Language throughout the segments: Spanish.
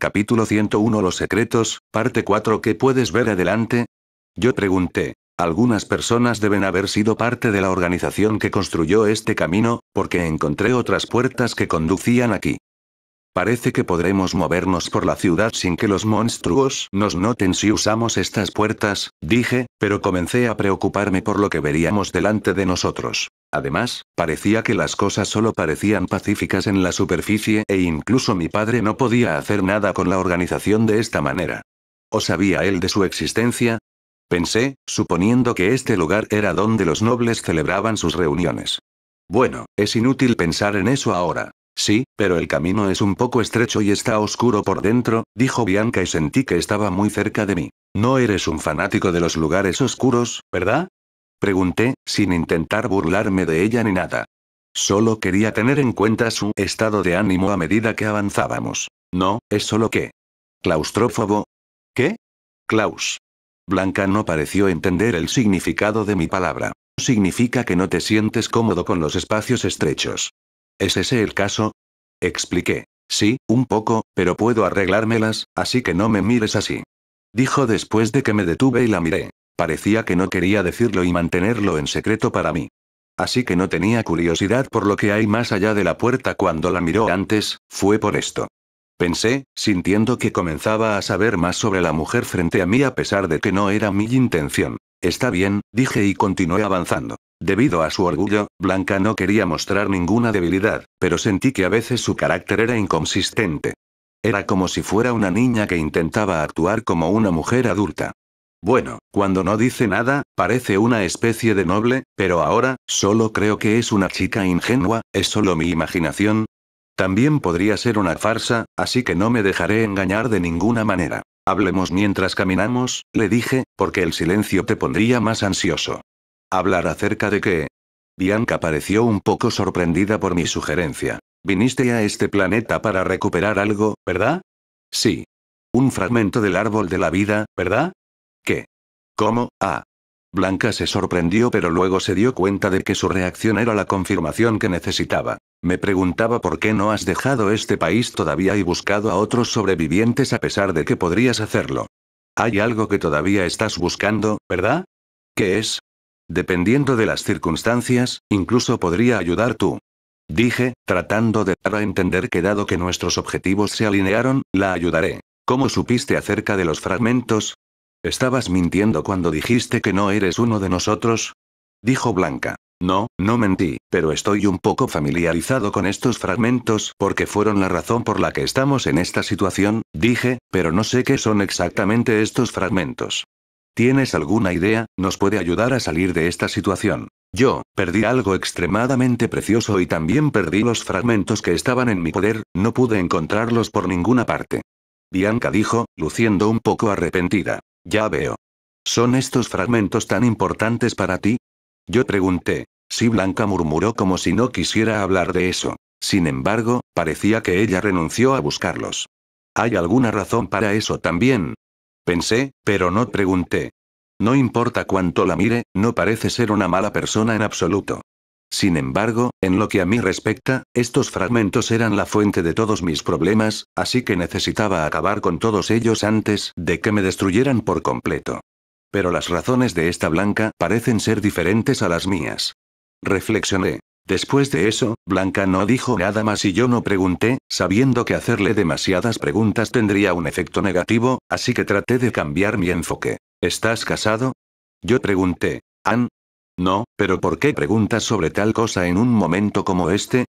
Capítulo 101 Los secretos, parte 4 ¿Qué puedes ver adelante? Yo pregunté. Algunas personas deben haber sido parte de la organización que construyó este camino, porque encontré otras puertas que conducían aquí. Parece que podremos movernos por la ciudad sin que los monstruos nos noten si usamos estas puertas, dije, pero comencé a preocuparme por lo que veríamos delante de nosotros. Además, parecía que las cosas solo parecían pacíficas en la superficie e incluso mi padre no podía hacer nada con la organización de esta manera. ¿O sabía él de su existencia? Pensé, suponiendo que este lugar era donde los nobles celebraban sus reuniones. Bueno, es inútil pensar en eso ahora. Sí, pero el camino es un poco estrecho y está oscuro por dentro, dijo Bianca y sentí que estaba muy cerca de mí. No eres un fanático de los lugares oscuros, ¿verdad? Pregunté, sin intentar burlarme de ella ni nada. Solo quería tener en cuenta su estado de ánimo a medida que avanzábamos. No, es solo que... Claustrófobo. ¿Qué? Klaus. Blanca no pareció entender el significado de mi palabra. Significa que no te sientes cómodo con los espacios estrechos. ¿Es ese el caso? Expliqué. Sí, un poco, pero puedo arreglármelas, así que no me mires así. Dijo después de que me detuve y la miré. Parecía que no quería decirlo y mantenerlo en secreto para mí. Así que no tenía curiosidad por lo que hay más allá de la puerta cuando la miró antes, fue por esto. Pensé, sintiendo que comenzaba a saber más sobre la mujer frente a mí a pesar de que no era mi intención. Está bien, dije y continué avanzando. Debido a su orgullo, Blanca no quería mostrar ninguna debilidad, pero sentí que a veces su carácter era inconsistente. Era como si fuera una niña que intentaba actuar como una mujer adulta. Bueno, cuando no dice nada, parece una especie de noble, pero ahora, solo creo que es una chica ingenua, es solo mi imaginación. También podría ser una farsa, así que no me dejaré engañar de ninguna manera. Hablemos mientras caminamos, le dije, porque el silencio te pondría más ansioso hablar acerca de qué? Bianca pareció un poco sorprendida por mi sugerencia. Viniste a este planeta para recuperar algo, ¿verdad? Sí. Un fragmento del árbol de la vida, ¿verdad? ¿Qué? ¿Cómo? Ah. Blanca se sorprendió pero luego se dio cuenta de que su reacción era la confirmación que necesitaba. Me preguntaba por qué no has dejado este país todavía y buscado a otros sobrevivientes a pesar de que podrías hacerlo. Hay algo que todavía estás buscando, ¿verdad? ¿Qué es? Dependiendo de las circunstancias, incluso podría ayudar tú. Dije, tratando de dar a entender que dado que nuestros objetivos se alinearon, la ayudaré. ¿Cómo supiste acerca de los fragmentos? ¿Estabas mintiendo cuando dijiste que no eres uno de nosotros? Dijo Blanca. No, no mentí, pero estoy un poco familiarizado con estos fragmentos porque fueron la razón por la que estamos en esta situación, dije, pero no sé qué son exactamente estos fragmentos. ¿Tienes alguna idea? Nos puede ayudar a salir de esta situación. Yo, perdí algo extremadamente precioso y también perdí los fragmentos que estaban en mi poder, no pude encontrarlos por ninguna parte. Bianca dijo, luciendo un poco arrepentida. Ya veo. ¿Son estos fragmentos tan importantes para ti? Yo pregunté. Si Blanca murmuró como si no quisiera hablar de eso. Sin embargo, parecía que ella renunció a buscarlos. ¿Hay alguna razón para eso también? Pensé, pero no pregunté. No importa cuánto la mire, no parece ser una mala persona en absoluto. Sin embargo, en lo que a mí respecta, estos fragmentos eran la fuente de todos mis problemas, así que necesitaba acabar con todos ellos antes de que me destruyeran por completo. Pero las razones de esta blanca parecen ser diferentes a las mías. Reflexioné. Después de eso, Blanca no dijo nada más y yo no pregunté, sabiendo que hacerle demasiadas preguntas tendría un efecto negativo, así que traté de cambiar mi enfoque. ¿Estás casado? Yo pregunté. ¿Ann? No, pero ¿por qué preguntas sobre tal cosa en un momento como este?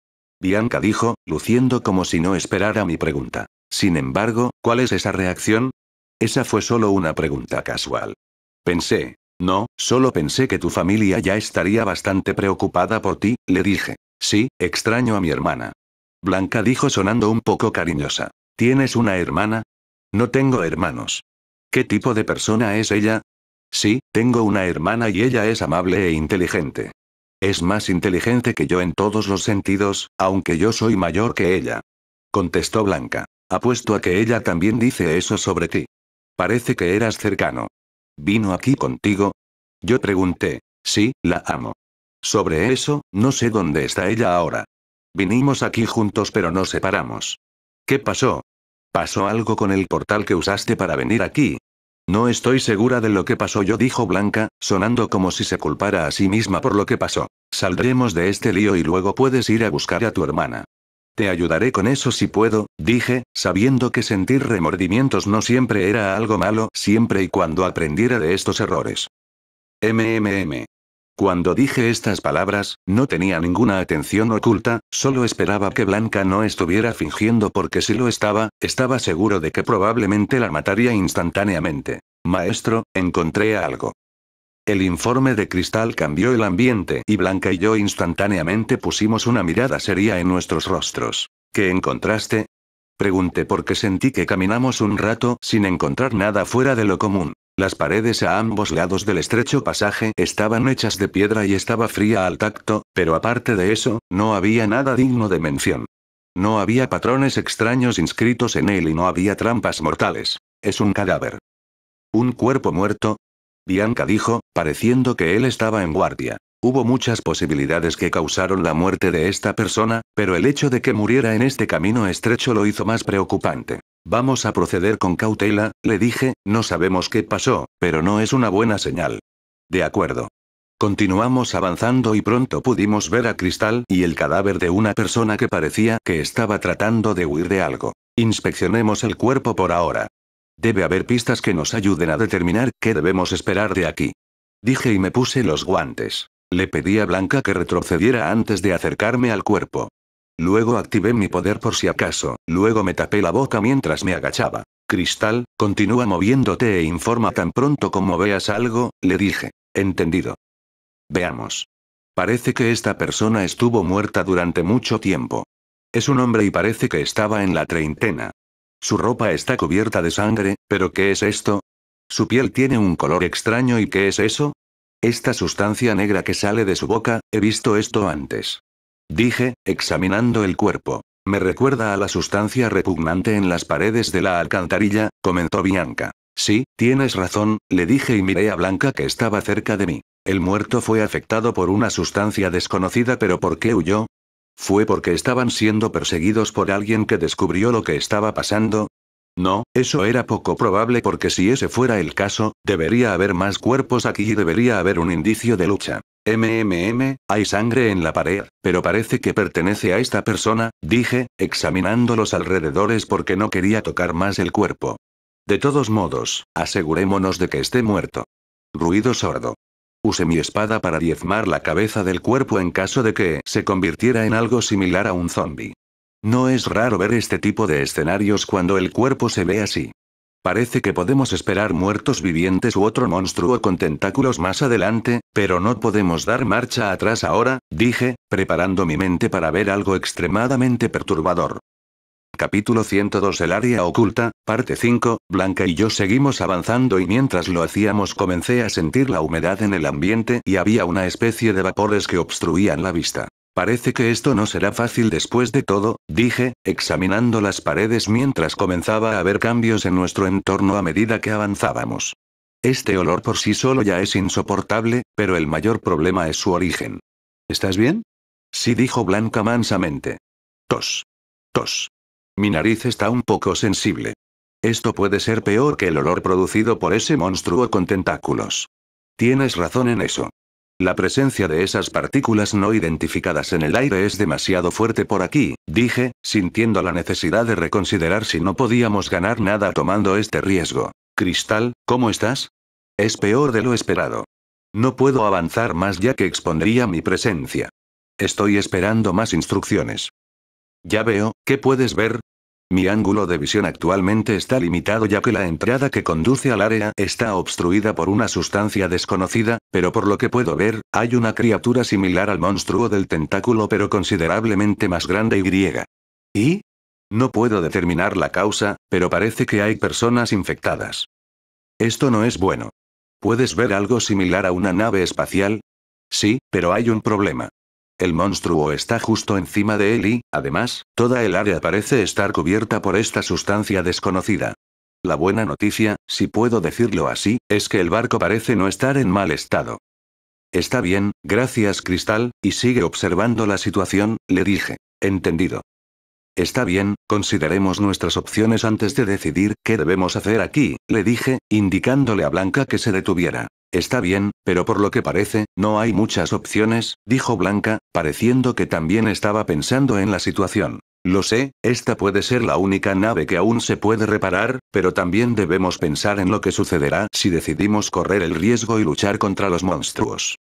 Bianca dijo, luciendo como si no esperara mi pregunta. Sin embargo, ¿cuál es esa reacción? Esa fue solo una pregunta casual. Pensé, no, solo pensé que tu familia ya estaría bastante preocupada por ti, le dije. Sí, extraño a mi hermana. Blanca dijo sonando un poco cariñosa. ¿Tienes una hermana? No tengo hermanos. ¿Qué tipo de persona es ella? Sí, tengo una hermana y ella es amable e inteligente. Es más inteligente que yo en todos los sentidos, aunque yo soy mayor que ella. Contestó Blanca. Apuesto a que ella también dice eso sobre ti. Parece que eras cercano. ¿Vino aquí contigo? Yo pregunté. Sí, la amo. Sobre eso, no sé dónde está ella ahora. Vinimos aquí juntos pero nos separamos. ¿Qué pasó? ¿Pasó algo con el portal que usaste para venir aquí? No estoy segura de lo que pasó yo dijo Blanca, sonando como si se culpara a sí misma por lo que pasó. Saldremos de este lío y luego puedes ir a buscar a tu hermana. Te ayudaré con eso si puedo, dije, sabiendo que sentir remordimientos no siempre era algo malo, siempre y cuando aprendiera de estos errores. MMM. Cuando dije estas palabras, no tenía ninguna atención oculta, solo esperaba que Blanca no estuviera fingiendo porque si lo estaba, estaba seguro de que probablemente la mataría instantáneamente. Maestro, encontré algo. El informe de cristal cambió el ambiente y Blanca y yo instantáneamente pusimos una mirada seria en nuestros rostros. ¿Qué encontraste? Pregunté porque sentí que caminamos un rato sin encontrar nada fuera de lo común. Las paredes a ambos lados del estrecho pasaje estaban hechas de piedra y estaba fría al tacto, pero aparte de eso, no había nada digno de mención. No había patrones extraños inscritos en él y no había trampas mortales. Es un cadáver. ¿Un cuerpo muerto? Bianca dijo, pareciendo que él estaba en guardia. Hubo muchas posibilidades que causaron la muerte de esta persona, pero el hecho de que muriera en este camino estrecho lo hizo más preocupante. Vamos a proceder con cautela, le dije, no sabemos qué pasó, pero no es una buena señal. De acuerdo. Continuamos avanzando y pronto pudimos ver a Cristal y el cadáver de una persona que parecía que estaba tratando de huir de algo. Inspeccionemos el cuerpo por ahora. Debe haber pistas que nos ayuden a determinar qué debemos esperar de aquí. Dije y me puse los guantes. Le pedí a Blanca que retrocediera antes de acercarme al cuerpo. Luego activé mi poder por si acaso, luego me tapé la boca mientras me agachaba. Cristal, continúa moviéndote e informa tan pronto como veas algo, le dije. Entendido. Veamos. Parece que esta persona estuvo muerta durante mucho tiempo. Es un hombre y parece que estaba en la treintena. Su ropa está cubierta de sangre, pero ¿qué es esto? Su piel tiene un color extraño y ¿qué es eso? Esta sustancia negra que sale de su boca, he visto esto antes. Dije, examinando el cuerpo. Me recuerda a la sustancia repugnante en las paredes de la alcantarilla, comentó Bianca. Sí, tienes razón, le dije y miré a Blanca que estaba cerca de mí. El muerto fue afectado por una sustancia desconocida pero ¿por qué huyó? ¿Fue porque estaban siendo perseguidos por alguien que descubrió lo que estaba pasando? No, eso era poco probable porque si ese fuera el caso, debería haber más cuerpos aquí y debería haber un indicio de lucha. MMM, hay sangre en la pared, pero parece que pertenece a esta persona, dije, examinando los alrededores porque no quería tocar más el cuerpo. De todos modos, asegurémonos de que esté muerto. Ruido sordo. Use mi espada para diezmar la cabeza del cuerpo en caso de que se convirtiera en algo similar a un zombie. No es raro ver este tipo de escenarios cuando el cuerpo se ve así. Parece que podemos esperar muertos vivientes u otro monstruo con tentáculos más adelante, pero no podemos dar marcha atrás ahora, dije, preparando mi mente para ver algo extremadamente perturbador. Capítulo 102 El área oculta, parte 5, Blanca y yo seguimos avanzando y mientras lo hacíamos comencé a sentir la humedad en el ambiente y había una especie de vapores que obstruían la vista. Parece que esto no será fácil después de todo, dije, examinando las paredes mientras comenzaba a ver cambios en nuestro entorno a medida que avanzábamos. Este olor por sí solo ya es insoportable, pero el mayor problema es su origen. ¿Estás bien? Sí dijo Blanca mansamente. Tos. Tos. Mi nariz está un poco sensible. Esto puede ser peor que el olor producido por ese monstruo con tentáculos. Tienes razón en eso. La presencia de esas partículas no identificadas en el aire es demasiado fuerte por aquí, dije, sintiendo la necesidad de reconsiderar si no podíamos ganar nada tomando este riesgo. Cristal, ¿cómo estás? Es peor de lo esperado. No puedo avanzar más ya que expondría mi presencia. Estoy esperando más instrucciones. Ya veo, ¿qué puedes ver? Mi ángulo de visión actualmente está limitado ya que la entrada que conduce al área está obstruida por una sustancia desconocida, pero por lo que puedo ver, hay una criatura similar al monstruo del tentáculo pero considerablemente más grande y griega. ¿Y? No puedo determinar la causa, pero parece que hay personas infectadas. Esto no es bueno. ¿Puedes ver algo similar a una nave espacial? Sí, pero hay un problema. El monstruo está justo encima de él y, además, toda el área parece estar cubierta por esta sustancia desconocida. La buena noticia, si puedo decirlo así, es que el barco parece no estar en mal estado. Está bien, gracias Cristal, y sigue observando la situación, le dije. Entendido. Está bien, consideremos nuestras opciones antes de decidir qué debemos hacer aquí, le dije, indicándole a Blanca que se detuviera. Está bien, pero por lo que parece, no hay muchas opciones, dijo Blanca, pareciendo que también estaba pensando en la situación. Lo sé, esta puede ser la única nave que aún se puede reparar, pero también debemos pensar en lo que sucederá si decidimos correr el riesgo y luchar contra los monstruos.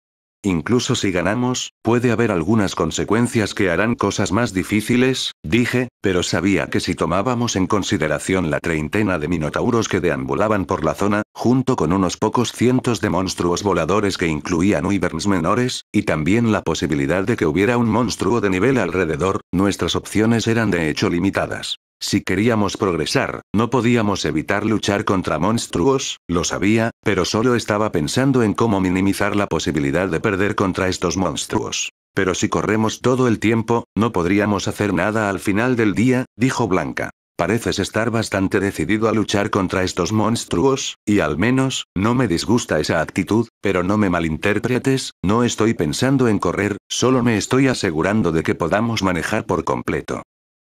Incluso si ganamos, puede haber algunas consecuencias que harán cosas más difíciles, dije, pero sabía que si tomábamos en consideración la treintena de minotauros que deambulaban por la zona, junto con unos pocos cientos de monstruos voladores que incluían wyverns menores, y también la posibilidad de que hubiera un monstruo de nivel alrededor, nuestras opciones eran de hecho limitadas. Si queríamos progresar, no podíamos evitar luchar contra monstruos, lo sabía, pero solo estaba pensando en cómo minimizar la posibilidad de perder contra estos monstruos. Pero si corremos todo el tiempo, no podríamos hacer nada al final del día, dijo Blanca. Pareces estar bastante decidido a luchar contra estos monstruos, y al menos, no me disgusta esa actitud, pero no me malinterpretes, no estoy pensando en correr, solo me estoy asegurando de que podamos manejar por completo.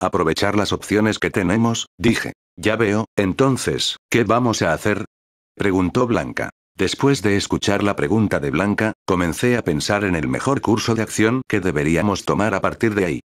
Aprovechar las opciones que tenemos, dije. Ya veo, entonces, ¿qué vamos a hacer? Preguntó Blanca. Después de escuchar la pregunta de Blanca, comencé a pensar en el mejor curso de acción que deberíamos tomar a partir de ahí.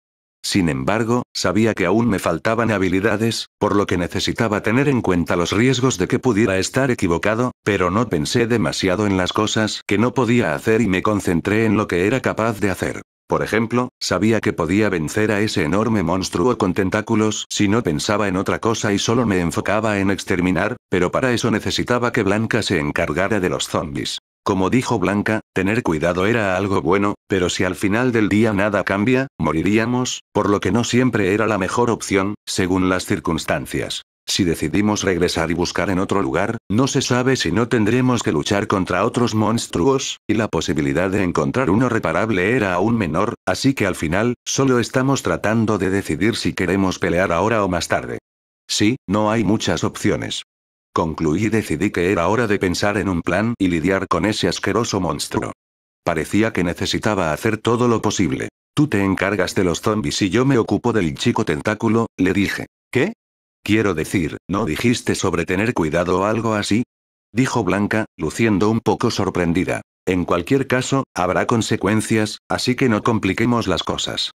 Sin embargo, sabía que aún me faltaban habilidades, por lo que necesitaba tener en cuenta los riesgos de que pudiera estar equivocado, pero no pensé demasiado en las cosas que no podía hacer y me concentré en lo que era capaz de hacer. Por ejemplo, sabía que podía vencer a ese enorme monstruo con tentáculos si no pensaba en otra cosa y solo me enfocaba en exterminar, pero para eso necesitaba que Blanca se encargara de los zombies. Como dijo Blanca, tener cuidado era algo bueno, pero si al final del día nada cambia, moriríamos, por lo que no siempre era la mejor opción, según las circunstancias. Si decidimos regresar y buscar en otro lugar, no se sabe si no tendremos que luchar contra otros monstruos, y la posibilidad de encontrar uno reparable era aún menor, así que al final, solo estamos tratando de decidir si queremos pelear ahora o más tarde. Sí, no hay muchas opciones. Concluí y decidí que era hora de pensar en un plan y lidiar con ese asqueroso monstruo. Parecía que necesitaba hacer todo lo posible. Tú te encargas de los zombies y yo me ocupo del chico tentáculo, le dije. ¿Qué? Quiero decir, ¿no dijiste sobre tener cuidado o algo así? Dijo Blanca, luciendo un poco sorprendida. En cualquier caso, habrá consecuencias, así que no compliquemos las cosas.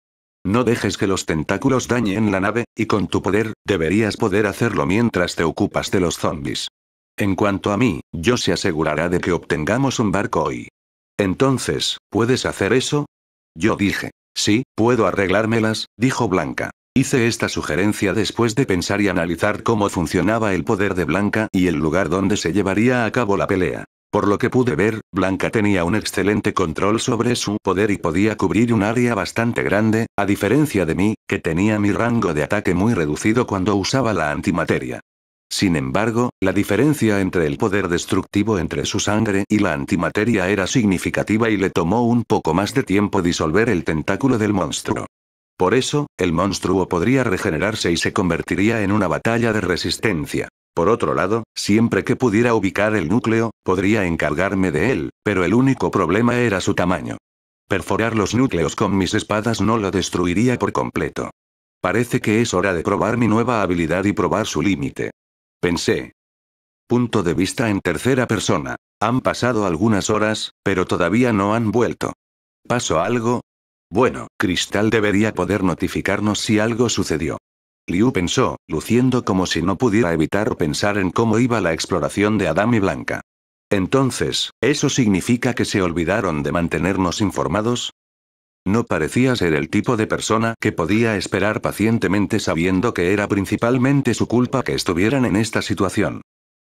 No dejes que los tentáculos dañen la nave, y con tu poder, deberías poder hacerlo mientras te ocupas de los zombies. En cuanto a mí, yo se asegurará de que obtengamos un barco hoy. Entonces, ¿puedes hacer eso? Yo dije. Sí, puedo arreglármelas, dijo Blanca. Hice esta sugerencia después de pensar y analizar cómo funcionaba el poder de Blanca y el lugar donde se llevaría a cabo la pelea. Por lo que pude ver, Blanca tenía un excelente control sobre su poder y podía cubrir un área bastante grande, a diferencia de mí, que tenía mi rango de ataque muy reducido cuando usaba la antimateria. Sin embargo, la diferencia entre el poder destructivo entre su sangre y la antimateria era significativa y le tomó un poco más de tiempo disolver el tentáculo del monstruo. Por eso, el monstruo podría regenerarse y se convertiría en una batalla de resistencia. Por otro lado, siempre que pudiera ubicar el núcleo, podría encargarme de él, pero el único problema era su tamaño. Perforar los núcleos con mis espadas no lo destruiría por completo. Parece que es hora de probar mi nueva habilidad y probar su límite. Pensé. Punto de vista en tercera persona. Han pasado algunas horas, pero todavía no han vuelto. ¿Pasó algo? Bueno, Cristal debería poder notificarnos si algo sucedió. Liu pensó, luciendo como si no pudiera evitar pensar en cómo iba la exploración de Adam y Blanca. Entonces, ¿eso significa que se olvidaron de mantenernos informados? No parecía ser el tipo de persona que podía esperar pacientemente sabiendo que era principalmente su culpa que estuvieran en esta situación.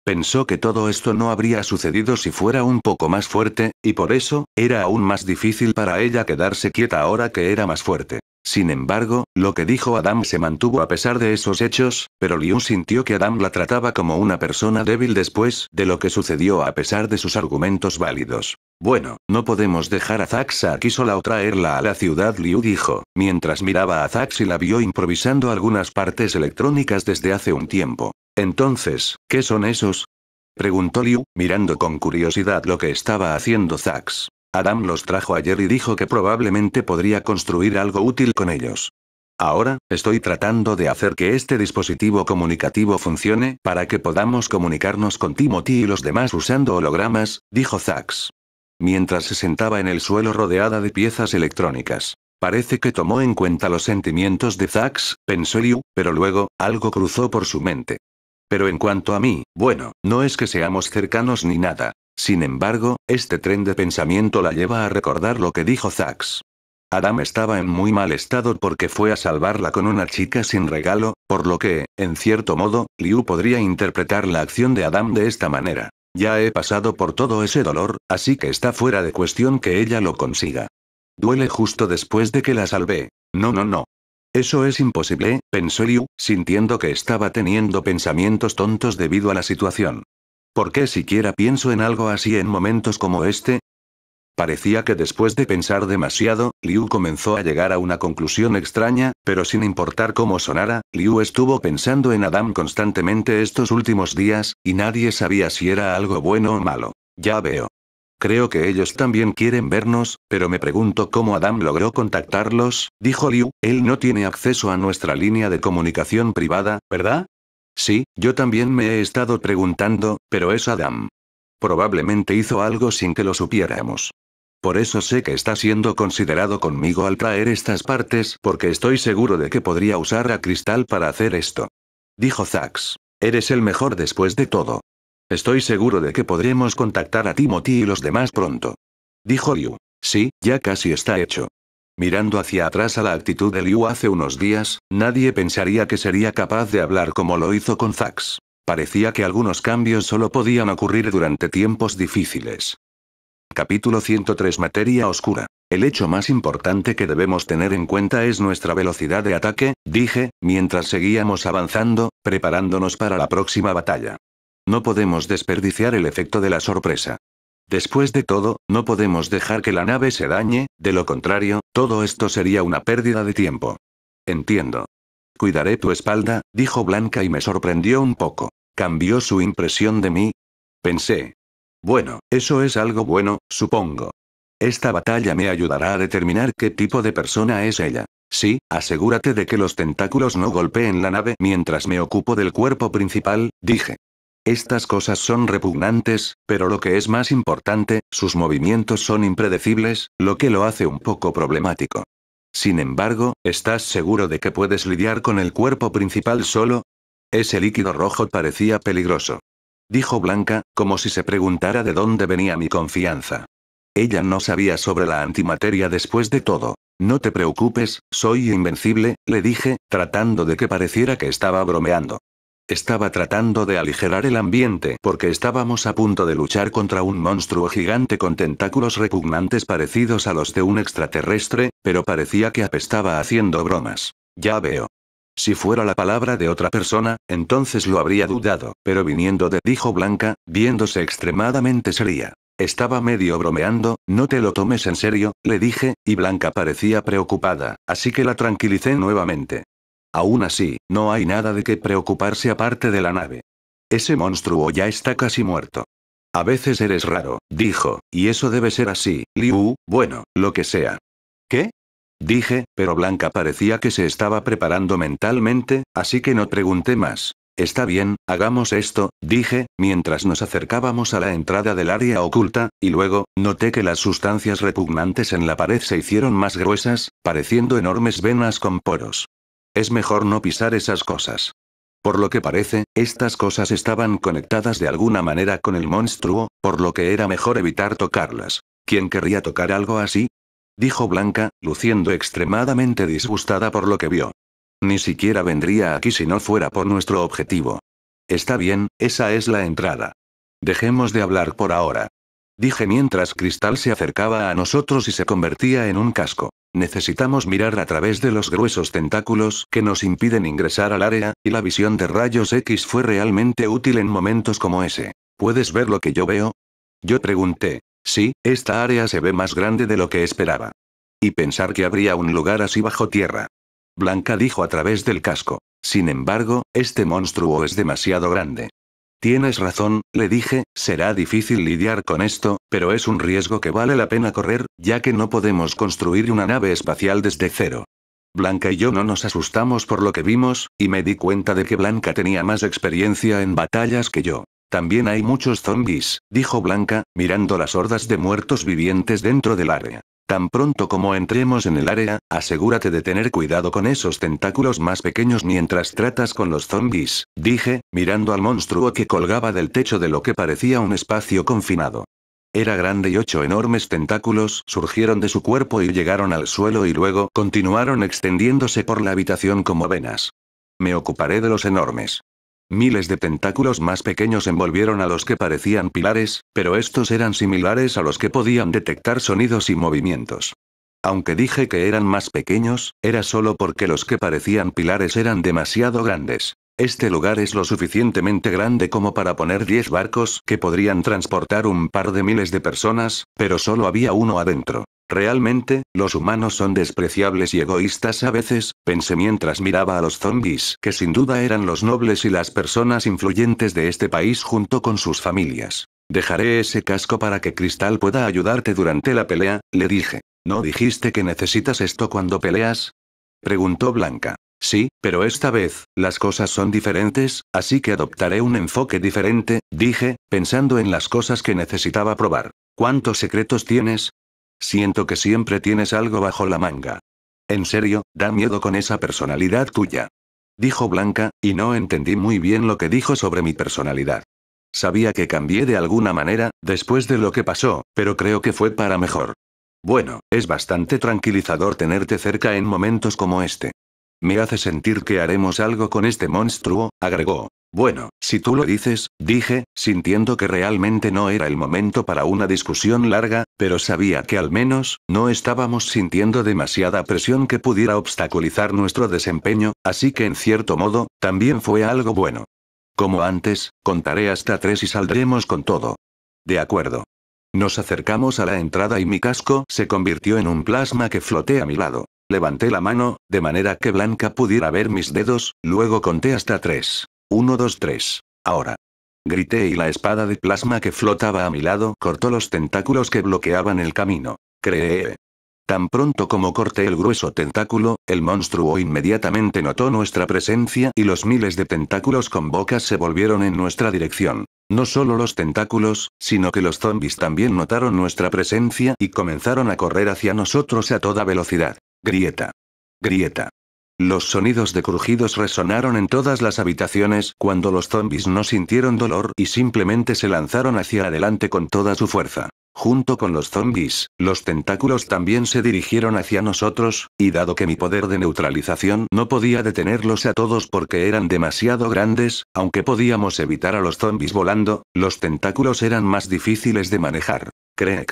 Pensó que todo esto no habría sucedido si fuera un poco más fuerte, y por eso, era aún más difícil para ella quedarse quieta ahora que era más fuerte. Sin embargo, lo que dijo Adam se mantuvo a pesar de esos hechos, pero Liu sintió que Adam la trataba como una persona débil después de lo que sucedió a pesar de sus argumentos válidos. Bueno, no podemos dejar a Zaxa aquí sola o traerla a la ciudad, Liu dijo, mientras miraba a Zax y la vio improvisando algunas partes electrónicas desde hace un tiempo. Entonces, ¿qué son esos? Preguntó Liu, mirando con curiosidad lo que estaba haciendo Zax. Adam los trajo ayer y dijo que probablemente podría construir algo útil con ellos. Ahora, estoy tratando de hacer que este dispositivo comunicativo funcione para que podamos comunicarnos con Timothy y los demás usando hologramas, dijo Zax. Mientras se sentaba en el suelo rodeada de piezas electrónicas. Parece que tomó en cuenta los sentimientos de Zax, pensó Liu, pero luego, algo cruzó por su mente. Pero en cuanto a mí, bueno, no es que seamos cercanos ni nada. Sin embargo, este tren de pensamiento la lleva a recordar lo que dijo Zax. Adam estaba en muy mal estado porque fue a salvarla con una chica sin regalo, por lo que, en cierto modo, Liu podría interpretar la acción de Adam de esta manera. Ya he pasado por todo ese dolor, así que está fuera de cuestión que ella lo consiga. Duele justo después de que la salvé. No, no, no. Eso es imposible, pensó Liu, sintiendo que estaba teniendo pensamientos tontos debido a la situación. ¿Por qué siquiera pienso en algo así en momentos como este? Parecía que después de pensar demasiado, Liu comenzó a llegar a una conclusión extraña, pero sin importar cómo sonara, Liu estuvo pensando en Adam constantemente estos últimos días, y nadie sabía si era algo bueno o malo. Ya veo. Creo que ellos también quieren vernos, pero me pregunto cómo Adam logró contactarlos, dijo Liu, él no tiene acceso a nuestra línea de comunicación privada, ¿verdad? Sí, yo también me he estado preguntando, pero es Adam. Probablemente hizo algo sin que lo supiéramos. Por eso sé que está siendo considerado conmigo al traer estas partes, porque estoy seguro de que podría usar a Cristal para hacer esto. Dijo Zax. Eres el mejor después de todo. Estoy seguro de que podremos contactar a Timothy y los demás pronto. Dijo Liu. Sí, ya casi está hecho. Mirando hacia atrás a la actitud de Liu hace unos días, nadie pensaría que sería capaz de hablar como lo hizo con Zax. Parecía que algunos cambios solo podían ocurrir durante tiempos difíciles. Capítulo 103 Materia Oscura. El hecho más importante que debemos tener en cuenta es nuestra velocidad de ataque, dije, mientras seguíamos avanzando, preparándonos para la próxima batalla. No podemos desperdiciar el efecto de la sorpresa. Después de todo, no podemos dejar que la nave se dañe, de lo contrario, todo esto sería una pérdida de tiempo. Entiendo. Cuidaré tu espalda, dijo Blanca y me sorprendió un poco. ¿Cambió su impresión de mí? Pensé. Bueno, eso es algo bueno, supongo. Esta batalla me ayudará a determinar qué tipo de persona es ella. Sí, asegúrate de que los tentáculos no golpeen la nave mientras me ocupo del cuerpo principal, dije. Estas cosas son repugnantes, pero lo que es más importante, sus movimientos son impredecibles, lo que lo hace un poco problemático. Sin embargo, ¿estás seguro de que puedes lidiar con el cuerpo principal solo? Ese líquido rojo parecía peligroso. Dijo Blanca, como si se preguntara de dónde venía mi confianza. Ella no sabía sobre la antimateria después de todo. No te preocupes, soy invencible, le dije, tratando de que pareciera que estaba bromeando. Estaba tratando de aligerar el ambiente porque estábamos a punto de luchar contra un monstruo gigante con tentáculos repugnantes parecidos a los de un extraterrestre, pero parecía que apestaba haciendo bromas. Ya veo. Si fuera la palabra de otra persona, entonces lo habría dudado, pero viniendo de dijo Blanca, viéndose extremadamente seria. Estaba medio bromeando, no te lo tomes en serio, le dije, y Blanca parecía preocupada, así que la tranquilicé nuevamente. Aún así, no hay nada de qué preocuparse aparte de la nave. Ese monstruo ya está casi muerto. A veces eres raro, dijo, y eso debe ser así, Liu, bueno, lo que sea. ¿Qué? Dije, pero Blanca parecía que se estaba preparando mentalmente, así que no pregunté más. Está bien, hagamos esto, dije, mientras nos acercábamos a la entrada del área oculta, y luego, noté que las sustancias repugnantes en la pared se hicieron más gruesas, pareciendo enormes venas con poros. Es mejor no pisar esas cosas. Por lo que parece, estas cosas estaban conectadas de alguna manera con el monstruo, por lo que era mejor evitar tocarlas. ¿Quién querría tocar algo así? Dijo Blanca, luciendo extremadamente disgustada por lo que vio. Ni siquiera vendría aquí si no fuera por nuestro objetivo. Está bien, esa es la entrada. Dejemos de hablar por ahora. Dije mientras Cristal se acercaba a nosotros y se convertía en un casco. Necesitamos mirar a través de los gruesos tentáculos que nos impiden ingresar al área, y la visión de rayos X fue realmente útil en momentos como ese. ¿Puedes ver lo que yo veo? Yo pregunté. Sí, esta área se ve más grande de lo que esperaba. Y pensar que habría un lugar así bajo tierra. Blanca dijo a través del casco. Sin embargo, este monstruo es demasiado grande. Tienes razón, le dije, será difícil lidiar con esto, pero es un riesgo que vale la pena correr, ya que no podemos construir una nave espacial desde cero. Blanca y yo no nos asustamos por lo que vimos, y me di cuenta de que Blanca tenía más experiencia en batallas que yo. También hay muchos zombies, dijo Blanca, mirando las hordas de muertos vivientes dentro del área. Tan pronto como entremos en el área, asegúrate de tener cuidado con esos tentáculos más pequeños mientras tratas con los zombies, dije, mirando al monstruo que colgaba del techo de lo que parecía un espacio confinado. Era grande y ocho enormes tentáculos surgieron de su cuerpo y llegaron al suelo y luego continuaron extendiéndose por la habitación como venas. Me ocuparé de los enormes. Miles de tentáculos más pequeños envolvieron a los que parecían pilares, pero estos eran similares a los que podían detectar sonidos y movimientos. Aunque dije que eran más pequeños, era solo porque los que parecían pilares eran demasiado grandes. Este lugar es lo suficientemente grande como para poner 10 barcos que podrían transportar un par de miles de personas, pero solo había uno adentro. Realmente, los humanos son despreciables y egoístas a veces, pensé mientras miraba a los zombies, que sin duda eran los nobles y las personas influyentes de este país junto con sus familias. Dejaré ese casco para que Cristal pueda ayudarte durante la pelea, le dije. ¿No dijiste que necesitas esto cuando peleas? Preguntó Blanca. Sí, pero esta vez, las cosas son diferentes, así que adoptaré un enfoque diferente, dije, pensando en las cosas que necesitaba probar. ¿Cuántos secretos tienes? Siento que siempre tienes algo bajo la manga. En serio, da miedo con esa personalidad tuya. Dijo Blanca, y no entendí muy bien lo que dijo sobre mi personalidad. Sabía que cambié de alguna manera, después de lo que pasó, pero creo que fue para mejor. Bueno, es bastante tranquilizador tenerte cerca en momentos como este. Me hace sentir que haremos algo con este monstruo, agregó. Bueno, si tú lo dices, dije, sintiendo que realmente no era el momento para una discusión larga, pero sabía que al menos, no estábamos sintiendo demasiada presión que pudiera obstaculizar nuestro desempeño, así que en cierto modo, también fue algo bueno. Como antes, contaré hasta tres y saldremos con todo. De acuerdo. Nos acercamos a la entrada y mi casco se convirtió en un plasma que floté a mi lado. Levanté la mano, de manera que Blanca pudiera ver mis dedos, luego conté hasta tres. Uno, dos, tres. Ahora. Grité y la espada de plasma que flotaba a mi lado cortó los tentáculos que bloqueaban el camino. Creé. Tan pronto como corté el grueso tentáculo, el monstruo inmediatamente notó nuestra presencia y los miles de tentáculos con bocas se volvieron en nuestra dirección. No solo los tentáculos, sino que los zombies también notaron nuestra presencia y comenzaron a correr hacia nosotros a toda velocidad. Grieta. Grieta. Los sonidos de crujidos resonaron en todas las habitaciones cuando los zombies no sintieron dolor y simplemente se lanzaron hacia adelante con toda su fuerza. Junto con los zombies, los tentáculos también se dirigieron hacia nosotros, y dado que mi poder de neutralización no podía detenerlos a todos porque eran demasiado grandes, aunque podíamos evitar a los zombies volando, los tentáculos eran más difíciles de manejar. Craig,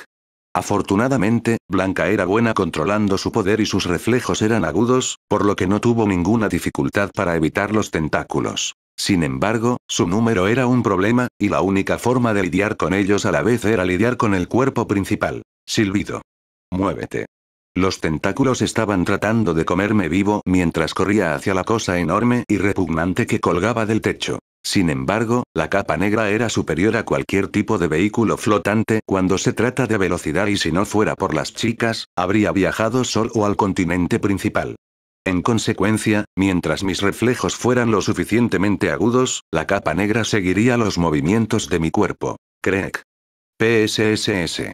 Afortunadamente, Blanca era buena controlando su poder y sus reflejos eran agudos, por lo que no tuvo ninguna dificultad para evitar los tentáculos. Sin embargo, su número era un problema, y la única forma de lidiar con ellos a la vez era lidiar con el cuerpo principal. Silbido. Muévete. Los tentáculos estaban tratando de comerme vivo mientras corría hacia la cosa enorme y repugnante que colgaba del techo. Sin embargo, la capa negra era superior a cualquier tipo de vehículo flotante cuando se trata de velocidad y si no fuera por las chicas, habría viajado solo al continente principal. En consecuencia, mientras mis reflejos fueran lo suficientemente agudos, la capa negra seguiría los movimientos de mi cuerpo. PSS. PSSS.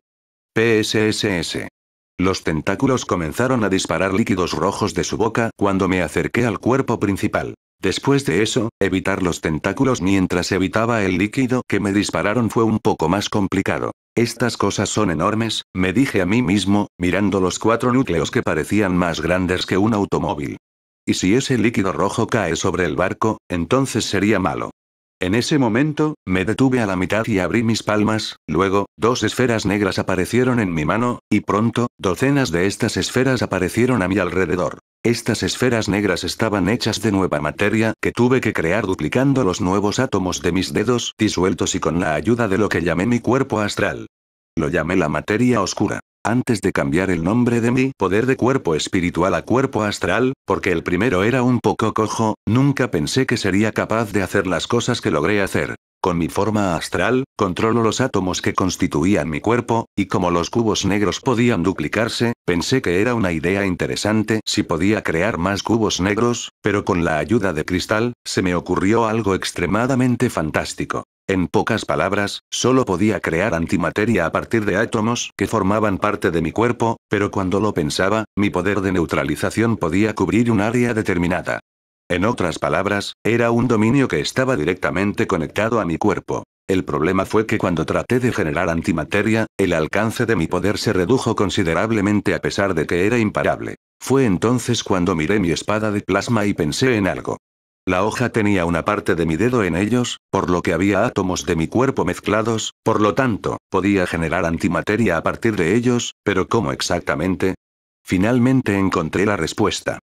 PSSS. Los tentáculos comenzaron a disparar líquidos rojos de su boca cuando me acerqué al cuerpo principal. Después de eso, evitar los tentáculos mientras evitaba el líquido que me dispararon fue un poco más complicado. Estas cosas son enormes, me dije a mí mismo, mirando los cuatro núcleos que parecían más grandes que un automóvil. Y si ese líquido rojo cae sobre el barco, entonces sería malo. En ese momento, me detuve a la mitad y abrí mis palmas, luego, dos esferas negras aparecieron en mi mano, y pronto, docenas de estas esferas aparecieron a mi alrededor. Estas esferas negras estaban hechas de nueva materia que tuve que crear duplicando los nuevos átomos de mis dedos disueltos y con la ayuda de lo que llamé mi cuerpo astral. Lo llamé la materia oscura antes de cambiar el nombre de mi poder de cuerpo espiritual a cuerpo astral, porque el primero era un poco cojo, nunca pensé que sería capaz de hacer las cosas que logré hacer. Con mi forma astral, controlo los átomos que constituían mi cuerpo, y como los cubos negros podían duplicarse, pensé que era una idea interesante si podía crear más cubos negros, pero con la ayuda de cristal, se me ocurrió algo extremadamente fantástico. En pocas palabras, solo podía crear antimateria a partir de átomos que formaban parte de mi cuerpo, pero cuando lo pensaba, mi poder de neutralización podía cubrir un área determinada. En otras palabras, era un dominio que estaba directamente conectado a mi cuerpo. El problema fue que cuando traté de generar antimateria, el alcance de mi poder se redujo considerablemente a pesar de que era imparable. Fue entonces cuando miré mi espada de plasma y pensé en algo. La hoja tenía una parte de mi dedo en ellos, por lo que había átomos de mi cuerpo mezclados, por lo tanto, podía generar antimateria a partir de ellos, pero ¿cómo exactamente? Finalmente encontré la respuesta.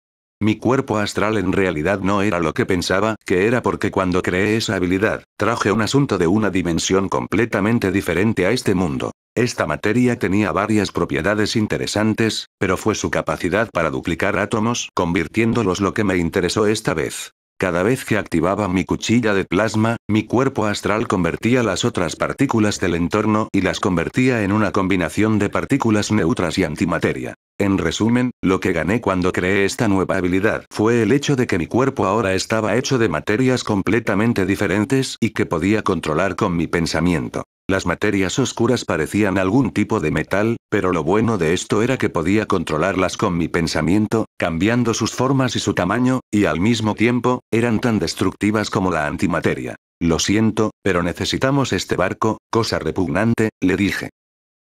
Mi cuerpo astral en realidad no era lo que pensaba que era porque cuando creé esa habilidad, traje un asunto de una dimensión completamente diferente a este mundo. Esta materia tenía varias propiedades interesantes, pero fue su capacidad para duplicar átomos convirtiéndolos lo que me interesó esta vez. Cada vez que activaba mi cuchilla de plasma, mi cuerpo astral convertía las otras partículas del entorno y las convertía en una combinación de partículas neutras y antimateria. En resumen, lo que gané cuando creé esta nueva habilidad fue el hecho de que mi cuerpo ahora estaba hecho de materias completamente diferentes y que podía controlar con mi pensamiento. Las materias oscuras parecían algún tipo de metal, pero lo bueno de esto era que podía controlarlas con mi pensamiento, cambiando sus formas y su tamaño, y al mismo tiempo, eran tan destructivas como la antimateria. Lo siento, pero necesitamos este barco, cosa repugnante, le dije.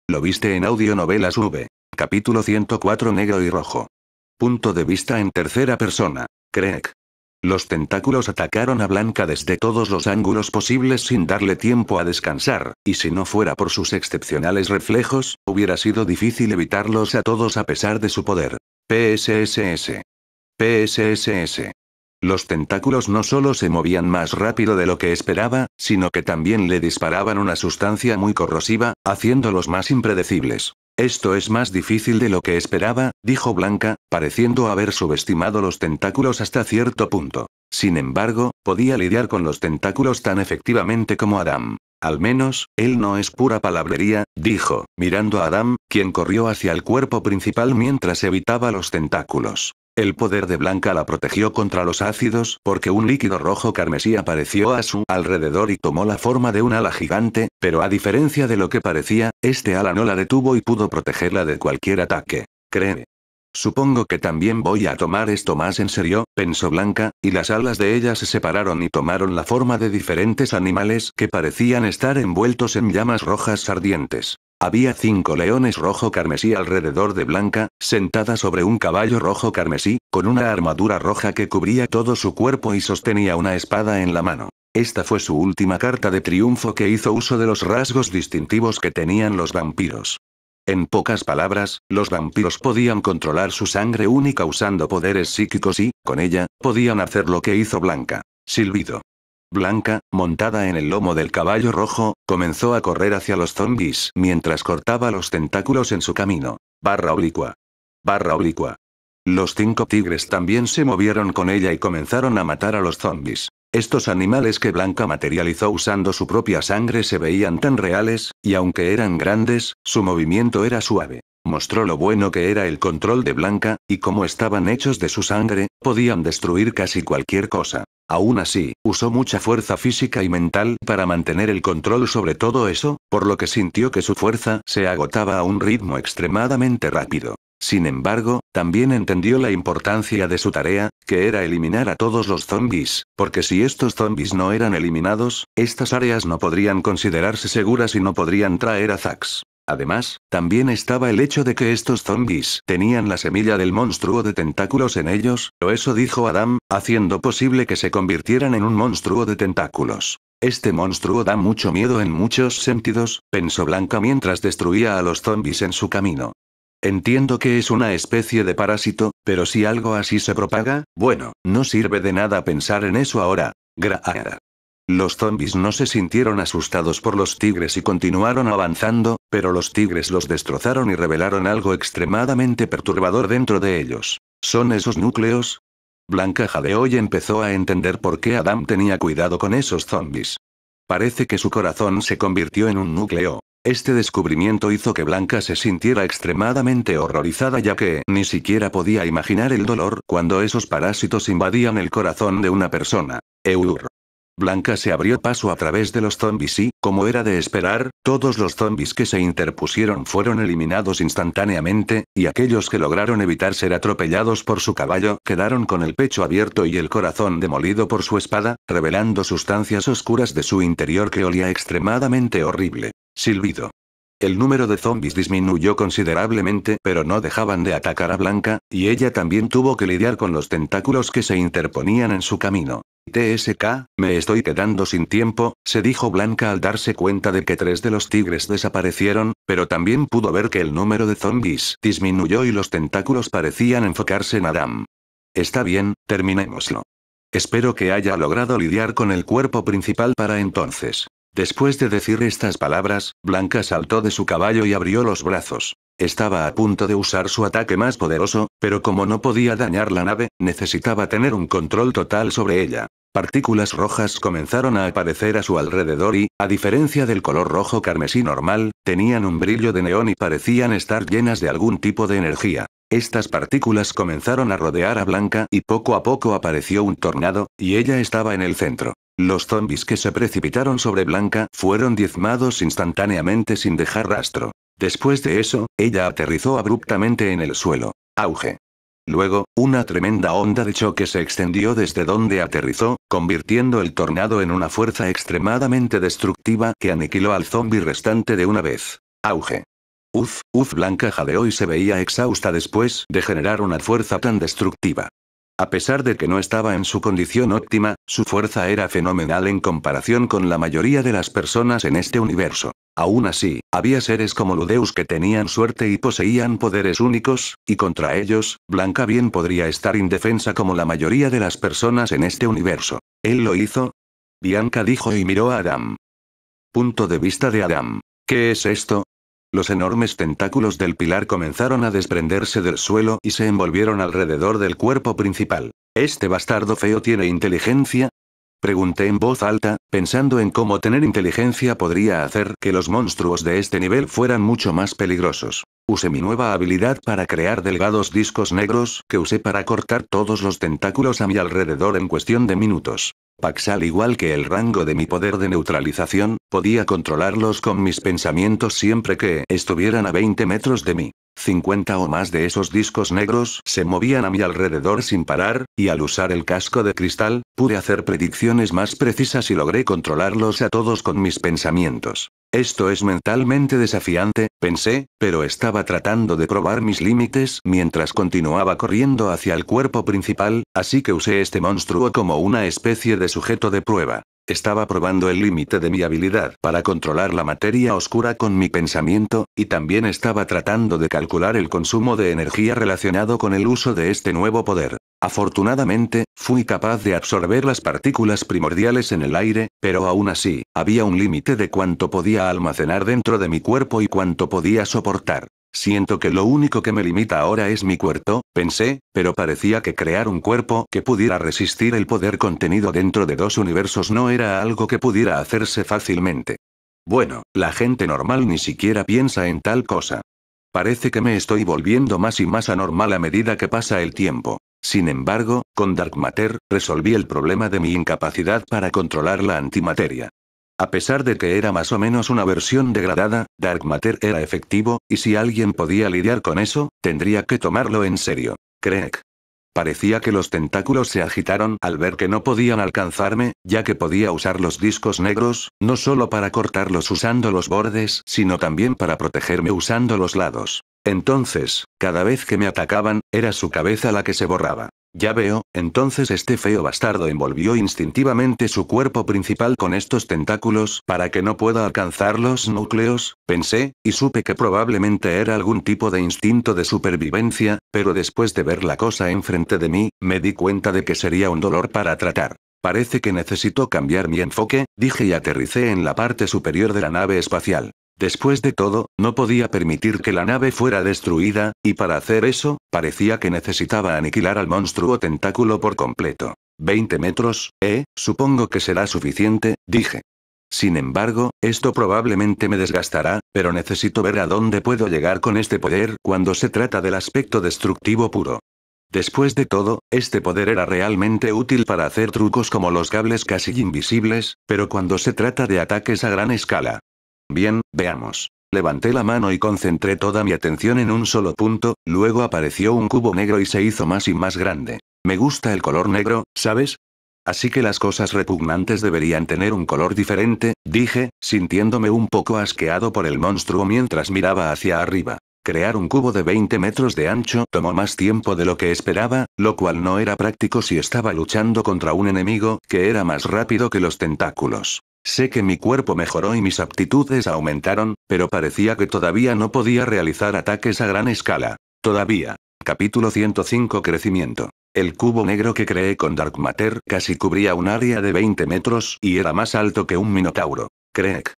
Lo viste en Audionovelas V. Capítulo 104 Negro y Rojo. Punto de vista en tercera persona. Craig. Los tentáculos atacaron a Blanca desde todos los ángulos posibles sin darle tiempo a descansar, y si no fuera por sus excepcionales reflejos, hubiera sido difícil evitarlos a todos a pesar de su poder. PSSS. PSSS. Los tentáculos no solo se movían más rápido de lo que esperaba, sino que también le disparaban una sustancia muy corrosiva, haciéndolos más impredecibles. Esto es más difícil de lo que esperaba, dijo Blanca, pareciendo haber subestimado los tentáculos hasta cierto punto. Sin embargo, podía lidiar con los tentáculos tan efectivamente como Adam. Al menos, él no es pura palabrería, dijo, mirando a Adam, quien corrió hacia el cuerpo principal mientras evitaba los tentáculos. El poder de Blanca la protegió contra los ácidos porque un líquido rojo carmesí apareció a su alrededor y tomó la forma de un ala gigante, pero a diferencia de lo que parecía, este ala no la detuvo y pudo protegerla de cualquier ataque. Créeme. Supongo que también voy a tomar esto más en serio, pensó Blanca, y las alas de ella se separaron y tomaron la forma de diferentes animales que parecían estar envueltos en llamas rojas ardientes. Había cinco leones rojo carmesí alrededor de Blanca, sentada sobre un caballo rojo carmesí, con una armadura roja que cubría todo su cuerpo y sostenía una espada en la mano. Esta fue su última carta de triunfo que hizo uso de los rasgos distintivos que tenían los vampiros. En pocas palabras, los vampiros podían controlar su sangre única usando poderes psíquicos y, con ella, podían hacer lo que hizo Blanca. Silbido. Blanca, montada en el lomo del caballo rojo, comenzó a correr hacia los zombis mientras cortaba los tentáculos en su camino. Barra oblicua. Barra oblicua. Los cinco tigres también se movieron con ella y comenzaron a matar a los zombis. Estos animales que Blanca materializó usando su propia sangre se veían tan reales, y aunque eran grandes, su movimiento era suave. Mostró lo bueno que era el control de Blanca, y como estaban hechos de su sangre, podían destruir casi cualquier cosa. Aún así, usó mucha fuerza física y mental para mantener el control sobre todo eso, por lo que sintió que su fuerza se agotaba a un ritmo extremadamente rápido. Sin embargo, también entendió la importancia de su tarea, que era eliminar a todos los zombies, porque si estos zombies no eran eliminados, estas áreas no podrían considerarse seguras y no podrían traer a Zax. Además, también estaba el hecho de que estos zombies tenían la semilla del monstruo de tentáculos en ellos, o eso dijo Adam, haciendo posible que se convirtieran en un monstruo de tentáculos. Este monstruo da mucho miedo en muchos sentidos, pensó Blanca mientras destruía a los zombies en su camino. Entiendo que es una especie de parásito, pero si algo así se propaga, bueno, no sirve de nada pensar en eso ahora. Los zombis no se sintieron asustados por los tigres y continuaron avanzando, pero los tigres los destrozaron y revelaron algo extremadamente perturbador dentro de ellos. ¿Son esos núcleos? Blanca y empezó a entender por qué Adam tenía cuidado con esos zombis. Parece que su corazón se convirtió en un núcleo. Este descubrimiento hizo que Blanca se sintiera extremadamente horrorizada ya que ni siquiera podía imaginar el dolor cuando esos parásitos invadían el corazón de una persona. Eur. Blanca se abrió paso a través de los zombies y, como era de esperar, todos los zombies que se interpusieron fueron eliminados instantáneamente, y aquellos que lograron evitar ser atropellados por su caballo quedaron con el pecho abierto y el corazón demolido por su espada, revelando sustancias oscuras de su interior que olía extremadamente horrible. Silbido. El número de zombies disminuyó considerablemente, pero no dejaban de atacar a Blanca, y ella también tuvo que lidiar con los tentáculos que se interponían en su camino. TSK, me estoy quedando sin tiempo, se dijo Blanca al darse cuenta de que tres de los tigres desaparecieron, pero también pudo ver que el número de zombies disminuyó y los tentáculos parecían enfocarse en Adam. Está bien, terminémoslo. Espero que haya logrado lidiar con el cuerpo principal para entonces. Después de decir estas palabras, Blanca saltó de su caballo y abrió los brazos. Estaba a punto de usar su ataque más poderoso, pero como no podía dañar la nave, necesitaba tener un control total sobre ella. Partículas rojas comenzaron a aparecer a su alrededor y, a diferencia del color rojo carmesí normal, tenían un brillo de neón y parecían estar llenas de algún tipo de energía. Estas partículas comenzaron a rodear a Blanca y poco a poco apareció un tornado, y ella estaba en el centro. Los zombies que se precipitaron sobre Blanca fueron diezmados instantáneamente sin dejar rastro. Después de eso, ella aterrizó abruptamente en el suelo. Auge. Luego, una tremenda onda de choque se extendió desde donde aterrizó, convirtiendo el tornado en una fuerza extremadamente destructiva que aniquiló al zombi restante de una vez. Auge. Uz, Uz Blanca jadeó y se veía exhausta después de generar una fuerza tan destructiva. A pesar de que no estaba en su condición óptima, su fuerza era fenomenal en comparación con la mayoría de las personas en este universo. Aún así, había seres como Ludeus que tenían suerte y poseían poderes únicos, y contra ellos, Blanca bien podría estar indefensa como la mayoría de las personas en este universo. ¿Él lo hizo? Bianca dijo y miró a Adam. Punto de vista de Adam. ¿Qué es esto? Los enormes tentáculos del pilar comenzaron a desprenderse del suelo y se envolvieron alrededor del cuerpo principal. Este bastardo feo tiene inteligencia, Pregunté en voz alta, pensando en cómo tener inteligencia podría hacer que los monstruos de este nivel fueran mucho más peligrosos. Usé mi nueva habilidad para crear delgados discos negros que usé para cortar todos los tentáculos a mi alrededor en cuestión de minutos. Paxal igual que el rango de mi poder de neutralización, podía controlarlos con mis pensamientos siempre que estuvieran a 20 metros de mí. 50 o más de esos discos negros se movían a mi alrededor sin parar, y al usar el casco de cristal, pude hacer predicciones más precisas y logré controlarlos a todos con mis pensamientos. Esto es mentalmente desafiante, pensé, pero estaba tratando de probar mis límites mientras continuaba corriendo hacia el cuerpo principal, así que usé este monstruo como una especie de sujeto de prueba. Estaba probando el límite de mi habilidad para controlar la materia oscura con mi pensamiento, y también estaba tratando de calcular el consumo de energía relacionado con el uso de este nuevo poder. Afortunadamente, fui capaz de absorber las partículas primordiales en el aire, pero aún así, había un límite de cuánto podía almacenar dentro de mi cuerpo y cuánto podía soportar. Siento que lo único que me limita ahora es mi cuerpo, pensé, pero parecía que crear un cuerpo que pudiera resistir el poder contenido dentro de dos universos no era algo que pudiera hacerse fácilmente. Bueno, la gente normal ni siquiera piensa en tal cosa. Parece que me estoy volviendo más y más anormal a medida que pasa el tiempo. Sin embargo, con Dark Matter, resolví el problema de mi incapacidad para controlar la antimateria. A pesar de que era más o menos una versión degradada, Dark Matter era efectivo, y si alguien podía lidiar con eso, tendría que tomarlo en serio. Craig. Parecía que los tentáculos se agitaron al ver que no podían alcanzarme, ya que podía usar los discos negros, no solo para cortarlos usando los bordes, sino también para protegerme usando los lados. Entonces, cada vez que me atacaban, era su cabeza la que se borraba. Ya veo, entonces este feo bastardo envolvió instintivamente su cuerpo principal con estos tentáculos para que no pueda alcanzar los núcleos, pensé, y supe que probablemente era algún tipo de instinto de supervivencia, pero después de ver la cosa enfrente de mí, me di cuenta de que sería un dolor para tratar. Parece que necesito cambiar mi enfoque, dije y aterricé en la parte superior de la nave espacial. Después de todo, no podía permitir que la nave fuera destruida, y para hacer eso, parecía que necesitaba aniquilar al monstruo tentáculo por completo. 20 metros, eh, supongo que será suficiente, dije. Sin embargo, esto probablemente me desgastará, pero necesito ver a dónde puedo llegar con este poder cuando se trata del aspecto destructivo puro. Después de todo, este poder era realmente útil para hacer trucos como los cables casi invisibles, pero cuando se trata de ataques a gran escala, Bien, veamos. Levanté la mano y concentré toda mi atención en un solo punto, luego apareció un cubo negro y se hizo más y más grande. Me gusta el color negro, ¿sabes? Así que las cosas repugnantes deberían tener un color diferente, dije, sintiéndome un poco asqueado por el monstruo mientras miraba hacia arriba. Crear un cubo de 20 metros de ancho tomó más tiempo de lo que esperaba, lo cual no era práctico si estaba luchando contra un enemigo que era más rápido que los tentáculos. Sé que mi cuerpo mejoró y mis aptitudes aumentaron, pero parecía que todavía no podía realizar ataques a gran escala. Todavía. Capítulo 105 Crecimiento. El cubo negro que creé con Dark Matter casi cubría un área de 20 metros y era más alto que un minotauro. Creek.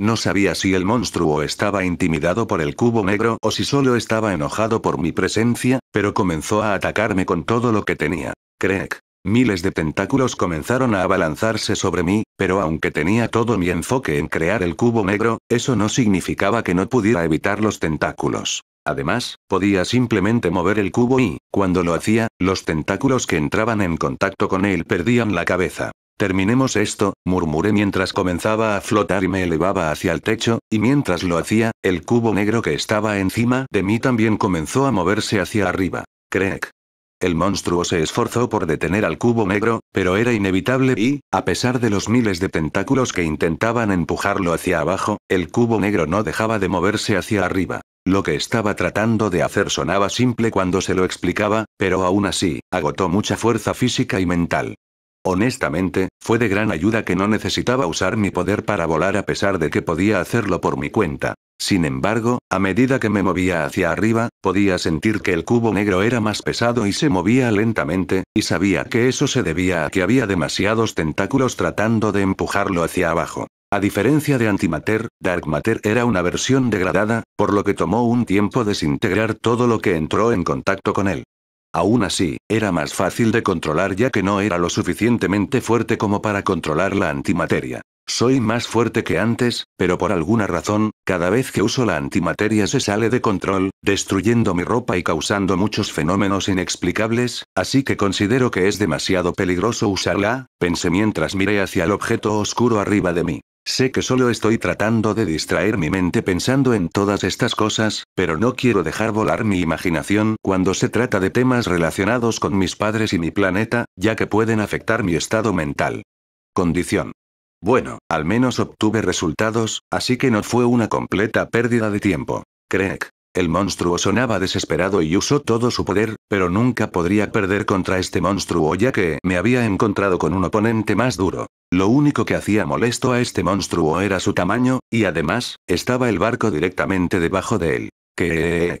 No sabía si el monstruo estaba intimidado por el cubo negro o si solo estaba enojado por mi presencia, pero comenzó a atacarme con todo lo que tenía. Creek. Miles de tentáculos comenzaron a abalanzarse sobre mí, pero aunque tenía todo mi enfoque en crear el cubo negro, eso no significaba que no pudiera evitar los tentáculos. Además, podía simplemente mover el cubo y, cuando lo hacía, los tentáculos que entraban en contacto con él perdían la cabeza. Terminemos esto, murmuré mientras comenzaba a flotar y me elevaba hacia el techo, y mientras lo hacía, el cubo negro que estaba encima de mí también comenzó a moverse hacia arriba. Crack. El monstruo se esforzó por detener al cubo negro, pero era inevitable y, a pesar de los miles de tentáculos que intentaban empujarlo hacia abajo, el cubo negro no dejaba de moverse hacia arriba. Lo que estaba tratando de hacer sonaba simple cuando se lo explicaba, pero aún así, agotó mucha fuerza física y mental. Honestamente, fue de gran ayuda que no necesitaba usar mi poder para volar a pesar de que podía hacerlo por mi cuenta. Sin embargo, a medida que me movía hacia arriba, podía sentir que el cubo negro era más pesado y se movía lentamente, y sabía que eso se debía a que había demasiados tentáculos tratando de empujarlo hacia abajo. A diferencia de Antimater, Dark Matter era una versión degradada, por lo que tomó un tiempo desintegrar todo lo que entró en contacto con él. Aún así, era más fácil de controlar ya que no era lo suficientemente fuerte como para controlar la antimateria. Soy más fuerte que antes, pero por alguna razón, cada vez que uso la antimateria se sale de control, destruyendo mi ropa y causando muchos fenómenos inexplicables, así que considero que es demasiado peligroso usarla, pensé mientras miré hacia el objeto oscuro arriba de mí. Sé que solo estoy tratando de distraer mi mente pensando en todas estas cosas, pero no quiero dejar volar mi imaginación cuando se trata de temas relacionados con mis padres y mi planeta, ya que pueden afectar mi estado mental. Condición. Bueno, al menos obtuve resultados, así que no fue una completa pérdida de tiempo. Craig, el monstruo sonaba desesperado y usó todo su poder, pero nunca podría perder contra este monstruo ya que me había encontrado con un oponente más duro. Lo único que hacía molesto a este monstruo era su tamaño, y además, estaba el barco directamente debajo de él. Que eh, eh,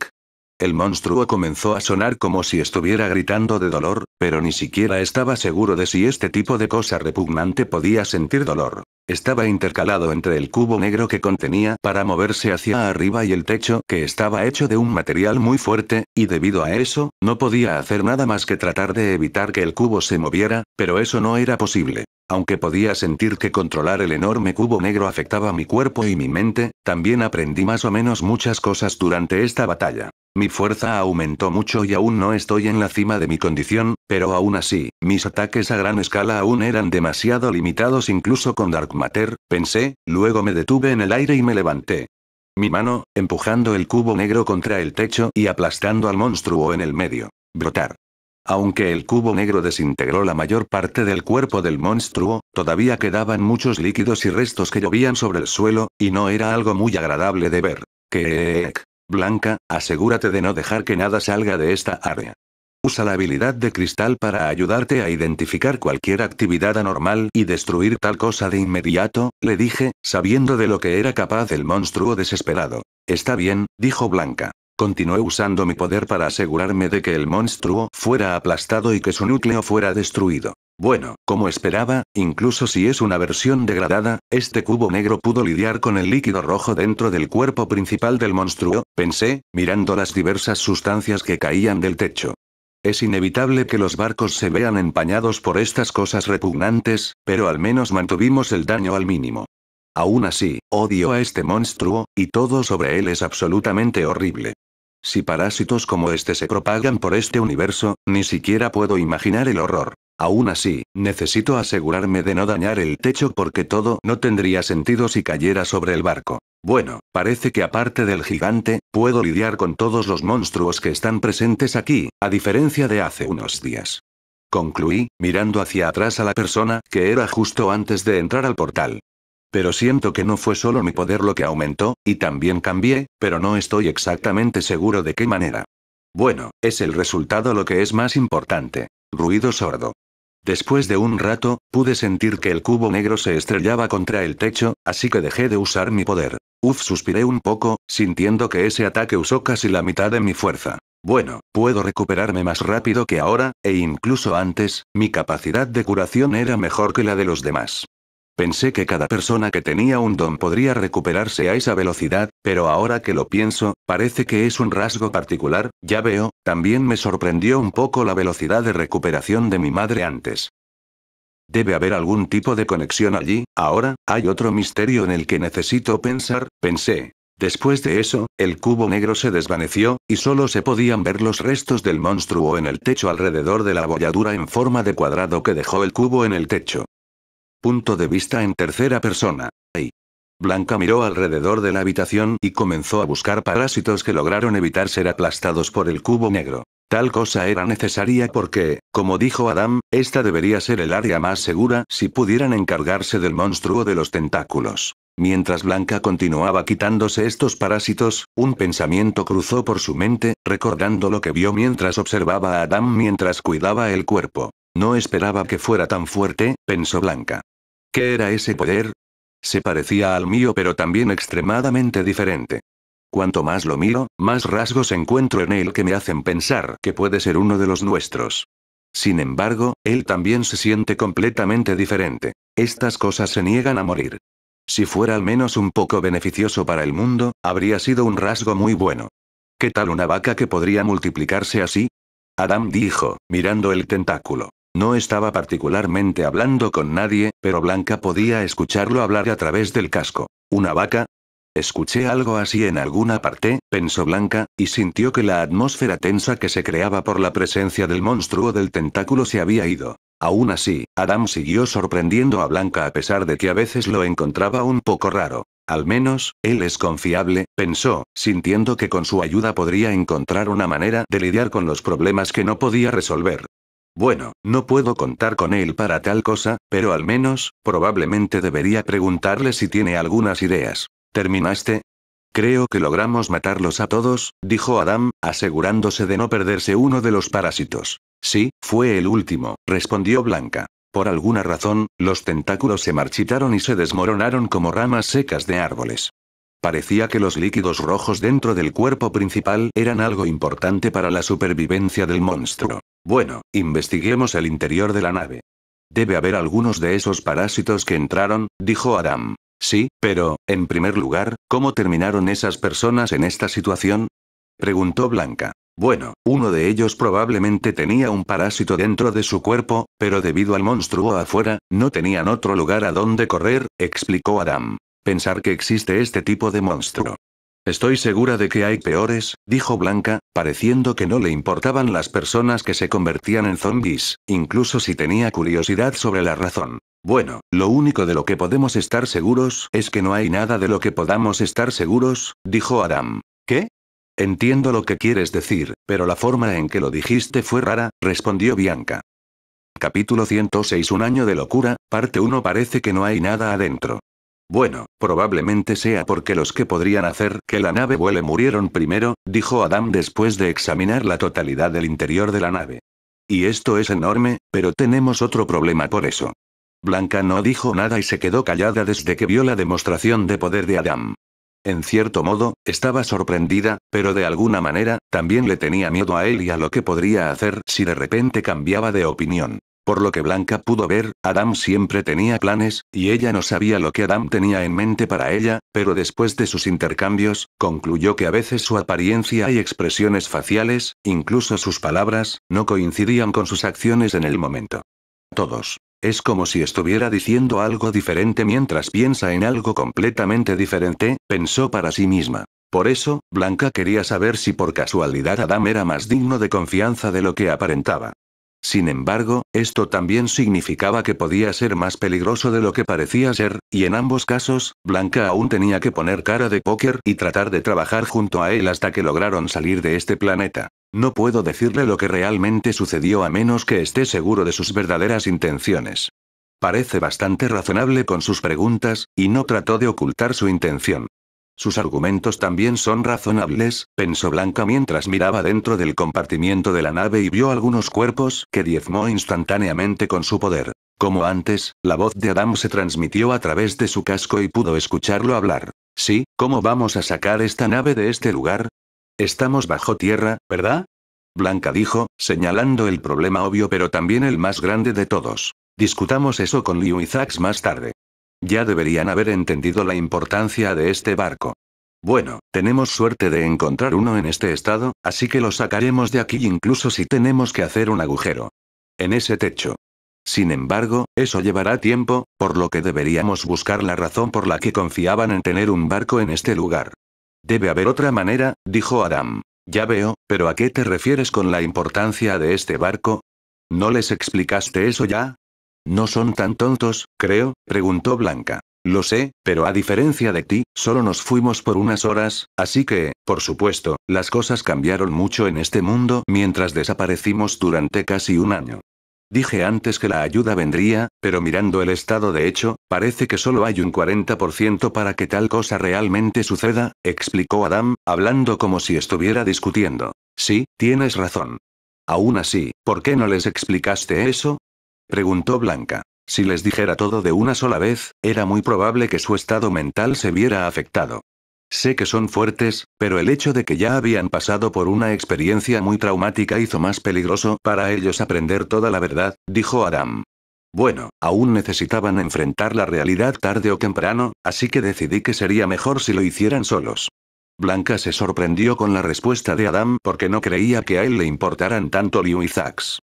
el monstruo comenzó a sonar como si estuviera gritando de dolor, pero ni siquiera estaba seguro de si este tipo de cosa repugnante podía sentir dolor. Estaba intercalado entre el cubo negro que contenía para moverse hacia arriba y el techo que estaba hecho de un material muy fuerte, y debido a eso, no podía hacer nada más que tratar de evitar que el cubo se moviera, pero eso no era posible. Aunque podía sentir que controlar el enorme cubo negro afectaba mi cuerpo y mi mente, también aprendí más o menos muchas cosas durante esta batalla. Mi fuerza aumentó mucho y aún no estoy en la cima de mi condición, pero aún así, mis ataques a gran escala aún eran demasiado limitados incluso con Dark Matter, pensé, luego me detuve en el aire y me levanté. Mi mano, empujando el cubo negro contra el techo y aplastando al monstruo en el medio. Brotar. Aunque el cubo negro desintegró la mayor parte del cuerpo del monstruo, todavía quedaban muchos líquidos y restos que llovían sobre el suelo, y no era algo muy agradable de ver. Que Blanca, asegúrate de no dejar que nada salga de esta área. Usa la habilidad de cristal para ayudarte a identificar cualquier actividad anormal y destruir tal cosa de inmediato, le dije, sabiendo de lo que era capaz el monstruo desesperado. Está bien, dijo Blanca. Continué usando mi poder para asegurarme de que el monstruo fuera aplastado y que su núcleo fuera destruido. Bueno, como esperaba, incluso si es una versión degradada, este cubo negro pudo lidiar con el líquido rojo dentro del cuerpo principal del monstruo, pensé, mirando las diversas sustancias que caían del techo. Es inevitable que los barcos se vean empañados por estas cosas repugnantes, pero al menos mantuvimos el daño al mínimo. Aún así, odio a este monstruo, y todo sobre él es absolutamente horrible. Si parásitos como este se propagan por este universo, ni siquiera puedo imaginar el horror. Aún así, necesito asegurarme de no dañar el techo porque todo no tendría sentido si cayera sobre el barco. Bueno, parece que aparte del gigante, puedo lidiar con todos los monstruos que están presentes aquí, a diferencia de hace unos días. Concluí, mirando hacia atrás a la persona que era justo antes de entrar al portal. Pero siento que no fue solo mi poder lo que aumentó, y también cambié, pero no estoy exactamente seguro de qué manera. Bueno, es el resultado lo que es más importante. Ruido sordo. Después de un rato, pude sentir que el cubo negro se estrellaba contra el techo, así que dejé de usar mi poder. Uf, suspiré un poco, sintiendo que ese ataque usó casi la mitad de mi fuerza. Bueno, puedo recuperarme más rápido que ahora, e incluso antes, mi capacidad de curación era mejor que la de los demás. Pensé que cada persona que tenía un don podría recuperarse a esa velocidad, pero ahora que lo pienso, parece que es un rasgo particular, ya veo, también me sorprendió un poco la velocidad de recuperación de mi madre antes. Debe haber algún tipo de conexión allí, ahora, hay otro misterio en el que necesito pensar, pensé. Después de eso, el cubo negro se desvaneció, y solo se podían ver los restos del monstruo en el techo alrededor de la abolladura en forma de cuadrado que dejó el cubo en el techo. Punto de vista en tercera persona. Blanca miró alrededor de la habitación y comenzó a buscar parásitos que lograron evitar ser aplastados por el cubo negro. Tal cosa era necesaria porque, como dijo Adam, esta debería ser el área más segura si pudieran encargarse del monstruo de los tentáculos. Mientras Blanca continuaba quitándose estos parásitos, un pensamiento cruzó por su mente, recordando lo que vio mientras observaba a Adam mientras cuidaba el cuerpo. No esperaba que fuera tan fuerte, pensó Blanca. ¿Qué era ese poder? Se parecía al mío pero también extremadamente diferente. Cuanto más lo miro, más rasgos encuentro en él que me hacen pensar que puede ser uno de los nuestros. Sin embargo, él también se siente completamente diferente. Estas cosas se niegan a morir. Si fuera al menos un poco beneficioso para el mundo, habría sido un rasgo muy bueno. ¿Qué tal una vaca que podría multiplicarse así? Adam dijo, mirando el tentáculo. No estaba particularmente hablando con nadie, pero Blanca podía escucharlo hablar a través del casco. ¿Una vaca? Escuché algo así en alguna parte, pensó Blanca, y sintió que la atmósfera tensa que se creaba por la presencia del monstruo del tentáculo se había ido. Aún así, Adam siguió sorprendiendo a Blanca a pesar de que a veces lo encontraba un poco raro. Al menos, él es confiable, pensó, sintiendo que con su ayuda podría encontrar una manera de lidiar con los problemas que no podía resolver. Bueno, no puedo contar con él para tal cosa, pero al menos, probablemente debería preguntarle si tiene algunas ideas. ¿Terminaste? Creo que logramos matarlos a todos, dijo Adam, asegurándose de no perderse uno de los parásitos. Sí, fue el último, respondió Blanca. Por alguna razón, los tentáculos se marchitaron y se desmoronaron como ramas secas de árboles. Parecía que los líquidos rojos dentro del cuerpo principal eran algo importante para la supervivencia del monstruo. Bueno, investiguemos el interior de la nave. Debe haber algunos de esos parásitos que entraron, dijo Adam. Sí, pero, en primer lugar, ¿cómo terminaron esas personas en esta situación? preguntó Blanca. Bueno, uno de ellos probablemente tenía un parásito dentro de su cuerpo, pero debido al monstruo afuera, no tenían otro lugar a donde correr, explicó Adam. Pensar que existe este tipo de monstruo Estoy segura de que hay peores, dijo Blanca, pareciendo que no le importaban las personas que se convertían en zombies, incluso si tenía curiosidad sobre la razón. Bueno, lo único de lo que podemos estar seguros es que no hay nada de lo que podamos estar seguros, dijo Adam. ¿Qué? Entiendo lo que quieres decir, pero la forma en que lo dijiste fue rara, respondió Bianca. Capítulo 106 Un año de locura, parte 1 Parece que no hay nada adentro. Bueno, probablemente sea porque los que podrían hacer que la nave vuele murieron primero, dijo Adam después de examinar la totalidad del interior de la nave. Y esto es enorme, pero tenemos otro problema por eso. Blanca no dijo nada y se quedó callada desde que vio la demostración de poder de Adam. En cierto modo, estaba sorprendida, pero de alguna manera, también le tenía miedo a él y a lo que podría hacer si de repente cambiaba de opinión. Por lo que Blanca pudo ver, Adam siempre tenía planes, y ella no sabía lo que Adam tenía en mente para ella, pero después de sus intercambios, concluyó que a veces su apariencia y expresiones faciales, incluso sus palabras, no coincidían con sus acciones en el momento. Todos. Es como si estuviera diciendo algo diferente mientras piensa en algo completamente diferente, pensó para sí misma. Por eso, Blanca quería saber si por casualidad Adam era más digno de confianza de lo que aparentaba. Sin embargo, esto también significaba que podía ser más peligroso de lo que parecía ser, y en ambos casos, Blanca aún tenía que poner cara de póker y tratar de trabajar junto a él hasta que lograron salir de este planeta. No puedo decirle lo que realmente sucedió a menos que esté seguro de sus verdaderas intenciones. Parece bastante razonable con sus preguntas, y no trató de ocultar su intención. Sus argumentos también son razonables, pensó Blanca mientras miraba dentro del compartimiento de la nave y vio algunos cuerpos que diezmó instantáneamente con su poder. Como antes, la voz de Adam se transmitió a través de su casco y pudo escucharlo hablar. Sí, ¿cómo vamos a sacar esta nave de este lugar? Estamos bajo tierra, ¿verdad? Blanca dijo, señalando el problema obvio pero también el más grande de todos. Discutamos eso con Liu y Zax más tarde. Ya deberían haber entendido la importancia de este barco. Bueno, tenemos suerte de encontrar uno en este estado, así que lo sacaremos de aquí incluso si tenemos que hacer un agujero. En ese techo. Sin embargo, eso llevará tiempo, por lo que deberíamos buscar la razón por la que confiaban en tener un barco en este lugar. Debe haber otra manera, dijo Adam. Ya veo, pero ¿a qué te refieres con la importancia de este barco? ¿No les explicaste eso ya? No son tan tontos, creo, preguntó Blanca. Lo sé, pero a diferencia de ti, solo nos fuimos por unas horas, así que, por supuesto, las cosas cambiaron mucho en este mundo mientras desaparecimos durante casi un año. Dije antes que la ayuda vendría, pero mirando el estado de hecho, parece que solo hay un 40% para que tal cosa realmente suceda, explicó Adam, hablando como si estuviera discutiendo. Sí, tienes razón. Aún así, ¿por qué no les explicaste eso? preguntó Blanca. Si les dijera todo de una sola vez, era muy probable que su estado mental se viera afectado. Sé que son fuertes, pero el hecho de que ya habían pasado por una experiencia muy traumática hizo más peligroso para ellos aprender toda la verdad, dijo Adam. Bueno, aún necesitaban enfrentar la realidad tarde o temprano, así que decidí que sería mejor si lo hicieran solos. Blanca se sorprendió con la respuesta de Adam porque no creía que a él le importaran tanto Liu y Zax.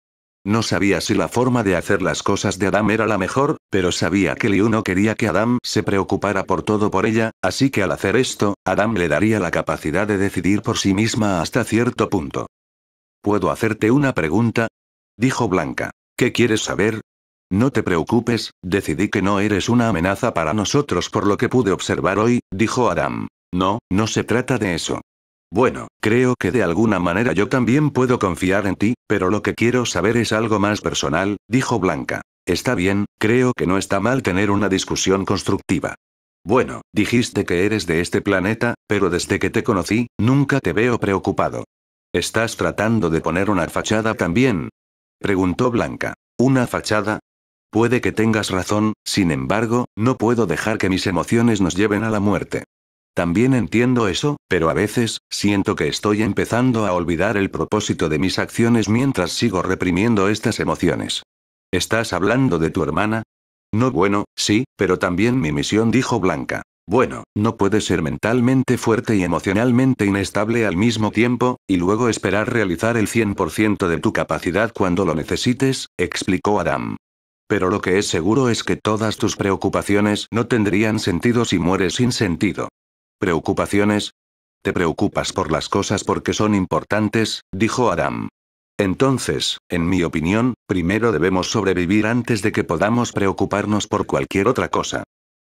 No sabía si la forma de hacer las cosas de Adam era la mejor, pero sabía que Liu no quería que Adam se preocupara por todo por ella, así que al hacer esto, Adam le daría la capacidad de decidir por sí misma hasta cierto punto. ¿Puedo hacerte una pregunta? Dijo Blanca. ¿Qué quieres saber? No te preocupes, decidí que no eres una amenaza para nosotros por lo que pude observar hoy, dijo Adam. No, no se trata de eso. Bueno, creo que de alguna manera yo también puedo confiar en ti, pero lo que quiero saber es algo más personal, dijo Blanca. Está bien, creo que no está mal tener una discusión constructiva. Bueno, dijiste que eres de este planeta, pero desde que te conocí, nunca te veo preocupado. ¿Estás tratando de poner una fachada también? Preguntó Blanca. ¿Una fachada? Puede que tengas razón, sin embargo, no puedo dejar que mis emociones nos lleven a la muerte. También entiendo eso, pero a veces, siento que estoy empezando a olvidar el propósito de mis acciones mientras sigo reprimiendo estas emociones. ¿Estás hablando de tu hermana? No bueno, sí, pero también mi misión, dijo Blanca. Bueno, no puedes ser mentalmente fuerte y emocionalmente inestable al mismo tiempo, y luego esperar realizar el 100% de tu capacidad cuando lo necesites, explicó Adam. Pero lo que es seguro es que todas tus preocupaciones no tendrían sentido si mueres sin sentido. Preocupaciones. Te preocupas por las cosas porque son importantes, dijo Adam. Entonces, en mi opinión, primero debemos sobrevivir antes de que podamos preocuparnos por cualquier otra cosa.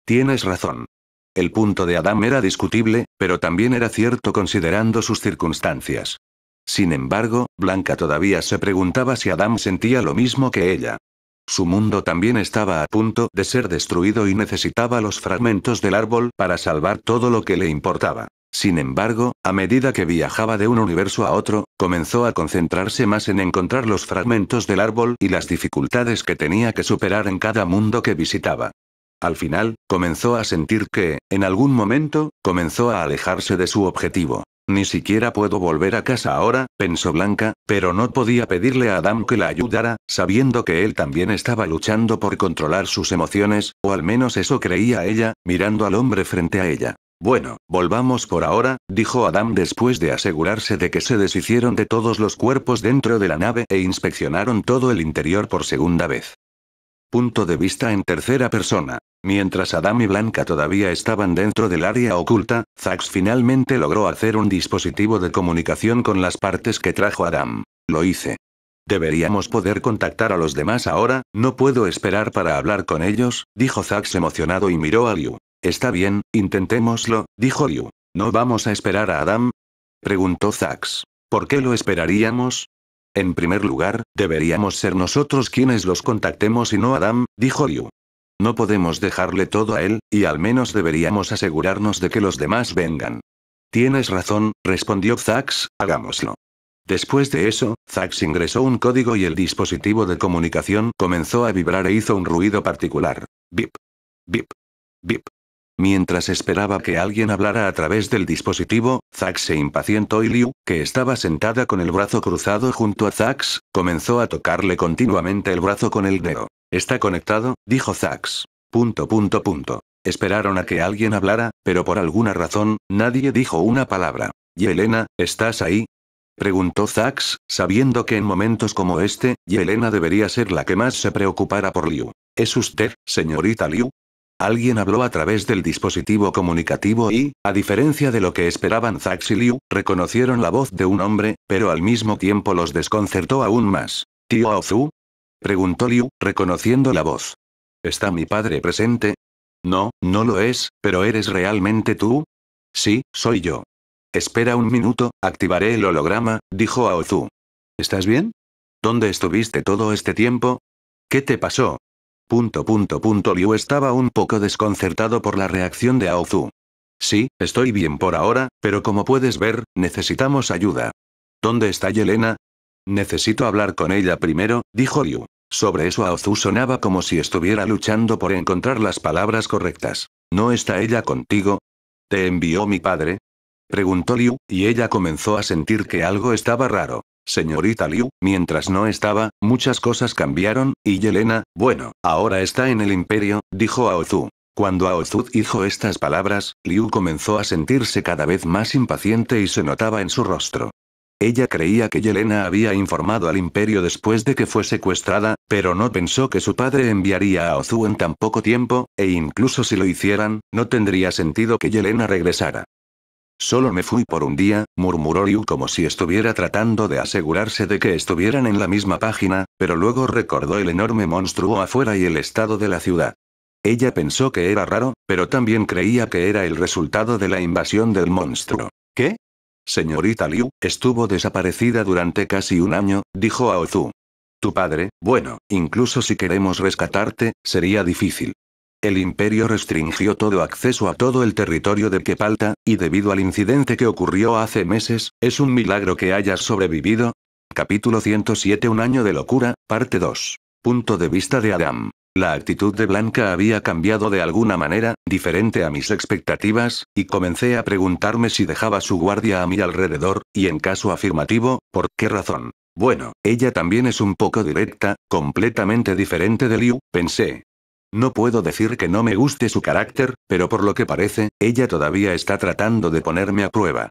Tienes razón. El punto de Adam era discutible, pero también era cierto considerando sus circunstancias. Sin embargo, Blanca todavía se preguntaba si Adam sentía lo mismo que ella. Su mundo también estaba a punto de ser destruido y necesitaba los fragmentos del árbol para salvar todo lo que le importaba. Sin embargo, a medida que viajaba de un universo a otro, comenzó a concentrarse más en encontrar los fragmentos del árbol y las dificultades que tenía que superar en cada mundo que visitaba. Al final, comenzó a sentir que, en algún momento, comenzó a alejarse de su objetivo. Ni siquiera puedo volver a casa ahora, pensó Blanca, pero no podía pedirle a Adam que la ayudara, sabiendo que él también estaba luchando por controlar sus emociones, o al menos eso creía ella, mirando al hombre frente a ella. Bueno, volvamos por ahora, dijo Adam después de asegurarse de que se deshicieron de todos los cuerpos dentro de la nave e inspeccionaron todo el interior por segunda vez punto de vista en tercera persona. Mientras Adam y Blanca todavía estaban dentro del área oculta, Zax finalmente logró hacer un dispositivo de comunicación con las partes que trajo Adam. Lo hice. Deberíamos poder contactar a los demás ahora, no puedo esperar para hablar con ellos, dijo Zax emocionado y miró a Liu. Está bien, intentémoslo, dijo Liu. ¿No vamos a esperar a Adam? Preguntó Zax. ¿Por qué lo esperaríamos? En primer lugar, deberíamos ser nosotros quienes los contactemos y no Adam, dijo Liu. No podemos dejarle todo a él, y al menos deberíamos asegurarnos de que los demás vengan. Tienes razón, respondió Zax, hagámoslo. Después de eso, Zax ingresó un código y el dispositivo de comunicación comenzó a vibrar e hizo un ruido particular. Bip. Bip. Bip. Mientras esperaba que alguien hablara a través del dispositivo, Zack se impacientó y Liu, que estaba sentada con el brazo cruzado junto a Zax, comenzó a tocarle continuamente el brazo con el dedo. Está conectado, dijo Zax. Punto punto punto. Esperaron a que alguien hablara, pero por alguna razón, nadie dijo una palabra. Yelena, ¿estás ahí? Preguntó Zax, sabiendo que en momentos como este, Yelena debería ser la que más se preocupara por Liu. ¿Es usted, señorita Liu? Alguien habló a través del dispositivo comunicativo y, a diferencia de lo que esperaban Zax y Liu, reconocieron la voz de un hombre, pero al mismo tiempo los desconcertó aún más. ¿Tío Ozu? Preguntó Liu, reconociendo la voz. ¿Está mi padre presente? No, no lo es, pero ¿eres realmente tú? Sí, soy yo. Espera un minuto, activaré el holograma, dijo ozu ¿Estás bien? ¿Dónde estuviste todo este tiempo? ¿Qué te pasó? Punto punto punto Liu estaba un poco desconcertado por la reacción de Aozu. Sí, estoy bien por ahora, pero como puedes ver, necesitamos ayuda. ¿Dónde está Yelena? Necesito hablar con ella primero, dijo Liu. Sobre eso Aozu sonaba como si estuviera luchando por encontrar las palabras correctas. ¿No está ella contigo? ¿Te envió mi padre? Preguntó Liu, y ella comenzó a sentir que algo estaba raro. Señorita Liu, mientras no estaba, muchas cosas cambiaron, y Yelena, bueno, ahora está en el imperio, dijo a Ozu. Cuando Aozu dijo estas palabras, Liu comenzó a sentirse cada vez más impaciente y se notaba en su rostro. Ella creía que Yelena había informado al imperio después de que fue secuestrada, pero no pensó que su padre enviaría a Ozu en tan poco tiempo, e incluso si lo hicieran, no tendría sentido que Yelena regresara. Solo me fui por un día, murmuró Liu como si estuviera tratando de asegurarse de que estuvieran en la misma página, pero luego recordó el enorme monstruo afuera y el estado de la ciudad. Ella pensó que era raro, pero también creía que era el resultado de la invasión del monstruo. ¿Qué? Señorita Liu, estuvo desaparecida durante casi un año, dijo a Ozu. Tu padre, bueno, incluso si queremos rescatarte, sería difícil el imperio restringió todo acceso a todo el territorio de Kepalta, y debido al incidente que ocurrió hace meses, es un milagro que hayas sobrevivido. Capítulo 107 Un año de locura, parte 2. Punto de vista de Adam. La actitud de Blanca había cambiado de alguna manera, diferente a mis expectativas, y comencé a preguntarme si dejaba su guardia a mi alrededor, y en caso afirmativo, ¿por qué razón? Bueno, ella también es un poco directa, completamente diferente de Liu, pensé, no puedo decir que no me guste su carácter, pero por lo que parece, ella todavía está tratando de ponerme a prueba.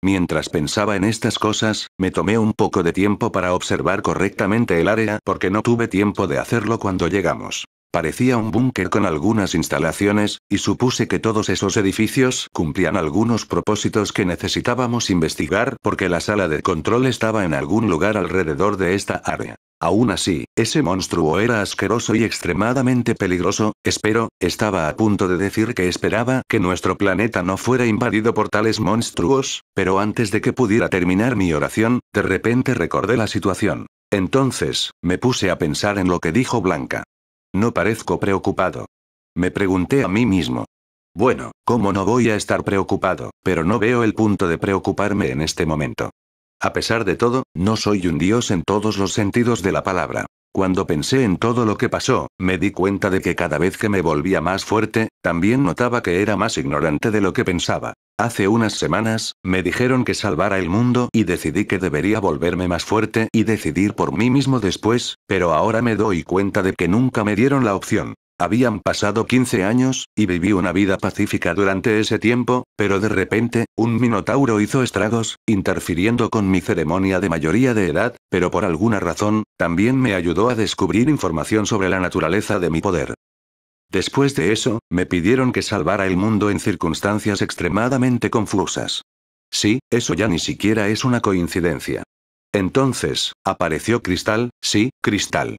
Mientras pensaba en estas cosas, me tomé un poco de tiempo para observar correctamente el área porque no tuve tiempo de hacerlo cuando llegamos. Parecía un búnker con algunas instalaciones, y supuse que todos esos edificios cumplían algunos propósitos que necesitábamos investigar porque la sala de control estaba en algún lugar alrededor de esta área. Aún así, ese monstruo era asqueroso y extremadamente peligroso, espero, estaba a punto de decir que esperaba que nuestro planeta no fuera invadido por tales monstruos, pero antes de que pudiera terminar mi oración, de repente recordé la situación. Entonces, me puse a pensar en lo que dijo Blanca. No parezco preocupado. Me pregunté a mí mismo. Bueno, ¿cómo no voy a estar preocupado? Pero no veo el punto de preocuparme en este momento. A pesar de todo, no soy un dios en todos los sentidos de la palabra. Cuando pensé en todo lo que pasó, me di cuenta de que cada vez que me volvía más fuerte, también notaba que era más ignorante de lo que pensaba. Hace unas semanas, me dijeron que salvara el mundo y decidí que debería volverme más fuerte y decidir por mí mismo después, pero ahora me doy cuenta de que nunca me dieron la opción. Habían pasado 15 años, y viví una vida pacífica durante ese tiempo, pero de repente, un minotauro hizo estragos, interfiriendo con mi ceremonia de mayoría de edad, pero por alguna razón, también me ayudó a descubrir información sobre la naturaleza de mi poder. Después de eso, me pidieron que salvara el mundo en circunstancias extremadamente confusas. Sí, eso ya ni siquiera es una coincidencia. Entonces, apareció Cristal, sí, Cristal.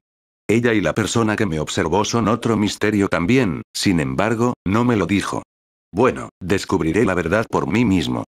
Ella y la persona que me observó son otro misterio también, sin embargo, no me lo dijo. Bueno, descubriré la verdad por mí mismo.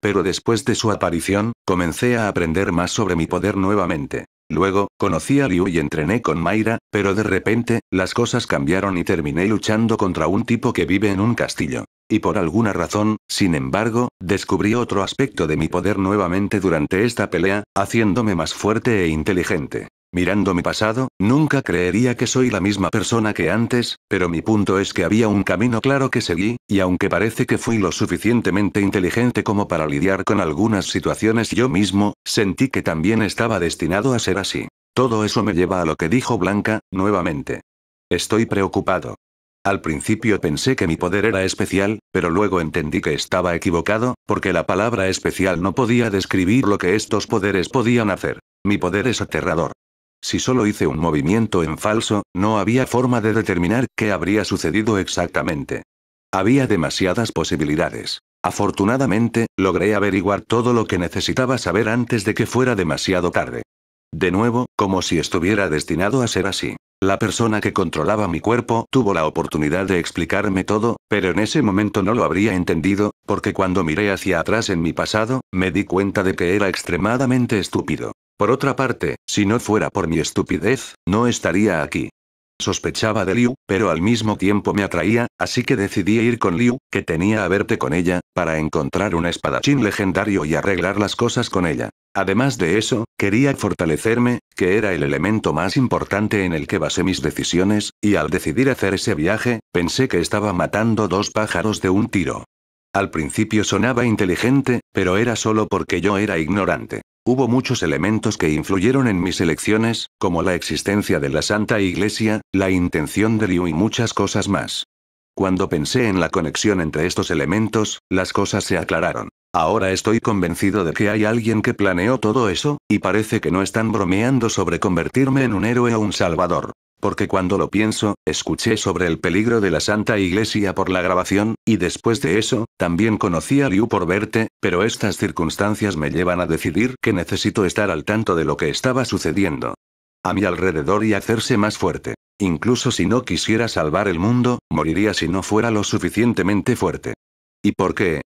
Pero después de su aparición, comencé a aprender más sobre mi poder nuevamente. Luego, conocí a Liu y entrené con Mayra, pero de repente, las cosas cambiaron y terminé luchando contra un tipo que vive en un castillo. Y por alguna razón, sin embargo, descubrí otro aspecto de mi poder nuevamente durante esta pelea, haciéndome más fuerte e inteligente. Mirando mi pasado, nunca creería que soy la misma persona que antes, pero mi punto es que había un camino claro que seguí, y aunque parece que fui lo suficientemente inteligente como para lidiar con algunas situaciones yo mismo, sentí que también estaba destinado a ser así. Todo eso me lleva a lo que dijo Blanca, nuevamente. Estoy preocupado. Al principio pensé que mi poder era especial, pero luego entendí que estaba equivocado, porque la palabra especial no podía describir lo que estos poderes podían hacer. Mi poder es aterrador. Si solo hice un movimiento en falso, no había forma de determinar qué habría sucedido exactamente. Había demasiadas posibilidades. Afortunadamente, logré averiguar todo lo que necesitaba saber antes de que fuera demasiado tarde. De nuevo, como si estuviera destinado a ser así. La persona que controlaba mi cuerpo tuvo la oportunidad de explicarme todo, pero en ese momento no lo habría entendido, porque cuando miré hacia atrás en mi pasado, me di cuenta de que era extremadamente estúpido. Por otra parte, si no fuera por mi estupidez, no estaría aquí. Sospechaba de Liu, pero al mismo tiempo me atraía, así que decidí ir con Liu, que tenía a verte con ella, para encontrar un espadachín legendario y arreglar las cosas con ella. Además de eso, quería fortalecerme, que era el elemento más importante en el que basé mis decisiones, y al decidir hacer ese viaje, pensé que estaba matando dos pájaros de un tiro. Al principio sonaba inteligente, pero era solo porque yo era ignorante. Hubo muchos elementos que influyeron en mis elecciones, como la existencia de la Santa Iglesia, la intención de Liu y muchas cosas más. Cuando pensé en la conexión entre estos elementos, las cosas se aclararon. Ahora estoy convencido de que hay alguien que planeó todo eso, y parece que no están bromeando sobre convertirme en un héroe o un salvador porque cuando lo pienso, escuché sobre el peligro de la Santa Iglesia por la grabación, y después de eso, también conocí a Liu por verte, pero estas circunstancias me llevan a decidir que necesito estar al tanto de lo que estaba sucediendo. A mi alrededor y hacerse más fuerte. Incluso si no quisiera salvar el mundo, moriría si no fuera lo suficientemente fuerte. ¿Y por qué?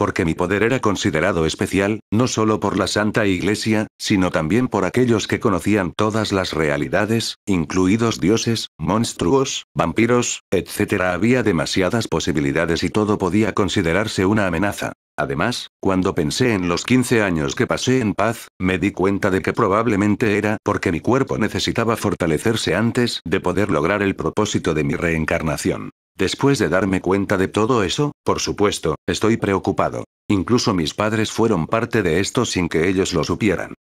porque mi poder era considerado especial, no solo por la Santa Iglesia, sino también por aquellos que conocían todas las realidades, incluidos dioses, monstruos, vampiros, etc. Había demasiadas posibilidades y todo podía considerarse una amenaza. Además, cuando pensé en los 15 años que pasé en paz, me di cuenta de que probablemente era porque mi cuerpo necesitaba fortalecerse antes de poder lograr el propósito de mi reencarnación. Después de darme cuenta de todo eso, por supuesto, estoy preocupado. Incluso mis padres fueron parte de esto sin que ellos lo supieran.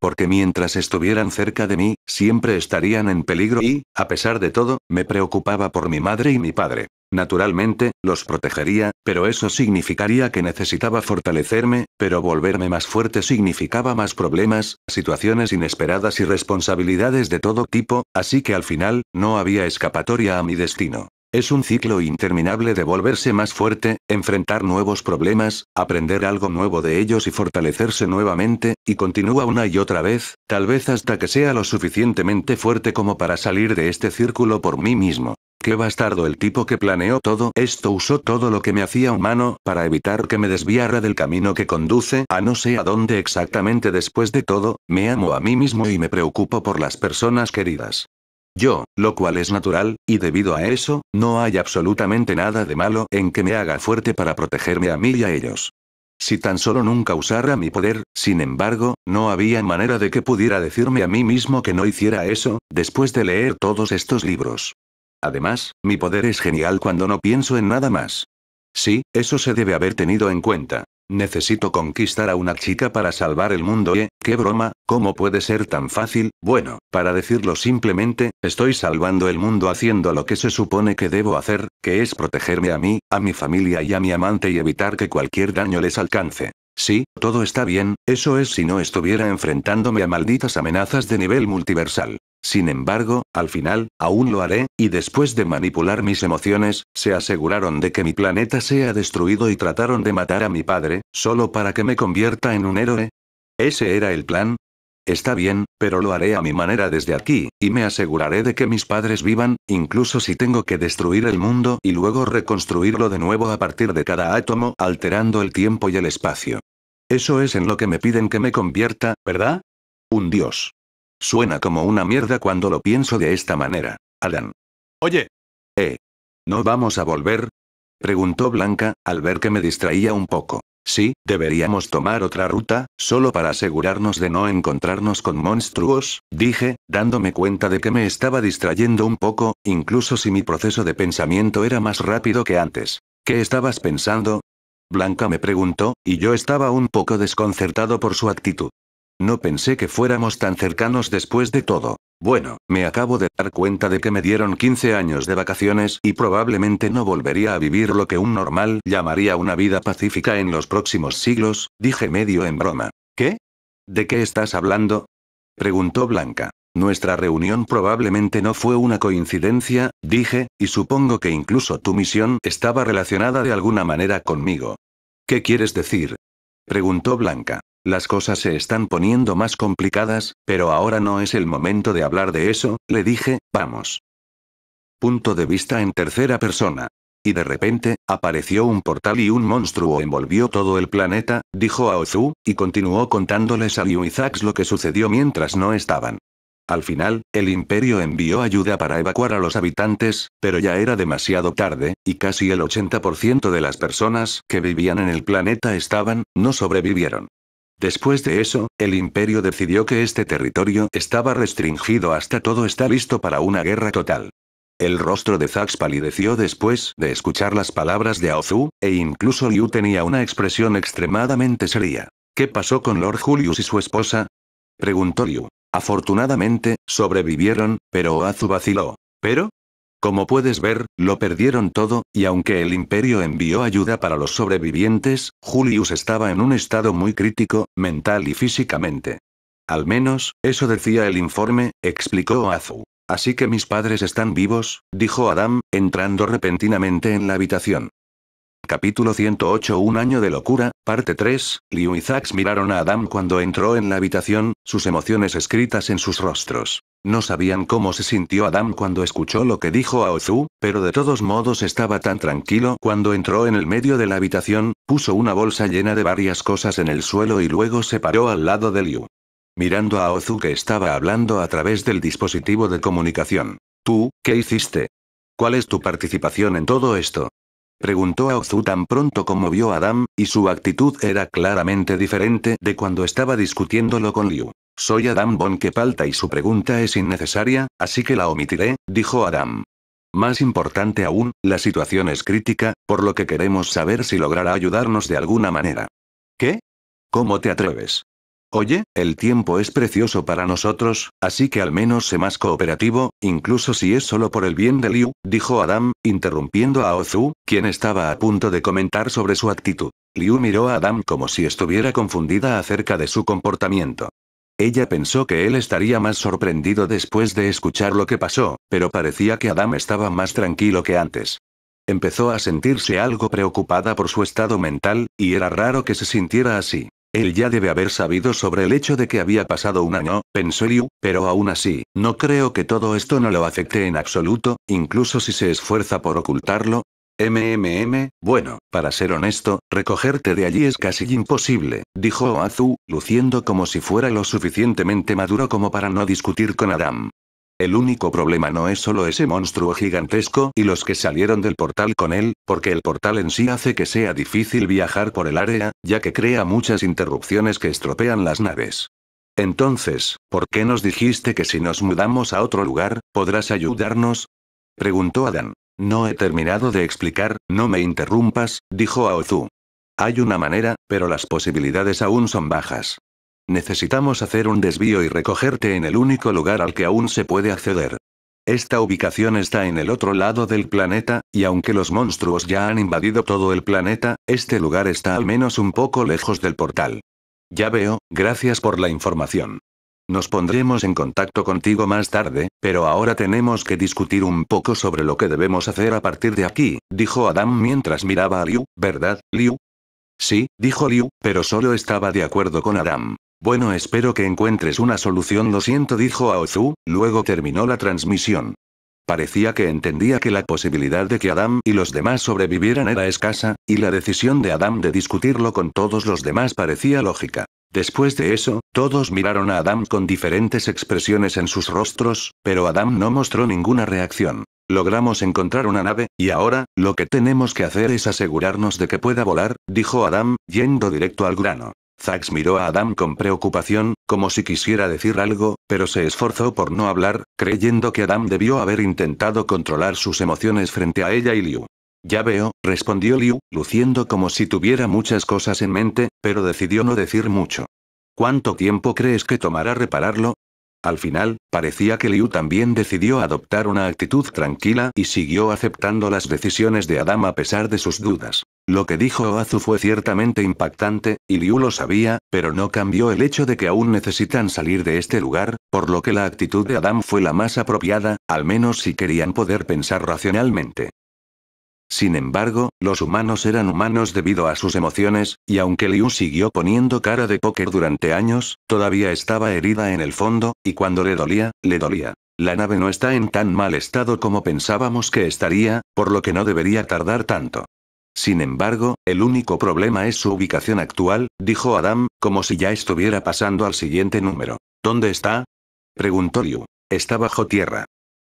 Porque mientras estuvieran cerca de mí, siempre estarían en peligro y, a pesar de todo, me preocupaba por mi madre y mi padre. Naturalmente, los protegería, pero eso significaría que necesitaba fortalecerme, pero volverme más fuerte significaba más problemas, situaciones inesperadas y responsabilidades de todo tipo, así que al final, no había escapatoria a mi destino. Es un ciclo interminable de volverse más fuerte, enfrentar nuevos problemas, aprender algo nuevo de ellos y fortalecerse nuevamente, y continúa una y otra vez, tal vez hasta que sea lo suficientemente fuerte como para salir de este círculo por mí mismo. Qué bastardo el tipo que planeó todo esto usó todo lo que me hacía humano para evitar que me desviara del camino que conduce a no sé a dónde exactamente después de todo, me amo a mí mismo y me preocupo por las personas queridas yo, lo cual es natural, y debido a eso, no hay absolutamente nada de malo en que me haga fuerte para protegerme a mí y a ellos. Si tan solo nunca usara mi poder, sin embargo, no había manera de que pudiera decirme a mí mismo que no hiciera eso, después de leer todos estos libros. Además, mi poder es genial cuando no pienso en nada más. Sí, eso se debe haber tenido en cuenta. Necesito conquistar a una chica para salvar el mundo. ¿Eh? ¿Qué broma? ¿Cómo puede ser tan fácil? Bueno, para decirlo simplemente, estoy salvando el mundo haciendo lo que se supone que debo hacer, que es protegerme a mí, a mi familia y a mi amante y evitar que cualquier daño les alcance. Sí, todo está bien, eso es si no estuviera enfrentándome a malditas amenazas de nivel multiversal. Sin embargo, al final, aún lo haré, y después de manipular mis emociones, se aseguraron de que mi planeta sea destruido y trataron de matar a mi padre, solo para que me convierta en un héroe. ¿Ese era el plan? Está bien, pero lo haré a mi manera desde aquí, y me aseguraré de que mis padres vivan, incluso si tengo que destruir el mundo y luego reconstruirlo de nuevo a partir de cada átomo, alterando el tiempo y el espacio. Eso es en lo que me piden que me convierta, ¿verdad? Un dios. Suena como una mierda cuando lo pienso de esta manera. Adán. Oye. Eh. ¿No vamos a volver? Preguntó Blanca, al ver que me distraía un poco. Sí, deberíamos tomar otra ruta, solo para asegurarnos de no encontrarnos con monstruos, dije, dándome cuenta de que me estaba distrayendo un poco, incluso si mi proceso de pensamiento era más rápido que antes. ¿Qué estabas pensando? Blanca me preguntó, y yo estaba un poco desconcertado por su actitud. No pensé que fuéramos tan cercanos después de todo. Bueno, me acabo de dar cuenta de que me dieron 15 años de vacaciones y probablemente no volvería a vivir lo que un normal llamaría una vida pacífica en los próximos siglos, dije medio en broma. ¿Qué? ¿De qué estás hablando? preguntó Blanca. Nuestra reunión probablemente no fue una coincidencia, dije, y supongo que incluso tu misión estaba relacionada de alguna manera conmigo. ¿Qué quieres decir? preguntó Blanca. Las cosas se están poniendo más complicadas, pero ahora no es el momento de hablar de eso, le dije, vamos. Punto de vista en tercera persona. Y de repente, apareció un portal y un monstruo envolvió todo el planeta, dijo Ozu, y continuó contándoles a Liu y Zax lo que sucedió mientras no estaban. Al final, el imperio envió ayuda para evacuar a los habitantes, pero ya era demasiado tarde, y casi el 80% de las personas que vivían en el planeta estaban, no sobrevivieron. Después de eso, el imperio decidió que este territorio estaba restringido hasta todo está listo para una guerra total. El rostro de Zax palideció después de escuchar las palabras de Aozu, e incluso Liu tenía una expresión extremadamente seria. ¿Qué pasó con Lord Julius y su esposa? Preguntó Liu. Afortunadamente, sobrevivieron, pero Azu vaciló. ¿Pero? Como puedes ver, lo perdieron todo, y aunque el imperio envió ayuda para los sobrevivientes, Julius estaba en un estado muy crítico, mental y físicamente. Al menos, eso decía el informe, explicó Azu. Así que mis padres están vivos, dijo Adam, entrando repentinamente en la habitación. Capítulo 108 Un año de locura, parte 3. Liu y Zax miraron a Adam cuando entró en la habitación, sus emociones escritas en sus rostros. No sabían cómo se sintió Adam cuando escuchó lo que dijo a Ozu, pero de todos modos estaba tan tranquilo cuando entró en el medio de la habitación, puso una bolsa llena de varias cosas en el suelo y luego se paró al lado de Liu. Mirando a Ozu que estaba hablando a través del dispositivo de comunicación. ¿Tú, qué hiciste? ¿Cuál es tu participación en todo esto? Preguntó a Ozu tan pronto como vio a Adam, y su actitud era claramente diferente de cuando estaba discutiéndolo con Liu. Soy Adam que palta y su pregunta es innecesaria, así que la omitiré, dijo Adam. Más importante aún, la situación es crítica, por lo que queremos saber si logrará ayudarnos de alguna manera. ¿Qué? ¿Cómo te atreves? Oye, el tiempo es precioso para nosotros, así que al menos sé más cooperativo, incluso si es solo por el bien de Liu, dijo Adam, interrumpiendo a Ozu, quien estaba a punto de comentar sobre su actitud. Liu miró a Adam como si estuviera confundida acerca de su comportamiento. Ella pensó que él estaría más sorprendido después de escuchar lo que pasó, pero parecía que Adam estaba más tranquilo que antes. Empezó a sentirse algo preocupada por su estado mental, y era raro que se sintiera así. Él ya debe haber sabido sobre el hecho de que había pasado un año, pensó Liu, pero aún así, no creo que todo esto no lo afecte en absoluto, incluso si se esfuerza por ocultarlo. MMM, bueno, para ser honesto, recogerte de allí es casi imposible, dijo Oazu, luciendo como si fuera lo suficientemente maduro como para no discutir con Adam. El único problema no es solo ese monstruo gigantesco y los que salieron del portal con él, porque el portal en sí hace que sea difícil viajar por el área, ya que crea muchas interrupciones que estropean las naves. Entonces, ¿por qué nos dijiste que si nos mudamos a otro lugar, podrás ayudarnos? Preguntó Adán. No he terminado de explicar, no me interrumpas, dijo Aozu. Hay una manera, pero las posibilidades aún son bajas. Necesitamos hacer un desvío y recogerte en el único lugar al que aún se puede acceder. Esta ubicación está en el otro lado del planeta, y aunque los monstruos ya han invadido todo el planeta, este lugar está al menos un poco lejos del portal. Ya veo, gracias por la información. Nos pondremos en contacto contigo más tarde, pero ahora tenemos que discutir un poco sobre lo que debemos hacer a partir de aquí, dijo Adam mientras miraba a Liu, ¿verdad, Liu? Sí, dijo Liu, pero solo estaba de acuerdo con Adam. Bueno espero que encuentres una solución lo siento dijo Aozu, luego terminó la transmisión. Parecía que entendía que la posibilidad de que Adam y los demás sobrevivieran era escasa, y la decisión de Adam de discutirlo con todos los demás parecía lógica. Después de eso, todos miraron a Adam con diferentes expresiones en sus rostros, pero Adam no mostró ninguna reacción. Logramos encontrar una nave, y ahora, lo que tenemos que hacer es asegurarnos de que pueda volar, dijo Adam, yendo directo al grano. Zax miró a Adam con preocupación, como si quisiera decir algo, pero se esforzó por no hablar, creyendo que Adam debió haber intentado controlar sus emociones frente a ella y Liu. Ya veo, respondió Liu, luciendo como si tuviera muchas cosas en mente, pero decidió no decir mucho. ¿Cuánto tiempo crees que tomará repararlo? Al final, parecía que Liu también decidió adoptar una actitud tranquila y siguió aceptando las decisiones de Adam a pesar de sus dudas. Lo que dijo Oazu fue ciertamente impactante, y Liu lo sabía, pero no cambió el hecho de que aún necesitan salir de este lugar, por lo que la actitud de Adam fue la más apropiada, al menos si querían poder pensar racionalmente. Sin embargo, los humanos eran humanos debido a sus emociones, y aunque Liu siguió poniendo cara de póker durante años, todavía estaba herida en el fondo, y cuando le dolía, le dolía. La nave no está en tan mal estado como pensábamos que estaría, por lo que no debería tardar tanto. Sin embargo, el único problema es su ubicación actual, dijo Adam, como si ya estuviera pasando al siguiente número. ¿Dónde está? preguntó Liu. Está bajo tierra.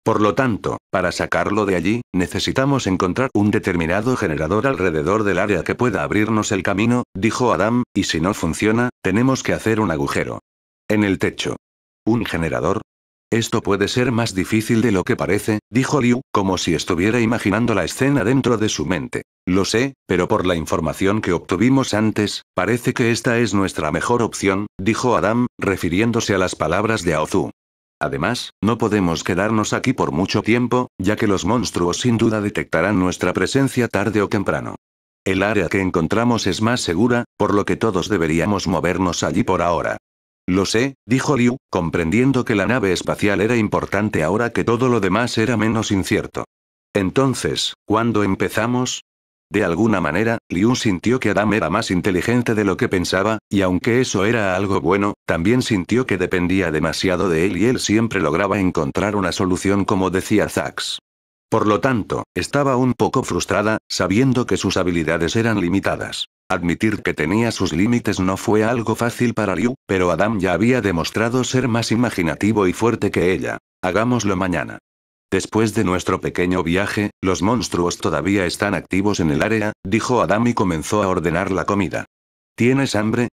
Por lo tanto, para sacarlo de allí, necesitamos encontrar un determinado generador alrededor del área que pueda abrirnos el camino, dijo Adam, y si no funciona, tenemos que hacer un agujero. En el techo. ¿Un generador? Esto puede ser más difícil de lo que parece, dijo Liu, como si estuviera imaginando la escena dentro de su mente. Lo sé, pero por la información que obtuvimos antes, parece que esta es nuestra mejor opción, dijo Adam, refiriéndose a las palabras de Aozu. Además, no podemos quedarnos aquí por mucho tiempo, ya que los monstruos sin duda detectarán nuestra presencia tarde o temprano. El área que encontramos es más segura, por lo que todos deberíamos movernos allí por ahora. Lo sé, dijo Liu, comprendiendo que la nave espacial era importante ahora que todo lo demás era menos incierto. Entonces, ¿cuándo empezamos? De alguna manera, Liu sintió que Adam era más inteligente de lo que pensaba, y aunque eso era algo bueno, también sintió que dependía demasiado de él y él siempre lograba encontrar una solución como decía Zax. Por lo tanto, estaba un poco frustrada, sabiendo que sus habilidades eran limitadas. Admitir que tenía sus límites no fue algo fácil para Liu, pero Adam ya había demostrado ser más imaginativo y fuerte que ella. Hagámoslo mañana. Después de nuestro pequeño viaje, los monstruos todavía están activos en el área, dijo Adam y comenzó a ordenar la comida. ¿Tienes hambre?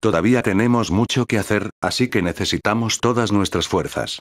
Todavía tenemos mucho que hacer, así que necesitamos todas nuestras fuerzas.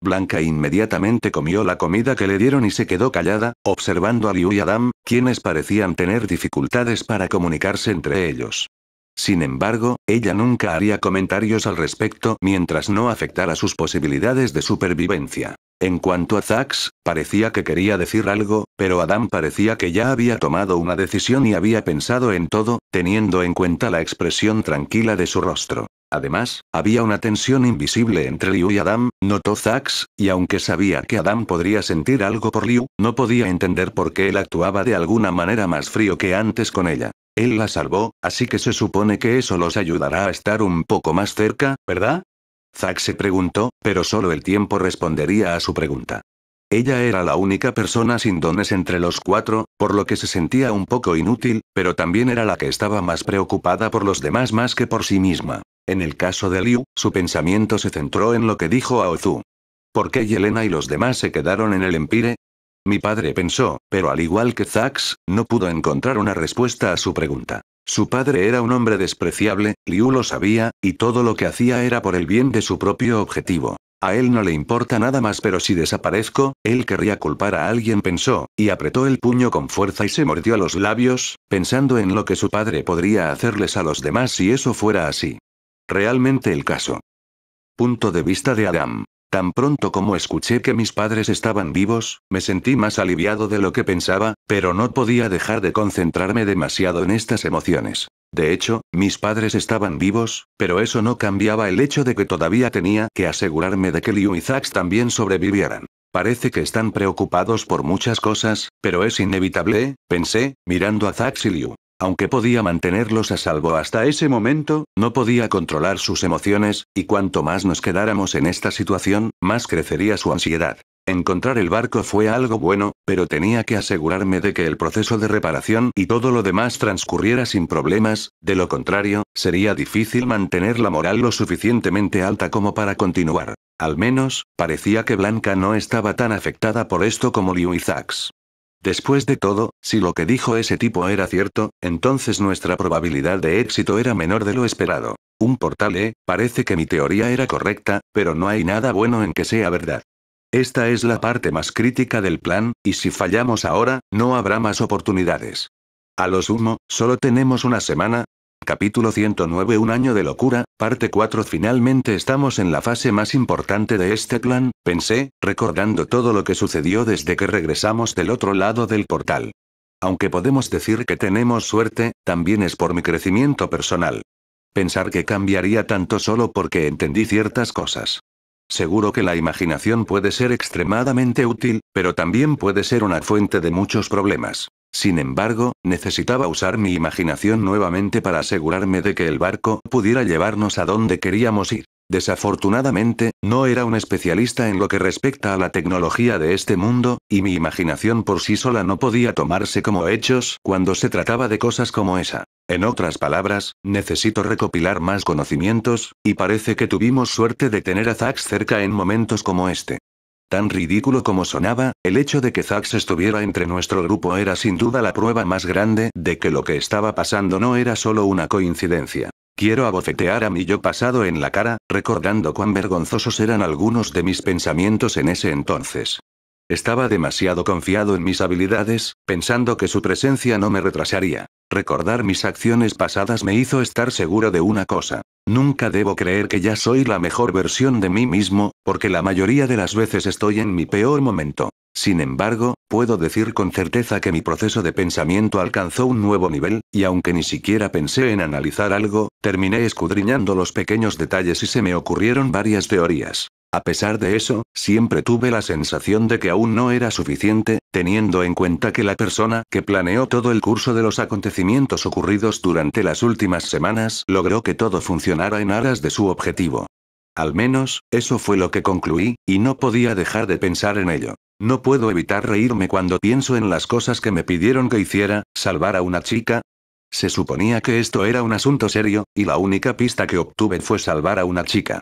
Blanca inmediatamente comió la comida que le dieron y se quedó callada, observando a Liu y Adam, quienes parecían tener dificultades para comunicarse entre ellos. Sin embargo, ella nunca haría comentarios al respecto mientras no afectara sus posibilidades de supervivencia. En cuanto a Zax, parecía que quería decir algo, pero Adam parecía que ya había tomado una decisión y había pensado en todo, teniendo en cuenta la expresión tranquila de su rostro. Además, había una tensión invisible entre Liu y Adam, notó Zax, y aunque sabía que Adam podría sentir algo por Liu, no podía entender por qué él actuaba de alguna manera más frío que antes con ella. Él la salvó, así que se supone que eso los ayudará a estar un poco más cerca, ¿verdad? Zack se preguntó, pero solo el tiempo respondería a su pregunta. Ella era la única persona sin dones entre los cuatro, por lo que se sentía un poco inútil, pero también era la que estaba más preocupada por los demás más que por sí misma. En el caso de Liu, su pensamiento se centró en lo que dijo a Ozu. ¿Por qué Yelena y los demás se quedaron en el Empire? Mi padre pensó, pero al igual que Zax, no pudo encontrar una respuesta a su pregunta. Su padre era un hombre despreciable, Liu lo sabía, y todo lo que hacía era por el bien de su propio objetivo. A él no le importa nada más pero si desaparezco, él querría culpar a alguien pensó, y apretó el puño con fuerza y se mordió los labios, pensando en lo que su padre podría hacerles a los demás si eso fuera así. Realmente el caso. Punto de vista de Adam. Tan pronto como escuché que mis padres estaban vivos, me sentí más aliviado de lo que pensaba, pero no podía dejar de concentrarme demasiado en estas emociones. De hecho, mis padres estaban vivos, pero eso no cambiaba el hecho de que todavía tenía que asegurarme de que Liu y Zax también sobrevivieran. Parece que están preocupados por muchas cosas, pero es inevitable, pensé, mirando a Zax y Liu. Aunque podía mantenerlos a salvo hasta ese momento, no podía controlar sus emociones, y cuanto más nos quedáramos en esta situación, más crecería su ansiedad. Encontrar el barco fue algo bueno, pero tenía que asegurarme de que el proceso de reparación y todo lo demás transcurriera sin problemas, de lo contrario, sería difícil mantener la moral lo suficientemente alta como para continuar. Al menos, parecía que Blanca no estaba tan afectada por esto como Liu y Zax. Después de todo, si lo que dijo ese tipo era cierto, entonces nuestra probabilidad de éxito era menor de lo esperado. Un portal E, parece que mi teoría era correcta, pero no hay nada bueno en que sea verdad. Esta es la parte más crítica del plan, y si fallamos ahora, no habrá más oportunidades. A lo sumo, solo tenemos una semana, Capítulo 109 Un año de locura, parte 4 Finalmente estamos en la fase más importante de este plan, pensé, recordando todo lo que sucedió desde que regresamos del otro lado del portal. Aunque podemos decir que tenemos suerte, también es por mi crecimiento personal. Pensar que cambiaría tanto solo porque entendí ciertas cosas. Seguro que la imaginación puede ser extremadamente útil, pero también puede ser una fuente de muchos problemas. Sin embargo, necesitaba usar mi imaginación nuevamente para asegurarme de que el barco pudiera llevarnos a donde queríamos ir. Desafortunadamente, no era un especialista en lo que respecta a la tecnología de este mundo, y mi imaginación por sí sola no podía tomarse como hechos cuando se trataba de cosas como esa. En otras palabras, necesito recopilar más conocimientos, y parece que tuvimos suerte de tener a Zax cerca en momentos como este. Tan ridículo como sonaba, el hecho de que Zax estuviera entre nuestro grupo era sin duda la prueba más grande de que lo que estaba pasando no era solo una coincidencia. Quiero abofetear a mi yo pasado en la cara, recordando cuán vergonzosos eran algunos de mis pensamientos en ese entonces. Estaba demasiado confiado en mis habilidades, pensando que su presencia no me retrasaría. Recordar mis acciones pasadas me hizo estar seguro de una cosa. Nunca debo creer que ya soy la mejor versión de mí mismo, porque la mayoría de las veces estoy en mi peor momento. Sin embargo, puedo decir con certeza que mi proceso de pensamiento alcanzó un nuevo nivel, y aunque ni siquiera pensé en analizar algo, terminé escudriñando los pequeños detalles y se me ocurrieron varias teorías. A pesar de eso, siempre tuve la sensación de que aún no era suficiente, teniendo en cuenta que la persona que planeó todo el curso de los acontecimientos ocurridos durante las últimas semanas logró que todo funcionara en aras de su objetivo. Al menos, eso fue lo que concluí, y no podía dejar de pensar en ello. No puedo evitar reírme cuando pienso en las cosas que me pidieron que hiciera, salvar a una chica. Se suponía que esto era un asunto serio, y la única pista que obtuve fue salvar a una chica.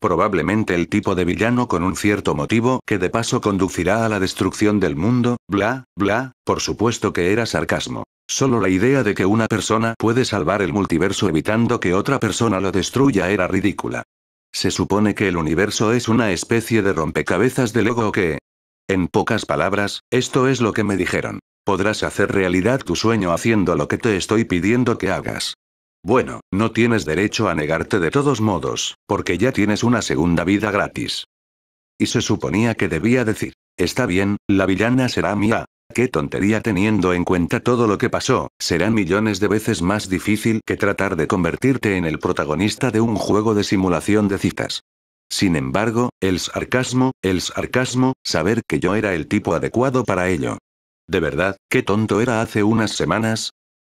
Probablemente el tipo de villano con un cierto motivo que de paso conducirá a la destrucción del mundo, bla, bla, por supuesto que era sarcasmo. Solo la idea de que una persona puede salvar el multiverso evitando que otra persona lo destruya era ridícula. Se supone que el universo es una especie de rompecabezas de Lego que... En pocas palabras, esto es lo que me dijeron. Podrás hacer realidad tu sueño haciendo lo que te estoy pidiendo que hagas. Bueno, no tienes derecho a negarte de todos modos, porque ya tienes una segunda vida gratis. Y se suponía que debía decir, está bien, la villana será mía, Qué tontería teniendo en cuenta todo lo que pasó, será millones de veces más difícil que tratar de convertirte en el protagonista de un juego de simulación de citas. Sin embargo, el sarcasmo, el sarcasmo, saber que yo era el tipo adecuado para ello. De verdad, qué tonto era hace unas semanas.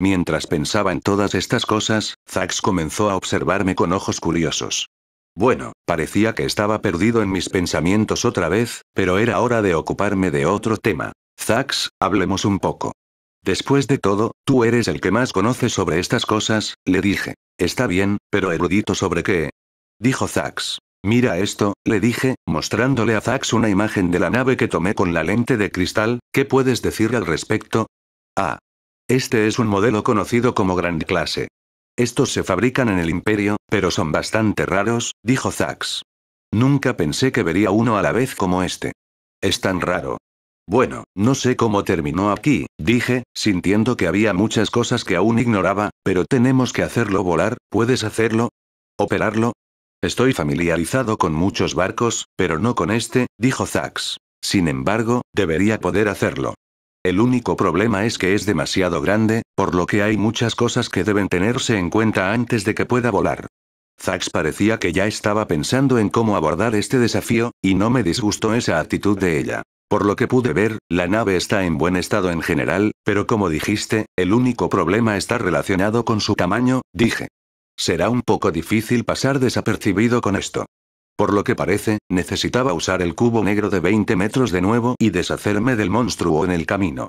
Mientras pensaba en todas estas cosas, Zax comenzó a observarme con ojos curiosos. Bueno, parecía que estaba perdido en mis pensamientos otra vez, pero era hora de ocuparme de otro tema. Zax, hablemos un poco. Después de todo, tú eres el que más conoce sobre estas cosas, le dije. Está bien, pero erudito sobre qué. Dijo Zax. Mira esto, le dije, mostrándole a Zax una imagen de la nave que tomé con la lente de cristal, ¿qué puedes decir al respecto? Ah. Este es un modelo conocido como Grand Clase. Estos se fabrican en el imperio, pero son bastante raros, dijo Zax. Nunca pensé que vería uno a la vez como este. Es tan raro. Bueno, no sé cómo terminó aquí, dije, sintiendo que había muchas cosas que aún ignoraba, pero tenemos que hacerlo volar, ¿puedes hacerlo? ¿Operarlo? Estoy familiarizado con muchos barcos, pero no con este, dijo Zax. Sin embargo, debería poder hacerlo. El único problema es que es demasiado grande, por lo que hay muchas cosas que deben tenerse en cuenta antes de que pueda volar. Zax parecía que ya estaba pensando en cómo abordar este desafío, y no me disgustó esa actitud de ella. Por lo que pude ver, la nave está en buen estado en general, pero como dijiste, el único problema está relacionado con su tamaño, dije. Será un poco difícil pasar desapercibido con esto. Por lo que parece, necesitaba usar el cubo negro de 20 metros de nuevo y deshacerme del monstruo en el camino.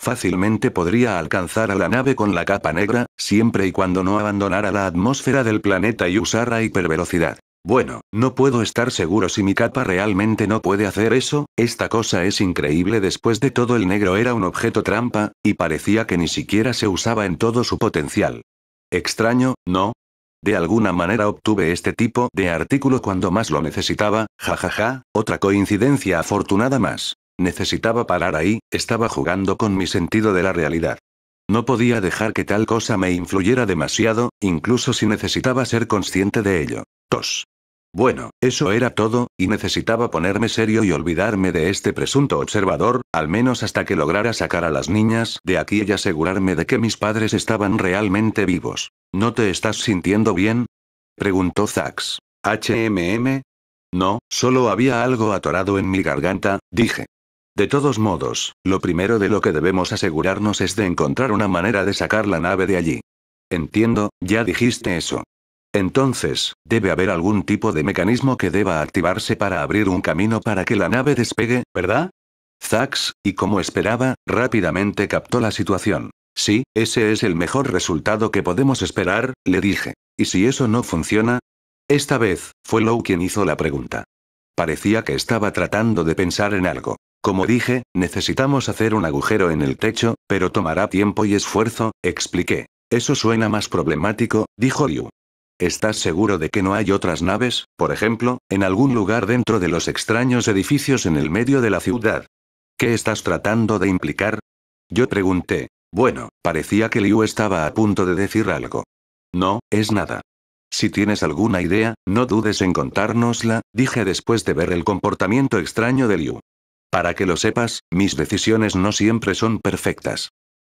Fácilmente podría alcanzar a la nave con la capa negra, siempre y cuando no abandonara la atmósfera del planeta y usara hipervelocidad. Bueno, no puedo estar seguro si mi capa realmente no puede hacer eso, esta cosa es increíble después de todo el negro era un objeto trampa, y parecía que ni siquiera se usaba en todo su potencial. Extraño, ¿no? De alguna manera obtuve este tipo de artículo cuando más lo necesitaba, jajaja, otra coincidencia afortunada más. Necesitaba parar ahí, estaba jugando con mi sentido de la realidad. No podía dejar que tal cosa me influyera demasiado, incluso si necesitaba ser consciente de ello. Tos. Bueno, eso era todo, y necesitaba ponerme serio y olvidarme de este presunto observador, al menos hasta que lograra sacar a las niñas de aquí y asegurarme de que mis padres estaban realmente vivos. ¿No te estás sintiendo bien? preguntó Zax. ¿HMM? No, solo había algo atorado en mi garganta, dije. De todos modos, lo primero de lo que debemos asegurarnos es de encontrar una manera de sacar la nave de allí. Entiendo, ya dijiste eso. Entonces, debe haber algún tipo de mecanismo que deba activarse para abrir un camino para que la nave despegue, ¿verdad? Zax, y como esperaba, rápidamente captó la situación. Sí, ese es el mejor resultado que podemos esperar, le dije. ¿Y si eso no funciona? Esta vez, fue Lou quien hizo la pregunta. Parecía que estaba tratando de pensar en algo. Como dije, necesitamos hacer un agujero en el techo, pero tomará tiempo y esfuerzo, expliqué. Eso suena más problemático, dijo Liu. ¿Estás seguro de que no hay otras naves, por ejemplo, en algún lugar dentro de los extraños edificios en el medio de la ciudad? ¿Qué estás tratando de implicar? Yo pregunté. Bueno, parecía que Liu estaba a punto de decir algo. No, es nada. Si tienes alguna idea, no dudes en contárnosla, dije después de ver el comportamiento extraño de Liu. Para que lo sepas, mis decisiones no siempre son perfectas.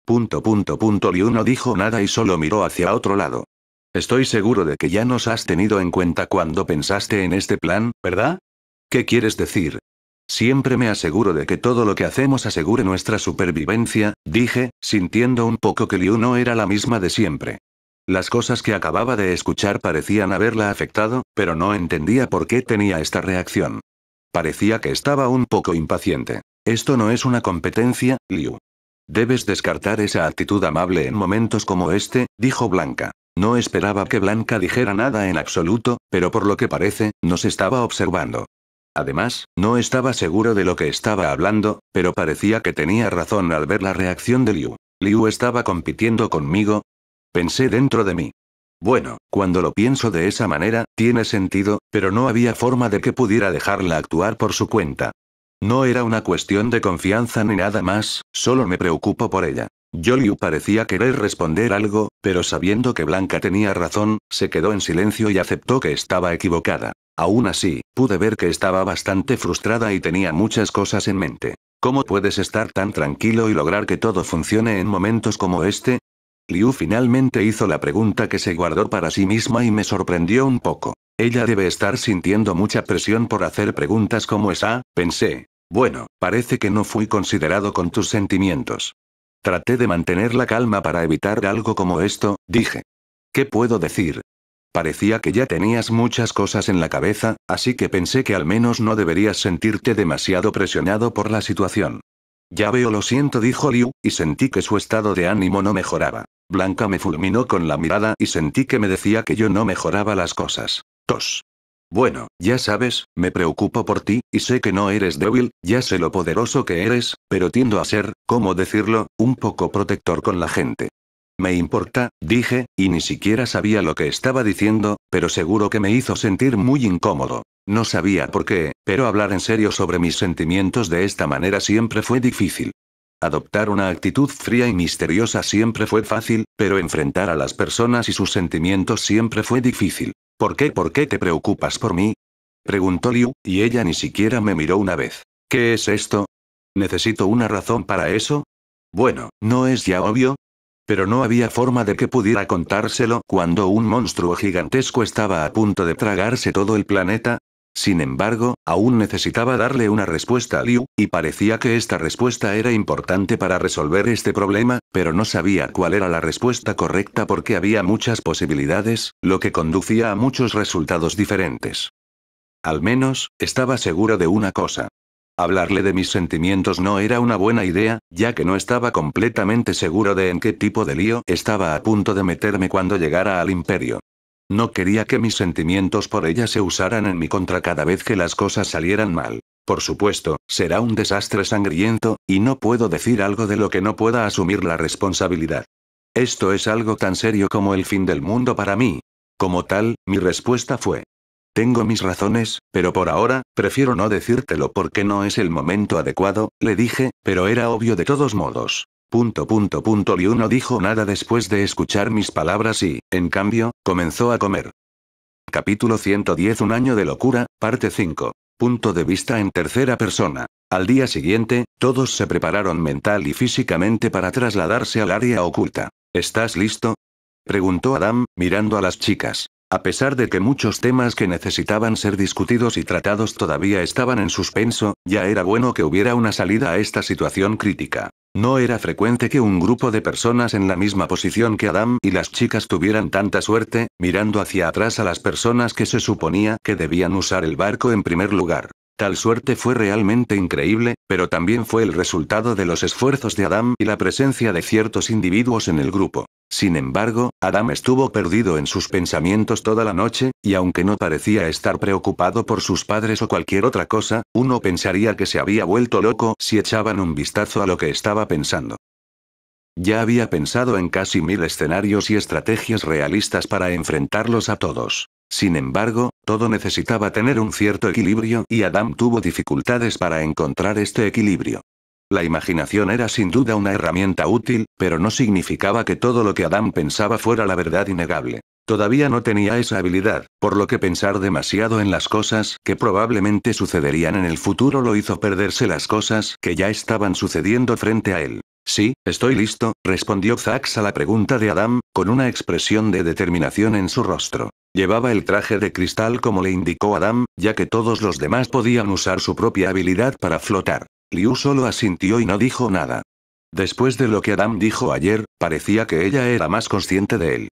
Punto punto punto Liu no dijo nada y solo miró hacia otro lado. Estoy seguro de que ya nos has tenido en cuenta cuando pensaste en este plan, ¿verdad? ¿Qué quieres decir? Siempre me aseguro de que todo lo que hacemos asegure nuestra supervivencia, dije, sintiendo un poco que Liu no era la misma de siempre. Las cosas que acababa de escuchar parecían haberla afectado, pero no entendía por qué tenía esta reacción. Parecía que estaba un poco impaciente. Esto no es una competencia, Liu. Debes descartar esa actitud amable en momentos como este, dijo Blanca. No esperaba que Blanca dijera nada en absoluto, pero por lo que parece, nos estaba observando. Además, no estaba seguro de lo que estaba hablando, pero parecía que tenía razón al ver la reacción de Liu. ¿Liu estaba compitiendo conmigo? Pensé dentro de mí. Bueno, cuando lo pienso de esa manera, tiene sentido, pero no había forma de que pudiera dejarla actuar por su cuenta. No era una cuestión de confianza ni nada más, solo me preocupo por ella. Liu parecía querer responder algo, pero sabiendo que Blanca tenía razón, se quedó en silencio y aceptó que estaba equivocada. Aún así, pude ver que estaba bastante frustrada y tenía muchas cosas en mente. ¿Cómo puedes estar tan tranquilo y lograr que todo funcione en momentos como este? Liu finalmente hizo la pregunta que se guardó para sí misma y me sorprendió un poco. Ella debe estar sintiendo mucha presión por hacer preguntas como esa, pensé, bueno, parece que no fui considerado con tus sentimientos. Traté de mantener la calma para evitar algo como esto, dije. ¿Qué puedo decir? Parecía que ya tenías muchas cosas en la cabeza, así que pensé que al menos no deberías sentirte demasiado presionado por la situación. Ya veo, lo siento, dijo Liu, y sentí que su estado de ánimo no mejoraba. Blanca me fulminó con la mirada y sentí que me decía que yo no mejoraba las cosas. Tos. Bueno, ya sabes, me preocupo por ti, y sé que no eres débil, ya sé lo poderoso que eres, pero tiendo a ser, ¿cómo decirlo?, un poco protector con la gente. Me importa, dije, y ni siquiera sabía lo que estaba diciendo, pero seguro que me hizo sentir muy incómodo. No sabía por qué, pero hablar en serio sobre mis sentimientos de esta manera siempre fue difícil. Adoptar una actitud fría y misteriosa siempre fue fácil, pero enfrentar a las personas y sus sentimientos siempre fue difícil. ¿Por qué, por qué te preocupas por mí? Preguntó Liu, y ella ni siquiera me miró una vez. ¿Qué es esto? ¿Necesito una razón para eso? Bueno, ¿no es ya obvio? Pero no había forma de que pudiera contárselo cuando un monstruo gigantesco estaba a punto de tragarse todo el planeta, sin embargo, aún necesitaba darle una respuesta a Liu, y parecía que esta respuesta era importante para resolver este problema, pero no sabía cuál era la respuesta correcta porque había muchas posibilidades, lo que conducía a muchos resultados diferentes. Al menos, estaba seguro de una cosa. Hablarle de mis sentimientos no era una buena idea, ya que no estaba completamente seguro de en qué tipo de lío estaba a punto de meterme cuando llegara al imperio. No quería que mis sentimientos por ella se usaran en mi contra cada vez que las cosas salieran mal. Por supuesto, será un desastre sangriento, y no puedo decir algo de lo que no pueda asumir la responsabilidad. Esto es algo tan serio como el fin del mundo para mí. Como tal, mi respuesta fue. Tengo mis razones, pero por ahora, prefiero no decírtelo porque no es el momento adecuado, le dije, pero era obvio de todos modos. Punto punto punto Liu no dijo nada después de escuchar mis palabras y, en cambio, comenzó a comer. Capítulo 110 Un año de locura, parte 5. Punto de vista en tercera persona. Al día siguiente, todos se prepararon mental y físicamente para trasladarse al área oculta. ¿Estás listo? Preguntó Adam, mirando a las chicas. A pesar de que muchos temas que necesitaban ser discutidos y tratados todavía estaban en suspenso, ya era bueno que hubiera una salida a esta situación crítica. No era frecuente que un grupo de personas en la misma posición que Adam y las chicas tuvieran tanta suerte, mirando hacia atrás a las personas que se suponía que debían usar el barco en primer lugar. Tal suerte fue realmente increíble, pero también fue el resultado de los esfuerzos de Adam y la presencia de ciertos individuos en el grupo. Sin embargo, Adam estuvo perdido en sus pensamientos toda la noche, y aunque no parecía estar preocupado por sus padres o cualquier otra cosa, uno pensaría que se había vuelto loco si echaban un vistazo a lo que estaba pensando. Ya había pensado en casi mil escenarios y estrategias realistas para enfrentarlos a todos. Sin embargo, todo necesitaba tener un cierto equilibrio y Adam tuvo dificultades para encontrar este equilibrio. La imaginación era sin duda una herramienta útil, pero no significaba que todo lo que Adam pensaba fuera la verdad innegable. Todavía no tenía esa habilidad, por lo que pensar demasiado en las cosas que probablemente sucederían en el futuro lo hizo perderse las cosas que ya estaban sucediendo frente a él. Sí, estoy listo, respondió Zax a la pregunta de Adam, con una expresión de determinación en su rostro. Llevaba el traje de cristal como le indicó Adam, ya que todos los demás podían usar su propia habilidad para flotar. Liu solo asintió y no dijo nada. Después de lo que Adam dijo ayer, parecía que ella era más consciente de él.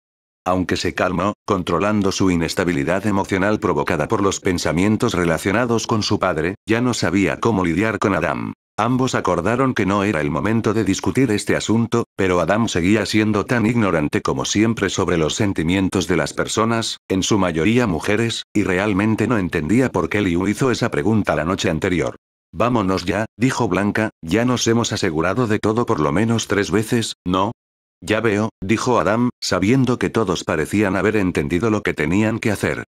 Aunque se calmó, controlando su inestabilidad emocional provocada por los pensamientos relacionados con su padre, ya no sabía cómo lidiar con Adam. Ambos acordaron que no era el momento de discutir este asunto, pero Adam seguía siendo tan ignorante como siempre sobre los sentimientos de las personas, en su mayoría mujeres, y realmente no entendía por qué Liu hizo esa pregunta la noche anterior. Vámonos ya, dijo Blanca, ya nos hemos asegurado de todo por lo menos tres veces, ¿no? Ya veo, dijo Adam, sabiendo que todos parecían haber entendido lo que tenían que hacer.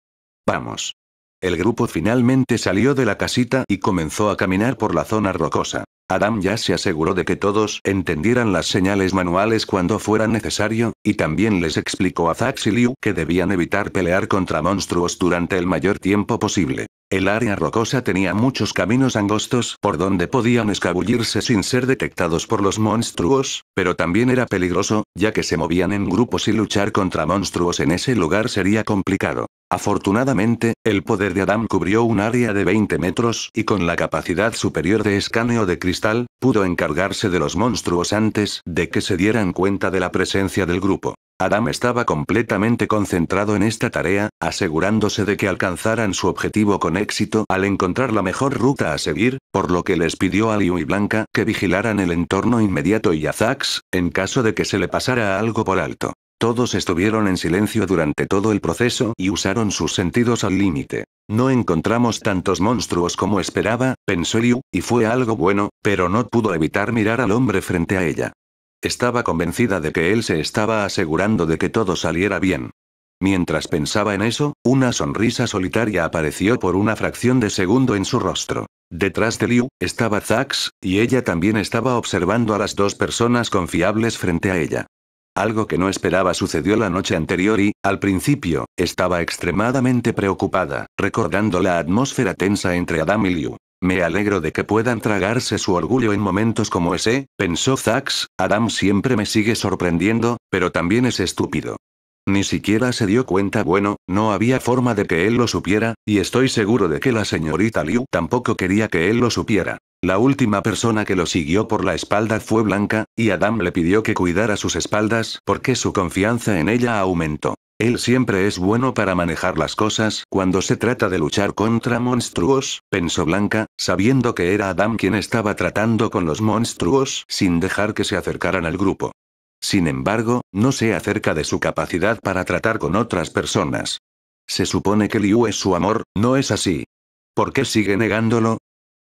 Vamos. El grupo finalmente salió de la casita y comenzó a caminar por la zona rocosa. Adam ya se aseguró de que todos entendieran las señales manuales cuando fuera necesario, y también les explicó a Zax y Liu que debían evitar pelear contra monstruos durante el mayor tiempo posible. El área rocosa tenía muchos caminos angostos por donde podían escabullirse sin ser detectados por los monstruos, pero también era peligroso, ya que se movían en grupos y luchar contra monstruos en ese lugar sería complicado. Afortunadamente, el poder de Adam cubrió un área de 20 metros y con la capacidad superior de escaneo de cristal, pudo encargarse de los monstruos antes de que se dieran cuenta de la presencia del grupo. Adam estaba completamente concentrado en esta tarea, asegurándose de que alcanzaran su objetivo con éxito al encontrar la mejor ruta a seguir, por lo que les pidió a Liu y Blanca que vigilaran el entorno inmediato y a Zax, en caso de que se le pasara algo por alto. Todos estuvieron en silencio durante todo el proceso y usaron sus sentidos al límite. No encontramos tantos monstruos como esperaba, pensó Liu, y fue algo bueno, pero no pudo evitar mirar al hombre frente a ella. Estaba convencida de que él se estaba asegurando de que todo saliera bien. Mientras pensaba en eso, una sonrisa solitaria apareció por una fracción de segundo en su rostro. Detrás de Liu, estaba Zax, y ella también estaba observando a las dos personas confiables frente a ella. Algo que no esperaba sucedió la noche anterior y, al principio, estaba extremadamente preocupada, recordando la atmósfera tensa entre Adam y Liu. Me alegro de que puedan tragarse su orgullo en momentos como ese, pensó Zax, Adam siempre me sigue sorprendiendo, pero también es estúpido. Ni siquiera se dio cuenta, bueno, no había forma de que él lo supiera, y estoy seguro de que la señorita Liu tampoco quería que él lo supiera. La última persona que lo siguió por la espalda fue Blanca, y Adam le pidió que cuidara sus espaldas porque su confianza en ella aumentó. Él siempre es bueno para manejar las cosas cuando se trata de luchar contra monstruos, pensó Blanca, sabiendo que era Adam quien estaba tratando con los monstruos sin dejar que se acercaran al grupo. Sin embargo, no se acerca de su capacidad para tratar con otras personas. Se supone que Liu es su amor, ¿no es así? ¿Por qué sigue negándolo?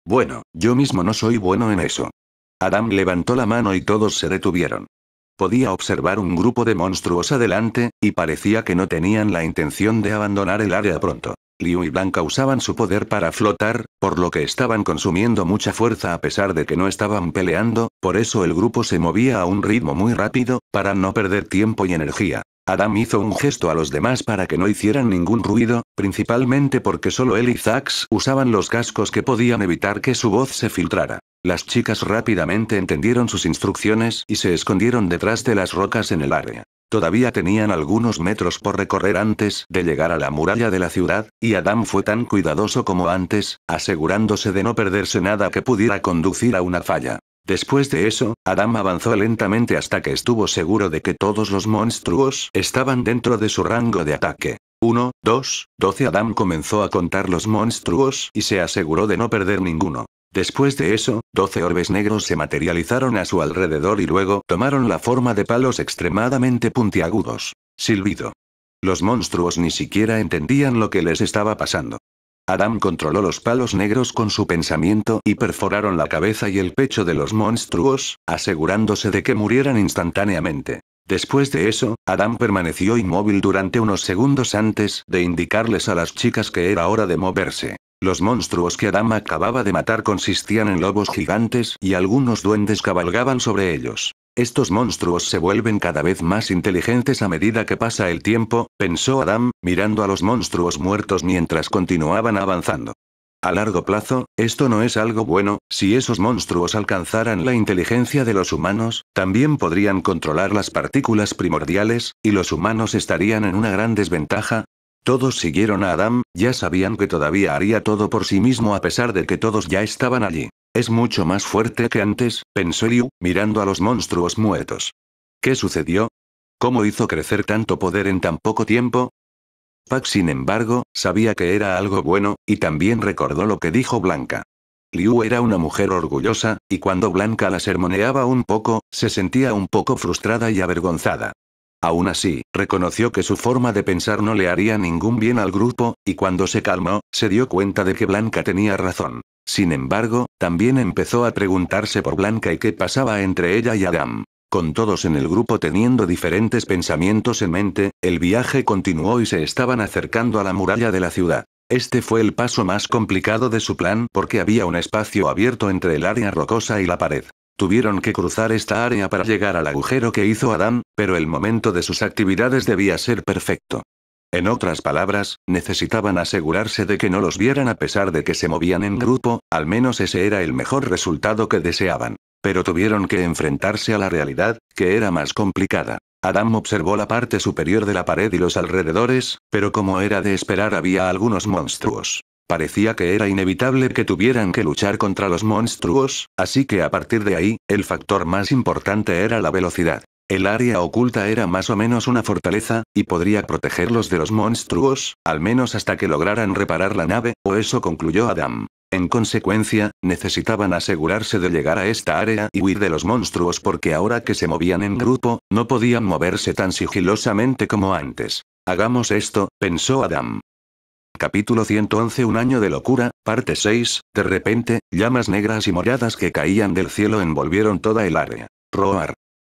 Bueno, yo mismo no soy bueno en eso. Adam levantó la mano y todos se detuvieron. Podía observar un grupo de monstruos adelante, y parecía que no tenían la intención de abandonar el área pronto. Liu y Blanca usaban su poder para flotar, por lo que estaban consumiendo mucha fuerza a pesar de que no estaban peleando, por eso el grupo se movía a un ritmo muy rápido, para no perder tiempo y energía. Adam hizo un gesto a los demás para que no hicieran ningún ruido, principalmente porque solo él y Zax usaban los cascos que podían evitar que su voz se filtrara. Las chicas rápidamente entendieron sus instrucciones y se escondieron detrás de las rocas en el área. Todavía tenían algunos metros por recorrer antes de llegar a la muralla de la ciudad, y Adam fue tan cuidadoso como antes, asegurándose de no perderse nada que pudiera conducir a una falla. Después de eso, Adam avanzó lentamente hasta que estuvo seguro de que todos los monstruos estaban dentro de su rango de ataque. 1, 2, 12 Adam comenzó a contar los monstruos y se aseguró de no perder ninguno. Después de eso, 12 orbes negros se materializaron a su alrededor y luego tomaron la forma de palos extremadamente puntiagudos. Silbido. Los monstruos ni siquiera entendían lo que les estaba pasando. Adam controló los palos negros con su pensamiento y perforaron la cabeza y el pecho de los monstruos, asegurándose de que murieran instantáneamente. Después de eso, Adam permaneció inmóvil durante unos segundos antes de indicarles a las chicas que era hora de moverse. Los monstruos que Adam acababa de matar consistían en lobos gigantes y algunos duendes cabalgaban sobre ellos. Estos monstruos se vuelven cada vez más inteligentes a medida que pasa el tiempo, pensó Adam, mirando a los monstruos muertos mientras continuaban avanzando. A largo plazo, esto no es algo bueno, si esos monstruos alcanzaran la inteligencia de los humanos, también podrían controlar las partículas primordiales, y los humanos estarían en una gran desventaja. Todos siguieron a Adam, ya sabían que todavía haría todo por sí mismo a pesar de que todos ya estaban allí. Es mucho más fuerte que antes, pensó Liu, mirando a los monstruos muertos. ¿Qué sucedió? ¿Cómo hizo crecer tanto poder en tan poco tiempo? Pax sin embargo, sabía que era algo bueno, y también recordó lo que dijo Blanca. Liu era una mujer orgullosa, y cuando Blanca la sermoneaba un poco, se sentía un poco frustrada y avergonzada. Aún así, reconoció que su forma de pensar no le haría ningún bien al grupo, y cuando se calmó, se dio cuenta de que Blanca tenía razón. Sin embargo, también empezó a preguntarse por Blanca y qué pasaba entre ella y Adam. Con todos en el grupo teniendo diferentes pensamientos en mente, el viaje continuó y se estaban acercando a la muralla de la ciudad. Este fue el paso más complicado de su plan porque había un espacio abierto entre el área rocosa y la pared. Tuvieron que cruzar esta área para llegar al agujero que hizo Adam, pero el momento de sus actividades debía ser perfecto. En otras palabras, necesitaban asegurarse de que no los vieran a pesar de que se movían en grupo, al menos ese era el mejor resultado que deseaban. Pero tuvieron que enfrentarse a la realidad, que era más complicada. Adam observó la parte superior de la pared y los alrededores, pero como era de esperar había algunos monstruos. Parecía que era inevitable que tuvieran que luchar contra los monstruos, así que a partir de ahí, el factor más importante era la velocidad. El área oculta era más o menos una fortaleza, y podría protegerlos de los monstruos, al menos hasta que lograran reparar la nave, o eso concluyó Adam. En consecuencia, necesitaban asegurarse de llegar a esta área y huir de los monstruos porque ahora que se movían en grupo, no podían moverse tan sigilosamente como antes. Hagamos esto, pensó Adam. Capítulo 111 Un año de locura, parte 6. De repente, llamas negras y moradas que caían del cielo envolvieron toda el área. Roar.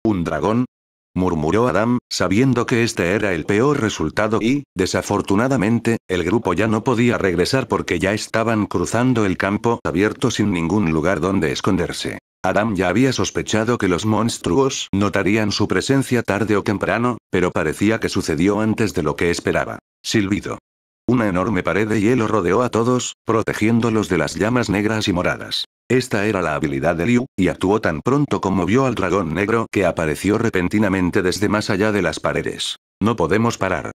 ¿Un dragón? murmuró Adam, sabiendo que este era el peor resultado y, desafortunadamente, el grupo ya no podía regresar porque ya estaban cruzando el campo abierto sin ningún lugar donde esconderse. Adam ya había sospechado que los monstruos notarían su presencia tarde o temprano, pero parecía que sucedió antes de lo que esperaba. Silbido. Una enorme pared de hielo rodeó a todos, protegiéndolos de las llamas negras y moradas. Esta era la habilidad de Liu, y actuó tan pronto como vio al dragón negro que apareció repentinamente desde más allá de las paredes. No podemos parar.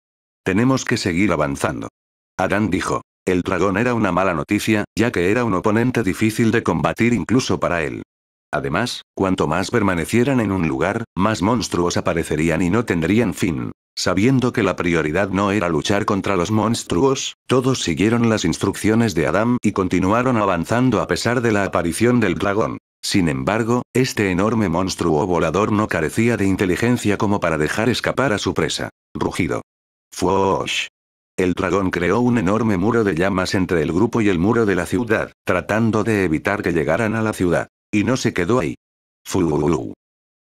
Tenemos que seguir avanzando. Adán dijo. El dragón era una mala noticia, ya que era un oponente difícil de combatir incluso para él. Además, cuanto más permanecieran en un lugar, más monstruos aparecerían y no tendrían fin. Sabiendo que la prioridad no era luchar contra los monstruos, todos siguieron las instrucciones de Adam y continuaron avanzando a pesar de la aparición del dragón. Sin embargo, este enorme monstruo volador no carecía de inteligencia como para dejar escapar a su presa. Rugido. Fuosh. El dragón creó un enorme muro de llamas entre el grupo y el muro de la ciudad, tratando de evitar que llegaran a la ciudad. Y no se quedó ahí. Fuuu.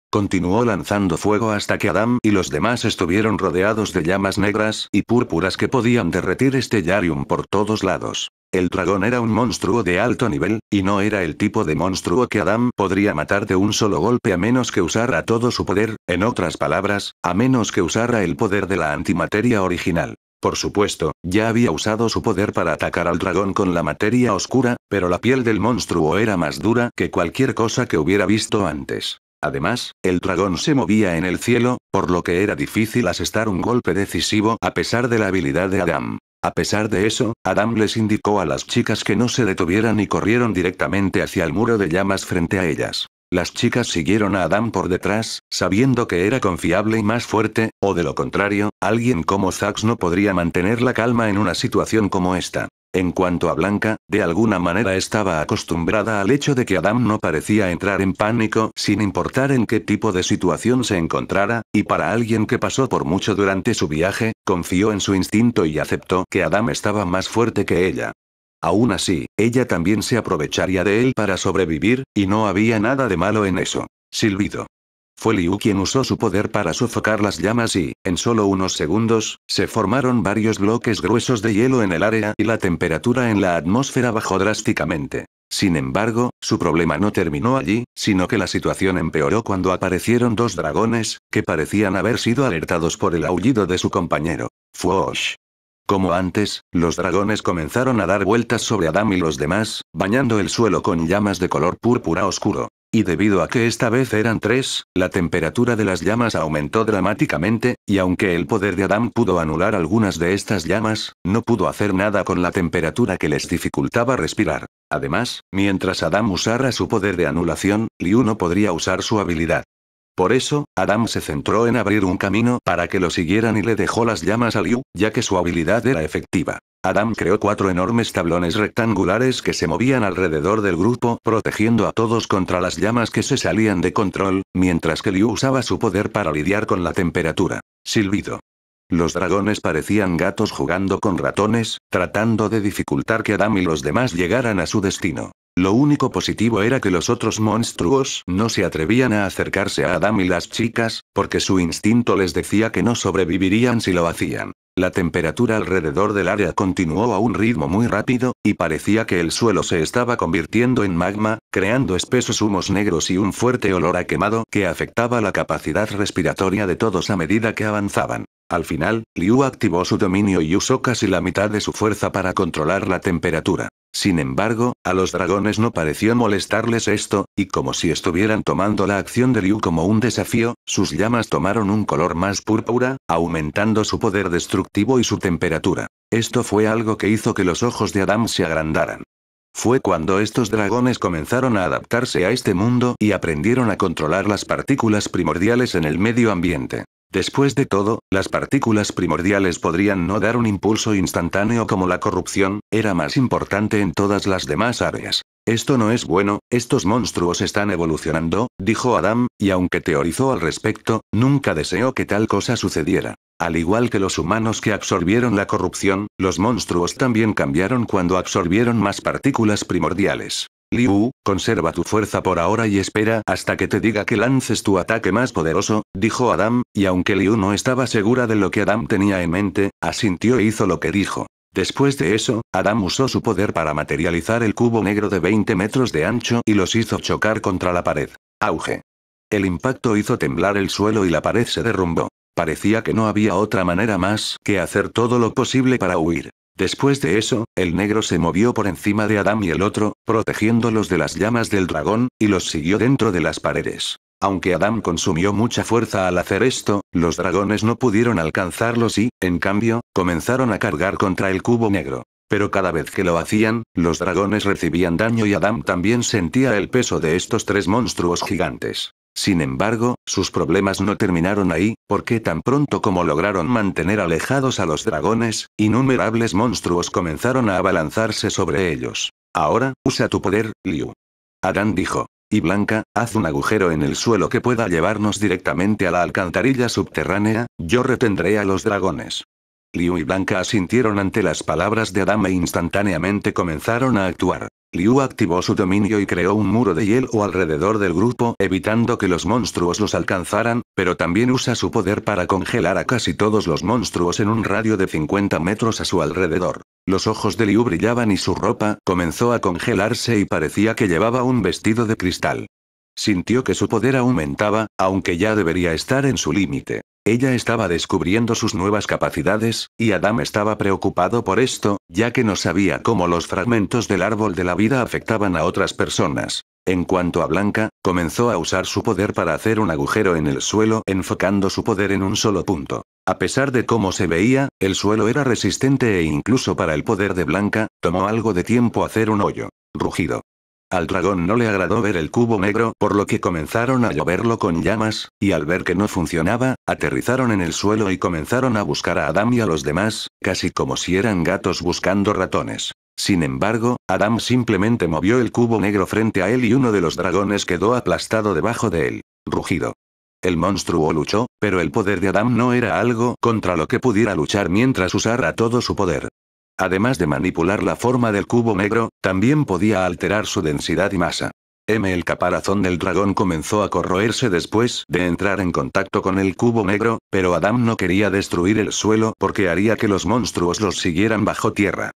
Continuó lanzando fuego hasta que Adam y los demás estuvieron rodeados de llamas negras y púrpuras que podían derretir este Yarium por todos lados. El dragón era un monstruo de alto nivel, y no era el tipo de monstruo que Adam podría matar de un solo golpe a menos que usara todo su poder, en otras palabras, a menos que usara el poder de la antimateria original. Por supuesto, ya había usado su poder para atacar al dragón con la materia oscura, pero la piel del monstruo era más dura que cualquier cosa que hubiera visto antes. Además, el dragón se movía en el cielo, por lo que era difícil asestar un golpe decisivo a pesar de la habilidad de Adam. A pesar de eso, Adam les indicó a las chicas que no se detuvieran y corrieron directamente hacia el muro de llamas frente a ellas. Las chicas siguieron a Adam por detrás, sabiendo que era confiable y más fuerte, o de lo contrario, alguien como Zax no podría mantener la calma en una situación como esta. En cuanto a Blanca, de alguna manera estaba acostumbrada al hecho de que Adam no parecía entrar en pánico sin importar en qué tipo de situación se encontrara, y para alguien que pasó por mucho durante su viaje, confió en su instinto y aceptó que Adam estaba más fuerte que ella. Aún así, ella también se aprovecharía de él para sobrevivir, y no había nada de malo en eso. Silbido. Fue Liu quien usó su poder para sofocar las llamas y, en solo unos segundos, se formaron varios bloques gruesos de hielo en el área y la temperatura en la atmósfera bajó drásticamente. Sin embargo, su problema no terminó allí, sino que la situación empeoró cuando aparecieron dos dragones, que parecían haber sido alertados por el aullido de su compañero. Fuosh. Como antes, los dragones comenzaron a dar vueltas sobre Adam y los demás, bañando el suelo con llamas de color púrpura oscuro. Y debido a que esta vez eran tres, la temperatura de las llamas aumentó dramáticamente, y aunque el poder de Adam pudo anular algunas de estas llamas, no pudo hacer nada con la temperatura que les dificultaba respirar. Además, mientras Adam usara su poder de anulación, Liu no podría usar su habilidad. Por eso, Adam se centró en abrir un camino para que lo siguieran y le dejó las llamas a Liu, ya que su habilidad era efectiva. Adam creó cuatro enormes tablones rectangulares que se movían alrededor del grupo, protegiendo a todos contra las llamas que se salían de control, mientras que Liu usaba su poder para lidiar con la temperatura. Silbido. Los dragones parecían gatos jugando con ratones, tratando de dificultar que Adam y los demás llegaran a su destino. Lo único positivo era que los otros monstruos no se atrevían a acercarse a Adam y las chicas, porque su instinto les decía que no sobrevivirían si lo hacían. La temperatura alrededor del área continuó a un ritmo muy rápido, y parecía que el suelo se estaba convirtiendo en magma, creando espesos humos negros y un fuerte olor a quemado que afectaba la capacidad respiratoria de todos a medida que avanzaban. Al final, Liu activó su dominio y usó casi la mitad de su fuerza para controlar la temperatura. Sin embargo, a los dragones no pareció molestarles esto, y como si estuvieran tomando la acción de Liu como un desafío, sus llamas tomaron un color más púrpura, aumentando su poder destructivo y su temperatura. Esto fue algo que hizo que los ojos de Adam se agrandaran. Fue cuando estos dragones comenzaron a adaptarse a este mundo y aprendieron a controlar las partículas primordiales en el medio ambiente. Después de todo, las partículas primordiales podrían no dar un impulso instantáneo como la corrupción, era más importante en todas las demás áreas. Esto no es bueno, estos monstruos están evolucionando, dijo Adam, y aunque teorizó al respecto, nunca deseó que tal cosa sucediera. Al igual que los humanos que absorbieron la corrupción, los monstruos también cambiaron cuando absorbieron más partículas primordiales. Liu, conserva tu fuerza por ahora y espera hasta que te diga que lances tu ataque más poderoso, dijo Adam, y aunque Liu no estaba segura de lo que Adam tenía en mente, asintió e hizo lo que dijo. Después de eso, Adam usó su poder para materializar el cubo negro de 20 metros de ancho y los hizo chocar contra la pared. Auge. El impacto hizo temblar el suelo y la pared se derrumbó. Parecía que no había otra manera más que hacer todo lo posible para huir. Después de eso, el negro se movió por encima de Adam y el otro, protegiéndolos de las llamas del dragón, y los siguió dentro de las paredes. Aunque Adam consumió mucha fuerza al hacer esto, los dragones no pudieron alcanzarlos y, en cambio, comenzaron a cargar contra el cubo negro. Pero cada vez que lo hacían, los dragones recibían daño y Adam también sentía el peso de estos tres monstruos gigantes. Sin embargo, sus problemas no terminaron ahí, porque tan pronto como lograron mantener alejados a los dragones, innumerables monstruos comenzaron a abalanzarse sobre ellos. Ahora, usa tu poder, Liu. Adán dijo. Y Blanca, haz un agujero en el suelo que pueda llevarnos directamente a la alcantarilla subterránea, yo retendré a los dragones. Liu y Blanca asintieron ante las palabras de Adán e instantáneamente comenzaron a actuar. Liu activó su dominio y creó un muro de hielo alrededor del grupo evitando que los monstruos los alcanzaran, pero también usa su poder para congelar a casi todos los monstruos en un radio de 50 metros a su alrededor. Los ojos de Liu brillaban y su ropa comenzó a congelarse y parecía que llevaba un vestido de cristal. Sintió que su poder aumentaba, aunque ya debería estar en su límite. Ella estaba descubriendo sus nuevas capacidades, y Adam estaba preocupado por esto, ya que no sabía cómo los fragmentos del árbol de la vida afectaban a otras personas. En cuanto a Blanca, comenzó a usar su poder para hacer un agujero en el suelo, enfocando su poder en un solo punto. A pesar de cómo se veía, el suelo era resistente e incluso para el poder de Blanca, tomó algo de tiempo hacer un hoyo. Rugido. Al dragón no le agradó ver el cubo negro, por lo que comenzaron a lloverlo con llamas, y al ver que no funcionaba, aterrizaron en el suelo y comenzaron a buscar a Adam y a los demás, casi como si eran gatos buscando ratones. Sin embargo, Adam simplemente movió el cubo negro frente a él y uno de los dragones quedó aplastado debajo de él. Rugido. El monstruo luchó, pero el poder de Adam no era algo contra lo que pudiera luchar mientras usara todo su poder. Además de manipular la forma del cubo negro, también podía alterar su densidad y masa. M. El caparazón del dragón comenzó a corroerse después de entrar en contacto con el cubo negro, pero Adam no quería destruir el suelo porque haría que los monstruos los siguieran bajo tierra.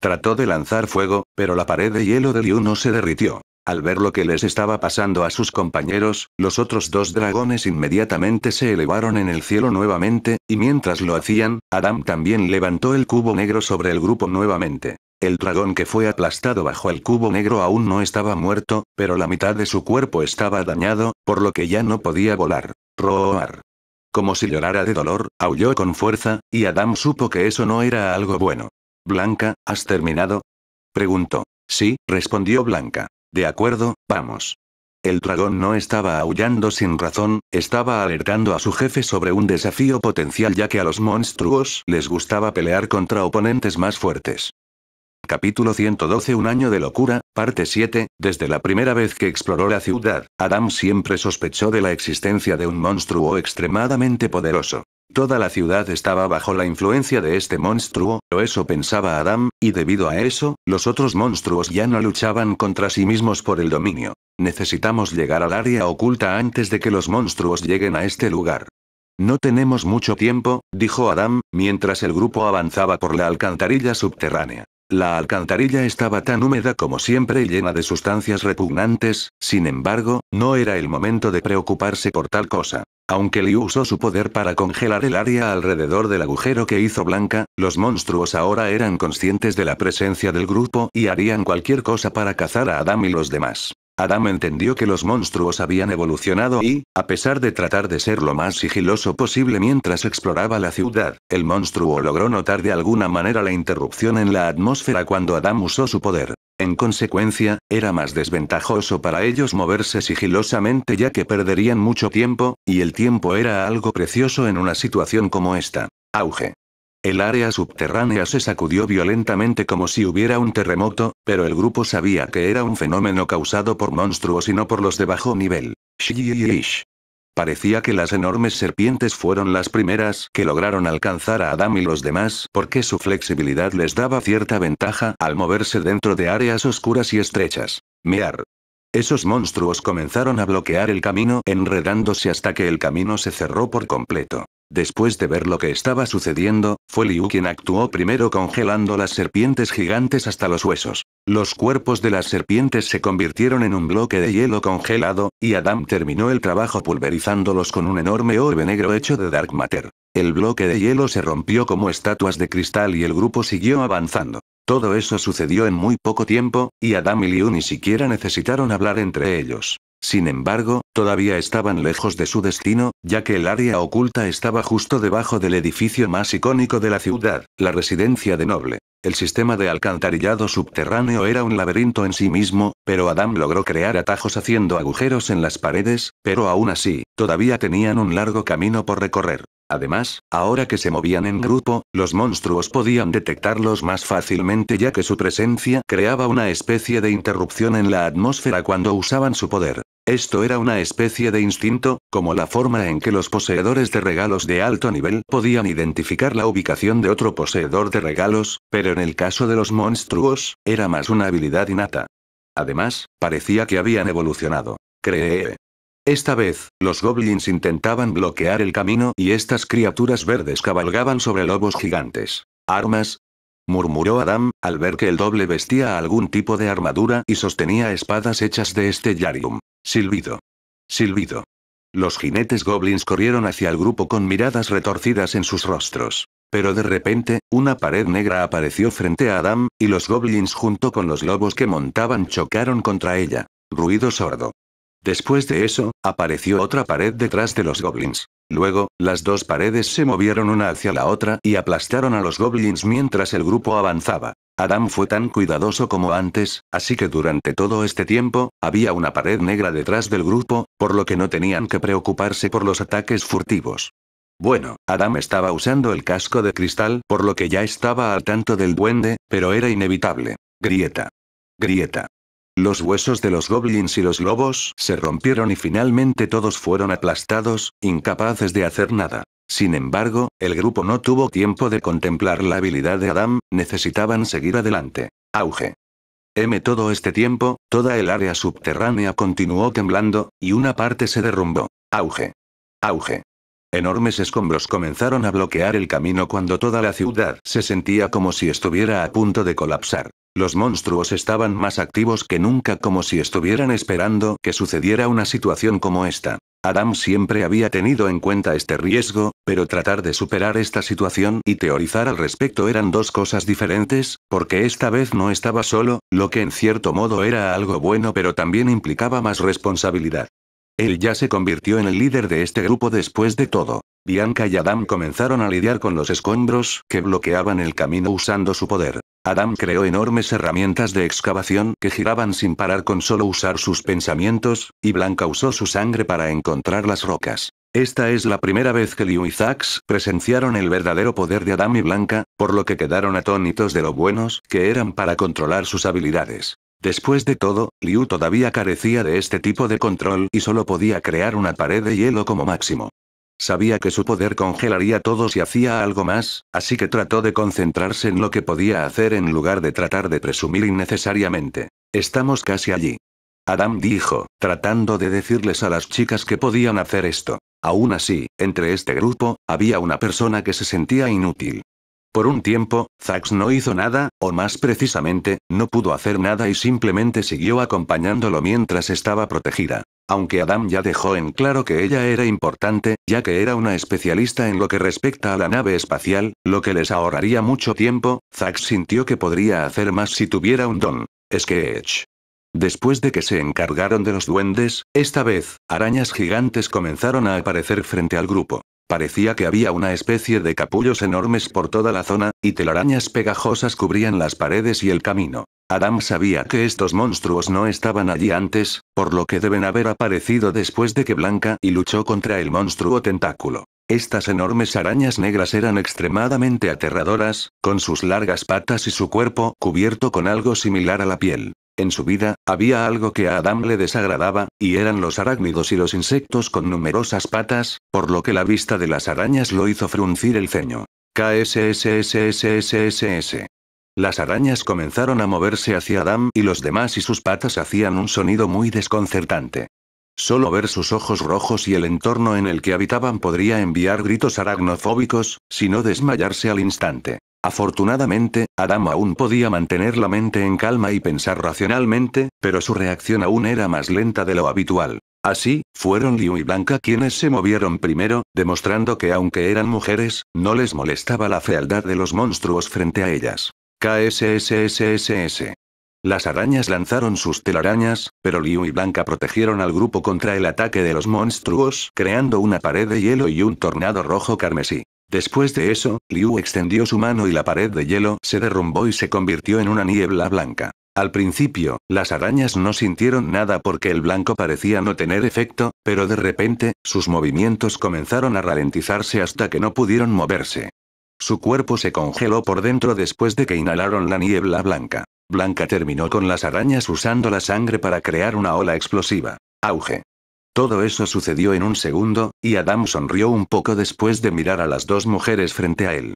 Trató de lanzar fuego, pero la pared de hielo de Liu no se derritió. Al ver lo que les estaba pasando a sus compañeros, los otros dos dragones inmediatamente se elevaron en el cielo nuevamente, y mientras lo hacían, Adam también levantó el cubo negro sobre el grupo nuevamente. El dragón que fue aplastado bajo el cubo negro aún no estaba muerto, pero la mitad de su cuerpo estaba dañado, por lo que ya no podía volar. Roar. Como si llorara de dolor, aulló con fuerza, y Adam supo que eso no era algo bueno. Blanca, ¿has terminado? Preguntó. Sí, respondió Blanca. De acuerdo, vamos. El dragón no estaba aullando sin razón, estaba alertando a su jefe sobre un desafío potencial ya que a los monstruos les gustaba pelear contra oponentes más fuertes. Capítulo 112 Un año de locura, parte 7. Desde la primera vez que exploró la ciudad, Adam siempre sospechó de la existencia de un monstruo extremadamente poderoso. Toda la ciudad estaba bajo la influencia de este monstruo, o eso pensaba Adam, y debido a eso, los otros monstruos ya no luchaban contra sí mismos por el dominio. Necesitamos llegar al área oculta antes de que los monstruos lleguen a este lugar. No tenemos mucho tiempo, dijo Adam, mientras el grupo avanzaba por la alcantarilla subterránea. La alcantarilla estaba tan húmeda como siempre y llena de sustancias repugnantes, sin embargo, no era el momento de preocuparse por tal cosa. Aunque Liu usó su poder para congelar el área alrededor del agujero que hizo Blanca, los monstruos ahora eran conscientes de la presencia del grupo y harían cualquier cosa para cazar a Adam y los demás. Adam entendió que los monstruos habían evolucionado y, a pesar de tratar de ser lo más sigiloso posible mientras exploraba la ciudad, el monstruo logró notar de alguna manera la interrupción en la atmósfera cuando Adam usó su poder. En consecuencia, era más desventajoso para ellos moverse sigilosamente ya que perderían mucho tiempo, y el tiempo era algo precioso en una situación como esta. Auge. El área subterránea se sacudió violentamente como si hubiera un terremoto, pero el grupo sabía que era un fenómeno causado por monstruos y no por los de bajo nivel. Parecía que las enormes serpientes fueron las primeras que lograron alcanzar a Adam y los demás porque su flexibilidad les daba cierta ventaja al moverse dentro de áreas oscuras y estrechas. Mear. Esos monstruos comenzaron a bloquear el camino, enredándose hasta que el camino se cerró por completo. Después de ver lo que estaba sucediendo, fue Liu quien actuó primero congelando las serpientes gigantes hasta los huesos. Los cuerpos de las serpientes se convirtieron en un bloque de hielo congelado, y Adam terminó el trabajo pulverizándolos con un enorme orbe negro hecho de Dark Matter. El bloque de hielo se rompió como estatuas de cristal y el grupo siguió avanzando. Todo eso sucedió en muy poco tiempo, y Adam y Liu ni siquiera necesitaron hablar entre ellos. Sin embargo, todavía estaban lejos de su destino, ya que el área oculta estaba justo debajo del edificio más icónico de la ciudad, la residencia de Noble. El sistema de alcantarillado subterráneo era un laberinto en sí mismo, pero Adam logró crear atajos haciendo agujeros en las paredes, pero aún así, todavía tenían un largo camino por recorrer. Además, ahora que se movían en grupo, los monstruos podían detectarlos más fácilmente ya que su presencia creaba una especie de interrupción en la atmósfera cuando usaban su poder. Esto era una especie de instinto, como la forma en que los poseedores de regalos de alto nivel podían identificar la ubicación de otro poseedor de regalos, pero en el caso de los monstruos, era más una habilidad innata. Además, parecía que habían evolucionado. Cree esta vez, los goblins intentaban bloquear el camino y estas criaturas verdes cabalgaban sobre lobos gigantes. ¿Armas? murmuró Adam, al ver que el doble vestía algún tipo de armadura y sostenía espadas hechas de este Yarium. Silbido. Silbido. Los jinetes goblins corrieron hacia el grupo con miradas retorcidas en sus rostros. Pero de repente, una pared negra apareció frente a Adam, y los goblins junto con los lobos que montaban chocaron contra ella. Ruido sordo. Después de eso, apareció otra pared detrás de los goblins. Luego, las dos paredes se movieron una hacia la otra y aplastaron a los goblins mientras el grupo avanzaba. Adam fue tan cuidadoso como antes, así que durante todo este tiempo, había una pared negra detrás del grupo, por lo que no tenían que preocuparse por los ataques furtivos. Bueno, Adam estaba usando el casco de cristal, por lo que ya estaba al tanto del duende, pero era inevitable. Grieta. Grieta. Los huesos de los goblins y los lobos se rompieron y finalmente todos fueron aplastados, incapaces de hacer nada. Sin embargo, el grupo no tuvo tiempo de contemplar la habilidad de Adam, necesitaban seguir adelante. Auge. M. Todo este tiempo, toda el área subterránea continuó temblando, y una parte se derrumbó. Auge. Auge. Enormes escombros comenzaron a bloquear el camino cuando toda la ciudad se sentía como si estuviera a punto de colapsar. Los monstruos estaban más activos que nunca como si estuvieran esperando que sucediera una situación como esta. Adam siempre había tenido en cuenta este riesgo, pero tratar de superar esta situación y teorizar al respecto eran dos cosas diferentes, porque esta vez no estaba solo, lo que en cierto modo era algo bueno pero también implicaba más responsabilidad. Él ya se convirtió en el líder de este grupo después de todo. Bianca y Adam comenzaron a lidiar con los escombros que bloqueaban el camino usando su poder. Adam creó enormes herramientas de excavación que giraban sin parar con solo usar sus pensamientos, y Blanca usó su sangre para encontrar las rocas. Esta es la primera vez que Liu y Zax presenciaron el verdadero poder de Adam y Blanca, por lo que quedaron atónitos de lo buenos que eran para controlar sus habilidades. Después de todo, Liu todavía carecía de este tipo de control y solo podía crear una pared de hielo como máximo. Sabía que su poder congelaría todo si hacía algo más, así que trató de concentrarse en lo que podía hacer en lugar de tratar de presumir innecesariamente. Estamos casi allí. Adam dijo, tratando de decirles a las chicas que podían hacer esto. Aún así, entre este grupo, había una persona que se sentía inútil. Por un tiempo, Zax no hizo nada, o más precisamente, no pudo hacer nada y simplemente siguió acompañándolo mientras estaba protegida. Aunque Adam ya dejó en claro que ella era importante, ya que era una especialista en lo que respecta a la nave espacial, lo que les ahorraría mucho tiempo, Zack sintió que podría hacer más si tuviera un don. Es que Edge. Después de que se encargaron de los duendes, esta vez, arañas gigantes comenzaron a aparecer frente al grupo. Parecía que había una especie de capullos enormes por toda la zona, y telarañas pegajosas cubrían las paredes y el camino. Adam sabía que estos monstruos no estaban allí antes, por lo que deben haber aparecido después de que Blanca y luchó contra el monstruo tentáculo. Estas enormes arañas negras eran extremadamente aterradoras, con sus largas patas y su cuerpo cubierto con algo similar a la piel. En su vida, había algo que a Adam le desagradaba, y eran los arácnidos y los insectos con numerosas patas, por lo que la vista de las arañas lo hizo fruncir el ceño. KSSSSSSS. Las arañas comenzaron a moverse hacia Adam y los demás y sus patas hacían un sonido muy desconcertante. Solo ver sus ojos rojos y el entorno en el que habitaban podría enviar gritos aragnofóbicos, si no desmayarse al instante. Afortunadamente, Adam aún podía mantener la mente en calma y pensar racionalmente, pero su reacción aún era más lenta de lo habitual. Así, fueron Liu y Blanca quienes se movieron primero, demostrando que aunque eran mujeres, no les molestaba la fealdad de los monstruos frente a ellas. KSSSS Las arañas lanzaron sus telarañas, pero Liu y Blanca protegieron al grupo contra el ataque de los monstruos, creando una pared de hielo y un tornado rojo carmesí. Después de eso, Liu extendió su mano y la pared de hielo se derrumbó y se convirtió en una niebla blanca. Al principio, las arañas no sintieron nada porque el blanco parecía no tener efecto, pero de repente, sus movimientos comenzaron a ralentizarse hasta que no pudieron moverse. Su cuerpo se congeló por dentro después de que inhalaron la niebla blanca. Blanca terminó con las arañas usando la sangre para crear una ola explosiva. Auge. Todo eso sucedió en un segundo, y Adam sonrió un poco después de mirar a las dos mujeres frente a él.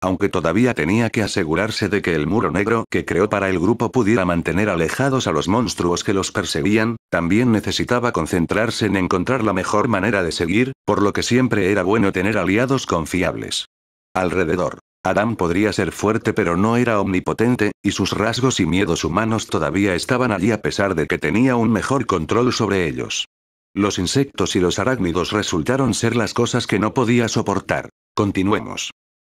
Aunque todavía tenía que asegurarse de que el muro negro que creó para el grupo pudiera mantener alejados a los monstruos que los perseguían, también necesitaba concentrarse en encontrar la mejor manera de seguir, por lo que siempre era bueno tener aliados confiables. Alrededor. Adam podría ser fuerte pero no era omnipotente, y sus rasgos y miedos humanos todavía estaban allí a pesar de que tenía un mejor control sobre ellos. Los insectos y los arácnidos resultaron ser las cosas que no podía soportar. Continuemos.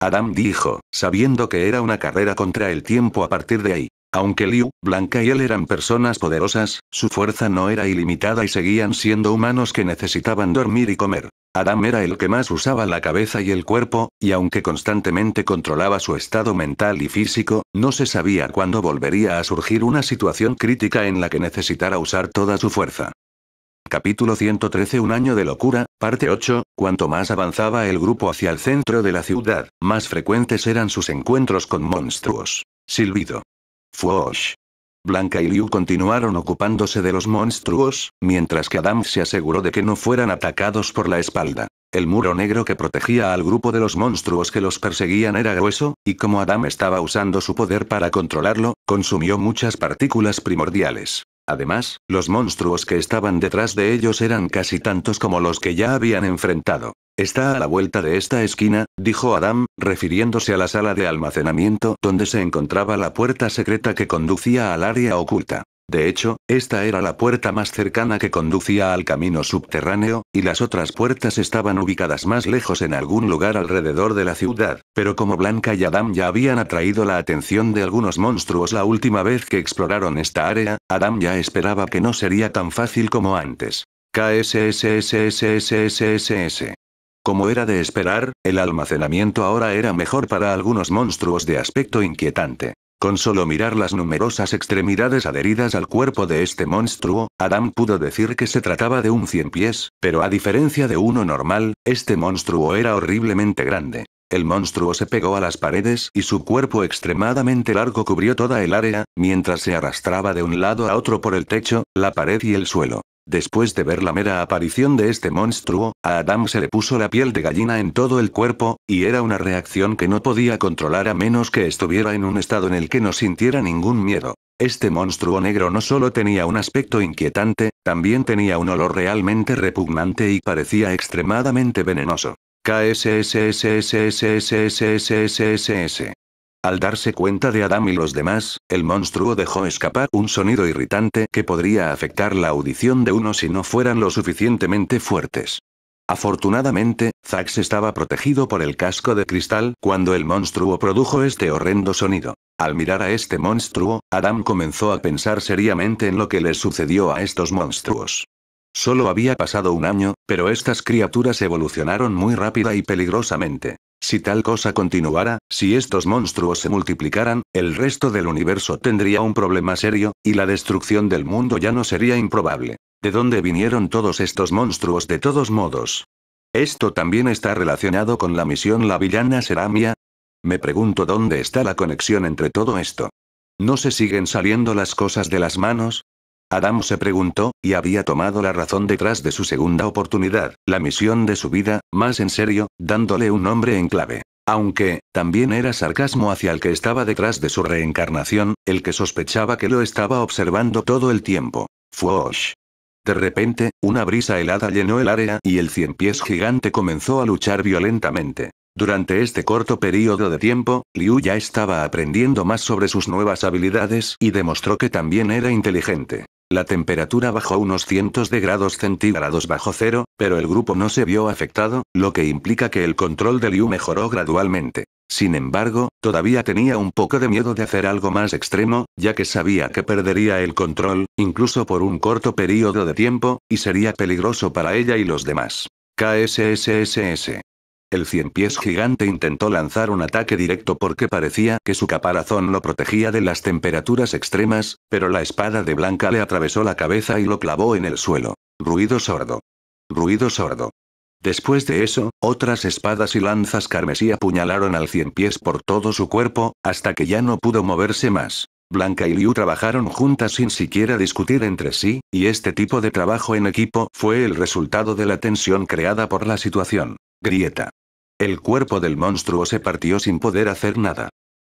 Adam dijo, sabiendo que era una carrera contra el tiempo a partir de ahí. Aunque Liu, Blanca y él eran personas poderosas, su fuerza no era ilimitada y seguían siendo humanos que necesitaban dormir y comer. Adam era el que más usaba la cabeza y el cuerpo, y aunque constantemente controlaba su estado mental y físico, no se sabía cuándo volvería a surgir una situación crítica en la que necesitara usar toda su fuerza. Capítulo 113 Un año de locura, parte 8. Cuanto más avanzaba el grupo hacia el centro de la ciudad, más frecuentes eran sus encuentros con monstruos. Silbido. Fuosh. Blanca y Liu continuaron ocupándose de los monstruos, mientras que Adam se aseguró de que no fueran atacados por la espalda. El muro negro que protegía al grupo de los monstruos que los perseguían era grueso, y como Adam estaba usando su poder para controlarlo, consumió muchas partículas primordiales. Además, los monstruos que estaban detrás de ellos eran casi tantos como los que ya habían enfrentado. Está a la vuelta de esta esquina, dijo Adam, refiriéndose a la sala de almacenamiento donde se encontraba la puerta secreta que conducía al área oculta. De hecho, esta era la puerta más cercana que conducía al camino subterráneo, y las otras puertas estaban ubicadas más lejos en algún lugar alrededor de la ciudad, pero como Blanca y Adam ya habían atraído la atención de algunos monstruos la última vez que exploraron esta área, Adam ya esperaba que no sería tan fácil como antes. KSSSSSSSS. Como era de esperar, el almacenamiento ahora era mejor para algunos monstruos de aspecto inquietante. Con solo mirar las numerosas extremidades adheridas al cuerpo de este monstruo, Adam pudo decir que se trataba de un cien pies, pero a diferencia de uno normal, este monstruo era horriblemente grande. El monstruo se pegó a las paredes y su cuerpo extremadamente largo cubrió toda el área, mientras se arrastraba de un lado a otro por el techo, la pared y el suelo. Después de ver la mera aparición de este monstruo, a Adam se le puso la piel de gallina en todo el cuerpo, y era una reacción que no podía controlar a menos que estuviera en un estado en el que no sintiera ningún miedo. Este monstruo negro no solo tenía un aspecto inquietante, también tenía un olor realmente repugnante y parecía extremadamente venenoso. Al darse cuenta de Adam y los demás, el monstruo dejó escapar un sonido irritante que podría afectar la audición de uno si no fueran lo suficientemente fuertes. Afortunadamente, Zax estaba protegido por el casco de cristal cuando el monstruo produjo este horrendo sonido. Al mirar a este monstruo, Adam comenzó a pensar seriamente en lo que le sucedió a estos monstruos. Solo había pasado un año, pero estas criaturas evolucionaron muy rápida y peligrosamente. Si tal cosa continuara, si estos monstruos se multiplicaran, el resto del universo tendría un problema serio, y la destrucción del mundo ya no sería improbable. ¿De dónde vinieron todos estos monstruos de todos modos? ¿Esto también está relacionado con la misión La villana será Me pregunto dónde está la conexión entre todo esto. ¿No se siguen saliendo las cosas de las manos? Adam se preguntó, y había tomado la razón detrás de su segunda oportunidad, la misión de su vida, más en serio, dándole un nombre en clave. Aunque, también era sarcasmo hacia el que estaba detrás de su reencarnación, el que sospechaba que lo estaba observando todo el tiempo. Fuosh. De repente, una brisa helada llenó el área y el cien pies gigante comenzó a luchar violentamente. Durante este corto periodo de tiempo, Liu ya estaba aprendiendo más sobre sus nuevas habilidades y demostró que también era inteligente. La temperatura bajó unos cientos de grados centígrados bajo cero, pero el grupo no se vio afectado, lo que implica que el control de Liu mejoró gradualmente. Sin embargo, todavía tenía un poco de miedo de hacer algo más extremo, ya que sabía que perdería el control, incluso por un corto periodo de tiempo, y sería peligroso para ella y los demás. KSSSS. El cien pies gigante intentó lanzar un ataque directo porque parecía que su caparazón lo protegía de las temperaturas extremas, pero la espada de Blanca le atravesó la cabeza y lo clavó en el suelo. Ruido sordo. Ruido sordo. Después de eso, otras espadas y lanzas carmesí apuñalaron al cien pies por todo su cuerpo, hasta que ya no pudo moverse más. Blanca y Liu trabajaron juntas sin siquiera discutir entre sí, y este tipo de trabajo en equipo fue el resultado de la tensión creada por la situación. Grieta. El cuerpo del monstruo se partió sin poder hacer nada.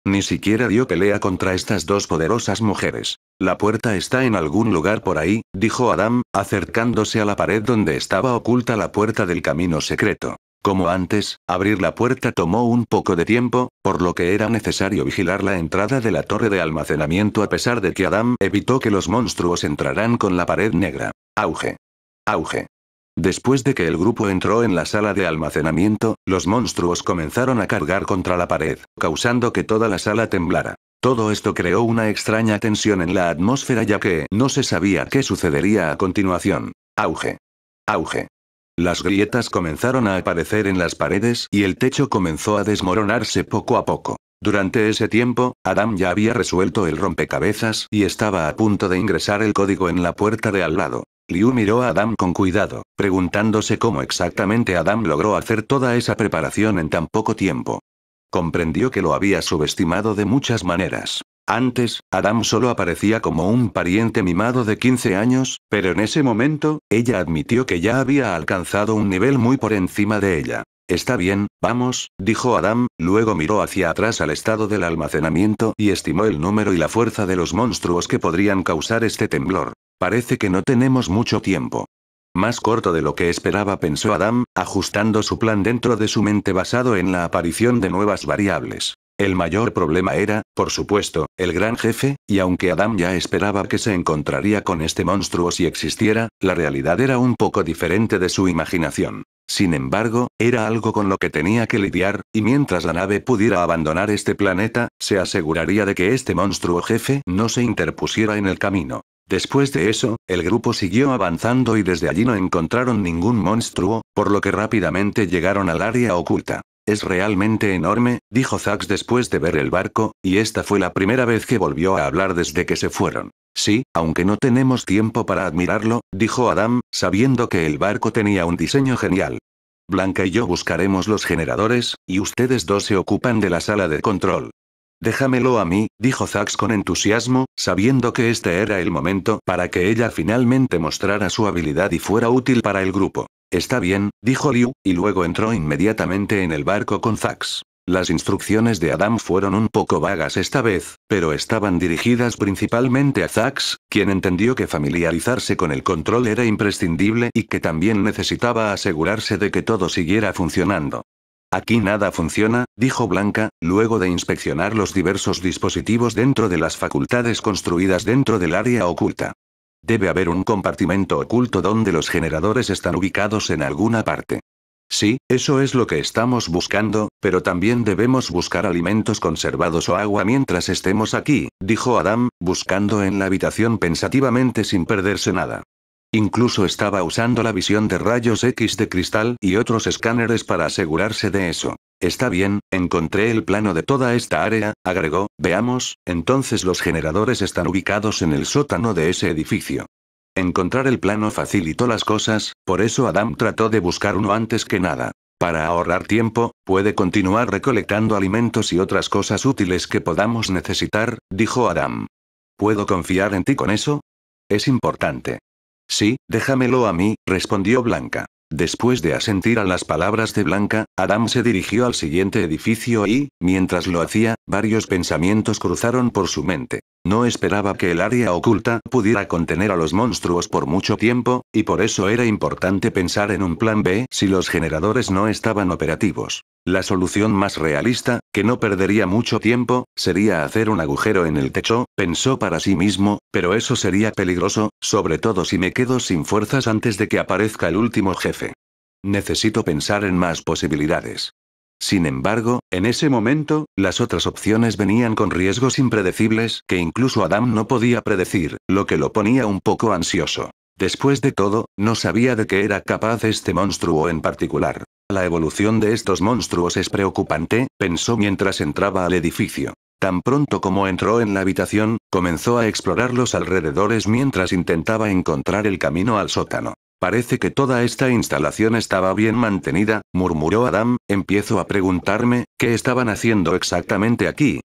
Ni siquiera dio pelea contra estas dos poderosas mujeres. La puerta está en algún lugar por ahí, dijo Adam, acercándose a la pared donde estaba oculta la puerta del camino secreto. Como antes, abrir la puerta tomó un poco de tiempo, por lo que era necesario vigilar la entrada de la torre de almacenamiento a pesar de que Adam evitó que los monstruos entraran con la pared negra. Auge. Auge. Después de que el grupo entró en la sala de almacenamiento, los monstruos comenzaron a cargar contra la pared, causando que toda la sala temblara. Todo esto creó una extraña tensión en la atmósfera ya que no se sabía qué sucedería a continuación. Auge. Auge. Las grietas comenzaron a aparecer en las paredes y el techo comenzó a desmoronarse poco a poco. Durante ese tiempo, Adam ya había resuelto el rompecabezas y estaba a punto de ingresar el código en la puerta de al lado. Liu miró a Adam con cuidado, preguntándose cómo exactamente Adam logró hacer toda esa preparación en tan poco tiempo. Comprendió que lo había subestimado de muchas maneras. Antes, Adam solo aparecía como un pariente mimado de 15 años, pero en ese momento, ella admitió que ya había alcanzado un nivel muy por encima de ella. Está bien, vamos, dijo Adam, luego miró hacia atrás al estado del almacenamiento y estimó el número y la fuerza de los monstruos que podrían causar este temblor. Parece que no tenemos mucho tiempo. Más corto de lo que esperaba, pensó Adam, ajustando su plan dentro de su mente basado en la aparición de nuevas variables. El mayor problema era, por supuesto, el gran jefe, y aunque Adam ya esperaba que se encontraría con este monstruo si existiera, la realidad era un poco diferente de su imaginación. Sin embargo, era algo con lo que tenía que lidiar, y mientras la nave pudiera abandonar este planeta, se aseguraría de que este monstruo jefe no se interpusiera en el camino. Después de eso, el grupo siguió avanzando y desde allí no encontraron ningún monstruo, por lo que rápidamente llegaron al área oculta. Es realmente enorme, dijo Zax después de ver el barco, y esta fue la primera vez que volvió a hablar desde que se fueron. Sí, aunque no tenemos tiempo para admirarlo, dijo Adam, sabiendo que el barco tenía un diseño genial. Blanca y yo buscaremos los generadores, y ustedes dos se ocupan de la sala de control. Déjamelo a mí, dijo Zax con entusiasmo, sabiendo que este era el momento para que ella finalmente mostrara su habilidad y fuera útil para el grupo. Está bien, dijo Liu, y luego entró inmediatamente en el barco con Zax. Las instrucciones de Adam fueron un poco vagas esta vez, pero estaban dirigidas principalmente a Zax, quien entendió que familiarizarse con el control era imprescindible y que también necesitaba asegurarse de que todo siguiera funcionando. Aquí nada funciona, dijo Blanca, luego de inspeccionar los diversos dispositivos dentro de las facultades construidas dentro del área oculta. Debe haber un compartimento oculto donde los generadores están ubicados en alguna parte. Sí, eso es lo que estamos buscando, pero también debemos buscar alimentos conservados o agua mientras estemos aquí, dijo Adam, buscando en la habitación pensativamente sin perderse nada. Incluso estaba usando la visión de rayos X de cristal y otros escáneres para asegurarse de eso. Está bien, encontré el plano de toda esta área, agregó, veamos, entonces los generadores están ubicados en el sótano de ese edificio. Encontrar el plano facilitó las cosas, por eso Adam trató de buscar uno antes que nada. Para ahorrar tiempo, puede continuar recolectando alimentos y otras cosas útiles que podamos necesitar, dijo Adam. ¿Puedo confiar en ti con eso? Es importante. Sí, déjamelo a mí, respondió Blanca. Después de asentir a las palabras de Blanca, Adam se dirigió al siguiente edificio y, mientras lo hacía, varios pensamientos cruzaron por su mente. No esperaba que el área oculta pudiera contener a los monstruos por mucho tiempo, y por eso era importante pensar en un plan B si los generadores no estaban operativos. La solución más realista, que no perdería mucho tiempo, sería hacer un agujero en el techo, pensó para sí mismo, pero eso sería peligroso, sobre todo si me quedo sin fuerzas antes de que aparezca el último jefe. Necesito pensar en más posibilidades. Sin embargo, en ese momento, las otras opciones venían con riesgos impredecibles que incluso Adam no podía predecir, lo que lo ponía un poco ansioso. Después de todo, no sabía de qué era capaz este monstruo en particular. La evolución de estos monstruos es preocupante, pensó mientras entraba al edificio. Tan pronto como entró en la habitación, comenzó a explorar los alrededores mientras intentaba encontrar el camino al sótano. Parece que toda esta instalación estaba bien mantenida, murmuró Adam, empiezo a preguntarme, ¿qué estaban haciendo exactamente aquí?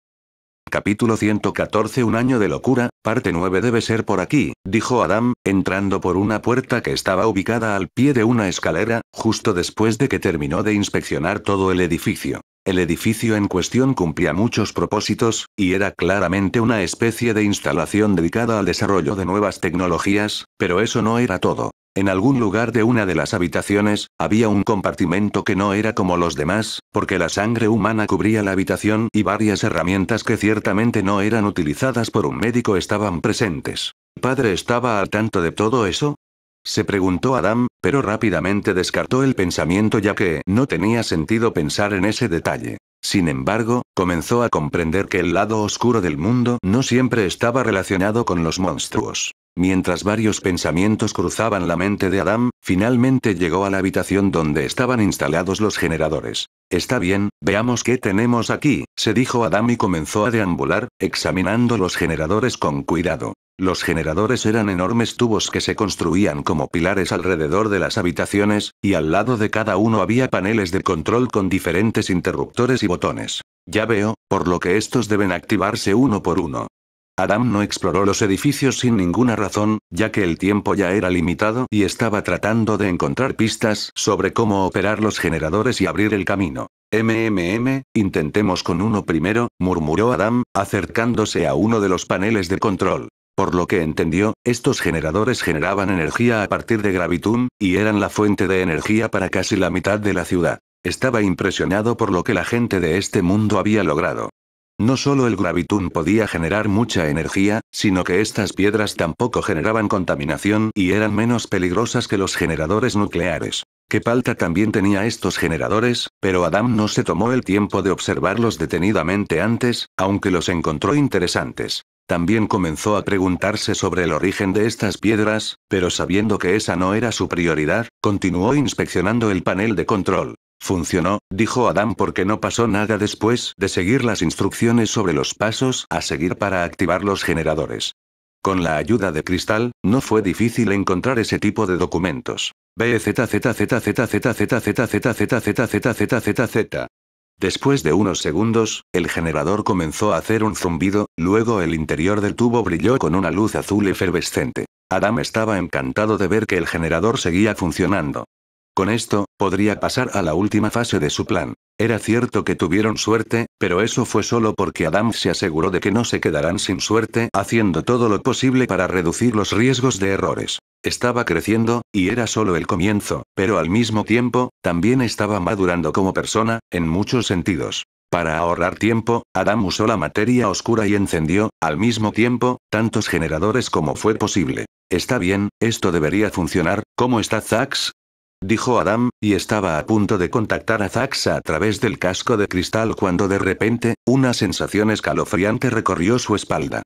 Capítulo 114 Un año de locura, parte 9 debe ser por aquí, dijo Adam, entrando por una puerta que estaba ubicada al pie de una escalera, justo después de que terminó de inspeccionar todo el edificio. El edificio en cuestión cumplía muchos propósitos, y era claramente una especie de instalación dedicada al desarrollo de nuevas tecnologías, pero eso no era todo. En algún lugar de una de las habitaciones, había un compartimento que no era como los demás, porque la sangre humana cubría la habitación y varias herramientas que ciertamente no eran utilizadas por un médico estaban presentes. padre estaba al tanto de todo eso? Se preguntó Adam, pero rápidamente descartó el pensamiento ya que no tenía sentido pensar en ese detalle. Sin embargo, comenzó a comprender que el lado oscuro del mundo no siempre estaba relacionado con los monstruos. Mientras varios pensamientos cruzaban la mente de Adam, finalmente llegó a la habitación donde estaban instalados los generadores. Está bien, veamos qué tenemos aquí, se dijo Adam y comenzó a deambular, examinando los generadores con cuidado. Los generadores eran enormes tubos que se construían como pilares alrededor de las habitaciones, y al lado de cada uno había paneles de control con diferentes interruptores y botones. Ya veo, por lo que estos deben activarse uno por uno. Adam no exploró los edificios sin ninguna razón, ya que el tiempo ya era limitado y estaba tratando de encontrar pistas sobre cómo operar los generadores y abrir el camino. MMM, intentemos con uno primero, murmuró Adam, acercándose a uno de los paneles de control. Por lo que entendió, estos generadores generaban energía a partir de Gravitum, y eran la fuente de energía para casi la mitad de la ciudad. Estaba impresionado por lo que la gente de este mundo había logrado. No solo el gravitum podía generar mucha energía, sino que estas piedras tampoco generaban contaminación y eran menos peligrosas que los generadores nucleares. Kepalta también tenía estos generadores, pero Adam no se tomó el tiempo de observarlos detenidamente antes, aunque los encontró interesantes. También comenzó a preguntarse sobre el origen de estas piedras, pero sabiendo que esa no era su prioridad, continuó inspeccionando el panel de control. Funcionó, dijo Adam porque no pasó nada después de seguir las instrucciones sobre los pasos a seguir para activar los generadores. Con la ayuda de Cristal, no fue difícil encontrar ese tipo de documentos. Z Después de unos segundos, el generador comenzó a hacer un zumbido, luego el interior del tubo brilló con una luz azul efervescente. Adam estaba encantado de ver que el generador seguía funcionando. Con esto, podría pasar a la última fase de su plan. Era cierto que tuvieron suerte, pero eso fue solo porque Adam se aseguró de que no se quedarán sin suerte, haciendo todo lo posible para reducir los riesgos de errores. Estaba creciendo, y era solo el comienzo, pero al mismo tiempo, también estaba madurando como persona, en muchos sentidos. Para ahorrar tiempo, Adam usó la materia oscura y encendió, al mismo tiempo, tantos generadores como fue posible. Está bien, esto debería funcionar, ¿cómo está Zax? dijo Adam, y estaba a punto de contactar a Zaxa a través del casco de cristal cuando de repente, una sensación escalofriante recorrió su espalda.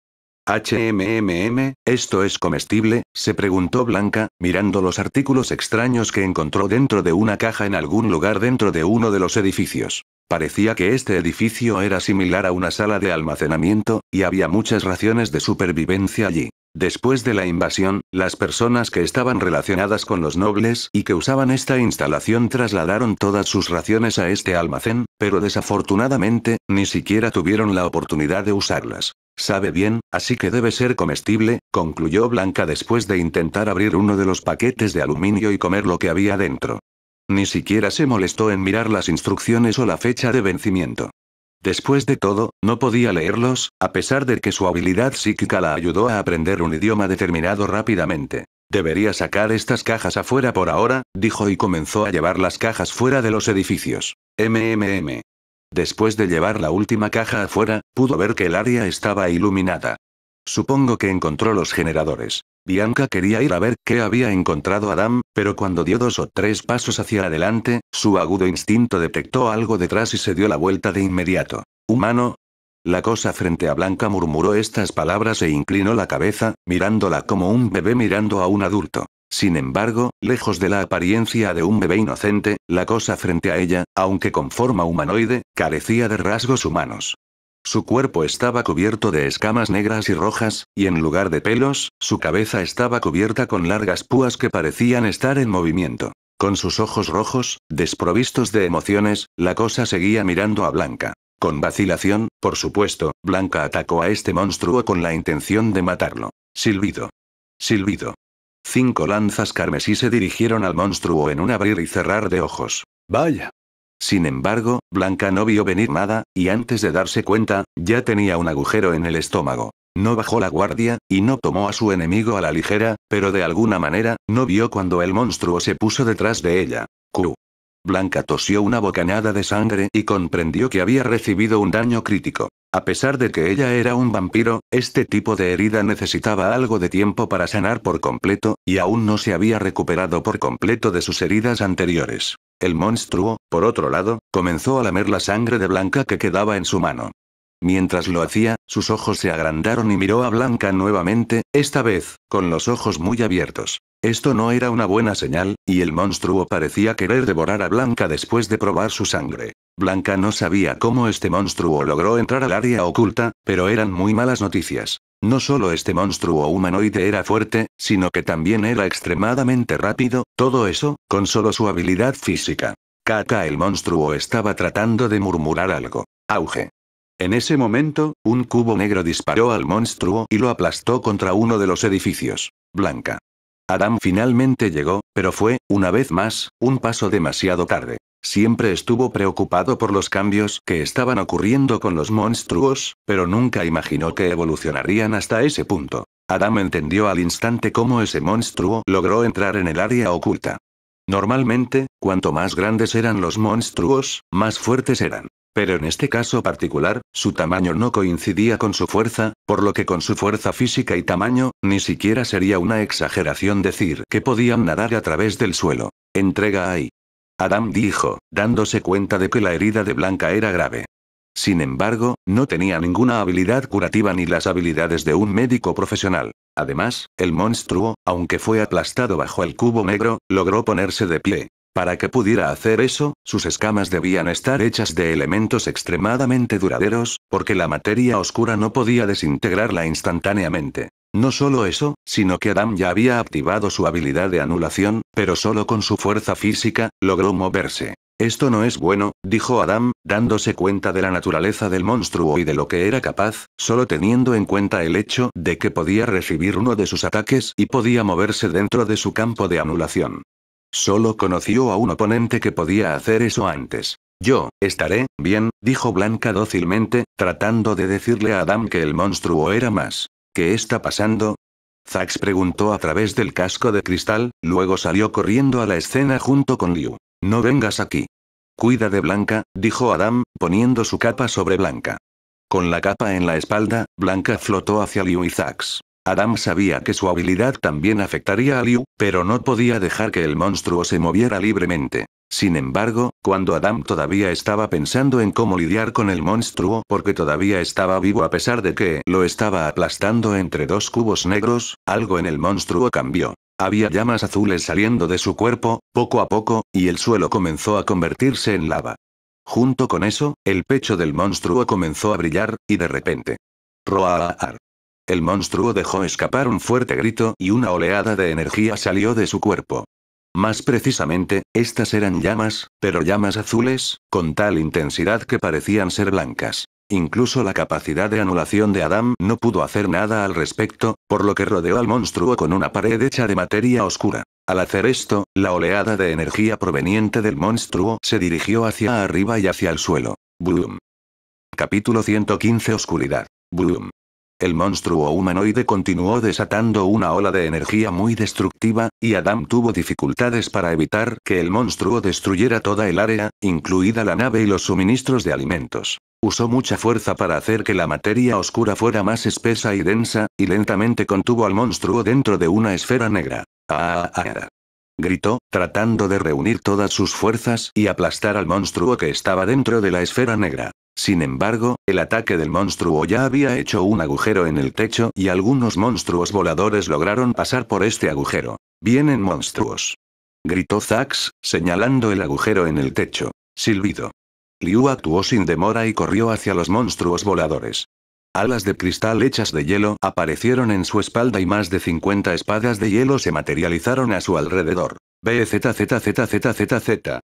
HMMM, ¿esto es comestible? se preguntó Blanca, mirando los artículos extraños que encontró dentro de una caja en algún lugar dentro de uno de los edificios. Parecía que este edificio era similar a una sala de almacenamiento, y había muchas raciones de supervivencia allí. Después de la invasión, las personas que estaban relacionadas con los nobles y que usaban esta instalación trasladaron todas sus raciones a este almacén, pero desafortunadamente, ni siquiera tuvieron la oportunidad de usarlas. Sabe bien, así que debe ser comestible, concluyó Blanca después de intentar abrir uno de los paquetes de aluminio y comer lo que había dentro. Ni siquiera se molestó en mirar las instrucciones o la fecha de vencimiento. Después de todo, no podía leerlos, a pesar de que su habilidad psíquica la ayudó a aprender un idioma determinado rápidamente. Debería sacar estas cajas afuera por ahora, dijo y comenzó a llevar las cajas fuera de los edificios. MMM. Después de llevar la última caja afuera, pudo ver que el área estaba iluminada. Supongo que encontró los generadores. Bianca quería ir a ver qué había encontrado Adam, pero cuando dio dos o tres pasos hacia adelante, su agudo instinto detectó algo detrás y se dio la vuelta de inmediato. ¿Humano? La cosa frente a Blanca murmuró estas palabras e inclinó la cabeza, mirándola como un bebé mirando a un adulto. Sin embargo, lejos de la apariencia de un bebé inocente, la cosa frente a ella, aunque con forma humanoide, carecía de rasgos humanos. Su cuerpo estaba cubierto de escamas negras y rojas, y en lugar de pelos, su cabeza estaba cubierta con largas púas que parecían estar en movimiento. Con sus ojos rojos, desprovistos de emociones, la cosa seguía mirando a Blanca. Con vacilación, por supuesto, Blanca atacó a este monstruo con la intención de matarlo. Silbido. Silbido. Cinco lanzas carmesí se dirigieron al monstruo en un abrir y cerrar de ojos. Vaya, sin embargo, Blanca no vio venir nada, y antes de darse cuenta, ya tenía un agujero en el estómago. No bajó la guardia, y no tomó a su enemigo a la ligera, pero de alguna manera, no vio cuando el monstruo se puso detrás de ella. Q. Blanca tosió una bocanada de sangre y comprendió que había recibido un daño crítico. A pesar de que ella era un vampiro, este tipo de herida necesitaba algo de tiempo para sanar por completo, y aún no se había recuperado por completo de sus heridas anteriores. El monstruo, por otro lado, comenzó a lamer la sangre de Blanca que quedaba en su mano. Mientras lo hacía, sus ojos se agrandaron y miró a Blanca nuevamente, esta vez, con los ojos muy abiertos. Esto no era una buena señal, y el monstruo parecía querer devorar a Blanca después de probar su sangre. Blanca no sabía cómo este monstruo logró entrar al área oculta, pero eran muy malas noticias. No solo este monstruo humanoide era fuerte, sino que también era extremadamente rápido, todo eso, con solo su habilidad física. Kaka el monstruo estaba tratando de murmurar algo. Auge. En ese momento, un cubo negro disparó al monstruo y lo aplastó contra uno de los edificios. Blanca, Adam finalmente llegó, pero fue, una vez más, un paso demasiado tarde. Siempre estuvo preocupado por los cambios que estaban ocurriendo con los monstruos, pero nunca imaginó que evolucionarían hasta ese punto. Adam entendió al instante cómo ese monstruo logró entrar en el área oculta. Normalmente, cuanto más grandes eran los monstruos, más fuertes eran. Pero en este caso particular, su tamaño no coincidía con su fuerza, por lo que con su fuerza física y tamaño, ni siquiera sería una exageración decir que podían nadar a través del suelo. Entrega ahí. Adam dijo, dándose cuenta de que la herida de Blanca era grave. Sin embargo, no tenía ninguna habilidad curativa ni las habilidades de un médico profesional. Además, el monstruo, aunque fue aplastado bajo el cubo negro, logró ponerse de pie, para que pudiera hacer eso, sus escamas debían estar hechas de elementos extremadamente duraderos, porque la materia oscura no podía desintegrarla instantáneamente. No solo eso, sino que Adam ya había activado su habilidad de anulación, pero solo con su fuerza física, logró moverse. Esto no es bueno, dijo Adam, dándose cuenta de la naturaleza del monstruo y de lo que era capaz, solo teniendo en cuenta el hecho de que podía recibir uno de sus ataques y podía moverse dentro de su campo de anulación. Solo conoció a un oponente que podía hacer eso antes. Yo, estaré, bien, dijo Blanca dócilmente, tratando de decirle a Adam que el monstruo era más. ¿Qué está pasando? Zax preguntó a través del casco de cristal, luego salió corriendo a la escena junto con Liu. No vengas aquí. Cuida de Blanca, dijo Adam, poniendo su capa sobre Blanca. Con la capa en la espalda, Blanca flotó hacia Liu y Zax. Adam sabía que su habilidad también afectaría a Liu, pero no podía dejar que el monstruo se moviera libremente. Sin embargo, cuando Adam todavía estaba pensando en cómo lidiar con el monstruo porque todavía estaba vivo a pesar de que lo estaba aplastando entre dos cubos negros, algo en el monstruo cambió. Había llamas azules saliendo de su cuerpo, poco a poco, y el suelo comenzó a convertirse en lava. Junto con eso, el pecho del monstruo comenzó a brillar, y de repente. Roar. El monstruo dejó escapar un fuerte grito y una oleada de energía salió de su cuerpo. Más precisamente, estas eran llamas, pero llamas azules, con tal intensidad que parecían ser blancas. Incluso la capacidad de anulación de Adam no pudo hacer nada al respecto, por lo que rodeó al monstruo con una pared hecha de materia oscura. Al hacer esto, la oleada de energía proveniente del monstruo se dirigió hacia arriba y hacia el suelo. Boom. Capítulo 115 Oscuridad. Boom. El monstruo humanoide continuó desatando una ola de energía muy destructiva, y Adam tuvo dificultades para evitar que el monstruo destruyera toda el área, incluida la nave y los suministros de alimentos. Usó mucha fuerza para hacer que la materia oscura fuera más espesa y densa, y lentamente contuvo al monstruo dentro de una esfera negra. ¡Ah, ah, ah, ah Gritó, tratando de reunir todas sus fuerzas y aplastar al monstruo que estaba dentro de la esfera negra. Sin embargo, el ataque del monstruo ya había hecho un agujero en el techo y algunos monstruos voladores lograron pasar por este agujero. Vienen monstruos. Gritó Zax, señalando el agujero en el techo. Silbido. Liu actuó sin demora y corrió hacia los monstruos voladores. Alas de cristal hechas de hielo aparecieron en su espalda y más de 50 espadas de hielo se materializaron a su alrededor. BZZZZZZ.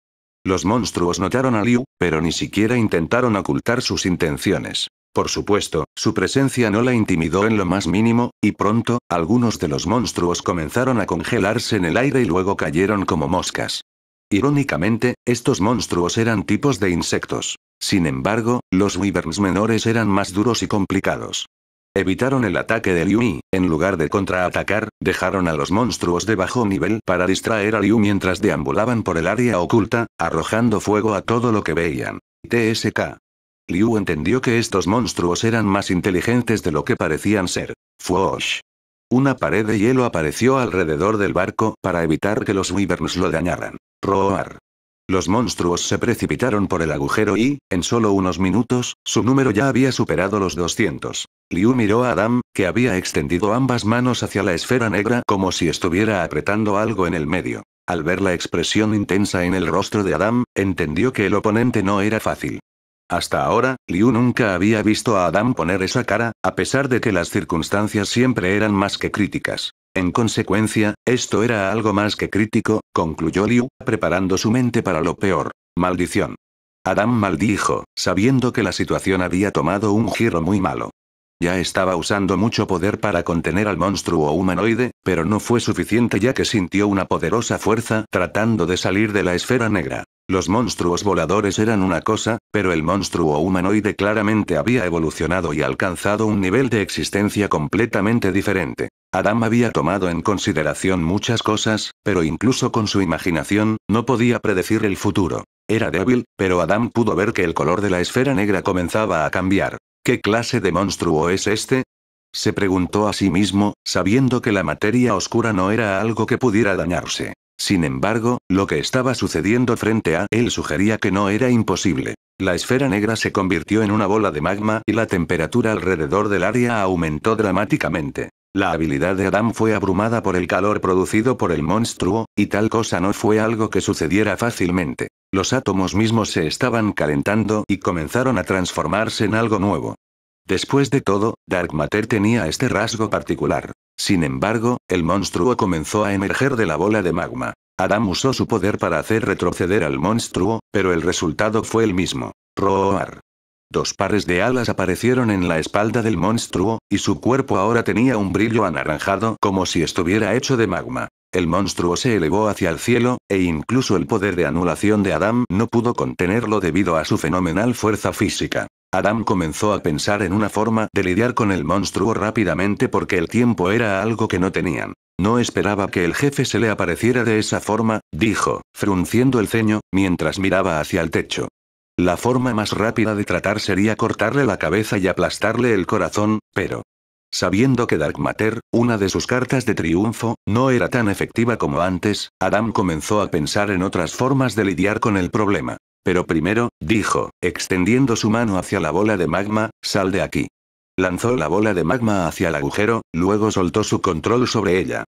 Los monstruos notaron a Liu, pero ni siquiera intentaron ocultar sus intenciones. Por supuesto, su presencia no la intimidó en lo más mínimo, y pronto, algunos de los monstruos comenzaron a congelarse en el aire y luego cayeron como moscas. Irónicamente, estos monstruos eran tipos de insectos. Sin embargo, los wyverns menores eran más duros y complicados. Evitaron el ataque de Liu y, en lugar de contraatacar, dejaron a los monstruos de bajo nivel para distraer a Liu mientras deambulaban por el área oculta, arrojando fuego a todo lo que veían. TSK. Liu entendió que estos monstruos eran más inteligentes de lo que parecían ser. Fuosh. Una pared de hielo apareció alrededor del barco para evitar que los wyverns lo dañaran. Roar. Los monstruos se precipitaron por el agujero y, en solo unos minutos, su número ya había superado los 200. Liu miró a Adam, que había extendido ambas manos hacia la esfera negra como si estuviera apretando algo en el medio. Al ver la expresión intensa en el rostro de Adam, entendió que el oponente no era fácil. Hasta ahora, Liu nunca había visto a Adam poner esa cara, a pesar de que las circunstancias siempre eran más que críticas. En consecuencia, esto era algo más que crítico, concluyó Liu, preparando su mente para lo peor. Maldición. Adam maldijo, sabiendo que la situación había tomado un giro muy malo. Ya estaba usando mucho poder para contener al monstruo humanoide, pero no fue suficiente ya que sintió una poderosa fuerza tratando de salir de la esfera negra. Los monstruos voladores eran una cosa, pero el monstruo humanoide claramente había evolucionado y alcanzado un nivel de existencia completamente diferente. Adam había tomado en consideración muchas cosas, pero incluso con su imaginación, no podía predecir el futuro. Era débil, pero Adam pudo ver que el color de la esfera negra comenzaba a cambiar. ¿Qué clase de monstruo es este? Se preguntó a sí mismo, sabiendo que la materia oscura no era algo que pudiera dañarse. Sin embargo, lo que estaba sucediendo frente a él sugería que no era imposible. La esfera negra se convirtió en una bola de magma y la temperatura alrededor del área aumentó dramáticamente. La habilidad de Adam fue abrumada por el calor producido por el monstruo, y tal cosa no fue algo que sucediera fácilmente. Los átomos mismos se estaban calentando y comenzaron a transformarse en algo nuevo. Después de todo, Dark Matter tenía este rasgo particular. Sin embargo, el monstruo comenzó a emerger de la bola de magma. Adam usó su poder para hacer retroceder al monstruo, pero el resultado fue el mismo. Roar. Dos pares de alas aparecieron en la espalda del monstruo, y su cuerpo ahora tenía un brillo anaranjado como si estuviera hecho de magma. El monstruo se elevó hacia el cielo, e incluso el poder de anulación de Adam no pudo contenerlo debido a su fenomenal fuerza física. Adam comenzó a pensar en una forma de lidiar con el monstruo rápidamente porque el tiempo era algo que no tenían. No esperaba que el jefe se le apareciera de esa forma, dijo, frunciendo el ceño, mientras miraba hacia el techo. La forma más rápida de tratar sería cortarle la cabeza y aplastarle el corazón, pero... Sabiendo que Dark Matter, una de sus cartas de triunfo, no era tan efectiva como antes, Adam comenzó a pensar en otras formas de lidiar con el problema. Pero primero, dijo, extendiendo su mano hacia la bola de magma, sal de aquí. Lanzó la bola de magma hacia el agujero, luego soltó su control sobre ella.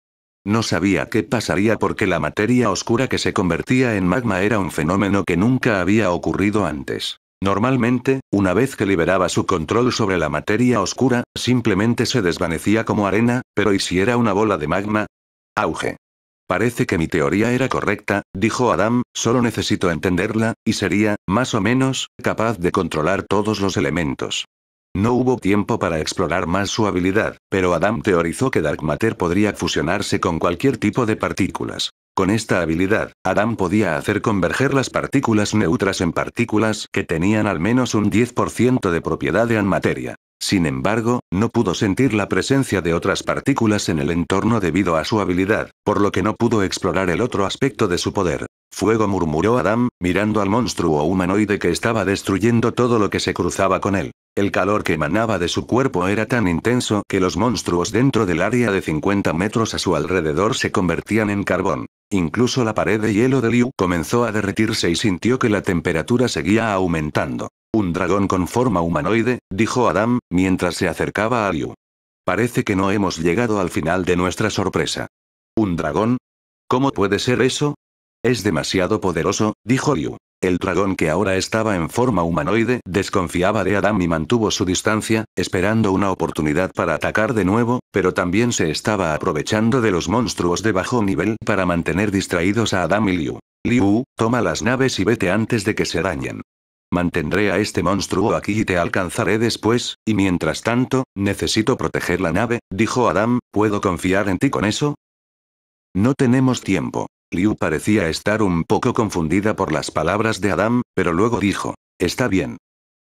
No sabía qué pasaría porque la materia oscura que se convertía en magma era un fenómeno que nunca había ocurrido antes. Normalmente, una vez que liberaba su control sobre la materia oscura, simplemente se desvanecía como arena, pero ¿y si era una bola de magma? Auge. Parece que mi teoría era correcta, dijo Adam, solo necesito entenderla, y sería, más o menos, capaz de controlar todos los elementos. No hubo tiempo para explorar más su habilidad, pero Adam teorizó que Dark Matter podría fusionarse con cualquier tipo de partículas. Con esta habilidad, Adam podía hacer converger las partículas neutras en partículas que tenían al menos un 10% de propiedad de anmateria. Sin embargo, no pudo sentir la presencia de otras partículas en el entorno debido a su habilidad, por lo que no pudo explorar el otro aspecto de su poder. Fuego murmuró Adam, mirando al monstruo humanoide que estaba destruyendo todo lo que se cruzaba con él. El calor que emanaba de su cuerpo era tan intenso que los monstruos dentro del área de 50 metros a su alrededor se convertían en carbón. Incluso la pared de hielo de Liu comenzó a derretirse y sintió que la temperatura seguía aumentando. Un dragón con forma humanoide, dijo Adam, mientras se acercaba a Liu. Parece que no hemos llegado al final de nuestra sorpresa. ¿Un dragón? ¿Cómo puede ser eso? Es demasiado poderoso, dijo Liu. El dragón que ahora estaba en forma humanoide desconfiaba de Adam y mantuvo su distancia, esperando una oportunidad para atacar de nuevo, pero también se estaba aprovechando de los monstruos de bajo nivel para mantener distraídos a Adam y Liu. Liu, toma las naves y vete antes de que se dañen. Mantendré a este monstruo aquí y te alcanzaré después, y mientras tanto, necesito proteger la nave, dijo Adam, ¿puedo confiar en ti con eso? No tenemos tiempo. Liu parecía estar un poco confundida por las palabras de Adam, pero luego dijo, está bien.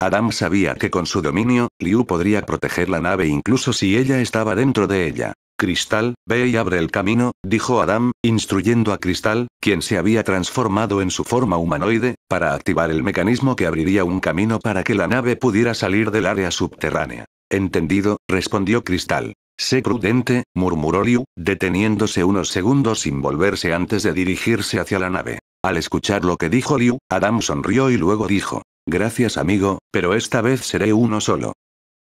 Adam sabía que con su dominio, Liu podría proteger la nave incluso si ella estaba dentro de ella. Cristal, ve y abre el camino, dijo Adam, instruyendo a Cristal, quien se había transformado en su forma humanoide, para activar el mecanismo que abriría un camino para que la nave pudiera salir del área subterránea. Entendido, respondió Cristal. Sé prudente, murmuró Liu, deteniéndose unos segundos sin volverse antes de dirigirse hacia la nave. Al escuchar lo que dijo Liu, Adam sonrió y luego dijo, Gracias amigo, pero esta vez seré uno solo.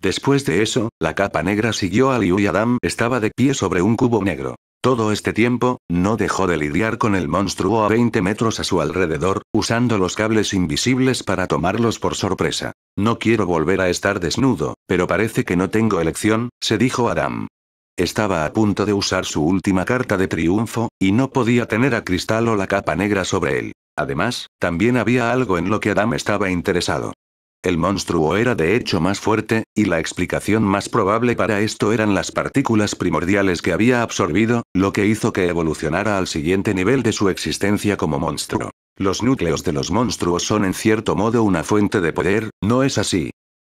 Después de eso, la capa negra siguió a Liu y Adam estaba de pie sobre un cubo negro. Todo este tiempo, no dejó de lidiar con el monstruo a 20 metros a su alrededor, usando los cables invisibles para tomarlos por sorpresa. No quiero volver a estar desnudo, pero parece que no tengo elección, se dijo Adam. Estaba a punto de usar su última carta de triunfo, y no podía tener a Cristal o la capa negra sobre él. Además, también había algo en lo que Adam estaba interesado. El monstruo era de hecho más fuerte, y la explicación más probable para esto eran las partículas primordiales que había absorbido, lo que hizo que evolucionara al siguiente nivel de su existencia como monstruo. Los núcleos de los monstruos son en cierto modo una fuente de poder, ¿no es así?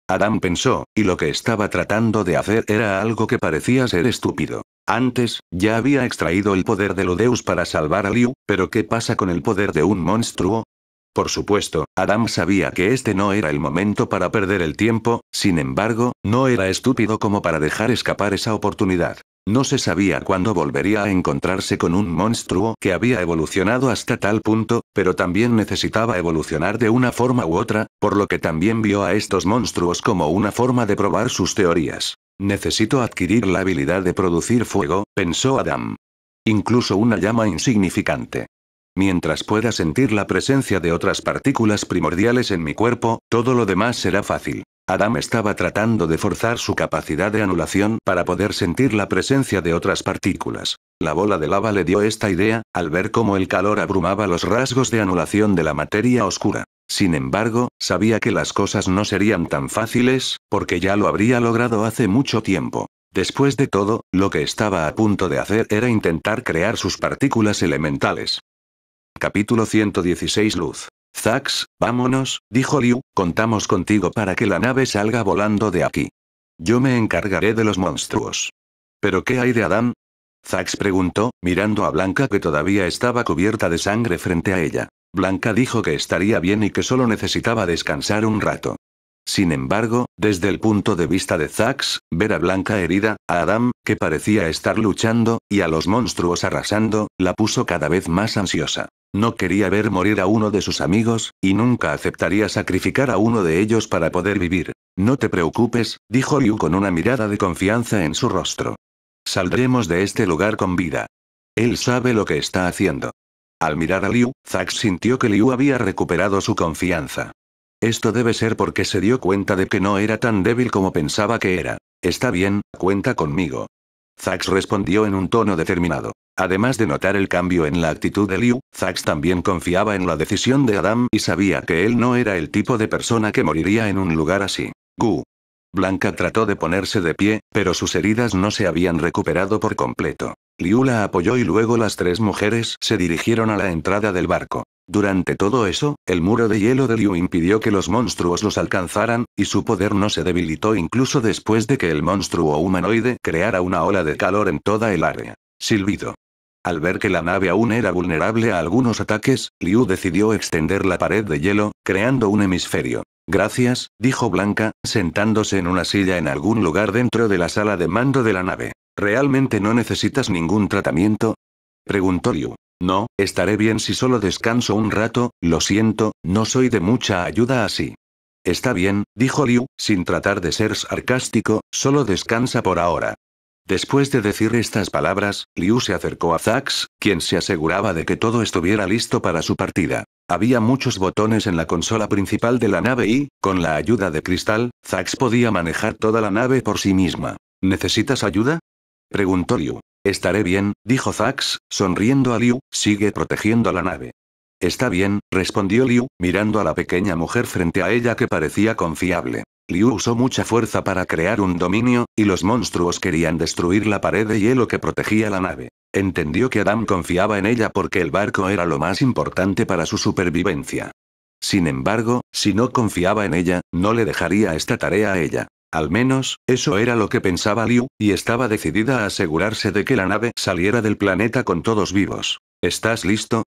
Adam pensó, y lo que estaba tratando de hacer era algo que parecía ser estúpido. Antes, ya había extraído el poder de Lodeus para salvar a Liu, pero ¿qué pasa con el poder de un monstruo? Por supuesto, Adam sabía que este no era el momento para perder el tiempo, sin embargo, no era estúpido como para dejar escapar esa oportunidad. No se sabía cuándo volvería a encontrarse con un monstruo que había evolucionado hasta tal punto, pero también necesitaba evolucionar de una forma u otra, por lo que también vio a estos monstruos como una forma de probar sus teorías. Necesito adquirir la habilidad de producir fuego, pensó Adam. Incluso una llama insignificante. Mientras pueda sentir la presencia de otras partículas primordiales en mi cuerpo, todo lo demás será fácil. Adam estaba tratando de forzar su capacidad de anulación para poder sentir la presencia de otras partículas. La bola de lava le dio esta idea, al ver cómo el calor abrumaba los rasgos de anulación de la materia oscura. Sin embargo, sabía que las cosas no serían tan fáciles, porque ya lo habría logrado hace mucho tiempo. Después de todo, lo que estaba a punto de hacer era intentar crear sus partículas elementales. Capítulo 116 Luz. Zax, vámonos, dijo Liu, contamos contigo para que la nave salga volando de aquí. Yo me encargaré de los monstruos. ¿Pero qué hay de Adán? Zax preguntó, mirando a Blanca que todavía estaba cubierta de sangre frente a ella. Blanca dijo que estaría bien y que solo necesitaba descansar un rato. Sin embargo, desde el punto de vista de Zax, ver a Blanca herida, a Adam, que parecía estar luchando, y a los monstruos arrasando, la puso cada vez más ansiosa. No quería ver morir a uno de sus amigos, y nunca aceptaría sacrificar a uno de ellos para poder vivir. No te preocupes, dijo Liu con una mirada de confianza en su rostro. Saldremos de este lugar con vida. Él sabe lo que está haciendo. Al mirar a Liu, Zack sintió que Liu había recuperado su confianza. Esto debe ser porque se dio cuenta de que no era tan débil como pensaba que era. Está bien, cuenta conmigo. Zax respondió en un tono determinado. Además de notar el cambio en la actitud de Liu, Zax también confiaba en la decisión de Adam y sabía que él no era el tipo de persona que moriría en un lugar así. Gu. Blanca trató de ponerse de pie, pero sus heridas no se habían recuperado por completo. Liu la apoyó y luego las tres mujeres se dirigieron a la entrada del barco. Durante todo eso, el muro de hielo de Liu impidió que los monstruos los alcanzaran, y su poder no se debilitó incluso después de que el monstruo humanoide creara una ola de calor en toda el área. Silbido. Al ver que la nave aún era vulnerable a algunos ataques, Liu decidió extender la pared de hielo, creando un hemisferio. Gracias, dijo Blanca, sentándose en una silla en algún lugar dentro de la sala de mando de la nave. ¿Realmente no necesitas ningún tratamiento? Preguntó Liu. No, estaré bien si solo descanso un rato, lo siento, no soy de mucha ayuda así. Está bien, dijo Liu, sin tratar de ser sarcástico, solo descansa por ahora. Después de decir estas palabras, Liu se acercó a Zax, quien se aseguraba de que todo estuviera listo para su partida. Había muchos botones en la consola principal de la nave y, con la ayuda de Cristal, Zax podía manejar toda la nave por sí misma. ¿Necesitas ayuda? preguntó Liu. Estaré bien, dijo Zax, sonriendo a Liu, sigue protegiendo la nave. Está bien, respondió Liu, mirando a la pequeña mujer frente a ella que parecía confiable. Liu usó mucha fuerza para crear un dominio, y los monstruos querían destruir la pared de hielo que protegía la nave. Entendió que Adam confiaba en ella porque el barco era lo más importante para su supervivencia. Sin embargo, si no confiaba en ella, no le dejaría esta tarea a ella. Al menos, eso era lo que pensaba Liu, y estaba decidida a asegurarse de que la nave saliera del planeta con todos vivos. ¿Estás listo?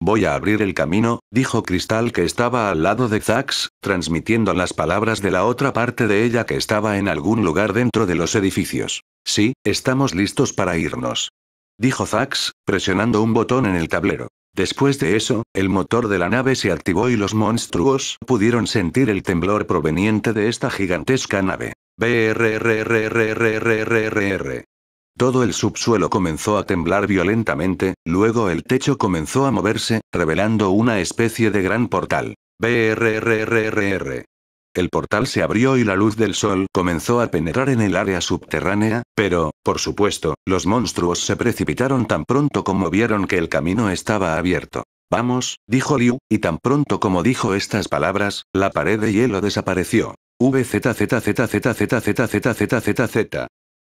Voy a abrir el camino, dijo Cristal que estaba al lado de Zax, transmitiendo las palabras de la otra parte de ella que estaba en algún lugar dentro de los edificios. Sí, estamos listos para irnos. Dijo Zax, presionando un botón en el tablero. Después de eso, el motor de la nave se activó y los monstruos pudieron sentir el temblor proveniente de esta gigantesca nave. BRRRRRRRRR. Todo el subsuelo comenzó a temblar violentamente, luego el techo comenzó a moverse, revelando una especie de gran portal. BRRRRR. El portal se abrió y la luz del sol comenzó a penetrar en el área subterránea, pero, por supuesto, los monstruos se precipitaron tan pronto como vieron que el camino estaba abierto. Vamos, dijo Liu, y tan pronto como dijo estas palabras, la pared de hielo desapareció. Z.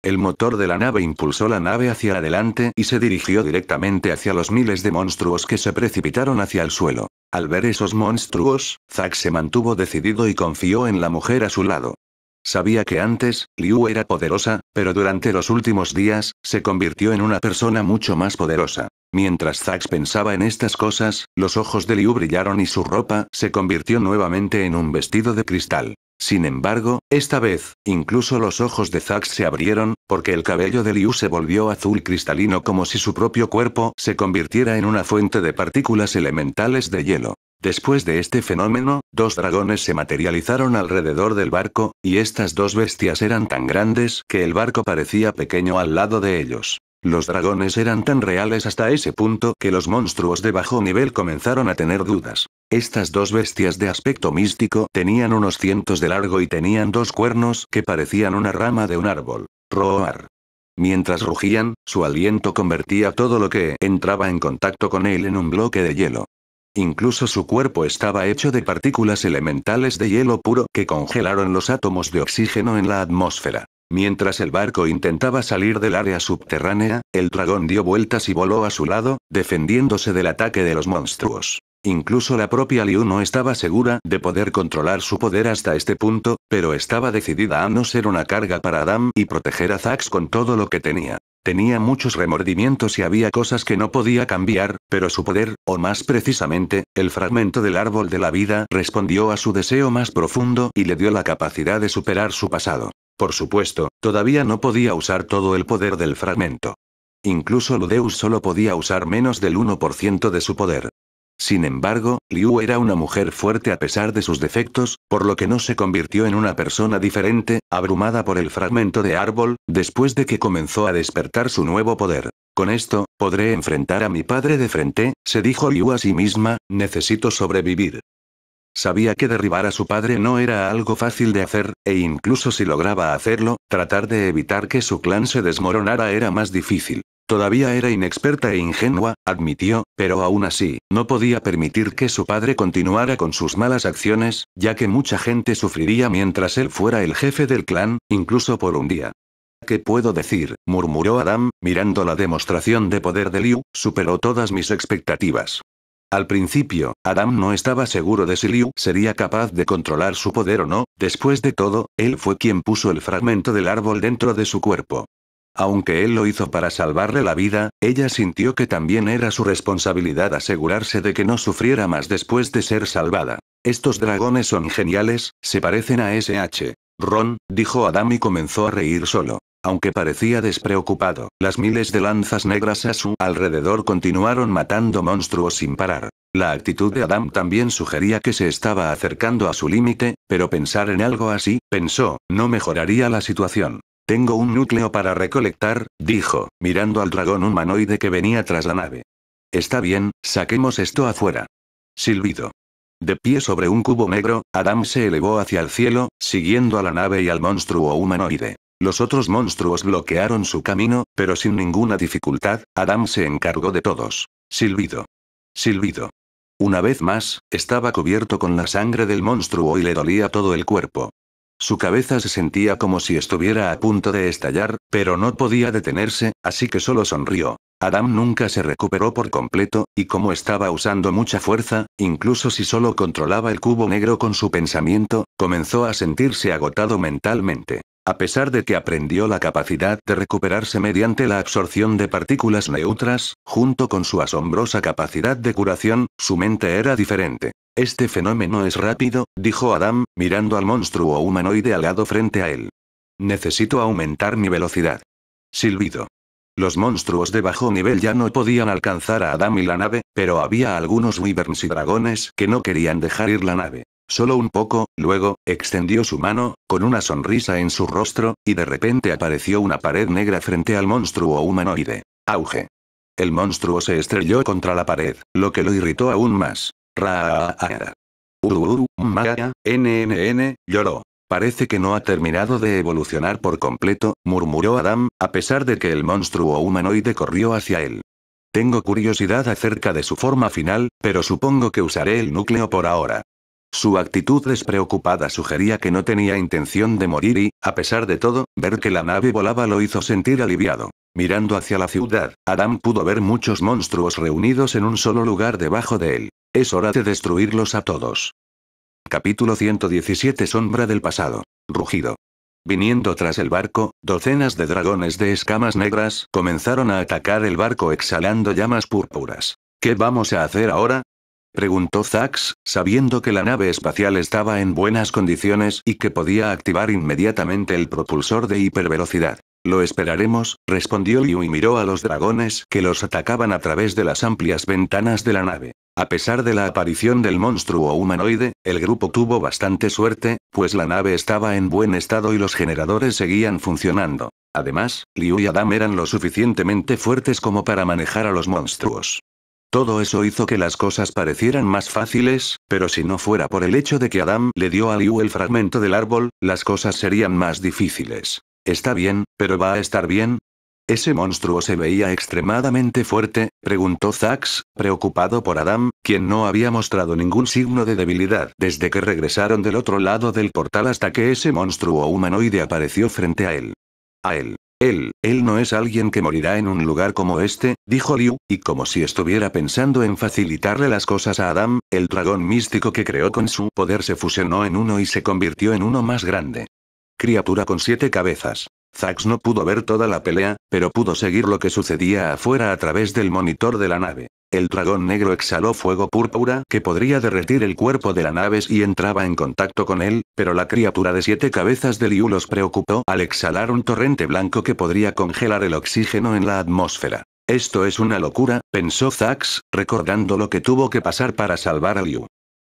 El motor de la nave impulsó la nave hacia adelante y se dirigió directamente hacia los miles de monstruos que se precipitaron hacia el suelo. Al ver esos monstruos, Zack se mantuvo decidido y confió en la mujer a su lado. Sabía que antes, Liu era poderosa, pero durante los últimos días, se convirtió en una persona mucho más poderosa. Mientras Zack pensaba en estas cosas, los ojos de Liu brillaron y su ropa se convirtió nuevamente en un vestido de cristal. Sin embargo, esta vez, incluso los ojos de Zack se abrieron, porque el cabello de Liu se volvió azul cristalino como si su propio cuerpo se convirtiera en una fuente de partículas elementales de hielo. Después de este fenómeno, dos dragones se materializaron alrededor del barco, y estas dos bestias eran tan grandes que el barco parecía pequeño al lado de ellos. Los dragones eran tan reales hasta ese punto que los monstruos de bajo nivel comenzaron a tener dudas. Estas dos bestias de aspecto místico tenían unos cientos de largo y tenían dos cuernos que parecían una rama de un árbol. Roar. Mientras rugían, su aliento convertía todo lo que entraba en contacto con él en un bloque de hielo. Incluso su cuerpo estaba hecho de partículas elementales de hielo puro que congelaron los átomos de oxígeno en la atmósfera. Mientras el barco intentaba salir del área subterránea, el dragón dio vueltas y voló a su lado, defendiéndose del ataque de los monstruos. Incluso la propia Liu no estaba segura de poder controlar su poder hasta este punto, pero estaba decidida a no ser una carga para Adam y proteger a Zax con todo lo que tenía. Tenía muchos remordimientos y había cosas que no podía cambiar, pero su poder, o más precisamente, el fragmento del árbol de la vida respondió a su deseo más profundo y le dio la capacidad de superar su pasado. Por supuesto, todavía no podía usar todo el poder del fragmento. Incluso Ludeus solo podía usar menos del 1% de su poder. Sin embargo, Liu era una mujer fuerte a pesar de sus defectos, por lo que no se convirtió en una persona diferente, abrumada por el fragmento de árbol, después de que comenzó a despertar su nuevo poder. Con esto, podré enfrentar a mi padre de frente, se dijo Liu a sí misma, necesito sobrevivir. Sabía que derribar a su padre no era algo fácil de hacer, e incluso si lograba hacerlo, tratar de evitar que su clan se desmoronara era más difícil. Todavía era inexperta e ingenua, admitió, pero aún así, no podía permitir que su padre continuara con sus malas acciones, ya que mucha gente sufriría mientras él fuera el jefe del clan, incluso por un día. ¿Qué puedo decir? murmuró Adam, mirando la demostración de poder de Liu, superó todas mis expectativas. Al principio, Adam no estaba seguro de si Liu sería capaz de controlar su poder o no, después de todo, él fue quien puso el fragmento del árbol dentro de su cuerpo. Aunque él lo hizo para salvarle la vida, ella sintió que también era su responsabilidad asegurarse de que no sufriera más después de ser salvada. Estos dragones son geniales, se parecen a SH. Ron, dijo Adam y comenzó a reír solo aunque parecía despreocupado. Las miles de lanzas negras a su alrededor continuaron matando monstruos sin parar. La actitud de Adam también sugería que se estaba acercando a su límite, pero pensar en algo así, pensó, no mejoraría la situación. Tengo un núcleo para recolectar, dijo, mirando al dragón humanoide que venía tras la nave. Está bien, saquemos esto afuera. Silbido. De pie sobre un cubo negro, Adam se elevó hacia el cielo, siguiendo a la nave y al monstruo humanoide. Los otros monstruos bloquearon su camino, pero sin ninguna dificultad, Adam se encargó de todos. Silbido. Silbido. Una vez más, estaba cubierto con la sangre del monstruo y le dolía todo el cuerpo. Su cabeza se sentía como si estuviera a punto de estallar, pero no podía detenerse, así que solo sonrió. Adam nunca se recuperó por completo, y como estaba usando mucha fuerza, incluso si solo controlaba el cubo negro con su pensamiento, comenzó a sentirse agotado mentalmente. A pesar de que aprendió la capacidad de recuperarse mediante la absorción de partículas neutras, junto con su asombrosa capacidad de curación, su mente era diferente. Este fenómeno es rápido, dijo Adam, mirando al monstruo humanoide alado frente a él. Necesito aumentar mi velocidad. Silbido. Los monstruos de bajo nivel ya no podían alcanzar a Adam y la nave, pero había algunos wyverns y dragones que no querían dejar ir la nave. Solo un poco, luego, extendió su mano, con una sonrisa en su rostro, y de repente apareció una pared negra frente al monstruo humanoide. Auge. El monstruo se estrelló contra la pared, lo que lo irritó aún más. Ra. Maya, NNN, lloró. Parece que no ha terminado de evolucionar por completo, murmuró Adam, a pesar de que el monstruo humanoide corrió hacia él. Tengo curiosidad acerca de su forma final, pero supongo que usaré el núcleo por ahora. Su actitud despreocupada sugería que no tenía intención de morir y, a pesar de todo, ver que la nave volaba lo hizo sentir aliviado. Mirando hacia la ciudad, Adam pudo ver muchos monstruos reunidos en un solo lugar debajo de él. Es hora de destruirlos a todos. Capítulo 117 Sombra del pasado. Rugido. Viniendo tras el barco, docenas de dragones de escamas negras comenzaron a atacar el barco exhalando llamas púrpuras. ¿Qué vamos a hacer ahora? Preguntó Zax, sabiendo que la nave espacial estaba en buenas condiciones y que podía activar inmediatamente el propulsor de hipervelocidad. Lo esperaremos, respondió Liu y miró a los dragones que los atacaban a través de las amplias ventanas de la nave. A pesar de la aparición del monstruo humanoide, el grupo tuvo bastante suerte, pues la nave estaba en buen estado y los generadores seguían funcionando. Además, Liu y Adam eran lo suficientemente fuertes como para manejar a los monstruos. Todo eso hizo que las cosas parecieran más fáciles, pero si no fuera por el hecho de que Adam le dio a Liu el fragmento del árbol, las cosas serían más difíciles. Está bien, pero va a estar bien, ¿Ese monstruo se veía extremadamente fuerte? preguntó Zax, preocupado por Adam, quien no había mostrado ningún signo de debilidad desde que regresaron del otro lado del portal hasta que ese monstruo humanoide apareció frente a él. A él. Él, él no es alguien que morirá en un lugar como este, dijo Liu, y como si estuviera pensando en facilitarle las cosas a Adam, el dragón místico que creó con su poder se fusionó en uno y se convirtió en uno más grande. Criatura con siete cabezas. Zax no pudo ver toda la pelea, pero pudo seguir lo que sucedía afuera a través del monitor de la nave. El dragón negro exhaló fuego púrpura que podría derretir el cuerpo de la nave si entraba en contacto con él, pero la criatura de siete cabezas de Liu los preocupó al exhalar un torrente blanco que podría congelar el oxígeno en la atmósfera. Esto es una locura, pensó Zax, recordando lo que tuvo que pasar para salvar a Liu.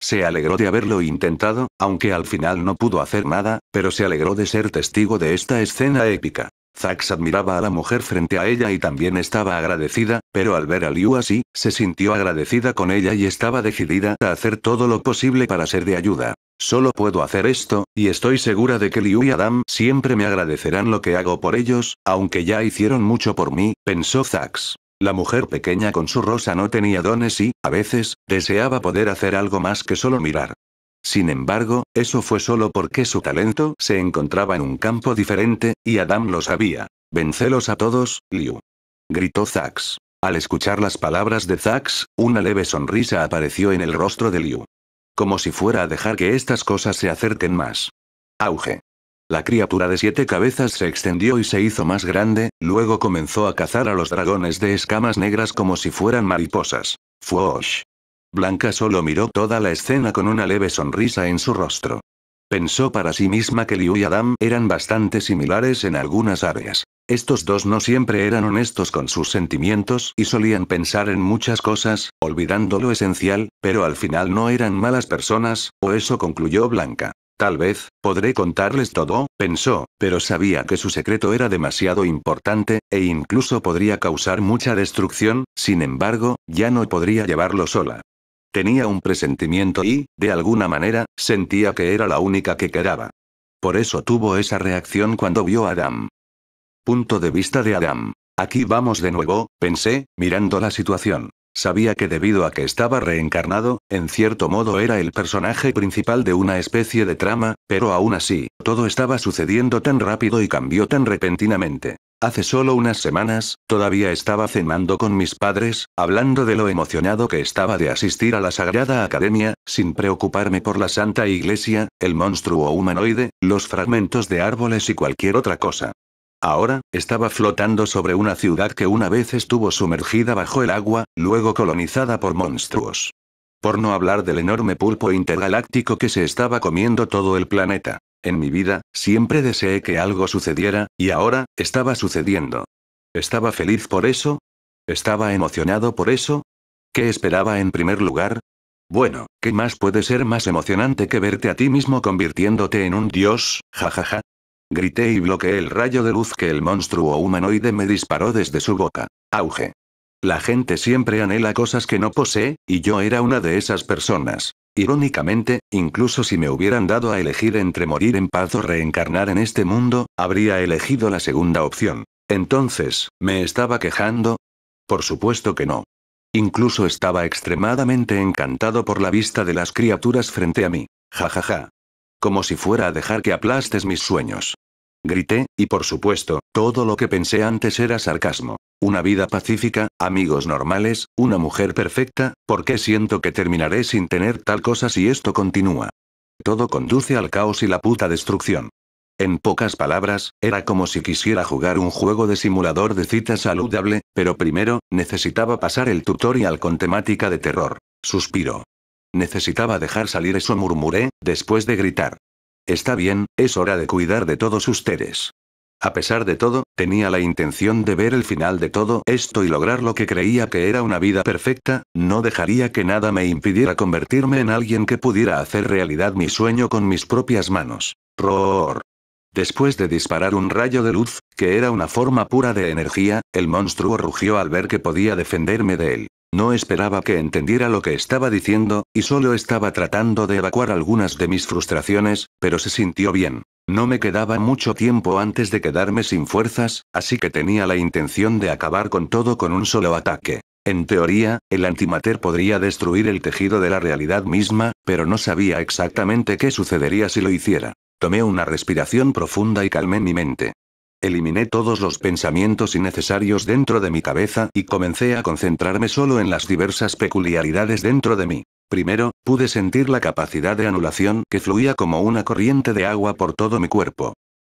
Se alegró de haberlo intentado, aunque al final no pudo hacer nada, pero se alegró de ser testigo de esta escena épica. Zax admiraba a la mujer frente a ella y también estaba agradecida, pero al ver a Liu así, se sintió agradecida con ella y estaba decidida a hacer todo lo posible para ser de ayuda. Solo puedo hacer esto, y estoy segura de que Liu y Adam siempre me agradecerán lo que hago por ellos, aunque ya hicieron mucho por mí, pensó Zax. La mujer pequeña con su rosa no tenía dones y, a veces, deseaba poder hacer algo más que solo mirar. Sin embargo, eso fue solo porque su talento se encontraba en un campo diferente, y Adam lo sabía. Vencelos a todos, Liu. Gritó Zax. Al escuchar las palabras de Zax, una leve sonrisa apareció en el rostro de Liu. Como si fuera a dejar que estas cosas se acerquen más. Auge. La criatura de siete cabezas se extendió y se hizo más grande, luego comenzó a cazar a los dragones de escamas negras como si fueran mariposas. Fuosh. Blanca solo miró toda la escena con una leve sonrisa en su rostro. Pensó para sí misma que Liu y Adam eran bastante similares en algunas áreas. Estos dos no siempre eran honestos con sus sentimientos y solían pensar en muchas cosas, olvidando lo esencial, pero al final no eran malas personas, o eso concluyó Blanca. Tal vez, podré contarles todo, pensó, pero sabía que su secreto era demasiado importante, e incluso podría causar mucha destrucción, sin embargo, ya no podría llevarlo sola. Tenía un presentimiento y, de alguna manera, sentía que era la única que quedaba. Por eso tuvo esa reacción cuando vio a Adam. Punto de vista de Adam. Aquí vamos de nuevo, pensé, mirando la situación. Sabía que debido a que estaba reencarnado, en cierto modo era el personaje principal de una especie de trama, pero aún así, todo estaba sucediendo tan rápido y cambió tan repentinamente. Hace solo unas semanas, todavía estaba cenando con mis padres, hablando de lo emocionado que estaba de asistir a la Sagrada Academia, sin preocuparme por la Santa Iglesia, el monstruo humanoide, los fragmentos de árboles y cualquier otra cosa. Ahora, estaba flotando sobre una ciudad que una vez estuvo sumergida bajo el agua, luego colonizada por monstruos. Por no hablar del enorme pulpo intergaláctico que se estaba comiendo todo el planeta. En mi vida, siempre deseé que algo sucediera, y ahora, estaba sucediendo. ¿Estaba feliz por eso? ¿Estaba emocionado por eso? ¿Qué esperaba en primer lugar? Bueno, ¿qué más puede ser más emocionante que verte a ti mismo convirtiéndote en un dios? Jajaja, Grité y bloqueé el rayo de luz que el monstruo humanoide me disparó desde su boca. Auge. La gente siempre anhela cosas que no posee, y yo era una de esas personas. Irónicamente, incluso si me hubieran dado a elegir entre morir en paz o reencarnar en este mundo, habría elegido la segunda opción. Entonces, ¿me estaba quejando? Por supuesto que no. Incluso estaba extremadamente encantado por la vista de las criaturas frente a mí. Ja ja ja. Como si fuera a dejar que aplastes mis sueños. Grité, y por supuesto, todo lo que pensé antes era sarcasmo. Una vida pacífica, amigos normales, una mujer perfecta, ¿por qué siento que terminaré sin tener tal cosa si esto continúa? Todo conduce al caos y la puta destrucción. En pocas palabras, era como si quisiera jugar un juego de simulador de cita saludable, pero primero, necesitaba pasar el tutorial con temática de terror. Suspiro. Necesitaba dejar salir eso murmuré, después de gritar. Está bien, es hora de cuidar de todos ustedes. A pesar de todo, tenía la intención de ver el final de todo esto y lograr lo que creía que era una vida perfecta, no dejaría que nada me impidiera convertirme en alguien que pudiera hacer realidad mi sueño con mis propias manos. ¡Roor! Después de disparar un rayo de luz, que era una forma pura de energía, el monstruo rugió al ver que podía defenderme de él. No esperaba que entendiera lo que estaba diciendo, y solo estaba tratando de evacuar algunas de mis frustraciones, pero se sintió bien. No me quedaba mucho tiempo antes de quedarme sin fuerzas, así que tenía la intención de acabar con todo con un solo ataque. En teoría, el antimater podría destruir el tejido de la realidad misma, pero no sabía exactamente qué sucedería si lo hiciera. Tomé una respiración profunda y calmé mi mente. Eliminé todos los pensamientos innecesarios dentro de mi cabeza y comencé a concentrarme solo en las diversas peculiaridades dentro de mí. Primero, pude sentir la capacidad de anulación que fluía como una corriente de agua por todo mi cuerpo.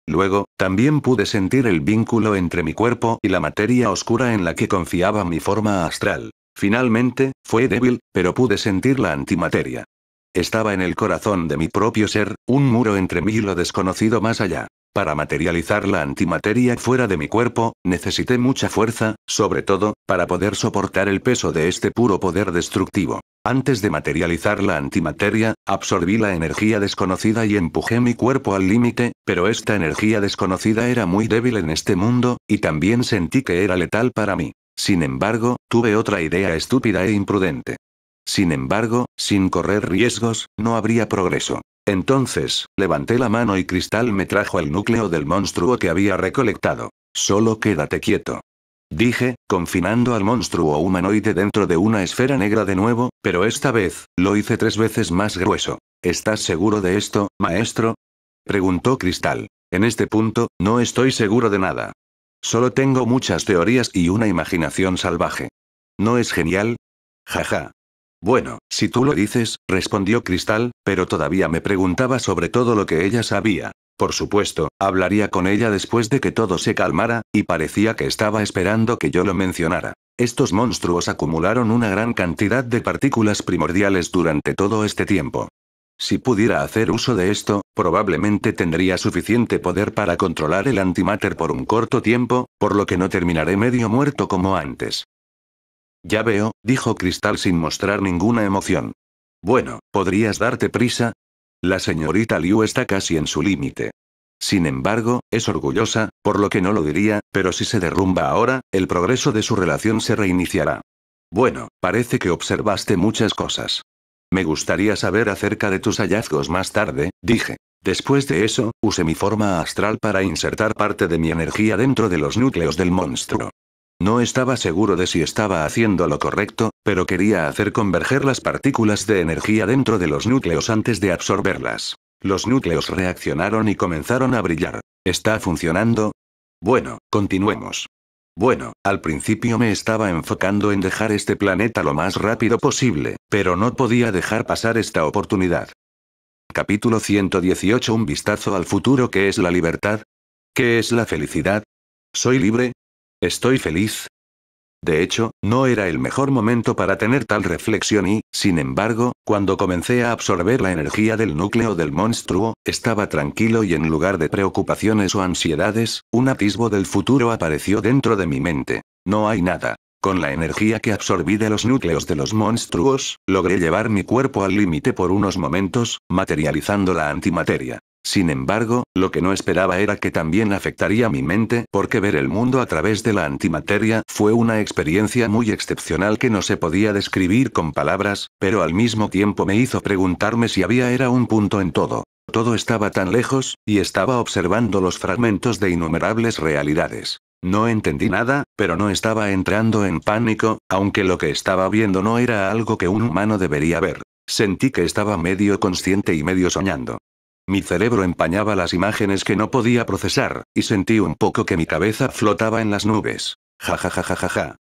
Luego, también pude sentir el vínculo entre mi cuerpo y la materia oscura en la que confiaba mi forma astral. Finalmente, fue débil, pero pude sentir la antimateria. Estaba en el corazón de mi propio ser, un muro entre mí y lo desconocido más allá. Para materializar la antimateria fuera de mi cuerpo, necesité mucha fuerza, sobre todo, para poder soportar el peso de este puro poder destructivo. Antes de materializar la antimateria, absorbí la energía desconocida y empujé mi cuerpo al límite, pero esta energía desconocida era muy débil en este mundo, y también sentí que era letal para mí. Sin embargo, tuve otra idea estúpida e imprudente. Sin embargo, sin correr riesgos, no habría progreso. Entonces, levanté la mano y Cristal me trajo el núcleo del monstruo que había recolectado. Solo quédate quieto. Dije, confinando al monstruo humanoide dentro de una esfera negra de nuevo, pero esta vez, lo hice tres veces más grueso. ¿Estás seguro de esto, maestro? Preguntó Cristal. En este punto, no estoy seguro de nada. Solo tengo muchas teorías y una imaginación salvaje. ¿No es genial? Jaja. Bueno, si tú lo dices, respondió Cristal, pero todavía me preguntaba sobre todo lo que ella sabía. Por supuesto, hablaría con ella después de que todo se calmara, y parecía que estaba esperando que yo lo mencionara. Estos monstruos acumularon una gran cantidad de partículas primordiales durante todo este tiempo. Si pudiera hacer uso de esto, probablemente tendría suficiente poder para controlar el antimatter por un corto tiempo, por lo que no terminaré medio muerto como antes. Ya veo, dijo Cristal sin mostrar ninguna emoción. Bueno, ¿podrías darte prisa? La señorita Liu está casi en su límite. Sin embargo, es orgullosa, por lo que no lo diría, pero si se derrumba ahora, el progreso de su relación se reiniciará. Bueno, parece que observaste muchas cosas. Me gustaría saber acerca de tus hallazgos más tarde, dije. Después de eso, usé mi forma astral para insertar parte de mi energía dentro de los núcleos del monstruo. No estaba seguro de si estaba haciendo lo correcto, pero quería hacer converger las partículas de energía dentro de los núcleos antes de absorberlas. Los núcleos reaccionaron y comenzaron a brillar. ¿Está funcionando? Bueno, continuemos. Bueno, al principio me estaba enfocando en dejar este planeta lo más rápido posible, pero no podía dejar pasar esta oportunidad. Capítulo 118 Un vistazo al futuro ¿Qué es la libertad? ¿Qué es la felicidad? ¿Soy libre? Estoy feliz. De hecho, no era el mejor momento para tener tal reflexión y, sin embargo, cuando comencé a absorber la energía del núcleo del monstruo, estaba tranquilo y en lugar de preocupaciones o ansiedades, un atisbo del futuro apareció dentro de mi mente. No hay nada. Con la energía que absorbí de los núcleos de los monstruos, logré llevar mi cuerpo al límite por unos momentos, materializando la antimateria. Sin embargo, lo que no esperaba era que también afectaría mi mente, porque ver el mundo a través de la antimateria fue una experiencia muy excepcional que no se podía describir con palabras, pero al mismo tiempo me hizo preguntarme si había era un punto en todo. Todo estaba tan lejos, y estaba observando los fragmentos de innumerables realidades. No entendí nada, pero no estaba entrando en pánico, aunque lo que estaba viendo no era algo que un humano debería ver. Sentí que estaba medio consciente y medio soñando. Mi cerebro empañaba las imágenes que no podía procesar, y sentí un poco que mi cabeza flotaba en las nubes. Ja ja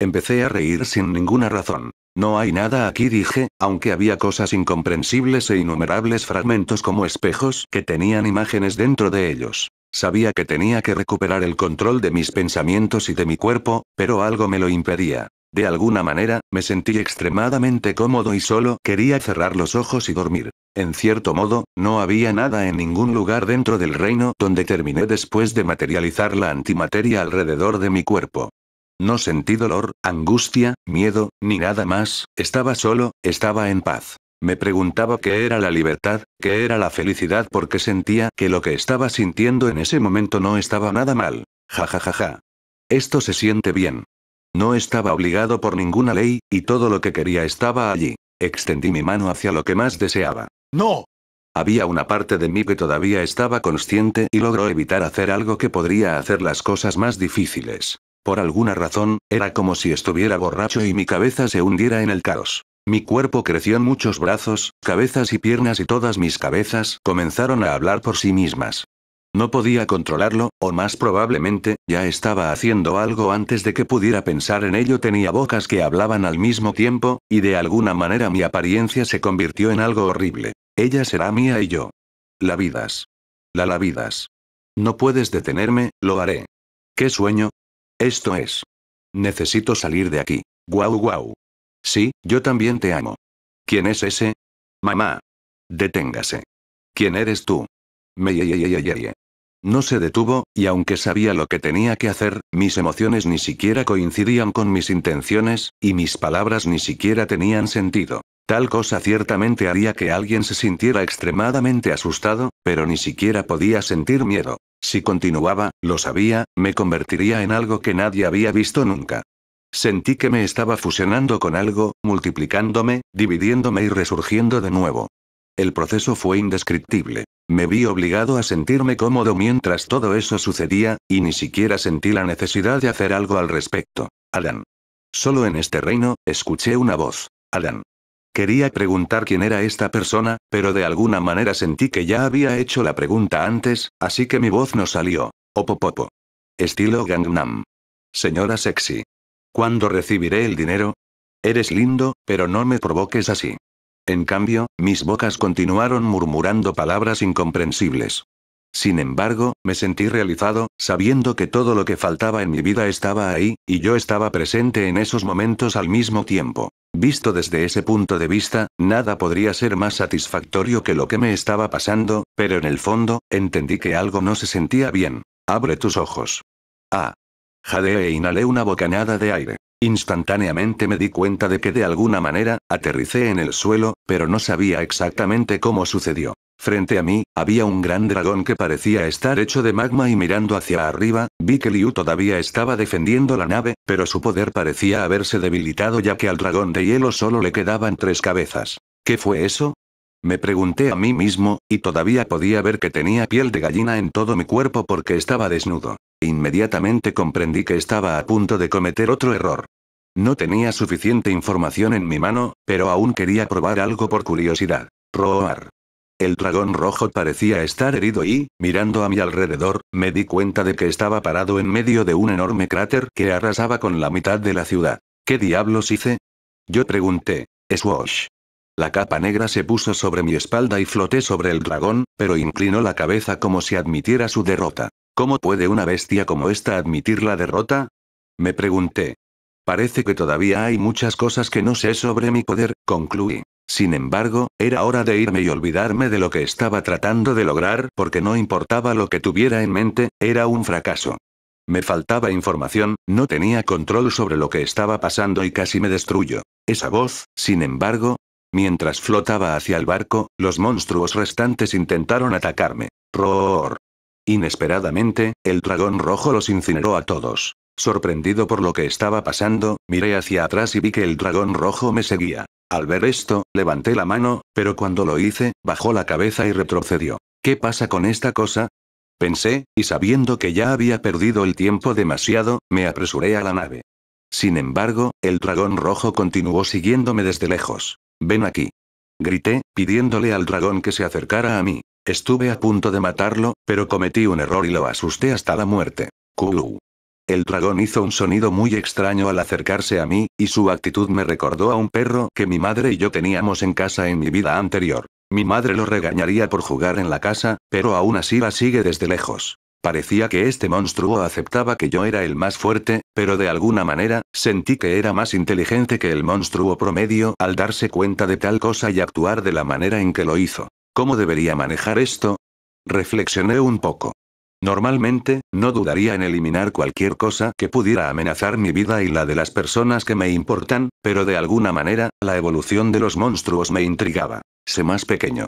Empecé a reír sin ninguna razón. No hay nada aquí dije, aunque había cosas incomprensibles e innumerables fragmentos como espejos que tenían imágenes dentro de ellos. Sabía que tenía que recuperar el control de mis pensamientos y de mi cuerpo, pero algo me lo impedía. De alguna manera, me sentí extremadamente cómodo y solo quería cerrar los ojos y dormir. En cierto modo, no había nada en ningún lugar dentro del reino donde terminé después de materializar la antimateria alrededor de mi cuerpo. No sentí dolor, angustia, miedo, ni nada más, estaba solo, estaba en paz. Me preguntaba qué era la libertad, qué era la felicidad porque sentía que lo que estaba sintiendo en ese momento no estaba nada mal. Ja ja ja ja. Esto se siente bien. No estaba obligado por ninguna ley, y todo lo que quería estaba allí. Extendí mi mano hacia lo que más deseaba. ¡No! Había una parte de mí que todavía estaba consciente y logró evitar hacer algo que podría hacer las cosas más difíciles. Por alguna razón, era como si estuviera borracho y mi cabeza se hundiera en el caos. Mi cuerpo creció en muchos brazos, cabezas y piernas y todas mis cabezas comenzaron a hablar por sí mismas. No podía controlarlo, o más probablemente, ya estaba haciendo algo antes de que pudiera pensar en ello. Tenía bocas que hablaban al mismo tiempo, y de alguna manera mi apariencia se convirtió en algo horrible. Ella será mía y yo. La vidas. La la vidas. No puedes detenerme, lo haré. ¿Qué sueño? Esto es. Necesito salir de aquí. Guau guau. Sí, yo también te amo. ¿Quién es ese? Mamá. Deténgase. ¿Quién eres tú? No se detuvo, y aunque sabía lo que tenía que hacer, mis emociones ni siquiera coincidían con mis intenciones, y mis palabras ni siquiera tenían sentido. Tal cosa ciertamente haría que alguien se sintiera extremadamente asustado, pero ni siquiera podía sentir miedo. Si continuaba, lo sabía, me convertiría en algo que nadie había visto nunca. Sentí que me estaba fusionando con algo, multiplicándome, dividiéndome y resurgiendo de nuevo. El proceso fue indescriptible. Me vi obligado a sentirme cómodo mientras todo eso sucedía, y ni siquiera sentí la necesidad de hacer algo al respecto. Alan. Solo en este reino, escuché una voz. Alan. Quería preguntar quién era esta persona, pero de alguna manera sentí que ya había hecho la pregunta antes, así que mi voz no salió. Opopopo. Estilo Gangnam. Señora sexy. ¿Cuándo recibiré el dinero? Eres lindo, pero no me provoques así. En cambio, mis bocas continuaron murmurando palabras incomprensibles. Sin embargo, me sentí realizado, sabiendo que todo lo que faltaba en mi vida estaba ahí, y yo estaba presente en esos momentos al mismo tiempo. Visto desde ese punto de vista, nada podría ser más satisfactorio que lo que me estaba pasando, pero en el fondo, entendí que algo no se sentía bien. Abre tus ojos. Ah. Jadeé e inhalé una bocanada de aire. Instantáneamente me di cuenta de que de alguna manera, aterricé en el suelo, pero no sabía exactamente cómo sucedió. Frente a mí, había un gran dragón que parecía estar hecho de magma y mirando hacia arriba, vi que Liu todavía estaba defendiendo la nave, pero su poder parecía haberse debilitado ya que al dragón de hielo solo le quedaban tres cabezas. ¿Qué fue eso? Me pregunté a mí mismo, y todavía podía ver que tenía piel de gallina en todo mi cuerpo porque estaba desnudo. Inmediatamente comprendí que estaba a punto de cometer otro error. No tenía suficiente información en mi mano, pero aún quería probar algo por curiosidad. Roar. El dragón rojo parecía estar herido y, mirando a mi alrededor, me di cuenta de que estaba parado en medio de un enorme cráter que arrasaba con la mitad de la ciudad. ¿Qué diablos hice? Yo pregunté. Swash. La capa negra se puso sobre mi espalda y floté sobre el dragón, pero inclinó la cabeza como si admitiera su derrota. ¿Cómo puede una bestia como esta admitir la derrota? Me pregunté. Parece que todavía hay muchas cosas que no sé sobre mi poder, concluí. Sin embargo, era hora de irme y olvidarme de lo que estaba tratando de lograr, porque no importaba lo que tuviera en mente, era un fracaso. Me faltaba información, no tenía control sobre lo que estaba pasando y casi me destruyo. Esa voz, sin embargo, Mientras flotaba hacia el barco, los monstruos restantes intentaron atacarme. Roar. Inesperadamente, el dragón rojo los incineró a todos. Sorprendido por lo que estaba pasando, miré hacia atrás y vi que el dragón rojo me seguía. Al ver esto, levanté la mano, pero cuando lo hice, bajó la cabeza y retrocedió. ¿Qué pasa con esta cosa? Pensé, y sabiendo que ya había perdido el tiempo demasiado, me apresuré a la nave. Sin embargo, el dragón rojo continuó siguiéndome desde lejos. Ven aquí. Grité, pidiéndole al dragón que se acercara a mí. Estuve a punto de matarlo, pero cometí un error y lo asusté hasta la muerte. Kulu. El dragón hizo un sonido muy extraño al acercarse a mí, y su actitud me recordó a un perro que mi madre y yo teníamos en casa en mi vida anterior. Mi madre lo regañaría por jugar en la casa, pero aún así la sigue desde lejos. Parecía que este monstruo aceptaba que yo era el más fuerte, pero de alguna manera, sentí que era más inteligente que el monstruo promedio al darse cuenta de tal cosa y actuar de la manera en que lo hizo. ¿Cómo debería manejar esto? Reflexioné un poco. Normalmente, no dudaría en eliminar cualquier cosa que pudiera amenazar mi vida y la de las personas que me importan, pero de alguna manera, la evolución de los monstruos me intrigaba. Sé más pequeño,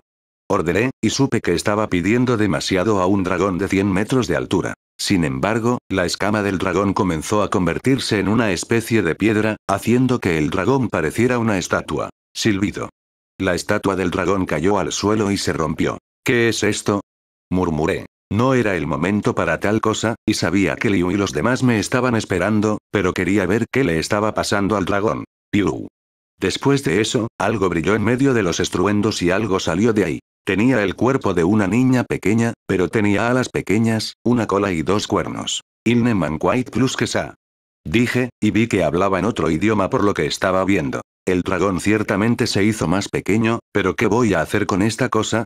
Ordené, y supe que estaba pidiendo demasiado a un dragón de 100 metros de altura. Sin embargo, la escama del dragón comenzó a convertirse en una especie de piedra, haciendo que el dragón pareciera una estatua. Silbido. La estatua del dragón cayó al suelo y se rompió. ¿Qué es esto? murmuré. No era el momento para tal cosa, y sabía que Liu y los demás me estaban esperando, pero quería ver qué le estaba pasando al dragón. Piu. Después de eso, algo brilló en medio de los estruendos y algo salió de ahí. Tenía el cuerpo de una niña pequeña, pero tenía alas pequeñas, una cola y dos cuernos. Inneman man plus que sa. Dije, y vi que hablaba en otro idioma por lo que estaba viendo. El dragón ciertamente se hizo más pequeño, pero ¿qué voy a hacer con esta cosa?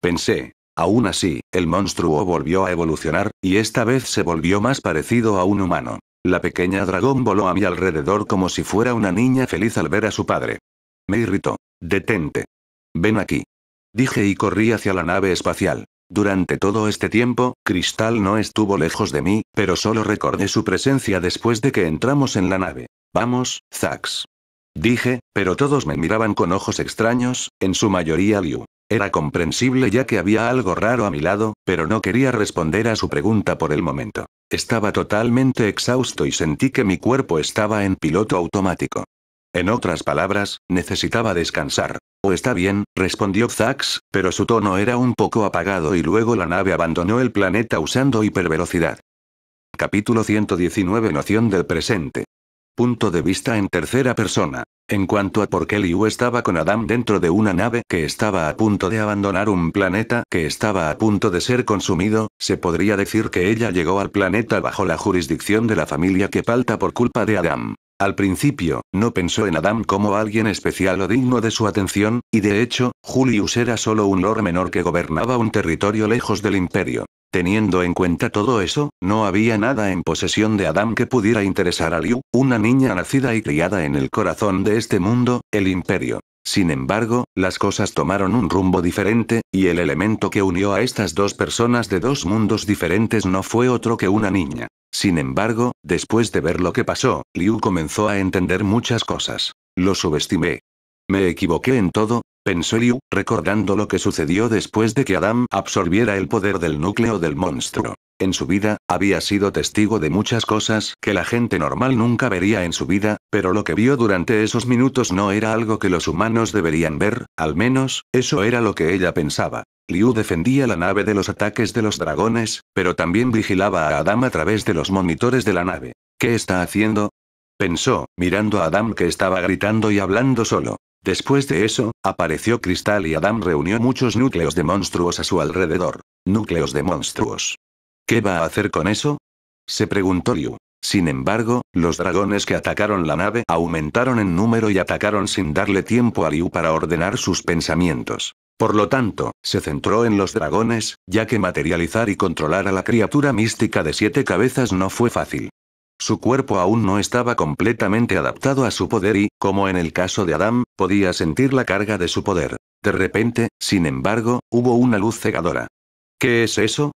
Pensé. Aún así, el monstruo volvió a evolucionar, y esta vez se volvió más parecido a un humano. La pequeña dragón voló a mi alrededor como si fuera una niña feliz al ver a su padre. Me irritó. Detente. Ven aquí. Dije y corrí hacia la nave espacial. Durante todo este tiempo, Cristal no estuvo lejos de mí, pero solo recordé su presencia después de que entramos en la nave. Vamos, Zax. Dije, pero todos me miraban con ojos extraños, en su mayoría Liu. Era comprensible ya que había algo raro a mi lado, pero no quería responder a su pregunta por el momento. Estaba totalmente exhausto y sentí que mi cuerpo estaba en piloto automático. En otras palabras, necesitaba descansar. O está bien, respondió Zax, pero su tono era un poco apagado y luego la nave abandonó el planeta usando hipervelocidad. Capítulo 119 Noción del presente. Punto de vista en tercera persona. En cuanto a por qué Liu estaba con Adam dentro de una nave que estaba a punto de abandonar un planeta que estaba a punto de ser consumido, se podría decir que ella llegó al planeta bajo la jurisdicción de la familia que falta por culpa de Adam. Al principio, no pensó en Adam como alguien especial o digno de su atención, y de hecho, Julius era solo un lord menor que gobernaba un territorio lejos del imperio. Teniendo en cuenta todo eso, no había nada en posesión de Adam que pudiera interesar a Liu, una niña nacida y criada en el corazón de este mundo, el imperio. Sin embargo, las cosas tomaron un rumbo diferente, y el elemento que unió a estas dos personas de dos mundos diferentes no fue otro que una niña. Sin embargo, después de ver lo que pasó, Liu comenzó a entender muchas cosas. Lo subestimé. Me equivoqué en todo, pensó Liu, recordando lo que sucedió después de que Adam absorbiera el poder del núcleo del monstruo. En su vida, había sido testigo de muchas cosas que la gente normal nunca vería en su vida, pero lo que vio durante esos minutos no era algo que los humanos deberían ver, al menos, eso era lo que ella pensaba. Liu defendía la nave de los ataques de los dragones, pero también vigilaba a Adam a través de los monitores de la nave. ¿Qué está haciendo? Pensó, mirando a Adam que estaba gritando y hablando solo. Después de eso, apareció Cristal y Adam reunió muchos núcleos de monstruos a su alrededor. Núcleos de monstruos. ¿Qué va a hacer con eso? Se preguntó Liu. Sin embargo, los dragones que atacaron la nave aumentaron en número y atacaron sin darle tiempo a Liu para ordenar sus pensamientos. Por lo tanto, se centró en los dragones, ya que materializar y controlar a la criatura mística de siete cabezas no fue fácil. Su cuerpo aún no estaba completamente adaptado a su poder y, como en el caso de Adam, podía sentir la carga de su poder. De repente, sin embargo, hubo una luz cegadora. ¿Qué es eso?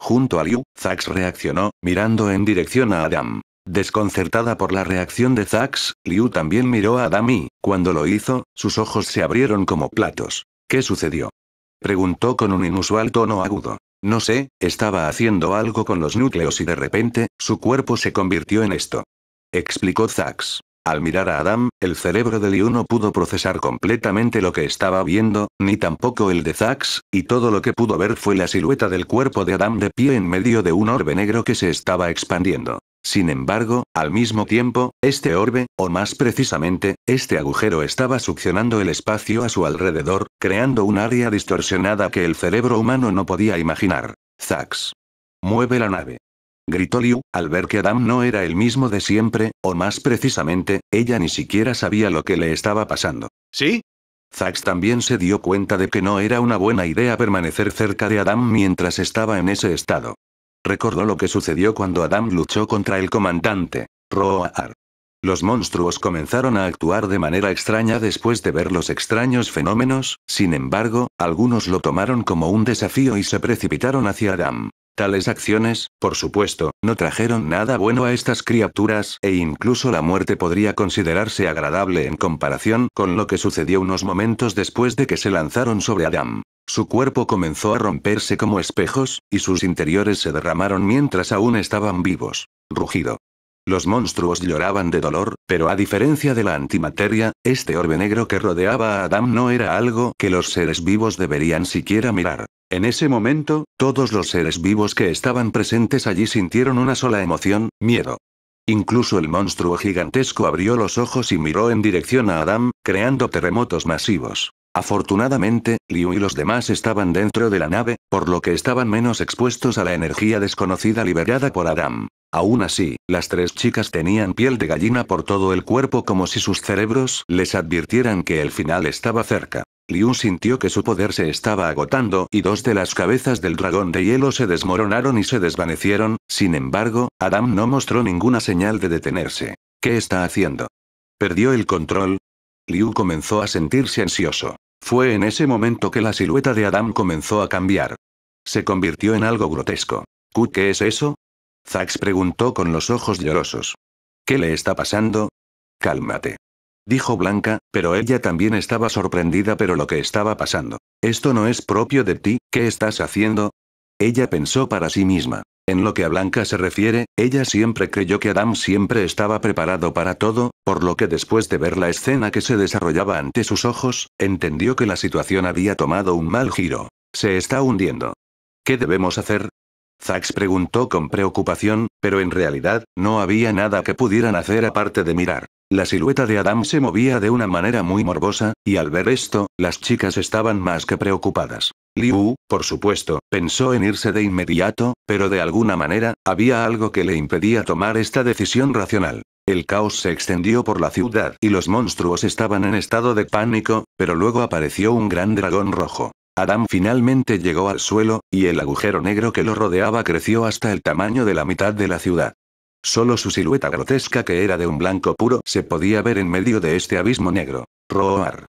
Junto a Liu, Zax reaccionó, mirando en dirección a Adam. Desconcertada por la reacción de Zax, Liu también miró a Adam y, cuando lo hizo, sus ojos se abrieron como platos. ¿Qué sucedió? Preguntó con un inusual tono agudo. No sé, estaba haciendo algo con los núcleos y de repente, su cuerpo se convirtió en esto. Explicó Zax. Al mirar a Adam, el cerebro de Liu no pudo procesar completamente lo que estaba viendo, ni tampoco el de Zax, y todo lo que pudo ver fue la silueta del cuerpo de Adam de pie en medio de un orbe negro que se estaba expandiendo. Sin embargo, al mismo tiempo, este orbe, o más precisamente, este agujero estaba succionando el espacio a su alrededor, creando un área distorsionada que el cerebro humano no podía imaginar. Zax. Mueve la nave. Gritó Liu, al ver que Adam no era el mismo de siempre, o más precisamente, ella ni siquiera sabía lo que le estaba pasando. ¿Sí? Zax también se dio cuenta de que no era una buena idea permanecer cerca de Adam mientras estaba en ese estado. Recordó lo que sucedió cuando Adam luchó contra el comandante. Roar. Los monstruos comenzaron a actuar de manera extraña después de ver los extraños fenómenos, sin embargo, algunos lo tomaron como un desafío y se precipitaron hacia Adam. Tales acciones, por supuesto, no trajeron nada bueno a estas criaturas e incluso la muerte podría considerarse agradable en comparación con lo que sucedió unos momentos después de que se lanzaron sobre Adam. Su cuerpo comenzó a romperse como espejos, y sus interiores se derramaron mientras aún estaban vivos. Rugido. Los monstruos lloraban de dolor, pero a diferencia de la antimateria, este orbe negro que rodeaba a Adam no era algo que los seres vivos deberían siquiera mirar. En ese momento, todos los seres vivos que estaban presentes allí sintieron una sola emoción, miedo. Incluso el monstruo gigantesco abrió los ojos y miró en dirección a Adam, creando terremotos masivos. Afortunadamente, Liu y los demás estaban dentro de la nave, por lo que estaban menos expuestos a la energía desconocida liberada por Adam. Aún así, las tres chicas tenían piel de gallina por todo el cuerpo como si sus cerebros les advirtieran que el final estaba cerca. Liu sintió que su poder se estaba agotando y dos de las cabezas del dragón de hielo se desmoronaron y se desvanecieron, sin embargo, Adam no mostró ninguna señal de detenerse. ¿Qué está haciendo? ¿Perdió el control? Liu comenzó a sentirse ansioso. Fue en ese momento que la silueta de Adam comenzó a cambiar. Se convirtió en algo grotesco. qué es eso? Zax preguntó con los ojos llorosos. ¿Qué le está pasando? Cálmate dijo Blanca, pero ella también estaba sorprendida pero lo que estaba pasando. Esto no es propio de ti, ¿qué estás haciendo? Ella pensó para sí misma. En lo que a Blanca se refiere, ella siempre creyó que Adam siempre estaba preparado para todo, por lo que después de ver la escena que se desarrollaba ante sus ojos, entendió que la situación había tomado un mal giro. Se está hundiendo. ¿Qué debemos hacer? Zax preguntó con preocupación, pero en realidad, no había nada que pudieran hacer aparte de mirar. La silueta de Adam se movía de una manera muy morbosa, y al ver esto, las chicas estaban más que preocupadas. Liu, por supuesto, pensó en irse de inmediato, pero de alguna manera, había algo que le impedía tomar esta decisión racional. El caos se extendió por la ciudad y los monstruos estaban en estado de pánico, pero luego apareció un gran dragón rojo. Adam finalmente llegó al suelo, y el agujero negro que lo rodeaba creció hasta el tamaño de la mitad de la ciudad. Solo su silueta grotesca que era de un blanco puro se podía ver en medio de este abismo negro. Roar.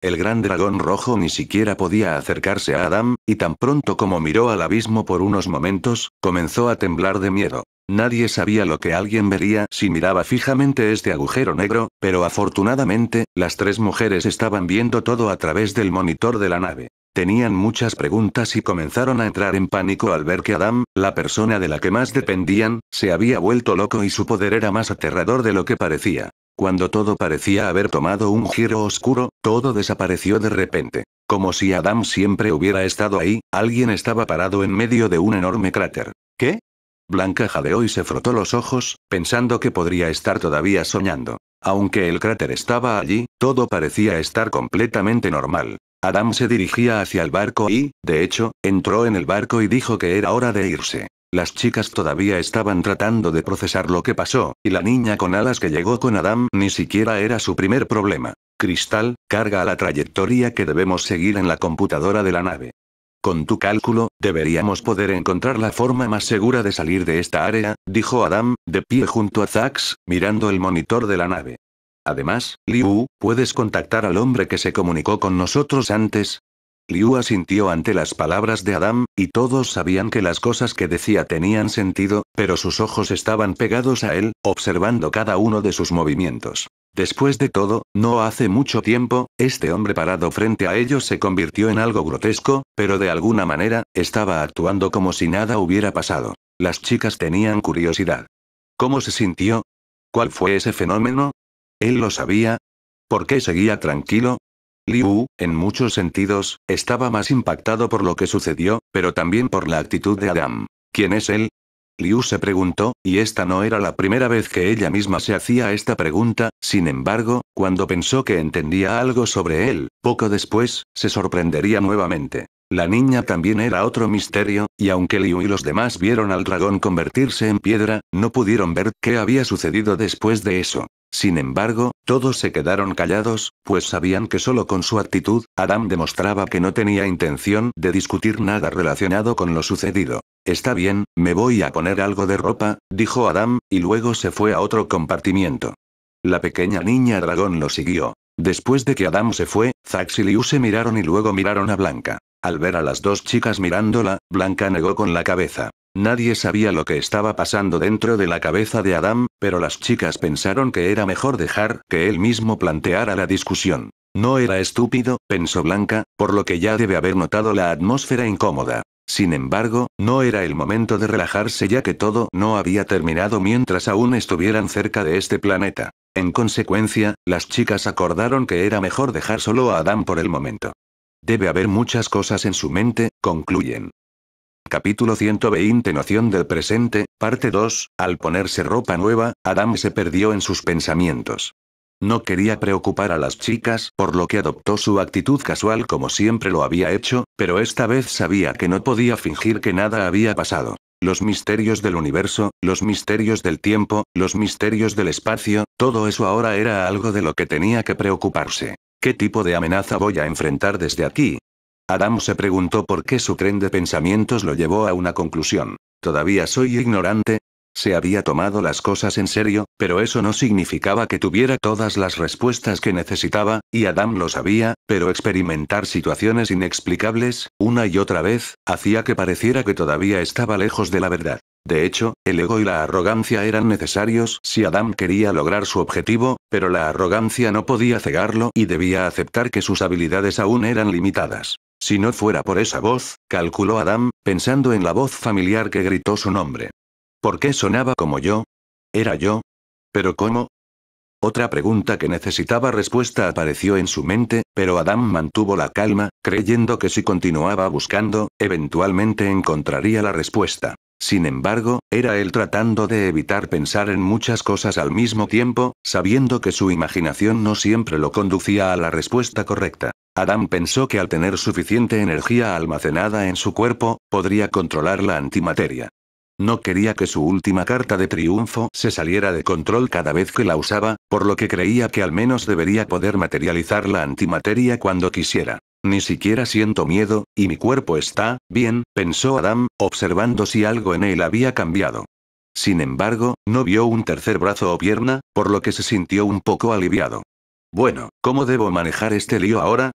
El gran dragón rojo ni siquiera podía acercarse a Adam, y tan pronto como miró al abismo por unos momentos, comenzó a temblar de miedo. Nadie sabía lo que alguien vería si miraba fijamente este agujero negro, pero afortunadamente, las tres mujeres estaban viendo todo a través del monitor de la nave. Tenían muchas preguntas y comenzaron a entrar en pánico al ver que Adam, la persona de la que más dependían, se había vuelto loco y su poder era más aterrador de lo que parecía. Cuando todo parecía haber tomado un giro oscuro, todo desapareció de repente. Como si Adam siempre hubiera estado ahí, alguien estaba parado en medio de un enorme cráter. ¿Qué? Blanca jadeó y se frotó los ojos, pensando que podría estar todavía soñando. Aunque el cráter estaba allí, todo parecía estar completamente normal. Adam se dirigía hacia el barco y, de hecho, entró en el barco y dijo que era hora de irse. Las chicas todavía estaban tratando de procesar lo que pasó, y la niña con alas que llegó con Adam ni siquiera era su primer problema. Cristal, carga a la trayectoria que debemos seguir en la computadora de la nave. Con tu cálculo, deberíamos poder encontrar la forma más segura de salir de esta área, dijo Adam, de pie junto a Zax, mirando el monitor de la nave. Además, Liu, ¿puedes contactar al hombre que se comunicó con nosotros antes? Liu asintió ante las palabras de Adam, y todos sabían que las cosas que decía tenían sentido, pero sus ojos estaban pegados a él, observando cada uno de sus movimientos. Después de todo, no hace mucho tiempo, este hombre parado frente a ellos se convirtió en algo grotesco, pero de alguna manera, estaba actuando como si nada hubiera pasado. Las chicas tenían curiosidad. ¿Cómo se sintió? ¿Cuál fue ese fenómeno? Él lo sabía. ¿Por qué seguía tranquilo? Liu, en muchos sentidos, estaba más impactado por lo que sucedió, pero también por la actitud de Adam. ¿Quién es él? Liu se preguntó, y esta no era la primera vez que ella misma se hacía esta pregunta, sin embargo, cuando pensó que entendía algo sobre él, poco después, se sorprendería nuevamente. La niña también era otro misterio, y aunque Liu y los demás vieron al dragón convertirse en piedra, no pudieron ver qué había sucedido después de eso. Sin embargo, todos se quedaron callados, pues sabían que solo con su actitud, Adam demostraba que no tenía intención de discutir nada relacionado con lo sucedido. Está bien, me voy a poner algo de ropa, dijo Adam, y luego se fue a otro compartimiento. La pequeña niña dragón lo siguió. Después de que Adam se fue, Zax y Liu se miraron y luego miraron a Blanca. Al ver a las dos chicas mirándola, Blanca negó con la cabeza. Nadie sabía lo que estaba pasando dentro de la cabeza de Adam, pero las chicas pensaron que era mejor dejar que él mismo planteara la discusión. No era estúpido, pensó Blanca, por lo que ya debe haber notado la atmósfera incómoda. Sin embargo, no era el momento de relajarse ya que todo no había terminado mientras aún estuvieran cerca de este planeta. En consecuencia, las chicas acordaron que era mejor dejar solo a Adam por el momento. Debe haber muchas cosas en su mente, concluyen. Capítulo 120 Noción del presente, parte 2. Al ponerse ropa nueva, Adam se perdió en sus pensamientos. No quería preocupar a las chicas, por lo que adoptó su actitud casual como siempre lo había hecho, pero esta vez sabía que no podía fingir que nada había pasado. Los misterios del universo, los misterios del tiempo, los misterios del espacio, todo eso ahora era algo de lo que tenía que preocuparse. ¿Qué tipo de amenaza voy a enfrentar desde aquí? Adam se preguntó por qué su tren de pensamientos lo llevó a una conclusión. ¿Todavía soy ignorante? Se había tomado las cosas en serio, pero eso no significaba que tuviera todas las respuestas que necesitaba, y Adam lo sabía, pero experimentar situaciones inexplicables, una y otra vez, hacía que pareciera que todavía estaba lejos de la verdad. De hecho, el ego y la arrogancia eran necesarios si Adam quería lograr su objetivo, pero la arrogancia no podía cegarlo y debía aceptar que sus habilidades aún eran limitadas. Si no fuera por esa voz, calculó Adam, pensando en la voz familiar que gritó su nombre. ¿Por qué sonaba como yo? ¿Era yo? ¿Pero cómo? Otra pregunta que necesitaba respuesta apareció en su mente, pero Adam mantuvo la calma, creyendo que si continuaba buscando, eventualmente encontraría la respuesta. Sin embargo, era él tratando de evitar pensar en muchas cosas al mismo tiempo, sabiendo que su imaginación no siempre lo conducía a la respuesta correcta. Adam pensó que al tener suficiente energía almacenada en su cuerpo, podría controlar la antimateria. No quería que su última carta de triunfo se saliera de control cada vez que la usaba, por lo que creía que al menos debería poder materializar la antimateria cuando quisiera. Ni siquiera siento miedo, y mi cuerpo está, bien, pensó Adam, observando si algo en él había cambiado. Sin embargo, no vio un tercer brazo o pierna, por lo que se sintió un poco aliviado. Bueno, ¿cómo debo manejar este lío ahora?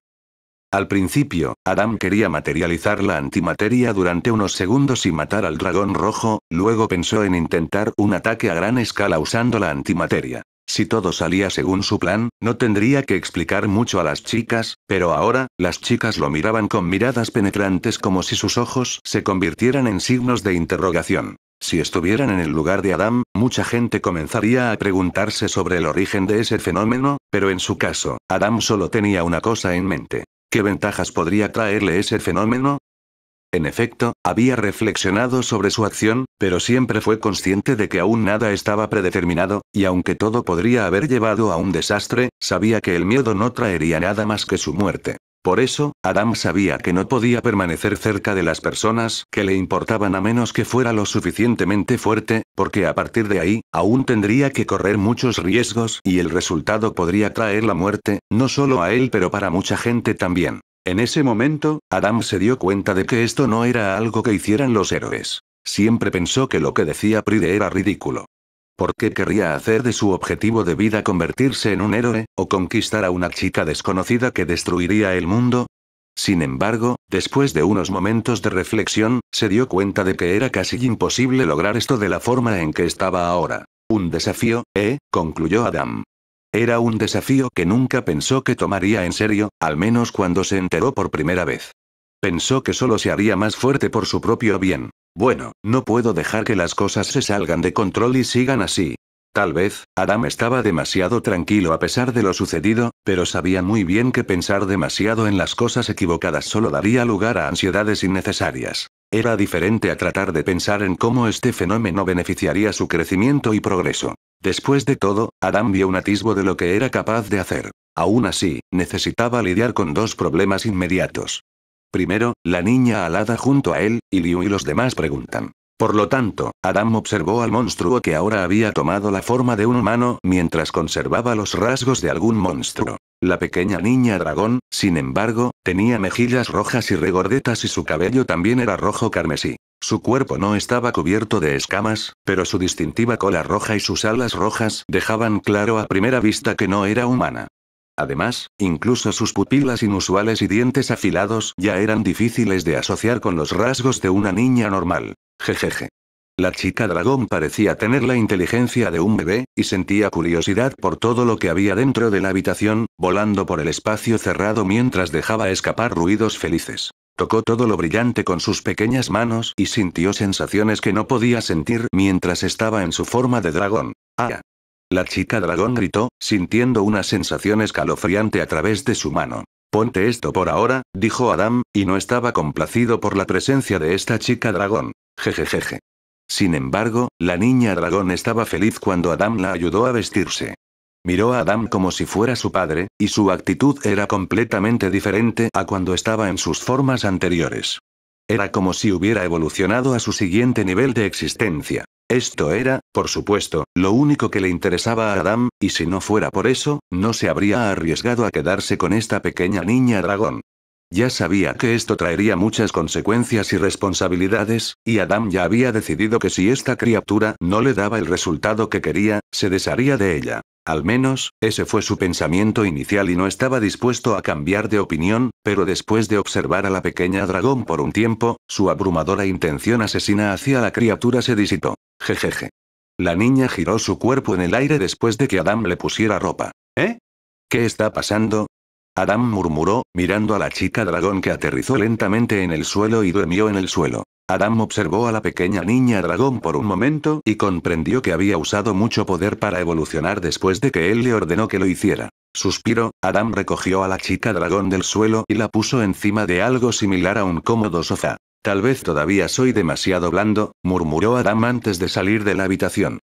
Al principio, Adam quería materializar la antimateria durante unos segundos y matar al dragón rojo, luego pensó en intentar un ataque a gran escala usando la antimateria. Si todo salía según su plan, no tendría que explicar mucho a las chicas, pero ahora, las chicas lo miraban con miradas penetrantes como si sus ojos se convirtieran en signos de interrogación. Si estuvieran en el lugar de Adam, mucha gente comenzaría a preguntarse sobre el origen de ese fenómeno, pero en su caso, Adam solo tenía una cosa en mente. ¿Qué ventajas podría traerle ese fenómeno? En efecto, había reflexionado sobre su acción, pero siempre fue consciente de que aún nada estaba predeterminado, y aunque todo podría haber llevado a un desastre, sabía que el miedo no traería nada más que su muerte. Por eso, Adam sabía que no podía permanecer cerca de las personas que le importaban a menos que fuera lo suficientemente fuerte, porque a partir de ahí, aún tendría que correr muchos riesgos y el resultado podría traer la muerte, no solo a él pero para mucha gente también. En ese momento, Adam se dio cuenta de que esto no era algo que hicieran los héroes. Siempre pensó que lo que decía Pride era ridículo. ¿Por qué querría hacer de su objetivo de vida convertirse en un héroe, o conquistar a una chica desconocida que destruiría el mundo? Sin embargo, después de unos momentos de reflexión, se dio cuenta de que era casi imposible lograr esto de la forma en que estaba ahora. Un desafío, ¿eh? concluyó Adam. Era un desafío que nunca pensó que tomaría en serio, al menos cuando se enteró por primera vez. Pensó que solo se haría más fuerte por su propio bien. Bueno, no puedo dejar que las cosas se salgan de control y sigan así. Tal vez, Adam estaba demasiado tranquilo a pesar de lo sucedido, pero sabía muy bien que pensar demasiado en las cosas equivocadas solo daría lugar a ansiedades innecesarias. Era diferente a tratar de pensar en cómo este fenómeno beneficiaría su crecimiento y progreso. Después de todo, Adam vio un atisbo de lo que era capaz de hacer. Aún así, necesitaba lidiar con dos problemas inmediatos. Primero, la niña alada junto a él, y Liu y los demás preguntan. Por lo tanto, Adam observó al monstruo que ahora había tomado la forma de un humano mientras conservaba los rasgos de algún monstruo. La pequeña niña dragón, sin embargo, tenía mejillas rojas y regordetas y su cabello también era rojo carmesí. Su cuerpo no estaba cubierto de escamas, pero su distintiva cola roja y sus alas rojas dejaban claro a primera vista que no era humana. Además, incluso sus pupilas inusuales y dientes afilados ya eran difíciles de asociar con los rasgos de una niña normal. Jejeje. La chica dragón parecía tener la inteligencia de un bebé, y sentía curiosidad por todo lo que había dentro de la habitación, volando por el espacio cerrado mientras dejaba escapar ruidos felices. Tocó todo lo brillante con sus pequeñas manos y sintió sensaciones que no podía sentir mientras estaba en su forma de dragón. ¡Ah! La chica dragón gritó, sintiendo una sensación escalofriante a través de su mano. Ponte esto por ahora, dijo Adam, y no estaba complacido por la presencia de esta chica dragón. Jejejeje. Sin embargo, la niña dragón estaba feliz cuando Adam la ayudó a vestirse. Miró a Adam como si fuera su padre, y su actitud era completamente diferente a cuando estaba en sus formas anteriores. Era como si hubiera evolucionado a su siguiente nivel de existencia. Esto era, por supuesto, lo único que le interesaba a Adam, y si no fuera por eso, no se habría arriesgado a quedarse con esta pequeña niña dragón. Ya sabía que esto traería muchas consecuencias y responsabilidades, y Adam ya había decidido que si esta criatura no le daba el resultado que quería, se desharía de ella. Al menos, ese fue su pensamiento inicial y no estaba dispuesto a cambiar de opinión, pero después de observar a la pequeña dragón por un tiempo, su abrumadora intención asesina hacia la criatura se disipó. Jejeje. La niña giró su cuerpo en el aire después de que Adam le pusiera ropa. ¿Eh? ¿Qué está pasando? Adam murmuró, mirando a la chica dragón que aterrizó lentamente en el suelo y durmió en el suelo. Adam observó a la pequeña niña dragón por un momento y comprendió que había usado mucho poder para evolucionar después de que él le ordenó que lo hiciera. Suspiro, Adam recogió a la chica dragón del suelo y la puso encima de algo similar a un cómodo sofá. Tal vez todavía soy demasiado blando, murmuró Adam antes de salir de la habitación.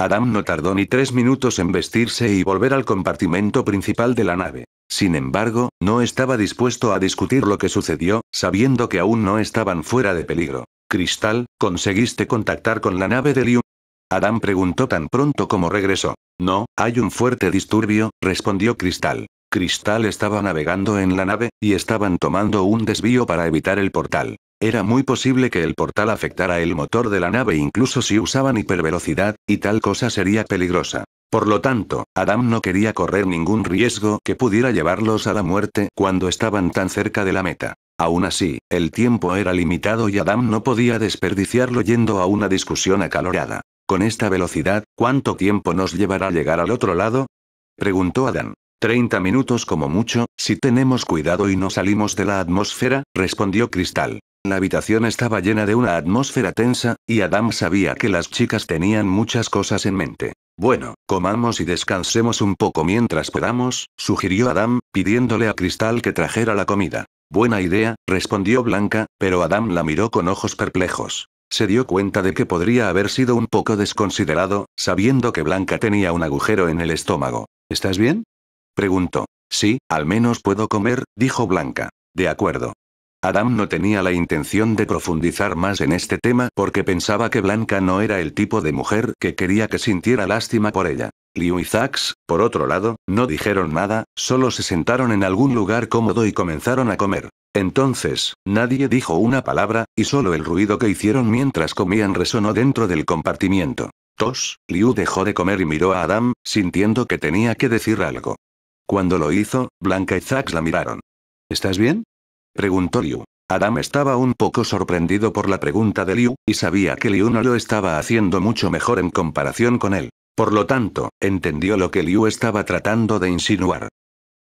Adam no tardó ni tres minutos en vestirse y volver al compartimento principal de la nave. Sin embargo, no estaba dispuesto a discutir lo que sucedió, sabiendo que aún no estaban fuera de peligro. Cristal, ¿conseguiste contactar con la nave de Liu? Adam preguntó tan pronto como regresó. No, hay un fuerte disturbio, respondió Cristal. Cristal estaba navegando en la nave, y estaban tomando un desvío para evitar el portal. Era muy posible que el portal afectara el motor de la nave incluso si usaban hipervelocidad, y tal cosa sería peligrosa. Por lo tanto, Adam no quería correr ningún riesgo que pudiera llevarlos a la muerte cuando estaban tan cerca de la meta. Aún así, el tiempo era limitado y Adam no podía desperdiciarlo yendo a una discusión acalorada. Con esta velocidad, ¿cuánto tiempo nos llevará llegar al otro lado? Preguntó Adam. Treinta minutos como mucho, si tenemos cuidado y no salimos de la atmósfera, respondió Cristal. La habitación estaba llena de una atmósfera tensa, y Adam sabía que las chicas tenían muchas cosas en mente. Bueno, comamos y descansemos un poco mientras podamos, sugirió Adam, pidiéndole a Cristal que trajera la comida. Buena idea, respondió Blanca, pero Adam la miró con ojos perplejos. Se dio cuenta de que podría haber sido un poco desconsiderado, sabiendo que Blanca tenía un agujero en el estómago. ¿Estás bien? preguntó. Sí, al menos puedo comer, dijo Blanca. De acuerdo. Adam no tenía la intención de profundizar más en este tema porque pensaba que Blanca no era el tipo de mujer que quería que sintiera lástima por ella. Liu y Zax, por otro lado, no dijeron nada, solo se sentaron en algún lugar cómodo y comenzaron a comer. Entonces, nadie dijo una palabra, y solo el ruido que hicieron mientras comían resonó dentro del compartimiento. Tos, Liu dejó de comer y miró a Adam, sintiendo que tenía que decir algo. Cuando lo hizo, Blanca y Zax la miraron. ¿Estás bien? Preguntó Liu. Adam estaba un poco sorprendido por la pregunta de Liu, y sabía que Liu no lo estaba haciendo mucho mejor en comparación con él. Por lo tanto, entendió lo que Liu estaba tratando de insinuar.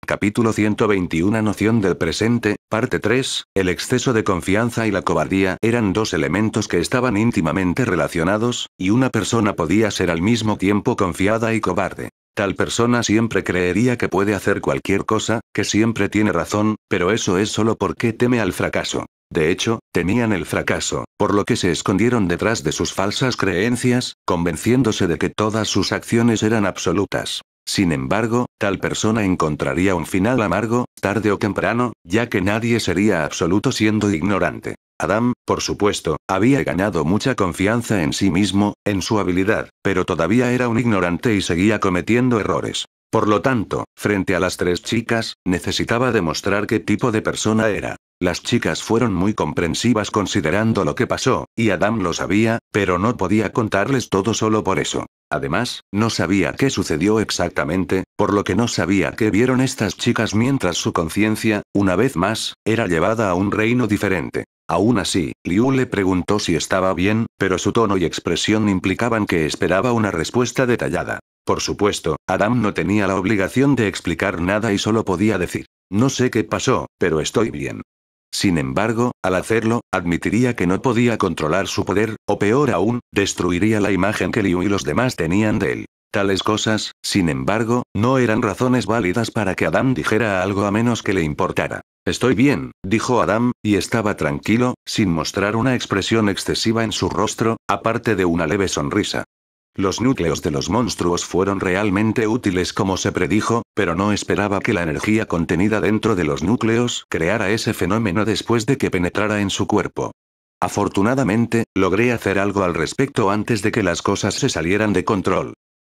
Capítulo 121 Noción del presente, parte 3, el exceso de confianza y la cobardía eran dos elementos que estaban íntimamente relacionados, y una persona podía ser al mismo tiempo confiada y cobarde. Tal persona siempre creería que puede hacer cualquier cosa, que siempre tiene razón, pero eso es solo porque teme al fracaso. De hecho, temían el fracaso, por lo que se escondieron detrás de sus falsas creencias, convenciéndose de que todas sus acciones eran absolutas. Sin embargo, tal persona encontraría un final amargo, tarde o temprano, ya que nadie sería absoluto siendo ignorante. Adam, por supuesto, había ganado mucha confianza en sí mismo, en su habilidad, pero todavía era un ignorante y seguía cometiendo errores. Por lo tanto, frente a las tres chicas, necesitaba demostrar qué tipo de persona era. Las chicas fueron muy comprensivas considerando lo que pasó, y Adam lo sabía, pero no podía contarles todo solo por eso. Además, no sabía qué sucedió exactamente, por lo que no sabía qué vieron estas chicas mientras su conciencia, una vez más, era llevada a un reino diferente. Aún así, Liu le preguntó si estaba bien, pero su tono y expresión implicaban que esperaba una respuesta detallada. Por supuesto, Adam no tenía la obligación de explicar nada y solo podía decir, no sé qué pasó, pero estoy bien. Sin embargo, al hacerlo, admitiría que no podía controlar su poder, o peor aún, destruiría la imagen que Liu y los demás tenían de él. Tales cosas, sin embargo, no eran razones válidas para que Adam dijera algo a menos que le importara. Estoy bien, dijo Adam, y estaba tranquilo, sin mostrar una expresión excesiva en su rostro, aparte de una leve sonrisa. Los núcleos de los monstruos fueron realmente útiles como se predijo, pero no esperaba que la energía contenida dentro de los núcleos creara ese fenómeno después de que penetrara en su cuerpo. Afortunadamente, logré hacer algo al respecto antes de que las cosas se salieran de control.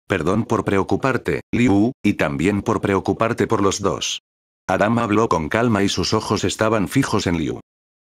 Perdón por preocuparte, Liu, y también por preocuparte por los dos. Adam habló con calma y sus ojos estaban fijos en Liu.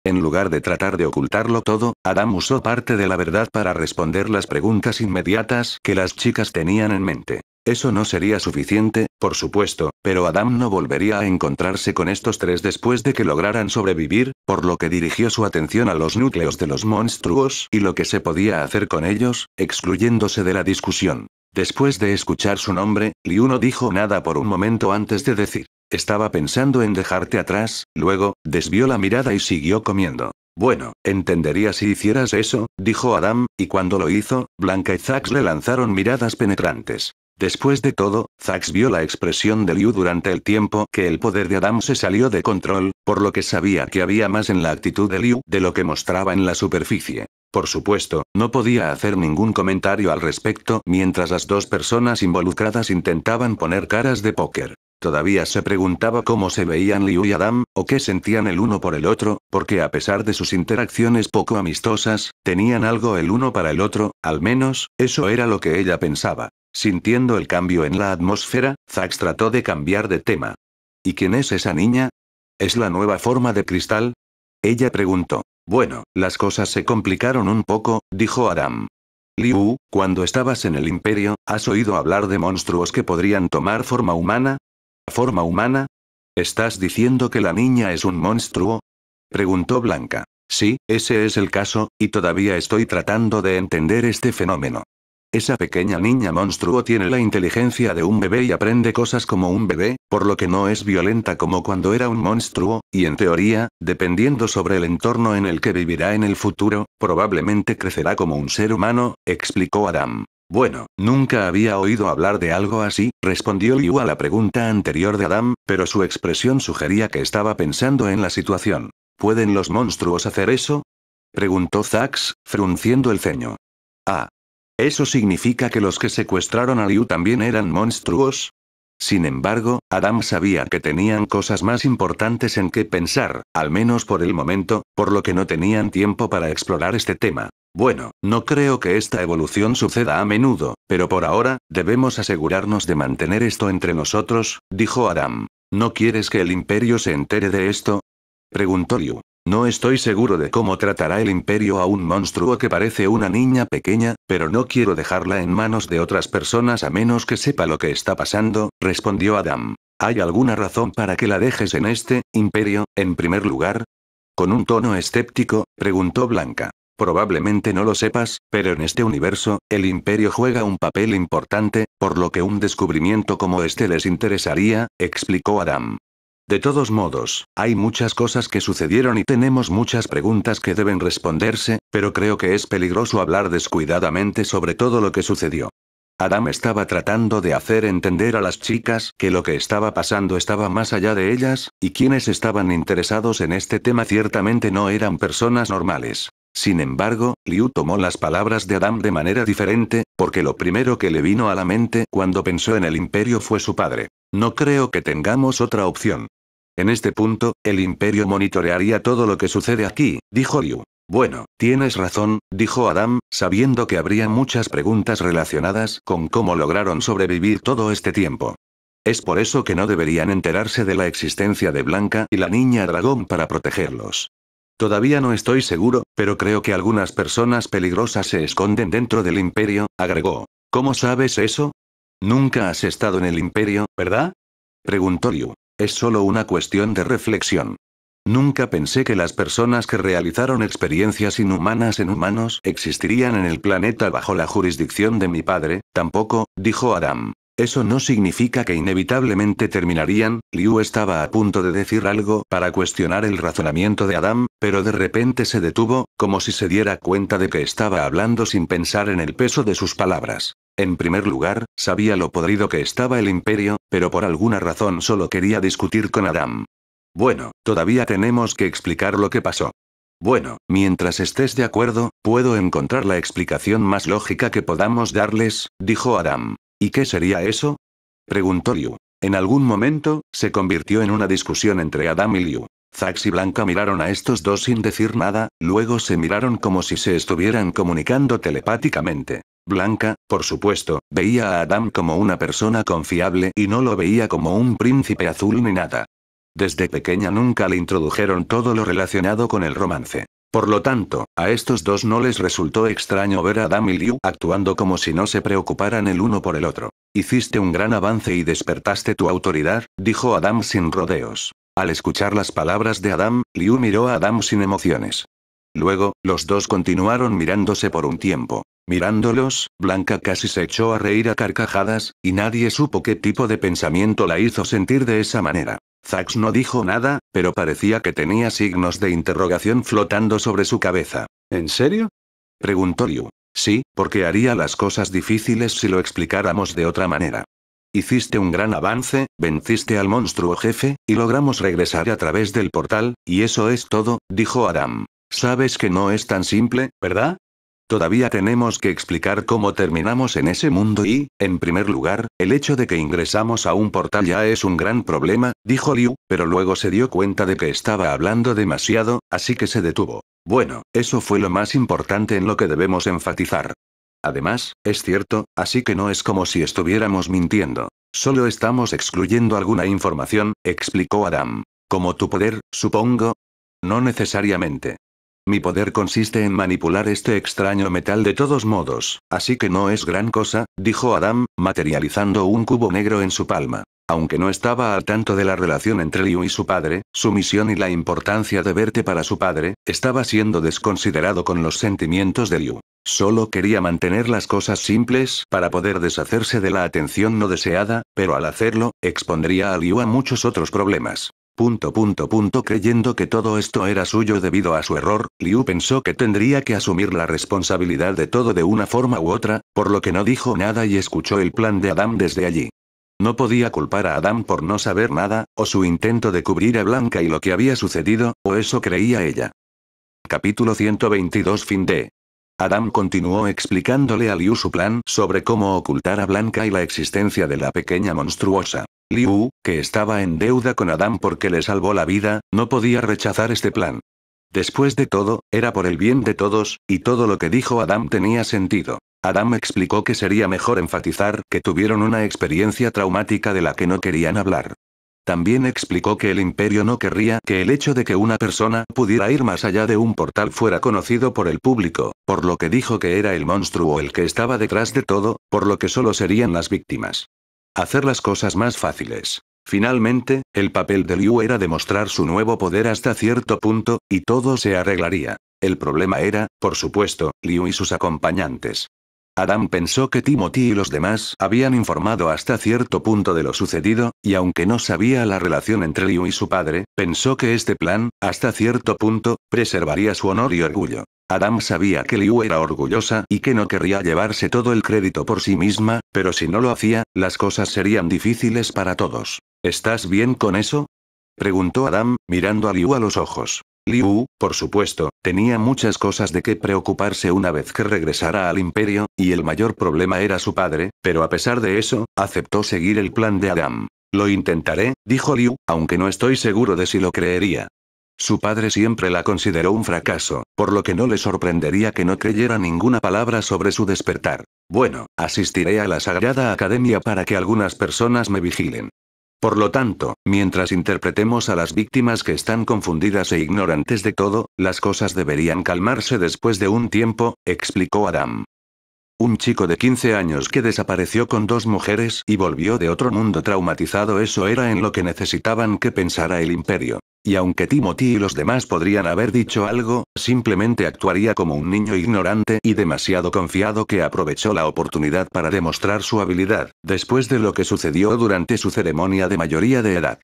En lugar de tratar de ocultarlo todo, Adam usó parte de la verdad para responder las preguntas inmediatas que las chicas tenían en mente. Eso no sería suficiente, por supuesto, pero Adam no volvería a encontrarse con estos tres después de que lograran sobrevivir, por lo que dirigió su atención a los núcleos de los monstruos y lo que se podía hacer con ellos, excluyéndose de la discusión. Después de escuchar su nombre, Liu no dijo nada por un momento antes de decir. Estaba pensando en dejarte atrás, luego, desvió la mirada y siguió comiendo. Bueno, entendería si hicieras eso, dijo Adam, y cuando lo hizo, Blanca y Zax le lanzaron miradas penetrantes. Después de todo, Zax vio la expresión de Liu durante el tiempo que el poder de Adam se salió de control, por lo que sabía que había más en la actitud de Liu de lo que mostraba en la superficie. Por supuesto, no podía hacer ningún comentario al respecto mientras las dos personas involucradas intentaban poner caras de póker. Todavía se preguntaba cómo se veían Liu y Adam, o qué sentían el uno por el otro, porque a pesar de sus interacciones poco amistosas, tenían algo el uno para el otro, al menos, eso era lo que ella pensaba. Sintiendo el cambio en la atmósfera, Zax trató de cambiar de tema. ¿Y quién es esa niña? ¿Es la nueva forma de cristal? Ella preguntó. Bueno, las cosas se complicaron un poco, dijo Adam. Liu, cuando estabas en el imperio, ¿has oído hablar de monstruos que podrían tomar forma humana? forma humana? ¿Estás diciendo que la niña es un monstruo? Preguntó Blanca. Sí, ese es el caso, y todavía estoy tratando de entender este fenómeno. Esa pequeña niña monstruo tiene la inteligencia de un bebé y aprende cosas como un bebé, por lo que no es violenta como cuando era un monstruo, y en teoría, dependiendo sobre el entorno en el que vivirá en el futuro, probablemente crecerá como un ser humano, explicó Adam. Bueno, nunca había oído hablar de algo así, respondió Liu a la pregunta anterior de Adam, pero su expresión sugería que estaba pensando en la situación. ¿Pueden los monstruos hacer eso? preguntó Zax, frunciendo el ceño. Ah. ¿Eso significa que los que secuestraron a Liu también eran monstruos? Sin embargo, Adam sabía que tenían cosas más importantes en que pensar, al menos por el momento, por lo que no tenían tiempo para explorar este tema. Bueno, no creo que esta evolución suceda a menudo, pero por ahora, debemos asegurarnos de mantener esto entre nosotros, dijo Adam. ¿No quieres que el imperio se entere de esto? Preguntó Liu. No estoy seguro de cómo tratará el imperio a un monstruo que parece una niña pequeña, pero no quiero dejarla en manos de otras personas a menos que sepa lo que está pasando, respondió Adam. ¿Hay alguna razón para que la dejes en este, imperio, en primer lugar? Con un tono escéptico, preguntó Blanca. Probablemente no lo sepas, pero en este universo, el imperio juega un papel importante, por lo que un descubrimiento como este les interesaría, explicó Adam. De todos modos, hay muchas cosas que sucedieron y tenemos muchas preguntas que deben responderse, pero creo que es peligroso hablar descuidadamente sobre todo lo que sucedió. Adam estaba tratando de hacer entender a las chicas que lo que estaba pasando estaba más allá de ellas, y quienes estaban interesados en este tema ciertamente no eran personas normales. Sin embargo, Liu tomó las palabras de Adam de manera diferente, porque lo primero que le vino a la mente cuando pensó en el imperio fue su padre. No creo que tengamos otra opción. En este punto, el imperio monitorearía todo lo que sucede aquí, dijo Liu. Bueno, tienes razón, dijo Adam, sabiendo que habría muchas preguntas relacionadas con cómo lograron sobrevivir todo este tiempo. Es por eso que no deberían enterarse de la existencia de Blanca y la niña dragón para protegerlos. Todavía no estoy seguro, pero creo que algunas personas peligrosas se esconden dentro del imperio, agregó. ¿Cómo sabes eso? Nunca has estado en el imperio, ¿verdad? Preguntó Liu. Es solo una cuestión de reflexión. Nunca pensé que las personas que realizaron experiencias inhumanas en humanos existirían en el planeta bajo la jurisdicción de mi padre, tampoco, dijo Adam. Eso no significa que inevitablemente terminarían, Liu estaba a punto de decir algo para cuestionar el razonamiento de Adam, pero de repente se detuvo, como si se diera cuenta de que estaba hablando sin pensar en el peso de sus palabras. En primer lugar, sabía lo podrido que estaba el imperio, pero por alguna razón solo quería discutir con Adam. Bueno, todavía tenemos que explicar lo que pasó. Bueno, mientras estés de acuerdo, puedo encontrar la explicación más lógica que podamos darles, dijo Adam. ¿Y qué sería eso? Preguntó Liu. En algún momento, se convirtió en una discusión entre Adam y Liu. Zax y Blanca miraron a estos dos sin decir nada, luego se miraron como si se estuvieran comunicando telepáticamente. Blanca, por supuesto, veía a Adam como una persona confiable y no lo veía como un príncipe azul ni nada. Desde pequeña nunca le introdujeron todo lo relacionado con el romance. Por lo tanto, a estos dos no les resultó extraño ver a Adam y Liu actuando como si no se preocuparan el uno por el otro. Hiciste un gran avance y despertaste tu autoridad, dijo Adam sin rodeos. Al escuchar las palabras de Adam, Liu miró a Adam sin emociones. Luego, los dos continuaron mirándose por un tiempo. Mirándolos, Blanca casi se echó a reír a carcajadas, y nadie supo qué tipo de pensamiento la hizo sentir de esa manera. Zax no dijo nada, pero parecía que tenía signos de interrogación flotando sobre su cabeza. ¿En serio? Preguntó Liu. Sí, porque haría las cosas difíciles si lo explicáramos de otra manera. Hiciste un gran avance, venciste al monstruo jefe, y logramos regresar a través del portal, y eso es todo, dijo Adam. Sabes que no es tan simple, ¿verdad? Todavía tenemos que explicar cómo terminamos en ese mundo y, en primer lugar, el hecho de que ingresamos a un portal ya es un gran problema, dijo Liu, pero luego se dio cuenta de que estaba hablando demasiado, así que se detuvo. Bueno, eso fue lo más importante en lo que debemos enfatizar. Además, es cierto, así que no es como si estuviéramos mintiendo. Solo estamos excluyendo alguna información, explicó Adam. Como tu poder, supongo. No necesariamente. Mi poder consiste en manipular este extraño metal de todos modos, así que no es gran cosa, dijo Adam, materializando un cubo negro en su palma. Aunque no estaba al tanto de la relación entre Liu y su padre, su misión y la importancia de verte para su padre, estaba siendo desconsiderado con los sentimientos de Liu. Solo quería mantener las cosas simples para poder deshacerse de la atención no deseada, pero al hacerlo, expondría a Liu a muchos otros problemas. Punto punto punto creyendo que todo esto era suyo debido a su error, Liu pensó que tendría que asumir la responsabilidad de todo de una forma u otra, por lo que no dijo nada y escuchó el plan de Adam desde allí. No podía culpar a Adam por no saber nada, o su intento de cubrir a Blanca y lo que había sucedido, o eso creía ella. Capítulo 122 Fin de Adam continuó explicándole a Liu su plan sobre cómo ocultar a Blanca y la existencia de la pequeña monstruosa. Liu, que estaba en deuda con Adam porque le salvó la vida, no podía rechazar este plan. Después de todo, era por el bien de todos, y todo lo que dijo Adam tenía sentido. Adam explicó que sería mejor enfatizar que tuvieron una experiencia traumática de la que no querían hablar. También explicó que el imperio no querría que el hecho de que una persona pudiera ir más allá de un portal fuera conocido por el público, por lo que dijo que era el monstruo el que estaba detrás de todo, por lo que solo serían las víctimas. Hacer las cosas más fáciles. Finalmente, el papel de Liu era demostrar su nuevo poder hasta cierto punto, y todo se arreglaría. El problema era, por supuesto, Liu y sus acompañantes. Adam pensó que Timothy y los demás habían informado hasta cierto punto de lo sucedido, y aunque no sabía la relación entre Liu y su padre, pensó que este plan, hasta cierto punto, preservaría su honor y orgullo. Adam sabía que Liu era orgullosa y que no querría llevarse todo el crédito por sí misma, pero si no lo hacía, las cosas serían difíciles para todos. ¿Estás bien con eso? Preguntó Adam, mirando a Liu a los ojos. Liu, por supuesto, tenía muchas cosas de qué preocuparse una vez que regresara al imperio, y el mayor problema era su padre, pero a pesar de eso, aceptó seguir el plan de Adam. Lo intentaré, dijo Liu, aunque no estoy seguro de si lo creería. Su padre siempre la consideró un fracaso, por lo que no le sorprendería que no creyera ninguna palabra sobre su despertar. Bueno, asistiré a la Sagrada Academia para que algunas personas me vigilen. Por lo tanto, mientras interpretemos a las víctimas que están confundidas e ignorantes de todo, las cosas deberían calmarse después de un tiempo, explicó Adam. Un chico de 15 años que desapareció con dos mujeres y volvió de otro mundo traumatizado, eso era en lo que necesitaban que pensara el imperio y aunque Timothy y los demás podrían haber dicho algo, simplemente actuaría como un niño ignorante y demasiado confiado que aprovechó la oportunidad para demostrar su habilidad, después de lo que sucedió durante su ceremonia de mayoría de edad.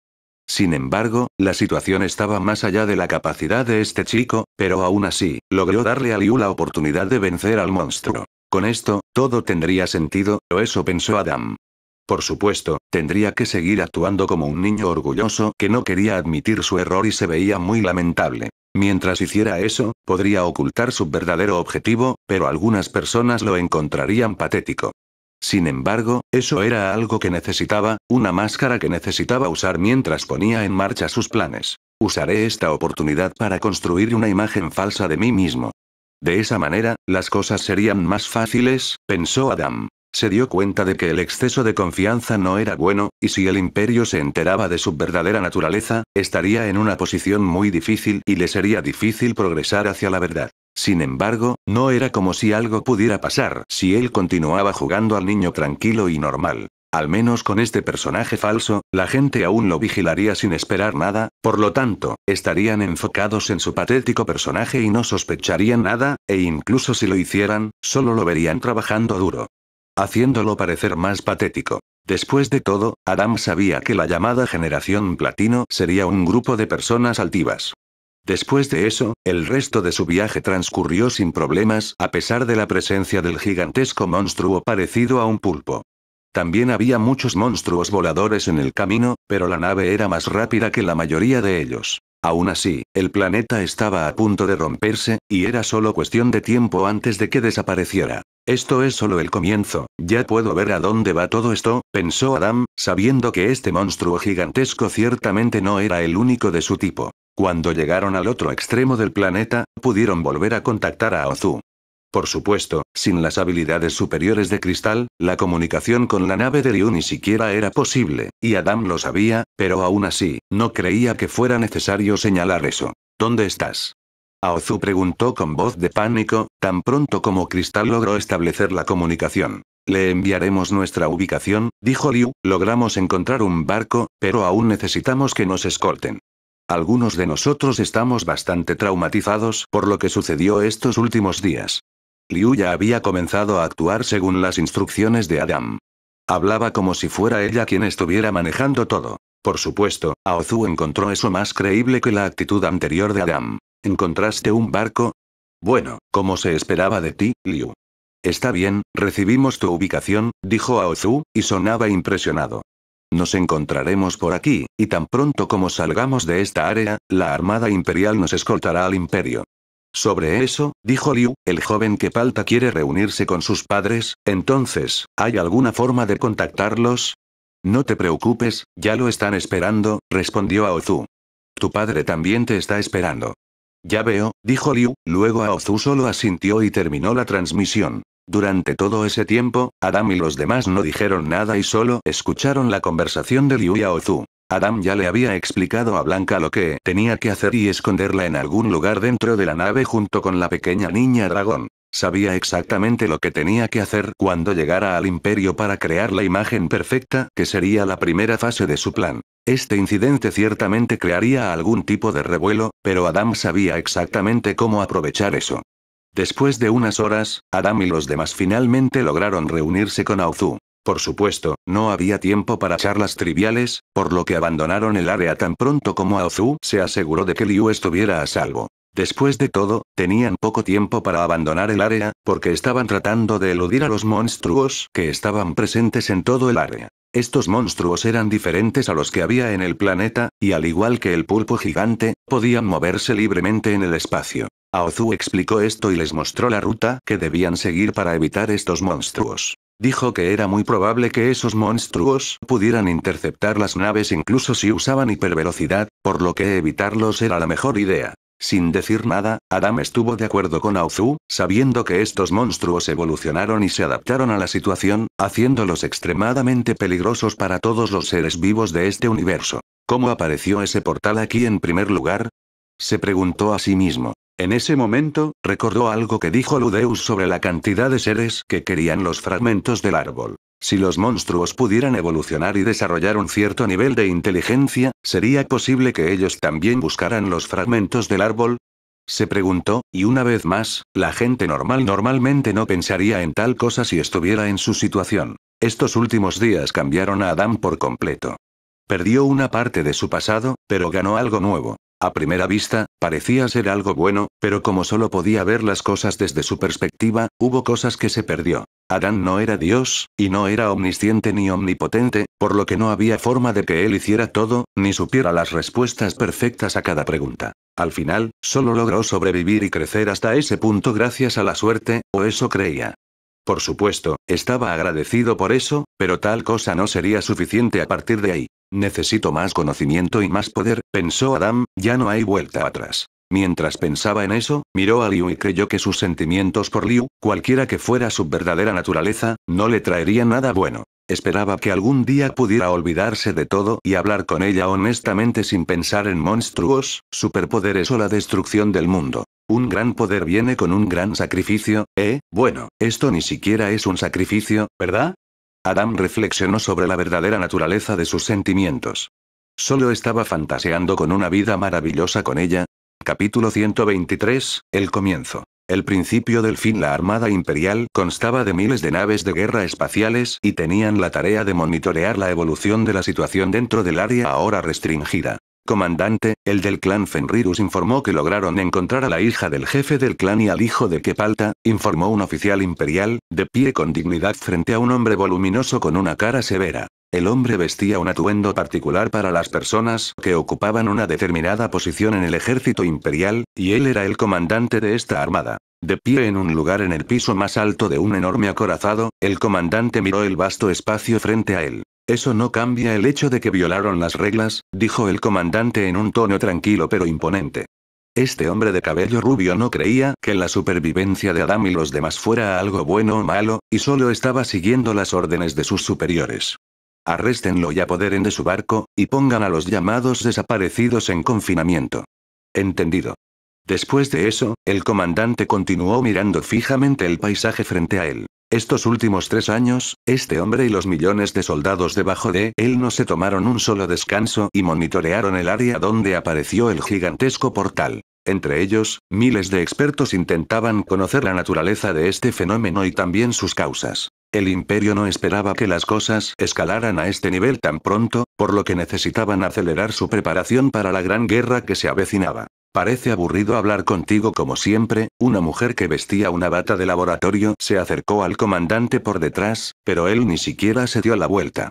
Sin embargo, la situación estaba más allá de la capacidad de este chico, pero aún así, logró darle a Liu la oportunidad de vencer al monstruo. Con esto, todo tendría sentido, o eso pensó Adam. Por supuesto, tendría que seguir actuando como un niño orgulloso que no quería admitir su error y se veía muy lamentable. Mientras hiciera eso, podría ocultar su verdadero objetivo, pero algunas personas lo encontrarían patético. Sin embargo, eso era algo que necesitaba, una máscara que necesitaba usar mientras ponía en marcha sus planes. Usaré esta oportunidad para construir una imagen falsa de mí mismo. De esa manera, las cosas serían más fáciles, pensó Adam. Se dio cuenta de que el exceso de confianza no era bueno, y si el imperio se enteraba de su verdadera naturaleza, estaría en una posición muy difícil y le sería difícil progresar hacia la verdad. Sin embargo, no era como si algo pudiera pasar si él continuaba jugando al niño tranquilo y normal. Al menos con este personaje falso, la gente aún lo vigilaría sin esperar nada, por lo tanto, estarían enfocados en su patético personaje y no sospecharían nada, e incluso si lo hicieran, solo lo verían trabajando duro haciéndolo parecer más patético. Después de todo, Adam sabía que la llamada generación platino sería un grupo de personas altivas. Después de eso, el resto de su viaje transcurrió sin problemas, a pesar de la presencia del gigantesco monstruo parecido a un pulpo. También había muchos monstruos voladores en el camino, pero la nave era más rápida que la mayoría de ellos. Aún así, el planeta estaba a punto de romperse, y era solo cuestión de tiempo antes de que desapareciera. Esto es solo el comienzo, ya puedo ver a dónde va todo esto, pensó Adam, sabiendo que este monstruo gigantesco ciertamente no era el único de su tipo. Cuando llegaron al otro extremo del planeta, pudieron volver a contactar a Ozu. Por supuesto, sin las habilidades superiores de Cristal, la comunicación con la nave de Ryu ni siquiera era posible, y Adam lo sabía, pero aún así, no creía que fuera necesario señalar eso. ¿Dónde estás? Ozu preguntó con voz de pánico, Tan pronto como Cristal logró establecer la comunicación. Le enviaremos nuestra ubicación, dijo Liu, logramos encontrar un barco, pero aún necesitamos que nos escolten. Algunos de nosotros estamos bastante traumatizados por lo que sucedió estos últimos días. Liu ya había comenzado a actuar según las instrucciones de Adam. Hablaba como si fuera ella quien estuviera manejando todo. Por supuesto, Aozu encontró eso más creíble que la actitud anterior de Adam. ¿Encontraste un barco? Bueno, como se esperaba de ti, Liu. Está bien, recibimos tu ubicación, dijo Ozu, y sonaba impresionado. Nos encontraremos por aquí, y tan pronto como salgamos de esta área, la Armada Imperial nos escoltará al Imperio. Sobre eso, dijo Liu, el joven que palta quiere reunirse con sus padres, entonces, ¿hay alguna forma de contactarlos? No te preocupes, ya lo están esperando, respondió Aozu. Tu padre también te está esperando. Ya veo, dijo Liu, luego Aozu solo asintió y terminó la transmisión. Durante todo ese tiempo, Adam y los demás no dijeron nada y solo escucharon la conversación de Liu y Aozu. Adam ya le había explicado a Blanca lo que tenía que hacer y esconderla en algún lugar dentro de la nave junto con la pequeña niña dragón. Sabía exactamente lo que tenía que hacer cuando llegara al imperio para crear la imagen perfecta que sería la primera fase de su plan. Este incidente ciertamente crearía algún tipo de revuelo, pero Adam sabía exactamente cómo aprovechar eso. Después de unas horas, Adam y los demás finalmente lograron reunirse con Aozu. Por supuesto, no había tiempo para charlas triviales, por lo que abandonaron el área tan pronto como Aozu se aseguró de que Liu estuviera a salvo. Después de todo, tenían poco tiempo para abandonar el área, porque estaban tratando de eludir a los monstruos que estaban presentes en todo el área. Estos monstruos eran diferentes a los que había en el planeta, y al igual que el pulpo gigante, podían moverse libremente en el espacio. Aozu explicó esto y les mostró la ruta que debían seguir para evitar estos monstruos. Dijo que era muy probable que esos monstruos pudieran interceptar las naves incluso si usaban hipervelocidad, por lo que evitarlos era la mejor idea. Sin decir nada, Adam estuvo de acuerdo con Aozu, sabiendo que estos monstruos evolucionaron y se adaptaron a la situación, haciéndolos extremadamente peligrosos para todos los seres vivos de este universo. ¿Cómo apareció ese portal aquí en primer lugar? Se preguntó a sí mismo. En ese momento, recordó algo que dijo Ludeus sobre la cantidad de seres que querían los fragmentos del árbol. Si los monstruos pudieran evolucionar y desarrollar un cierto nivel de inteligencia, ¿sería posible que ellos también buscaran los fragmentos del árbol? Se preguntó, y una vez más, la gente normal normalmente no pensaría en tal cosa si estuviera en su situación. Estos últimos días cambiaron a Adam por completo. Perdió una parte de su pasado, pero ganó algo nuevo. A primera vista, parecía ser algo bueno, pero como solo podía ver las cosas desde su perspectiva, hubo cosas que se perdió. Adán no era Dios, y no era omnisciente ni omnipotente, por lo que no había forma de que él hiciera todo, ni supiera las respuestas perfectas a cada pregunta. Al final, solo logró sobrevivir y crecer hasta ese punto gracias a la suerte, o eso creía. Por supuesto, estaba agradecido por eso, pero tal cosa no sería suficiente a partir de ahí. Necesito más conocimiento y más poder, pensó Adam, ya no hay vuelta atrás. Mientras pensaba en eso, miró a Liu y creyó que sus sentimientos por Liu, cualquiera que fuera su verdadera naturaleza, no le traería nada bueno. Esperaba que algún día pudiera olvidarse de todo y hablar con ella honestamente sin pensar en monstruos, superpoderes o la destrucción del mundo. Un gran poder viene con un gran sacrificio, ¿eh? Bueno, esto ni siquiera es un sacrificio, ¿verdad? Adam reflexionó sobre la verdadera naturaleza de sus sentimientos. Solo estaba fantaseando con una vida maravillosa con ella. Capítulo 123, el comienzo. El principio del fin La Armada Imperial constaba de miles de naves de guerra espaciales y tenían la tarea de monitorear la evolución de la situación dentro del área ahora restringida. Comandante, el del clan Fenrirus informó que lograron encontrar a la hija del jefe del clan y al hijo de Kepalta, informó un oficial imperial, de pie con dignidad frente a un hombre voluminoso con una cara severa. El hombre vestía un atuendo particular para las personas que ocupaban una determinada posición en el ejército imperial, y él era el comandante de esta armada. De pie en un lugar en el piso más alto de un enorme acorazado, el comandante miró el vasto espacio frente a él. Eso no cambia el hecho de que violaron las reglas, dijo el comandante en un tono tranquilo pero imponente. Este hombre de cabello rubio no creía que la supervivencia de Adam y los demás fuera algo bueno o malo, y solo estaba siguiendo las órdenes de sus superiores. Arréstenlo y apoderen de su barco, y pongan a los llamados desaparecidos en confinamiento. Entendido. Después de eso, el comandante continuó mirando fijamente el paisaje frente a él. Estos últimos tres años, este hombre y los millones de soldados debajo de él no se tomaron un solo descanso y monitorearon el área donde apareció el gigantesco portal. Entre ellos, miles de expertos intentaban conocer la naturaleza de este fenómeno y también sus causas. El imperio no esperaba que las cosas escalaran a este nivel tan pronto, por lo que necesitaban acelerar su preparación para la gran guerra que se avecinaba. Parece aburrido hablar contigo como siempre, una mujer que vestía una bata de laboratorio se acercó al comandante por detrás, pero él ni siquiera se dio la vuelta.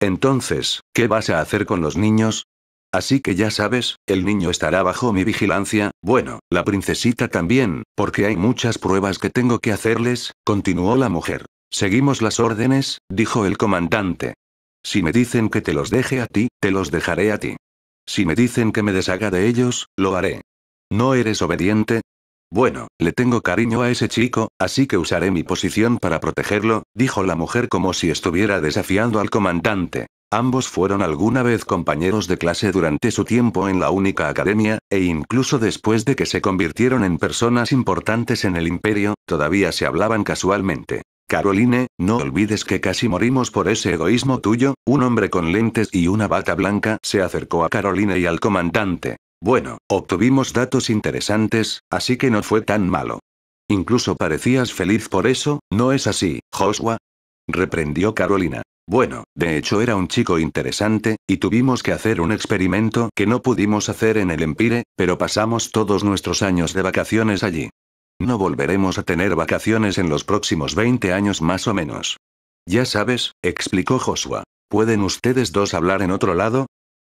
Entonces, ¿qué vas a hacer con los niños? Así que ya sabes, el niño estará bajo mi vigilancia, bueno, la princesita también, porque hay muchas pruebas que tengo que hacerles, continuó la mujer. Seguimos las órdenes, dijo el comandante. Si me dicen que te los deje a ti, te los dejaré a ti. Si me dicen que me deshaga de ellos, lo haré. ¿No eres obediente? Bueno, le tengo cariño a ese chico, así que usaré mi posición para protegerlo, dijo la mujer como si estuviera desafiando al comandante. Ambos fueron alguna vez compañeros de clase durante su tiempo en la única academia, e incluso después de que se convirtieron en personas importantes en el imperio, todavía se hablaban casualmente. Caroline, no olvides que casi morimos por ese egoísmo tuyo, un hombre con lentes y una bata blanca se acercó a Caroline y al comandante. Bueno, obtuvimos datos interesantes, así que no fue tan malo. Incluso parecías feliz por eso, ¿no es así, Joshua? reprendió Carolina. Bueno, de hecho era un chico interesante, y tuvimos que hacer un experimento que no pudimos hacer en el Empire, pero pasamos todos nuestros años de vacaciones allí. No volveremos a tener vacaciones en los próximos 20 años más o menos. Ya sabes, explicó Joshua. ¿Pueden ustedes dos hablar en otro lado?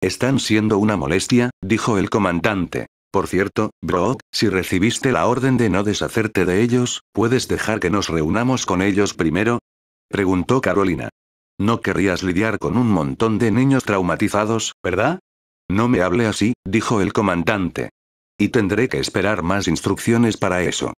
Están siendo una molestia, dijo el comandante. Por cierto, Brock, si recibiste la orden de no deshacerte de ellos, ¿puedes dejar que nos reunamos con ellos primero? preguntó Carolina. No querrías lidiar con un montón de niños traumatizados, ¿verdad? No me hable así, dijo el comandante. Y tendré que esperar más instrucciones para eso.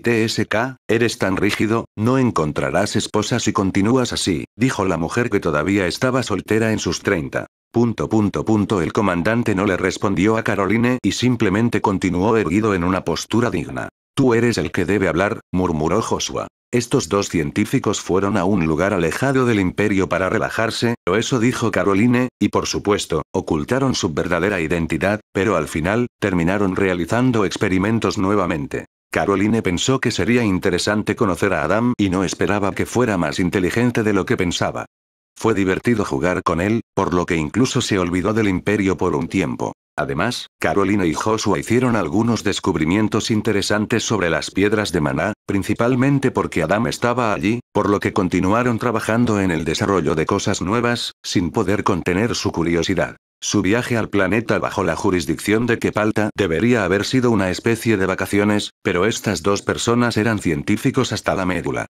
TSK, eres tan rígido, no encontrarás esposa si continúas así, dijo la mujer que todavía estaba soltera en sus 30. Punto, punto, punto. El comandante no le respondió a Caroline y simplemente continuó erguido en una postura digna. Tú eres el que debe hablar, murmuró Joshua. Estos dos científicos fueron a un lugar alejado del imperio para relajarse, o eso dijo Caroline, y por supuesto, ocultaron su verdadera identidad, pero al final, terminaron realizando experimentos nuevamente. Caroline pensó que sería interesante conocer a Adam y no esperaba que fuera más inteligente de lo que pensaba. Fue divertido jugar con él, por lo que incluso se olvidó del imperio por un tiempo. Además, Carolina y Joshua hicieron algunos descubrimientos interesantes sobre las piedras de maná, principalmente porque Adam estaba allí, por lo que continuaron trabajando en el desarrollo de cosas nuevas, sin poder contener su curiosidad. Su viaje al planeta bajo la jurisdicción de Kepalta debería haber sido una especie de vacaciones, pero estas dos personas eran científicos hasta la médula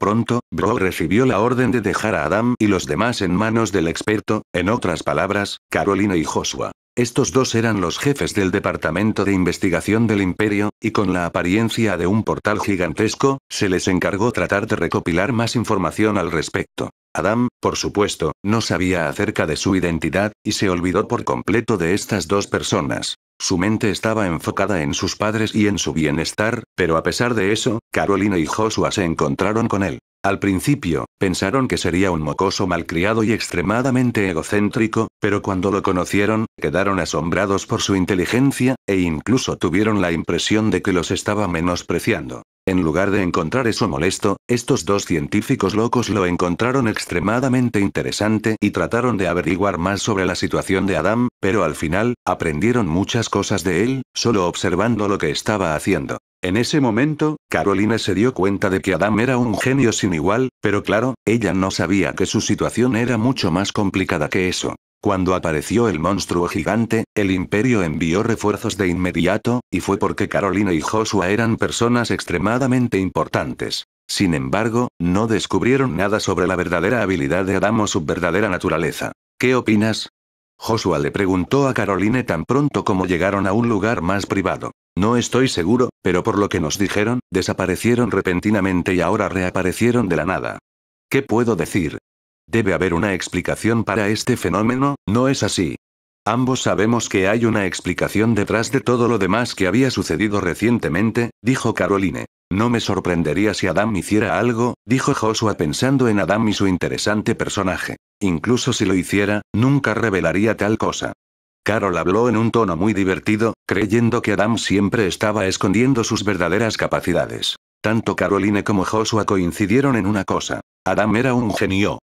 pronto, Bro recibió la orden de dejar a Adam y los demás en manos del experto, en otras palabras, Carolina y Joshua. Estos dos eran los jefes del Departamento de Investigación del Imperio, y con la apariencia de un portal gigantesco, se les encargó tratar de recopilar más información al respecto. Adam, por supuesto, no sabía acerca de su identidad, y se olvidó por completo de estas dos personas. Su mente estaba enfocada en sus padres y en su bienestar, pero a pesar de eso, Carolina y Joshua se encontraron con él. Al principio, pensaron que sería un mocoso malcriado y extremadamente egocéntrico, pero cuando lo conocieron, quedaron asombrados por su inteligencia, e incluso tuvieron la impresión de que los estaba menospreciando. En lugar de encontrar eso molesto, estos dos científicos locos lo encontraron extremadamente interesante y trataron de averiguar más sobre la situación de Adam, pero al final, aprendieron muchas cosas de él, solo observando lo que estaba haciendo. En ese momento, Carolina se dio cuenta de que Adam era un genio sin igual, pero claro, ella no sabía que su situación era mucho más complicada que eso. Cuando apareció el monstruo gigante, el imperio envió refuerzos de inmediato, y fue porque Carolina y Joshua eran personas extremadamente importantes. Sin embargo, no descubrieron nada sobre la verdadera habilidad de Adam o su verdadera naturaleza. ¿Qué opinas? Joshua le preguntó a Caroline tan pronto como llegaron a un lugar más privado. No estoy seguro, pero por lo que nos dijeron, desaparecieron repentinamente y ahora reaparecieron de la nada. ¿Qué puedo decir? Debe haber una explicación para este fenómeno, ¿no es así? Ambos sabemos que hay una explicación detrás de todo lo demás que había sucedido recientemente, dijo Caroline. No me sorprendería si Adam hiciera algo, dijo Joshua pensando en Adam y su interesante personaje. Incluso si lo hiciera, nunca revelaría tal cosa. Carol habló en un tono muy divertido, creyendo que Adam siempre estaba escondiendo sus verdaderas capacidades. Tanto Caroline como Joshua coincidieron en una cosa. Adam era un genio,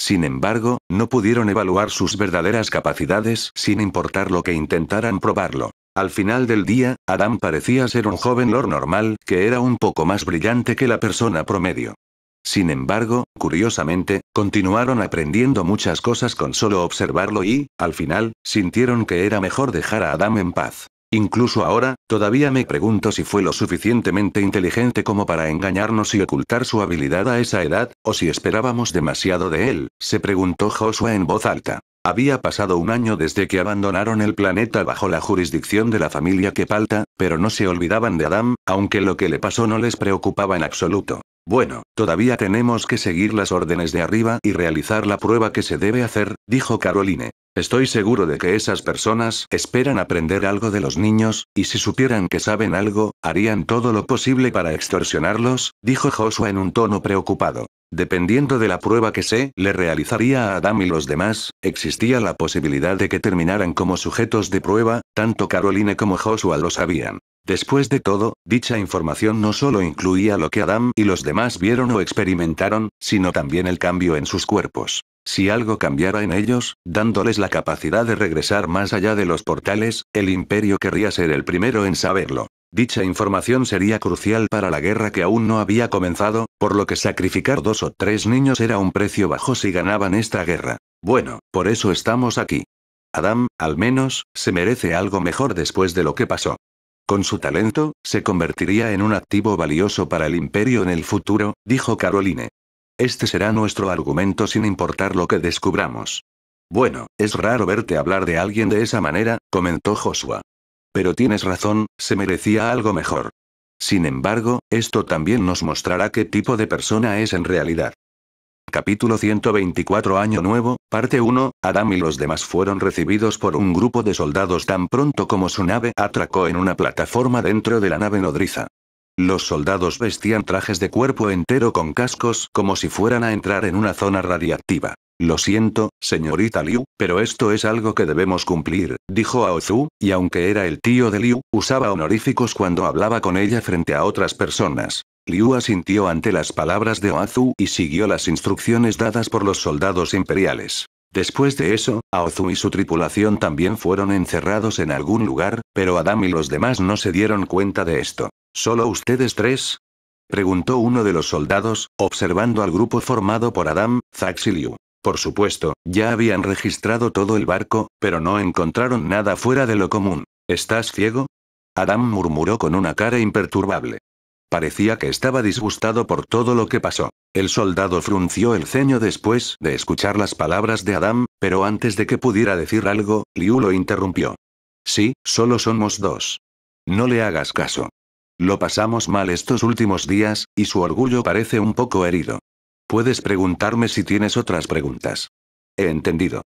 sin embargo, no pudieron evaluar sus verdaderas capacidades sin importar lo que intentaran probarlo. Al final del día, Adam parecía ser un joven lord normal, que era un poco más brillante que la persona promedio. Sin embargo, curiosamente, continuaron aprendiendo muchas cosas con solo observarlo y, al final, sintieron que era mejor dejar a Adam en paz. Incluso ahora, todavía me pregunto si fue lo suficientemente inteligente como para engañarnos y ocultar su habilidad a esa edad, o si esperábamos demasiado de él, se preguntó Joshua en voz alta. Había pasado un año desde que abandonaron el planeta bajo la jurisdicción de la familia Kepalta, pero no se olvidaban de Adam, aunque lo que le pasó no les preocupaba en absoluto. Bueno, todavía tenemos que seguir las órdenes de arriba y realizar la prueba que se debe hacer, dijo Caroline. Estoy seguro de que esas personas esperan aprender algo de los niños, y si supieran que saben algo, harían todo lo posible para extorsionarlos, dijo Joshua en un tono preocupado. Dependiendo de la prueba que se le realizaría a Adam y los demás, existía la posibilidad de que terminaran como sujetos de prueba, tanto Caroline como Joshua lo sabían. Después de todo, dicha información no solo incluía lo que Adam y los demás vieron o experimentaron, sino también el cambio en sus cuerpos. Si algo cambiara en ellos, dándoles la capacidad de regresar más allá de los portales, el imperio querría ser el primero en saberlo. Dicha información sería crucial para la guerra que aún no había comenzado, por lo que sacrificar dos o tres niños era un precio bajo si ganaban esta guerra. Bueno, por eso estamos aquí. Adam, al menos, se merece algo mejor después de lo que pasó. Con su talento, se convertiría en un activo valioso para el imperio en el futuro, dijo Caroline. Este será nuestro argumento sin importar lo que descubramos. Bueno, es raro verte hablar de alguien de esa manera, comentó Joshua. Pero tienes razón, se merecía algo mejor. Sin embargo, esto también nos mostrará qué tipo de persona es en realidad. Capítulo 124 Año Nuevo, parte 1, Adam y los demás fueron recibidos por un grupo de soldados tan pronto como su nave atracó en una plataforma dentro de la nave nodriza. Los soldados vestían trajes de cuerpo entero con cascos como si fueran a entrar en una zona radiactiva. Lo siento, señorita Liu, pero esto es algo que debemos cumplir, dijo Aozu, y aunque era el tío de Liu, usaba honoríficos cuando hablaba con ella frente a otras personas. Liu asintió ante las palabras de Ozu y siguió las instrucciones dadas por los soldados imperiales. Después de eso, Aozu y su tripulación también fueron encerrados en algún lugar, pero Adam y los demás no se dieron cuenta de esto. ¿Solo ustedes tres? Preguntó uno de los soldados, observando al grupo formado por Adam, Zax y Liu. Por supuesto, ya habían registrado todo el barco, pero no encontraron nada fuera de lo común. ¿Estás ciego? Adam murmuró con una cara imperturbable. Parecía que estaba disgustado por todo lo que pasó. El soldado frunció el ceño después de escuchar las palabras de Adam, pero antes de que pudiera decir algo, Liu lo interrumpió. Sí, solo somos dos. No le hagas caso. Lo pasamos mal estos últimos días, y su orgullo parece un poco herido. Puedes preguntarme si tienes otras preguntas. He entendido.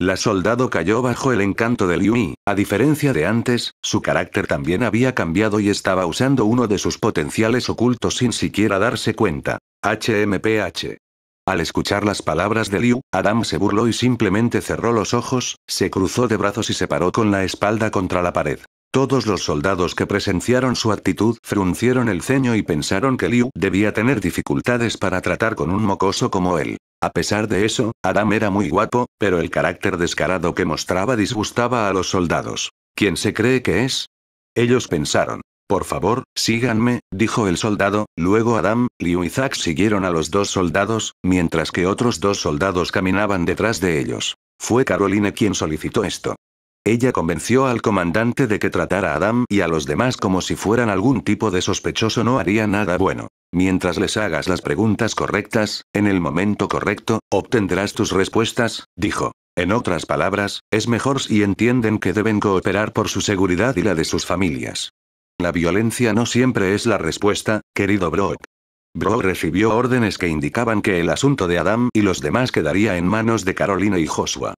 La soldado cayó bajo el encanto de Liu A diferencia de antes, su carácter también había cambiado y estaba usando uno de sus potenciales ocultos sin siquiera darse cuenta. HMPH. Al escuchar las palabras de Liu, Adam se burló y simplemente cerró los ojos, se cruzó de brazos y se paró con la espalda contra la pared. Todos los soldados que presenciaron su actitud fruncieron el ceño y pensaron que Liu debía tener dificultades para tratar con un mocoso como él. A pesar de eso, Adam era muy guapo, pero el carácter descarado que mostraba disgustaba a los soldados. ¿Quién se cree que es? Ellos pensaron. Por favor, síganme, dijo el soldado, luego Adam, Liu y Zack siguieron a los dos soldados, mientras que otros dos soldados caminaban detrás de ellos. Fue Caroline quien solicitó esto. Ella convenció al comandante de que tratara a Adam y a los demás como si fueran algún tipo de sospechoso no haría nada bueno. Mientras les hagas las preguntas correctas, en el momento correcto, obtendrás tus respuestas, dijo. En otras palabras, es mejor si entienden que deben cooperar por su seguridad y la de sus familias. La violencia no siempre es la respuesta, querido Brock. Brock recibió órdenes que indicaban que el asunto de Adam y los demás quedaría en manos de Carolina y Joshua.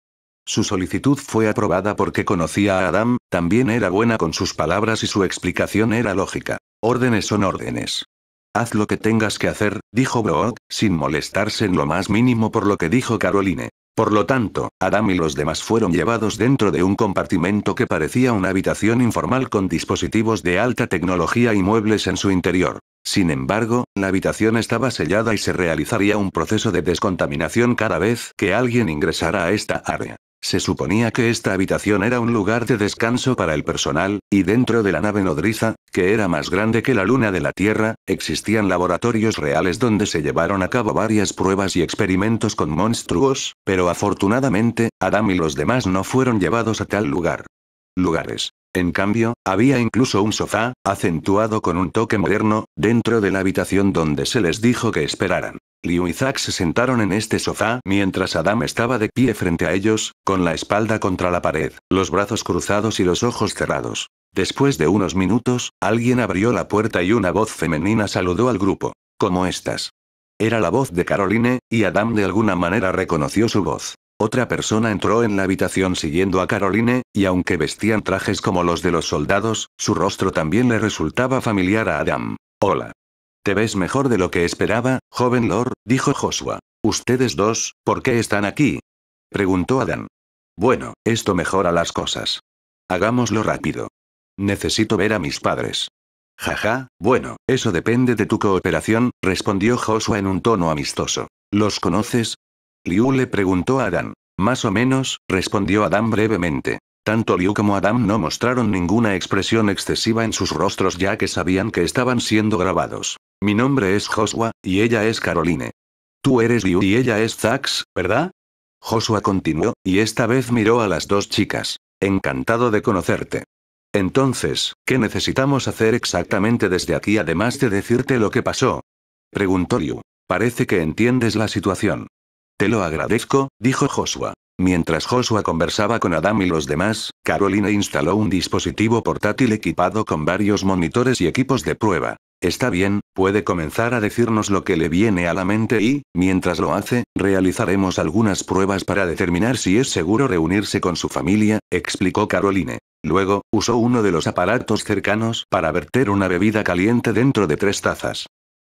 Su solicitud fue aprobada porque conocía a Adam, también era buena con sus palabras y su explicación era lógica. Órdenes son órdenes. Haz lo que tengas que hacer, dijo Brock, sin molestarse en lo más mínimo por lo que dijo Caroline. Por lo tanto, Adam y los demás fueron llevados dentro de un compartimento que parecía una habitación informal con dispositivos de alta tecnología y muebles en su interior. Sin embargo, la habitación estaba sellada y se realizaría un proceso de descontaminación cada vez que alguien ingresara a esta área. Se suponía que esta habitación era un lugar de descanso para el personal, y dentro de la nave nodriza, que era más grande que la luna de la Tierra, existían laboratorios reales donde se llevaron a cabo varias pruebas y experimentos con monstruos, pero afortunadamente, Adam y los demás no fueron llevados a tal lugar. Lugares. En cambio, había incluso un sofá, acentuado con un toque moderno, dentro de la habitación donde se les dijo que esperaran. Liu y Zack se sentaron en este sofá mientras Adam estaba de pie frente a ellos, con la espalda contra la pared, los brazos cruzados y los ojos cerrados. Después de unos minutos, alguien abrió la puerta y una voz femenina saludó al grupo. ¿Cómo estás? Era la voz de Caroline, y Adam de alguna manera reconoció su voz. Otra persona entró en la habitación siguiendo a Caroline, y aunque vestían trajes como los de los soldados, su rostro también le resultaba familiar a Adam. Hola. Te ves mejor de lo que esperaba, joven Lord, dijo Joshua. Ustedes dos, ¿por qué están aquí? preguntó Adán. Bueno, esto mejora las cosas. Hagámoslo rápido. Necesito ver a mis padres. Jaja, bueno, eso depende de tu cooperación, respondió Joshua en un tono amistoso. ¿Los conoces? Liu le preguntó a Adán. Más o menos, respondió Adán brevemente. Tanto Liu como Adam no mostraron ninguna expresión excesiva en sus rostros ya que sabían que estaban siendo grabados. Mi nombre es Joshua, y ella es Caroline. Tú eres Liu y ella es Zax, ¿verdad? Joshua continuó, y esta vez miró a las dos chicas. Encantado de conocerte. Entonces, ¿qué necesitamos hacer exactamente desde aquí además de decirte lo que pasó? Preguntó Liu. Parece que entiendes la situación. Te lo agradezco, dijo Joshua. Mientras Joshua conversaba con Adam y los demás, Caroline instaló un dispositivo portátil equipado con varios monitores y equipos de prueba. Está bien, puede comenzar a decirnos lo que le viene a la mente y, mientras lo hace, realizaremos algunas pruebas para determinar si es seguro reunirse con su familia, explicó Caroline. Luego, usó uno de los aparatos cercanos para verter una bebida caliente dentro de tres tazas.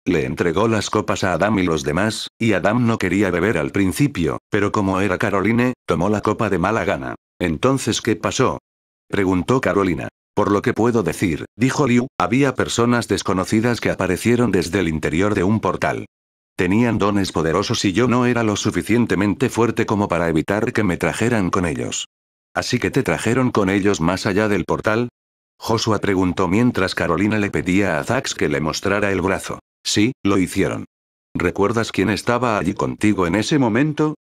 Le entregó las copas a Adam y los demás, y Adam no quería beber al principio, pero como era Caroline, tomó la copa de mala gana. Entonces, ¿qué pasó? preguntó Carolina. Por lo que puedo decir, dijo Liu, había personas desconocidas que aparecieron desde el interior de un portal. Tenían dones poderosos y yo no era lo suficientemente fuerte como para evitar que me trajeran con ellos. Así que te trajeron con ellos más allá del portal, Joshua preguntó mientras Carolina le pedía a Zax que le mostrara el brazo. Sí, lo hicieron. ¿Recuerdas quién estaba allí contigo en ese momento?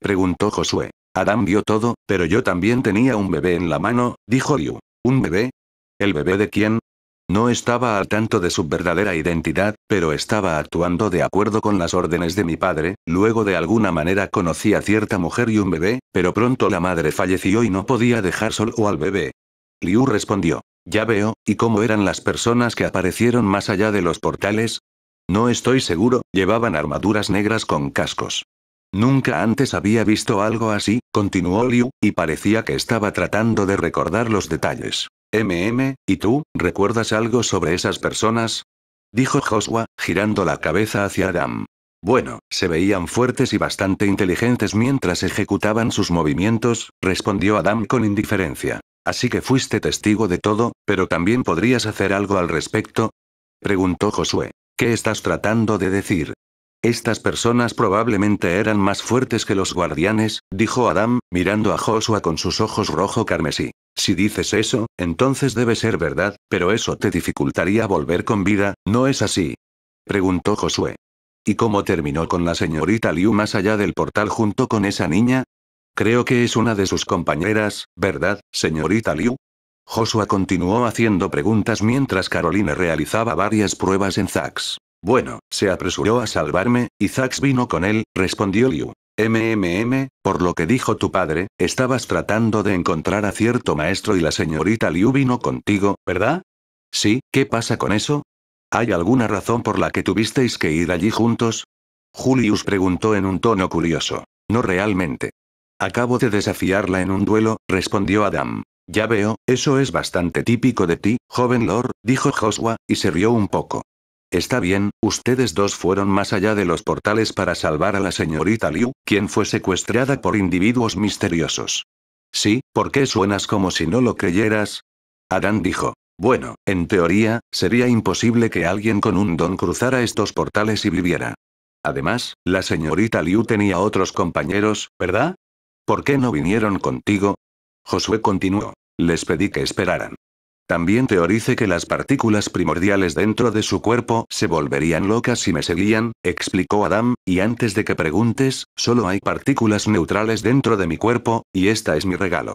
Preguntó Josué. Adam vio todo, pero yo también tenía un bebé en la mano, dijo Liu. ¿Un bebé? ¿El bebé de quién? No estaba al tanto de su verdadera identidad, pero estaba actuando de acuerdo con las órdenes de mi padre, luego de alguna manera conocí a cierta mujer y un bebé, pero pronto la madre falleció y no podía dejar solo al bebé. Liu respondió. Ya veo, ¿y cómo eran las personas que aparecieron más allá de los portales? No estoy seguro, llevaban armaduras negras con cascos. Nunca antes había visto algo así, continuó Liu, y parecía que estaba tratando de recordar los detalles. MM, ¿y tú, recuerdas algo sobre esas personas? Dijo Joshua, girando la cabeza hacia Adam. Bueno, se veían fuertes y bastante inteligentes mientras ejecutaban sus movimientos, respondió Adam con indiferencia. Así que fuiste testigo de todo, pero también podrías hacer algo al respecto. Preguntó Josué. ¿Qué estás tratando de decir? Estas personas probablemente eran más fuertes que los guardianes, dijo Adam, mirando a Joshua con sus ojos rojo carmesí. Si dices eso, entonces debe ser verdad, pero eso te dificultaría volver con vida, ¿no es así? Preguntó Josué. ¿Y cómo terminó con la señorita Liu más allá del portal junto con esa niña? Creo que es una de sus compañeras, ¿verdad, señorita Liu? Joshua continuó haciendo preguntas mientras Carolina realizaba varias pruebas en Zax. Bueno, se apresuró a salvarme, y Zax vino con él, respondió Liu. MMM, por lo que dijo tu padre, estabas tratando de encontrar a cierto maestro y la señorita Liu vino contigo, ¿verdad? Sí, ¿qué pasa con eso? ¿Hay alguna razón por la que tuvisteis que ir allí juntos? Julius preguntó en un tono curioso. No realmente. Acabo de desafiarla en un duelo, respondió Adam. Ya veo, eso es bastante típico de ti, joven Lord, dijo Joshua, y se rió un poco. Está bien, ustedes dos fueron más allá de los portales para salvar a la señorita Liu, quien fue secuestrada por individuos misteriosos. Sí, ¿por qué suenas como si no lo creyeras? Adán dijo. Bueno, en teoría, sería imposible que alguien con un don cruzara estos portales y viviera. Además, la señorita Liu tenía otros compañeros, ¿verdad? ¿Por qué no vinieron contigo? Josué continuó. Les pedí que esperaran. También teorice que las partículas primordiales dentro de su cuerpo se volverían locas si me seguían, explicó Adam, y antes de que preguntes, solo hay partículas neutrales dentro de mi cuerpo, y esta es mi regalo.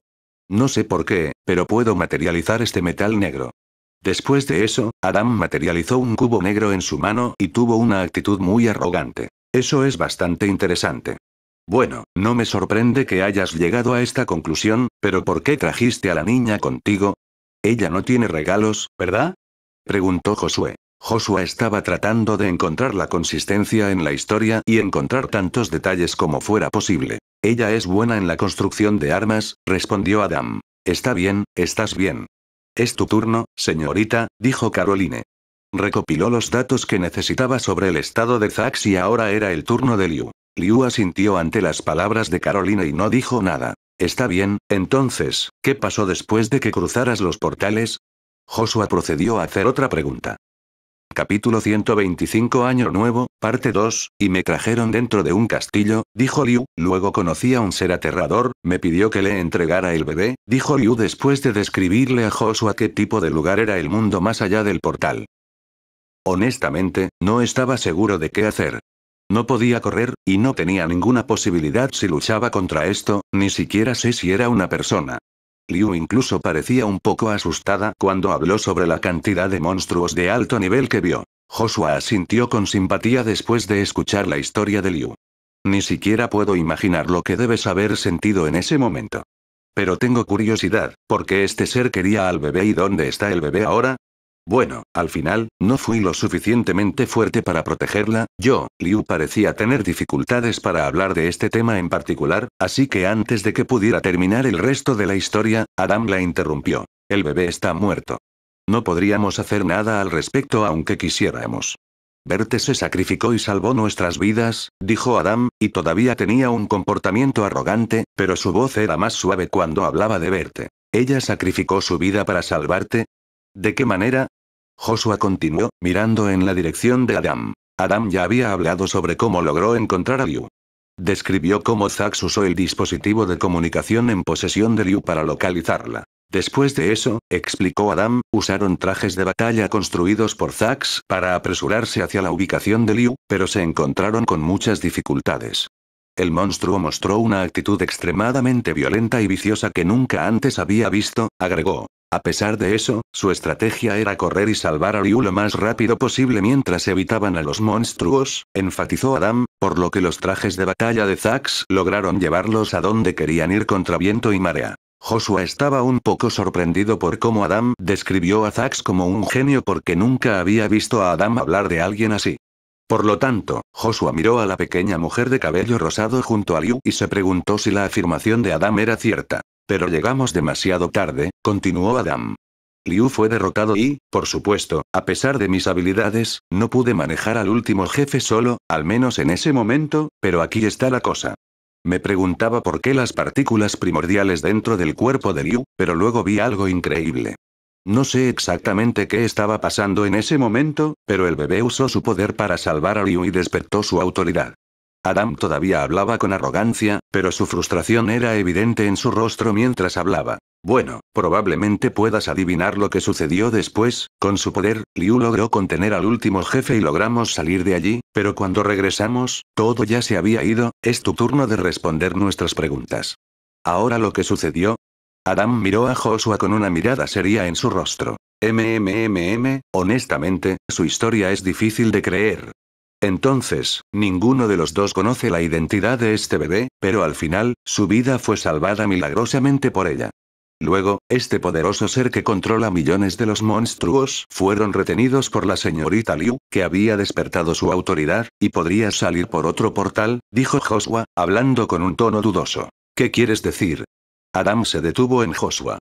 No sé por qué, pero puedo materializar este metal negro. Después de eso, Adam materializó un cubo negro en su mano y tuvo una actitud muy arrogante. Eso es bastante interesante. Bueno, no me sorprende que hayas llegado a esta conclusión, pero ¿por qué trajiste a la niña contigo? Ella no tiene regalos, ¿verdad? Preguntó Josué. Josué estaba tratando de encontrar la consistencia en la historia y encontrar tantos detalles como fuera posible. Ella es buena en la construcción de armas, respondió Adam. Está bien, estás bien. Es tu turno, señorita, dijo Caroline. Recopiló los datos que necesitaba sobre el estado de Zax y ahora era el turno de Liu. Liu asintió ante las palabras de Caroline y no dijo nada. Está bien, entonces, ¿qué pasó después de que cruzaras los portales? Joshua procedió a hacer otra pregunta. Capítulo 125 Año Nuevo, parte 2, y me trajeron dentro de un castillo, dijo Liu, luego conocí a un ser aterrador, me pidió que le entregara el bebé, dijo Liu después de describirle a Joshua qué tipo de lugar era el mundo más allá del portal. Honestamente, no estaba seguro de qué hacer. No podía correr, y no tenía ninguna posibilidad si luchaba contra esto, ni siquiera sé si era una persona. Liu incluso parecía un poco asustada cuando habló sobre la cantidad de monstruos de alto nivel que vio. Joshua asintió con simpatía después de escuchar la historia de Liu. Ni siquiera puedo imaginar lo que debes haber sentido en ese momento. Pero tengo curiosidad, porque este ser quería al bebé y dónde está el bebé ahora? Bueno, al final, no fui lo suficientemente fuerte para protegerla, yo, Liu parecía tener dificultades para hablar de este tema en particular, así que antes de que pudiera terminar el resto de la historia, Adam la interrumpió. El bebé está muerto. No podríamos hacer nada al respecto aunque quisiéramos. Verte se sacrificó y salvó nuestras vidas, dijo Adam, y todavía tenía un comportamiento arrogante, pero su voz era más suave cuando hablaba de Verte. Ella sacrificó su vida para salvarte, ¿De qué manera? Joshua continuó, mirando en la dirección de Adam. Adam ya había hablado sobre cómo logró encontrar a Liu. Describió cómo Zax usó el dispositivo de comunicación en posesión de Liu para localizarla. Después de eso, explicó Adam, usaron trajes de batalla construidos por Zax para apresurarse hacia la ubicación de Liu, pero se encontraron con muchas dificultades. El monstruo mostró una actitud extremadamente violenta y viciosa que nunca antes había visto, agregó. A pesar de eso, su estrategia era correr y salvar a Liu lo más rápido posible mientras evitaban a los monstruos, enfatizó Adam, por lo que los trajes de batalla de Zax lograron llevarlos a donde querían ir contra viento y marea. Joshua estaba un poco sorprendido por cómo Adam describió a Zax como un genio porque nunca había visto a Adam hablar de alguien así. Por lo tanto, Joshua miró a la pequeña mujer de cabello rosado junto a Liu y se preguntó si la afirmación de Adam era cierta. Pero llegamos demasiado tarde, continuó Adam. Liu fue derrotado y, por supuesto, a pesar de mis habilidades, no pude manejar al último jefe solo, al menos en ese momento, pero aquí está la cosa. Me preguntaba por qué las partículas primordiales dentro del cuerpo de Liu, pero luego vi algo increíble. No sé exactamente qué estaba pasando en ese momento, pero el bebé usó su poder para salvar a Liu y despertó su autoridad. Adam todavía hablaba con arrogancia, pero su frustración era evidente en su rostro mientras hablaba. Bueno, probablemente puedas adivinar lo que sucedió después, con su poder, Liu logró contener al último jefe y logramos salir de allí, pero cuando regresamos, todo ya se había ido, es tu turno de responder nuestras preguntas. Ahora lo que sucedió. Adam miró a Joshua con una mirada seria en su rostro. MMMM, honestamente, su historia es difícil de creer. Entonces, ninguno de los dos conoce la identidad de este bebé, pero al final, su vida fue salvada milagrosamente por ella. Luego, este poderoso ser que controla millones de los monstruos fueron retenidos por la señorita Liu, que había despertado su autoridad, y podría salir por otro portal, dijo Joshua, hablando con un tono dudoso. ¿Qué quieres decir? Adam se detuvo en Joshua.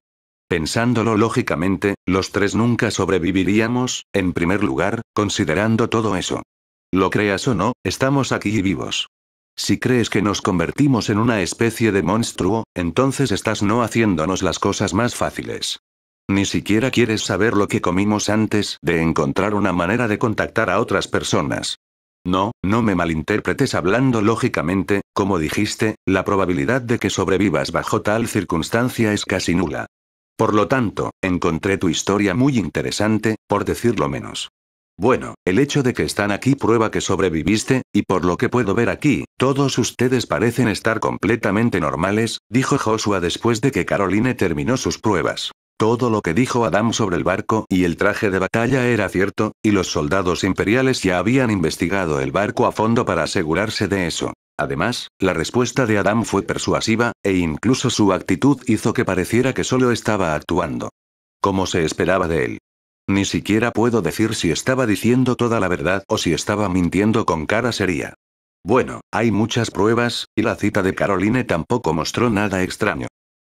Pensándolo lógicamente, los tres nunca sobreviviríamos, en primer lugar, considerando todo eso. Lo creas o no, estamos aquí y vivos. Si crees que nos convertimos en una especie de monstruo, entonces estás no haciéndonos las cosas más fáciles. Ni siquiera quieres saber lo que comimos antes de encontrar una manera de contactar a otras personas. No, no me malinterpretes hablando lógicamente, como dijiste, la probabilidad de que sobrevivas bajo tal circunstancia es casi nula. Por lo tanto, encontré tu historia muy interesante, por decirlo menos. Bueno, el hecho de que están aquí prueba que sobreviviste, y por lo que puedo ver aquí, todos ustedes parecen estar completamente normales, dijo Joshua después de que Caroline terminó sus pruebas. Todo lo que dijo Adam sobre el barco y el traje de batalla era cierto, y los soldados imperiales ya habían investigado el barco a fondo para asegurarse de eso. Además, la respuesta de Adam fue persuasiva, e incluso su actitud hizo que pareciera que solo estaba actuando. Como se esperaba de él. Ni siquiera puedo decir si estaba diciendo toda la verdad o si estaba mintiendo con cara seria. Bueno, hay muchas pruebas, y la cita de Caroline tampoco mostró nada extraño.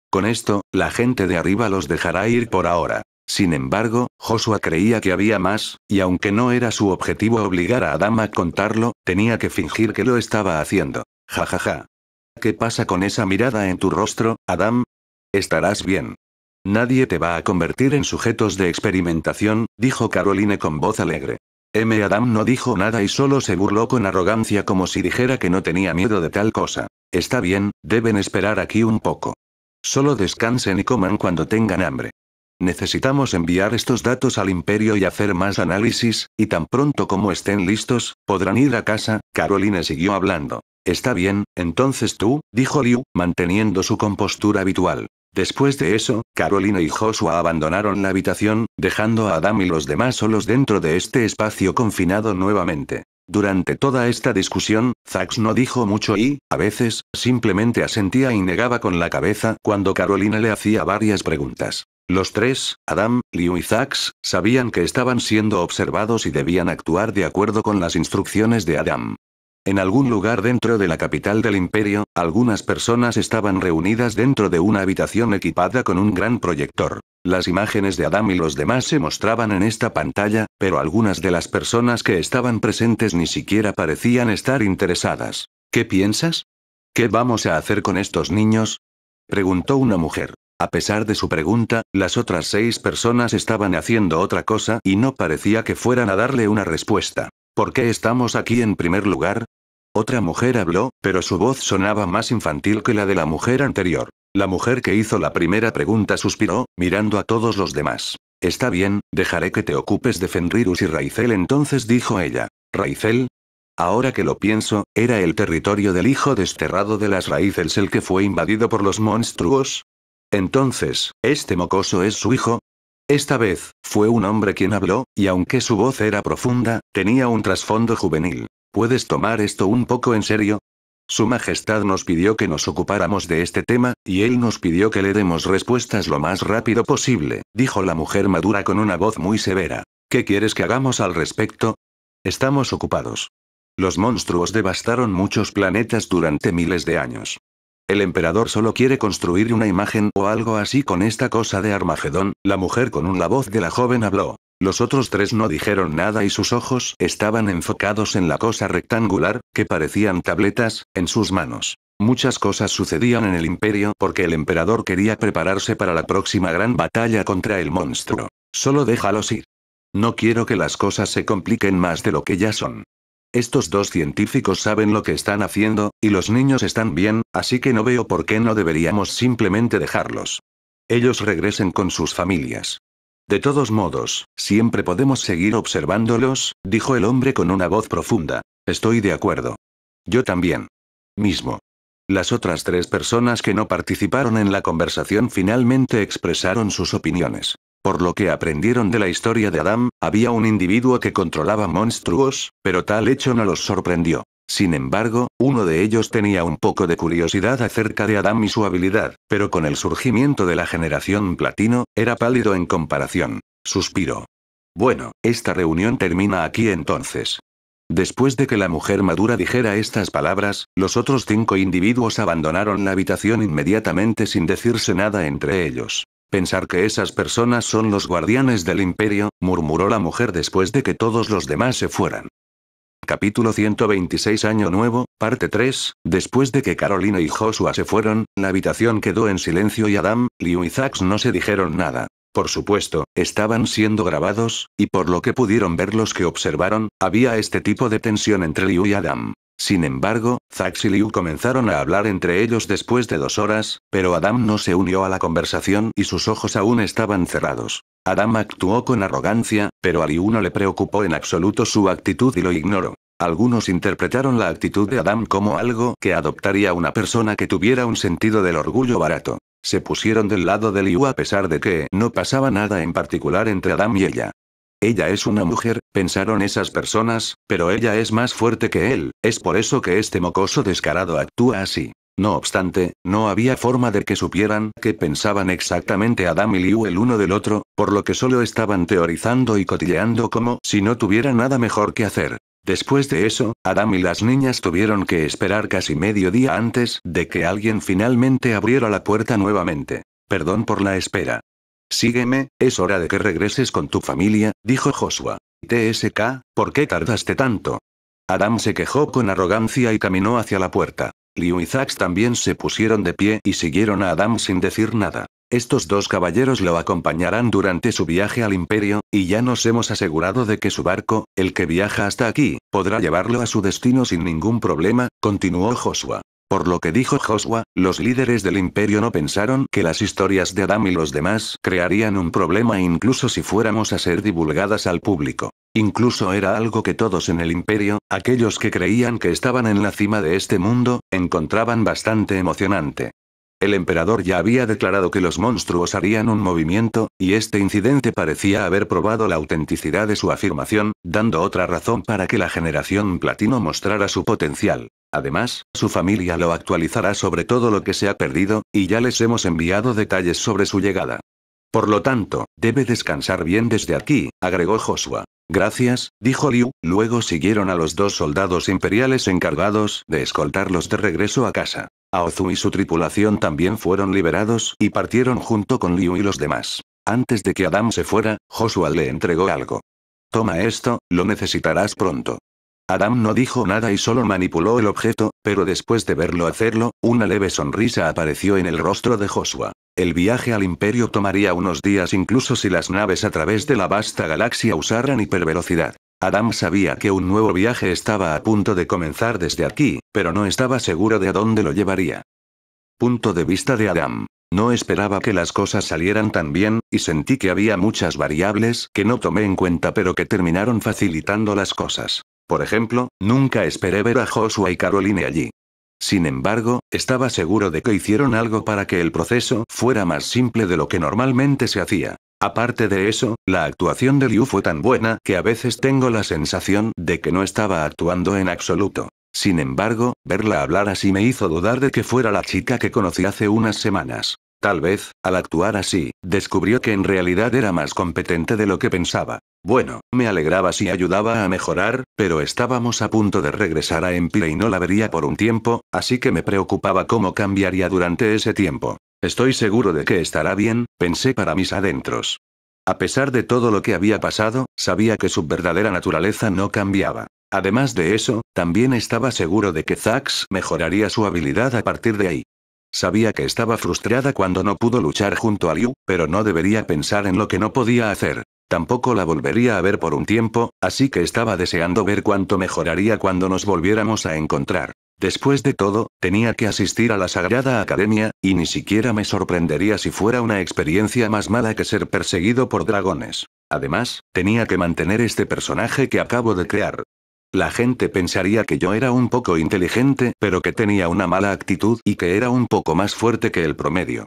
Con esto, la gente de arriba los dejará ir por ahora. Sin embargo, Joshua creía que había más, y aunque no era su objetivo obligar a Adam a contarlo, tenía que fingir que lo estaba haciendo. Ja ja ja. ¿Qué pasa con esa mirada en tu rostro, Adam? Estarás bien. Nadie te va a convertir en sujetos de experimentación, dijo Caroline con voz alegre. M. Adam no dijo nada y solo se burló con arrogancia como si dijera que no tenía miedo de tal cosa. Está bien, deben esperar aquí un poco. Solo descansen y coman cuando tengan hambre. Necesitamos enviar estos datos al imperio y hacer más análisis, y tan pronto como estén listos, podrán ir a casa, Caroline siguió hablando. Está bien, entonces tú, dijo Liu, manteniendo su compostura habitual. Después de eso, Carolina y Joshua abandonaron la habitación, dejando a Adam y los demás solos dentro de este espacio confinado nuevamente. Durante toda esta discusión, Zax no dijo mucho y, a veces, simplemente asentía y negaba con la cabeza cuando Carolina le hacía varias preguntas. Los tres, Adam, Liu y Zax, sabían que estaban siendo observados y debían actuar de acuerdo con las instrucciones de Adam. En algún lugar dentro de la capital del imperio, algunas personas estaban reunidas dentro de una habitación equipada con un gran proyector. Las imágenes de Adam y los demás se mostraban en esta pantalla, pero algunas de las personas que estaban presentes ni siquiera parecían estar interesadas. ¿Qué piensas? ¿Qué vamos a hacer con estos niños? preguntó una mujer. A pesar de su pregunta, las otras seis personas estaban haciendo otra cosa y no parecía que fueran a darle una respuesta. ¿Por qué estamos aquí en primer lugar? Otra mujer habló, pero su voz sonaba más infantil que la de la mujer anterior. La mujer que hizo la primera pregunta suspiró, mirando a todos los demás. Está bien, dejaré que te ocupes de Fenrirus y Raizel entonces dijo ella. Raizel, Ahora que lo pienso, ¿era el territorio del hijo desterrado de las Raizels el que fue invadido por los monstruos? Entonces, ¿este mocoso es su hijo? Esta vez, fue un hombre quien habló, y aunque su voz era profunda, tenía un trasfondo juvenil. ¿Puedes tomar esto un poco en serio? Su Majestad nos pidió que nos ocupáramos de este tema, y él nos pidió que le demos respuestas lo más rápido posible, dijo la mujer madura con una voz muy severa. ¿Qué quieres que hagamos al respecto? Estamos ocupados. Los monstruos devastaron muchos planetas durante miles de años. El emperador solo quiere construir una imagen o algo así con esta cosa de Armagedón, la mujer con una voz de la joven habló. Los otros tres no dijeron nada y sus ojos estaban enfocados en la cosa rectangular, que parecían tabletas, en sus manos. Muchas cosas sucedían en el imperio porque el emperador quería prepararse para la próxima gran batalla contra el monstruo. Solo déjalos ir. No quiero que las cosas se compliquen más de lo que ya son. Estos dos científicos saben lo que están haciendo, y los niños están bien, así que no veo por qué no deberíamos simplemente dejarlos. Ellos regresen con sus familias. De todos modos, siempre podemos seguir observándolos, dijo el hombre con una voz profunda. Estoy de acuerdo. Yo también. Mismo. Las otras tres personas que no participaron en la conversación finalmente expresaron sus opiniones. Por lo que aprendieron de la historia de Adam, había un individuo que controlaba monstruos, pero tal hecho no los sorprendió. Sin embargo, uno de ellos tenía un poco de curiosidad acerca de Adam y su habilidad, pero con el surgimiento de la generación platino, era pálido en comparación. Suspiró. Bueno, esta reunión termina aquí entonces. Después de que la mujer madura dijera estas palabras, los otros cinco individuos abandonaron la habitación inmediatamente sin decirse nada entre ellos. Pensar que esas personas son los guardianes del imperio, murmuró la mujer después de que todos los demás se fueran. Capítulo 126 Año Nuevo, parte 3. Después de que Carolina y Joshua se fueron, la habitación quedó en silencio y Adam, Liu y Zax no se dijeron nada. Por supuesto, estaban siendo grabados, y por lo que pudieron ver los que observaron, había este tipo de tensión entre Liu y Adam. Sin embargo, Zax y Liu comenzaron a hablar entre ellos después de dos horas, pero Adam no se unió a la conversación y sus ojos aún estaban cerrados. Adam actuó con arrogancia, pero a Liu no le preocupó en absoluto su actitud y lo ignoró. Algunos interpretaron la actitud de Adam como algo que adoptaría una persona que tuviera un sentido del orgullo barato. Se pusieron del lado de Liu a pesar de que no pasaba nada en particular entre Adam y ella. Ella es una mujer, pensaron esas personas, pero ella es más fuerte que él, es por eso que este mocoso descarado actúa así. No obstante, no había forma de que supieran que pensaban exactamente Adam y Liu el uno del otro, por lo que solo estaban teorizando y cotilleando como si no tuviera nada mejor que hacer. Después de eso, Adam y las niñas tuvieron que esperar casi medio día antes de que alguien finalmente abriera la puerta nuevamente. Perdón por la espera. Sígueme, es hora de que regreses con tu familia, dijo Joshua. TSK, ¿por qué tardaste tanto? Adam se quejó con arrogancia y caminó hacia la puerta. Liu y Zax también se pusieron de pie y siguieron a Adam sin decir nada. Estos dos caballeros lo acompañarán durante su viaje al imperio, y ya nos hemos asegurado de que su barco, el que viaja hasta aquí, podrá llevarlo a su destino sin ningún problema, continuó Joshua. Por lo que dijo Joshua, los líderes del imperio no pensaron que las historias de Adam y los demás crearían un problema incluso si fuéramos a ser divulgadas al público. Incluso era algo que todos en el imperio, aquellos que creían que estaban en la cima de este mundo, encontraban bastante emocionante. El emperador ya había declarado que los monstruos harían un movimiento, y este incidente parecía haber probado la autenticidad de su afirmación, dando otra razón para que la generación platino mostrara su potencial. Además, su familia lo actualizará sobre todo lo que se ha perdido, y ya les hemos enviado detalles sobre su llegada. Por lo tanto, debe descansar bien desde aquí, agregó Joshua. Gracias, dijo Liu, luego siguieron a los dos soldados imperiales encargados de escoltarlos de regreso a casa. Aozu y su tripulación también fueron liberados, y partieron junto con Liu y los demás. Antes de que Adam se fuera, Joshua le entregó algo. Toma esto, lo necesitarás pronto. Adam no dijo nada y solo manipuló el objeto, pero después de verlo hacerlo, una leve sonrisa apareció en el rostro de Joshua. El viaje al imperio tomaría unos días incluso si las naves a través de la vasta galaxia usaran hipervelocidad. Adam sabía que un nuevo viaje estaba a punto de comenzar desde aquí, pero no estaba seguro de a dónde lo llevaría. Punto de vista de Adam. No esperaba que las cosas salieran tan bien, y sentí que había muchas variables que no tomé en cuenta pero que terminaron facilitando las cosas. Por ejemplo, nunca esperé ver a Joshua y Caroline allí. Sin embargo, estaba seguro de que hicieron algo para que el proceso fuera más simple de lo que normalmente se hacía. Aparte de eso, la actuación de Liu fue tan buena que a veces tengo la sensación de que no estaba actuando en absoluto. Sin embargo, verla hablar así me hizo dudar de que fuera la chica que conocí hace unas semanas. Tal vez, al actuar así, descubrió que en realidad era más competente de lo que pensaba. Bueno, me alegraba si ayudaba a mejorar, pero estábamos a punto de regresar a Empire y no la vería por un tiempo, así que me preocupaba cómo cambiaría durante ese tiempo. Estoy seguro de que estará bien, pensé para mis adentros. A pesar de todo lo que había pasado, sabía que su verdadera naturaleza no cambiaba. Además de eso, también estaba seguro de que Zax mejoraría su habilidad a partir de ahí. Sabía que estaba frustrada cuando no pudo luchar junto a Liu, pero no debería pensar en lo que no podía hacer. Tampoco la volvería a ver por un tiempo, así que estaba deseando ver cuánto mejoraría cuando nos volviéramos a encontrar. Después de todo, tenía que asistir a la Sagrada Academia, y ni siquiera me sorprendería si fuera una experiencia más mala que ser perseguido por dragones. Además, tenía que mantener este personaje que acabo de crear. La gente pensaría que yo era un poco inteligente, pero que tenía una mala actitud y que era un poco más fuerte que el promedio.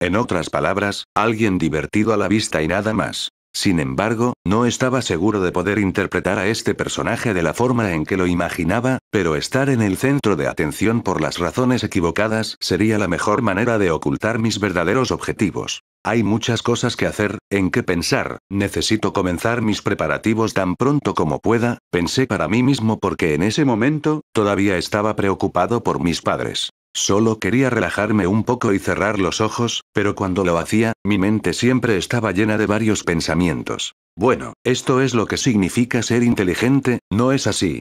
En otras palabras, alguien divertido a la vista y nada más. Sin embargo, no estaba seguro de poder interpretar a este personaje de la forma en que lo imaginaba, pero estar en el centro de atención por las razones equivocadas sería la mejor manera de ocultar mis verdaderos objetivos. Hay muchas cosas que hacer, en qué pensar, necesito comenzar mis preparativos tan pronto como pueda, pensé para mí mismo porque en ese momento, todavía estaba preocupado por mis padres. Solo quería relajarme un poco y cerrar los ojos, pero cuando lo hacía, mi mente siempre estaba llena de varios pensamientos. Bueno, esto es lo que significa ser inteligente, ¿no es así?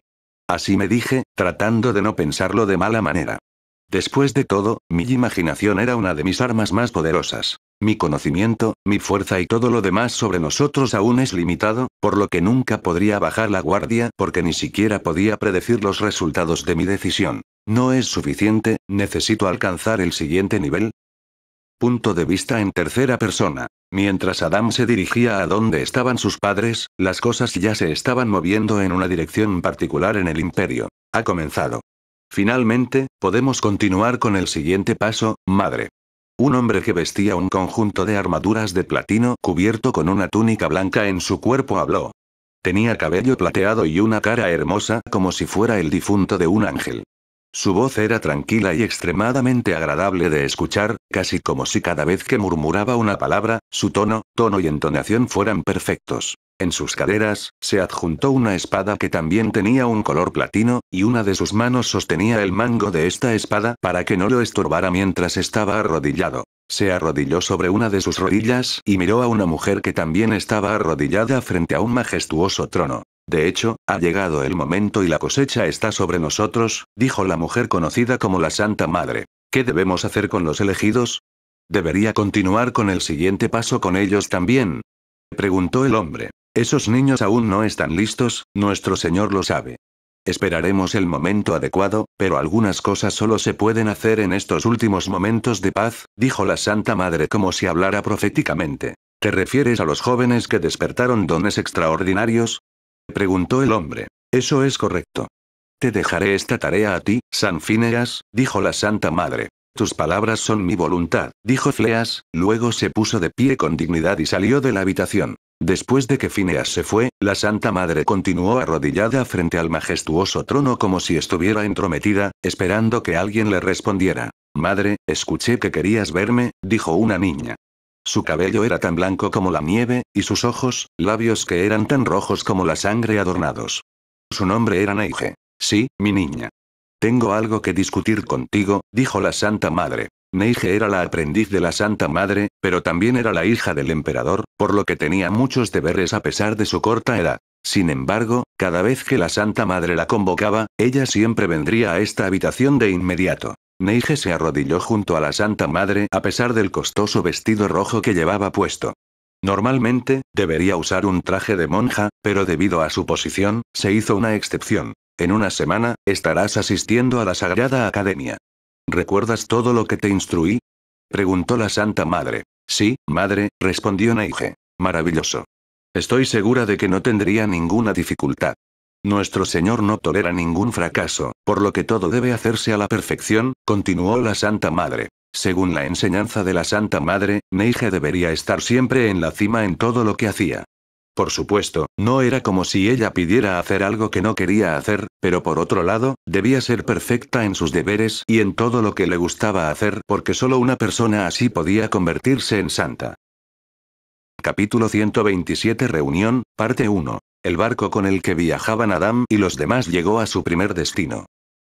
Así me dije, tratando de no pensarlo de mala manera. Después de todo, mi imaginación era una de mis armas más poderosas. Mi conocimiento, mi fuerza y todo lo demás sobre nosotros aún es limitado, por lo que nunca podría bajar la guardia porque ni siquiera podía predecir los resultados de mi decisión. No es suficiente, necesito alcanzar el siguiente nivel. Punto de vista en tercera persona. Mientras Adam se dirigía a donde estaban sus padres, las cosas ya se estaban moviendo en una dirección particular en el imperio. Ha comenzado. Finalmente, podemos continuar con el siguiente paso, madre. Un hombre que vestía un conjunto de armaduras de platino cubierto con una túnica blanca en su cuerpo habló. Tenía cabello plateado y una cara hermosa como si fuera el difunto de un ángel. Su voz era tranquila y extremadamente agradable de escuchar, casi como si cada vez que murmuraba una palabra, su tono, tono y entonación fueran perfectos. En sus caderas, se adjuntó una espada que también tenía un color platino, y una de sus manos sostenía el mango de esta espada para que no lo estorbara mientras estaba arrodillado. Se arrodilló sobre una de sus rodillas y miró a una mujer que también estaba arrodillada frente a un majestuoso trono. De hecho, ha llegado el momento y la cosecha está sobre nosotros, dijo la mujer conocida como la Santa Madre. ¿Qué debemos hacer con los elegidos? ¿Debería continuar con el siguiente paso con ellos también? preguntó el hombre. Esos niños aún no están listos, nuestro Señor lo sabe. Esperaremos el momento adecuado, pero algunas cosas solo se pueden hacer en estos últimos momentos de paz, dijo la Santa Madre como si hablara proféticamente. ¿Te refieres a los jóvenes que despertaron dones extraordinarios? preguntó el hombre. Eso es correcto. Te dejaré esta tarea a ti, San dijo la Santa Madre. Tus palabras son mi voluntad, dijo Fleas, luego se puso de pie con dignidad y salió de la habitación. Después de que Phineas se fue, la Santa Madre continuó arrodillada frente al majestuoso trono como si estuviera entrometida, esperando que alguien le respondiera. Madre, escuché que querías verme, dijo una niña. Su cabello era tan blanco como la nieve, y sus ojos, labios que eran tan rojos como la sangre adornados. Su nombre era Neige. Sí, mi niña. Tengo algo que discutir contigo, dijo la Santa Madre. Neige era la aprendiz de la Santa Madre, pero también era la hija del emperador, por lo que tenía muchos deberes a pesar de su corta edad. Sin embargo, cada vez que la Santa Madre la convocaba, ella siempre vendría a esta habitación de inmediato. Neige se arrodilló junto a la Santa Madre a pesar del costoso vestido rojo que llevaba puesto. Normalmente, debería usar un traje de monja, pero debido a su posición, se hizo una excepción. En una semana, estarás asistiendo a la Sagrada Academia. ¿Recuerdas todo lo que te instruí? Preguntó la Santa Madre. Sí, madre, respondió Neige. Maravilloso. Estoy segura de que no tendría ninguna dificultad. Nuestro Señor no tolera ningún fracaso, por lo que todo debe hacerse a la perfección, continuó la Santa Madre. Según la enseñanza de la Santa Madre, Neige debería estar siempre en la cima en todo lo que hacía. Por supuesto, no era como si ella pidiera hacer algo que no quería hacer, pero por otro lado, debía ser perfecta en sus deberes y en todo lo que le gustaba hacer porque solo una persona así podía convertirse en santa. Capítulo 127 Reunión, parte 1. El barco con el que viajaban Adam y los demás llegó a su primer destino.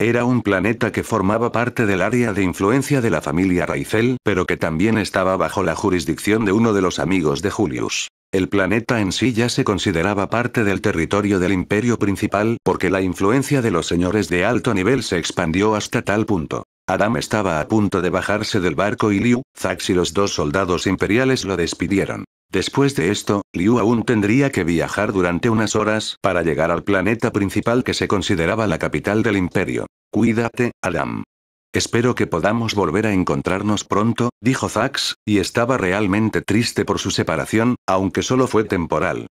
Era un planeta que formaba parte del área de influencia de la familia Raizel, pero que también estaba bajo la jurisdicción de uno de los amigos de Julius. El planeta en sí ya se consideraba parte del territorio del imperio principal porque la influencia de los señores de alto nivel se expandió hasta tal punto. Adam estaba a punto de bajarse del barco y Liu, Zax y los dos soldados imperiales lo despidieron. Después de esto, Liu aún tendría que viajar durante unas horas para llegar al planeta principal que se consideraba la capital del imperio. Cuídate, Adam. Espero que podamos volver a encontrarnos pronto, dijo Zax, y estaba realmente triste por su separación, aunque solo fue temporal.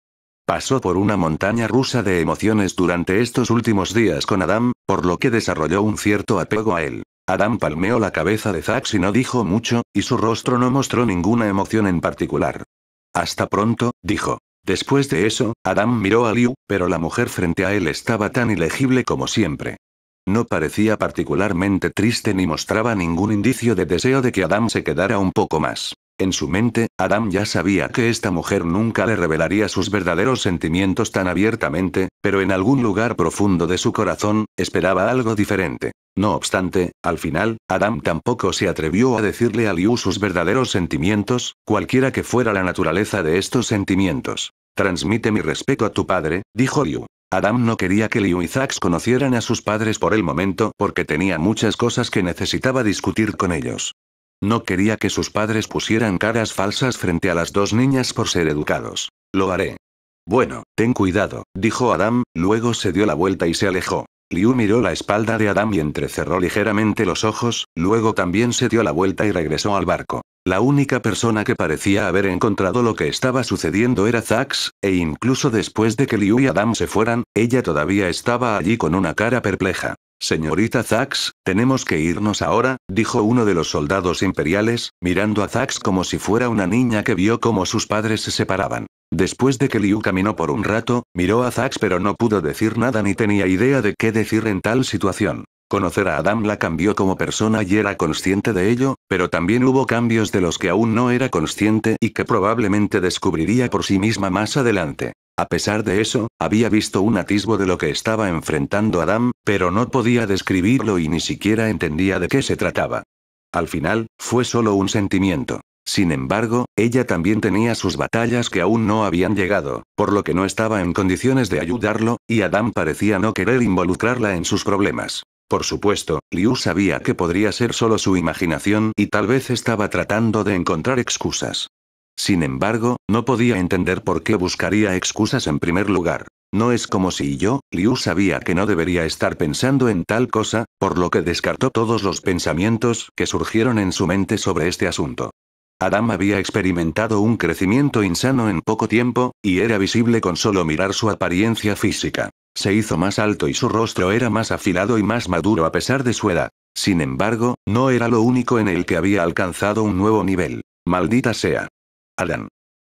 Pasó por una montaña rusa de emociones durante estos últimos días con Adam, por lo que desarrolló un cierto apego a él. Adam palmeó la cabeza de Zax y no dijo mucho, y su rostro no mostró ninguna emoción en particular. Hasta pronto, dijo. Después de eso, Adam miró a Liu, pero la mujer frente a él estaba tan ilegible como siempre. No parecía particularmente triste ni mostraba ningún indicio de deseo de que Adam se quedara un poco más. En su mente, Adam ya sabía que esta mujer nunca le revelaría sus verdaderos sentimientos tan abiertamente, pero en algún lugar profundo de su corazón, esperaba algo diferente. No obstante, al final, Adam tampoco se atrevió a decirle a Liu sus verdaderos sentimientos, cualquiera que fuera la naturaleza de estos sentimientos. Transmite mi respeto a tu padre, dijo Liu. Adam no quería que Liu y Zax conocieran a sus padres por el momento porque tenía muchas cosas que necesitaba discutir con ellos. No quería que sus padres pusieran caras falsas frente a las dos niñas por ser educados. Lo haré. Bueno, ten cuidado, dijo Adam, luego se dio la vuelta y se alejó. Liu miró la espalda de Adam y entrecerró ligeramente los ojos, luego también se dio la vuelta y regresó al barco. La única persona que parecía haber encontrado lo que estaba sucediendo era Zax, e incluso después de que Liu y Adam se fueran, ella todavía estaba allí con una cara perpleja. Señorita Zax, tenemos que irnos ahora, dijo uno de los soldados imperiales, mirando a Zax como si fuera una niña que vio cómo sus padres se separaban. Después de que Liu caminó por un rato, miró a Zax pero no pudo decir nada ni tenía idea de qué decir en tal situación. Conocer a Adam la cambió como persona y era consciente de ello, pero también hubo cambios de los que aún no era consciente y que probablemente descubriría por sí misma más adelante. A pesar de eso, había visto un atisbo de lo que estaba enfrentando Adam, pero no podía describirlo y ni siquiera entendía de qué se trataba. Al final, fue solo un sentimiento. Sin embargo, ella también tenía sus batallas que aún no habían llegado, por lo que no estaba en condiciones de ayudarlo, y Adam parecía no querer involucrarla en sus problemas. Por supuesto, Liu sabía que podría ser solo su imaginación y tal vez estaba tratando de encontrar excusas. Sin embargo, no podía entender por qué buscaría excusas en primer lugar. No es como si yo, Liu sabía que no debería estar pensando en tal cosa, por lo que descartó todos los pensamientos que surgieron en su mente sobre este asunto. Adam había experimentado un crecimiento insano en poco tiempo, y era visible con solo mirar su apariencia física. Se hizo más alto y su rostro era más afilado y más maduro a pesar de su edad. Sin embargo, no era lo único en el que había alcanzado un nuevo nivel. Maldita sea. Adam.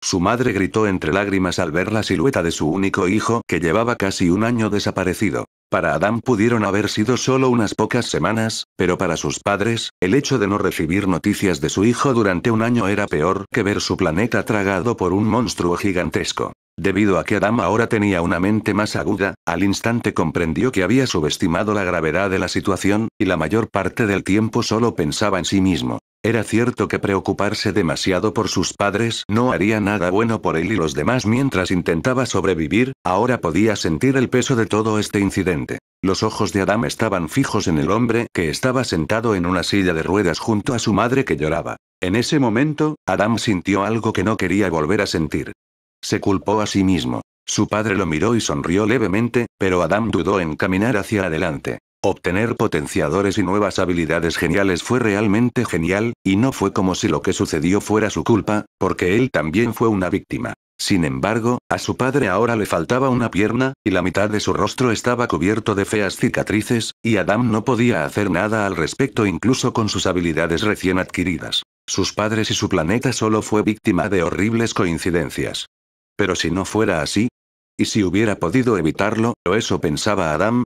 Su madre gritó entre lágrimas al ver la silueta de su único hijo que llevaba casi un año desaparecido. Para Adam pudieron haber sido solo unas pocas semanas, pero para sus padres, el hecho de no recibir noticias de su hijo durante un año era peor que ver su planeta tragado por un monstruo gigantesco. Debido a que Adam ahora tenía una mente más aguda, al instante comprendió que había subestimado la gravedad de la situación, y la mayor parte del tiempo solo pensaba en sí mismo. Era cierto que preocuparse demasiado por sus padres no haría nada bueno por él y los demás mientras intentaba sobrevivir, ahora podía sentir el peso de todo este incidente. Los ojos de Adam estaban fijos en el hombre que estaba sentado en una silla de ruedas junto a su madre que lloraba. En ese momento, Adam sintió algo que no quería volver a sentir. Se culpó a sí mismo. Su padre lo miró y sonrió levemente, pero Adam dudó en caminar hacia adelante. Obtener potenciadores y nuevas habilidades geniales fue realmente genial, y no fue como si lo que sucedió fuera su culpa, porque él también fue una víctima. Sin embargo, a su padre ahora le faltaba una pierna, y la mitad de su rostro estaba cubierto de feas cicatrices, y Adam no podía hacer nada al respecto incluso con sus habilidades recién adquiridas. Sus padres y su planeta solo fue víctima de horribles coincidencias. Pero si no fuera así, y si hubiera podido evitarlo, o eso pensaba Adam,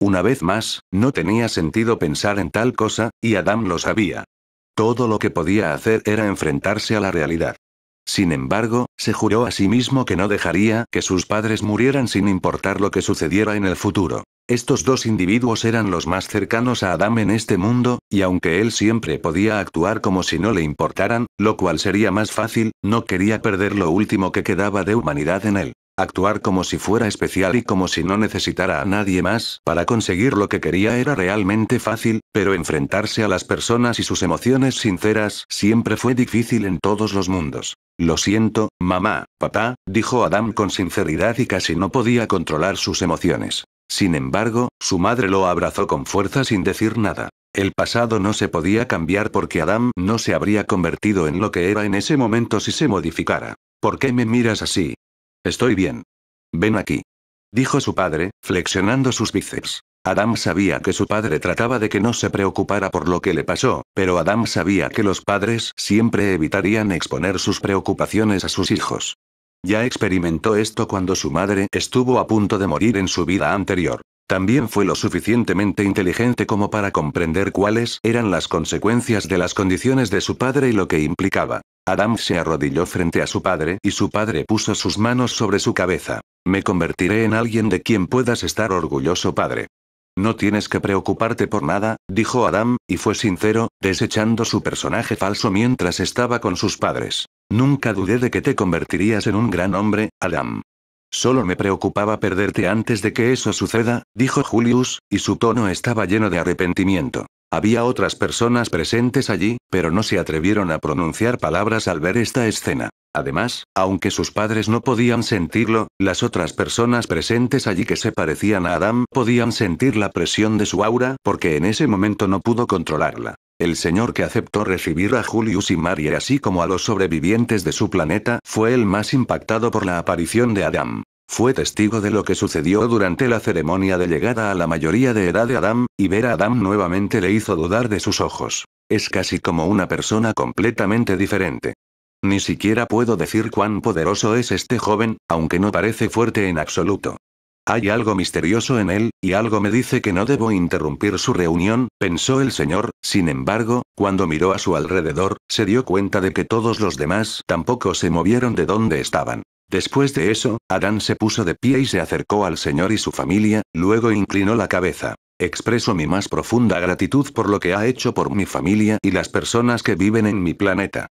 una vez más, no tenía sentido pensar en tal cosa, y Adam lo sabía. Todo lo que podía hacer era enfrentarse a la realidad. Sin embargo, se juró a sí mismo que no dejaría que sus padres murieran sin importar lo que sucediera en el futuro. Estos dos individuos eran los más cercanos a Adam en este mundo, y aunque él siempre podía actuar como si no le importaran, lo cual sería más fácil, no quería perder lo último que quedaba de humanidad en él. Actuar como si fuera especial y como si no necesitara a nadie más para conseguir lo que quería era realmente fácil, pero enfrentarse a las personas y sus emociones sinceras siempre fue difícil en todos los mundos. Lo siento, mamá, papá, dijo Adam con sinceridad y casi no podía controlar sus emociones. Sin embargo, su madre lo abrazó con fuerza sin decir nada. El pasado no se podía cambiar porque Adam no se habría convertido en lo que era en ese momento si se modificara. ¿Por qué me miras así? Estoy bien. Ven aquí. Dijo su padre, flexionando sus bíceps. Adam sabía que su padre trataba de que no se preocupara por lo que le pasó, pero Adam sabía que los padres siempre evitarían exponer sus preocupaciones a sus hijos. Ya experimentó esto cuando su madre estuvo a punto de morir en su vida anterior. También fue lo suficientemente inteligente como para comprender cuáles eran las consecuencias de las condiciones de su padre y lo que implicaba. Adam se arrodilló frente a su padre y su padre puso sus manos sobre su cabeza. Me convertiré en alguien de quien puedas estar orgulloso, padre. No tienes que preocuparte por nada, dijo Adam, y fue sincero, desechando su personaje falso mientras estaba con sus padres. Nunca dudé de que te convertirías en un gran hombre, Adam. Solo me preocupaba perderte antes de que eso suceda, dijo Julius, y su tono estaba lleno de arrepentimiento. Había otras personas presentes allí, pero no se atrevieron a pronunciar palabras al ver esta escena. Además, aunque sus padres no podían sentirlo, las otras personas presentes allí que se parecían a Adam podían sentir la presión de su aura porque en ese momento no pudo controlarla. El señor que aceptó recibir a Julius y Marie así como a los sobrevivientes de su planeta fue el más impactado por la aparición de Adam. Fue testigo de lo que sucedió durante la ceremonia de llegada a la mayoría de edad de Adam, y ver a Adam nuevamente le hizo dudar de sus ojos. Es casi como una persona completamente diferente. Ni siquiera puedo decir cuán poderoso es este joven, aunque no parece fuerte en absoluto. Hay algo misterioso en él, y algo me dice que no debo interrumpir su reunión, pensó el señor, sin embargo, cuando miró a su alrededor, se dio cuenta de que todos los demás tampoco se movieron de donde estaban. Después de eso, Adán se puso de pie y se acercó al Señor y su familia, luego inclinó la cabeza. Expreso mi más profunda gratitud por lo que ha hecho por mi familia y las personas que viven en mi planeta.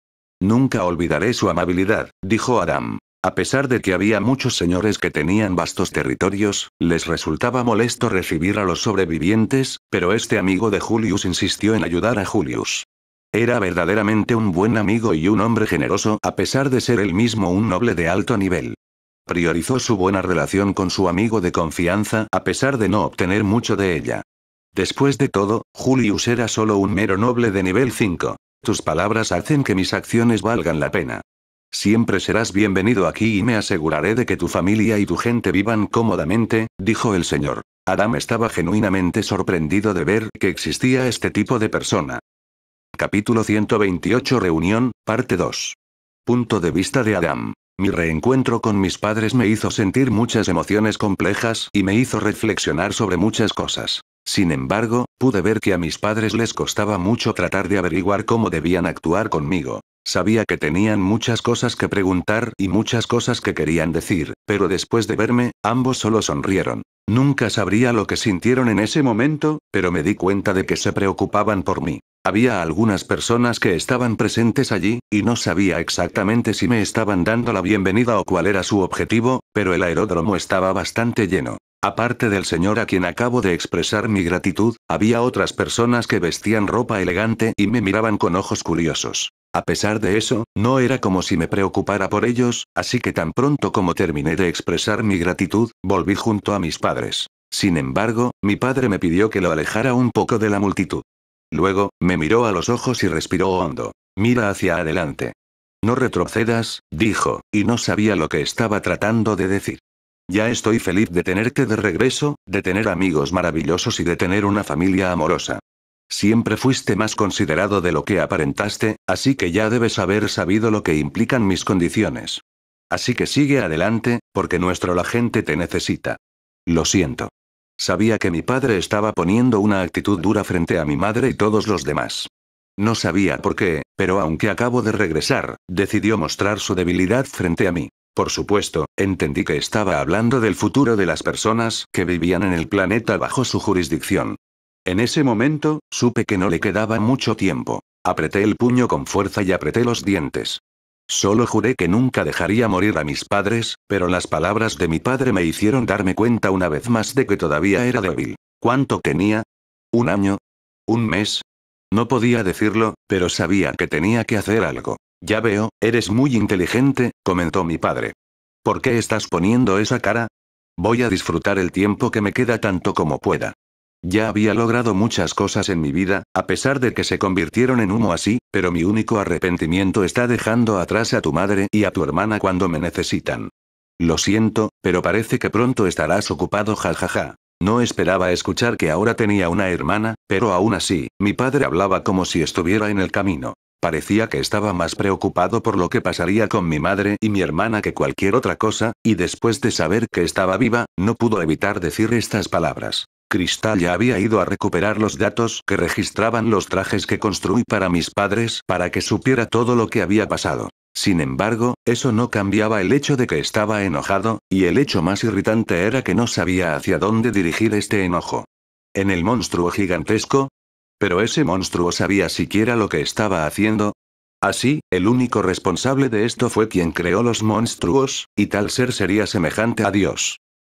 Nunca olvidaré su amabilidad, dijo Adán. A pesar de que había muchos señores que tenían vastos territorios, les resultaba molesto recibir a los sobrevivientes, pero este amigo de Julius insistió en ayudar a Julius. Era verdaderamente un buen amigo y un hombre generoso, a pesar de ser él mismo un noble de alto nivel. Priorizó su buena relación con su amigo de confianza, a pesar de no obtener mucho de ella. Después de todo, Julius era solo un mero noble de nivel 5. Tus palabras hacen que mis acciones valgan la pena. Siempre serás bienvenido aquí y me aseguraré de que tu familia y tu gente vivan cómodamente, dijo el señor. Adam estaba genuinamente sorprendido de ver que existía este tipo de persona. Capítulo 128 Reunión, parte 2. Punto de vista de Adam. Mi reencuentro con mis padres me hizo sentir muchas emociones complejas y me hizo reflexionar sobre muchas cosas. Sin embargo, pude ver que a mis padres les costaba mucho tratar de averiguar cómo debían actuar conmigo. Sabía que tenían muchas cosas que preguntar y muchas cosas que querían decir, pero después de verme, ambos solo sonrieron. Nunca sabría lo que sintieron en ese momento, pero me di cuenta de que se preocupaban por mí. Había algunas personas que estaban presentes allí, y no sabía exactamente si me estaban dando la bienvenida o cuál era su objetivo, pero el aeródromo estaba bastante lleno. Aparte del señor a quien acabo de expresar mi gratitud, había otras personas que vestían ropa elegante y me miraban con ojos curiosos. A pesar de eso, no era como si me preocupara por ellos, así que tan pronto como terminé de expresar mi gratitud, volví junto a mis padres. Sin embargo, mi padre me pidió que lo alejara un poco de la multitud. Luego, me miró a los ojos y respiró hondo. Mira hacia adelante. No retrocedas, dijo, y no sabía lo que estaba tratando de decir. Ya estoy feliz de tenerte de regreso, de tener amigos maravillosos y de tener una familia amorosa. Siempre fuiste más considerado de lo que aparentaste, así que ya debes haber sabido lo que implican mis condiciones. Así que sigue adelante, porque nuestro la gente te necesita. Lo siento. Sabía que mi padre estaba poniendo una actitud dura frente a mi madre y todos los demás. No sabía por qué, pero aunque acabo de regresar, decidió mostrar su debilidad frente a mí. Por supuesto, entendí que estaba hablando del futuro de las personas que vivían en el planeta bajo su jurisdicción. En ese momento, supe que no le quedaba mucho tiempo. Apreté el puño con fuerza y apreté los dientes. Solo juré que nunca dejaría morir a mis padres, pero las palabras de mi padre me hicieron darme cuenta una vez más de que todavía era débil. ¿Cuánto tenía? ¿Un año? ¿Un mes? No podía decirlo, pero sabía que tenía que hacer algo. Ya veo, eres muy inteligente, comentó mi padre. ¿Por qué estás poniendo esa cara? Voy a disfrutar el tiempo que me queda tanto como pueda. Ya había logrado muchas cosas en mi vida, a pesar de que se convirtieron en humo así, pero mi único arrepentimiento está dejando atrás a tu madre y a tu hermana cuando me necesitan. Lo siento, pero parece que pronto estarás ocupado jajaja. No esperaba escuchar que ahora tenía una hermana, pero aún así, mi padre hablaba como si estuviera en el camino. Parecía que estaba más preocupado por lo que pasaría con mi madre y mi hermana que cualquier otra cosa, y después de saber que estaba viva, no pudo evitar decir estas palabras. Cristal ya había ido a recuperar los datos que registraban los trajes que construí para mis padres para que supiera todo lo que había pasado. Sin embargo, eso no cambiaba el hecho de que estaba enojado, y el hecho más irritante era que no sabía hacia dónde dirigir este enojo. ¿En el monstruo gigantesco? ¿Pero ese monstruo sabía siquiera lo que estaba haciendo? Así, el único responsable de esto fue quien creó los monstruos, y tal ser sería semejante a Dios.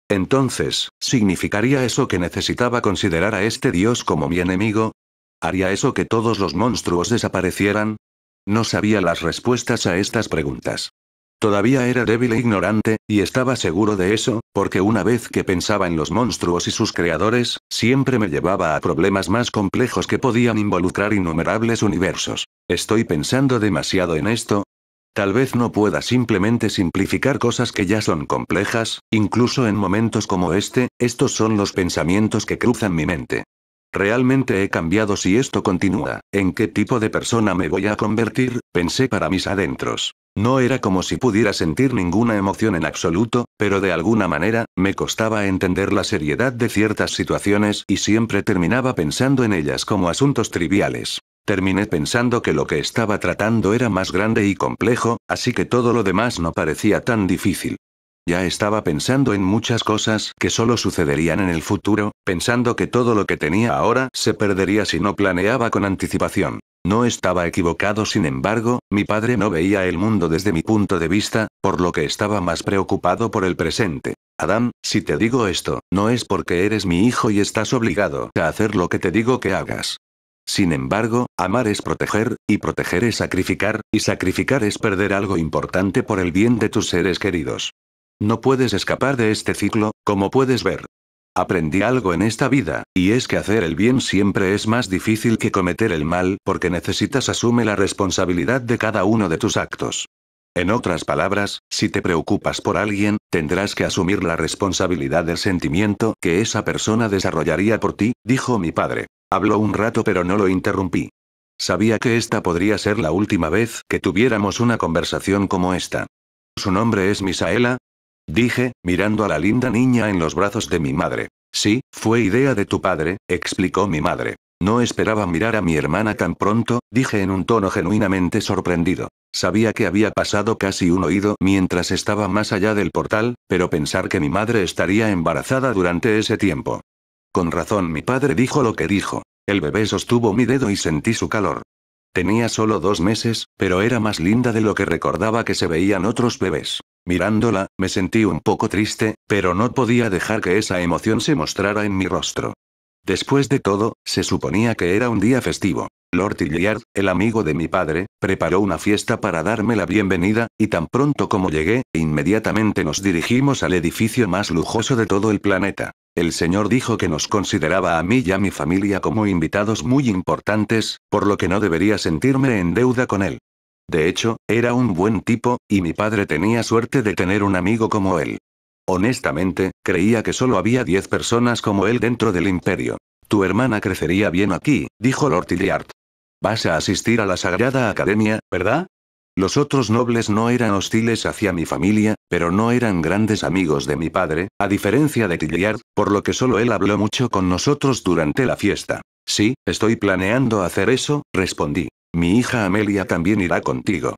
Entonces, ¿significaría eso que necesitaba considerar a este dios como mi enemigo? ¿Haría eso que todos los monstruos desaparecieran? No sabía las respuestas a estas preguntas. Todavía era débil e ignorante, y estaba seguro de eso, porque una vez que pensaba en los monstruos y sus creadores, siempre me llevaba a problemas más complejos que podían involucrar innumerables universos. Estoy pensando demasiado en esto, Tal vez no pueda simplemente simplificar cosas que ya son complejas, incluso en momentos como este, estos son los pensamientos que cruzan mi mente. Realmente he cambiado si esto continúa, ¿en qué tipo de persona me voy a convertir? Pensé para mis adentros. No era como si pudiera sentir ninguna emoción en absoluto, pero de alguna manera, me costaba entender la seriedad de ciertas situaciones y siempre terminaba pensando en ellas como asuntos triviales. Terminé pensando que lo que estaba tratando era más grande y complejo, así que todo lo demás no parecía tan difícil. Ya estaba pensando en muchas cosas que solo sucederían en el futuro, pensando que todo lo que tenía ahora se perdería si no planeaba con anticipación. No estaba equivocado, sin embargo, mi padre no veía el mundo desde mi punto de vista, por lo que estaba más preocupado por el presente. Adam, si te digo esto, no es porque eres mi hijo y estás obligado a hacer lo que te digo que hagas. Sin embargo, amar es proteger, y proteger es sacrificar, y sacrificar es perder algo importante por el bien de tus seres queridos. No puedes escapar de este ciclo, como puedes ver. Aprendí algo en esta vida, y es que hacer el bien siempre es más difícil que cometer el mal, porque necesitas asumir la responsabilidad de cada uno de tus actos. En otras palabras, si te preocupas por alguien, tendrás que asumir la responsabilidad del sentimiento que esa persona desarrollaría por ti, dijo mi padre. Habló un rato pero no lo interrumpí. Sabía que esta podría ser la última vez que tuviéramos una conversación como esta. ¿Su nombre es Misaela? Dije, mirando a la linda niña en los brazos de mi madre. Sí, fue idea de tu padre, explicó mi madre. No esperaba mirar a mi hermana tan pronto, dije en un tono genuinamente sorprendido. Sabía que había pasado casi un oído mientras estaba más allá del portal, pero pensar que mi madre estaría embarazada durante ese tiempo, con razón mi padre dijo lo que dijo. El bebé sostuvo mi dedo y sentí su calor. Tenía solo dos meses, pero era más linda de lo que recordaba que se veían otros bebés. Mirándola, me sentí un poco triste, pero no podía dejar que esa emoción se mostrara en mi rostro. Después de todo, se suponía que era un día festivo. Lord Hilliard, el amigo de mi padre, preparó una fiesta para darme la bienvenida, y tan pronto como llegué, inmediatamente nos dirigimos al edificio más lujoso de todo el planeta. El señor dijo que nos consideraba a mí y a mi familia como invitados muy importantes, por lo que no debería sentirme en deuda con él. De hecho, era un buen tipo, y mi padre tenía suerte de tener un amigo como él. Honestamente, creía que solo había diez personas como él dentro del imperio. Tu hermana crecería bien aquí, dijo Lord Tilliard. Vas a asistir a la Sagrada Academia, ¿verdad? Los otros nobles no eran hostiles hacia mi familia, pero no eran grandes amigos de mi padre, a diferencia de Tillyard, por lo que solo él habló mucho con nosotros durante la fiesta. Sí, estoy planeando hacer eso, respondí. Mi hija Amelia también irá contigo.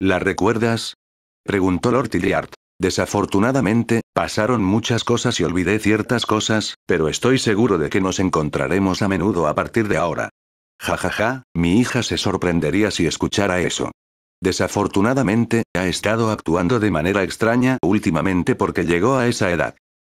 ¿La recuerdas? preguntó Lord Tillyard. Desafortunadamente, pasaron muchas cosas y olvidé ciertas cosas, pero estoy seguro de que nos encontraremos a menudo a partir de ahora. Ja ja ja, mi hija se sorprendería si escuchara eso. Desafortunadamente, ha estado actuando de manera extraña últimamente porque llegó a esa edad.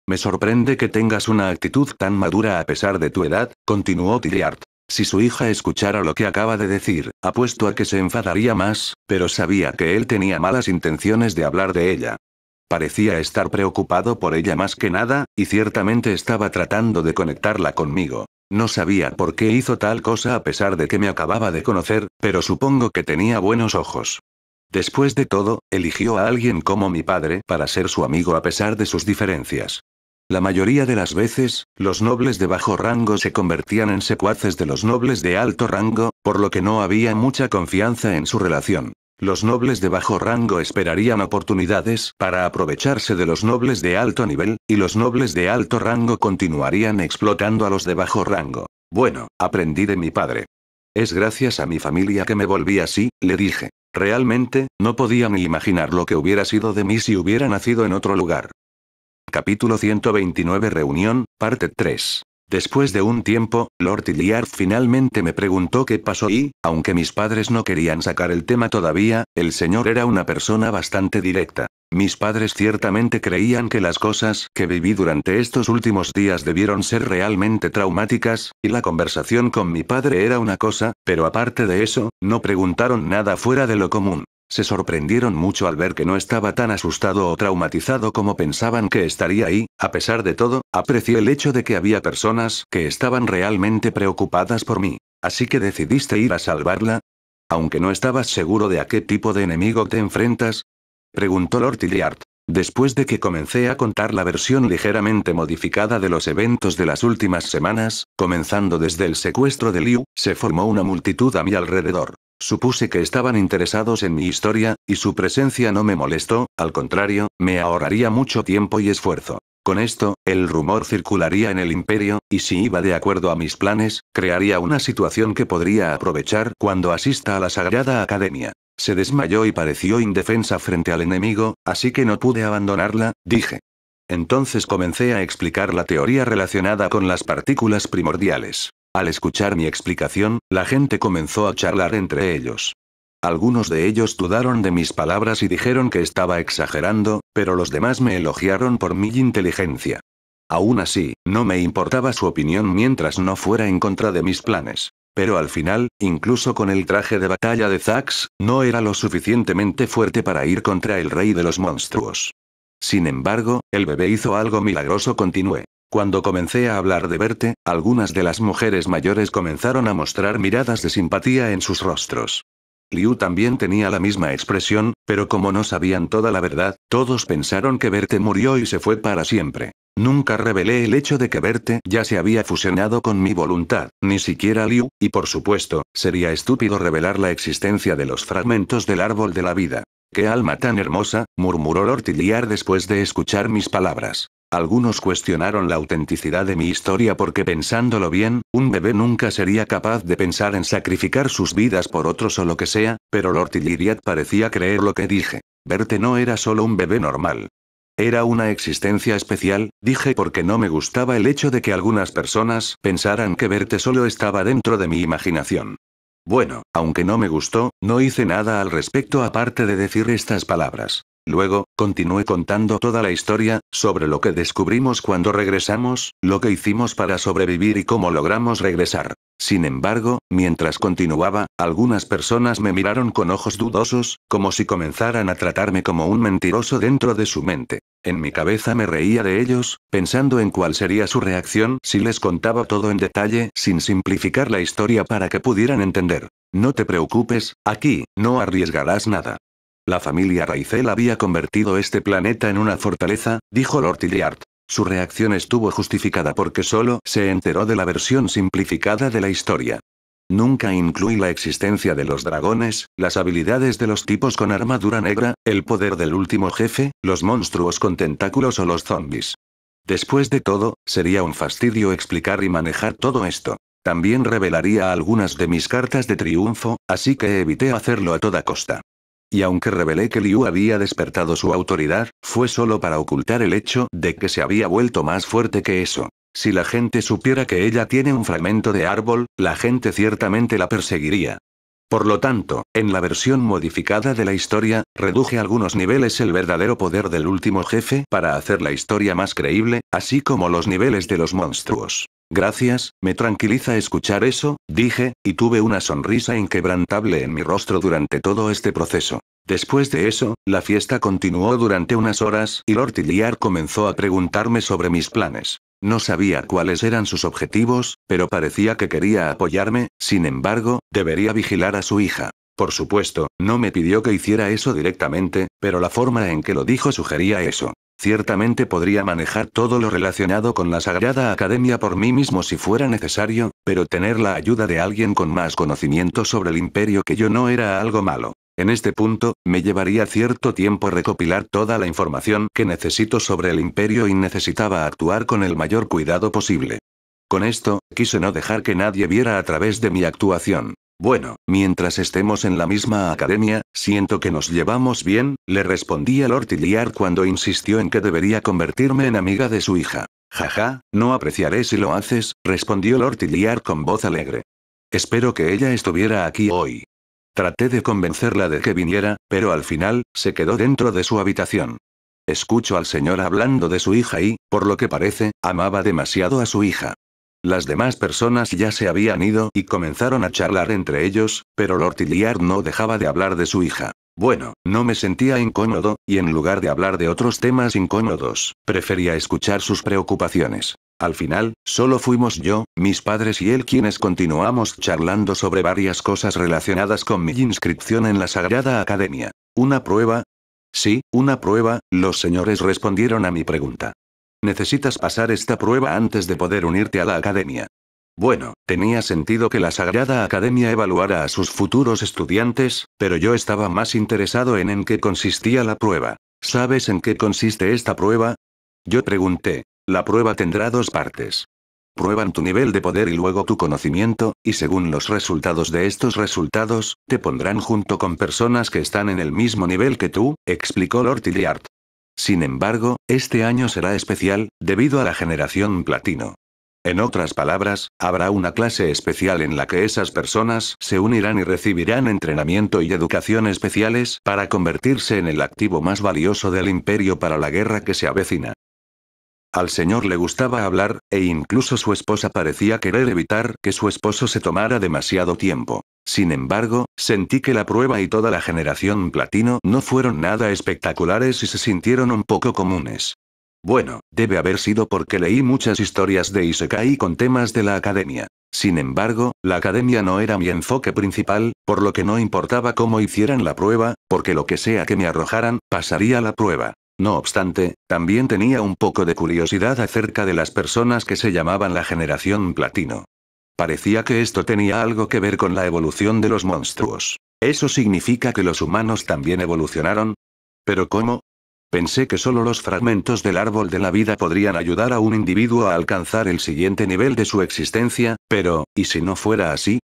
Me sorprende que tengas una actitud tan madura a pesar de tu edad, continuó Tilliard. Si su hija escuchara lo que acaba de decir, apuesto a que se enfadaría más, pero sabía que él tenía malas intenciones de hablar de ella. Parecía estar preocupado por ella más que nada, y ciertamente estaba tratando de conectarla conmigo. No sabía por qué hizo tal cosa a pesar de que me acababa de conocer, pero supongo que tenía buenos ojos. Después de todo, eligió a alguien como mi padre para ser su amigo a pesar de sus diferencias. La mayoría de las veces, los nobles de bajo rango se convertían en secuaces de los nobles de alto rango, por lo que no había mucha confianza en su relación. Los nobles de bajo rango esperarían oportunidades para aprovecharse de los nobles de alto nivel, y los nobles de alto rango continuarían explotando a los de bajo rango. Bueno, aprendí de mi padre. Es gracias a mi familia que me volví así, le dije. Realmente, no podía ni imaginar lo que hubiera sido de mí si hubiera nacido en otro lugar. Capítulo 129 Reunión, parte 3. Después de un tiempo, Lord Iliard finalmente me preguntó qué pasó y, aunque mis padres no querían sacar el tema todavía, el señor era una persona bastante directa. Mis padres ciertamente creían que las cosas que viví durante estos últimos días debieron ser realmente traumáticas, y la conversación con mi padre era una cosa, pero aparte de eso, no preguntaron nada fuera de lo común. Se sorprendieron mucho al ver que no estaba tan asustado o traumatizado como pensaban que estaría ahí, a pesar de todo, aprecié el hecho de que había personas que estaban realmente preocupadas por mí. Así que decidiste ir a salvarla. Aunque no estabas seguro de a qué tipo de enemigo te enfrentas. Preguntó Lord Tillyard. Después de que comencé a contar la versión ligeramente modificada de los eventos de las últimas semanas, comenzando desde el secuestro de Liu, se formó una multitud a mi alrededor. Supuse que estaban interesados en mi historia, y su presencia no me molestó, al contrario, me ahorraría mucho tiempo y esfuerzo. Con esto, el rumor circularía en el imperio, y si iba de acuerdo a mis planes, crearía una situación que podría aprovechar cuando asista a la Sagrada Academia. Se desmayó y pareció indefensa frente al enemigo, así que no pude abandonarla, dije. Entonces comencé a explicar la teoría relacionada con las partículas primordiales. Al escuchar mi explicación, la gente comenzó a charlar entre ellos. Algunos de ellos dudaron de mis palabras y dijeron que estaba exagerando, pero los demás me elogiaron por mi inteligencia. Aún así, no me importaba su opinión mientras no fuera en contra de mis planes. Pero al final, incluso con el traje de batalla de Zax, no era lo suficientemente fuerte para ir contra el rey de los monstruos. Sin embargo, el bebé hizo algo milagroso, continué. Cuando comencé a hablar de verte, algunas de las mujeres mayores comenzaron a mostrar miradas de simpatía en sus rostros. Liu también tenía la misma expresión, pero como no sabían toda la verdad, todos pensaron que Verte murió y se fue para siempre. Nunca revelé el hecho de que Verte ya se había fusionado con mi voluntad, ni siquiera Liu, y por supuesto, sería estúpido revelar la existencia de los fragmentos del árbol de la vida. ¡Qué alma tan hermosa! murmuró Hortiliar después de escuchar mis palabras. Algunos cuestionaron la autenticidad de mi historia porque pensándolo bien, un bebé nunca sería capaz de pensar en sacrificar sus vidas por otros o lo que sea, pero Lord Liriat parecía creer lo que dije. Verte no era solo un bebé normal. Era una existencia especial, dije porque no me gustaba el hecho de que algunas personas pensaran que verte solo estaba dentro de mi imaginación. Bueno, aunque no me gustó, no hice nada al respecto aparte de decir estas palabras. Luego, continué contando toda la historia, sobre lo que descubrimos cuando regresamos, lo que hicimos para sobrevivir y cómo logramos regresar. Sin embargo, mientras continuaba, algunas personas me miraron con ojos dudosos, como si comenzaran a tratarme como un mentiroso dentro de su mente. En mi cabeza me reía de ellos, pensando en cuál sería su reacción si les contaba todo en detalle, sin simplificar la historia para que pudieran entender. No te preocupes, aquí, no arriesgarás nada. La familia Raicel había convertido este planeta en una fortaleza, dijo Lord Iliard. Su reacción estuvo justificada porque solo se enteró de la versión simplificada de la historia. Nunca incluí la existencia de los dragones, las habilidades de los tipos con armadura negra, el poder del último jefe, los monstruos con tentáculos o los zombies. Después de todo, sería un fastidio explicar y manejar todo esto. También revelaría algunas de mis cartas de triunfo, así que evité hacerlo a toda costa. Y aunque revelé que Liu había despertado su autoridad, fue solo para ocultar el hecho de que se había vuelto más fuerte que eso. Si la gente supiera que ella tiene un fragmento de árbol, la gente ciertamente la perseguiría. Por lo tanto, en la versión modificada de la historia, reduje algunos niveles el verdadero poder del último jefe para hacer la historia más creíble, así como los niveles de los monstruos. Gracias, me tranquiliza escuchar eso, dije, y tuve una sonrisa inquebrantable en mi rostro durante todo este proceso. Después de eso, la fiesta continuó durante unas horas y Lord Hilliard comenzó a preguntarme sobre mis planes. No sabía cuáles eran sus objetivos, pero parecía que quería apoyarme, sin embargo, debería vigilar a su hija. Por supuesto, no me pidió que hiciera eso directamente, pero la forma en que lo dijo sugería eso. Ciertamente podría manejar todo lo relacionado con la Sagrada Academia por mí mismo si fuera necesario, pero tener la ayuda de alguien con más conocimiento sobre el imperio que yo no era algo malo. En este punto, me llevaría cierto tiempo recopilar toda la información que necesito sobre el imperio y necesitaba actuar con el mayor cuidado posible. Con esto, quise no dejar que nadie viera a través de mi actuación. Bueno, mientras estemos en la misma academia, siento que nos llevamos bien, le respondí el Lord cuando insistió en que debería convertirme en amiga de su hija. Jaja, no apreciaré si lo haces, respondió el hortiliar con voz alegre. Espero que ella estuviera aquí hoy. Traté de convencerla de que viniera, pero al final, se quedó dentro de su habitación. Escucho al señor hablando de su hija y, por lo que parece, amaba demasiado a su hija. Las demás personas ya se habían ido y comenzaron a charlar entre ellos, pero Lord Tillyard no dejaba de hablar de su hija. Bueno, no me sentía incómodo, y en lugar de hablar de otros temas incómodos, prefería escuchar sus preocupaciones. Al final, solo fuimos yo, mis padres y él quienes continuamos charlando sobre varias cosas relacionadas con mi inscripción en la Sagrada Academia. ¿Una prueba? Sí, una prueba, los señores respondieron a mi pregunta. Necesitas pasar esta prueba antes de poder unirte a la academia. Bueno, tenía sentido que la Sagrada Academia evaluara a sus futuros estudiantes, pero yo estaba más interesado en en qué consistía la prueba. ¿Sabes en qué consiste esta prueba? Yo pregunté. La prueba tendrá dos partes. Prueban tu nivel de poder y luego tu conocimiento, y según los resultados de estos resultados, te pondrán junto con personas que están en el mismo nivel que tú, explicó Lord Hilliard. Sin embargo, este año será especial, debido a la generación platino. En otras palabras, habrá una clase especial en la que esas personas se unirán y recibirán entrenamiento y educación especiales para convertirse en el activo más valioso del imperio para la guerra que se avecina. Al señor le gustaba hablar, e incluso su esposa parecía querer evitar que su esposo se tomara demasiado tiempo. Sin embargo, sentí que la prueba y toda la generación platino no fueron nada espectaculares y se sintieron un poco comunes. Bueno, debe haber sido porque leí muchas historias de Isekai con temas de la academia. Sin embargo, la academia no era mi enfoque principal, por lo que no importaba cómo hicieran la prueba, porque lo que sea que me arrojaran, pasaría la prueba. No obstante, también tenía un poco de curiosidad acerca de las personas que se llamaban la generación platino. Parecía que esto tenía algo que ver con la evolución de los monstruos. ¿Eso significa que los humanos también evolucionaron? ¿Pero cómo? Pensé que solo los fragmentos del árbol de la vida podrían ayudar a un individuo a alcanzar el siguiente nivel de su existencia, pero, ¿y si no fuera así?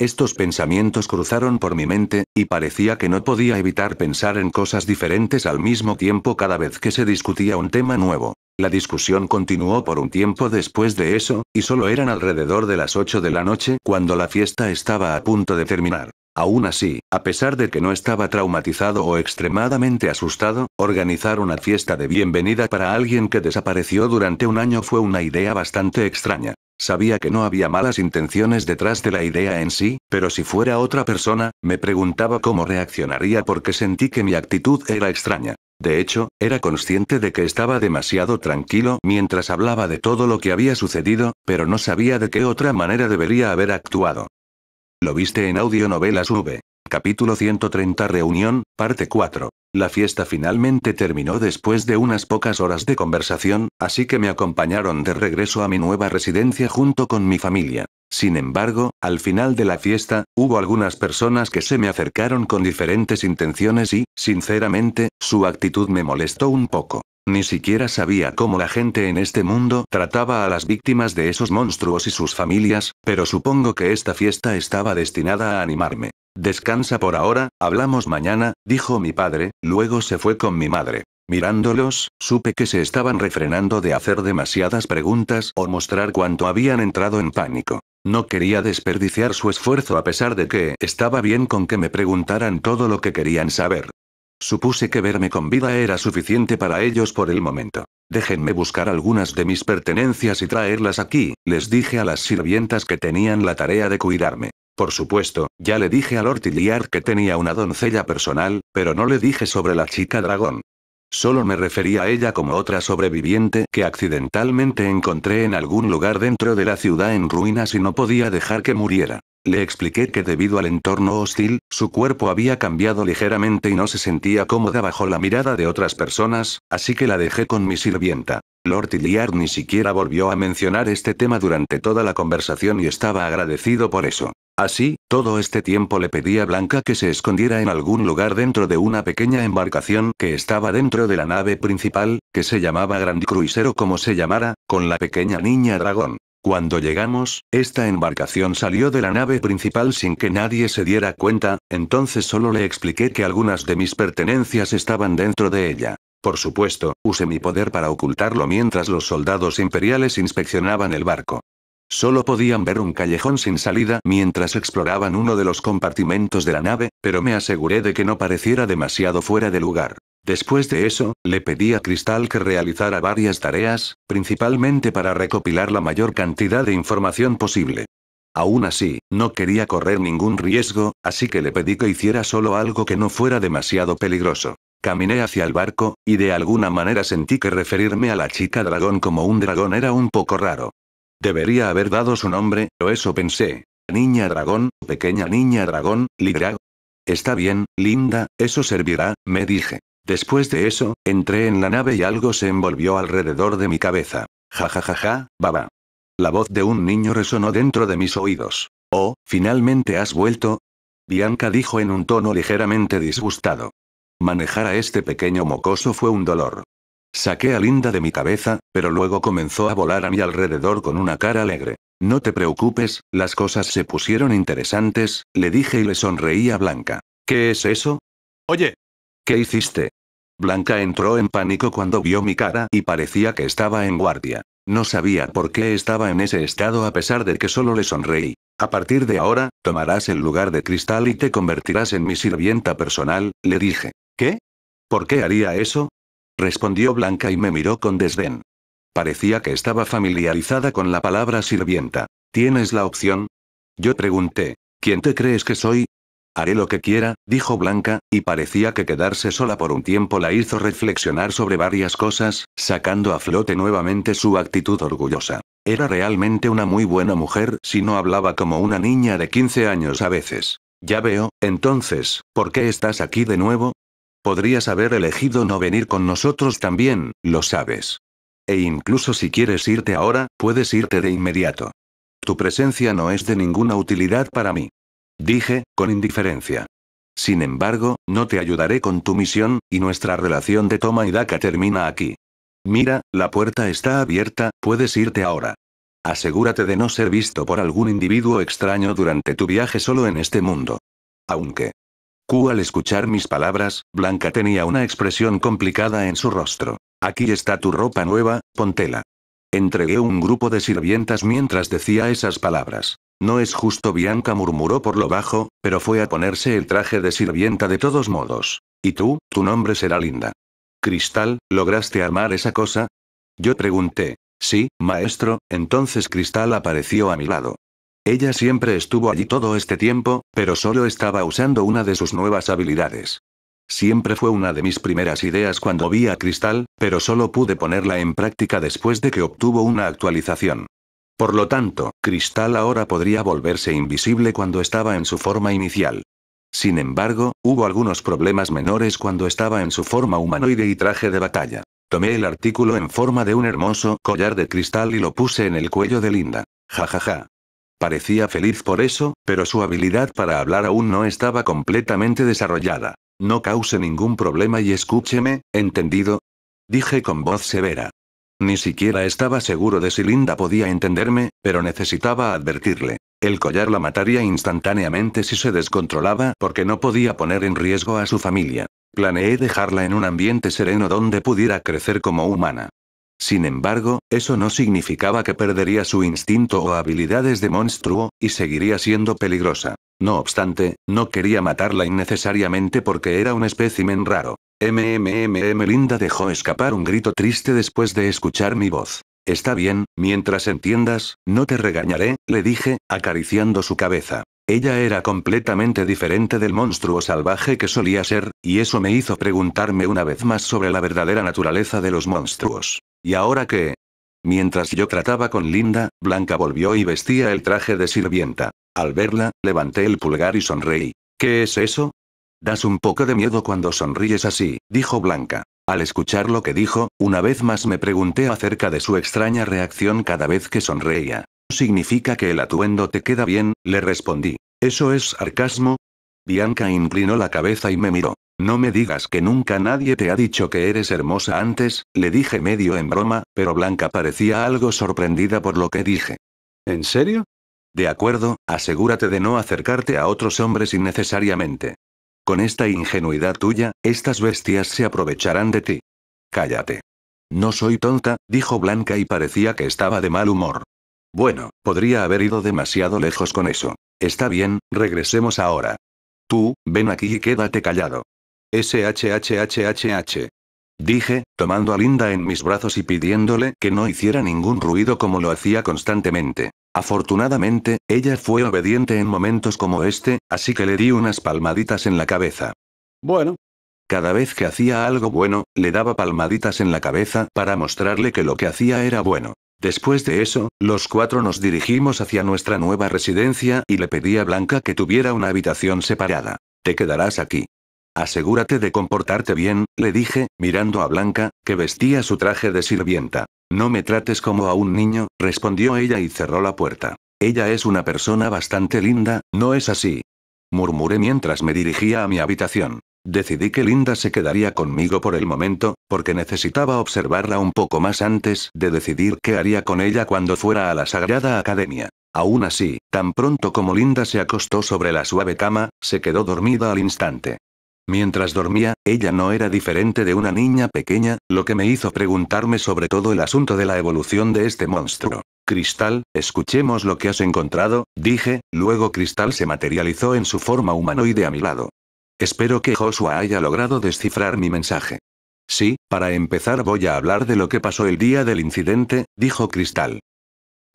Estos pensamientos cruzaron por mi mente, y parecía que no podía evitar pensar en cosas diferentes al mismo tiempo cada vez que se discutía un tema nuevo. La discusión continuó por un tiempo después de eso, y solo eran alrededor de las 8 de la noche cuando la fiesta estaba a punto de terminar. Aún así, a pesar de que no estaba traumatizado o extremadamente asustado, organizar una fiesta de bienvenida para alguien que desapareció durante un año fue una idea bastante extraña. Sabía que no había malas intenciones detrás de la idea en sí, pero si fuera otra persona, me preguntaba cómo reaccionaría porque sentí que mi actitud era extraña. De hecho, era consciente de que estaba demasiado tranquilo mientras hablaba de todo lo que había sucedido, pero no sabía de qué otra manera debería haber actuado. Lo viste en audionovelas V. Capítulo 130 Reunión, parte 4. La fiesta finalmente terminó después de unas pocas horas de conversación, así que me acompañaron de regreso a mi nueva residencia junto con mi familia. Sin embargo, al final de la fiesta, hubo algunas personas que se me acercaron con diferentes intenciones y, sinceramente, su actitud me molestó un poco. Ni siquiera sabía cómo la gente en este mundo trataba a las víctimas de esos monstruos y sus familias, pero supongo que esta fiesta estaba destinada a animarme. Descansa por ahora, hablamos mañana, dijo mi padre, luego se fue con mi madre. Mirándolos, supe que se estaban refrenando de hacer demasiadas preguntas o mostrar cuánto habían entrado en pánico. No quería desperdiciar su esfuerzo a pesar de que estaba bien con que me preguntaran todo lo que querían saber. Supuse que verme con vida era suficiente para ellos por el momento. Déjenme buscar algunas de mis pertenencias y traerlas aquí, les dije a las sirvientas que tenían la tarea de cuidarme. Por supuesto, ya le dije a Lord que tenía una doncella personal, pero no le dije sobre la chica dragón. Solo me refería a ella como otra sobreviviente que accidentalmente encontré en algún lugar dentro de la ciudad en ruinas y no podía dejar que muriera. Le expliqué que debido al entorno hostil, su cuerpo había cambiado ligeramente y no se sentía cómoda bajo la mirada de otras personas, así que la dejé con mi sirvienta. Lord Tilliard ni siquiera volvió a mencionar este tema durante toda la conversación y estaba agradecido por eso. Así, todo este tiempo le pedí a Blanca que se escondiera en algún lugar dentro de una pequeña embarcación que estaba dentro de la nave principal, que se llamaba Grand Cruisero como se llamara, con la pequeña niña dragón. Cuando llegamos, esta embarcación salió de la nave principal sin que nadie se diera cuenta, entonces solo le expliqué que algunas de mis pertenencias estaban dentro de ella. Por supuesto, usé mi poder para ocultarlo mientras los soldados imperiales inspeccionaban el barco. Solo podían ver un callejón sin salida mientras exploraban uno de los compartimentos de la nave, pero me aseguré de que no pareciera demasiado fuera de lugar. Después de eso, le pedí a Cristal que realizara varias tareas, principalmente para recopilar la mayor cantidad de información posible. Aún así, no quería correr ningún riesgo, así que le pedí que hiciera solo algo que no fuera demasiado peligroso. Caminé hacia el barco, y de alguna manera sentí que referirme a la chica dragón como un dragón era un poco raro. Debería haber dado su nombre, o eso pensé. Niña dragón, pequeña niña dragón, Lidrago. Está bien, linda, eso servirá, me dije. Después de eso, entré en la nave y algo se envolvió alrededor de mi cabeza. Ja ja ja ja, baba. La voz de un niño resonó dentro de mis oídos. Oh, finalmente has vuelto. Bianca dijo en un tono ligeramente disgustado. Manejar a este pequeño mocoso fue un dolor. Saqué a Linda de mi cabeza, pero luego comenzó a volar a mi alrededor con una cara alegre. No te preocupes, las cosas se pusieron interesantes, le dije y le sonreí a Blanca. ¿Qué es eso? Oye. ¿Qué hiciste? Blanca entró en pánico cuando vio mi cara y parecía que estaba en guardia. No sabía por qué estaba en ese estado a pesar de que solo le sonreí. A partir de ahora, tomarás el lugar de cristal y te convertirás en mi sirvienta personal, le dije. ¿Qué? ¿Por qué haría eso? respondió Blanca y me miró con desdén. Parecía que estaba familiarizada con la palabra sirvienta. ¿Tienes la opción? Yo pregunté, ¿quién te crees que soy? Haré lo que quiera, dijo Blanca, y parecía que quedarse sola por un tiempo la hizo reflexionar sobre varias cosas, sacando a flote nuevamente su actitud orgullosa. Era realmente una muy buena mujer si no hablaba como una niña de 15 años a veces. Ya veo, entonces, ¿por qué estás aquí de nuevo? Podrías haber elegido no venir con nosotros también, lo sabes. E incluso si quieres irte ahora, puedes irte de inmediato. Tu presencia no es de ninguna utilidad para mí. Dije, con indiferencia. Sin embargo, no te ayudaré con tu misión, y nuestra relación de toma y daca termina aquí. Mira, la puerta está abierta, puedes irte ahora. Asegúrate de no ser visto por algún individuo extraño durante tu viaje solo en este mundo. Aunque, Q al escuchar mis palabras, Blanca tenía una expresión complicada en su rostro. Aquí está tu ropa nueva, pontela. Entregué un grupo de sirvientas mientras decía esas palabras. No es justo, Bianca murmuró por lo bajo, pero fue a ponerse el traje de sirvienta de todos modos. ¿Y tú, tu nombre será linda? Cristal, ¿lograste armar esa cosa? Yo pregunté. Sí, maestro, entonces Cristal apareció a mi lado. Ella siempre estuvo allí todo este tiempo, pero solo estaba usando una de sus nuevas habilidades. Siempre fue una de mis primeras ideas cuando vi a Cristal, pero solo pude ponerla en práctica después de que obtuvo una actualización. Por lo tanto, Cristal ahora podría volverse invisible cuando estaba en su forma inicial. Sin embargo, hubo algunos problemas menores cuando estaba en su forma humanoide y traje de batalla. Tomé el artículo en forma de un hermoso collar de cristal y lo puse en el cuello de Linda. Jajaja. Parecía feliz por eso, pero su habilidad para hablar aún no estaba completamente desarrollada. No cause ningún problema y escúcheme, ¿entendido? Dije con voz severa. Ni siquiera estaba seguro de si Linda podía entenderme, pero necesitaba advertirle. El collar la mataría instantáneamente si se descontrolaba porque no podía poner en riesgo a su familia. Planeé dejarla en un ambiente sereno donde pudiera crecer como humana. Sin embargo, eso no significaba que perdería su instinto o habilidades de monstruo, y seguiría siendo peligrosa. No obstante, no quería matarla innecesariamente porque era un espécimen raro. MMMM Linda dejó escapar un grito triste después de escuchar mi voz. Está bien, mientras entiendas, no te regañaré, le dije, acariciando su cabeza. Ella era completamente diferente del monstruo salvaje que solía ser, y eso me hizo preguntarme una vez más sobre la verdadera naturaleza de los monstruos. ¿Y ahora qué? Mientras yo trataba con Linda, Blanca volvió y vestía el traje de sirvienta. Al verla, levanté el pulgar y sonreí. ¿Qué es eso? Das un poco de miedo cuando sonríes así, dijo Blanca. Al escuchar lo que dijo, una vez más me pregunté acerca de su extraña reacción cada vez que sonreía. ¿Significa que el atuendo te queda bien? le respondí. ¿Eso es sarcasmo? Bianca inclinó la cabeza y me miró. No me digas que nunca nadie te ha dicho que eres hermosa antes, le dije medio en broma, pero Blanca parecía algo sorprendida por lo que dije. ¿En serio? De acuerdo, asegúrate de no acercarte a otros hombres innecesariamente. Con esta ingenuidad tuya, estas bestias se aprovecharán de ti. Cállate. No soy tonta, dijo Blanca y parecía que estaba de mal humor. Bueno, podría haber ido demasiado lejos con eso. Está bien, regresemos ahora. Tú, ven aquí y quédate callado. SHHHHH. Dije, tomando a Linda en mis brazos y pidiéndole que no hiciera ningún ruido como lo hacía constantemente. Afortunadamente, ella fue obediente en momentos como este, así que le di unas palmaditas en la cabeza. Bueno. Cada vez que hacía algo bueno, le daba palmaditas en la cabeza para mostrarle que lo que hacía era bueno. Después de eso, los cuatro nos dirigimos hacia nuestra nueva residencia y le pedí a Blanca que tuviera una habitación separada. Te quedarás aquí. Asegúrate de comportarte bien, le dije, mirando a Blanca, que vestía su traje de sirvienta. No me trates como a un niño, respondió ella y cerró la puerta. Ella es una persona bastante linda, ¿no es así? Murmuré mientras me dirigía a mi habitación. Decidí que Linda se quedaría conmigo por el momento, porque necesitaba observarla un poco más antes de decidir qué haría con ella cuando fuera a la Sagrada Academia. Aún así, tan pronto como Linda se acostó sobre la suave cama, se quedó dormida al instante. Mientras dormía, ella no era diferente de una niña pequeña, lo que me hizo preguntarme sobre todo el asunto de la evolución de este monstruo. Cristal, escuchemos lo que has encontrado, dije, luego Cristal se materializó en su forma humanoide a mi lado. Espero que Joshua haya logrado descifrar mi mensaje. Sí, para empezar voy a hablar de lo que pasó el día del incidente, dijo Cristal.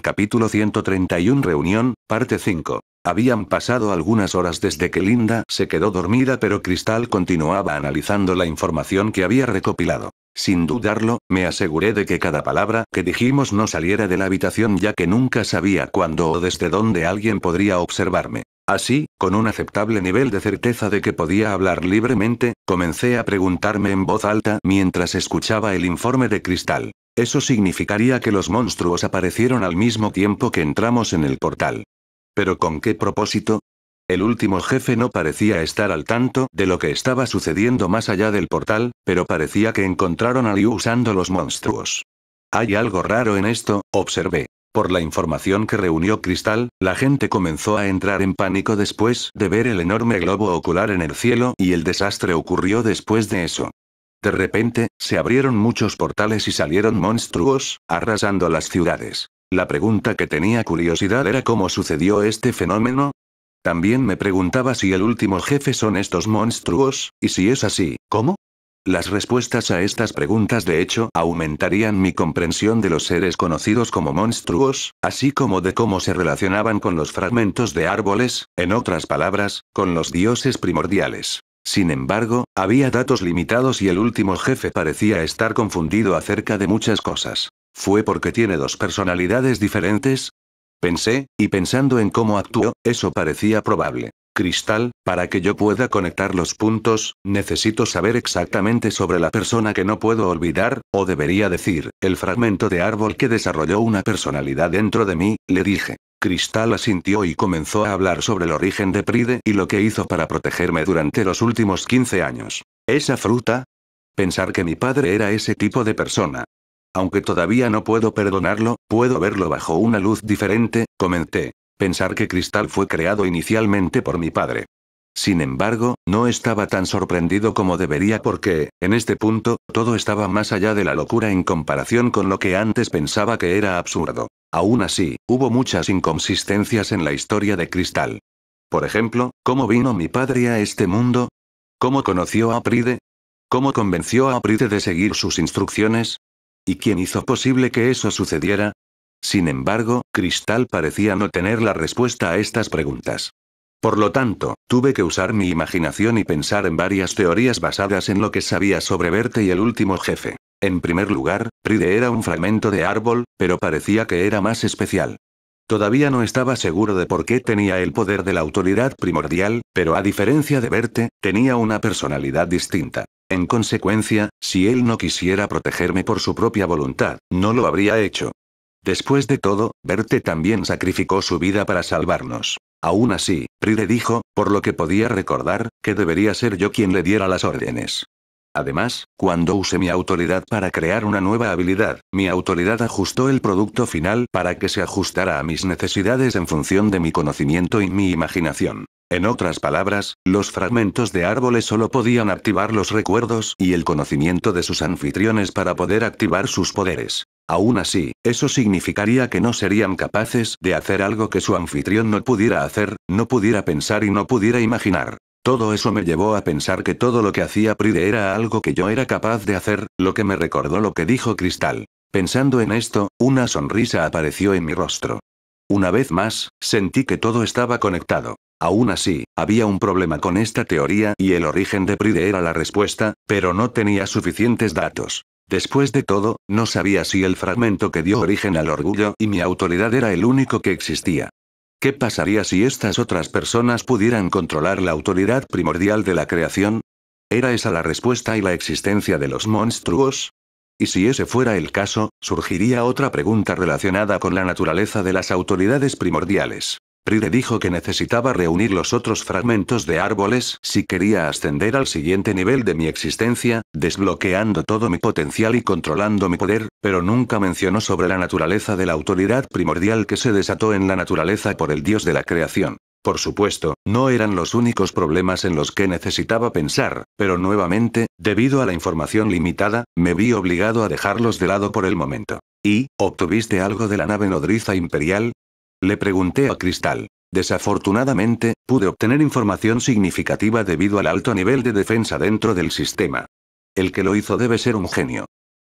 Capítulo 131 Reunión, parte 5. Habían pasado algunas horas desde que Linda se quedó dormida pero Cristal continuaba analizando la información que había recopilado. Sin dudarlo, me aseguré de que cada palabra que dijimos no saliera de la habitación ya que nunca sabía cuándo o desde dónde alguien podría observarme. Así, con un aceptable nivel de certeza de que podía hablar libremente, comencé a preguntarme en voz alta mientras escuchaba el informe de Cristal. Eso significaría que los monstruos aparecieron al mismo tiempo que entramos en el portal. ¿Pero con qué propósito? El último jefe no parecía estar al tanto de lo que estaba sucediendo más allá del portal, pero parecía que encontraron a Liu usando los monstruos. Hay algo raro en esto, observé. Por la información que reunió Cristal, la gente comenzó a entrar en pánico después de ver el enorme globo ocular en el cielo y el desastre ocurrió después de eso. De repente, se abrieron muchos portales y salieron monstruos, arrasando las ciudades. La pregunta que tenía curiosidad era cómo sucedió este fenómeno. También me preguntaba si el último jefe son estos monstruos, y si es así, ¿cómo? Las respuestas a estas preguntas de hecho aumentarían mi comprensión de los seres conocidos como monstruos, así como de cómo se relacionaban con los fragmentos de árboles, en otras palabras, con los dioses primordiales. Sin embargo, había datos limitados y el último jefe parecía estar confundido acerca de muchas cosas. ¿Fue porque tiene dos personalidades diferentes? Pensé, y pensando en cómo actuó, eso parecía probable. Cristal, para que yo pueda conectar los puntos, necesito saber exactamente sobre la persona que no puedo olvidar, o debería decir, el fragmento de árbol que desarrolló una personalidad dentro de mí, le dije. Cristal asintió y comenzó a hablar sobre el origen de Pride y lo que hizo para protegerme durante los últimos 15 años. Esa fruta, Pensar que mi padre era ese tipo de persona, aunque todavía no puedo perdonarlo, puedo verlo bajo una luz diferente, comenté. Pensar que Cristal fue creado inicialmente por mi padre. Sin embargo, no estaba tan sorprendido como debería porque, en este punto, todo estaba más allá de la locura en comparación con lo que antes pensaba que era absurdo. Aún así, hubo muchas inconsistencias en la historia de Cristal. Por ejemplo, ¿cómo vino mi padre a este mundo? ¿Cómo conoció a Pride? ¿Cómo convenció a Pride de seguir sus instrucciones? ¿Y quién hizo posible que eso sucediera? Sin embargo, Cristal parecía no tener la respuesta a estas preguntas. Por lo tanto, tuve que usar mi imaginación y pensar en varias teorías basadas en lo que sabía sobre Verte y el último jefe. En primer lugar, Pride era un fragmento de árbol, pero parecía que era más especial. Todavía no estaba seguro de por qué tenía el poder de la autoridad primordial, pero a diferencia de Verte, tenía una personalidad distinta. En consecuencia, si él no quisiera protegerme por su propia voluntad, no lo habría hecho. Después de todo, verte también sacrificó su vida para salvarnos. Aún así, Pride dijo, por lo que podía recordar, que debería ser yo quien le diera las órdenes. Además, cuando usé mi autoridad para crear una nueva habilidad, mi autoridad ajustó el producto final para que se ajustara a mis necesidades en función de mi conocimiento y mi imaginación. En otras palabras, los fragmentos de árboles solo podían activar los recuerdos y el conocimiento de sus anfitriones para poder activar sus poderes. Aún así, eso significaría que no serían capaces de hacer algo que su anfitrión no pudiera hacer, no pudiera pensar y no pudiera imaginar. Todo eso me llevó a pensar que todo lo que hacía Pride era algo que yo era capaz de hacer, lo que me recordó lo que dijo Cristal. Pensando en esto, una sonrisa apareció en mi rostro. Una vez más, sentí que todo estaba conectado. Aún así, había un problema con esta teoría y el origen de Pride era la respuesta, pero no tenía suficientes datos. Después de todo, no sabía si el fragmento que dio origen al orgullo y mi autoridad era el único que existía. ¿Qué pasaría si estas otras personas pudieran controlar la autoridad primordial de la creación? ¿Era esa la respuesta y la existencia de los monstruos? Y si ese fuera el caso, surgiría otra pregunta relacionada con la naturaleza de las autoridades primordiales. Pride dijo que necesitaba reunir los otros fragmentos de árboles si quería ascender al siguiente nivel de mi existencia, desbloqueando todo mi potencial y controlando mi poder, pero nunca mencionó sobre la naturaleza de la autoridad primordial que se desató en la naturaleza por el dios de la creación. Por supuesto, no eran los únicos problemas en los que necesitaba pensar, pero nuevamente, debido a la información limitada, me vi obligado a dejarlos de lado por el momento. ¿Y, obtuviste algo de la nave nodriza imperial? Le pregunté a Cristal. Desafortunadamente, pude obtener información significativa debido al alto nivel de defensa dentro del sistema. El que lo hizo debe ser un genio.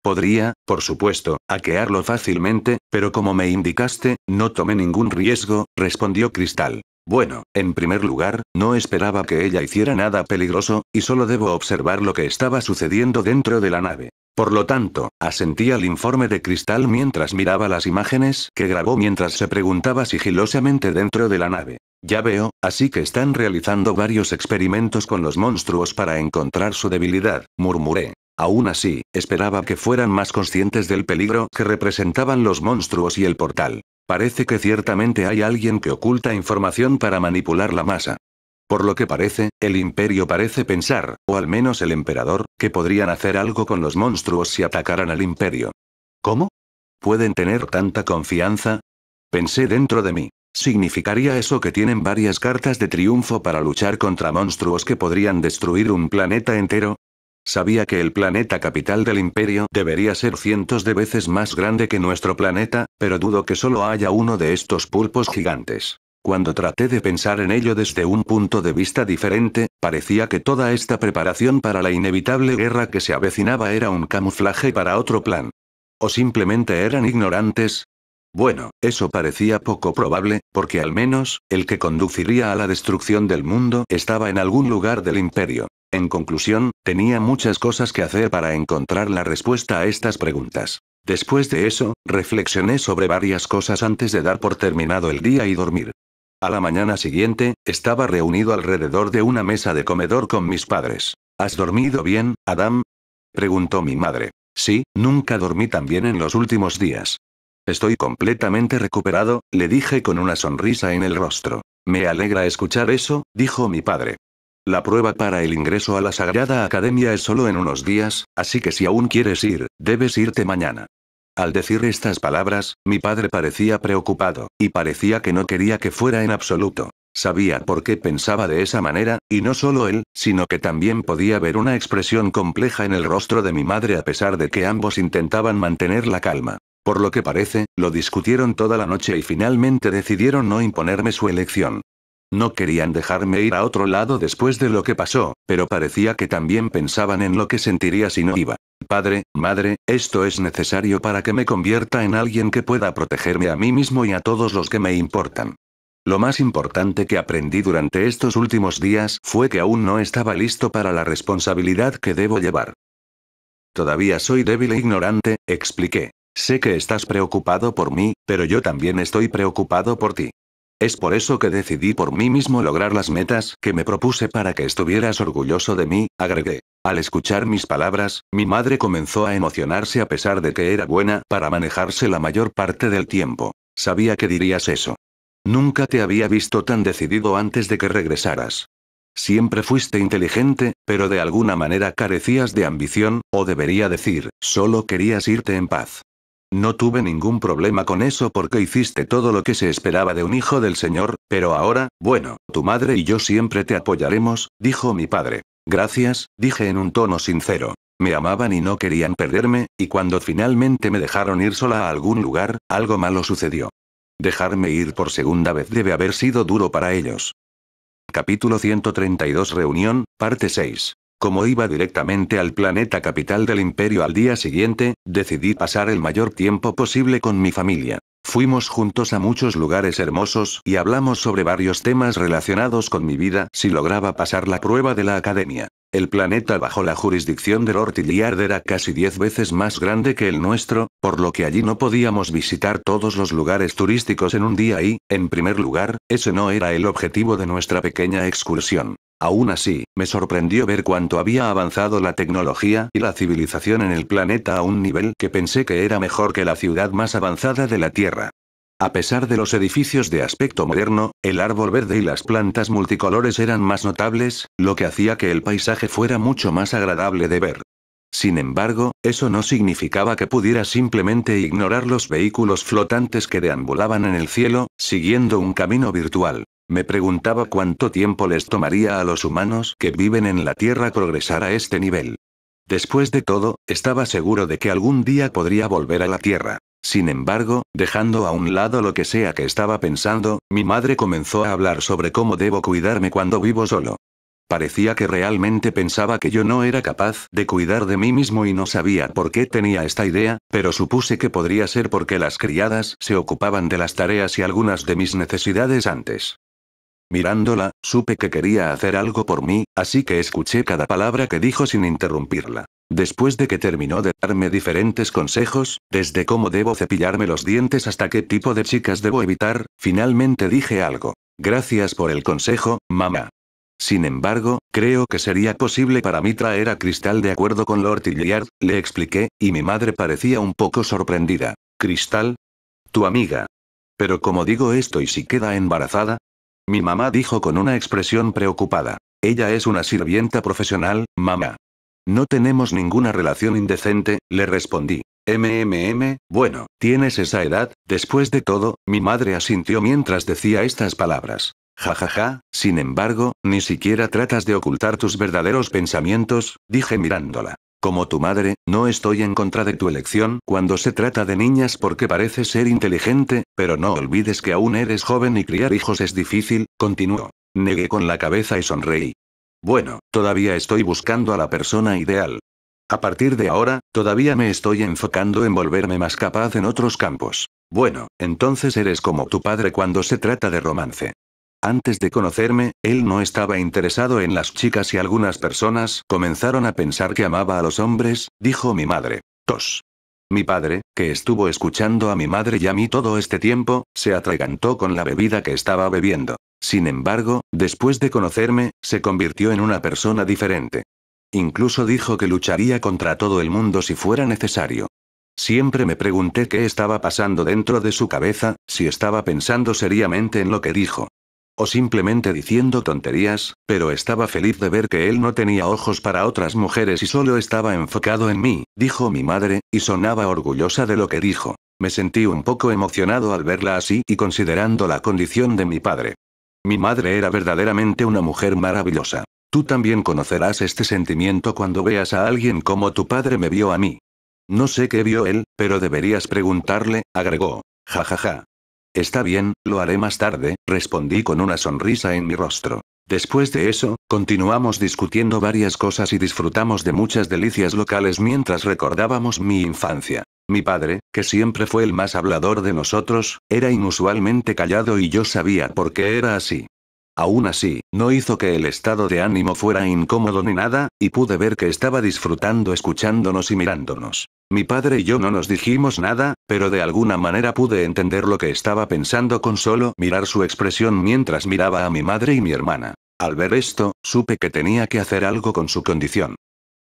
Podría, por supuesto, hackearlo fácilmente, pero como me indicaste, no tomé ningún riesgo, respondió Cristal. Bueno, en primer lugar, no esperaba que ella hiciera nada peligroso, y solo debo observar lo que estaba sucediendo dentro de la nave. Por lo tanto, asentía al informe de cristal mientras miraba las imágenes que grabó mientras se preguntaba sigilosamente dentro de la nave. Ya veo, así que están realizando varios experimentos con los monstruos para encontrar su debilidad, murmuré. Aún así, esperaba que fueran más conscientes del peligro que representaban los monstruos y el portal. Parece que ciertamente hay alguien que oculta información para manipular la masa. Por lo que parece, el imperio parece pensar, o al menos el emperador, que podrían hacer algo con los monstruos si atacaran al imperio. ¿Cómo? ¿Pueden tener tanta confianza? Pensé dentro de mí. ¿Significaría eso que tienen varias cartas de triunfo para luchar contra monstruos que podrían destruir un planeta entero? Sabía que el planeta capital del imperio debería ser cientos de veces más grande que nuestro planeta, pero dudo que solo haya uno de estos pulpos gigantes. Cuando traté de pensar en ello desde un punto de vista diferente, parecía que toda esta preparación para la inevitable guerra que se avecinaba era un camuflaje para otro plan. ¿O simplemente eran ignorantes? Bueno, eso parecía poco probable, porque al menos, el que conduciría a la destrucción del mundo estaba en algún lugar del imperio. En conclusión, tenía muchas cosas que hacer para encontrar la respuesta a estas preguntas. Después de eso, reflexioné sobre varias cosas antes de dar por terminado el día y dormir. A la mañana siguiente, estaba reunido alrededor de una mesa de comedor con mis padres. ¿Has dormido bien, Adam? preguntó mi madre. Sí, nunca dormí tan bien en los últimos días. Estoy completamente recuperado, le dije con una sonrisa en el rostro. Me alegra escuchar eso, dijo mi padre. La prueba para el ingreso a la Sagrada Academia es solo en unos días, así que si aún quieres ir, debes irte mañana. Al decir estas palabras, mi padre parecía preocupado, y parecía que no quería que fuera en absoluto. Sabía por qué pensaba de esa manera, y no solo él, sino que también podía ver una expresión compleja en el rostro de mi madre a pesar de que ambos intentaban mantener la calma. Por lo que parece, lo discutieron toda la noche y finalmente decidieron no imponerme su elección. No querían dejarme ir a otro lado después de lo que pasó, pero parecía que también pensaban en lo que sentiría si no iba. Padre, madre, esto es necesario para que me convierta en alguien que pueda protegerme a mí mismo y a todos los que me importan. Lo más importante que aprendí durante estos últimos días fue que aún no estaba listo para la responsabilidad que debo llevar. Todavía soy débil e ignorante, expliqué. Sé que estás preocupado por mí, pero yo también estoy preocupado por ti. Es por eso que decidí por mí mismo lograr las metas que me propuse para que estuvieras orgulloso de mí, agregué. Al escuchar mis palabras, mi madre comenzó a emocionarse a pesar de que era buena para manejarse la mayor parte del tiempo. Sabía que dirías eso. Nunca te había visto tan decidido antes de que regresaras. Siempre fuiste inteligente, pero de alguna manera carecías de ambición, o debería decir, solo querías irte en paz. No tuve ningún problema con eso porque hiciste todo lo que se esperaba de un hijo del Señor, pero ahora, bueno, tu madre y yo siempre te apoyaremos, dijo mi padre. Gracias, dije en un tono sincero. Me amaban y no querían perderme, y cuando finalmente me dejaron ir sola a algún lugar, algo malo sucedió. Dejarme ir por segunda vez debe haber sido duro para ellos. Capítulo 132 Reunión, parte 6. Como iba directamente al planeta capital del imperio al día siguiente, decidí pasar el mayor tiempo posible con mi familia. Fuimos juntos a muchos lugares hermosos y hablamos sobre varios temas relacionados con mi vida si lograba pasar la prueba de la academia. El planeta bajo la jurisdicción del Hortiliard era casi diez veces más grande que el nuestro, por lo que allí no podíamos visitar todos los lugares turísticos en un día y, en primer lugar, ese no era el objetivo de nuestra pequeña excursión. Aún así, me sorprendió ver cuánto había avanzado la tecnología y la civilización en el planeta a un nivel que pensé que era mejor que la ciudad más avanzada de la Tierra. A pesar de los edificios de aspecto moderno, el árbol verde y las plantas multicolores eran más notables, lo que hacía que el paisaje fuera mucho más agradable de ver. Sin embargo, eso no significaba que pudiera simplemente ignorar los vehículos flotantes que deambulaban en el cielo, siguiendo un camino virtual. Me preguntaba cuánto tiempo les tomaría a los humanos que viven en la Tierra progresar a este nivel. Después de todo, estaba seguro de que algún día podría volver a la Tierra. Sin embargo, dejando a un lado lo que sea que estaba pensando, mi madre comenzó a hablar sobre cómo debo cuidarme cuando vivo solo. Parecía que realmente pensaba que yo no era capaz de cuidar de mí mismo y no sabía por qué tenía esta idea, pero supuse que podría ser porque las criadas se ocupaban de las tareas y algunas de mis necesidades antes. Mirándola, supe que quería hacer algo por mí, así que escuché cada palabra que dijo sin interrumpirla. Después de que terminó de darme diferentes consejos, desde cómo debo cepillarme los dientes hasta qué tipo de chicas debo evitar, finalmente dije algo. Gracias por el consejo, mamá. Sin embargo, creo que sería posible para mí traer a Cristal de acuerdo con Lord Tilliard le expliqué, y mi madre parecía un poco sorprendida. ¿Cristal? Tu amiga. Pero como digo esto y si queda embarazada, mi mamá dijo con una expresión preocupada. Ella es una sirvienta profesional, mamá. No tenemos ninguna relación indecente, le respondí. MMM, bueno, tienes esa edad, después de todo, mi madre asintió mientras decía estas palabras. Ja ja, ja, sin embargo, ni siquiera tratas de ocultar tus verdaderos pensamientos, dije mirándola. Como tu madre, no estoy en contra de tu elección cuando se trata de niñas porque parece ser inteligente, pero no olvides que aún eres joven y criar hijos es difícil, continuó. Negué con la cabeza y sonreí. Bueno, todavía estoy buscando a la persona ideal. A partir de ahora, todavía me estoy enfocando en volverme más capaz en otros campos. Bueno, entonces eres como tu padre cuando se trata de romance. Antes de conocerme, él no estaba interesado en las chicas y algunas personas comenzaron a pensar que amaba a los hombres, dijo mi madre. Tos. Mi padre, que estuvo escuchando a mi madre y a mí todo este tiempo, se atragantó con la bebida que estaba bebiendo. Sin embargo, después de conocerme, se convirtió en una persona diferente. Incluso dijo que lucharía contra todo el mundo si fuera necesario. Siempre me pregunté qué estaba pasando dentro de su cabeza, si estaba pensando seriamente en lo que dijo, o simplemente diciendo tonterías, pero estaba feliz de ver que él no tenía ojos para otras mujeres y solo estaba enfocado en mí, dijo mi madre, y sonaba orgullosa de lo que dijo. Me sentí un poco emocionado al verla así y considerando la condición de mi padre. Mi madre era verdaderamente una mujer maravillosa. Tú también conocerás este sentimiento cuando veas a alguien como tu padre me vio a mí. No sé qué vio él, pero deberías preguntarle, agregó. Ja ja ja. Está bien, lo haré más tarde, respondí con una sonrisa en mi rostro. Después de eso, continuamos discutiendo varias cosas y disfrutamos de muchas delicias locales mientras recordábamos mi infancia. Mi padre, que siempre fue el más hablador de nosotros, era inusualmente callado y yo sabía por qué era así. Aún así, no hizo que el estado de ánimo fuera incómodo ni nada, y pude ver que estaba disfrutando escuchándonos y mirándonos. Mi padre y yo no nos dijimos nada, pero de alguna manera pude entender lo que estaba pensando con solo mirar su expresión mientras miraba a mi madre y mi hermana. Al ver esto, supe que tenía que hacer algo con su condición.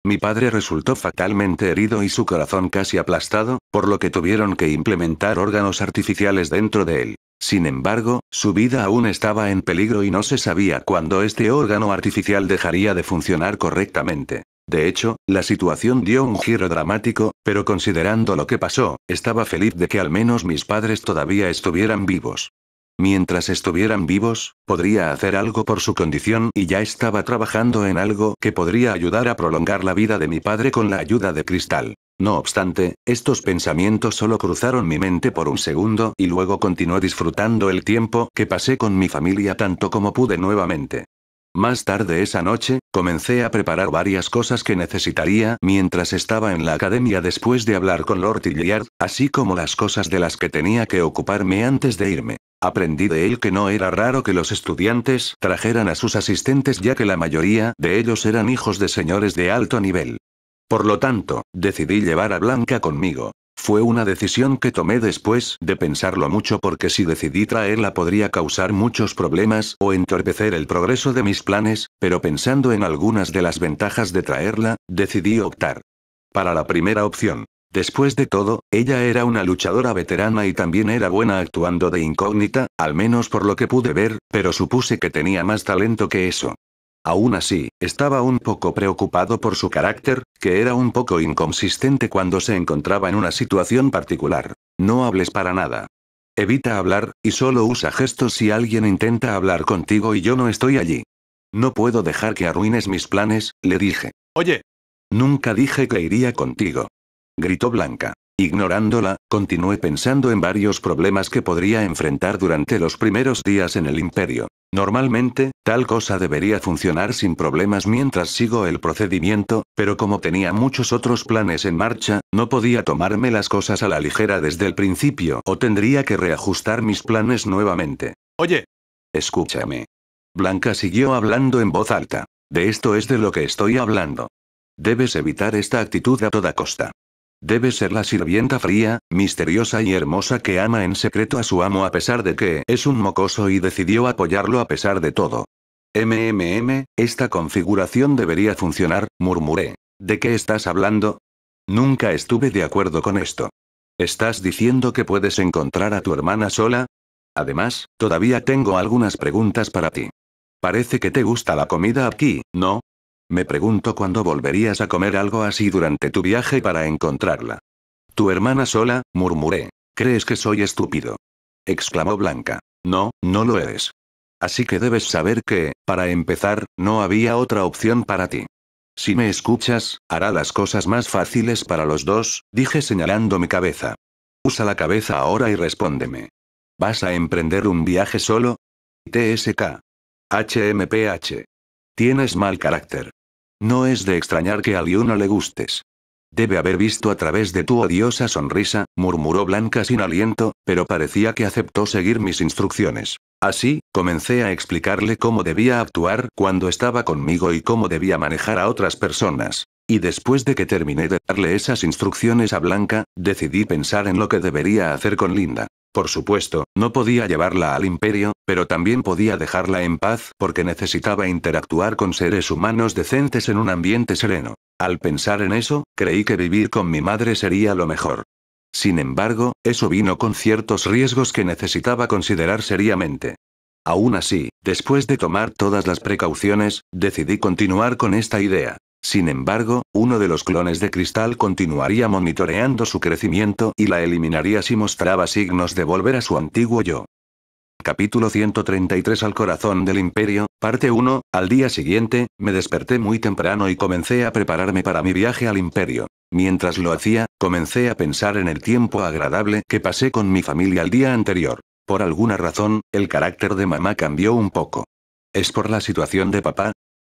Mi padre resultó fatalmente herido y su corazón casi aplastado, por lo que tuvieron que implementar órganos artificiales dentro de él. Sin embargo, su vida aún estaba en peligro y no se sabía cuándo este órgano artificial dejaría de funcionar correctamente. De hecho, la situación dio un giro dramático, pero considerando lo que pasó, estaba feliz de que al menos mis padres todavía estuvieran vivos. Mientras estuvieran vivos, podría hacer algo por su condición y ya estaba trabajando en algo que podría ayudar a prolongar la vida de mi padre con la ayuda de Cristal. No obstante, estos pensamientos solo cruzaron mi mente por un segundo y luego continué disfrutando el tiempo que pasé con mi familia tanto como pude nuevamente. Más tarde esa noche, comencé a preparar varias cosas que necesitaría mientras estaba en la academia después de hablar con Lord Hilliard, así como las cosas de las que tenía que ocuparme antes de irme. Aprendí de él que no era raro que los estudiantes trajeran a sus asistentes ya que la mayoría de ellos eran hijos de señores de alto nivel. Por lo tanto, decidí llevar a Blanca conmigo. Fue una decisión que tomé después de pensarlo mucho porque si decidí traerla podría causar muchos problemas o entorpecer el progreso de mis planes, pero pensando en algunas de las ventajas de traerla, decidí optar. Para la primera opción. Después de todo, ella era una luchadora veterana y también era buena actuando de incógnita, al menos por lo que pude ver, pero supuse que tenía más talento que eso. Aún así, estaba un poco preocupado por su carácter, que era un poco inconsistente cuando se encontraba en una situación particular. No hables para nada. Evita hablar, y solo usa gestos si alguien intenta hablar contigo y yo no estoy allí. No puedo dejar que arruines mis planes, le dije. Oye. Nunca dije que iría contigo. Gritó Blanca. Ignorándola, continué pensando en varios problemas que podría enfrentar durante los primeros días en el imperio. Normalmente, tal cosa debería funcionar sin problemas mientras sigo el procedimiento, pero como tenía muchos otros planes en marcha, no podía tomarme las cosas a la ligera desde el principio o tendría que reajustar mis planes nuevamente. Oye. Escúchame. Blanca siguió hablando en voz alta. De esto es de lo que estoy hablando. Debes evitar esta actitud a toda costa. Debe ser la sirvienta fría, misteriosa y hermosa que ama en secreto a su amo a pesar de que es un mocoso y decidió apoyarlo a pesar de todo. MMM, esta configuración debería funcionar, murmuré. ¿De qué estás hablando? Nunca estuve de acuerdo con esto. ¿Estás diciendo que puedes encontrar a tu hermana sola? Además, todavía tengo algunas preguntas para ti. Parece que te gusta la comida aquí, ¿no? Me pregunto cuándo volverías a comer algo así durante tu viaje para encontrarla. Tu hermana sola, murmuré. ¿Crees que soy estúpido? exclamó Blanca. No, no lo eres. Así que debes saber que, para empezar, no había otra opción para ti. Si me escuchas, hará las cosas más fáciles para los dos, dije señalando mi cabeza. Usa la cabeza ahora y respóndeme. ¿Vas a emprender un viaje solo? TSK. HMPH. Tienes mal carácter. No es de extrañar que a Liu le gustes. Debe haber visto a través de tu odiosa sonrisa, murmuró Blanca sin aliento, pero parecía que aceptó seguir mis instrucciones. Así, comencé a explicarle cómo debía actuar cuando estaba conmigo y cómo debía manejar a otras personas. Y después de que terminé de darle esas instrucciones a Blanca, decidí pensar en lo que debería hacer con Linda. Por supuesto, no podía llevarla al imperio, pero también podía dejarla en paz porque necesitaba interactuar con seres humanos decentes en un ambiente sereno. Al pensar en eso, creí que vivir con mi madre sería lo mejor. Sin embargo, eso vino con ciertos riesgos que necesitaba considerar seriamente. Aún así, después de tomar todas las precauciones, decidí continuar con esta idea. Sin embargo, uno de los clones de cristal continuaría monitoreando su crecimiento y la eliminaría si mostraba signos de volver a su antiguo yo. Capítulo 133 Al corazón del imperio, parte 1. Al día siguiente, me desperté muy temprano y comencé a prepararme para mi viaje al imperio. Mientras lo hacía, comencé a pensar en el tiempo agradable que pasé con mi familia el día anterior. Por alguna razón, el carácter de mamá cambió un poco. ¿Es por la situación de papá?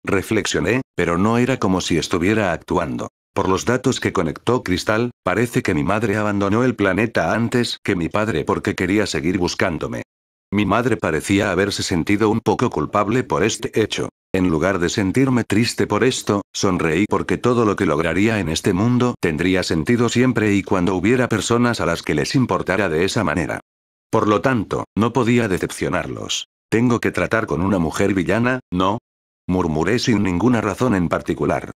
Reflexioné, pero no era como si estuviera actuando. Por los datos que conectó Cristal, parece que mi madre abandonó el planeta antes que mi padre porque quería seguir buscándome. Mi madre parecía haberse sentido un poco culpable por este hecho. En lugar de sentirme triste por esto, sonreí porque todo lo que lograría en este mundo tendría sentido siempre y cuando hubiera personas a las que les importara de esa manera. Por lo tanto, no podía decepcionarlos. Tengo que tratar con una mujer villana, ¿no? murmuré sin ninguna razón en particular.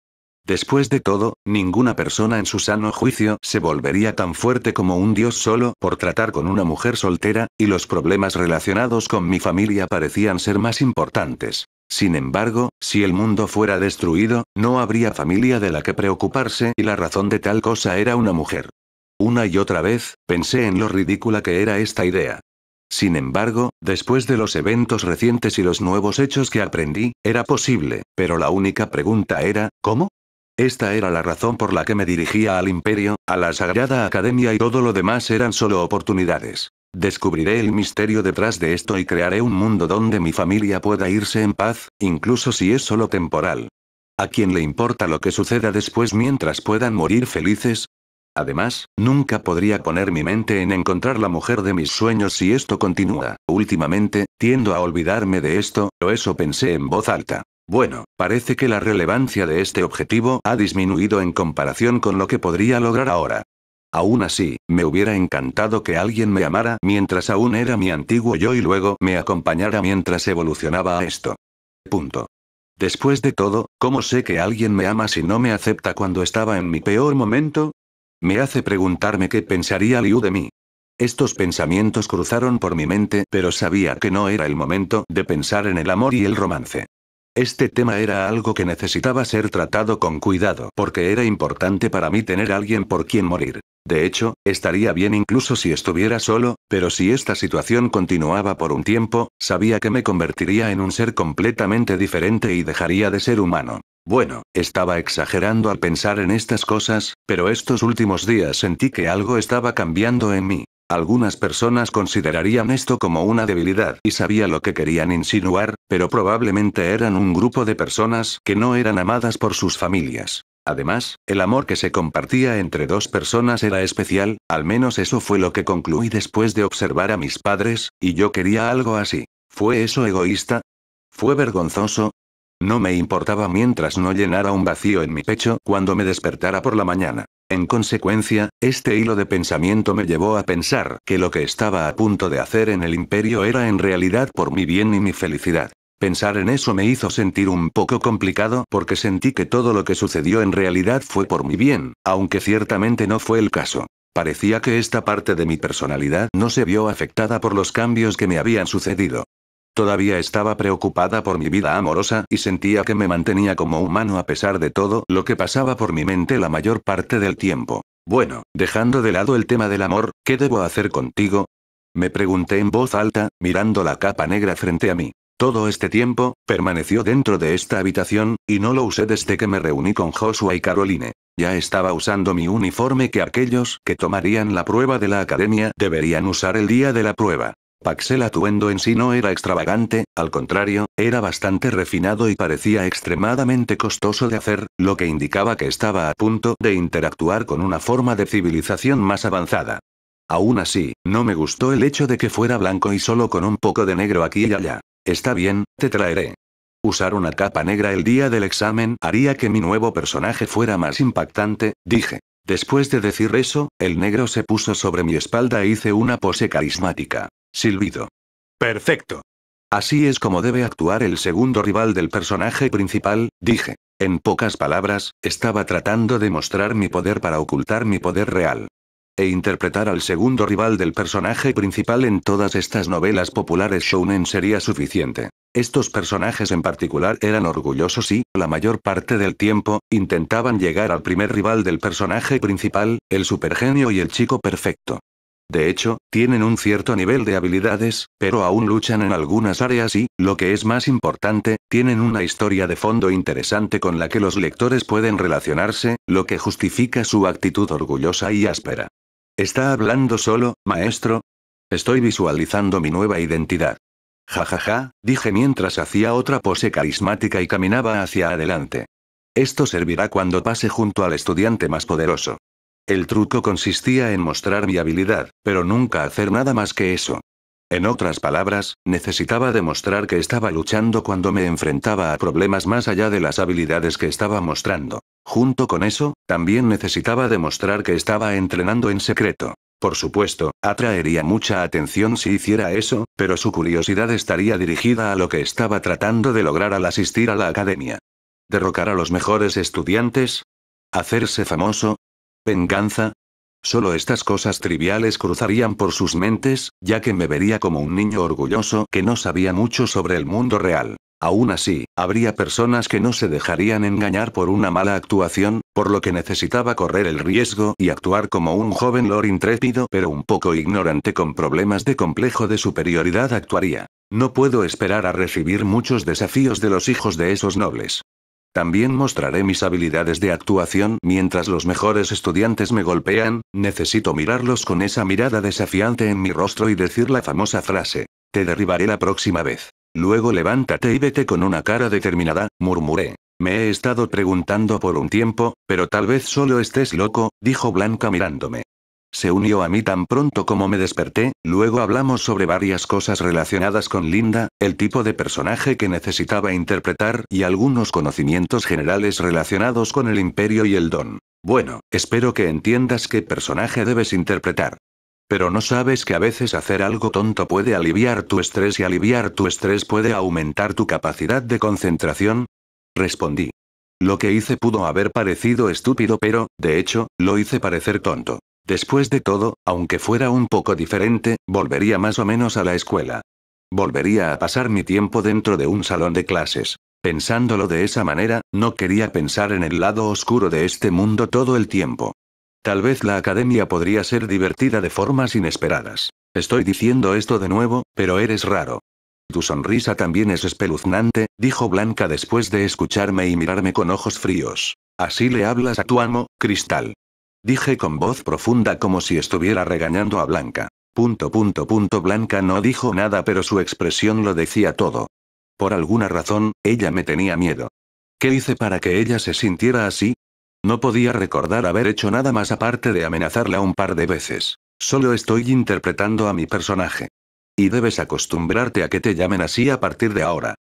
Después de todo, ninguna persona en su sano juicio se volvería tan fuerte como un dios solo por tratar con una mujer soltera, y los problemas relacionados con mi familia parecían ser más importantes. Sin embargo, si el mundo fuera destruido, no habría familia de la que preocuparse y la razón de tal cosa era una mujer. Una y otra vez, pensé en lo ridícula que era esta idea. Sin embargo, después de los eventos recientes y los nuevos hechos que aprendí, era posible, pero la única pregunta era, ¿cómo? Esta era la razón por la que me dirigía al imperio, a la Sagrada Academia y todo lo demás eran solo oportunidades. Descubriré el misterio detrás de esto y crearé un mundo donde mi familia pueda irse en paz, incluso si es solo temporal. ¿A quién le importa lo que suceda después mientras puedan morir felices? Además, nunca podría poner mi mente en encontrar la mujer de mis sueños si esto continúa. Últimamente, tiendo a olvidarme de esto, o eso pensé en voz alta. Bueno, parece que la relevancia de este objetivo ha disminuido en comparación con lo que podría lograr ahora. Aún así, me hubiera encantado que alguien me amara mientras aún era mi antiguo yo y luego me acompañara mientras evolucionaba a esto. Punto. Después de todo, ¿cómo sé que alguien me ama si no me acepta cuando estaba en mi peor momento? Me hace preguntarme qué pensaría Liu de mí. Estos pensamientos cruzaron por mi mente, pero sabía que no era el momento de pensar en el amor y el romance. Este tema era algo que necesitaba ser tratado con cuidado, porque era importante para mí tener alguien por quien morir. De hecho, estaría bien incluso si estuviera solo, pero si esta situación continuaba por un tiempo, sabía que me convertiría en un ser completamente diferente y dejaría de ser humano. Bueno, estaba exagerando al pensar en estas cosas, pero estos últimos días sentí que algo estaba cambiando en mí. Algunas personas considerarían esto como una debilidad y sabía lo que querían insinuar, pero probablemente eran un grupo de personas que no eran amadas por sus familias. Además, el amor que se compartía entre dos personas era especial, al menos eso fue lo que concluí después de observar a mis padres, y yo quería algo así. ¿Fue eso egoísta? ¿Fue vergonzoso? No me importaba mientras no llenara un vacío en mi pecho cuando me despertara por la mañana. En consecuencia, este hilo de pensamiento me llevó a pensar que lo que estaba a punto de hacer en el imperio era en realidad por mi bien y mi felicidad. Pensar en eso me hizo sentir un poco complicado porque sentí que todo lo que sucedió en realidad fue por mi bien, aunque ciertamente no fue el caso. Parecía que esta parte de mi personalidad no se vio afectada por los cambios que me habían sucedido. Todavía estaba preocupada por mi vida amorosa y sentía que me mantenía como humano a pesar de todo lo que pasaba por mi mente la mayor parte del tiempo. Bueno, dejando de lado el tema del amor, ¿qué debo hacer contigo? Me pregunté en voz alta, mirando la capa negra frente a mí. Todo este tiempo, permaneció dentro de esta habitación, y no lo usé desde que me reuní con Joshua y Caroline. Ya estaba usando mi uniforme que aquellos que tomarían la prueba de la academia deberían usar el día de la prueba. Paxel atuendo en sí no era extravagante, al contrario, era bastante refinado y parecía extremadamente costoso de hacer, lo que indicaba que estaba a punto de interactuar con una forma de civilización más avanzada. Aún así, no me gustó el hecho de que fuera blanco y solo con un poco de negro aquí y allá. Está bien, te traeré. Usar una capa negra el día del examen haría que mi nuevo personaje fuera más impactante, dije. Después de decir eso, el negro se puso sobre mi espalda e hice una pose carismática. Silbido. Perfecto. Así es como debe actuar el segundo rival del personaje principal, dije. En pocas palabras, estaba tratando de mostrar mi poder para ocultar mi poder real. E interpretar al segundo rival del personaje principal en todas estas novelas populares shounen sería suficiente. Estos personajes en particular eran orgullosos y, la mayor parte del tiempo, intentaban llegar al primer rival del personaje principal, el supergenio y el chico perfecto. De hecho, tienen un cierto nivel de habilidades, pero aún luchan en algunas áreas y, lo que es más importante, tienen una historia de fondo interesante con la que los lectores pueden relacionarse, lo que justifica su actitud orgullosa y áspera. ¿Está hablando solo, maestro? Estoy visualizando mi nueva identidad. Ja ja, ja, dije mientras hacía otra pose carismática y caminaba hacia adelante. Esto servirá cuando pase junto al estudiante más poderoso. El truco consistía en mostrar mi habilidad, pero nunca hacer nada más que eso. En otras palabras, necesitaba demostrar que estaba luchando cuando me enfrentaba a problemas más allá de las habilidades que estaba mostrando. Junto con eso, también necesitaba demostrar que estaba entrenando en secreto. Por supuesto, atraería mucha atención si hiciera eso, pero su curiosidad estaría dirigida a lo que estaba tratando de lograr al asistir a la academia. Derrocar a los mejores estudiantes. Hacerse famoso. ¿Venganza? Solo estas cosas triviales cruzarían por sus mentes, ya que me vería como un niño orgulloso que no sabía mucho sobre el mundo real. Aún así, habría personas que no se dejarían engañar por una mala actuación, por lo que necesitaba correr el riesgo y actuar como un joven lord intrépido pero un poco ignorante con problemas de complejo de superioridad actuaría. No puedo esperar a recibir muchos desafíos de los hijos de esos nobles. También mostraré mis habilidades de actuación mientras los mejores estudiantes me golpean, necesito mirarlos con esa mirada desafiante en mi rostro y decir la famosa frase. Te derribaré la próxima vez. Luego levántate y vete con una cara determinada, murmuré. Me he estado preguntando por un tiempo, pero tal vez solo estés loco, dijo Blanca mirándome. Se unió a mí tan pronto como me desperté, luego hablamos sobre varias cosas relacionadas con Linda, el tipo de personaje que necesitaba interpretar y algunos conocimientos generales relacionados con el imperio y el don. Bueno, espero que entiendas qué personaje debes interpretar. Pero no sabes que a veces hacer algo tonto puede aliviar tu estrés y aliviar tu estrés puede aumentar tu capacidad de concentración. Respondí. Lo que hice pudo haber parecido estúpido, pero, de hecho, lo hice parecer tonto. Después de todo, aunque fuera un poco diferente, volvería más o menos a la escuela. Volvería a pasar mi tiempo dentro de un salón de clases. Pensándolo de esa manera, no quería pensar en el lado oscuro de este mundo todo el tiempo. Tal vez la academia podría ser divertida de formas inesperadas. Estoy diciendo esto de nuevo, pero eres raro. Tu sonrisa también es espeluznante, dijo Blanca después de escucharme y mirarme con ojos fríos. Así le hablas a tu amo, Cristal. Dije con voz profunda como si estuviera regañando a Blanca. Punto punto punto Blanca no dijo nada pero su expresión lo decía todo. Por alguna razón, ella me tenía miedo. ¿Qué hice para que ella se sintiera así? No podía recordar haber hecho nada más aparte de amenazarla un par de veces. Solo estoy interpretando a mi personaje. Y debes acostumbrarte a que te llamen así a partir de ahora.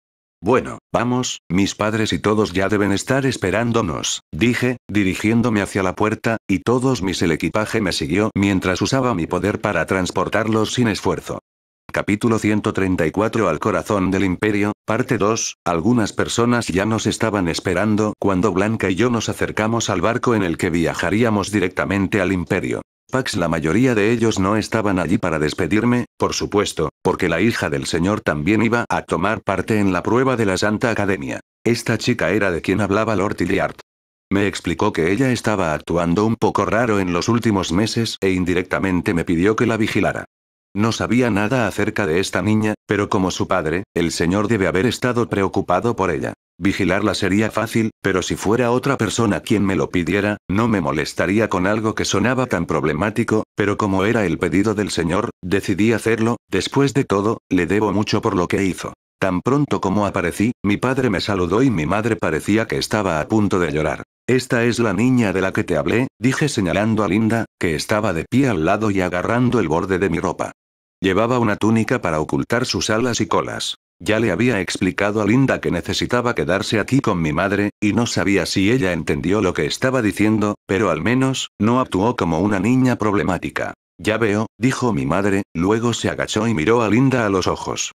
Bueno, vamos, mis padres y todos ya deben estar esperándonos, dije, dirigiéndome hacia la puerta, y todos mis el equipaje me siguió mientras usaba mi poder para transportarlos sin esfuerzo. Capítulo 134 Al corazón del imperio, parte 2. Algunas personas ya nos estaban esperando cuando Blanca y yo nos acercamos al barco en el que viajaríamos directamente al imperio. Pax la mayoría de ellos no estaban allí para despedirme, por supuesto, porque la hija del señor también iba a tomar parte en la prueba de la Santa Academia. Esta chica era de quien hablaba Lord Hilliard. Me explicó que ella estaba actuando un poco raro en los últimos meses e indirectamente me pidió que la vigilara. No sabía nada acerca de esta niña, pero como su padre, el señor debe haber estado preocupado por ella. Vigilarla sería fácil, pero si fuera otra persona quien me lo pidiera, no me molestaría con algo que sonaba tan problemático, pero como era el pedido del señor, decidí hacerlo, después de todo, le debo mucho por lo que hizo. Tan pronto como aparecí, mi padre me saludó y mi madre parecía que estaba a punto de llorar. Esta es la niña de la que te hablé, dije señalando a Linda, que estaba de pie al lado y agarrando el borde de mi ropa. Llevaba una túnica para ocultar sus alas y colas. Ya le había explicado a Linda que necesitaba quedarse aquí con mi madre, y no sabía si ella entendió lo que estaba diciendo, pero al menos, no actuó como una niña problemática. Ya veo, dijo mi madre, luego se agachó y miró a Linda a los ojos.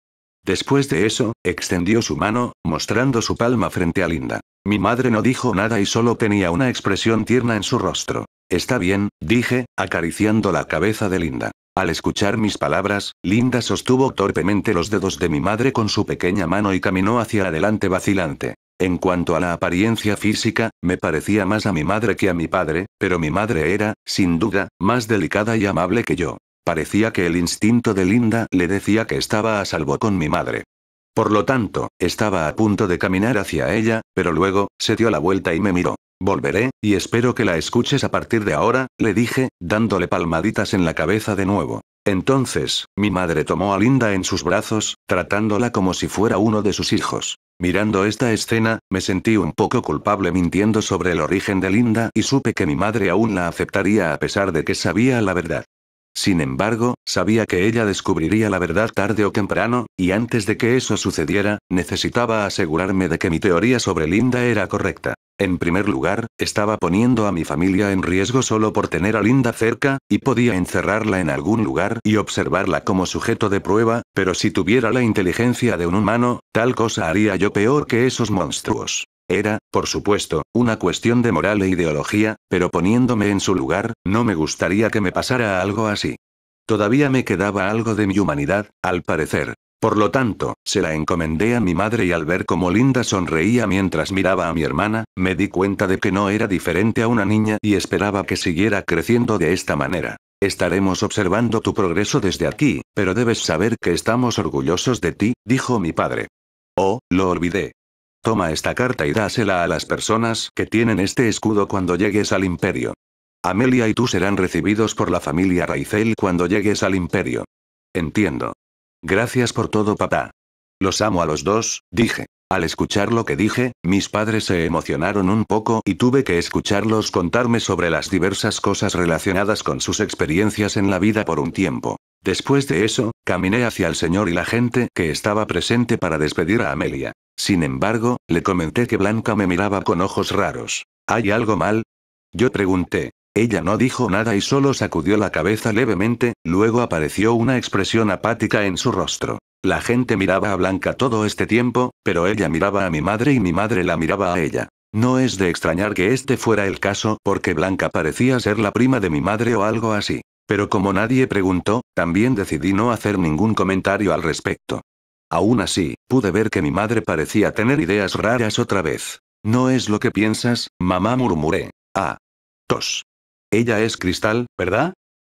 Después de eso, extendió su mano, mostrando su palma frente a Linda. Mi madre no dijo nada y solo tenía una expresión tierna en su rostro. Está bien, dije, acariciando la cabeza de Linda. Al escuchar mis palabras, Linda sostuvo torpemente los dedos de mi madre con su pequeña mano y caminó hacia adelante vacilante. En cuanto a la apariencia física, me parecía más a mi madre que a mi padre, pero mi madre era, sin duda, más delicada y amable que yo. Parecía que el instinto de Linda le decía que estaba a salvo con mi madre. Por lo tanto, estaba a punto de caminar hacia ella, pero luego, se dio la vuelta y me miró. Volveré, y espero que la escuches a partir de ahora, le dije, dándole palmaditas en la cabeza de nuevo. Entonces, mi madre tomó a Linda en sus brazos, tratándola como si fuera uno de sus hijos. Mirando esta escena, me sentí un poco culpable mintiendo sobre el origen de Linda y supe que mi madre aún la aceptaría a pesar de que sabía la verdad. Sin embargo, sabía que ella descubriría la verdad tarde o temprano, y antes de que eso sucediera, necesitaba asegurarme de que mi teoría sobre Linda era correcta. En primer lugar, estaba poniendo a mi familia en riesgo solo por tener a Linda cerca, y podía encerrarla en algún lugar y observarla como sujeto de prueba, pero si tuviera la inteligencia de un humano, tal cosa haría yo peor que esos monstruos. Era, por supuesto, una cuestión de moral e ideología, pero poniéndome en su lugar, no me gustaría que me pasara algo así. Todavía me quedaba algo de mi humanidad, al parecer. Por lo tanto, se la encomendé a mi madre y al ver cómo Linda sonreía mientras miraba a mi hermana, me di cuenta de que no era diferente a una niña y esperaba que siguiera creciendo de esta manera. Estaremos observando tu progreso desde aquí, pero debes saber que estamos orgullosos de ti, dijo mi padre. Oh, lo olvidé. Toma esta carta y dásela a las personas que tienen este escudo cuando llegues al imperio. Amelia y tú serán recibidos por la familia Raizel cuando llegues al imperio. Entiendo. Gracias por todo, papá. Los amo a los dos, dije. Al escuchar lo que dije, mis padres se emocionaron un poco y tuve que escucharlos contarme sobre las diversas cosas relacionadas con sus experiencias en la vida por un tiempo. Después de eso, caminé hacia el señor y la gente que estaba presente para despedir a Amelia. Sin embargo, le comenté que Blanca me miraba con ojos raros. ¿Hay algo mal? Yo pregunté. Ella no dijo nada y solo sacudió la cabeza levemente, luego apareció una expresión apática en su rostro. La gente miraba a Blanca todo este tiempo, pero ella miraba a mi madre y mi madre la miraba a ella. No es de extrañar que este fuera el caso, porque Blanca parecía ser la prima de mi madre o algo así. Pero como nadie preguntó, también decidí no hacer ningún comentario al respecto. Aún así, pude ver que mi madre parecía tener ideas raras otra vez. No es lo que piensas, mamá murmuré. Ah. Tos. Ella es cristal, ¿verdad?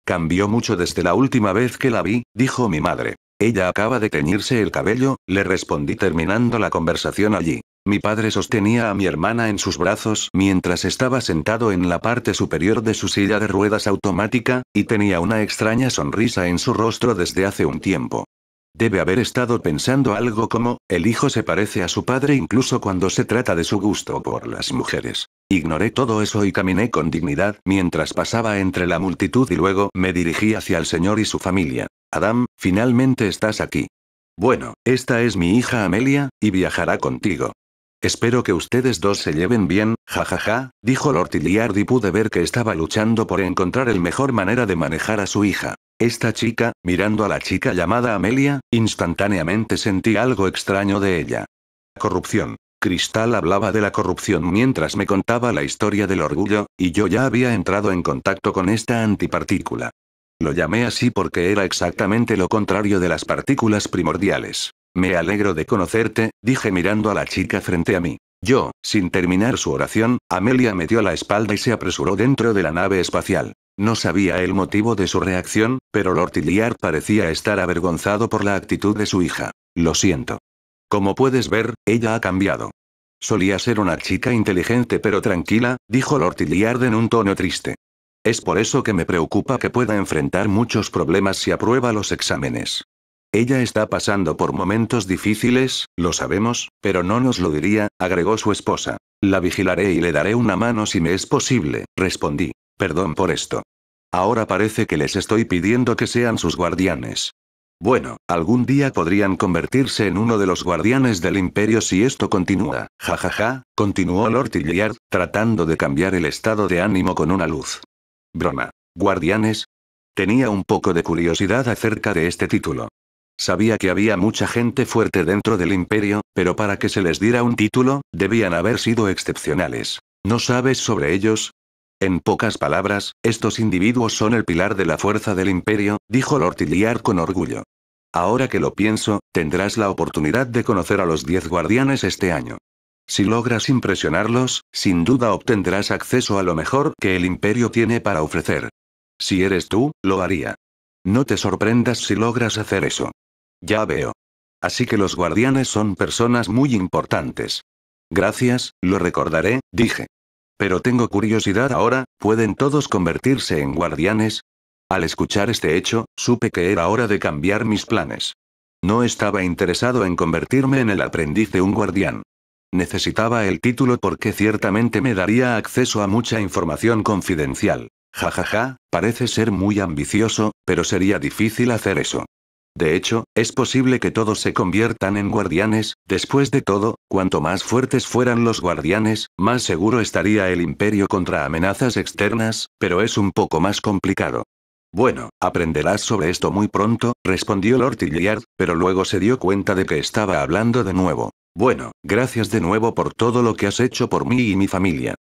Cambió mucho desde la última vez que la vi, dijo mi madre. Ella acaba de teñirse el cabello, le respondí terminando la conversación allí. Mi padre sostenía a mi hermana en sus brazos mientras estaba sentado en la parte superior de su silla de ruedas automática, y tenía una extraña sonrisa en su rostro desde hace un tiempo. Debe haber estado pensando algo como, el hijo se parece a su padre incluso cuando se trata de su gusto por las mujeres. Ignoré todo eso y caminé con dignidad mientras pasaba entre la multitud y luego me dirigí hacia el señor y su familia. Adam, finalmente estás aquí. Bueno, esta es mi hija Amelia, y viajará contigo. Espero que ustedes dos se lleven bien, jajaja, dijo Lord Tillyard y pude ver que estaba luchando por encontrar el mejor manera de manejar a su hija. Esta chica, mirando a la chica llamada Amelia, instantáneamente sentí algo extraño de ella. Corrupción. Cristal hablaba de la corrupción mientras me contaba la historia del orgullo, y yo ya había entrado en contacto con esta antipartícula. Lo llamé así porque era exactamente lo contrario de las partículas primordiales. Me alegro de conocerte, dije mirando a la chica frente a mí. Yo, sin terminar su oración, Amelia metió la espalda y se apresuró dentro de la nave espacial. No sabía el motivo de su reacción, pero Lord parecía estar avergonzado por la actitud de su hija. Lo siento. Como puedes ver, ella ha cambiado. Solía ser una chica inteligente pero tranquila, dijo Lord en un tono triste. Es por eso que me preocupa que pueda enfrentar muchos problemas si aprueba los exámenes. Ella está pasando por momentos difíciles, lo sabemos, pero no nos lo diría, agregó su esposa. La vigilaré y le daré una mano si me es posible, respondí. Perdón por esto. Ahora parece que les estoy pidiendo que sean sus guardianes. Bueno, algún día podrían convertirse en uno de los guardianes del imperio si esto continúa. Jajaja, continuó Lord Tilliard, tratando de cambiar el estado de ánimo con una luz. Broma. ¿Guardianes? Tenía un poco de curiosidad acerca de este título. Sabía que había mucha gente fuerte dentro del imperio, pero para que se les diera un título, debían haber sido excepcionales. ¿No sabes sobre ellos? En pocas palabras, estos individuos son el pilar de la fuerza del imperio, dijo Lord Iliar con orgullo. Ahora que lo pienso, tendrás la oportunidad de conocer a los diez guardianes este año. Si logras impresionarlos, sin duda obtendrás acceso a lo mejor que el imperio tiene para ofrecer. Si eres tú, lo haría. No te sorprendas si logras hacer eso. Ya veo. Así que los guardianes son personas muy importantes. Gracias, lo recordaré, dije. Pero tengo curiosidad ahora, ¿pueden todos convertirse en guardianes? Al escuchar este hecho, supe que era hora de cambiar mis planes. No estaba interesado en convertirme en el aprendiz de un guardián. Necesitaba el título porque ciertamente me daría acceso a mucha información confidencial. Jajaja, ja ja, parece ser muy ambicioso, pero sería difícil hacer eso. De hecho, es posible que todos se conviertan en guardianes, después de todo, cuanto más fuertes fueran los guardianes, más seguro estaría el imperio contra amenazas externas, pero es un poco más complicado. Bueno, aprenderás sobre esto muy pronto, respondió Lord Gilliard. pero luego se dio cuenta de que estaba hablando de nuevo. Bueno, gracias de nuevo por todo lo que has hecho por mí y mi familia.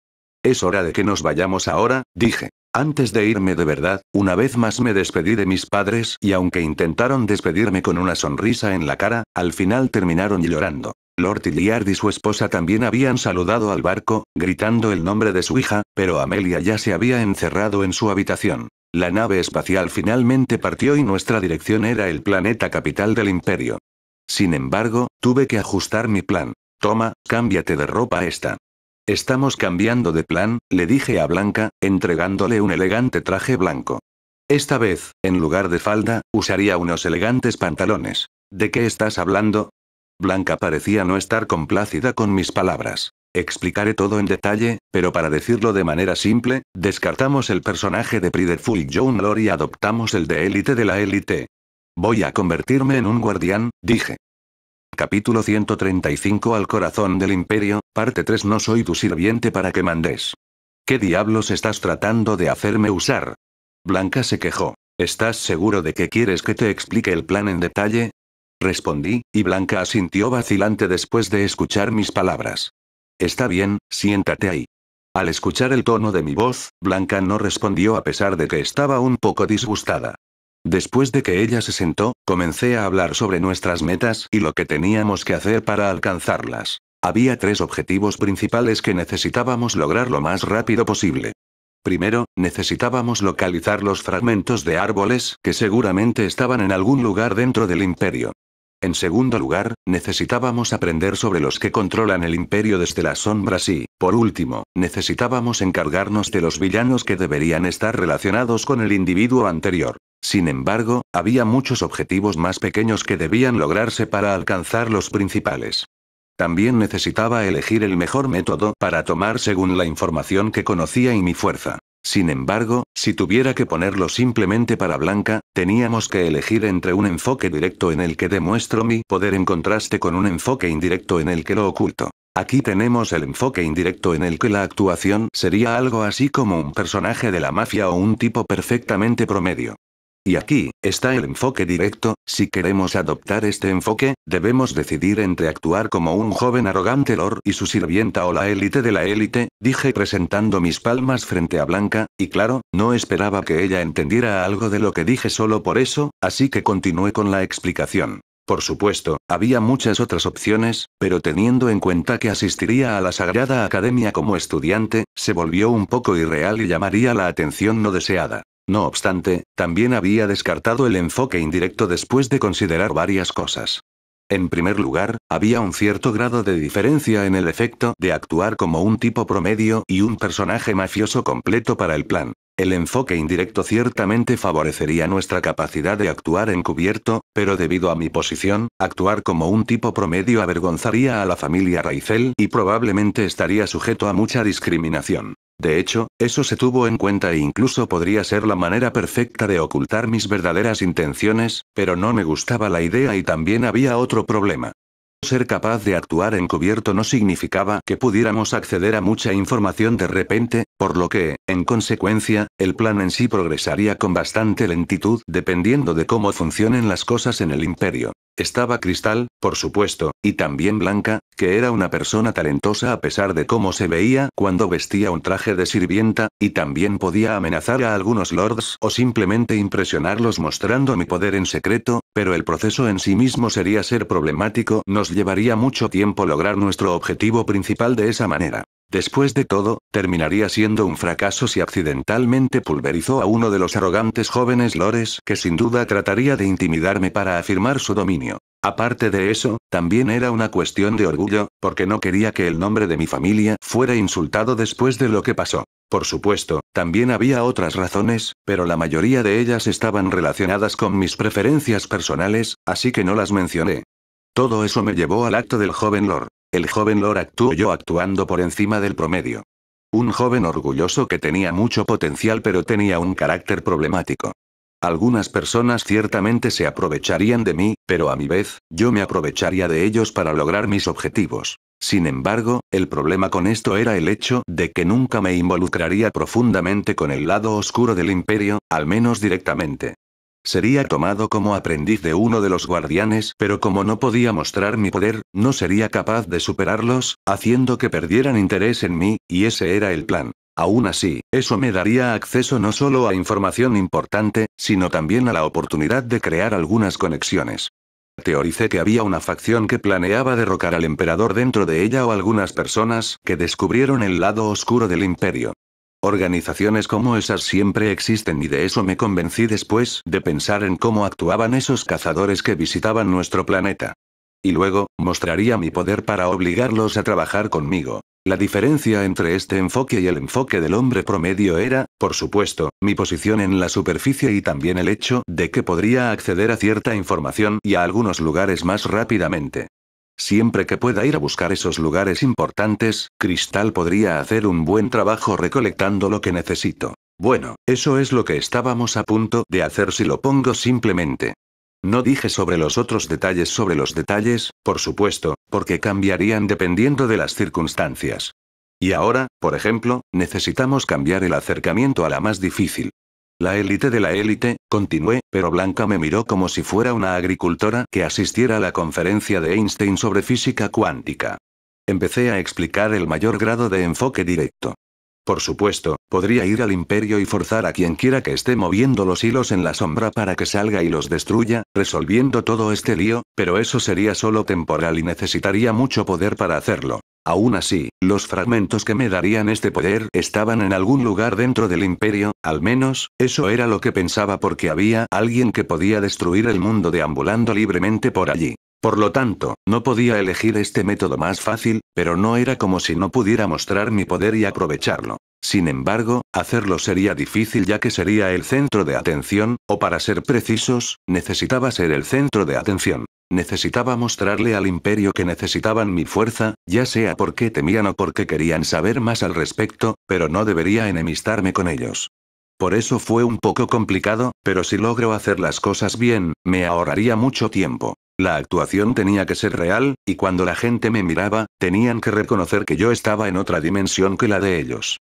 Es hora de que nos vayamos ahora, dije. Antes de irme de verdad, una vez más me despedí de mis padres y aunque intentaron despedirme con una sonrisa en la cara, al final terminaron llorando. Lord Tilliard y su esposa también habían saludado al barco, gritando el nombre de su hija, pero Amelia ya se había encerrado en su habitación. La nave espacial finalmente partió y nuestra dirección era el planeta capital del imperio. Sin embargo, tuve que ajustar mi plan. Toma, cámbiate de ropa esta. Estamos cambiando de plan, le dije a Blanca, entregándole un elegante traje blanco. Esta vez, en lugar de falda, usaría unos elegantes pantalones. ¿De qué estás hablando? Blanca parecía no estar complacida con mis palabras. Explicaré todo en detalle, pero para decirlo de manera simple, descartamos el personaje de Prideful John Lore y adoptamos el de élite de la élite. Voy a convertirme en un guardián, dije. Capítulo 135 Al corazón del imperio, parte 3 No soy tu sirviente para que mandes. ¿Qué diablos estás tratando de hacerme usar? Blanca se quejó. ¿Estás seguro de que quieres que te explique el plan en detalle? Respondí, y Blanca asintió vacilante después de escuchar mis palabras. Está bien, siéntate ahí. Al escuchar el tono de mi voz, Blanca no respondió a pesar de que estaba un poco disgustada. Después de que ella se sentó, comencé a hablar sobre nuestras metas y lo que teníamos que hacer para alcanzarlas. Había tres objetivos principales que necesitábamos lograr lo más rápido posible. Primero, necesitábamos localizar los fragmentos de árboles que seguramente estaban en algún lugar dentro del imperio. En segundo lugar, necesitábamos aprender sobre los que controlan el imperio desde las sombras y, por último, necesitábamos encargarnos de los villanos que deberían estar relacionados con el individuo anterior. Sin embargo, había muchos objetivos más pequeños que debían lograrse para alcanzar los principales. También necesitaba elegir el mejor método para tomar según la información que conocía y mi fuerza. Sin embargo, si tuviera que ponerlo simplemente para Blanca, teníamos que elegir entre un enfoque directo en el que demuestro mi poder en contraste con un enfoque indirecto en el que lo oculto. Aquí tenemos el enfoque indirecto en el que la actuación sería algo así como un personaje de la mafia o un tipo perfectamente promedio. Y aquí, está el enfoque directo, si queremos adoptar este enfoque, debemos decidir entre actuar como un joven arrogante lord y su sirvienta o la élite de la élite, dije presentando mis palmas frente a Blanca, y claro, no esperaba que ella entendiera algo de lo que dije solo por eso, así que continué con la explicación. Por supuesto, había muchas otras opciones, pero teniendo en cuenta que asistiría a la Sagrada Academia como estudiante, se volvió un poco irreal y llamaría la atención no deseada. No obstante, también había descartado el enfoque indirecto después de considerar varias cosas. En primer lugar, había un cierto grado de diferencia en el efecto de actuar como un tipo promedio y un personaje mafioso completo para el plan. El enfoque indirecto ciertamente favorecería nuestra capacidad de actuar encubierto, pero debido a mi posición, actuar como un tipo promedio avergonzaría a la familia Raizel y probablemente estaría sujeto a mucha discriminación. De hecho, eso se tuvo en cuenta e incluso podría ser la manera perfecta de ocultar mis verdaderas intenciones, pero no me gustaba la idea y también había otro problema. Ser capaz de actuar encubierto no significaba que pudiéramos acceder a mucha información de repente, por lo que, en consecuencia, el plan en sí progresaría con bastante lentitud dependiendo de cómo funcionen las cosas en el imperio. Estaba Cristal, por supuesto, y también Blanca, que era una persona talentosa a pesar de cómo se veía cuando vestía un traje de sirvienta, y también podía amenazar a algunos lords o simplemente impresionarlos mostrando mi poder en secreto, pero el proceso en sí mismo sería ser problemático, nos llevaría mucho tiempo lograr nuestro objetivo principal de esa manera. Después de todo, terminaría siendo un fracaso si accidentalmente pulverizó a uno de los arrogantes jóvenes lores que sin duda trataría de intimidarme para afirmar su dominio. Aparte de eso, también era una cuestión de orgullo, porque no quería que el nombre de mi familia fuera insultado después de lo que pasó. Por supuesto, también había otras razones, pero la mayoría de ellas estaban relacionadas con mis preferencias personales, así que no las mencioné. Todo eso me llevó al acto del joven Lord. El joven Lord actuó actuando por encima del promedio. Un joven orgulloso que tenía mucho potencial pero tenía un carácter problemático. Algunas personas ciertamente se aprovecharían de mí, pero a mi vez, yo me aprovecharía de ellos para lograr mis objetivos. Sin embargo, el problema con esto era el hecho de que nunca me involucraría profundamente con el lado oscuro del imperio, al menos directamente. Sería tomado como aprendiz de uno de los guardianes, pero como no podía mostrar mi poder, no sería capaz de superarlos, haciendo que perdieran interés en mí, y ese era el plan. Aún así, eso me daría acceso no solo a información importante, sino también a la oportunidad de crear algunas conexiones. Teoricé que había una facción que planeaba derrocar al emperador dentro de ella o algunas personas que descubrieron el lado oscuro del imperio. Organizaciones como esas siempre existen y de eso me convencí después de pensar en cómo actuaban esos cazadores que visitaban nuestro planeta. Y luego, mostraría mi poder para obligarlos a trabajar conmigo. La diferencia entre este enfoque y el enfoque del hombre promedio era, por supuesto, mi posición en la superficie y también el hecho de que podría acceder a cierta información y a algunos lugares más rápidamente. Siempre que pueda ir a buscar esos lugares importantes, Cristal podría hacer un buen trabajo recolectando lo que necesito. Bueno, eso es lo que estábamos a punto de hacer si lo pongo simplemente. No dije sobre los otros detalles sobre los detalles, por supuesto, porque cambiarían dependiendo de las circunstancias. Y ahora, por ejemplo, necesitamos cambiar el acercamiento a la más difícil. La élite de la élite, Continué, pero Blanca me miró como si fuera una agricultora que asistiera a la conferencia de Einstein sobre física cuántica. Empecé a explicar el mayor grado de enfoque directo. Por supuesto, podría ir al imperio y forzar a quien quiera que esté moviendo los hilos en la sombra para que salga y los destruya, resolviendo todo este lío, pero eso sería solo temporal y necesitaría mucho poder para hacerlo. Aún así, los fragmentos que me darían este poder estaban en algún lugar dentro del imperio, al menos, eso era lo que pensaba porque había alguien que podía destruir el mundo deambulando libremente por allí. Por lo tanto, no podía elegir este método más fácil, pero no era como si no pudiera mostrar mi poder y aprovecharlo. Sin embargo, hacerlo sería difícil ya que sería el centro de atención, o para ser precisos, necesitaba ser el centro de atención. Necesitaba mostrarle al imperio que necesitaban mi fuerza, ya sea porque temían o porque querían saber más al respecto, pero no debería enemistarme con ellos. Por eso fue un poco complicado, pero si logro hacer las cosas bien, me ahorraría mucho tiempo. La actuación tenía que ser real, y cuando la gente me miraba, tenían que reconocer que yo estaba en otra dimensión que la de ellos.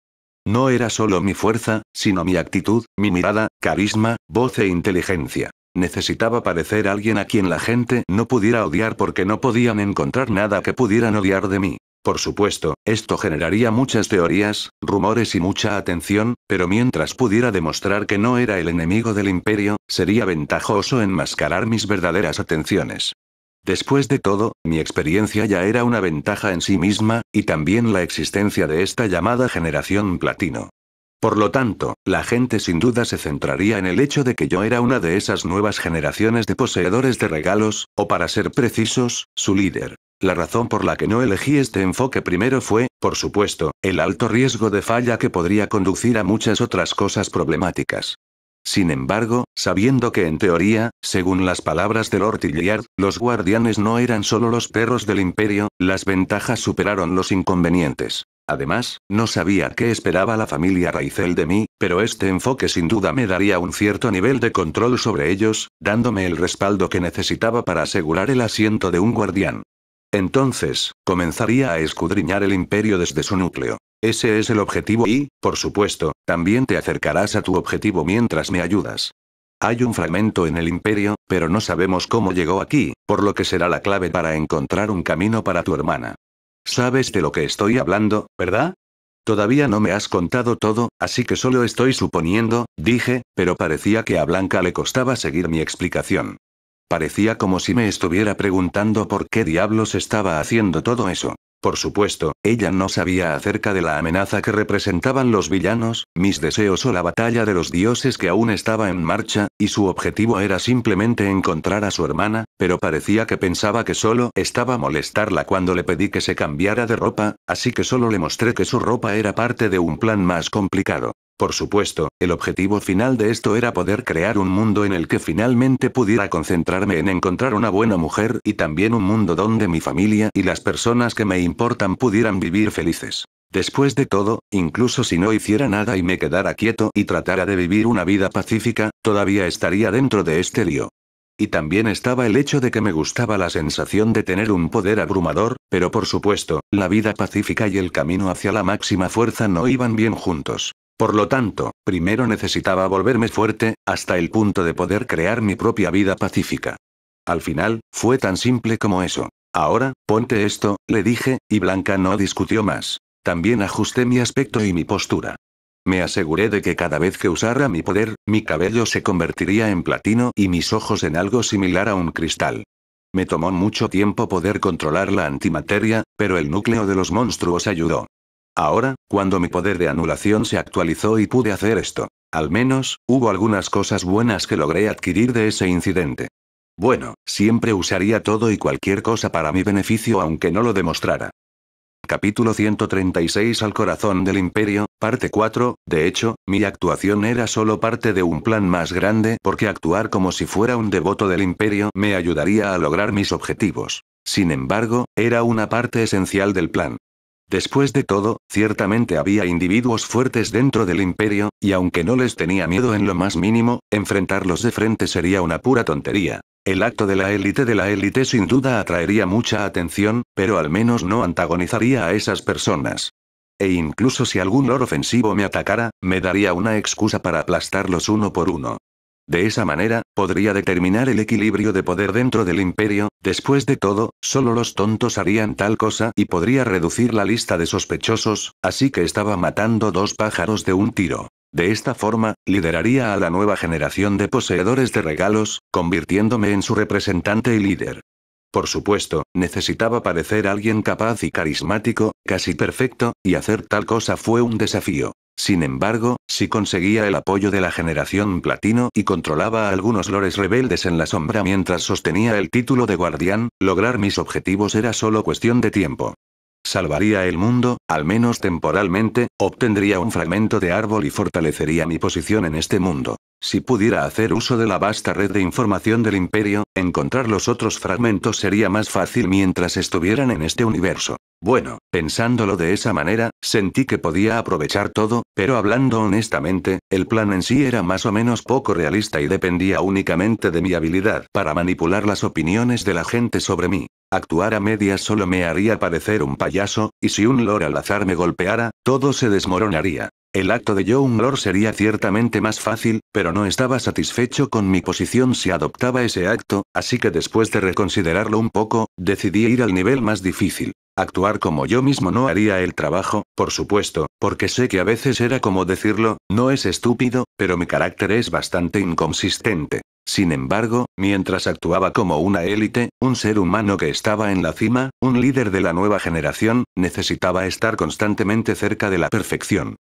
No era solo mi fuerza, sino mi actitud, mi mirada, carisma, voz e inteligencia. Necesitaba parecer alguien a quien la gente no pudiera odiar porque no podían encontrar nada que pudieran odiar de mí. Por supuesto, esto generaría muchas teorías, rumores y mucha atención, pero mientras pudiera demostrar que no era el enemigo del imperio, sería ventajoso enmascarar mis verdaderas atenciones. Después de todo, mi experiencia ya era una ventaja en sí misma, y también la existencia de esta llamada generación platino. Por lo tanto, la gente sin duda se centraría en el hecho de que yo era una de esas nuevas generaciones de poseedores de regalos, o para ser precisos, su líder. La razón por la que no elegí este enfoque primero fue, por supuesto, el alto riesgo de falla que podría conducir a muchas otras cosas problemáticas. Sin embargo, sabiendo que en teoría, según las palabras de Lord los guardianes no eran solo los perros del imperio, las ventajas superaron los inconvenientes. Además, no sabía qué esperaba la familia Raizel de mí, pero este enfoque sin duda me daría un cierto nivel de control sobre ellos, dándome el respaldo que necesitaba para asegurar el asiento de un guardián. Entonces, comenzaría a escudriñar el imperio desde su núcleo. Ese es el objetivo y, por supuesto, también te acercarás a tu objetivo mientras me ayudas. Hay un fragmento en el imperio, pero no sabemos cómo llegó aquí, por lo que será la clave para encontrar un camino para tu hermana. Sabes de lo que estoy hablando, ¿verdad? Todavía no me has contado todo, así que solo estoy suponiendo, dije, pero parecía que a Blanca le costaba seguir mi explicación. Parecía como si me estuviera preguntando por qué diablos estaba haciendo todo eso. Por supuesto, ella no sabía acerca de la amenaza que representaban los villanos, mis deseos o la batalla de los dioses que aún estaba en marcha, y su objetivo era simplemente encontrar a su hermana, pero parecía que pensaba que solo estaba molestarla cuando le pedí que se cambiara de ropa, así que solo le mostré que su ropa era parte de un plan más complicado. Por supuesto, el objetivo final de esto era poder crear un mundo en el que finalmente pudiera concentrarme en encontrar una buena mujer y también un mundo donde mi familia y las personas que me importan pudieran vivir felices. Después de todo, incluso si no hiciera nada y me quedara quieto y tratara de vivir una vida pacífica, todavía estaría dentro de este lío. Y también estaba el hecho de que me gustaba la sensación de tener un poder abrumador, pero por supuesto, la vida pacífica y el camino hacia la máxima fuerza no iban bien juntos. Por lo tanto, primero necesitaba volverme fuerte, hasta el punto de poder crear mi propia vida pacífica. Al final, fue tan simple como eso. Ahora, ponte esto, le dije, y Blanca no discutió más. También ajusté mi aspecto y mi postura. Me aseguré de que cada vez que usara mi poder, mi cabello se convertiría en platino y mis ojos en algo similar a un cristal. Me tomó mucho tiempo poder controlar la antimateria, pero el núcleo de los monstruos ayudó. Ahora, cuando mi poder de anulación se actualizó y pude hacer esto. Al menos, hubo algunas cosas buenas que logré adquirir de ese incidente. Bueno, siempre usaría todo y cualquier cosa para mi beneficio aunque no lo demostrara. Capítulo 136 Al corazón del imperio, parte 4, de hecho, mi actuación era solo parte de un plan más grande porque actuar como si fuera un devoto del imperio me ayudaría a lograr mis objetivos. Sin embargo, era una parte esencial del plan. Después de todo, ciertamente había individuos fuertes dentro del imperio, y aunque no les tenía miedo en lo más mínimo, enfrentarlos de frente sería una pura tontería. El acto de la élite de la élite sin duda atraería mucha atención, pero al menos no antagonizaría a esas personas. E incluso si algún loro ofensivo me atacara, me daría una excusa para aplastarlos uno por uno. De esa manera, podría determinar el equilibrio de poder dentro del imperio, después de todo, solo los tontos harían tal cosa y podría reducir la lista de sospechosos, así que estaba matando dos pájaros de un tiro. De esta forma, lideraría a la nueva generación de poseedores de regalos, convirtiéndome en su representante y líder. Por supuesto, necesitaba parecer alguien capaz y carismático, casi perfecto, y hacer tal cosa fue un desafío. Sin embargo, si conseguía el apoyo de la generación platino y controlaba a algunos lores rebeldes en la sombra mientras sostenía el título de guardián, lograr mis objetivos era solo cuestión de tiempo salvaría el mundo, al menos temporalmente, obtendría un fragmento de árbol y fortalecería mi posición en este mundo. Si pudiera hacer uso de la vasta red de información del imperio, encontrar los otros fragmentos sería más fácil mientras estuvieran en este universo. Bueno, pensándolo de esa manera, sentí que podía aprovechar todo, pero hablando honestamente, el plan en sí era más o menos poco realista y dependía únicamente de mi habilidad para manipular las opiniones de la gente sobre mí. Actuar a medias solo me haría parecer un payaso, y si un lore al azar me golpeara, todo se desmoronaría. El acto de yo un lore sería ciertamente más fácil, pero no estaba satisfecho con mi posición si adoptaba ese acto, así que después de reconsiderarlo un poco, decidí ir al nivel más difícil. Actuar como yo mismo no haría el trabajo, por supuesto, porque sé que a veces era como decirlo, no es estúpido, pero mi carácter es bastante inconsistente. Sin embargo, mientras actuaba como una élite, un ser humano que estaba en la cima, un líder de la nueva generación, necesitaba estar constantemente cerca de la perfección.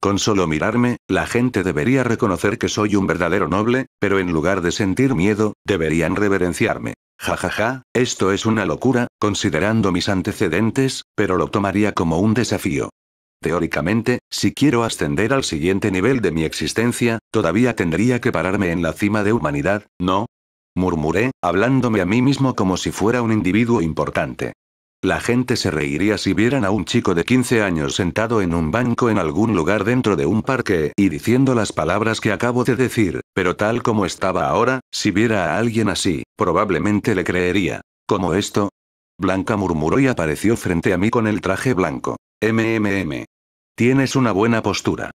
Con solo mirarme, la gente debería reconocer que soy un verdadero noble, pero en lugar de sentir miedo, deberían reverenciarme. Jajaja, ja, ja, esto es una locura, considerando mis antecedentes, pero lo tomaría como un desafío. Teóricamente, si quiero ascender al siguiente nivel de mi existencia, todavía tendría que pararme en la cima de humanidad, ¿no? Murmuré, hablándome a mí mismo como si fuera un individuo importante. La gente se reiría si vieran a un chico de 15 años sentado en un banco en algún lugar dentro de un parque y diciendo las palabras que acabo de decir, pero tal como estaba ahora, si viera a alguien así, probablemente le creería. ¿Cómo esto? Blanca murmuró y apareció frente a mí con el traje blanco. MMM. Tienes una buena postura.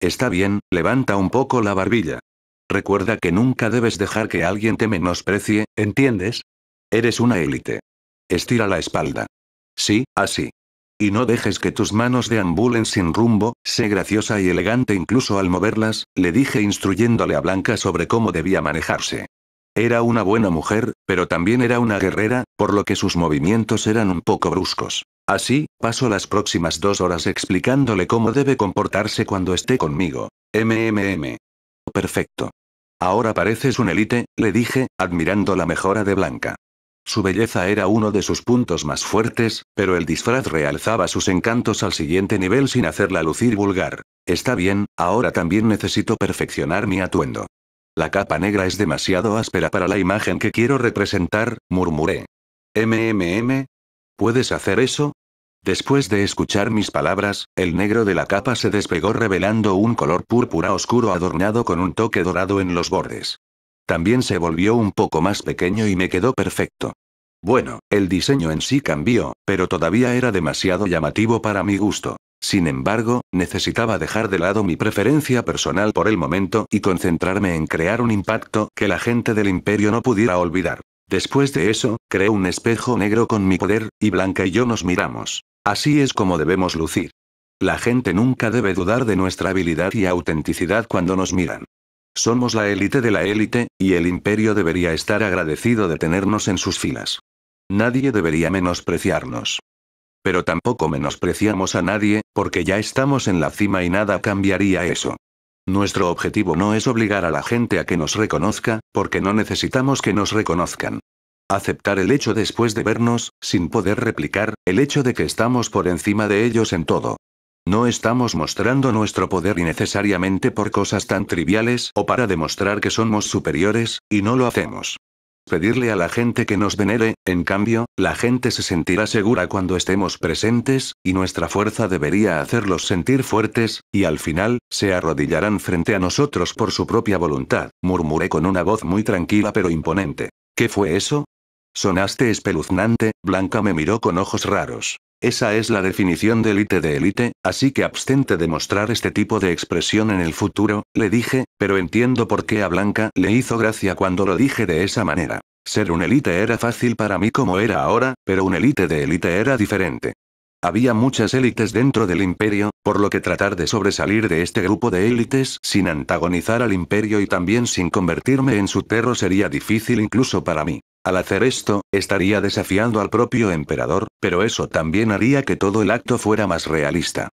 Está bien, levanta un poco la barbilla. Recuerda que nunca debes dejar que alguien te menosprecie, ¿entiendes? Eres una élite. Estira la espalda. Sí, así. Y no dejes que tus manos deambulen sin rumbo, sé graciosa y elegante incluso al moverlas, le dije instruyéndole a Blanca sobre cómo debía manejarse. Era una buena mujer, pero también era una guerrera, por lo que sus movimientos eran un poco bruscos. Así, paso las próximas dos horas explicándole cómo debe comportarse cuando esté conmigo. MMM. Perfecto. Ahora pareces un élite, le dije, admirando la mejora de Blanca. Su belleza era uno de sus puntos más fuertes, pero el disfraz realzaba sus encantos al siguiente nivel sin hacerla lucir vulgar. Está bien, ahora también necesito perfeccionar mi atuendo. La capa negra es demasiado áspera para la imagen que quiero representar, murmuré. MMM, ¿Puedes hacer eso? Después de escuchar mis palabras, el negro de la capa se despegó revelando un color púrpura oscuro adornado con un toque dorado en los bordes. También se volvió un poco más pequeño y me quedó perfecto. Bueno, el diseño en sí cambió, pero todavía era demasiado llamativo para mi gusto. Sin embargo, necesitaba dejar de lado mi preferencia personal por el momento y concentrarme en crear un impacto que la gente del imperio no pudiera olvidar. Después de eso, creo un espejo negro con mi poder, y Blanca y yo nos miramos. Así es como debemos lucir. La gente nunca debe dudar de nuestra habilidad y autenticidad cuando nos miran. Somos la élite de la élite, y el imperio debería estar agradecido de tenernos en sus filas. Nadie debería menospreciarnos. Pero tampoco menospreciamos a nadie, porque ya estamos en la cima y nada cambiaría eso. Nuestro objetivo no es obligar a la gente a que nos reconozca, porque no necesitamos que nos reconozcan. Aceptar el hecho después de vernos, sin poder replicar, el hecho de que estamos por encima de ellos en todo. No estamos mostrando nuestro poder innecesariamente por cosas tan triviales o para demostrar que somos superiores, y no lo hacemos pedirle a la gente que nos venere, en cambio, la gente se sentirá segura cuando estemos presentes, y nuestra fuerza debería hacerlos sentir fuertes, y al final, se arrodillarán frente a nosotros por su propia voluntad, murmuré con una voz muy tranquila pero imponente. ¿Qué fue eso? Sonaste espeluznante, Blanca me miró con ojos raros. Esa es la definición de élite de élite, así que abstente de mostrar este tipo de expresión en el futuro, le dije, pero entiendo por qué a Blanca le hizo gracia cuando lo dije de esa manera. Ser un élite era fácil para mí como era ahora, pero un élite de élite era diferente. Había muchas élites dentro del imperio, por lo que tratar de sobresalir de este grupo de élites sin antagonizar al imperio y también sin convertirme en su perro sería difícil incluso para mí. Al hacer esto, estaría desafiando al propio emperador, pero eso también haría que todo el acto fuera más realista.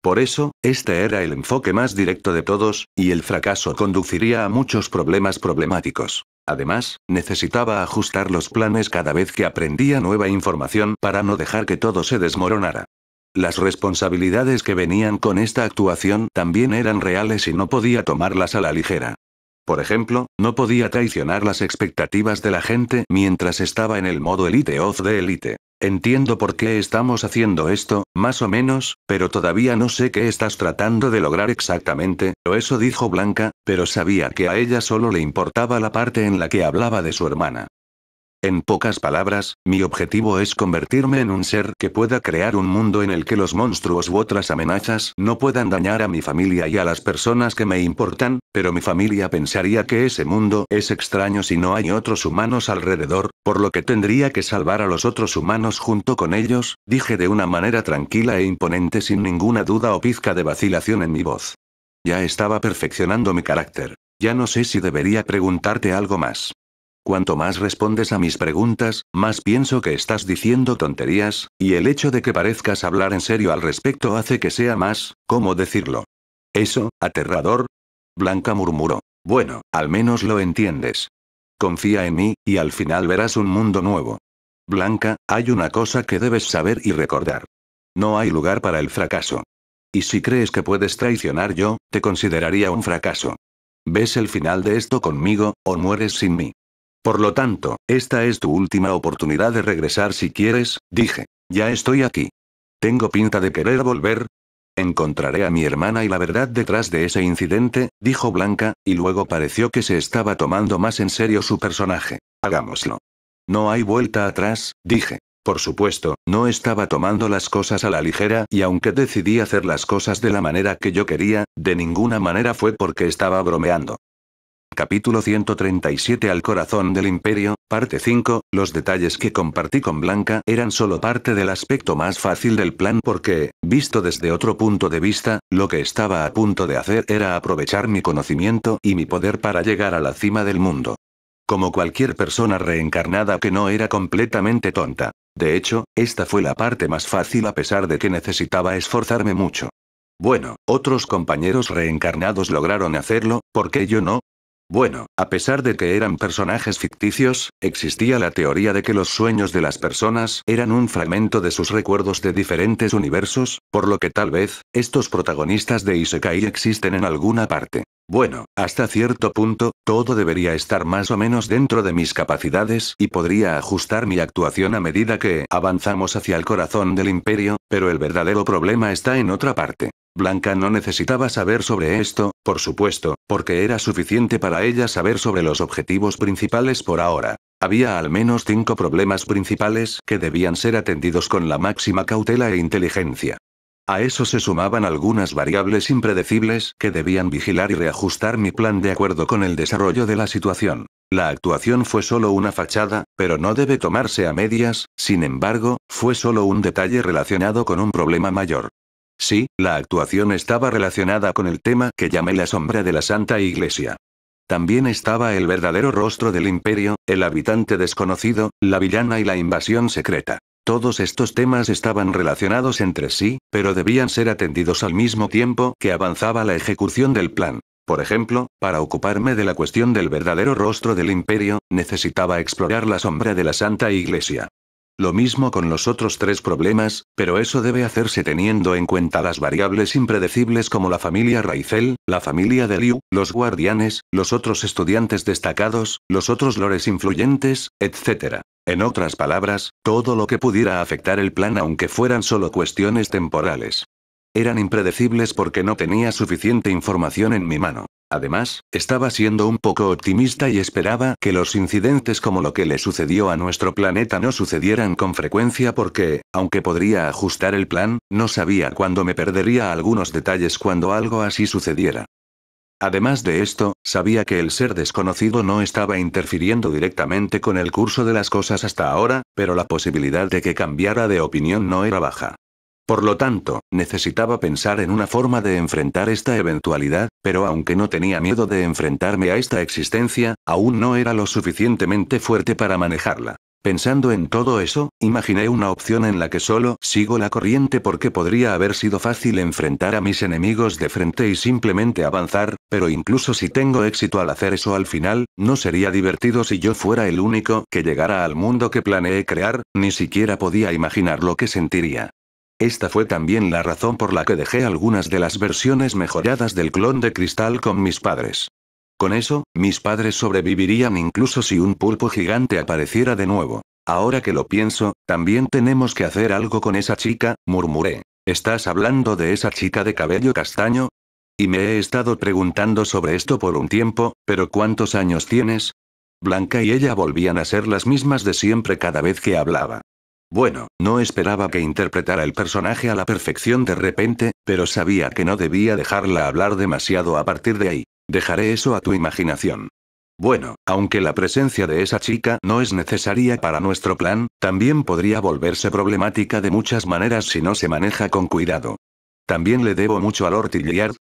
Por eso, este era el enfoque más directo de todos, y el fracaso conduciría a muchos problemas problemáticos. Además, necesitaba ajustar los planes cada vez que aprendía nueva información para no dejar que todo se desmoronara. Las responsabilidades que venían con esta actuación también eran reales y no podía tomarlas a la ligera. Por ejemplo, no podía traicionar las expectativas de la gente mientras estaba en el modo Elite of de Elite. Entiendo por qué estamos haciendo esto, más o menos, pero todavía no sé qué estás tratando de lograr exactamente, o eso dijo Blanca, pero sabía que a ella solo le importaba la parte en la que hablaba de su hermana. En pocas palabras, mi objetivo es convertirme en un ser que pueda crear un mundo en el que los monstruos u otras amenazas no puedan dañar a mi familia y a las personas que me importan, pero mi familia pensaría que ese mundo es extraño si no hay otros humanos alrededor, por lo que tendría que salvar a los otros humanos junto con ellos, dije de una manera tranquila e imponente sin ninguna duda o pizca de vacilación en mi voz. Ya estaba perfeccionando mi carácter. Ya no sé si debería preguntarte algo más. Cuanto más respondes a mis preguntas, más pienso que estás diciendo tonterías, y el hecho de que parezcas hablar en serio al respecto hace que sea más, ¿cómo decirlo? Eso, aterrador. Blanca murmuró. Bueno, al menos lo entiendes. Confía en mí, y al final verás un mundo nuevo. Blanca, hay una cosa que debes saber y recordar. No hay lugar para el fracaso. Y si crees que puedes traicionar yo, te consideraría un fracaso. ¿Ves el final de esto conmigo, o mueres sin mí? Por lo tanto, esta es tu última oportunidad de regresar si quieres, dije. Ya estoy aquí. ¿Tengo pinta de querer volver? Encontraré a mi hermana y la verdad detrás de ese incidente, dijo Blanca, y luego pareció que se estaba tomando más en serio su personaje. Hagámoslo. No hay vuelta atrás, dije. Por supuesto, no estaba tomando las cosas a la ligera y aunque decidí hacer las cosas de la manera que yo quería, de ninguna manera fue porque estaba bromeando. Capítulo 137 Al corazón del imperio, parte 5, los detalles que compartí con Blanca eran solo parte del aspecto más fácil del plan porque, visto desde otro punto de vista, lo que estaba a punto de hacer era aprovechar mi conocimiento y mi poder para llegar a la cima del mundo. Como cualquier persona reencarnada que no era completamente tonta. De hecho, esta fue la parte más fácil a pesar de que necesitaba esforzarme mucho. Bueno, otros compañeros reencarnados lograron hacerlo, porque yo no? Bueno, a pesar de que eran personajes ficticios, existía la teoría de que los sueños de las personas eran un fragmento de sus recuerdos de diferentes universos, por lo que tal vez, estos protagonistas de Isekai existen en alguna parte. Bueno, hasta cierto punto, todo debería estar más o menos dentro de mis capacidades y podría ajustar mi actuación a medida que avanzamos hacia el corazón del imperio, pero el verdadero problema está en otra parte. Blanca no necesitaba saber sobre esto, por supuesto, porque era suficiente para ella saber sobre los objetivos principales por ahora. Había al menos cinco problemas principales que debían ser atendidos con la máxima cautela e inteligencia. A eso se sumaban algunas variables impredecibles que debían vigilar y reajustar mi plan de acuerdo con el desarrollo de la situación. La actuación fue solo una fachada, pero no debe tomarse a medias, sin embargo, fue solo un detalle relacionado con un problema mayor. Sí, la actuación estaba relacionada con el tema que llamé la sombra de la Santa Iglesia. También estaba el verdadero rostro del imperio, el habitante desconocido, la villana y la invasión secreta. Todos estos temas estaban relacionados entre sí, pero debían ser atendidos al mismo tiempo que avanzaba la ejecución del plan. Por ejemplo, para ocuparme de la cuestión del verdadero rostro del imperio, necesitaba explorar la sombra de la Santa Iglesia. Lo mismo con los otros tres problemas, pero eso debe hacerse teniendo en cuenta las variables impredecibles como la familia Raizel, la familia de Liu, los guardianes, los otros estudiantes destacados, los otros lores influyentes, etc. En otras palabras, todo lo que pudiera afectar el plan aunque fueran solo cuestiones temporales. Eran impredecibles porque no tenía suficiente información en mi mano. Además, estaba siendo un poco optimista y esperaba que los incidentes como lo que le sucedió a nuestro planeta no sucedieran con frecuencia porque, aunque podría ajustar el plan, no sabía cuándo me perdería algunos detalles cuando algo así sucediera. Además de esto, sabía que el ser desconocido no estaba interfiriendo directamente con el curso de las cosas hasta ahora, pero la posibilidad de que cambiara de opinión no era baja. Por lo tanto, necesitaba pensar en una forma de enfrentar esta eventualidad, pero aunque no tenía miedo de enfrentarme a esta existencia, aún no era lo suficientemente fuerte para manejarla. Pensando en todo eso, imaginé una opción en la que solo sigo la corriente porque podría haber sido fácil enfrentar a mis enemigos de frente y simplemente avanzar, pero incluso si tengo éxito al hacer eso al final, no sería divertido si yo fuera el único que llegara al mundo que planeé crear, ni siquiera podía imaginar lo que sentiría. Esta fue también la razón por la que dejé algunas de las versiones mejoradas del clon de cristal con mis padres. Con eso, mis padres sobrevivirían incluso si un pulpo gigante apareciera de nuevo. Ahora que lo pienso, también tenemos que hacer algo con esa chica, murmuré. ¿Estás hablando de esa chica de cabello castaño? Y me he estado preguntando sobre esto por un tiempo, pero ¿cuántos años tienes? Blanca y ella volvían a ser las mismas de siempre cada vez que hablaba. Bueno, no esperaba que interpretara el personaje a la perfección de repente, pero sabía que no debía dejarla hablar demasiado a partir de ahí. Dejaré eso a tu imaginación. Bueno, aunque la presencia de esa chica no es necesaria para nuestro plan, también podría volverse problemática de muchas maneras si no se maneja con cuidado. También le debo mucho al Lord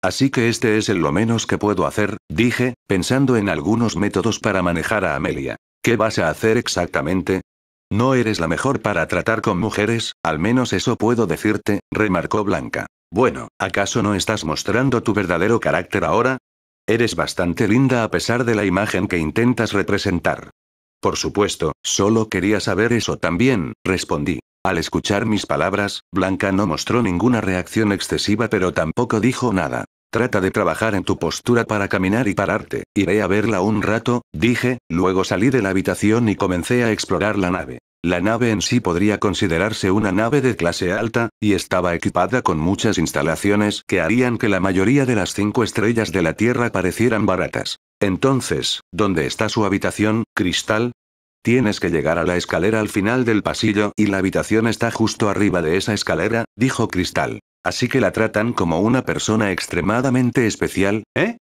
así que este es el lo menos que puedo hacer, dije, pensando en algunos métodos para manejar a Amelia. ¿Qué vas a hacer exactamente? No eres la mejor para tratar con mujeres, al menos eso puedo decirte, remarcó Blanca. Bueno, ¿acaso no estás mostrando tu verdadero carácter ahora? Eres bastante linda a pesar de la imagen que intentas representar. Por supuesto, solo quería saber eso también, respondí. Al escuchar mis palabras, Blanca no mostró ninguna reacción excesiva pero tampoco dijo nada. Trata de trabajar en tu postura para caminar y pararte. Iré a verla un rato, dije, luego salí de la habitación y comencé a explorar la nave. La nave en sí podría considerarse una nave de clase alta, y estaba equipada con muchas instalaciones que harían que la mayoría de las cinco estrellas de la Tierra parecieran baratas. Entonces, ¿dónde está su habitación, Cristal? Tienes que llegar a la escalera al final del pasillo y la habitación está justo arriba de esa escalera, dijo Cristal. Así que la tratan como una persona extremadamente especial, ¿eh?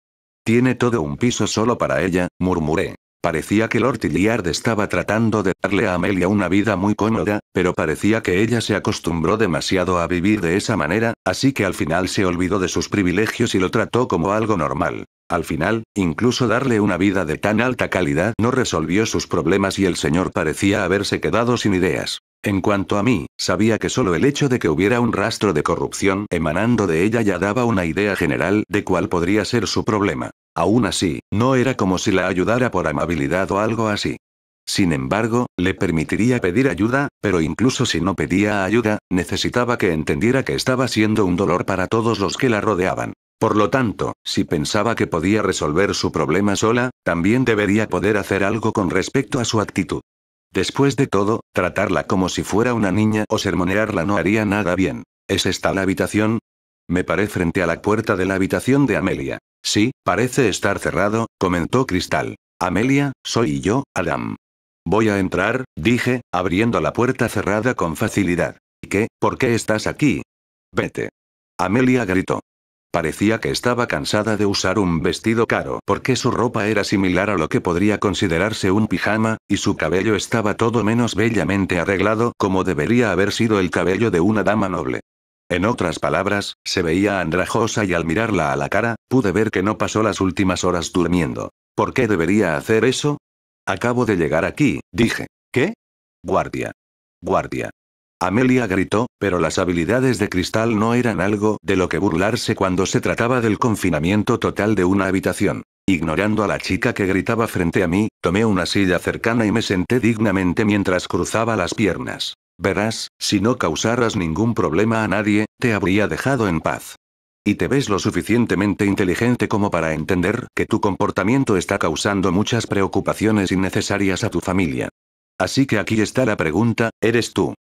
Tiene todo un piso solo para ella, murmuré. Parecía que Lord Tillyard estaba tratando de darle a Amelia una vida muy cómoda, pero parecía que ella se acostumbró demasiado a vivir de esa manera, así que al final se olvidó de sus privilegios y lo trató como algo normal. Al final, incluso darle una vida de tan alta calidad no resolvió sus problemas y el señor parecía haberse quedado sin ideas. En cuanto a mí, sabía que solo el hecho de que hubiera un rastro de corrupción emanando de ella ya daba una idea general de cuál podría ser su problema. Aún así, no era como si la ayudara por amabilidad o algo así. Sin embargo, le permitiría pedir ayuda, pero incluso si no pedía ayuda, necesitaba que entendiera que estaba siendo un dolor para todos los que la rodeaban. Por lo tanto, si pensaba que podía resolver su problema sola, también debería poder hacer algo con respecto a su actitud. Después de todo, tratarla como si fuera una niña o sermonearla no haría nada bien. ¿Es esta la habitación? Me paré frente a la puerta de la habitación de Amelia. Sí, parece estar cerrado, comentó Cristal. Amelia, soy yo, Adam. Voy a entrar, dije, abriendo la puerta cerrada con facilidad. ¿Qué? ¿Por qué estás aquí? Vete. Amelia gritó. Parecía que estaba cansada de usar un vestido caro porque su ropa era similar a lo que podría considerarse un pijama, y su cabello estaba todo menos bellamente arreglado como debería haber sido el cabello de una dama noble. En otras palabras, se veía andrajosa y al mirarla a la cara, pude ver que no pasó las últimas horas durmiendo. ¿Por qué debería hacer eso? Acabo de llegar aquí, dije. ¿Qué? Guardia. Guardia. Amelia gritó, pero las habilidades de cristal no eran algo de lo que burlarse cuando se trataba del confinamiento total de una habitación. Ignorando a la chica que gritaba frente a mí, tomé una silla cercana y me senté dignamente mientras cruzaba las piernas. Verás, si no causaras ningún problema a nadie, te habría dejado en paz. Y te ves lo suficientemente inteligente como para entender que tu comportamiento está causando muchas preocupaciones innecesarias a tu familia. Así que aquí está la pregunta, ¿eres tú,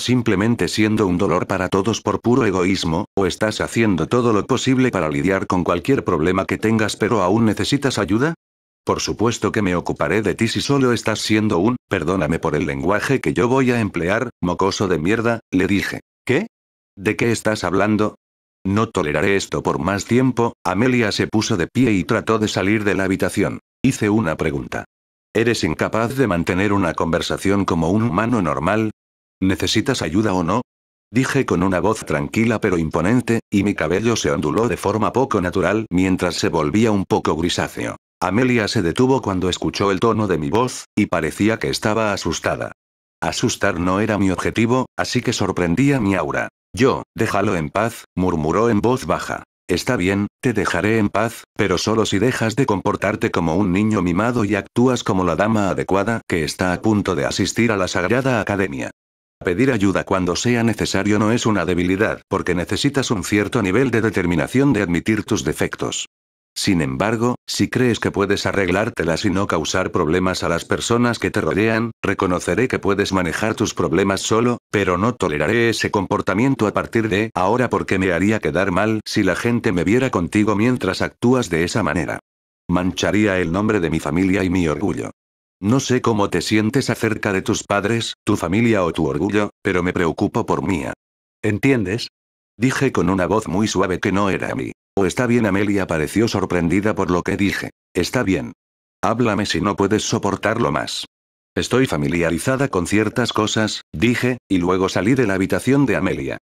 simplemente siendo un dolor para todos por puro egoísmo, o estás haciendo todo lo posible para lidiar con cualquier problema que tengas pero aún necesitas ayuda? Por supuesto que me ocuparé de ti si solo estás siendo un, perdóname por el lenguaje que yo voy a emplear, mocoso de mierda, le dije. ¿Qué? ¿De qué estás hablando? No toleraré esto por más tiempo, Amelia se puso de pie y trató de salir de la habitación. Hice una pregunta. ¿Eres incapaz de mantener una conversación como un humano normal? ¿Necesitas ayuda o no? Dije con una voz tranquila pero imponente, y mi cabello se onduló de forma poco natural mientras se volvía un poco grisáceo. Amelia se detuvo cuando escuchó el tono de mi voz, y parecía que estaba asustada. Asustar no era mi objetivo, así que sorprendía mi aura. Yo, déjalo en paz, murmuró en voz baja. Está bien, te dejaré en paz, pero solo si dejas de comportarte como un niño mimado y actúas como la dama adecuada que está a punto de asistir a la Sagrada Academia. Pedir ayuda cuando sea necesario no es una debilidad, porque necesitas un cierto nivel de determinación de admitir tus defectos. Sin embargo, si crees que puedes arreglártelas y no causar problemas a las personas que te rodean, reconoceré que puedes manejar tus problemas solo, pero no toleraré ese comportamiento a partir de ahora porque me haría quedar mal si la gente me viera contigo mientras actúas de esa manera. Mancharía el nombre de mi familia y mi orgullo. No sé cómo te sientes acerca de tus padres, tu familia o tu orgullo, pero me preocupo por mía. ¿Entiendes? Dije con una voz muy suave que no era mí. O está bien, Amelia pareció sorprendida por lo que dije. Está bien. Háblame si no puedes soportarlo más. Estoy familiarizada con ciertas cosas, dije, y luego salí de la habitación de Amelia.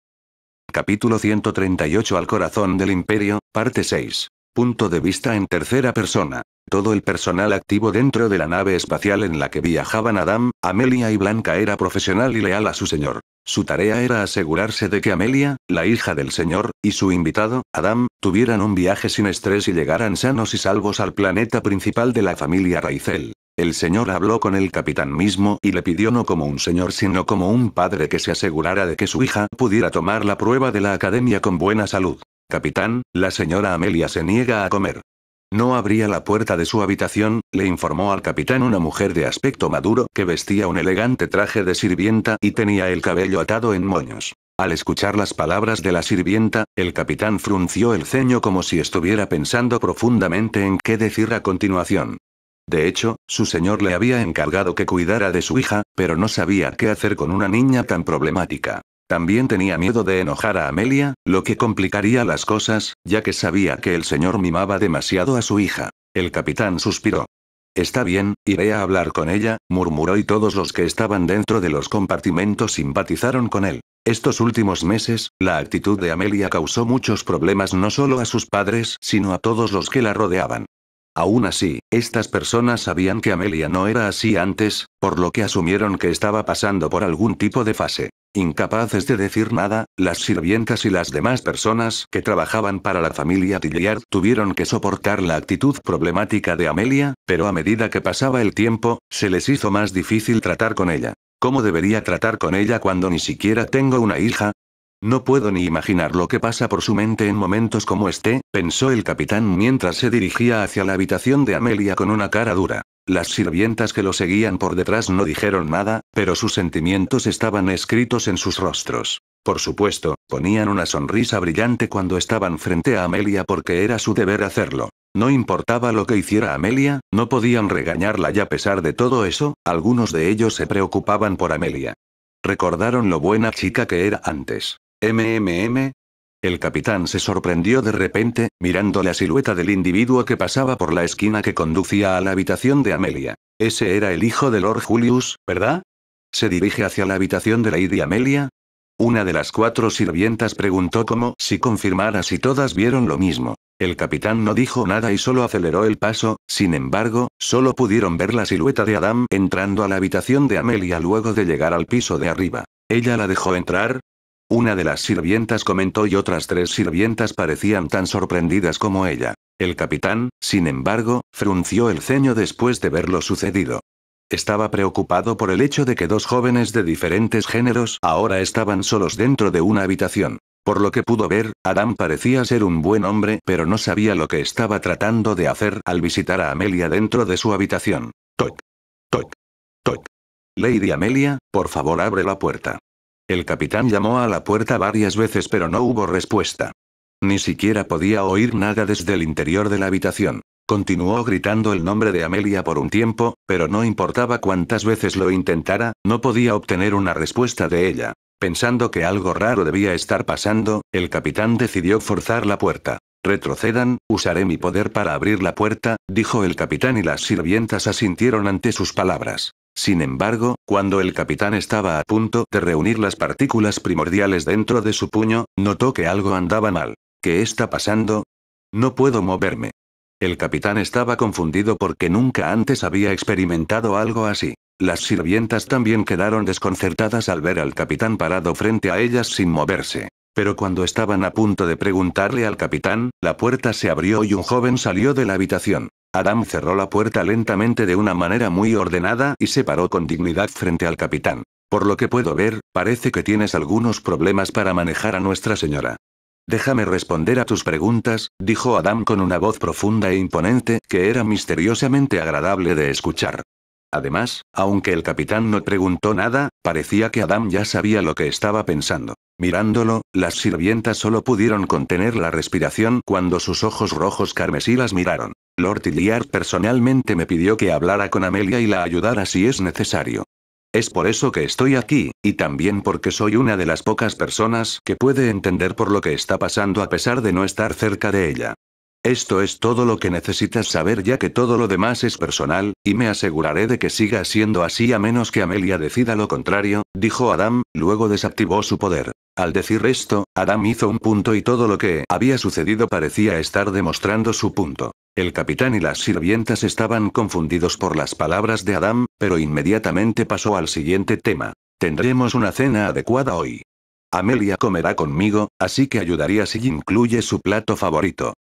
Capítulo 138 Al corazón del imperio, parte 6. Punto de vista en tercera persona. Todo el personal activo dentro de la nave espacial en la que viajaban Adam, Amelia y Blanca era profesional y leal a su señor. Su tarea era asegurarse de que Amelia, la hija del señor, y su invitado, Adam, tuvieran un viaje sin estrés y llegaran sanos y salvos al planeta principal de la familia Raizel. El señor habló con el capitán mismo y le pidió no como un señor sino como un padre que se asegurara de que su hija pudiera tomar la prueba de la academia con buena salud. Capitán, la señora Amelia se niega a comer. No abría la puerta de su habitación, le informó al capitán una mujer de aspecto maduro que vestía un elegante traje de sirvienta y tenía el cabello atado en moños. Al escuchar las palabras de la sirvienta, el capitán frunció el ceño como si estuviera pensando profundamente en qué decir a continuación. De hecho, su señor le había encargado que cuidara de su hija, pero no sabía qué hacer con una niña tan problemática. También tenía miedo de enojar a Amelia, lo que complicaría las cosas, ya que sabía que el señor mimaba demasiado a su hija. El capitán suspiró. Está bien, iré a hablar con ella, murmuró y todos los que estaban dentro de los compartimentos simpatizaron con él. Estos últimos meses, la actitud de Amelia causó muchos problemas no solo a sus padres, sino a todos los que la rodeaban. Aún así, estas personas sabían que Amelia no era así antes, por lo que asumieron que estaba pasando por algún tipo de fase. Incapaces de decir nada, las sirvientas y las demás personas que trabajaban para la familia Tillyard tuvieron que soportar la actitud problemática de Amelia, pero a medida que pasaba el tiempo, se les hizo más difícil tratar con ella. ¿Cómo debería tratar con ella cuando ni siquiera tengo una hija? No puedo ni imaginar lo que pasa por su mente en momentos como este, pensó el capitán mientras se dirigía hacia la habitación de Amelia con una cara dura. Las sirvientas que lo seguían por detrás no dijeron nada, pero sus sentimientos estaban escritos en sus rostros. Por supuesto, ponían una sonrisa brillante cuando estaban frente a Amelia porque era su deber hacerlo. No importaba lo que hiciera Amelia, no podían regañarla y a pesar de todo eso, algunos de ellos se preocupaban por Amelia. Recordaron lo buena chica que era antes. MMM, el capitán se sorprendió de repente, mirando la silueta del individuo que pasaba por la esquina que conducía a la habitación de Amelia. Ese era el hijo de Lord Julius, ¿verdad? ¿Se dirige hacia la habitación de Lady Amelia? Una de las cuatro sirvientas preguntó como si confirmara si todas vieron lo mismo. El capitán no dijo nada y solo aceleró el paso, sin embargo, solo pudieron ver la silueta de Adam entrando a la habitación de Amelia luego de llegar al piso de arriba. Ella la dejó entrar, una de las sirvientas comentó y otras tres sirvientas parecían tan sorprendidas como ella. El capitán, sin embargo, frunció el ceño después de ver lo sucedido. Estaba preocupado por el hecho de que dos jóvenes de diferentes géneros ahora estaban solos dentro de una habitación. Por lo que pudo ver, Adam parecía ser un buen hombre, pero no sabía lo que estaba tratando de hacer al visitar a Amelia dentro de su habitación. Toc. Toc. Toc. Lady Amelia, por favor abre la puerta. El capitán llamó a la puerta varias veces pero no hubo respuesta. Ni siquiera podía oír nada desde el interior de la habitación. Continuó gritando el nombre de Amelia por un tiempo, pero no importaba cuántas veces lo intentara, no podía obtener una respuesta de ella. Pensando que algo raro debía estar pasando, el capitán decidió forzar la puerta. Retrocedan, usaré mi poder para abrir la puerta, dijo el capitán y las sirvientas asintieron ante sus palabras. Sin embargo, cuando el capitán estaba a punto de reunir las partículas primordiales dentro de su puño, notó que algo andaba mal. ¿Qué está pasando? No puedo moverme. El capitán estaba confundido porque nunca antes había experimentado algo así. Las sirvientas también quedaron desconcertadas al ver al capitán parado frente a ellas sin moverse. Pero cuando estaban a punto de preguntarle al capitán, la puerta se abrió y un joven salió de la habitación. Adam cerró la puerta lentamente de una manera muy ordenada y se paró con dignidad frente al capitán. Por lo que puedo ver, parece que tienes algunos problemas para manejar a Nuestra Señora. Déjame responder a tus preguntas, dijo Adam con una voz profunda e imponente que era misteriosamente agradable de escuchar. Además, aunque el capitán no preguntó nada, parecía que Adam ya sabía lo que estaba pensando. Mirándolo, las sirvientas solo pudieron contener la respiración cuando sus ojos rojos carmesí las miraron. Lord Iliar personalmente me pidió que hablara con Amelia y la ayudara si es necesario. Es por eso que estoy aquí, y también porque soy una de las pocas personas que puede entender por lo que está pasando a pesar de no estar cerca de ella. Esto es todo lo que necesitas saber ya que todo lo demás es personal, y me aseguraré de que siga siendo así a menos que Amelia decida lo contrario, dijo Adam, luego desactivó su poder. Al decir esto, Adam hizo un punto y todo lo que había sucedido parecía estar demostrando su punto. El capitán y las sirvientas estaban confundidos por las palabras de Adam, pero inmediatamente pasó al siguiente tema. Tendremos una cena adecuada hoy. Amelia comerá conmigo, así que ayudaría si incluye su plato favorito.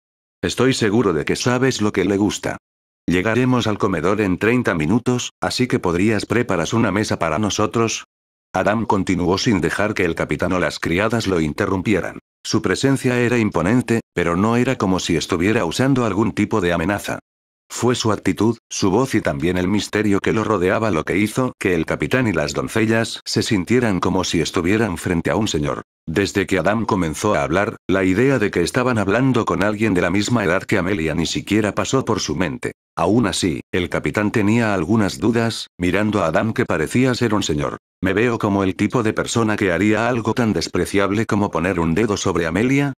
Estoy seguro de que sabes lo que le gusta. Llegaremos al comedor en 30 minutos, así que podrías preparar una mesa para nosotros. Adam continuó sin dejar que el capitán o las criadas lo interrumpieran. Su presencia era imponente, pero no era como si estuviera usando algún tipo de amenaza. Fue su actitud, su voz y también el misterio que lo rodeaba lo que hizo que el capitán y las doncellas se sintieran como si estuvieran frente a un señor. Desde que Adam comenzó a hablar, la idea de que estaban hablando con alguien de la misma edad que Amelia ni siquiera pasó por su mente. Aún así, el capitán tenía algunas dudas, mirando a Adam que parecía ser un señor. Me veo como el tipo de persona que haría algo tan despreciable como poner un dedo sobre Amelia.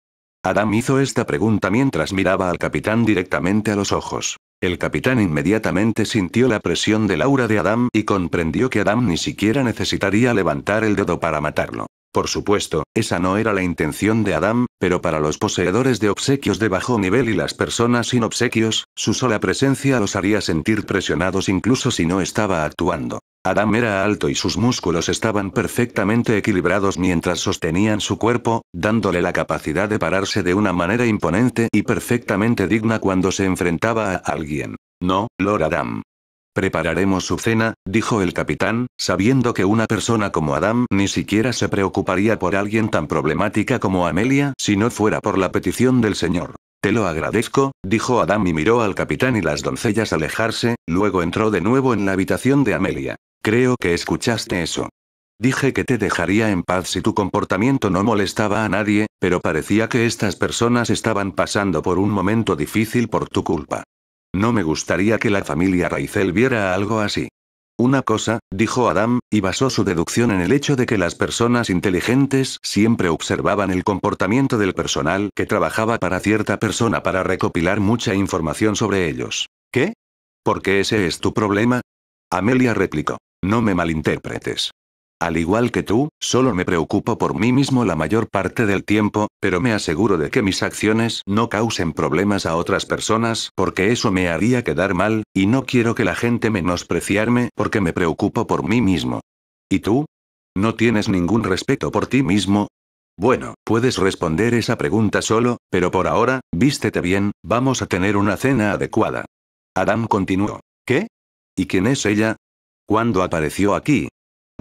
Adam hizo esta pregunta mientras miraba al capitán directamente a los ojos. El capitán inmediatamente sintió la presión del aura de Adam y comprendió que Adam ni siquiera necesitaría levantar el dedo para matarlo. Por supuesto, esa no era la intención de Adam, pero para los poseedores de obsequios de bajo nivel y las personas sin obsequios, su sola presencia los haría sentir presionados incluso si no estaba actuando. Adam era alto y sus músculos estaban perfectamente equilibrados mientras sostenían su cuerpo, dándole la capacidad de pararse de una manera imponente y perfectamente digna cuando se enfrentaba a alguien. No, Lord Adam. Prepararemos su cena, dijo el capitán, sabiendo que una persona como Adam ni siquiera se preocuparía por alguien tan problemática como Amelia si no fuera por la petición del señor. Te lo agradezco, dijo Adam y miró al capitán y las doncellas alejarse, luego entró de nuevo en la habitación de Amelia. Creo que escuchaste eso. Dije que te dejaría en paz si tu comportamiento no molestaba a nadie, pero parecía que estas personas estaban pasando por un momento difícil por tu culpa. No me gustaría que la familia Raizel viera algo así. Una cosa, dijo Adam, y basó su deducción en el hecho de que las personas inteligentes siempre observaban el comportamiento del personal que trabajaba para cierta persona para recopilar mucha información sobre ellos. ¿Qué? Porque ese es tu problema? Amelia replicó. No me malinterpretes. Al igual que tú, solo me preocupo por mí mismo la mayor parte del tiempo, pero me aseguro de que mis acciones no causen problemas a otras personas porque eso me haría quedar mal, y no quiero que la gente menospreciarme porque me preocupo por mí mismo. ¿Y tú? ¿No tienes ningún respeto por ti mismo? Bueno, puedes responder esa pregunta solo, pero por ahora, vístete bien, vamos a tener una cena adecuada. Adam continuó. ¿Qué? ¿Y quién es ella? Cuando apareció aquí.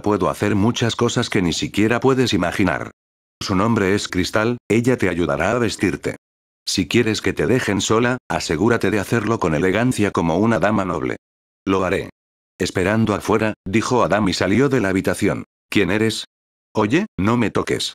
Puedo hacer muchas cosas que ni siquiera puedes imaginar. Su nombre es Cristal, ella te ayudará a vestirte. Si quieres que te dejen sola, asegúrate de hacerlo con elegancia como una dama noble. Lo haré. Esperando afuera, dijo Adam y salió de la habitación. ¿Quién eres? Oye, no me toques.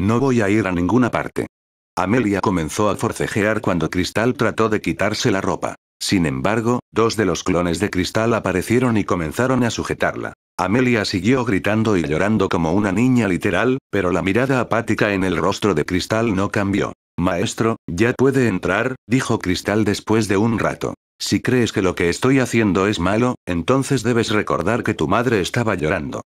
No voy a ir a ninguna parte. Amelia comenzó a forcejear cuando Cristal trató de quitarse la ropa. Sin embargo, dos de los clones de cristal aparecieron y comenzaron a sujetarla. Amelia siguió gritando y llorando como una niña literal, pero la mirada apática en el rostro de cristal no cambió. Maestro, ya puede entrar, dijo Cristal después de un rato. Si crees que lo que estoy haciendo es malo, entonces debes recordar que tu madre estaba llorando.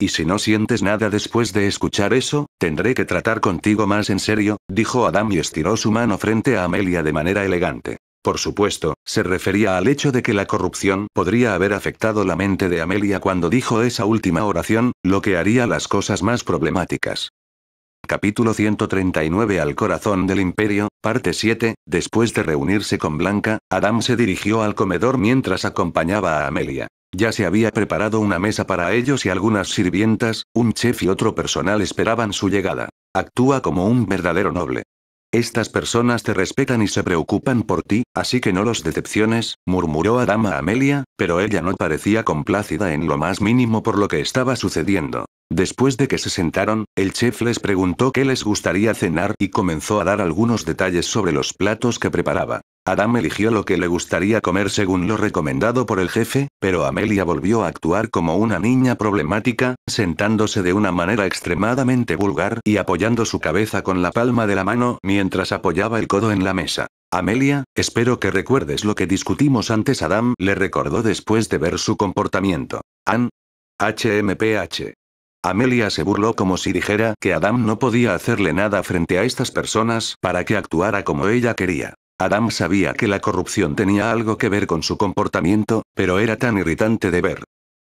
Y si no sientes nada después de escuchar eso, tendré que tratar contigo más en serio, dijo Adam y estiró su mano frente a Amelia de manera elegante. Por supuesto, se refería al hecho de que la corrupción podría haber afectado la mente de Amelia cuando dijo esa última oración, lo que haría las cosas más problemáticas. Capítulo 139 Al corazón del imperio, parte 7. Después de reunirse con Blanca, Adam se dirigió al comedor mientras acompañaba a Amelia. Ya se había preparado una mesa para ellos y algunas sirvientas, un chef y otro personal esperaban su llegada. Actúa como un verdadero noble. Estas personas te respetan y se preocupan por ti, así que no los decepciones, murmuró a Dama Amelia, pero ella no parecía complácida en lo más mínimo por lo que estaba sucediendo. Después de que se sentaron, el chef les preguntó qué les gustaría cenar y comenzó a dar algunos detalles sobre los platos que preparaba. Adam eligió lo que le gustaría comer según lo recomendado por el jefe, pero Amelia volvió a actuar como una niña problemática, sentándose de una manera extremadamente vulgar y apoyando su cabeza con la palma de la mano mientras apoyaba el codo en la mesa. Amelia, espero que recuerdes lo que discutimos antes. Adam le recordó después de ver su comportamiento. An. HMPH. Amelia se burló como si dijera que Adam no podía hacerle nada frente a estas personas para que actuara como ella quería. Adam sabía que la corrupción tenía algo que ver con su comportamiento, pero era tan irritante de ver.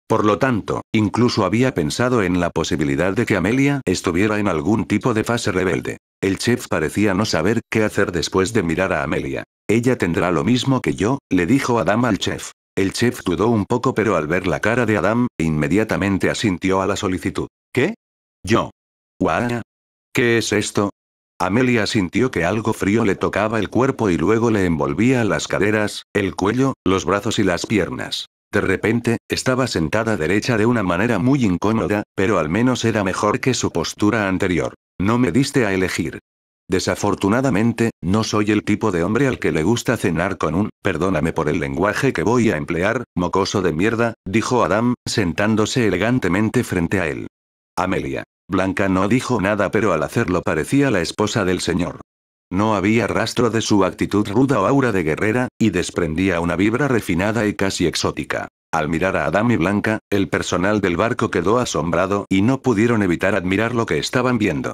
Por lo tanto, incluso había pensado en la posibilidad de que Amelia estuviera en algún tipo de fase rebelde. El chef parecía no saber qué hacer después de mirar a Amelia. Ella tendrá lo mismo que yo, le dijo Adam al chef. El chef dudó un poco pero al ver la cara de Adam, inmediatamente asintió a la solicitud. ¿Qué? Yo. ¿Qué es esto? Amelia sintió que algo frío le tocaba el cuerpo y luego le envolvía las caderas, el cuello, los brazos y las piernas. De repente, estaba sentada derecha de una manera muy incómoda, pero al menos era mejor que su postura anterior. No me diste a elegir. Desafortunadamente, no soy el tipo de hombre al que le gusta cenar con un, perdóname por el lenguaje que voy a emplear, mocoso de mierda, dijo Adam, sentándose elegantemente frente a él. Amelia. Blanca no dijo nada pero al hacerlo parecía la esposa del señor. No había rastro de su actitud ruda o aura de guerrera, y desprendía una vibra refinada y casi exótica. Al mirar a Adam y Blanca, el personal del barco quedó asombrado y no pudieron evitar admirar lo que estaban viendo.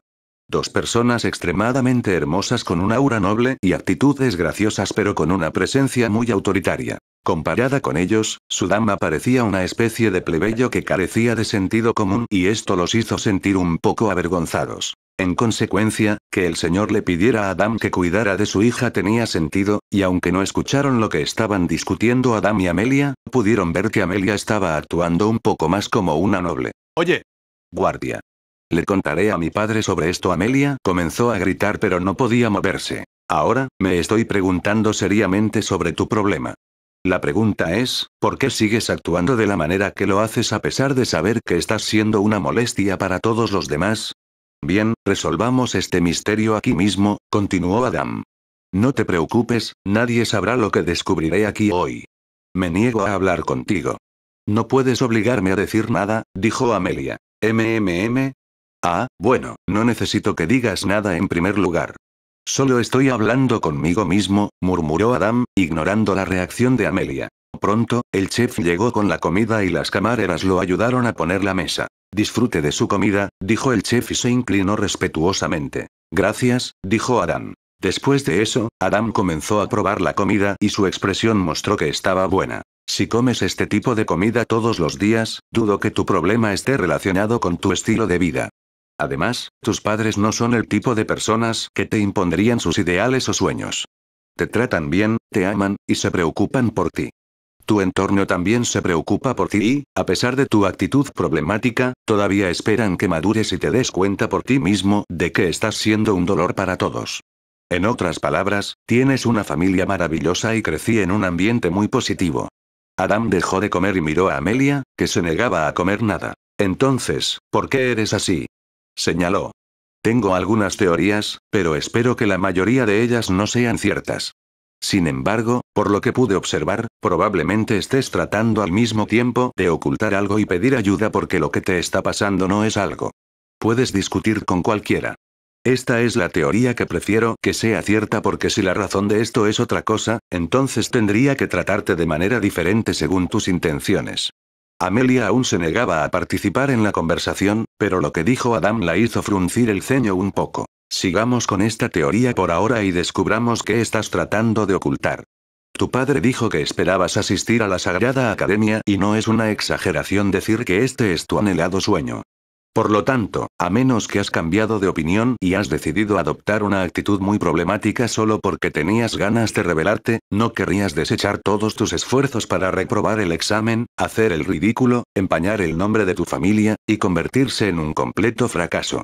Dos personas extremadamente hermosas con un aura noble y actitudes graciosas pero con una presencia muy autoritaria. Comparada con ellos, su dama parecía una especie de plebeyo que carecía de sentido común y esto los hizo sentir un poco avergonzados. En consecuencia, que el señor le pidiera a Adam que cuidara de su hija tenía sentido, y aunque no escucharon lo que estaban discutiendo Adam y Amelia, pudieron ver que Amelia estaba actuando un poco más como una noble. Oye. Guardia. Le contaré a mi padre sobre esto. Amelia comenzó a gritar pero no podía moverse. Ahora, me estoy preguntando seriamente sobre tu problema. La pregunta es, ¿por qué sigues actuando de la manera que lo haces a pesar de saber que estás siendo una molestia para todos los demás? Bien, resolvamos este misterio aquí mismo, continuó Adam. No te preocupes, nadie sabrá lo que descubriré aquí hoy. Me niego a hablar contigo. No puedes obligarme a decir nada, dijo Amelia. MMM. Ah, bueno, no necesito que digas nada en primer lugar. Solo estoy hablando conmigo mismo, murmuró Adam, ignorando la reacción de Amelia. Pronto, el chef llegó con la comida y las camareras lo ayudaron a poner la mesa. Disfrute de su comida, dijo el chef y se inclinó respetuosamente. Gracias, dijo Adam. Después de eso, Adam comenzó a probar la comida y su expresión mostró que estaba buena. Si comes este tipo de comida todos los días, dudo que tu problema esté relacionado con tu estilo de vida. Además, tus padres no son el tipo de personas que te impondrían sus ideales o sueños. Te tratan bien, te aman, y se preocupan por ti. Tu entorno también se preocupa por ti y, a pesar de tu actitud problemática, todavía esperan que madures y te des cuenta por ti mismo de que estás siendo un dolor para todos. En otras palabras, tienes una familia maravillosa y crecí en un ambiente muy positivo. Adam dejó de comer y miró a Amelia, que se negaba a comer nada. Entonces, ¿por qué eres así? señaló. Tengo algunas teorías, pero espero que la mayoría de ellas no sean ciertas. Sin embargo, por lo que pude observar, probablemente estés tratando al mismo tiempo de ocultar algo y pedir ayuda porque lo que te está pasando no es algo. Puedes discutir con cualquiera. Esta es la teoría que prefiero que sea cierta porque si la razón de esto es otra cosa, entonces tendría que tratarte de manera diferente según tus intenciones. Amelia aún se negaba a participar en la conversación, pero lo que dijo Adam la hizo fruncir el ceño un poco. Sigamos con esta teoría por ahora y descubramos qué estás tratando de ocultar. Tu padre dijo que esperabas asistir a la Sagrada Academia y no es una exageración decir que este es tu anhelado sueño. Por lo tanto, a menos que has cambiado de opinión y has decidido adoptar una actitud muy problemática solo porque tenías ganas de revelarte, no querrías desechar todos tus esfuerzos para reprobar el examen, hacer el ridículo, empañar el nombre de tu familia, y convertirse en un completo fracaso.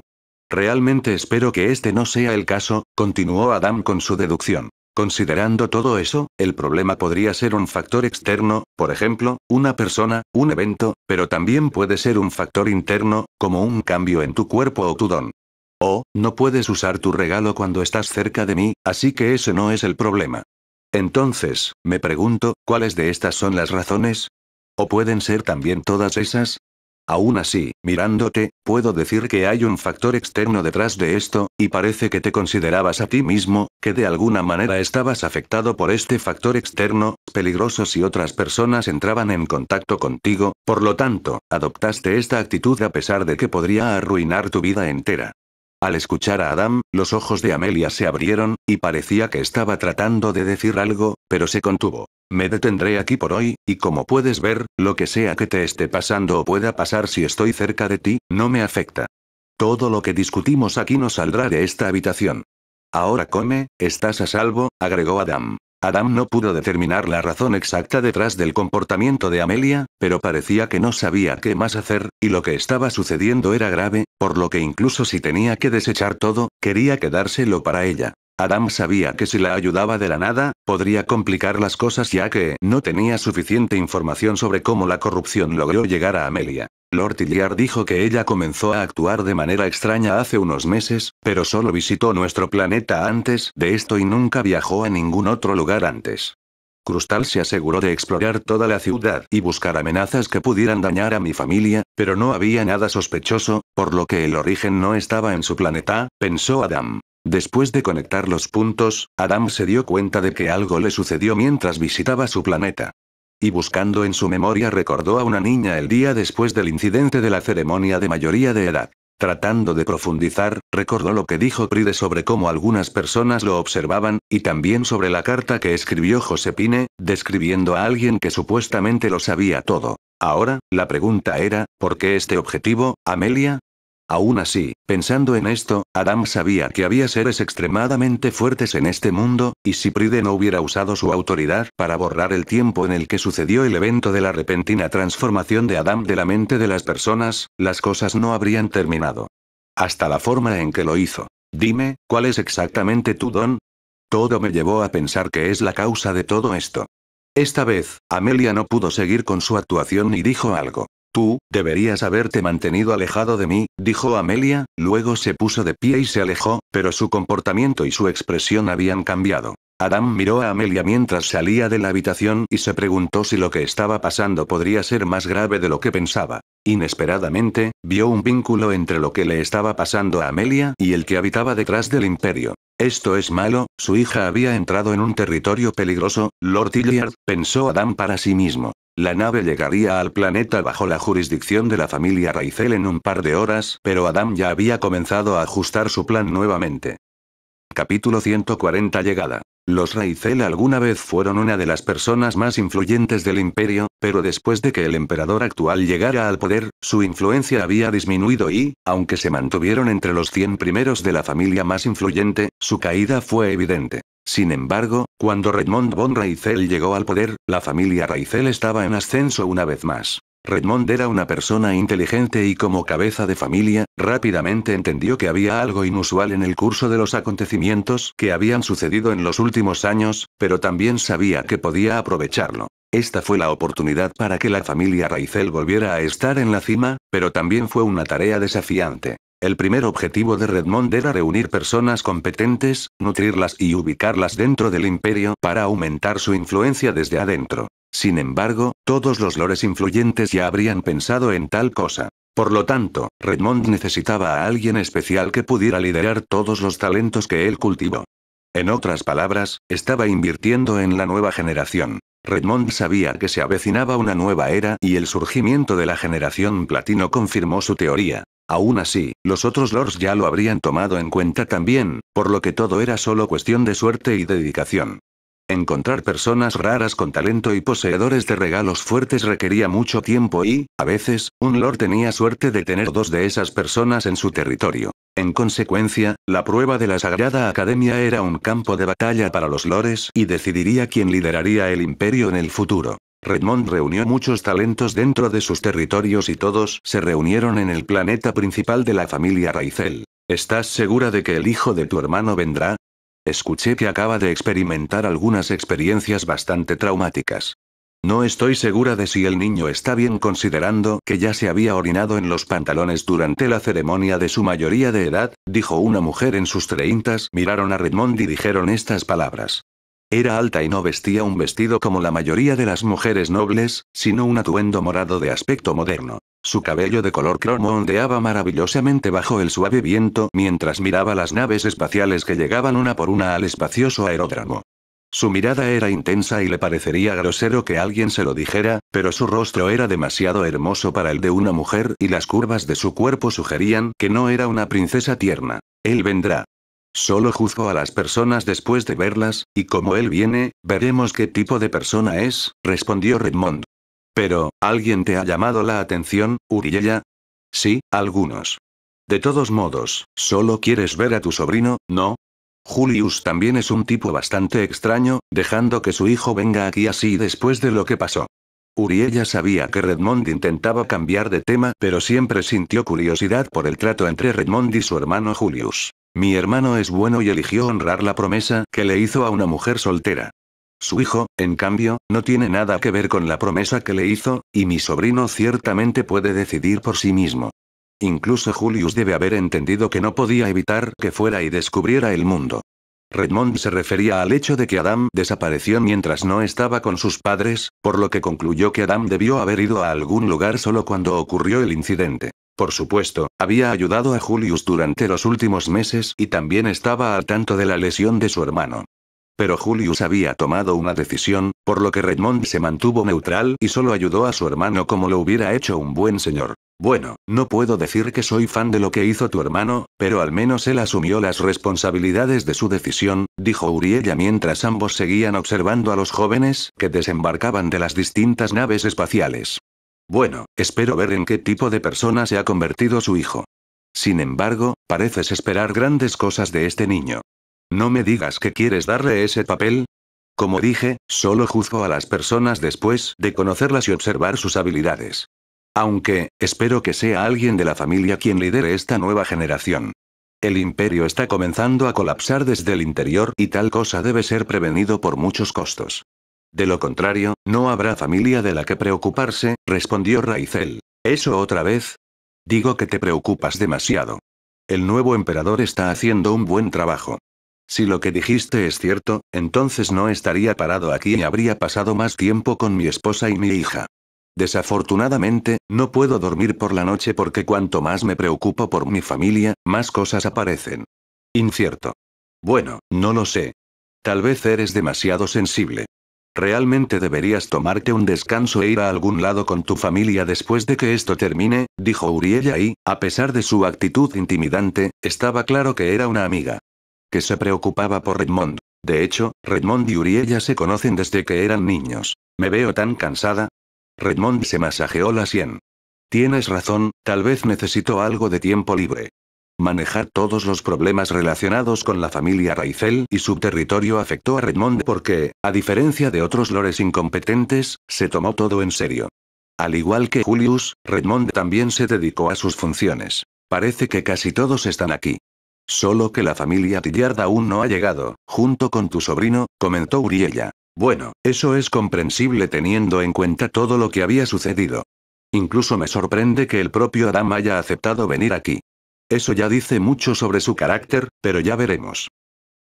Realmente espero que este no sea el caso, continuó Adam con su deducción. Considerando todo eso, el problema podría ser un factor externo, por ejemplo, una persona, un evento, pero también puede ser un factor interno, como un cambio en tu cuerpo o tu don. O, no puedes usar tu regalo cuando estás cerca de mí, así que ese no es el problema. Entonces, me pregunto, ¿cuáles de estas son las razones? ¿O pueden ser también todas esas? Aún así, mirándote, puedo decir que hay un factor externo detrás de esto, y parece que te considerabas a ti mismo, que de alguna manera estabas afectado por este factor externo, peligroso si otras personas entraban en contacto contigo, por lo tanto, adoptaste esta actitud a pesar de que podría arruinar tu vida entera. Al escuchar a Adam, los ojos de Amelia se abrieron, y parecía que estaba tratando de decir algo, pero se contuvo. Me detendré aquí por hoy, y como puedes ver, lo que sea que te esté pasando o pueda pasar si estoy cerca de ti, no me afecta. Todo lo que discutimos aquí no saldrá de esta habitación. Ahora come, estás a salvo, agregó Adam. Adam no pudo determinar la razón exacta detrás del comportamiento de Amelia, pero parecía que no sabía qué más hacer, y lo que estaba sucediendo era grave, por lo que incluso si tenía que desechar todo, quería quedárselo para ella. Adam sabía que si la ayudaba de la nada, podría complicar las cosas ya que no tenía suficiente información sobre cómo la corrupción logró llegar a Amelia. Lord Hilliard dijo que ella comenzó a actuar de manera extraña hace unos meses, pero solo visitó nuestro planeta antes de esto y nunca viajó a ningún otro lugar antes. Crustal se aseguró de explorar toda la ciudad y buscar amenazas que pudieran dañar a mi familia, pero no había nada sospechoso, por lo que el origen no estaba en su planeta, pensó Adam. Después de conectar los puntos, Adam se dio cuenta de que algo le sucedió mientras visitaba su planeta. Y buscando en su memoria recordó a una niña el día después del incidente de la ceremonia de mayoría de edad. Tratando de profundizar, recordó lo que dijo Pride sobre cómo algunas personas lo observaban, y también sobre la carta que escribió Josepine, describiendo a alguien que supuestamente lo sabía todo. Ahora, la pregunta era, ¿por qué este objetivo, Amelia? Aún así, pensando en esto, Adam sabía que había seres extremadamente fuertes en este mundo, y si Pride no hubiera usado su autoridad para borrar el tiempo en el que sucedió el evento de la repentina transformación de Adam de la mente de las personas, las cosas no habrían terminado. Hasta la forma en que lo hizo. Dime, ¿cuál es exactamente tu don? Todo me llevó a pensar que es la causa de todo esto. Esta vez, Amelia no pudo seguir con su actuación y dijo algo. Tú, deberías haberte mantenido alejado de mí, dijo Amelia, luego se puso de pie y se alejó, pero su comportamiento y su expresión habían cambiado. Adam miró a Amelia mientras salía de la habitación y se preguntó si lo que estaba pasando podría ser más grave de lo que pensaba. Inesperadamente, vio un vínculo entre lo que le estaba pasando a Amelia y el que habitaba detrás del imperio. Esto es malo, su hija había entrado en un territorio peligroso, Lord Hilliard, pensó Adam para sí mismo. La nave llegaría al planeta bajo la jurisdicción de la familia Raizel en un par de horas, pero Adam ya había comenzado a ajustar su plan nuevamente. Capítulo 140 Llegada. Los Raicel alguna vez fueron una de las personas más influyentes del imperio, pero después de que el emperador actual llegara al poder, su influencia había disminuido y, aunque se mantuvieron entre los 100 primeros de la familia más influyente, su caída fue evidente. Sin embargo, cuando Redmond von Raizel llegó al poder, la familia Raizel estaba en ascenso una vez más. Redmond era una persona inteligente y como cabeza de familia, rápidamente entendió que había algo inusual en el curso de los acontecimientos que habían sucedido en los últimos años, pero también sabía que podía aprovecharlo. Esta fue la oportunidad para que la familia Raizel volviera a estar en la cima, pero también fue una tarea desafiante. El primer objetivo de Redmond era reunir personas competentes, nutrirlas y ubicarlas dentro del imperio para aumentar su influencia desde adentro. Sin embargo, todos los lores influyentes ya habrían pensado en tal cosa. Por lo tanto, Redmond necesitaba a alguien especial que pudiera liderar todos los talentos que él cultivó. En otras palabras, estaba invirtiendo en la nueva generación. Redmond sabía que se avecinaba una nueva era y el surgimiento de la generación platino confirmó su teoría. Aún así, los otros lords ya lo habrían tomado en cuenta también, por lo que todo era solo cuestión de suerte y dedicación. Encontrar personas raras con talento y poseedores de regalos fuertes requería mucho tiempo y, a veces, un lord tenía suerte de tener dos de esas personas en su territorio. En consecuencia, la prueba de la Sagrada Academia era un campo de batalla para los lores y decidiría quién lideraría el imperio en el futuro. Redmond reunió muchos talentos dentro de sus territorios y todos se reunieron en el planeta principal de la familia Raizel. ¿Estás segura de que el hijo de tu hermano vendrá? Escuché que acaba de experimentar algunas experiencias bastante traumáticas. No estoy segura de si el niño está bien considerando que ya se había orinado en los pantalones durante la ceremonia de su mayoría de edad, dijo una mujer en sus treintas. Miraron a Redmond y dijeron estas palabras. Era alta y no vestía un vestido como la mayoría de las mujeres nobles, sino un atuendo morado de aspecto moderno. Su cabello de color cromo ondeaba maravillosamente bajo el suave viento mientras miraba las naves espaciales que llegaban una por una al espacioso aeródromo. Su mirada era intensa y le parecería grosero que alguien se lo dijera, pero su rostro era demasiado hermoso para el de una mujer y las curvas de su cuerpo sugerían que no era una princesa tierna. Él vendrá. Solo juzgo a las personas después de verlas, y como él viene, veremos qué tipo de persona es, respondió Redmond. Pero, ¿alguien te ha llamado la atención, Uriella? Sí, algunos. De todos modos, solo quieres ver a tu sobrino, ¿no? Julius también es un tipo bastante extraño, dejando que su hijo venga aquí así después de lo que pasó. Uriella sabía que Redmond intentaba cambiar de tema, pero siempre sintió curiosidad por el trato entre Redmond y su hermano Julius. Mi hermano es bueno y eligió honrar la promesa que le hizo a una mujer soltera. Su hijo, en cambio, no tiene nada que ver con la promesa que le hizo, y mi sobrino ciertamente puede decidir por sí mismo. Incluso Julius debe haber entendido que no podía evitar que fuera y descubriera el mundo. Redmond se refería al hecho de que Adam desapareció mientras no estaba con sus padres, por lo que concluyó que Adam debió haber ido a algún lugar solo cuando ocurrió el incidente. Por supuesto, había ayudado a Julius durante los últimos meses y también estaba al tanto de la lesión de su hermano. Pero Julius había tomado una decisión, por lo que Redmond se mantuvo neutral y solo ayudó a su hermano como lo hubiera hecho un buen señor. Bueno, no puedo decir que soy fan de lo que hizo tu hermano, pero al menos él asumió las responsabilidades de su decisión, dijo Uriella mientras ambos seguían observando a los jóvenes que desembarcaban de las distintas naves espaciales. Bueno, espero ver en qué tipo de persona se ha convertido su hijo. Sin embargo, pareces esperar grandes cosas de este niño. No me digas que quieres darle ese papel. Como dije, solo juzgo a las personas después de conocerlas y observar sus habilidades. Aunque, espero que sea alguien de la familia quien lidere esta nueva generación. El imperio está comenzando a colapsar desde el interior y tal cosa debe ser prevenido por muchos costos. De lo contrario, no habrá familia de la que preocuparse, respondió Raizel. ¿Eso otra vez? Digo que te preocupas demasiado. El nuevo emperador está haciendo un buen trabajo. Si lo que dijiste es cierto, entonces no estaría parado aquí y habría pasado más tiempo con mi esposa y mi hija. Desafortunadamente, no puedo dormir por la noche porque cuanto más me preocupo por mi familia, más cosas aparecen. Incierto. Bueno, no lo sé. Tal vez eres demasiado sensible. Realmente deberías tomarte un descanso e ir a algún lado con tu familia después de que esto termine, dijo Uriella y, a pesar de su actitud intimidante, estaba claro que era una amiga. Que se preocupaba por Redmond. De hecho, Redmond y Uriella se conocen desde que eran niños. Me veo tan cansada. Redmond se masajeó la sien. Tienes razón, tal vez necesito algo de tiempo libre. Manejar todos los problemas relacionados con la familia Raizel y su territorio afectó a Redmond porque, a diferencia de otros lores incompetentes, se tomó todo en serio. Al igual que Julius, Redmond también se dedicó a sus funciones. Parece que casi todos están aquí. Solo que la familia Tillard aún no ha llegado, junto con tu sobrino, comentó Uriella. Bueno, eso es comprensible teniendo en cuenta todo lo que había sucedido. Incluso me sorprende que el propio Adam haya aceptado venir aquí. Eso ya dice mucho sobre su carácter, pero ya veremos.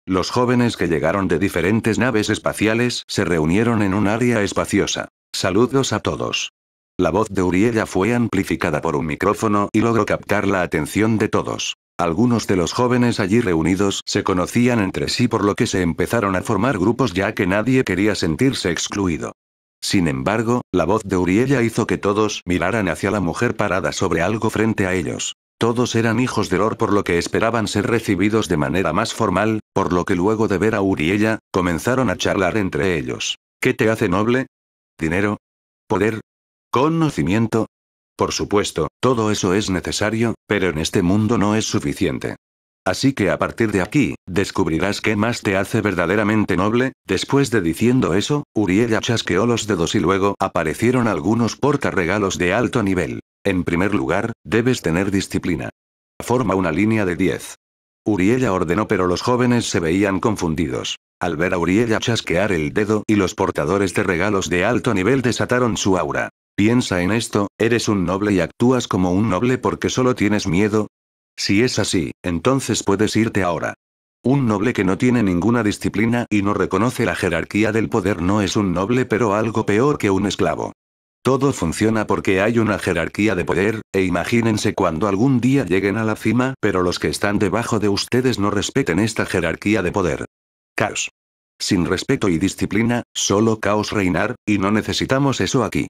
Los jóvenes que llegaron de diferentes naves espaciales se reunieron en un área espaciosa. Saludos a todos. La voz de Uriella fue amplificada por un micrófono y logró captar la atención de todos. Algunos de los jóvenes allí reunidos se conocían entre sí por lo que se empezaron a formar grupos ya que nadie quería sentirse excluido. Sin embargo, la voz de Uriella hizo que todos miraran hacia la mujer parada sobre algo frente a ellos. Todos eran hijos de Lor por lo que esperaban ser recibidos de manera más formal, por lo que luego de ver a Uriella, comenzaron a charlar entre ellos. ¿Qué te hace noble? ¿Dinero? ¿Poder? ¿Conocimiento? Por supuesto, todo eso es necesario, pero en este mundo no es suficiente. Así que a partir de aquí, descubrirás qué más te hace verdaderamente noble. Después de diciendo eso, Uriella chasqueó los dedos y luego aparecieron algunos portarregalos de alto nivel. En primer lugar, debes tener disciplina. Forma una línea de 10. Uriella ordenó pero los jóvenes se veían confundidos. Al ver a Uriella chasquear el dedo y los portadores de regalos de alto nivel desataron su aura. Piensa en esto, eres un noble y actúas como un noble porque solo tienes miedo. Si es así, entonces puedes irte ahora. Un noble que no tiene ninguna disciplina y no reconoce la jerarquía del poder no es un noble pero algo peor que un esclavo. Todo funciona porque hay una jerarquía de poder, e imagínense cuando algún día lleguen a la cima, pero los que están debajo de ustedes no respeten esta jerarquía de poder. Caos. Sin respeto y disciplina, solo caos reinar, y no necesitamos eso aquí.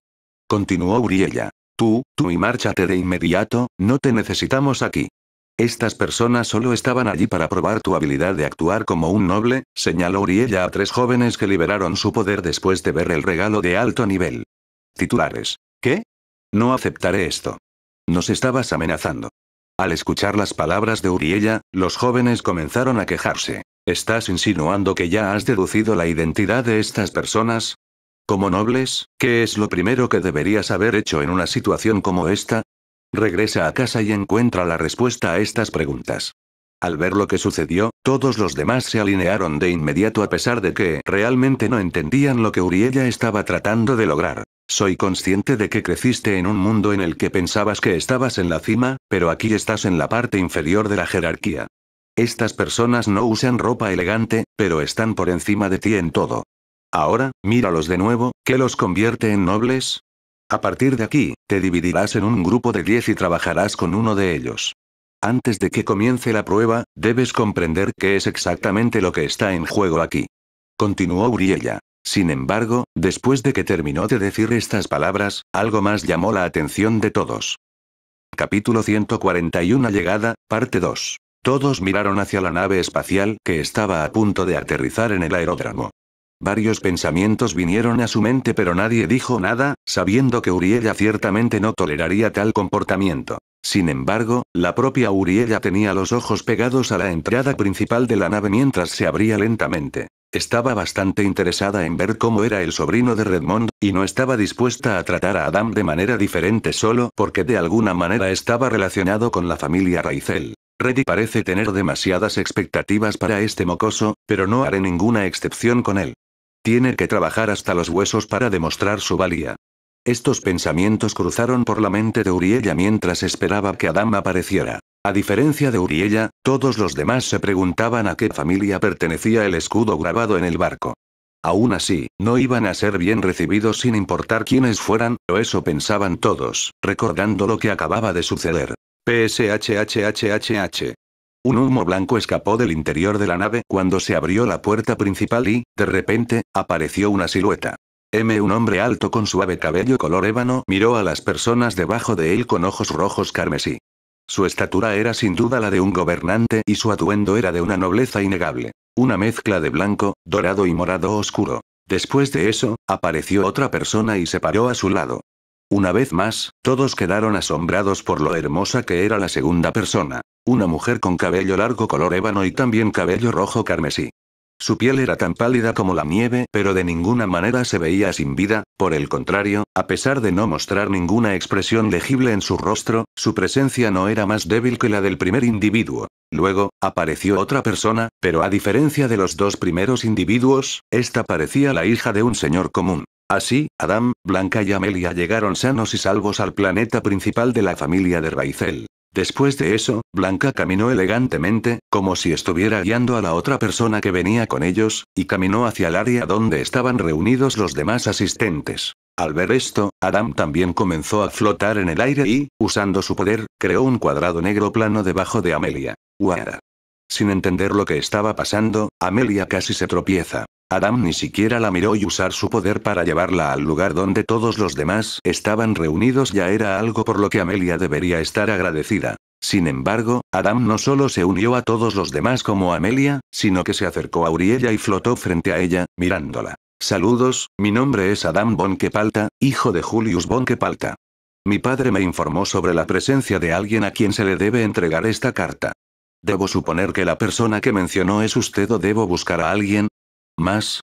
Continuó Uriella. Tú, tú y márchate de inmediato, no te necesitamos aquí. Estas personas solo estaban allí para probar tu habilidad de actuar como un noble, señaló Uriella a tres jóvenes que liberaron su poder después de ver el regalo de alto nivel. Titulares. ¿Qué? No aceptaré esto. Nos estabas amenazando. Al escuchar las palabras de Uriella, los jóvenes comenzaron a quejarse. ¿Estás insinuando que ya has deducido la identidad de estas personas? Como nobles, ¿qué es lo primero que deberías haber hecho en una situación como esta? Regresa a casa y encuentra la respuesta a estas preguntas. Al ver lo que sucedió, todos los demás se alinearon de inmediato a pesar de que realmente no entendían lo que Uriella estaba tratando de lograr. Soy consciente de que creciste en un mundo en el que pensabas que estabas en la cima, pero aquí estás en la parte inferior de la jerarquía. Estas personas no usan ropa elegante, pero están por encima de ti en todo. Ahora, míralos de nuevo, ¿qué los convierte en nobles? A partir de aquí, te dividirás en un grupo de 10 y trabajarás con uno de ellos. Antes de que comience la prueba, debes comprender qué es exactamente lo que está en juego aquí. Continuó Uriella. Sin embargo, después de que terminó de decir estas palabras, algo más llamó la atención de todos. Capítulo 141 Llegada, parte 2. Todos miraron hacia la nave espacial que estaba a punto de aterrizar en el aeródromo. Varios pensamientos vinieron a su mente pero nadie dijo nada, sabiendo que Uriella ciertamente no toleraría tal comportamiento. Sin embargo, la propia Uriella tenía los ojos pegados a la entrada principal de la nave mientras se abría lentamente. Estaba bastante interesada en ver cómo era el sobrino de Redmond, y no estaba dispuesta a tratar a Adam de manera diferente solo porque de alguna manera estaba relacionado con la familia Raizel. Reddy parece tener demasiadas expectativas para este mocoso, pero no haré ninguna excepción con él. Tiene que trabajar hasta los huesos para demostrar su valía. Estos pensamientos cruzaron por la mente de Uriella mientras esperaba que Adam apareciera. A diferencia de Uriella, todos los demás se preguntaban a qué familia pertenecía el escudo grabado en el barco. Aún así, no iban a ser bien recibidos sin importar quiénes fueran, o eso pensaban todos, recordando lo que acababa de suceder. PSHHHHH. Un humo blanco escapó del interior de la nave cuando se abrió la puerta principal y, de repente, apareció una silueta. M, un hombre alto con suave cabello color ébano, miró a las personas debajo de él con ojos rojos carmesí. Su estatura era sin duda la de un gobernante y su atuendo era de una nobleza innegable. Una mezcla de blanco, dorado y morado oscuro. Después de eso, apareció otra persona y se paró a su lado. Una vez más, todos quedaron asombrados por lo hermosa que era la segunda persona. Una mujer con cabello largo color ébano y también cabello rojo carmesí. Su piel era tan pálida como la nieve, pero de ninguna manera se veía sin vida, por el contrario, a pesar de no mostrar ninguna expresión legible en su rostro, su presencia no era más débil que la del primer individuo. Luego, apareció otra persona, pero a diferencia de los dos primeros individuos, esta parecía la hija de un señor común. Así, Adam, Blanca y Amelia llegaron sanos y salvos al planeta principal de la familia de Raizel. Después de eso, Blanca caminó elegantemente, como si estuviera guiando a la otra persona que venía con ellos, y caminó hacia el área donde estaban reunidos los demás asistentes. Al ver esto, Adam también comenzó a flotar en el aire y, usando su poder, creó un cuadrado negro plano debajo de Amelia. Sin entender lo que estaba pasando, Amelia casi se tropieza. Adam ni siquiera la miró y usar su poder para llevarla al lugar donde todos los demás estaban reunidos ya era algo por lo que Amelia debería estar agradecida. Sin embargo, Adam no solo se unió a todos los demás como Amelia, sino que se acercó a Uriella y flotó frente a ella, mirándola. Saludos, mi nombre es Adam von hijo de Julius von Mi padre me informó sobre la presencia de alguien a quien se le debe entregar esta carta. Debo suponer que la persona que mencionó es usted o debo buscar a alguien, más.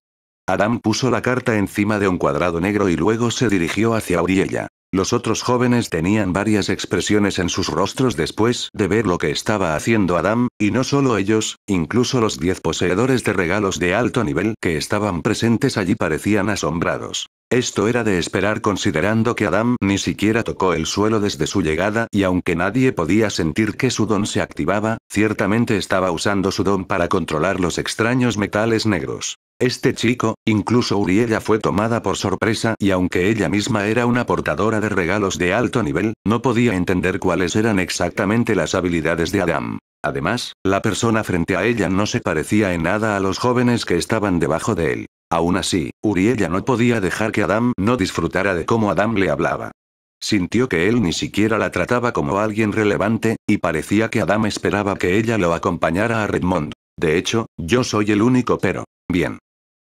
Adam puso la carta encima de un cuadrado negro y luego se dirigió hacia Uriella. Los otros jóvenes tenían varias expresiones en sus rostros después de ver lo que estaba haciendo Adam, y no solo ellos, incluso los diez poseedores de regalos de alto nivel que estaban presentes allí parecían asombrados. Esto era de esperar considerando que Adam ni siquiera tocó el suelo desde su llegada y aunque nadie podía sentir que su don se activaba, ciertamente estaba usando su don para controlar los extraños metales negros. Este chico, incluso Uriella fue tomada por sorpresa y aunque ella misma era una portadora de regalos de alto nivel, no podía entender cuáles eran exactamente las habilidades de Adam. Además, la persona frente a ella no se parecía en nada a los jóvenes que estaban debajo de él. Aún así, Uriella no podía dejar que Adam no disfrutara de cómo Adam le hablaba. Sintió que él ni siquiera la trataba como alguien relevante, y parecía que Adam esperaba que ella lo acompañara a Redmond. De hecho, yo soy el único pero. Bien.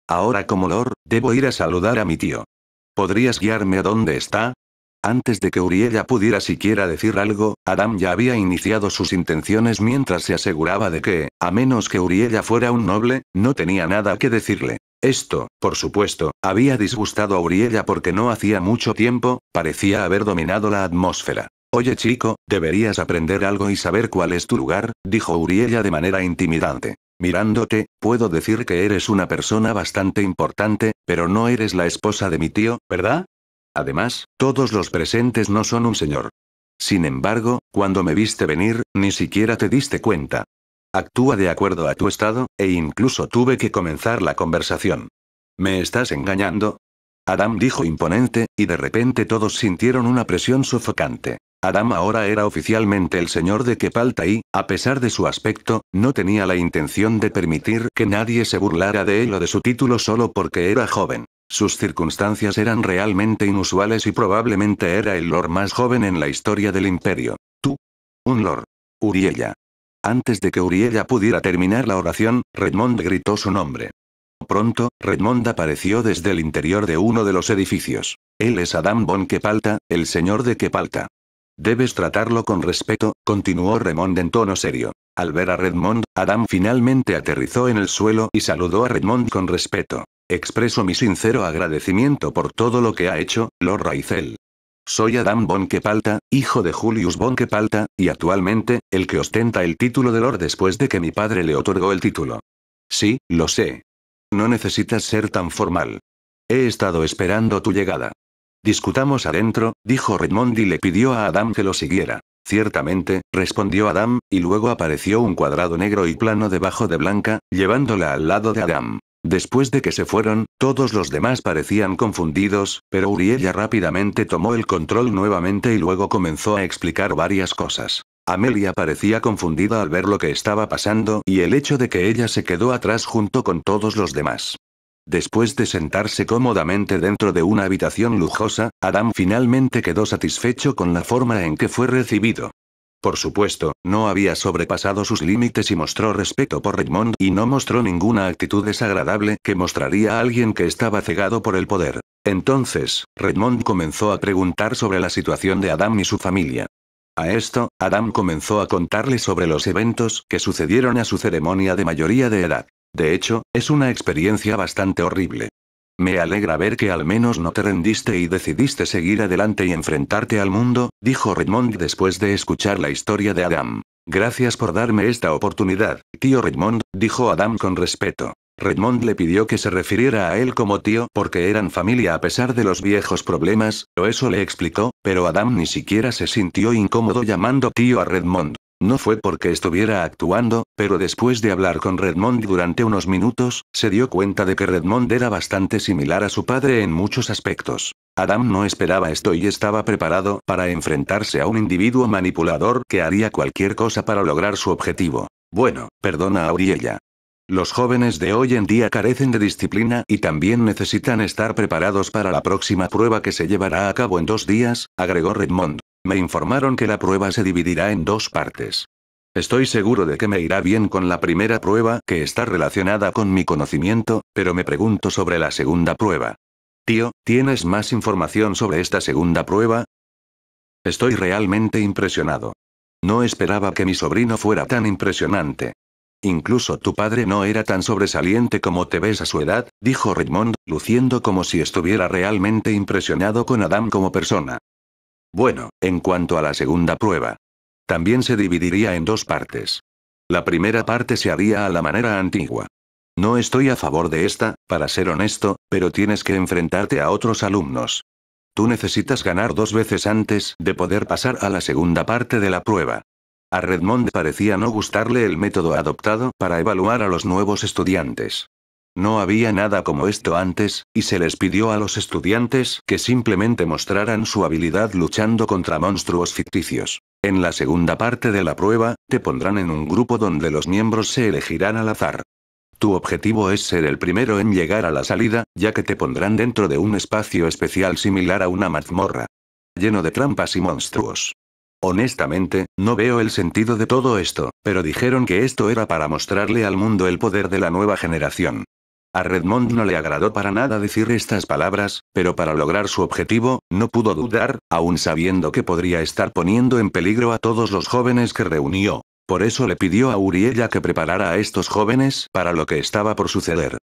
Ahora como Lord, debo ir a saludar a mi tío. ¿Podrías guiarme a dónde está? Antes de que Uriella pudiera siquiera decir algo, Adam ya había iniciado sus intenciones mientras se aseguraba de que, a menos que Uriella fuera un noble, no tenía nada que decirle. Esto, por supuesto, había disgustado a Uriella porque no hacía mucho tiempo, parecía haber dominado la atmósfera. Oye chico, deberías aprender algo y saber cuál es tu lugar, dijo Uriella de manera intimidante. Mirándote, puedo decir que eres una persona bastante importante, pero no eres la esposa de mi tío, ¿verdad? Además, todos los presentes no son un señor. Sin embargo, cuando me viste venir, ni siquiera te diste cuenta. Actúa de acuerdo a tu estado, e incluso tuve que comenzar la conversación. ¿Me estás engañando? Adam dijo imponente, y de repente todos sintieron una presión sofocante. Adam ahora era oficialmente el señor de Kepaltai, y, a pesar de su aspecto, no tenía la intención de permitir que nadie se burlara de él o de su título solo porque era joven. Sus circunstancias eran realmente inusuales y probablemente era el lord más joven en la historia del imperio. Tú. Un lord. Uriella. Antes de que Uriella pudiera terminar la oración, Redmond gritó su nombre. Pronto, Redmond apareció desde el interior de uno de los edificios. Él es Adam von Kepalta, el señor de Kepalta. Debes tratarlo con respeto, continuó Redmond en tono serio. Al ver a Redmond, Adam finalmente aterrizó en el suelo y saludó a Redmond con respeto. Expreso mi sincero agradecimiento por todo lo que ha hecho, Lord Raizel. Soy Adam von hijo de Julius von y actualmente, el que ostenta el título de Lord después de que mi padre le otorgó el título. Sí, lo sé. No necesitas ser tan formal. He estado esperando tu llegada. Discutamos adentro, dijo Redmond y le pidió a Adam que lo siguiera. Ciertamente, respondió Adam, y luego apareció un cuadrado negro y plano debajo de Blanca, llevándola al lado de Adam. Después de que se fueron, todos los demás parecían confundidos, pero Uriella rápidamente tomó el control nuevamente y luego comenzó a explicar varias cosas. Amelia parecía confundida al ver lo que estaba pasando y el hecho de que ella se quedó atrás junto con todos los demás. Después de sentarse cómodamente dentro de una habitación lujosa, Adam finalmente quedó satisfecho con la forma en que fue recibido. Por supuesto, no había sobrepasado sus límites y mostró respeto por Redmond y no mostró ninguna actitud desagradable que mostraría a alguien que estaba cegado por el poder. Entonces, Redmond comenzó a preguntar sobre la situación de Adam y su familia. A esto, Adam comenzó a contarle sobre los eventos que sucedieron a su ceremonia de mayoría de edad. De hecho, es una experiencia bastante horrible. Me alegra ver que al menos no te rendiste y decidiste seguir adelante y enfrentarte al mundo, dijo Redmond después de escuchar la historia de Adam. Gracias por darme esta oportunidad, tío Redmond, dijo Adam con respeto. Redmond le pidió que se refiriera a él como tío porque eran familia a pesar de los viejos problemas, o eso le explicó, pero Adam ni siquiera se sintió incómodo llamando tío a Redmond. No fue porque estuviera actuando, pero después de hablar con Redmond durante unos minutos, se dio cuenta de que Redmond era bastante similar a su padre en muchos aspectos. Adam no esperaba esto y estaba preparado para enfrentarse a un individuo manipulador que haría cualquier cosa para lograr su objetivo. Bueno, perdona Auriella. Los jóvenes de hoy en día carecen de disciplina y también necesitan estar preparados para la próxima prueba que se llevará a cabo en dos días, agregó Redmond. Me informaron que la prueba se dividirá en dos partes. Estoy seguro de que me irá bien con la primera prueba, que está relacionada con mi conocimiento, pero me pregunto sobre la segunda prueba. Tío, ¿tienes más información sobre esta segunda prueba? Estoy realmente impresionado. No esperaba que mi sobrino fuera tan impresionante. Incluso tu padre no era tan sobresaliente como te ves a su edad, dijo Raymond, luciendo como si estuviera realmente impresionado con Adam como persona. Bueno, en cuanto a la segunda prueba. También se dividiría en dos partes. La primera parte se haría a la manera antigua. No estoy a favor de esta, para ser honesto, pero tienes que enfrentarte a otros alumnos. Tú necesitas ganar dos veces antes de poder pasar a la segunda parte de la prueba. A Redmond parecía no gustarle el método adoptado para evaluar a los nuevos estudiantes. No había nada como esto antes, y se les pidió a los estudiantes que simplemente mostraran su habilidad luchando contra monstruos ficticios. En la segunda parte de la prueba, te pondrán en un grupo donde los miembros se elegirán al azar. Tu objetivo es ser el primero en llegar a la salida, ya que te pondrán dentro de un espacio especial similar a una mazmorra. Lleno de trampas y monstruos. Honestamente, no veo el sentido de todo esto, pero dijeron que esto era para mostrarle al mundo el poder de la nueva generación. A Redmond no le agradó para nada decir estas palabras, pero para lograr su objetivo, no pudo dudar, aun sabiendo que podría estar poniendo en peligro a todos los jóvenes que reunió. Por eso le pidió a Uriella que preparara a estos jóvenes para lo que estaba por suceder.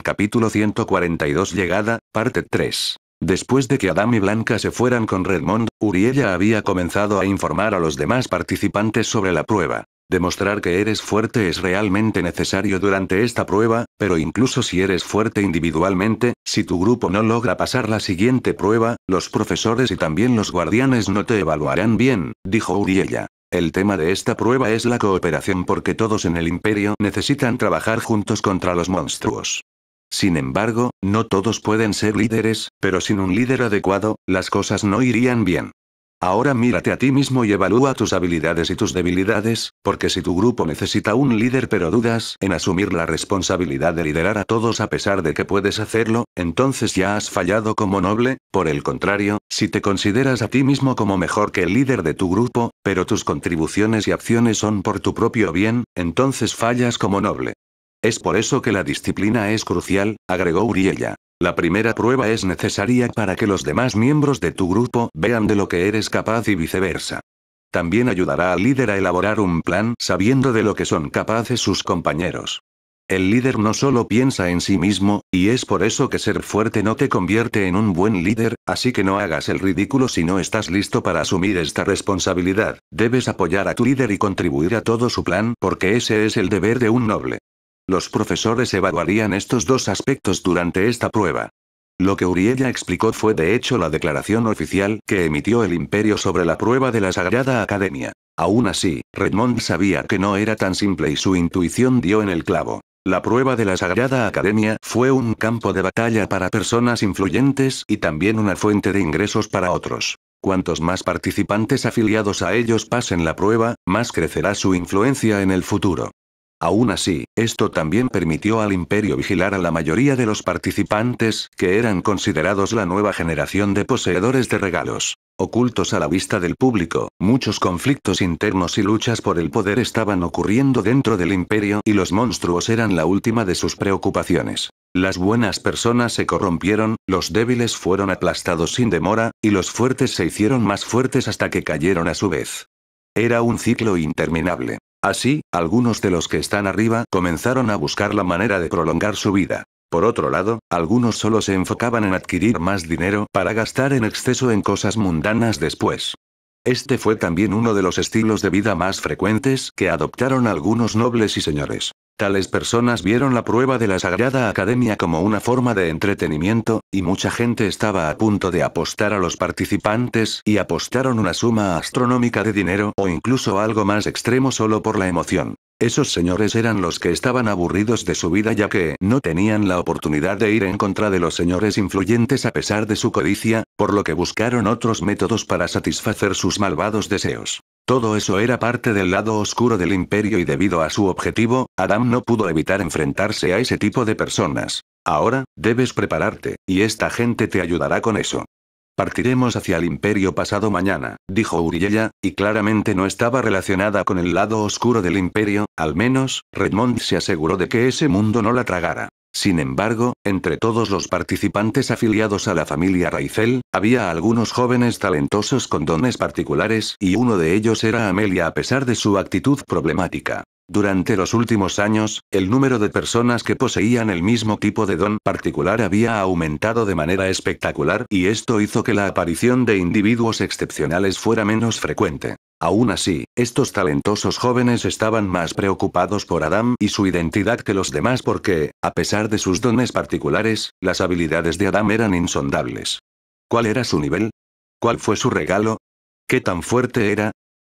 Capítulo 142 Llegada, parte 3. Después de que Adam y Blanca se fueran con Redmond, Uriella había comenzado a informar a los demás participantes sobre la prueba. Demostrar que eres fuerte es realmente necesario durante esta prueba, pero incluso si eres fuerte individualmente, si tu grupo no logra pasar la siguiente prueba, los profesores y también los guardianes no te evaluarán bien, dijo Uriella. El tema de esta prueba es la cooperación porque todos en el imperio necesitan trabajar juntos contra los monstruos. Sin embargo, no todos pueden ser líderes, pero sin un líder adecuado, las cosas no irían bien. Ahora mírate a ti mismo y evalúa tus habilidades y tus debilidades, porque si tu grupo necesita un líder pero dudas en asumir la responsabilidad de liderar a todos a pesar de que puedes hacerlo, entonces ya has fallado como noble, por el contrario, si te consideras a ti mismo como mejor que el líder de tu grupo, pero tus contribuciones y acciones son por tu propio bien, entonces fallas como noble. Es por eso que la disciplina es crucial, agregó Uriella. La primera prueba es necesaria para que los demás miembros de tu grupo vean de lo que eres capaz y viceversa. También ayudará al líder a elaborar un plan sabiendo de lo que son capaces sus compañeros. El líder no solo piensa en sí mismo, y es por eso que ser fuerte no te convierte en un buen líder, así que no hagas el ridículo si no estás listo para asumir esta responsabilidad. Debes apoyar a tu líder y contribuir a todo su plan, porque ese es el deber de un noble. Los profesores evaluarían estos dos aspectos durante esta prueba. Lo que Uriella explicó fue de hecho la declaración oficial que emitió el imperio sobre la prueba de la Sagrada Academia. Aún así, Redmond sabía que no era tan simple y su intuición dio en el clavo. La prueba de la Sagrada Academia fue un campo de batalla para personas influyentes y también una fuente de ingresos para otros. Cuantos más participantes afiliados a ellos pasen la prueba, más crecerá su influencia en el futuro. Aún así, esto también permitió al imperio vigilar a la mayoría de los participantes, que eran considerados la nueva generación de poseedores de regalos. Ocultos a la vista del público, muchos conflictos internos y luchas por el poder estaban ocurriendo dentro del imperio y los monstruos eran la última de sus preocupaciones. Las buenas personas se corrompieron, los débiles fueron aplastados sin demora, y los fuertes se hicieron más fuertes hasta que cayeron a su vez. Era un ciclo interminable. Así, algunos de los que están arriba comenzaron a buscar la manera de prolongar su vida. Por otro lado, algunos solo se enfocaban en adquirir más dinero para gastar en exceso en cosas mundanas después. Este fue también uno de los estilos de vida más frecuentes que adoptaron algunos nobles y señores. Tales personas vieron la prueba de la Sagrada Academia como una forma de entretenimiento, y mucha gente estaba a punto de apostar a los participantes y apostaron una suma astronómica de dinero o incluso algo más extremo solo por la emoción. Esos señores eran los que estaban aburridos de su vida ya que no tenían la oportunidad de ir en contra de los señores influyentes a pesar de su codicia, por lo que buscaron otros métodos para satisfacer sus malvados deseos. Todo eso era parte del lado oscuro del imperio y debido a su objetivo, Adam no pudo evitar enfrentarse a ese tipo de personas. Ahora, debes prepararte, y esta gente te ayudará con eso. Partiremos hacia el imperio pasado mañana, dijo Uriella, y claramente no estaba relacionada con el lado oscuro del imperio, al menos, Redmond se aseguró de que ese mundo no la tragara. Sin embargo, entre todos los participantes afiliados a la familia Raizel, había algunos jóvenes talentosos con dones particulares y uno de ellos era Amelia a pesar de su actitud problemática. Durante los últimos años, el número de personas que poseían el mismo tipo de don particular había aumentado de manera espectacular y esto hizo que la aparición de individuos excepcionales fuera menos frecuente. Aún así, estos talentosos jóvenes estaban más preocupados por Adam y su identidad que los demás porque, a pesar de sus dones particulares, las habilidades de Adam eran insondables. ¿Cuál era su nivel? ¿Cuál fue su regalo? ¿Qué tan fuerte era?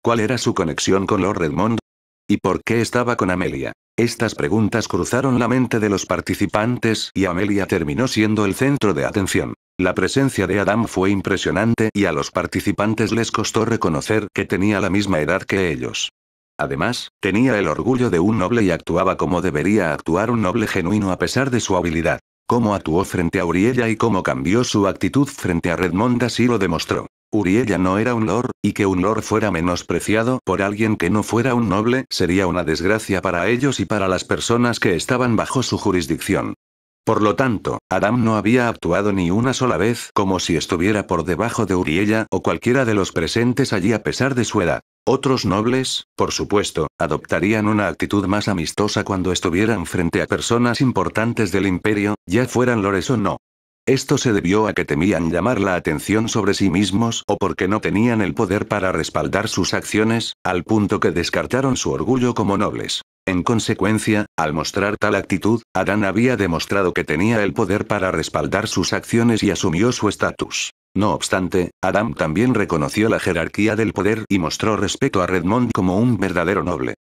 ¿Cuál era su conexión con Lord Redmond? ¿Y por qué estaba con Amelia? Estas preguntas cruzaron la mente de los participantes y Amelia terminó siendo el centro de atención. La presencia de Adam fue impresionante y a los participantes les costó reconocer que tenía la misma edad que ellos. Además, tenía el orgullo de un noble y actuaba como debería actuar un noble genuino a pesar de su habilidad. Cómo actuó frente a Uriella y cómo cambió su actitud frente a Redmond así lo demostró. Uriella no era un lord, y que un lord fuera menospreciado por alguien que no fuera un noble sería una desgracia para ellos y para las personas que estaban bajo su jurisdicción. Por lo tanto, Adam no había actuado ni una sola vez como si estuviera por debajo de Uriella o cualquiera de los presentes allí a pesar de su edad. Otros nobles, por supuesto, adoptarían una actitud más amistosa cuando estuvieran frente a personas importantes del imperio, ya fueran lores o no. Esto se debió a que temían llamar la atención sobre sí mismos o porque no tenían el poder para respaldar sus acciones, al punto que descartaron su orgullo como nobles. En consecuencia, al mostrar tal actitud, Adán había demostrado que tenía el poder para respaldar sus acciones y asumió su estatus. No obstante, Adam también reconoció la jerarquía del poder y mostró respeto a Redmond como un verdadero noble.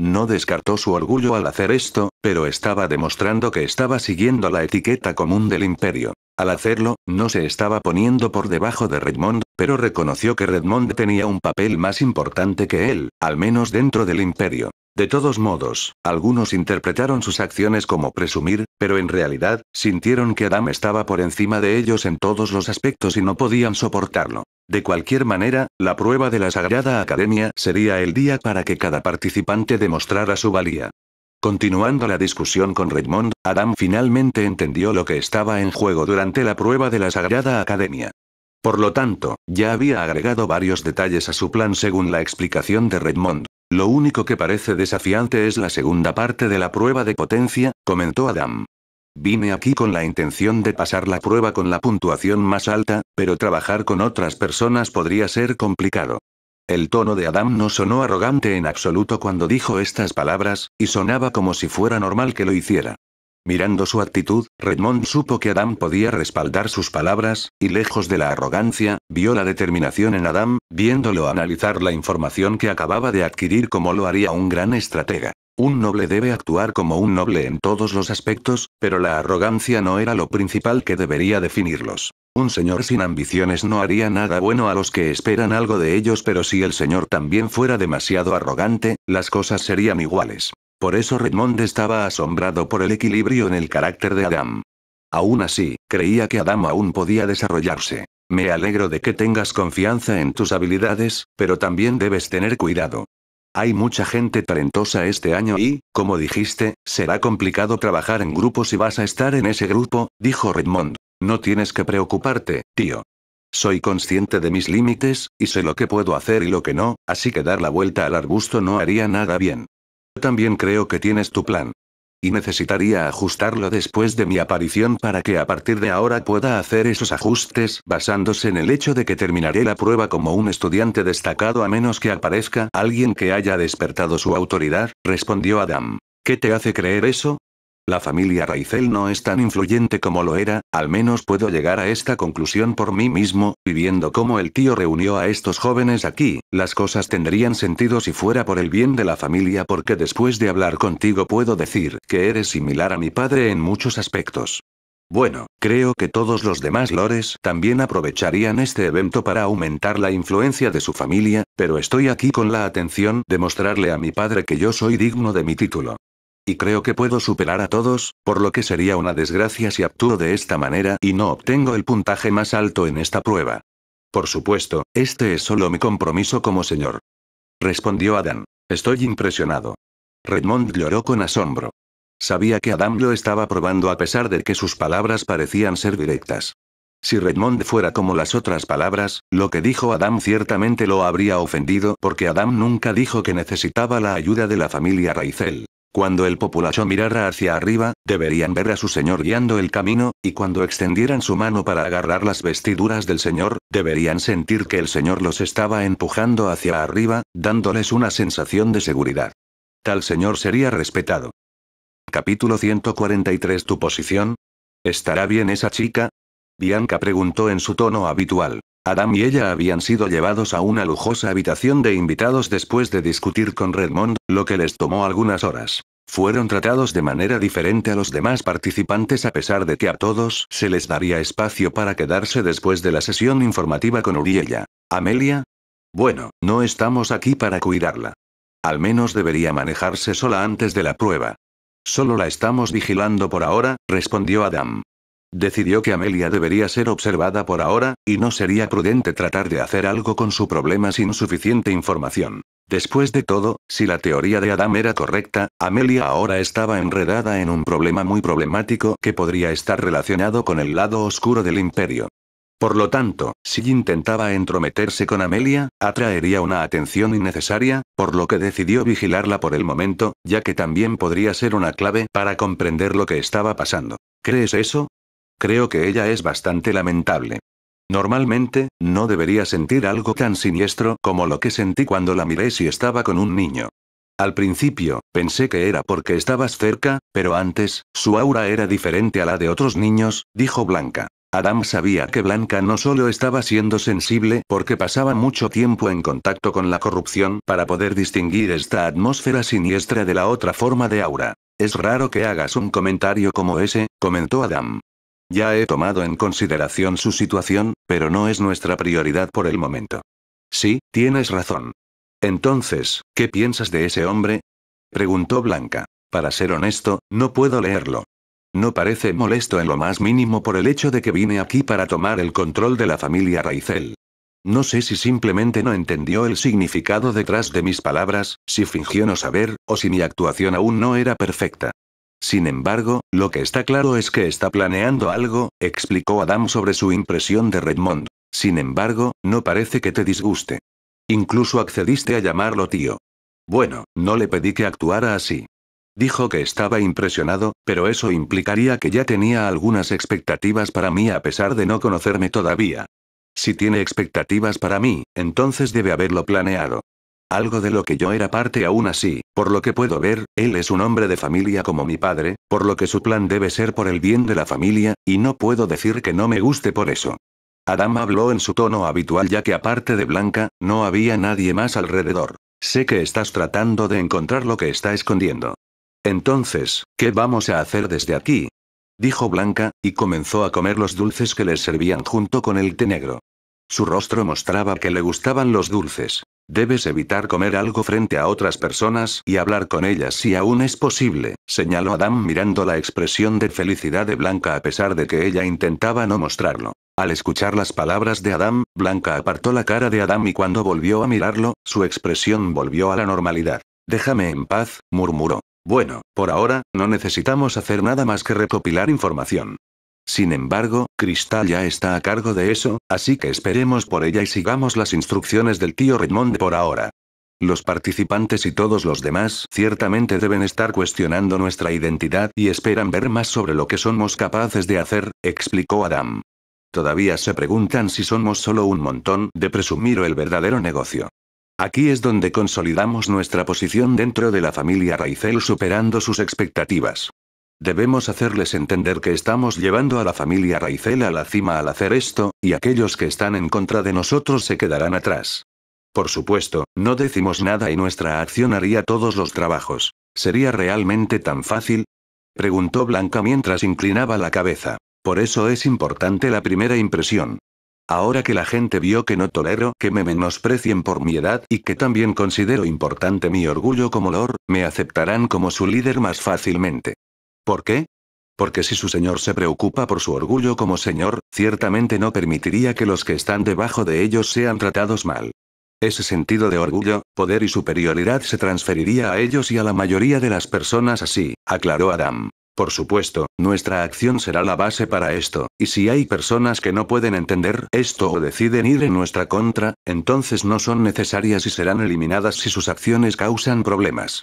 No descartó su orgullo al hacer esto, pero estaba demostrando que estaba siguiendo la etiqueta común del imperio. Al hacerlo, no se estaba poniendo por debajo de Redmond, pero reconoció que Redmond tenía un papel más importante que él, al menos dentro del imperio. De todos modos, algunos interpretaron sus acciones como presumir, pero en realidad, sintieron que Adam estaba por encima de ellos en todos los aspectos y no podían soportarlo. De cualquier manera, la prueba de la Sagrada Academia sería el día para que cada participante demostrara su valía. Continuando la discusión con Redmond, Adam finalmente entendió lo que estaba en juego durante la prueba de la Sagrada Academia. Por lo tanto, ya había agregado varios detalles a su plan según la explicación de Redmond. Lo único que parece desafiante es la segunda parte de la prueba de potencia, comentó Adam. Vine aquí con la intención de pasar la prueba con la puntuación más alta, pero trabajar con otras personas podría ser complicado. El tono de Adam no sonó arrogante en absoluto cuando dijo estas palabras, y sonaba como si fuera normal que lo hiciera. Mirando su actitud, Redmond supo que Adam podía respaldar sus palabras, y lejos de la arrogancia, vio la determinación en Adam, viéndolo analizar la información que acababa de adquirir como lo haría un gran estratega. Un noble debe actuar como un noble en todos los aspectos, pero la arrogancia no era lo principal que debería definirlos. Un señor sin ambiciones no haría nada bueno a los que esperan algo de ellos, pero si el señor también fuera demasiado arrogante, las cosas serían iguales. Por eso Redmond estaba asombrado por el equilibrio en el carácter de Adam. Aún así, creía que Adam aún podía desarrollarse. Me alegro de que tengas confianza en tus habilidades, pero también debes tener cuidado. Hay mucha gente talentosa este año y, como dijiste, será complicado trabajar en grupo si vas a estar en ese grupo, dijo Redmond. No tienes que preocuparte, tío. Soy consciente de mis límites, y sé lo que puedo hacer y lo que no, así que dar la vuelta al arbusto no haría nada bien. Yo También creo que tienes tu plan. Y necesitaría ajustarlo después de mi aparición para que a partir de ahora pueda hacer esos ajustes basándose en el hecho de que terminaré la prueba como un estudiante destacado a menos que aparezca alguien que haya despertado su autoridad, respondió Adam. ¿Qué te hace creer eso? La familia Raizel no es tan influyente como lo era, al menos puedo llegar a esta conclusión por mí mismo, y viendo cómo el tío reunió a estos jóvenes aquí, las cosas tendrían sentido si fuera por el bien de la familia porque después de hablar contigo puedo decir que eres similar a mi padre en muchos aspectos. Bueno, creo que todos los demás lores también aprovecharían este evento para aumentar la influencia de su familia, pero estoy aquí con la atención de mostrarle a mi padre que yo soy digno de mi título y creo que puedo superar a todos, por lo que sería una desgracia si actúo de esta manera y no obtengo el puntaje más alto en esta prueba. Por supuesto, este es solo mi compromiso como señor. Respondió Adam. Estoy impresionado. Redmond lloró con asombro. Sabía que Adam lo estaba probando a pesar de que sus palabras parecían ser directas. Si Redmond fuera como las otras palabras, lo que dijo Adam ciertamente lo habría ofendido porque Adam nunca dijo que necesitaba la ayuda de la familia Raizel. Cuando el populacho mirara hacia arriba, deberían ver a su señor guiando el camino, y cuando extendieran su mano para agarrar las vestiduras del señor, deberían sentir que el señor los estaba empujando hacia arriba, dándoles una sensación de seguridad. Tal señor sería respetado. Capítulo 143 Tu posición. ¿Estará bien esa chica? Bianca preguntó en su tono habitual. Adam y ella habían sido llevados a una lujosa habitación de invitados después de discutir con Redmond, lo que les tomó algunas horas. Fueron tratados de manera diferente a los demás participantes a pesar de que a todos se les daría espacio para quedarse después de la sesión informativa con Uriella. ¿Amelia? Bueno, no estamos aquí para cuidarla. Al menos debería manejarse sola antes de la prueba. Solo la estamos vigilando por ahora, respondió Adam. Decidió que Amelia debería ser observada por ahora, y no sería prudente tratar de hacer algo con su problema sin suficiente información. Después de todo, si la teoría de Adam era correcta, Amelia ahora estaba enredada en un problema muy problemático que podría estar relacionado con el lado oscuro del imperio. Por lo tanto, si intentaba entrometerse con Amelia, atraería una atención innecesaria, por lo que decidió vigilarla por el momento, ya que también podría ser una clave para comprender lo que estaba pasando. ¿Crees eso? Creo que ella es bastante lamentable. Normalmente, no debería sentir algo tan siniestro como lo que sentí cuando la miré si estaba con un niño. Al principio, pensé que era porque estabas cerca, pero antes, su aura era diferente a la de otros niños, dijo Blanca. Adam sabía que Blanca no solo estaba siendo sensible porque pasaba mucho tiempo en contacto con la corrupción para poder distinguir esta atmósfera siniestra de la otra forma de aura. Es raro que hagas un comentario como ese, comentó Adam. Ya he tomado en consideración su situación, pero no es nuestra prioridad por el momento. Sí, tienes razón. Entonces, ¿qué piensas de ese hombre? preguntó Blanca. Para ser honesto, no puedo leerlo. No parece molesto en lo más mínimo por el hecho de que vine aquí para tomar el control de la familia Raizel. No sé si simplemente no entendió el significado detrás de mis palabras, si fingió no saber, o si mi actuación aún no era perfecta. Sin embargo, lo que está claro es que está planeando algo, explicó Adam sobre su impresión de Redmond. Sin embargo, no parece que te disguste. Incluso accediste a llamarlo tío. Bueno, no le pedí que actuara así. Dijo que estaba impresionado, pero eso implicaría que ya tenía algunas expectativas para mí a pesar de no conocerme todavía. Si tiene expectativas para mí, entonces debe haberlo planeado. Algo de lo que yo era parte aún así, por lo que puedo ver, él es un hombre de familia como mi padre, por lo que su plan debe ser por el bien de la familia, y no puedo decir que no me guste por eso. Adam habló en su tono habitual ya que aparte de Blanca, no había nadie más alrededor. Sé que estás tratando de encontrar lo que está escondiendo. Entonces, ¿qué vamos a hacer desde aquí? Dijo Blanca, y comenzó a comer los dulces que les servían junto con el té negro. Su rostro mostraba que le gustaban los dulces. Debes evitar comer algo frente a otras personas y hablar con ellas si aún es posible, señaló Adam mirando la expresión de felicidad de Blanca a pesar de que ella intentaba no mostrarlo. Al escuchar las palabras de Adam, Blanca apartó la cara de Adam y cuando volvió a mirarlo, su expresión volvió a la normalidad. Déjame en paz, murmuró. Bueno, por ahora, no necesitamos hacer nada más que recopilar información. Sin embargo, Cristal ya está a cargo de eso, así que esperemos por ella y sigamos las instrucciones del tío Redmond por ahora. Los participantes y todos los demás ciertamente deben estar cuestionando nuestra identidad y esperan ver más sobre lo que somos capaces de hacer, explicó Adam. Todavía se preguntan si somos solo un montón de presumir o el verdadero negocio. Aquí es donde consolidamos nuestra posición dentro de la familia Raizel superando sus expectativas. Debemos hacerles entender que estamos llevando a la familia Raizel a la cima al hacer esto, y aquellos que están en contra de nosotros se quedarán atrás. Por supuesto, no decimos nada y nuestra acción haría todos los trabajos. ¿Sería realmente tan fácil? Preguntó Blanca mientras inclinaba la cabeza. Por eso es importante la primera impresión. Ahora que la gente vio que no tolero que me menosprecien por mi edad y que también considero importante mi orgullo como Lord, me aceptarán como su líder más fácilmente. ¿Por qué? Porque si su señor se preocupa por su orgullo como señor, ciertamente no permitiría que los que están debajo de ellos sean tratados mal. Ese sentido de orgullo, poder y superioridad se transferiría a ellos y a la mayoría de las personas así, aclaró Adam. Por supuesto, nuestra acción será la base para esto, y si hay personas que no pueden entender esto o deciden ir en nuestra contra, entonces no son necesarias y serán eliminadas si sus acciones causan problemas.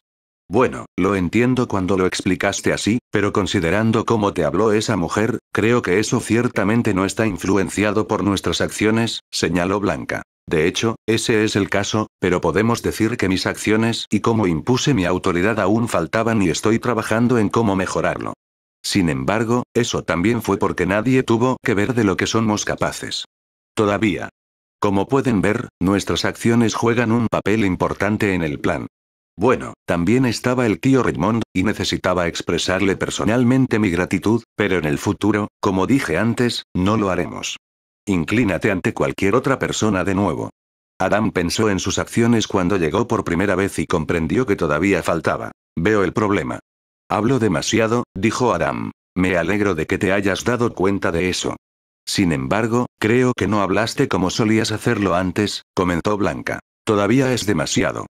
Bueno, lo entiendo cuando lo explicaste así, pero considerando cómo te habló esa mujer, creo que eso ciertamente no está influenciado por nuestras acciones, señaló Blanca. De hecho, ese es el caso, pero podemos decir que mis acciones y cómo impuse mi autoridad aún faltaban y estoy trabajando en cómo mejorarlo. Sin embargo, eso también fue porque nadie tuvo que ver de lo que somos capaces. Todavía. Como pueden ver, nuestras acciones juegan un papel importante en el plan. Bueno, también estaba el tío Raymond y necesitaba expresarle personalmente mi gratitud, pero en el futuro, como dije antes, no lo haremos. Inclínate ante cualquier otra persona de nuevo. Adam pensó en sus acciones cuando llegó por primera vez y comprendió que todavía faltaba. Veo el problema. Hablo demasiado, dijo Adam. Me alegro de que te hayas dado cuenta de eso. Sin embargo, creo que no hablaste como solías hacerlo antes, comentó Blanca. Todavía es demasiado.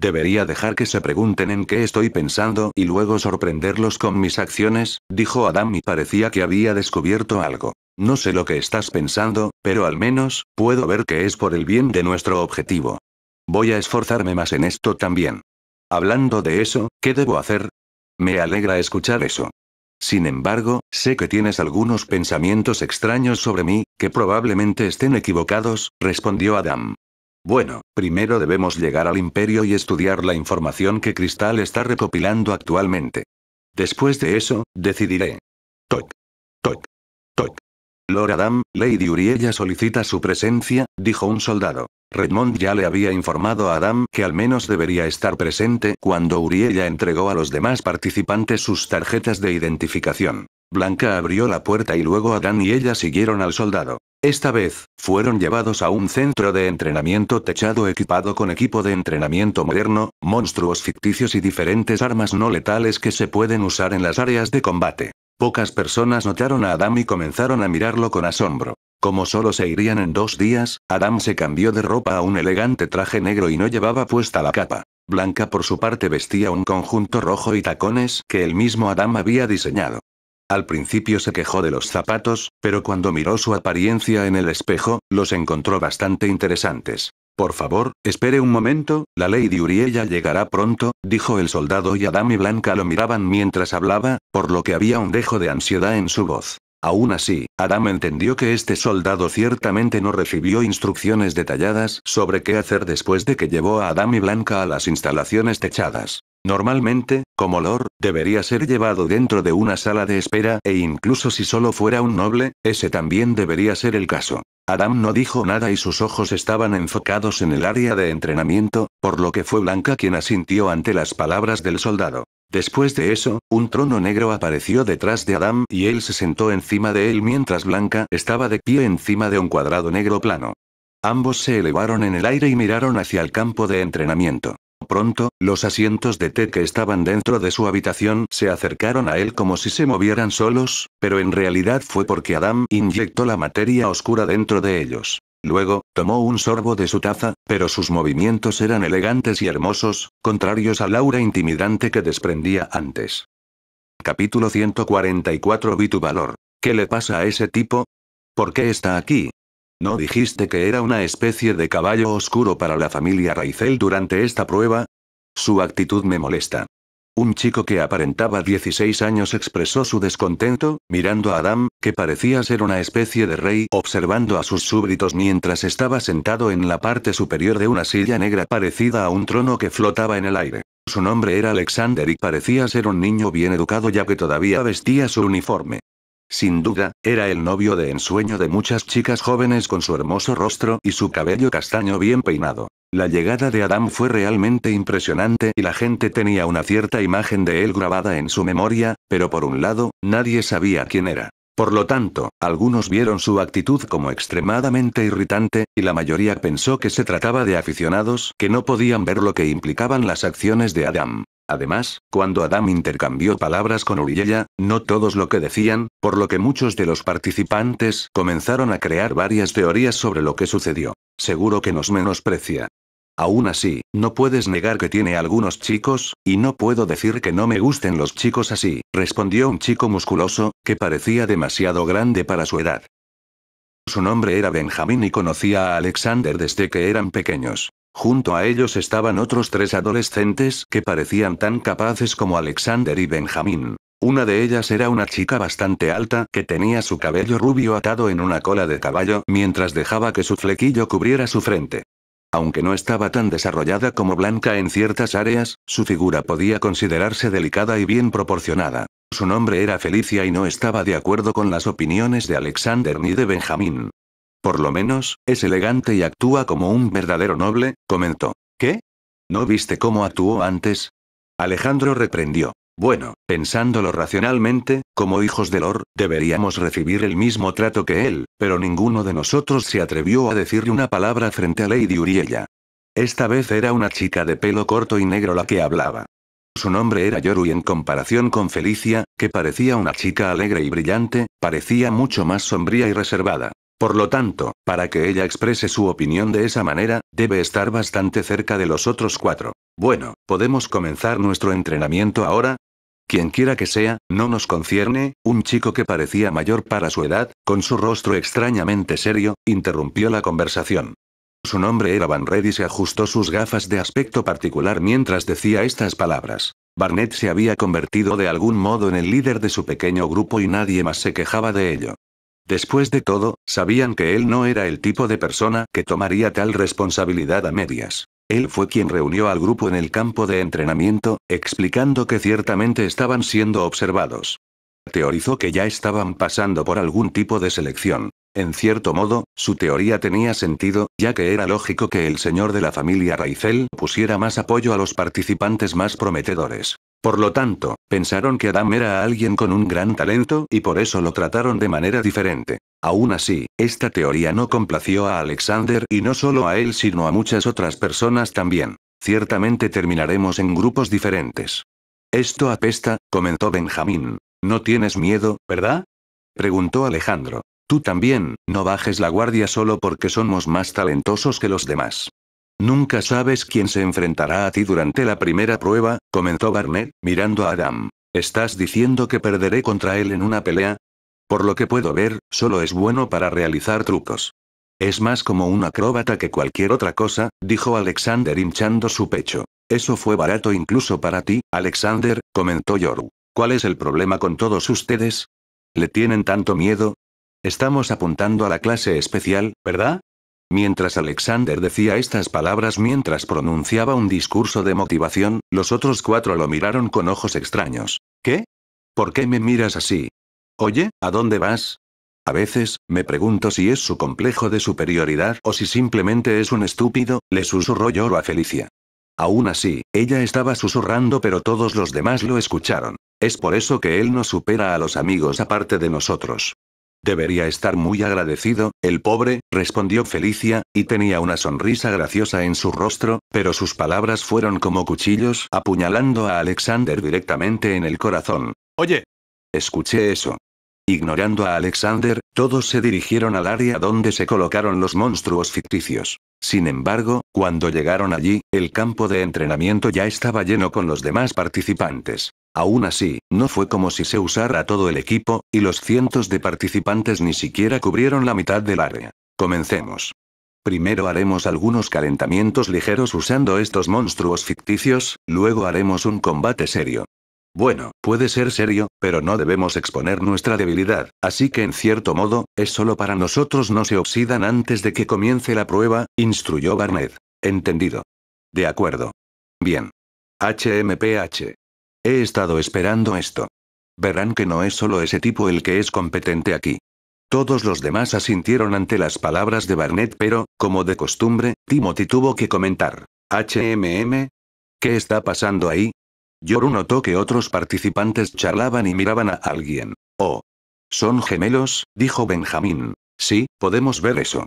Debería dejar que se pregunten en qué estoy pensando y luego sorprenderlos con mis acciones, dijo Adam y parecía que había descubierto algo. No sé lo que estás pensando, pero al menos, puedo ver que es por el bien de nuestro objetivo. Voy a esforzarme más en esto también. Hablando de eso, ¿qué debo hacer? Me alegra escuchar eso. Sin embargo, sé que tienes algunos pensamientos extraños sobre mí, que probablemente estén equivocados, respondió Adam. Bueno, primero debemos llegar al imperio y estudiar la información que Cristal está recopilando actualmente. Después de eso, decidiré. Lord Adam, Lady Uriella solicita su presencia, dijo un soldado. Redmond ya le había informado a Adam que al menos debería estar presente cuando Uriella entregó a los demás participantes sus tarjetas de identificación. Blanca abrió la puerta y luego Adam y ella siguieron al soldado. Esta vez, fueron llevados a un centro de entrenamiento techado equipado con equipo de entrenamiento moderno, monstruos ficticios y diferentes armas no letales que se pueden usar en las áreas de combate. Pocas personas notaron a Adam y comenzaron a mirarlo con asombro. Como solo se irían en dos días, Adam se cambió de ropa a un elegante traje negro y no llevaba puesta la capa. Blanca por su parte vestía un conjunto rojo y tacones que el mismo Adam había diseñado. Al principio se quejó de los zapatos, pero cuando miró su apariencia en el espejo, los encontró bastante interesantes. Por favor, espere un momento, la Lady Uriella llegará pronto, dijo el soldado y Adam y Blanca lo miraban mientras hablaba, por lo que había un dejo de ansiedad en su voz. Aún así, Adam entendió que este soldado ciertamente no recibió instrucciones detalladas sobre qué hacer después de que llevó a Adam y Blanca a las instalaciones techadas. Normalmente, como Lord, debería ser llevado dentro de una sala de espera e incluso si solo fuera un noble, ese también debería ser el caso. Adam no dijo nada y sus ojos estaban enfocados en el área de entrenamiento, por lo que fue Blanca quien asintió ante las palabras del soldado. Después de eso, un trono negro apareció detrás de Adam y él se sentó encima de él mientras Blanca estaba de pie encima de un cuadrado negro plano. Ambos se elevaron en el aire y miraron hacia el campo de entrenamiento. Pronto, los asientos de té que estaban dentro de su habitación se acercaron a él como si se movieran solos, pero en realidad fue porque Adam inyectó la materia oscura dentro de ellos. Luego, tomó un sorbo de su taza, pero sus movimientos eran elegantes y hermosos, contrarios al aura intimidante que desprendía antes. Capítulo 144 Vi tu valor. ¿Qué le pasa a ese tipo? ¿Por qué está aquí? ¿No dijiste que era una especie de caballo oscuro para la familia Raizel durante esta prueba? Su actitud me molesta. Un chico que aparentaba 16 años expresó su descontento, mirando a Adam, que parecía ser una especie de rey, observando a sus súbditos mientras estaba sentado en la parte superior de una silla negra parecida a un trono que flotaba en el aire. Su nombre era Alexander y parecía ser un niño bien educado ya que todavía vestía su uniforme. Sin duda, era el novio de ensueño de muchas chicas jóvenes con su hermoso rostro y su cabello castaño bien peinado. La llegada de Adam fue realmente impresionante y la gente tenía una cierta imagen de él grabada en su memoria, pero por un lado, nadie sabía quién era. Por lo tanto, algunos vieron su actitud como extremadamente irritante, y la mayoría pensó que se trataba de aficionados que no podían ver lo que implicaban las acciones de Adam. Además, cuando Adam intercambió palabras con Uriella, no todos lo que decían, por lo que muchos de los participantes comenzaron a crear varias teorías sobre lo que sucedió. Seguro que nos menosprecia. Aún así, no puedes negar que tiene algunos chicos, y no puedo decir que no me gusten los chicos así, respondió un chico musculoso, que parecía demasiado grande para su edad. Su nombre era Benjamín y conocía a Alexander desde que eran pequeños. Junto a ellos estaban otros tres adolescentes que parecían tan capaces como Alexander y Benjamín. Una de ellas era una chica bastante alta que tenía su cabello rubio atado en una cola de caballo mientras dejaba que su flequillo cubriera su frente. Aunque no estaba tan desarrollada como Blanca en ciertas áreas, su figura podía considerarse delicada y bien proporcionada. Su nombre era Felicia y no estaba de acuerdo con las opiniones de Alexander ni de Benjamín. Por lo menos, es elegante y actúa como un verdadero noble, comentó. ¿Qué? ¿No viste cómo actuó antes? Alejandro reprendió. Bueno, pensándolo racionalmente, como hijos de Lor, deberíamos recibir el mismo trato que él, pero ninguno de nosotros se atrevió a decirle una palabra frente a Lady Uriella. Esta vez era una chica de pelo corto y negro la que hablaba. Su nombre era Yoru y en comparación con Felicia, que parecía una chica alegre y brillante, parecía mucho más sombría y reservada. Por lo tanto, para que ella exprese su opinión de esa manera, debe estar bastante cerca de los otros cuatro. Bueno, ¿podemos comenzar nuestro entrenamiento ahora? Quienquiera que sea, no nos concierne, un chico que parecía mayor para su edad, con su rostro extrañamente serio, interrumpió la conversación. Su nombre era Van Red y se ajustó sus gafas de aspecto particular mientras decía estas palabras. Barnett se había convertido de algún modo en el líder de su pequeño grupo y nadie más se quejaba de ello. Después de todo, sabían que él no era el tipo de persona que tomaría tal responsabilidad a medias. Él fue quien reunió al grupo en el campo de entrenamiento, explicando que ciertamente estaban siendo observados. Teorizó que ya estaban pasando por algún tipo de selección. En cierto modo, su teoría tenía sentido, ya que era lógico que el señor de la familia Raizel pusiera más apoyo a los participantes más prometedores. Por lo tanto, pensaron que Adam era alguien con un gran talento y por eso lo trataron de manera diferente. Aún así, esta teoría no complació a Alexander y no solo a él sino a muchas otras personas también. Ciertamente terminaremos en grupos diferentes. Esto apesta, comentó Benjamín. No tienes miedo, ¿verdad? preguntó Alejandro. Tú también, no bajes la guardia solo porque somos más talentosos que los demás. Nunca sabes quién se enfrentará a ti durante la primera prueba, comenzó Barnett, mirando a Adam. ¿Estás diciendo que perderé contra él en una pelea? Por lo que puedo ver, solo es bueno para realizar trucos. Es más como un acróbata que cualquier otra cosa, dijo Alexander hinchando su pecho. Eso fue barato incluso para ti, Alexander, comentó Yoru. ¿Cuál es el problema con todos ustedes? ¿Le tienen tanto miedo? Estamos apuntando a la clase especial, ¿verdad? Mientras Alexander decía estas palabras mientras pronunciaba un discurso de motivación, los otros cuatro lo miraron con ojos extraños. ¿Qué? ¿Por qué me miras así? Oye, ¿a dónde vas? A veces, me pregunto si es su complejo de superioridad o si simplemente es un estúpido, le susurró lloro a Felicia. Aún así, ella estaba susurrando pero todos los demás lo escucharon. Es por eso que él no supera a los amigos aparte de nosotros. Debería estar muy agradecido, el pobre, respondió Felicia, y tenía una sonrisa graciosa en su rostro, pero sus palabras fueron como cuchillos apuñalando a Alexander directamente en el corazón. Oye. Escuché eso. Ignorando a Alexander, todos se dirigieron al área donde se colocaron los monstruos ficticios. Sin embargo, cuando llegaron allí, el campo de entrenamiento ya estaba lleno con los demás participantes. Aún así, no fue como si se usara todo el equipo, y los cientos de participantes ni siquiera cubrieron la mitad del área. Comencemos. Primero haremos algunos calentamientos ligeros usando estos monstruos ficticios, luego haremos un combate serio. Bueno, puede ser serio, pero no debemos exponer nuestra debilidad, así que en cierto modo, es solo para nosotros no se oxidan antes de que comience la prueba, instruyó Barnett. Entendido. De acuerdo. Bien. HMPH. He estado esperando esto. Verán que no es solo ese tipo el que es competente aquí. Todos los demás asintieron ante las palabras de Barnett, pero, como de costumbre, Timothy tuvo que comentar. HMM. ¿Qué está pasando ahí? Yoru notó que otros participantes charlaban y miraban a alguien. Oh. Son gemelos, dijo Benjamín. Sí, podemos ver eso.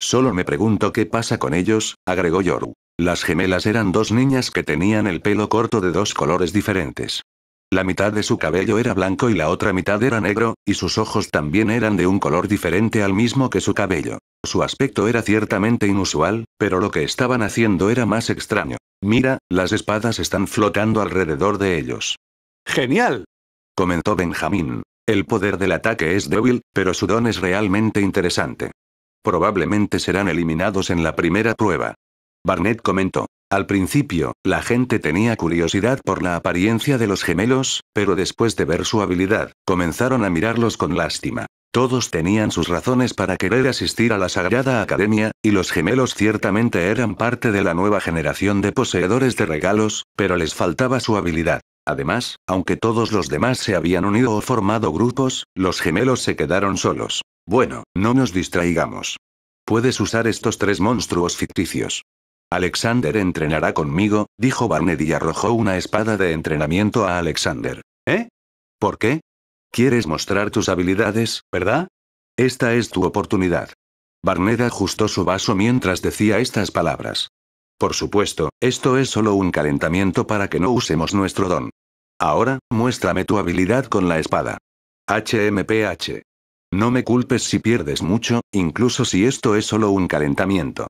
Solo me pregunto qué pasa con ellos, agregó Yoru. Las gemelas eran dos niñas que tenían el pelo corto de dos colores diferentes. La mitad de su cabello era blanco y la otra mitad era negro, y sus ojos también eran de un color diferente al mismo que su cabello. Su aspecto era ciertamente inusual, pero lo que estaban haciendo era más extraño. Mira, las espadas están flotando alrededor de ellos. ¡Genial! comentó Benjamín. El poder del ataque es débil, pero su don es realmente interesante. Probablemente serán eliminados en la primera prueba. Barnett comentó. Al principio, la gente tenía curiosidad por la apariencia de los gemelos, pero después de ver su habilidad, comenzaron a mirarlos con lástima. Todos tenían sus razones para querer asistir a la Sagrada Academia, y los gemelos ciertamente eran parte de la nueva generación de poseedores de regalos, pero les faltaba su habilidad. Además, aunque todos los demás se habían unido o formado grupos, los gemelos se quedaron solos. Bueno, no nos distraigamos. Puedes usar estos tres monstruos ficticios. Alexander entrenará conmigo, dijo Barnet y arrojó una espada de entrenamiento a Alexander. ¿Eh? ¿Por qué? Quieres mostrar tus habilidades, ¿verdad? Esta es tu oportunidad. Barnet ajustó su vaso mientras decía estas palabras. Por supuesto, esto es solo un calentamiento para que no usemos nuestro don. Ahora, muéstrame tu habilidad con la espada. HMPH. No me culpes si pierdes mucho, incluso si esto es solo un calentamiento.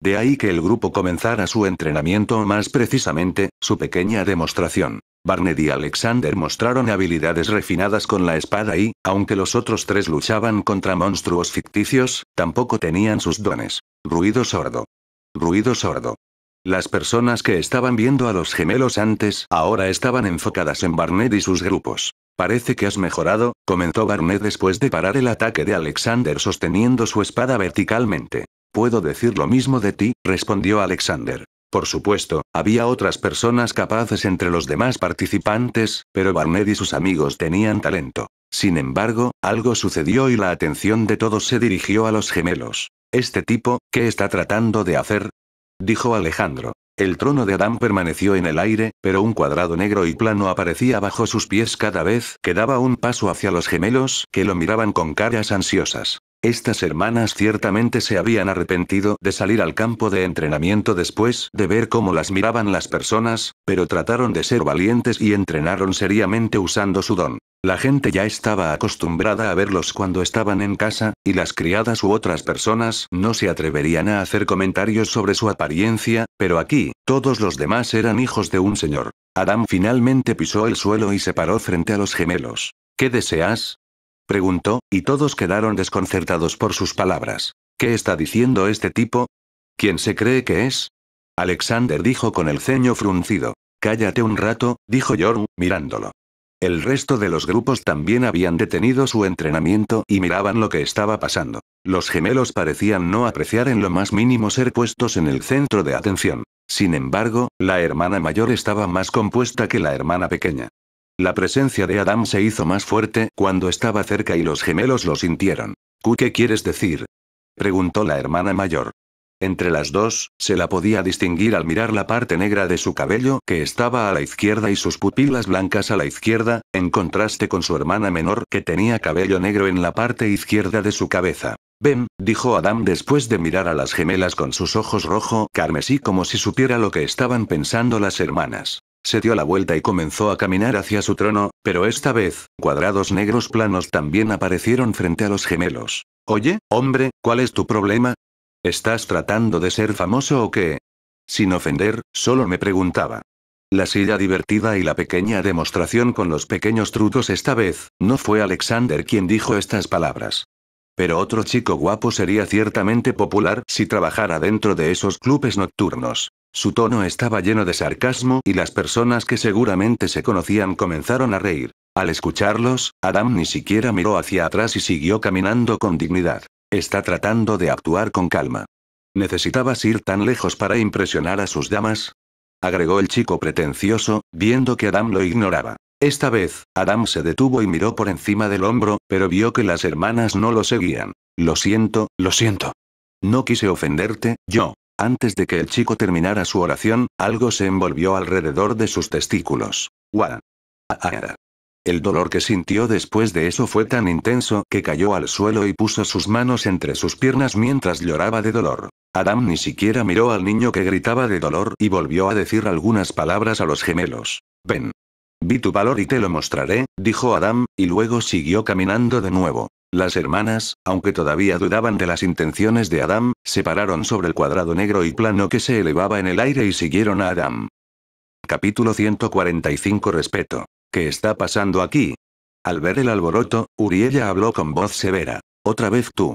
De ahí que el grupo comenzara su entrenamiento o más precisamente, su pequeña demostración. Barnett y Alexander mostraron habilidades refinadas con la espada y, aunque los otros tres luchaban contra monstruos ficticios, tampoco tenían sus dones. Ruido sordo. Ruido sordo. Las personas que estaban viendo a los gemelos antes ahora estaban enfocadas en Barnett y sus grupos. Parece que has mejorado, comentó Barnett después de parar el ataque de Alexander sosteniendo su espada verticalmente. Puedo decir lo mismo de ti, respondió Alexander. Por supuesto, había otras personas capaces entre los demás participantes, pero Barnett y sus amigos tenían talento. Sin embargo, algo sucedió y la atención de todos se dirigió a los gemelos. Este tipo, ¿qué está tratando de hacer? dijo Alejandro. El trono de Adán permaneció en el aire, pero un cuadrado negro y plano aparecía bajo sus pies cada vez que daba un paso hacia los gemelos, que lo miraban con caras ansiosas. Estas hermanas ciertamente se habían arrepentido de salir al campo de entrenamiento después de ver cómo las miraban las personas, pero trataron de ser valientes y entrenaron seriamente usando su don. La gente ya estaba acostumbrada a verlos cuando estaban en casa, y las criadas u otras personas no se atreverían a hacer comentarios sobre su apariencia, pero aquí, todos los demás eran hijos de un señor. Adam finalmente pisó el suelo y se paró frente a los gemelos. ¿Qué deseas? Preguntó, y todos quedaron desconcertados por sus palabras. ¿Qué está diciendo este tipo? ¿Quién se cree que es? Alexander dijo con el ceño fruncido. Cállate un rato, dijo Jorm mirándolo. El resto de los grupos también habían detenido su entrenamiento y miraban lo que estaba pasando. Los gemelos parecían no apreciar en lo más mínimo ser puestos en el centro de atención. Sin embargo, la hermana mayor estaba más compuesta que la hermana pequeña. La presencia de Adam se hizo más fuerte cuando estaba cerca y los gemelos lo sintieron. ¿Qué quieres decir? preguntó la hermana mayor. Entre las dos, se la podía distinguir al mirar la parte negra de su cabello que estaba a la izquierda y sus pupilas blancas a la izquierda, en contraste con su hermana menor que tenía cabello negro en la parte izquierda de su cabeza. Ven, dijo Adam después de mirar a las gemelas con sus ojos rojo carmesí como si supiera lo que estaban pensando las hermanas. Se dio la vuelta y comenzó a caminar hacia su trono, pero esta vez, cuadrados negros planos también aparecieron frente a los gemelos. Oye, hombre, ¿cuál es tu problema? ¿Estás tratando de ser famoso o qué? Sin ofender, solo me preguntaba. La silla divertida y la pequeña demostración con los pequeños trucos esta vez, no fue Alexander quien dijo estas palabras. Pero otro chico guapo sería ciertamente popular si trabajara dentro de esos clubes nocturnos. Su tono estaba lleno de sarcasmo y las personas que seguramente se conocían comenzaron a reír. Al escucharlos, Adam ni siquiera miró hacia atrás y siguió caminando con dignidad. Está tratando de actuar con calma. ¿Necesitabas ir tan lejos para impresionar a sus damas? agregó el chico pretencioso, viendo que Adam lo ignoraba. Esta vez, Adam se detuvo y miró por encima del hombro, pero vio que las hermanas no lo seguían. Lo siento, lo siento. No quise ofenderte, yo. Antes de que el chico terminara su oración, algo se envolvió alrededor de sus testículos. ¡Guau! El dolor que sintió después de eso fue tan intenso que cayó al suelo y puso sus manos entre sus piernas mientras lloraba de dolor. Adam ni siquiera miró al niño que gritaba de dolor y volvió a decir algunas palabras a los gemelos. Ven. Vi tu valor y te lo mostraré, dijo Adam, y luego siguió caminando de nuevo. Las hermanas, aunque todavía dudaban de las intenciones de Adam, se pararon sobre el cuadrado negro y plano que se elevaba en el aire y siguieron a Adam. Capítulo 145 Respeto. ¿Qué está pasando aquí? Al ver el alboroto, Uriella habló con voz severa. Otra vez tú.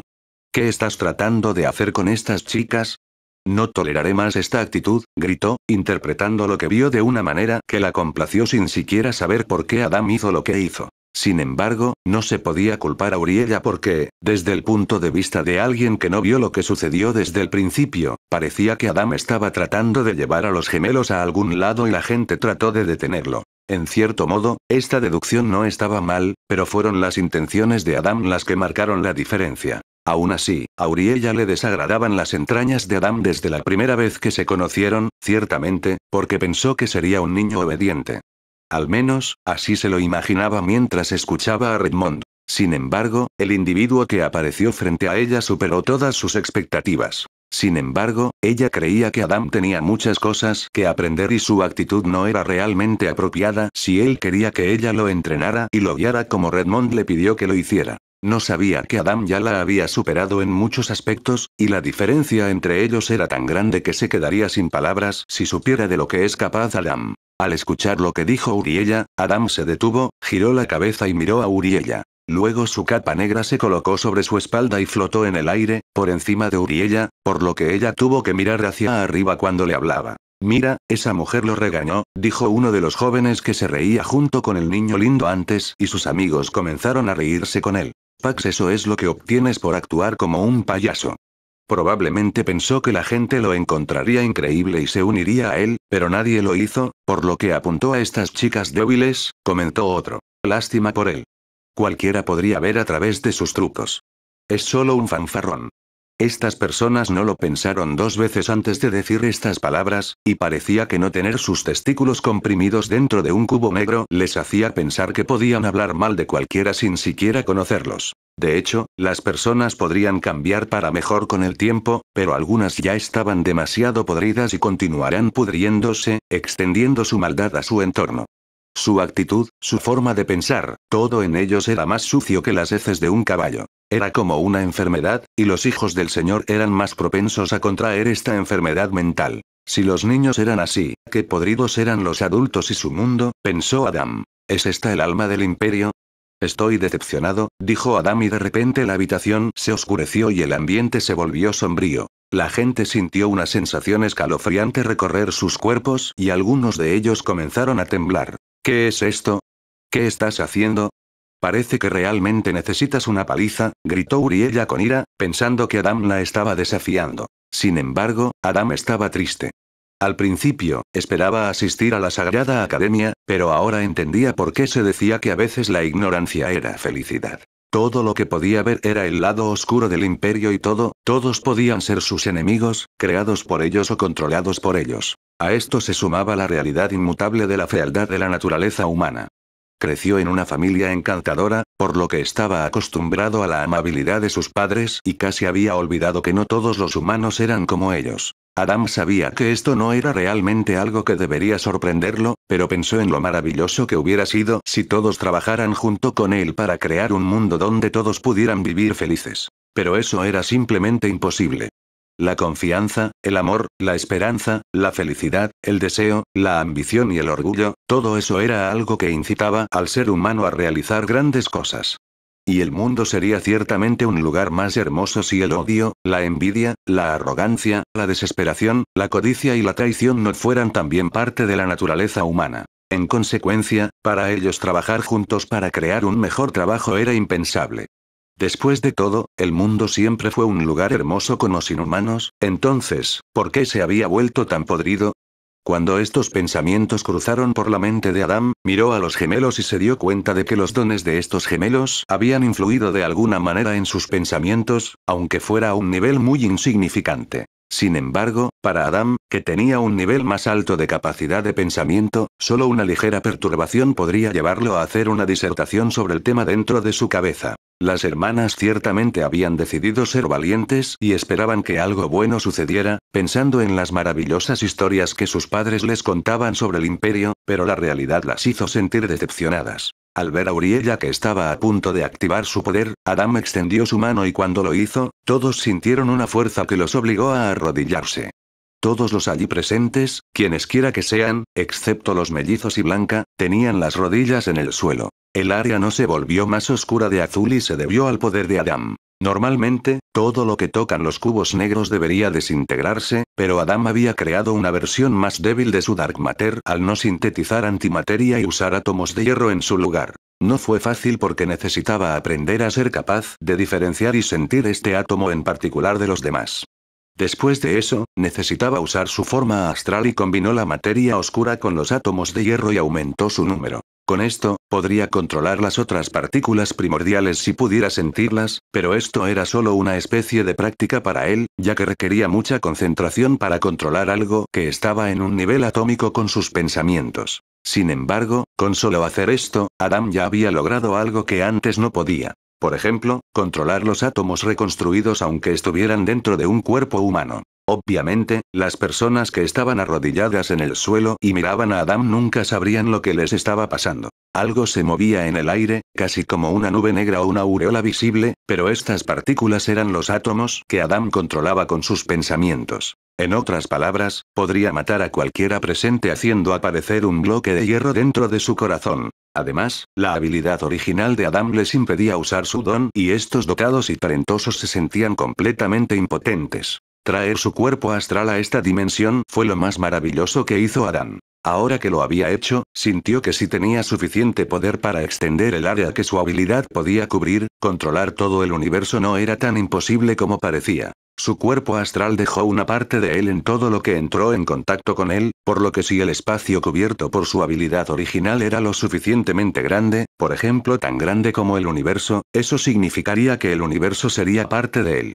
¿Qué estás tratando de hacer con estas chicas? No toleraré más esta actitud, gritó, interpretando lo que vio de una manera que la complació sin siquiera saber por qué Adam hizo lo que hizo. Sin embargo, no se podía culpar a Uriella porque, desde el punto de vista de alguien que no vio lo que sucedió desde el principio, parecía que Adam estaba tratando de llevar a los gemelos a algún lado y la gente trató de detenerlo. En cierto modo, esta deducción no estaba mal, pero fueron las intenciones de Adam las que marcaron la diferencia. Aún así, a Uriella le desagradaban las entrañas de Adam desde la primera vez que se conocieron, ciertamente, porque pensó que sería un niño obediente. Al menos, así se lo imaginaba mientras escuchaba a Redmond. Sin embargo, el individuo que apareció frente a ella superó todas sus expectativas. Sin embargo, ella creía que Adam tenía muchas cosas que aprender y su actitud no era realmente apropiada si él quería que ella lo entrenara y lo guiara como Redmond le pidió que lo hiciera. No sabía que Adam ya la había superado en muchos aspectos, y la diferencia entre ellos era tan grande que se quedaría sin palabras si supiera de lo que es capaz Adam. Al escuchar lo que dijo Uriella, Adam se detuvo, giró la cabeza y miró a Uriella. Luego su capa negra se colocó sobre su espalda y flotó en el aire, por encima de Uriella, por lo que ella tuvo que mirar hacia arriba cuando le hablaba. Mira, esa mujer lo regañó, dijo uno de los jóvenes que se reía junto con el niño lindo antes, y sus amigos comenzaron a reírse con él. Pax eso es lo que obtienes por actuar como un payaso. Probablemente pensó que la gente lo encontraría increíble y se uniría a él, pero nadie lo hizo, por lo que apuntó a estas chicas débiles, comentó otro. Lástima por él. Cualquiera podría ver a través de sus trucos. Es solo un fanfarrón. Estas personas no lo pensaron dos veces antes de decir estas palabras, y parecía que no tener sus testículos comprimidos dentro de un cubo negro les hacía pensar que podían hablar mal de cualquiera sin siquiera conocerlos. De hecho, las personas podrían cambiar para mejor con el tiempo, pero algunas ya estaban demasiado podridas y continuarán pudriéndose, extendiendo su maldad a su entorno. Su actitud, su forma de pensar, todo en ellos era más sucio que las heces de un caballo. Era como una enfermedad, y los hijos del Señor eran más propensos a contraer esta enfermedad mental. Si los niños eran así, qué podridos eran los adultos y su mundo, pensó Adam. ¿Es esta el alma del imperio? Estoy decepcionado, dijo Adam y de repente la habitación se oscureció y el ambiente se volvió sombrío. La gente sintió una sensación escalofriante recorrer sus cuerpos y algunos de ellos comenzaron a temblar. ¿Qué es esto? ¿Qué estás haciendo? Parece que realmente necesitas una paliza, gritó Uriella con ira, pensando que Adam la estaba desafiando. Sin embargo, Adam estaba triste. Al principio, esperaba asistir a la Sagrada Academia, pero ahora entendía por qué se decía que a veces la ignorancia era felicidad. Todo lo que podía ver era el lado oscuro del imperio y todo, todos podían ser sus enemigos, creados por ellos o controlados por ellos. A esto se sumaba la realidad inmutable de la fealdad de la naturaleza humana. Creció en una familia encantadora, por lo que estaba acostumbrado a la amabilidad de sus padres y casi había olvidado que no todos los humanos eran como ellos. Adam sabía que esto no era realmente algo que debería sorprenderlo, pero pensó en lo maravilloso que hubiera sido si todos trabajaran junto con él para crear un mundo donde todos pudieran vivir felices. Pero eso era simplemente imposible. La confianza, el amor, la esperanza, la felicidad, el deseo, la ambición y el orgullo, todo eso era algo que incitaba al ser humano a realizar grandes cosas. Y el mundo sería ciertamente un lugar más hermoso si el odio, la envidia, la arrogancia, la desesperación, la codicia y la traición no fueran también parte de la naturaleza humana. En consecuencia, para ellos trabajar juntos para crear un mejor trabajo era impensable. Después de todo, el mundo siempre fue un lugar hermoso con los inhumanos, entonces, ¿por qué se había vuelto tan podrido? Cuando estos pensamientos cruzaron por la mente de Adam, miró a los gemelos y se dio cuenta de que los dones de estos gemelos habían influido de alguna manera en sus pensamientos, aunque fuera a un nivel muy insignificante. Sin embargo, para Adam, que tenía un nivel más alto de capacidad de pensamiento, solo una ligera perturbación podría llevarlo a hacer una disertación sobre el tema dentro de su cabeza. Las hermanas ciertamente habían decidido ser valientes y esperaban que algo bueno sucediera, pensando en las maravillosas historias que sus padres les contaban sobre el imperio, pero la realidad las hizo sentir decepcionadas. Al ver a Uriella que estaba a punto de activar su poder, Adam extendió su mano y cuando lo hizo, todos sintieron una fuerza que los obligó a arrodillarse. Todos los allí presentes, quienes que sean, excepto los mellizos y Blanca, tenían las rodillas en el suelo. El área no se volvió más oscura de azul y se debió al poder de Adam. Normalmente, todo lo que tocan los cubos negros debería desintegrarse, pero Adam había creado una versión más débil de su Dark Matter al no sintetizar antimateria y usar átomos de hierro en su lugar. No fue fácil porque necesitaba aprender a ser capaz de diferenciar y sentir este átomo en particular de los demás. Después de eso, necesitaba usar su forma astral y combinó la materia oscura con los átomos de hierro y aumentó su número. Con esto, podría controlar las otras partículas primordiales si pudiera sentirlas, pero esto era solo una especie de práctica para él, ya que requería mucha concentración para controlar algo que estaba en un nivel atómico con sus pensamientos. Sin embargo, con solo hacer esto, Adam ya había logrado algo que antes no podía. Por ejemplo, controlar los átomos reconstruidos aunque estuvieran dentro de un cuerpo humano. Obviamente, las personas que estaban arrodilladas en el suelo y miraban a Adam nunca sabrían lo que les estaba pasando. Algo se movía en el aire, casi como una nube negra o una aureola visible, pero estas partículas eran los átomos que Adam controlaba con sus pensamientos. En otras palabras, podría matar a cualquiera presente haciendo aparecer un bloque de hierro dentro de su corazón. Además, la habilidad original de Adam les impedía usar su don y estos dotados y talentosos se sentían completamente impotentes. Traer su cuerpo astral a esta dimensión fue lo más maravilloso que hizo Adam. Ahora que lo había hecho, sintió que si tenía suficiente poder para extender el área que su habilidad podía cubrir, controlar todo el universo no era tan imposible como parecía. Su cuerpo astral dejó una parte de él en todo lo que entró en contacto con él, por lo que si el espacio cubierto por su habilidad original era lo suficientemente grande, por ejemplo tan grande como el universo, eso significaría que el universo sería parte de él.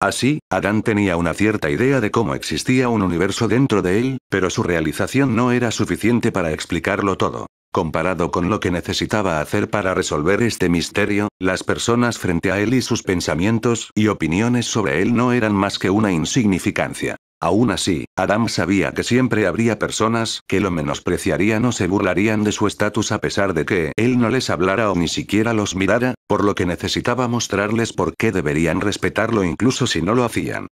Así, Adán tenía una cierta idea de cómo existía un universo dentro de él, pero su realización no era suficiente para explicarlo todo. Comparado con lo que necesitaba hacer para resolver este misterio, las personas frente a él y sus pensamientos y opiniones sobre él no eran más que una insignificancia. Aún así, Adam sabía que siempre habría personas que lo menospreciarían o se burlarían de su estatus a pesar de que él no les hablara o ni siquiera los mirara, por lo que necesitaba mostrarles por qué deberían respetarlo incluso si no lo hacían.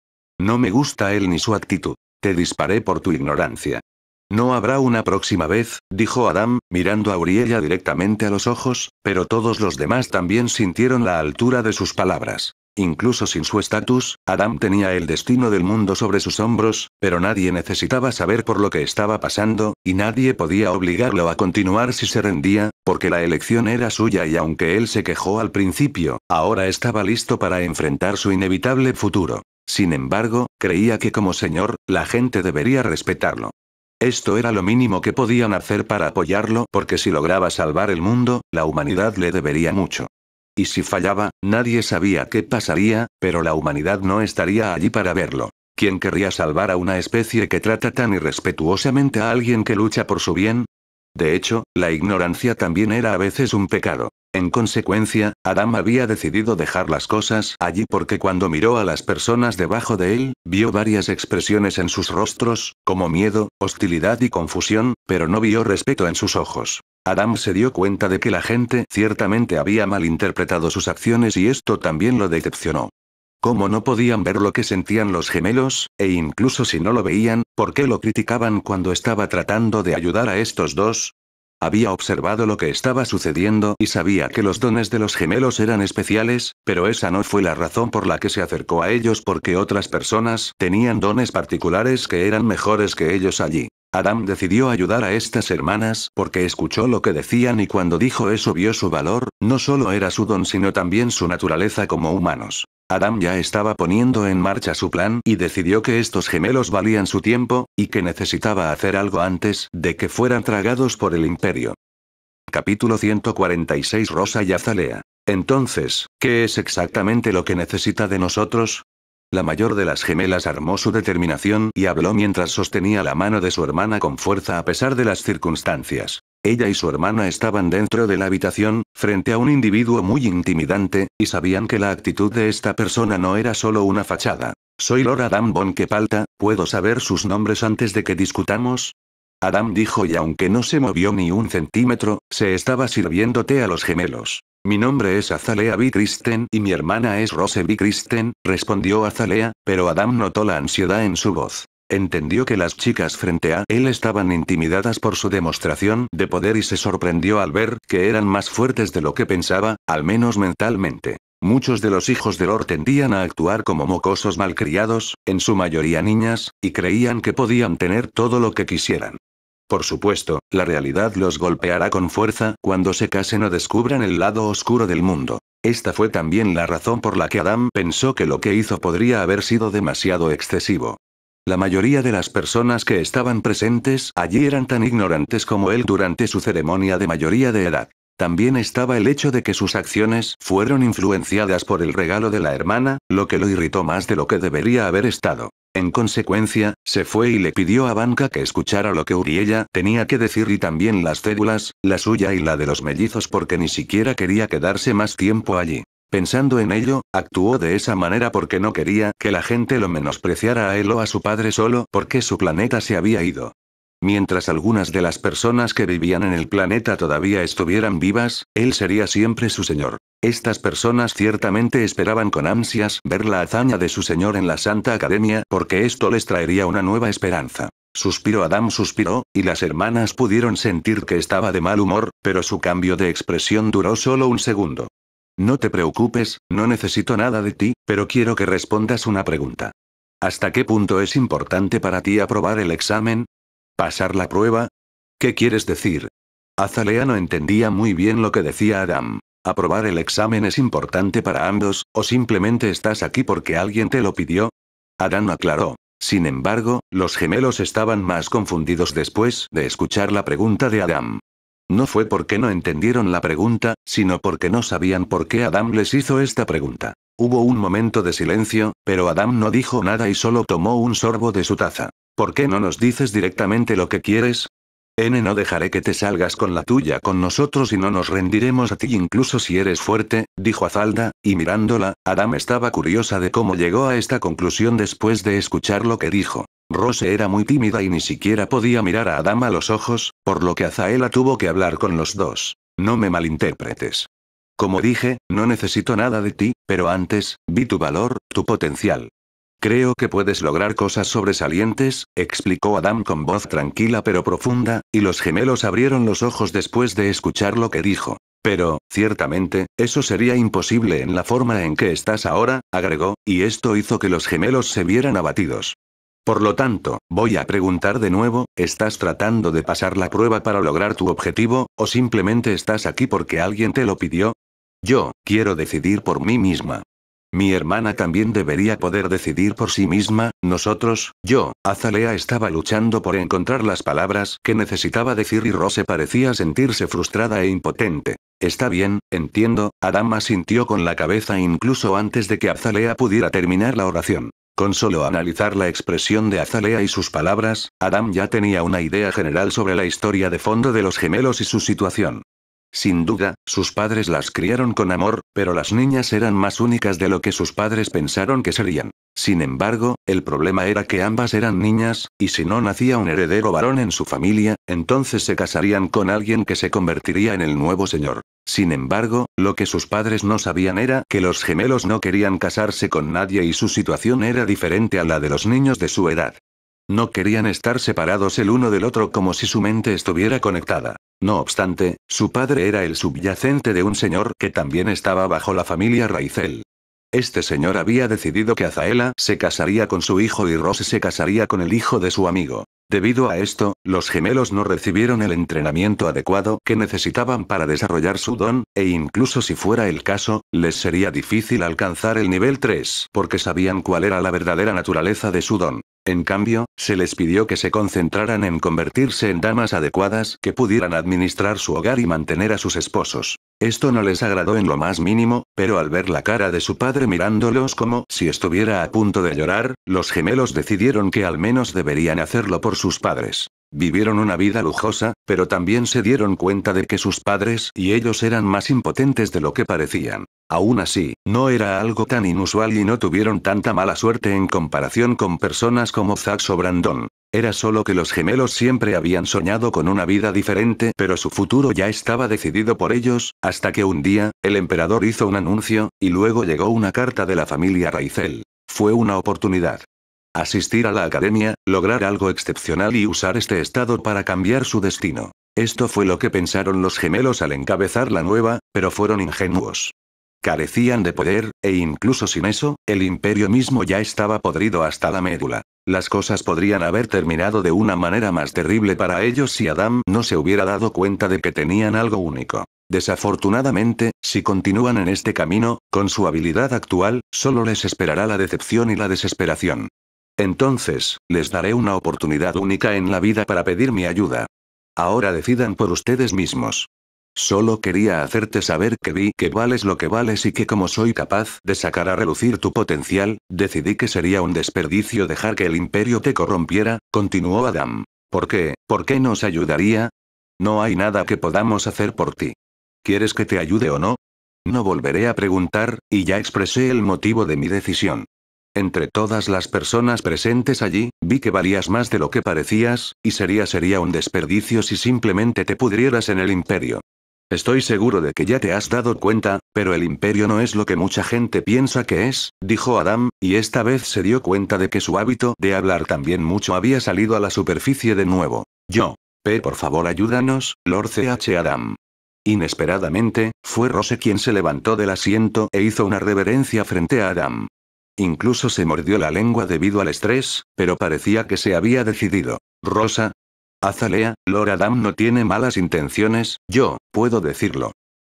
No me gusta él ni su actitud. Te disparé por tu ignorancia. No habrá una próxima vez, dijo Adam, mirando a Uriella directamente a los ojos, pero todos los demás también sintieron la altura de sus palabras. Incluso sin su estatus, Adam tenía el destino del mundo sobre sus hombros, pero nadie necesitaba saber por lo que estaba pasando, y nadie podía obligarlo a continuar si se rendía, porque la elección era suya y aunque él se quejó al principio, ahora estaba listo para enfrentar su inevitable futuro. Sin embargo, creía que como señor, la gente debería respetarlo. Esto era lo mínimo que podían hacer para apoyarlo porque si lograba salvar el mundo, la humanidad le debería mucho. Y si fallaba, nadie sabía qué pasaría, pero la humanidad no estaría allí para verlo. ¿Quién querría salvar a una especie que trata tan irrespetuosamente a alguien que lucha por su bien? De hecho, la ignorancia también era a veces un pecado. En consecuencia, Adam había decidido dejar las cosas allí porque cuando miró a las personas debajo de él, vio varias expresiones en sus rostros, como miedo, hostilidad y confusión, pero no vio respeto en sus ojos. Adam se dio cuenta de que la gente ciertamente había malinterpretado sus acciones y esto también lo decepcionó. ¿Cómo no podían ver lo que sentían los gemelos? E incluso si no lo veían, ¿por qué lo criticaban cuando estaba tratando de ayudar a estos dos? Había observado lo que estaba sucediendo y sabía que los dones de los gemelos eran especiales, pero esa no fue la razón por la que se acercó a ellos porque otras personas tenían dones particulares que eran mejores que ellos allí. Adam decidió ayudar a estas hermanas porque escuchó lo que decían y cuando dijo eso vio su valor, no solo era su don sino también su naturaleza como humanos. Adam ya estaba poniendo en marcha su plan y decidió que estos gemelos valían su tiempo, y que necesitaba hacer algo antes de que fueran tragados por el imperio. Capítulo 146 Rosa y Azalea. Entonces, ¿qué es exactamente lo que necesita de nosotros? La mayor de las gemelas armó su determinación y habló mientras sostenía la mano de su hermana con fuerza a pesar de las circunstancias. Ella y su hermana estaban dentro de la habitación, frente a un individuo muy intimidante, y sabían que la actitud de esta persona no era solo una fachada. Soy Lord Adam Von ¿puedo saber sus nombres antes de que discutamos? Adam dijo y aunque no se movió ni un centímetro, se estaba sirviéndote a los gemelos. Mi nombre es Azalea B. Kristen y mi hermana es Rose B. Kristen, respondió Azalea, pero Adam notó la ansiedad en su voz. Entendió que las chicas frente a él estaban intimidadas por su demostración de poder y se sorprendió al ver que eran más fuertes de lo que pensaba, al menos mentalmente. Muchos de los hijos de Lord tendían a actuar como mocosos malcriados, en su mayoría niñas, y creían que podían tener todo lo que quisieran. Por supuesto, la realidad los golpeará con fuerza cuando se casen o descubran el lado oscuro del mundo. Esta fue también la razón por la que Adam pensó que lo que hizo podría haber sido demasiado excesivo. La mayoría de las personas que estaban presentes allí eran tan ignorantes como él durante su ceremonia de mayoría de edad. También estaba el hecho de que sus acciones fueron influenciadas por el regalo de la hermana, lo que lo irritó más de lo que debería haber estado. En consecuencia, se fue y le pidió a Banca que escuchara lo que Uriella tenía que decir y también las cédulas, la suya y la de los mellizos porque ni siquiera quería quedarse más tiempo allí. Pensando en ello, actuó de esa manera porque no quería que la gente lo menospreciara a él o a su padre solo porque su planeta se había ido. Mientras algunas de las personas que vivían en el planeta todavía estuvieran vivas, él sería siempre su señor. Estas personas ciertamente esperaban con ansias ver la hazaña de su señor en la Santa Academia, porque esto les traería una nueva esperanza. Suspiró Adam suspiró, y las hermanas pudieron sentir que estaba de mal humor, pero su cambio de expresión duró solo un segundo. No te preocupes, no necesito nada de ti, pero quiero que respondas una pregunta. ¿Hasta qué punto es importante para ti aprobar el examen? ¿Pasar la prueba? ¿Qué quieres decir? Azalea no entendía muy bien lo que decía Adam. ¿Aprobar el examen es importante para ambos, o simplemente estás aquí porque alguien te lo pidió? Adam aclaró. Sin embargo, los gemelos estaban más confundidos después de escuchar la pregunta de Adam. No fue porque no entendieron la pregunta, sino porque no sabían por qué Adam les hizo esta pregunta. Hubo un momento de silencio, pero Adam no dijo nada y solo tomó un sorbo de su taza. ¿Por qué no nos dices directamente lo que quieres? N no dejaré que te salgas con la tuya con nosotros y no nos rendiremos a ti incluso si eres fuerte, dijo Azalda, y mirándola, Adam estaba curiosa de cómo llegó a esta conclusión después de escuchar lo que dijo. Rose era muy tímida y ni siquiera podía mirar a Adam a los ojos, por lo que Azaela tuvo que hablar con los dos. No me malinterpretes. Como dije, no necesito nada de ti, pero antes, vi tu valor, tu potencial. Creo que puedes lograr cosas sobresalientes, explicó Adam con voz tranquila pero profunda, y los gemelos abrieron los ojos después de escuchar lo que dijo. Pero, ciertamente, eso sería imposible en la forma en que estás ahora, agregó, y esto hizo que los gemelos se vieran abatidos. Por lo tanto, voy a preguntar de nuevo, ¿estás tratando de pasar la prueba para lograr tu objetivo, o simplemente estás aquí porque alguien te lo pidió? Yo, quiero decidir por mí misma. Mi hermana también debería poder decidir por sí misma, nosotros, yo, Azalea estaba luchando por encontrar las palabras que necesitaba decir y Rose parecía sentirse frustrada e impotente. Está bien, entiendo, Adama sintió con la cabeza incluso antes de que Azalea pudiera terminar la oración. Con solo analizar la expresión de Azalea y sus palabras, Adam ya tenía una idea general sobre la historia de fondo de los gemelos y su situación. Sin duda, sus padres las criaron con amor, pero las niñas eran más únicas de lo que sus padres pensaron que serían. Sin embargo, el problema era que ambas eran niñas, y si no nacía un heredero varón en su familia, entonces se casarían con alguien que se convertiría en el nuevo señor. Sin embargo, lo que sus padres no sabían era que los gemelos no querían casarse con nadie y su situación era diferente a la de los niños de su edad. No querían estar separados el uno del otro como si su mente estuviera conectada. No obstante, su padre era el subyacente de un señor que también estaba bajo la familia Raizel. Este señor había decidido que Azaela se casaría con su hijo y Rose se casaría con el hijo de su amigo. Debido a esto, los gemelos no recibieron el entrenamiento adecuado que necesitaban para desarrollar su don, e incluso si fuera el caso, les sería difícil alcanzar el nivel 3 porque sabían cuál era la verdadera naturaleza de su don. En cambio, se les pidió que se concentraran en convertirse en damas adecuadas que pudieran administrar su hogar y mantener a sus esposos. Esto no les agradó en lo más mínimo, pero al ver la cara de su padre mirándolos como si estuviera a punto de llorar, los gemelos decidieron que al menos deberían hacerlo por sus padres. Vivieron una vida lujosa, pero también se dieron cuenta de que sus padres y ellos eran más impotentes de lo que parecían. Aún así, no era algo tan inusual y no tuvieron tanta mala suerte en comparación con personas como o Brandon. Era solo que los gemelos siempre habían soñado con una vida diferente, pero su futuro ya estaba decidido por ellos, hasta que un día, el emperador hizo un anuncio, y luego llegó una carta de la familia Raizel. Fue una oportunidad. Asistir a la academia, lograr algo excepcional y usar este estado para cambiar su destino. Esto fue lo que pensaron los gemelos al encabezar la nueva, pero fueron ingenuos. Carecían de poder, e incluso sin eso, el imperio mismo ya estaba podrido hasta la médula. Las cosas podrían haber terminado de una manera más terrible para ellos si Adam no se hubiera dado cuenta de que tenían algo único. Desafortunadamente, si continúan en este camino, con su habilidad actual, solo les esperará la decepción y la desesperación. Entonces, les daré una oportunidad única en la vida para pedir mi ayuda. Ahora decidan por ustedes mismos. Solo quería hacerte saber que vi que vales lo que vales y que como soy capaz de sacar a relucir tu potencial, decidí que sería un desperdicio dejar que el imperio te corrompiera, continuó Adam. ¿Por qué? ¿Por qué nos ayudaría? No hay nada que podamos hacer por ti. ¿Quieres que te ayude o no? No volveré a preguntar, y ya expresé el motivo de mi decisión. Entre todas las personas presentes allí, vi que valías más de lo que parecías, y sería sería un desperdicio si simplemente te pudrieras en el imperio. Estoy seguro de que ya te has dado cuenta, pero el imperio no es lo que mucha gente piensa que es, dijo Adam, y esta vez se dio cuenta de que su hábito de hablar también mucho había salido a la superficie de nuevo. Yo. P. Por favor ayúdanos, Lord C.H. Adam. Inesperadamente, fue Rose quien se levantó del asiento e hizo una reverencia frente a Adam. Incluso se mordió la lengua debido al estrés, pero parecía que se había decidido. Rosa, Azalea, Lord Adam no tiene malas intenciones, yo, puedo decirlo.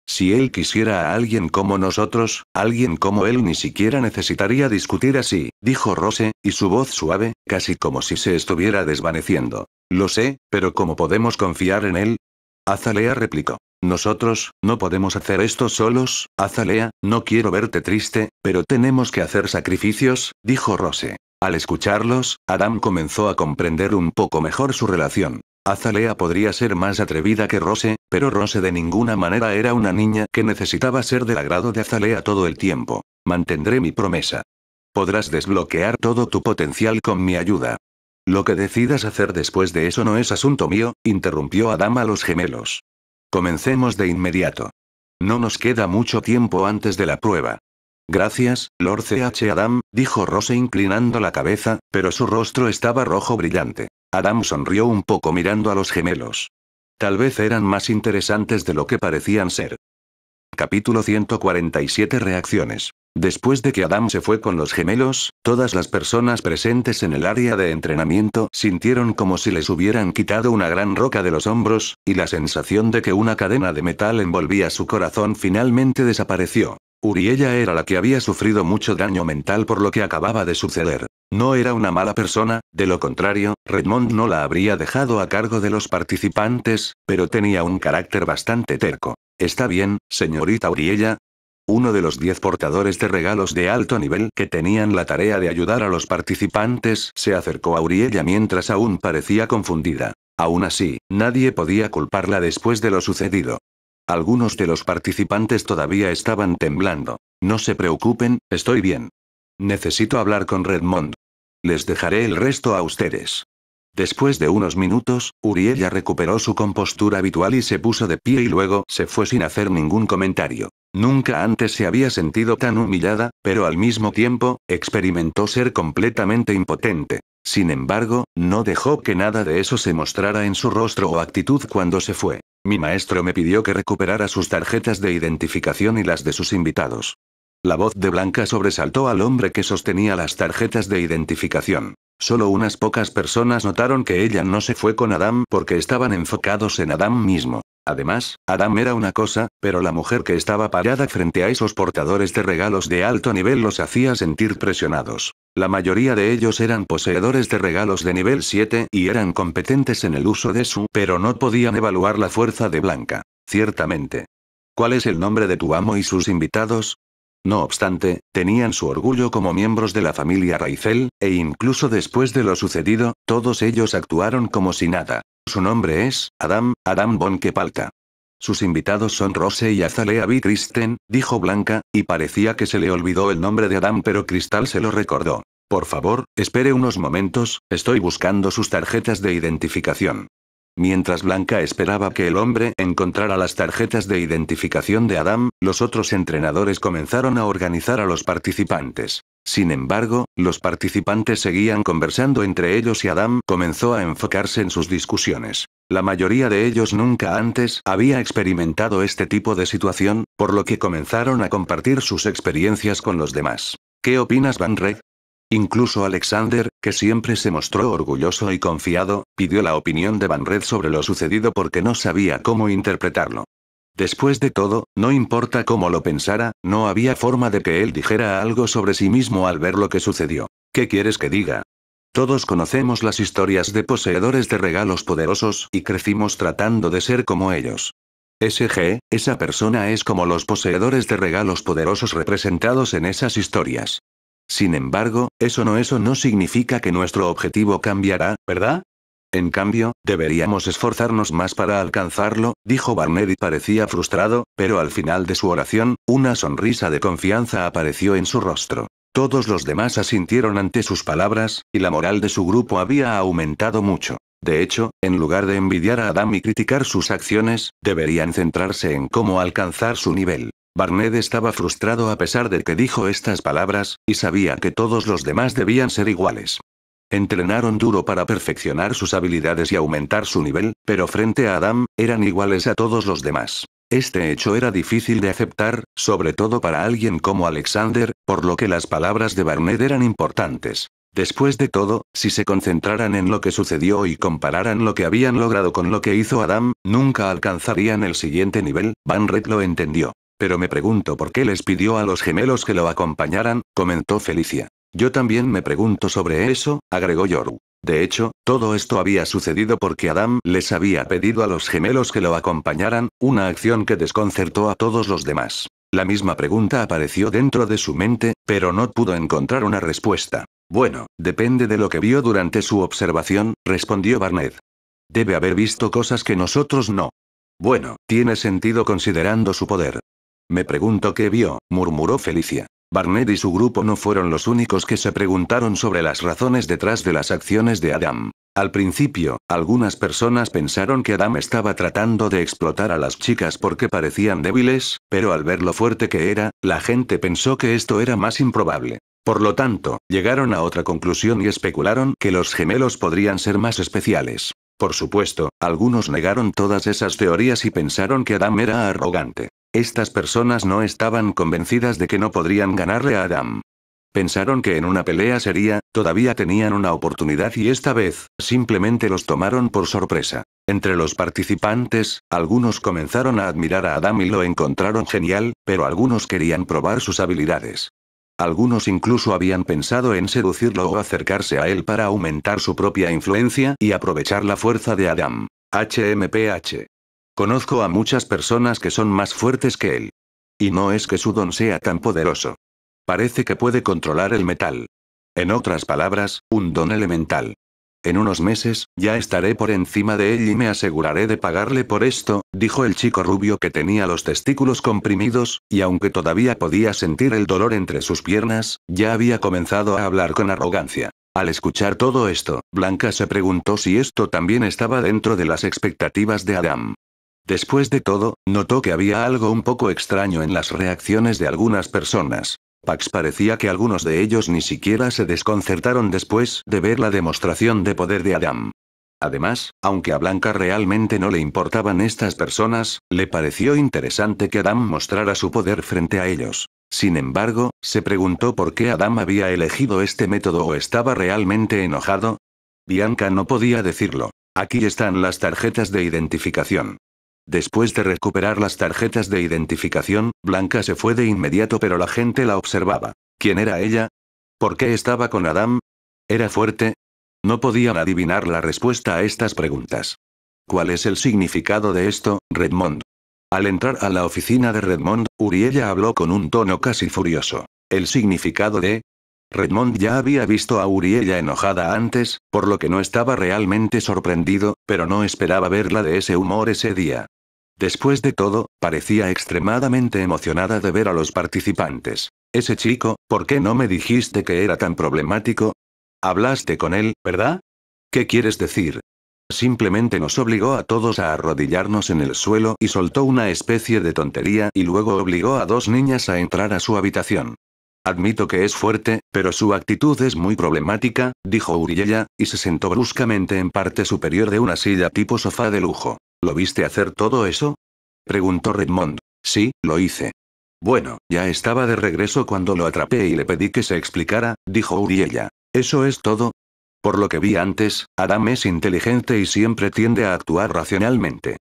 Si él quisiera a alguien como nosotros, alguien como él ni siquiera necesitaría discutir así, dijo Rose, y su voz suave, casi como si se estuviera desvaneciendo. Lo sé, pero ¿cómo podemos confiar en él? Azalea replicó. Nosotros, no podemos hacer esto solos, Azalea, no quiero verte triste, pero tenemos que hacer sacrificios, dijo Rose. Al escucharlos, Adam comenzó a comprender un poco mejor su relación. Azalea podría ser más atrevida que Rose, pero Rose de ninguna manera era una niña que necesitaba ser del agrado de Azalea todo el tiempo. Mantendré mi promesa. Podrás desbloquear todo tu potencial con mi ayuda. Lo que decidas hacer después de eso no es asunto mío, interrumpió Adam a los gemelos. Comencemos de inmediato. No nos queda mucho tiempo antes de la prueba. Gracias, Lord C.H. Adam, dijo Rose inclinando la cabeza, pero su rostro estaba rojo brillante. Adam sonrió un poco mirando a los gemelos. Tal vez eran más interesantes de lo que parecían ser. Capítulo 147 Reacciones. Después de que Adam se fue con los gemelos, todas las personas presentes en el área de entrenamiento sintieron como si les hubieran quitado una gran roca de los hombros, y la sensación de que una cadena de metal envolvía su corazón finalmente desapareció. Uriella era la que había sufrido mucho daño mental por lo que acababa de suceder. No era una mala persona, de lo contrario, Redmond no la habría dejado a cargo de los participantes, pero tenía un carácter bastante terco. Está bien, señorita Uriella. Uno de los diez portadores de regalos de alto nivel que tenían la tarea de ayudar a los participantes se acercó a Uriella mientras aún parecía confundida. Aún así, nadie podía culparla después de lo sucedido. Algunos de los participantes todavía estaban temblando. No se preocupen, estoy bien. Necesito hablar con Redmond. Les dejaré el resto a ustedes. Después de unos minutos, Uriel recuperó su compostura habitual y se puso de pie y luego se fue sin hacer ningún comentario. Nunca antes se había sentido tan humillada, pero al mismo tiempo, experimentó ser completamente impotente. Sin embargo, no dejó que nada de eso se mostrara en su rostro o actitud cuando se fue. Mi maestro me pidió que recuperara sus tarjetas de identificación y las de sus invitados. La voz de Blanca sobresaltó al hombre que sostenía las tarjetas de identificación. Solo unas pocas personas notaron que ella no se fue con Adam porque estaban enfocados en Adam mismo. Además, Adam era una cosa, pero la mujer que estaba parada frente a esos portadores de regalos de alto nivel los hacía sentir presionados. La mayoría de ellos eran poseedores de regalos de nivel 7 y eran competentes en el uso de su, pero no podían evaluar la fuerza de Blanca. Ciertamente. ¿Cuál es el nombre de tu amo y sus invitados? No obstante, tenían su orgullo como miembros de la familia Raizel, e incluso después de lo sucedido, todos ellos actuaron como si nada. Su nombre es, Adam, Adam von sus invitados son Rose y Azalea B. Tristen, dijo Blanca, y parecía que se le olvidó el nombre de Adam pero Cristal se lo recordó. Por favor, espere unos momentos, estoy buscando sus tarjetas de identificación. Mientras Blanca esperaba que el hombre encontrara las tarjetas de identificación de Adam, los otros entrenadores comenzaron a organizar a los participantes. Sin embargo, los participantes seguían conversando entre ellos y Adam comenzó a enfocarse en sus discusiones. La mayoría de ellos nunca antes había experimentado este tipo de situación, por lo que comenzaron a compartir sus experiencias con los demás. ¿Qué opinas, Van Red? Incluso Alexander, que siempre se mostró orgulloso y confiado, pidió la opinión de Van Red sobre lo sucedido porque no sabía cómo interpretarlo. Después de todo, no importa cómo lo pensara, no había forma de que él dijera algo sobre sí mismo al ver lo que sucedió. ¿Qué quieres que diga? Todos conocemos las historias de poseedores de regalos poderosos y crecimos tratando de ser como ellos. SG, esa persona es como los poseedores de regalos poderosos representados en esas historias. Sin embargo, eso no eso no significa que nuestro objetivo cambiará, ¿verdad? En cambio, deberíamos esforzarnos más para alcanzarlo, dijo Barnett y parecía frustrado, pero al final de su oración, una sonrisa de confianza apareció en su rostro. Todos los demás asintieron ante sus palabras, y la moral de su grupo había aumentado mucho. De hecho, en lugar de envidiar a Adam y criticar sus acciones, deberían centrarse en cómo alcanzar su nivel. Barnett estaba frustrado a pesar de que dijo estas palabras, y sabía que todos los demás debían ser iguales. Entrenaron duro para perfeccionar sus habilidades y aumentar su nivel, pero frente a Adam, eran iguales a todos los demás. Este hecho era difícil de aceptar, sobre todo para alguien como Alexander, por lo que las palabras de Barnett eran importantes. Después de todo, si se concentraran en lo que sucedió y compararan lo que habían logrado con lo que hizo Adam, nunca alcanzarían el siguiente nivel, Van Red lo entendió. Pero me pregunto por qué les pidió a los gemelos que lo acompañaran, comentó Felicia. Yo también me pregunto sobre eso, agregó Yoru. De hecho, todo esto había sucedido porque Adam les había pedido a los gemelos que lo acompañaran, una acción que desconcertó a todos los demás. La misma pregunta apareció dentro de su mente, pero no pudo encontrar una respuesta. Bueno, depende de lo que vio durante su observación, respondió Barnett. Debe haber visto cosas que nosotros no. Bueno, tiene sentido considerando su poder. Me pregunto qué vio, murmuró Felicia. Barnett y su grupo no fueron los únicos que se preguntaron sobre las razones detrás de las acciones de Adam. Al principio, algunas personas pensaron que Adam estaba tratando de explotar a las chicas porque parecían débiles, pero al ver lo fuerte que era, la gente pensó que esto era más improbable. Por lo tanto, llegaron a otra conclusión y especularon que los gemelos podrían ser más especiales. Por supuesto, algunos negaron todas esas teorías y pensaron que Adam era arrogante. Estas personas no estaban convencidas de que no podrían ganarle a Adam. Pensaron que en una pelea sería. todavía tenían una oportunidad y esta vez, simplemente los tomaron por sorpresa. Entre los participantes, algunos comenzaron a admirar a Adam y lo encontraron genial, pero algunos querían probar sus habilidades. Algunos incluso habían pensado en seducirlo o acercarse a él para aumentar su propia influencia y aprovechar la fuerza de Adam. HMPH. Conozco a muchas personas que son más fuertes que él. Y no es que su don sea tan poderoso. Parece que puede controlar el metal. En otras palabras, un don elemental. En unos meses, ya estaré por encima de él y me aseguraré de pagarle por esto, dijo el chico rubio que tenía los testículos comprimidos, y aunque todavía podía sentir el dolor entre sus piernas, ya había comenzado a hablar con arrogancia. Al escuchar todo esto, Blanca se preguntó si esto también estaba dentro de las expectativas de Adam. Después de todo, notó que había algo un poco extraño en las reacciones de algunas personas. Pax parecía que algunos de ellos ni siquiera se desconcertaron después de ver la demostración de poder de Adam. Además, aunque a Blanca realmente no le importaban estas personas, le pareció interesante que Adam mostrara su poder frente a ellos. Sin embargo, se preguntó por qué Adam había elegido este método o estaba realmente enojado. Bianca no podía decirlo. Aquí están las tarjetas de identificación. Después de recuperar las tarjetas de identificación, Blanca se fue de inmediato pero la gente la observaba. ¿Quién era ella? ¿Por qué estaba con Adam? ¿Era fuerte? No podían adivinar la respuesta a estas preguntas. ¿Cuál es el significado de esto, Redmond? Al entrar a la oficina de Redmond, Uriella habló con un tono casi furioso. El significado de Redmond ya había visto a Uriella enojada antes, por lo que no estaba realmente sorprendido, pero no esperaba verla de ese humor ese día. Después de todo, parecía extremadamente emocionada de ver a los participantes. Ese chico, ¿por qué no me dijiste que era tan problemático? Hablaste con él, ¿verdad? ¿Qué quieres decir? Simplemente nos obligó a todos a arrodillarnos en el suelo y soltó una especie de tontería y luego obligó a dos niñas a entrar a su habitación. Admito que es fuerte, pero su actitud es muy problemática, dijo Uriella, y se sentó bruscamente en parte superior de una silla tipo sofá de lujo. ¿Lo viste hacer todo eso? Preguntó Redmond. Sí, lo hice. Bueno, ya estaba de regreso cuando lo atrapé y le pedí que se explicara, dijo Uriella. ¿Eso es todo? Por lo que vi antes, Adam es inteligente y siempre tiende a actuar racionalmente.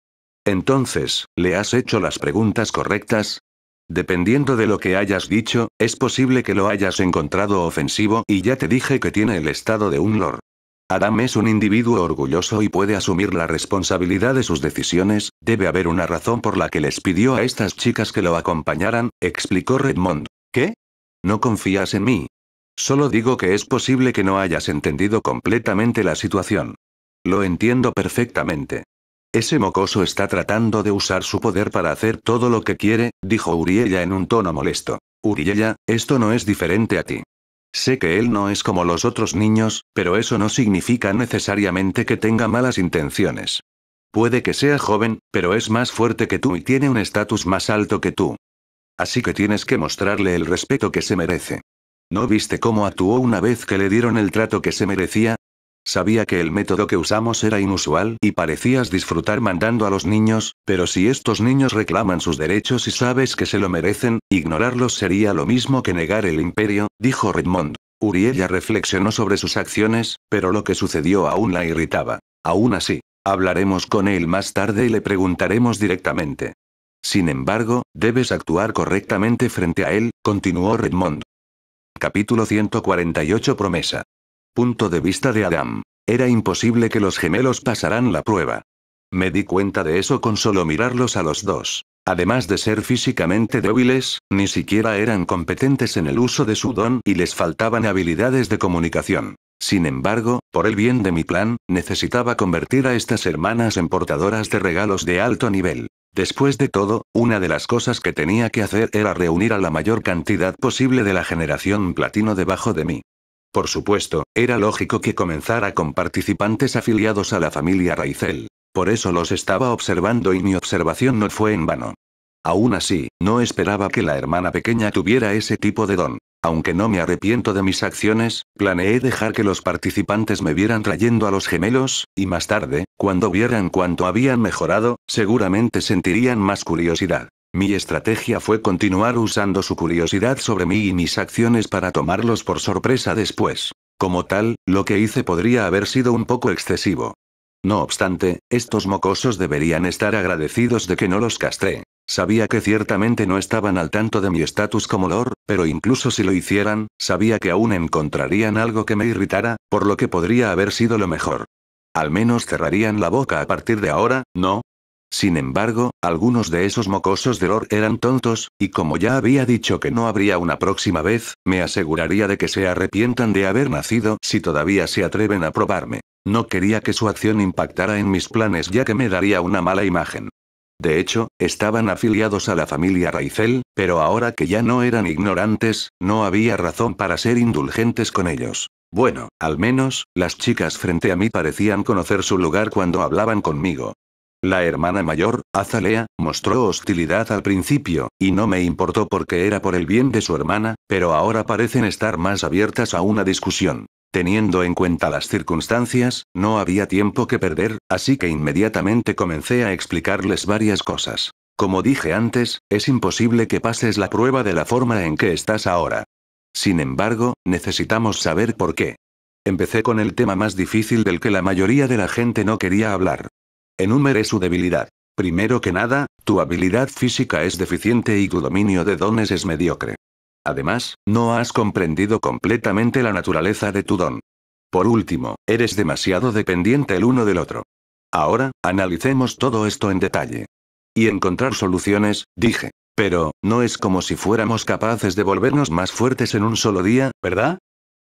Entonces, ¿le has hecho las preguntas correctas? Dependiendo de lo que hayas dicho, es posible que lo hayas encontrado ofensivo y ya te dije que tiene el estado de un lord. Adam es un individuo orgulloso y puede asumir la responsabilidad de sus decisiones, debe haber una razón por la que les pidió a estas chicas que lo acompañaran, explicó Redmond. ¿Qué? ¿No confías en mí? Solo digo que es posible que no hayas entendido completamente la situación. Lo entiendo perfectamente. Ese mocoso está tratando de usar su poder para hacer todo lo que quiere, dijo Uriella en un tono molesto. Uriella, esto no es diferente a ti. Sé que él no es como los otros niños, pero eso no significa necesariamente que tenga malas intenciones. Puede que sea joven, pero es más fuerte que tú y tiene un estatus más alto que tú. Así que tienes que mostrarle el respeto que se merece. ¿No viste cómo actuó una vez que le dieron el trato que se merecía? Sabía que el método que usamos era inusual y parecías disfrutar mandando a los niños, pero si estos niños reclaman sus derechos y sabes que se lo merecen, ignorarlos sería lo mismo que negar el imperio, dijo Redmond. Uriella reflexionó sobre sus acciones, pero lo que sucedió aún la irritaba. Aún así, hablaremos con él más tarde y le preguntaremos directamente. Sin embargo, debes actuar correctamente frente a él, continuó Redmond. Capítulo 148 Promesa punto de vista de Adam. Era imposible que los gemelos pasaran la prueba. Me di cuenta de eso con solo mirarlos a los dos. Además de ser físicamente débiles, ni siquiera eran competentes en el uso de su don y les faltaban habilidades de comunicación. Sin embargo, por el bien de mi plan, necesitaba convertir a estas hermanas en portadoras de regalos de alto nivel. Después de todo, una de las cosas que tenía que hacer era reunir a la mayor cantidad posible de la generación platino debajo de mí. Por supuesto, era lógico que comenzara con participantes afiliados a la familia Raizel. Por eso los estaba observando y mi observación no fue en vano. Aún así, no esperaba que la hermana pequeña tuviera ese tipo de don. Aunque no me arrepiento de mis acciones, planeé dejar que los participantes me vieran trayendo a los gemelos, y más tarde, cuando vieran cuánto habían mejorado, seguramente sentirían más curiosidad. Mi estrategia fue continuar usando su curiosidad sobre mí y mis acciones para tomarlos por sorpresa después. Como tal, lo que hice podría haber sido un poco excesivo. No obstante, estos mocosos deberían estar agradecidos de que no los castré. Sabía que ciertamente no estaban al tanto de mi estatus como lord, pero incluso si lo hicieran, sabía que aún encontrarían algo que me irritara, por lo que podría haber sido lo mejor. Al menos cerrarían la boca a partir de ahora, ¿no? Sin embargo, algunos de esos mocosos de Lor eran tontos, y como ya había dicho que no habría una próxima vez, me aseguraría de que se arrepientan de haber nacido si todavía se atreven a probarme. No quería que su acción impactara en mis planes ya que me daría una mala imagen. De hecho, estaban afiliados a la familia Raizel, pero ahora que ya no eran ignorantes, no había razón para ser indulgentes con ellos. Bueno, al menos, las chicas frente a mí parecían conocer su lugar cuando hablaban conmigo. La hermana mayor, Azalea, mostró hostilidad al principio, y no me importó porque era por el bien de su hermana, pero ahora parecen estar más abiertas a una discusión. Teniendo en cuenta las circunstancias, no había tiempo que perder, así que inmediatamente comencé a explicarles varias cosas. Como dije antes, es imposible que pases la prueba de la forma en que estás ahora. Sin embargo, necesitamos saber por qué. Empecé con el tema más difícil del que la mayoría de la gente no quería hablar. Enumere su debilidad. Primero que nada, tu habilidad física es deficiente y tu dominio de dones es mediocre. Además, no has comprendido completamente la naturaleza de tu don. Por último, eres demasiado dependiente el uno del otro. Ahora, analicemos todo esto en detalle. Y encontrar soluciones, dije. Pero, no es como si fuéramos capaces de volvernos más fuertes en un solo día, ¿verdad?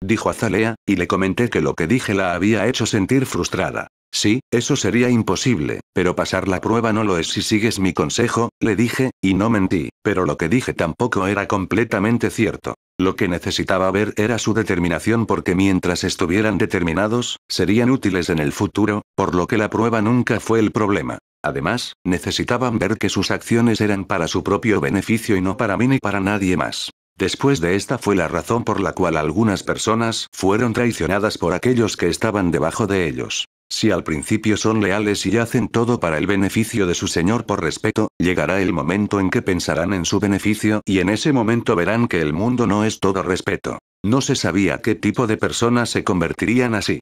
Dijo Azalea, y le comenté que lo que dije la había hecho sentir frustrada. Sí, eso sería imposible, pero pasar la prueba no lo es si sigues mi consejo, le dije, y no mentí, pero lo que dije tampoco era completamente cierto. Lo que necesitaba ver era su determinación porque mientras estuvieran determinados, serían útiles en el futuro, por lo que la prueba nunca fue el problema. Además, necesitaban ver que sus acciones eran para su propio beneficio y no para mí ni para nadie más. Después de esta fue la razón por la cual algunas personas fueron traicionadas por aquellos que estaban debajo de ellos. Si al principio son leales y hacen todo para el beneficio de su señor por respeto, llegará el momento en que pensarán en su beneficio y en ese momento verán que el mundo no es todo respeto. No se sabía qué tipo de personas se convertirían así.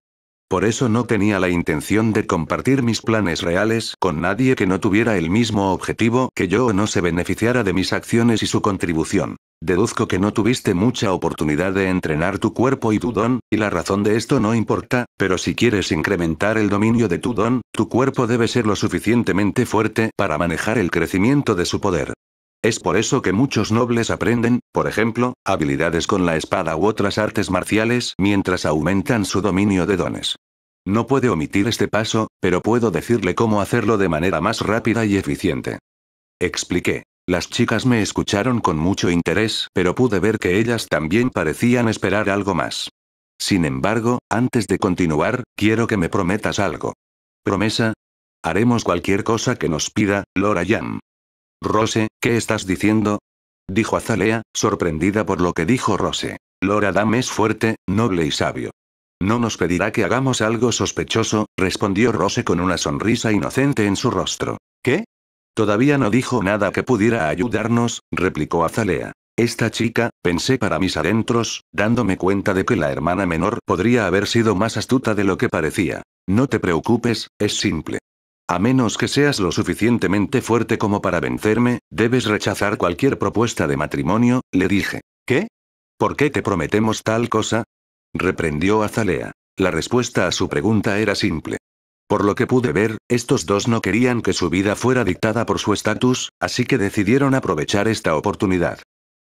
Por eso no tenía la intención de compartir mis planes reales con nadie que no tuviera el mismo objetivo que yo o no se beneficiara de mis acciones y su contribución. Deduzco que no tuviste mucha oportunidad de entrenar tu cuerpo y tu don, y la razón de esto no importa, pero si quieres incrementar el dominio de tu don, tu cuerpo debe ser lo suficientemente fuerte para manejar el crecimiento de su poder. Es por eso que muchos nobles aprenden, por ejemplo, habilidades con la espada u otras artes marciales mientras aumentan su dominio de dones. No puede omitir este paso, pero puedo decirle cómo hacerlo de manera más rápida y eficiente. Expliqué. Las chicas me escucharon con mucho interés, pero pude ver que ellas también parecían esperar algo más. Sin embargo, antes de continuar, quiero que me prometas algo. ¿Promesa? Haremos cualquier cosa que nos pida, Lora Yam. Rose, ¿qué estás diciendo? Dijo Azalea, sorprendida por lo que dijo Rose. Lora Dam es fuerte, noble y sabio. No nos pedirá que hagamos algo sospechoso, respondió Rose con una sonrisa inocente en su rostro. ¿Qué? Todavía no dijo nada que pudiera ayudarnos, replicó Azalea. Esta chica, pensé para mis adentros, dándome cuenta de que la hermana menor podría haber sido más astuta de lo que parecía. No te preocupes, es simple. A menos que seas lo suficientemente fuerte como para vencerme, debes rechazar cualquier propuesta de matrimonio, le dije. ¿Qué? ¿Por qué te prometemos tal cosa? reprendió Azalea. La respuesta a su pregunta era simple. Por lo que pude ver, estos dos no querían que su vida fuera dictada por su estatus, así que decidieron aprovechar esta oportunidad.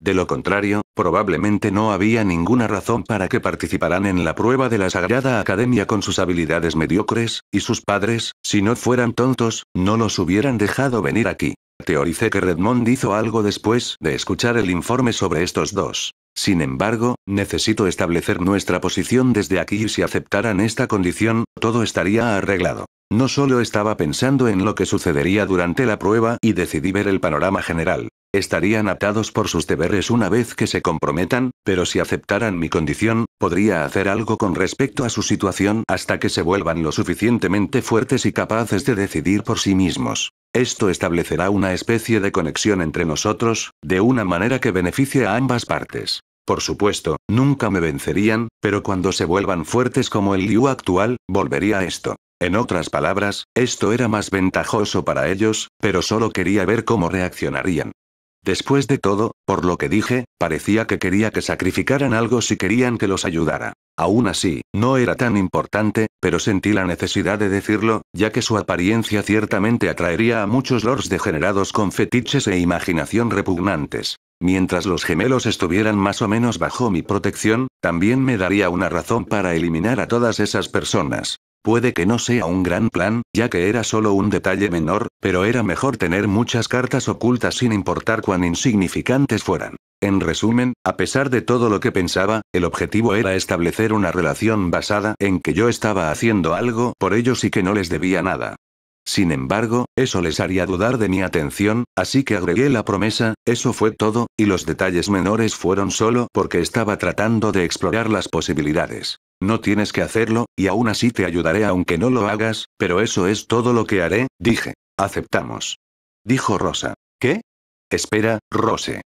De lo contrario, probablemente no había ninguna razón para que participaran en la prueba de la Sagrada Academia con sus habilidades mediocres, y sus padres, si no fueran tontos, no los hubieran dejado venir aquí. Teoricé que Redmond hizo algo después de escuchar el informe sobre estos dos. Sin embargo, necesito establecer nuestra posición desde aquí y si aceptaran esta condición, todo estaría arreglado. No solo estaba pensando en lo que sucedería durante la prueba y decidí ver el panorama general. Estarían atados por sus deberes una vez que se comprometan, pero si aceptaran mi condición, podría hacer algo con respecto a su situación hasta que se vuelvan lo suficientemente fuertes y capaces de decidir por sí mismos. Esto establecerá una especie de conexión entre nosotros, de una manera que beneficie a ambas partes. Por supuesto, nunca me vencerían, pero cuando se vuelvan fuertes como el Liu actual, volvería a esto. En otras palabras, esto era más ventajoso para ellos, pero solo quería ver cómo reaccionarían. Después de todo, por lo que dije, parecía que quería que sacrificaran algo si querían que los ayudara. Aún así, no era tan importante, pero sentí la necesidad de decirlo, ya que su apariencia ciertamente atraería a muchos lords degenerados con fetiches e imaginación repugnantes. Mientras los gemelos estuvieran más o menos bajo mi protección, también me daría una razón para eliminar a todas esas personas. Puede que no sea un gran plan, ya que era solo un detalle menor, pero era mejor tener muchas cartas ocultas sin importar cuán insignificantes fueran. En resumen, a pesar de todo lo que pensaba, el objetivo era establecer una relación basada en que yo estaba haciendo algo por ellos y que no les debía nada. Sin embargo, eso les haría dudar de mi atención, así que agregué la promesa, eso fue todo, y los detalles menores fueron solo porque estaba tratando de explorar las posibilidades. No tienes que hacerlo, y aún así te ayudaré aunque no lo hagas, pero eso es todo lo que haré, dije. Aceptamos. Dijo Rosa. ¿Qué? Espera, Rose.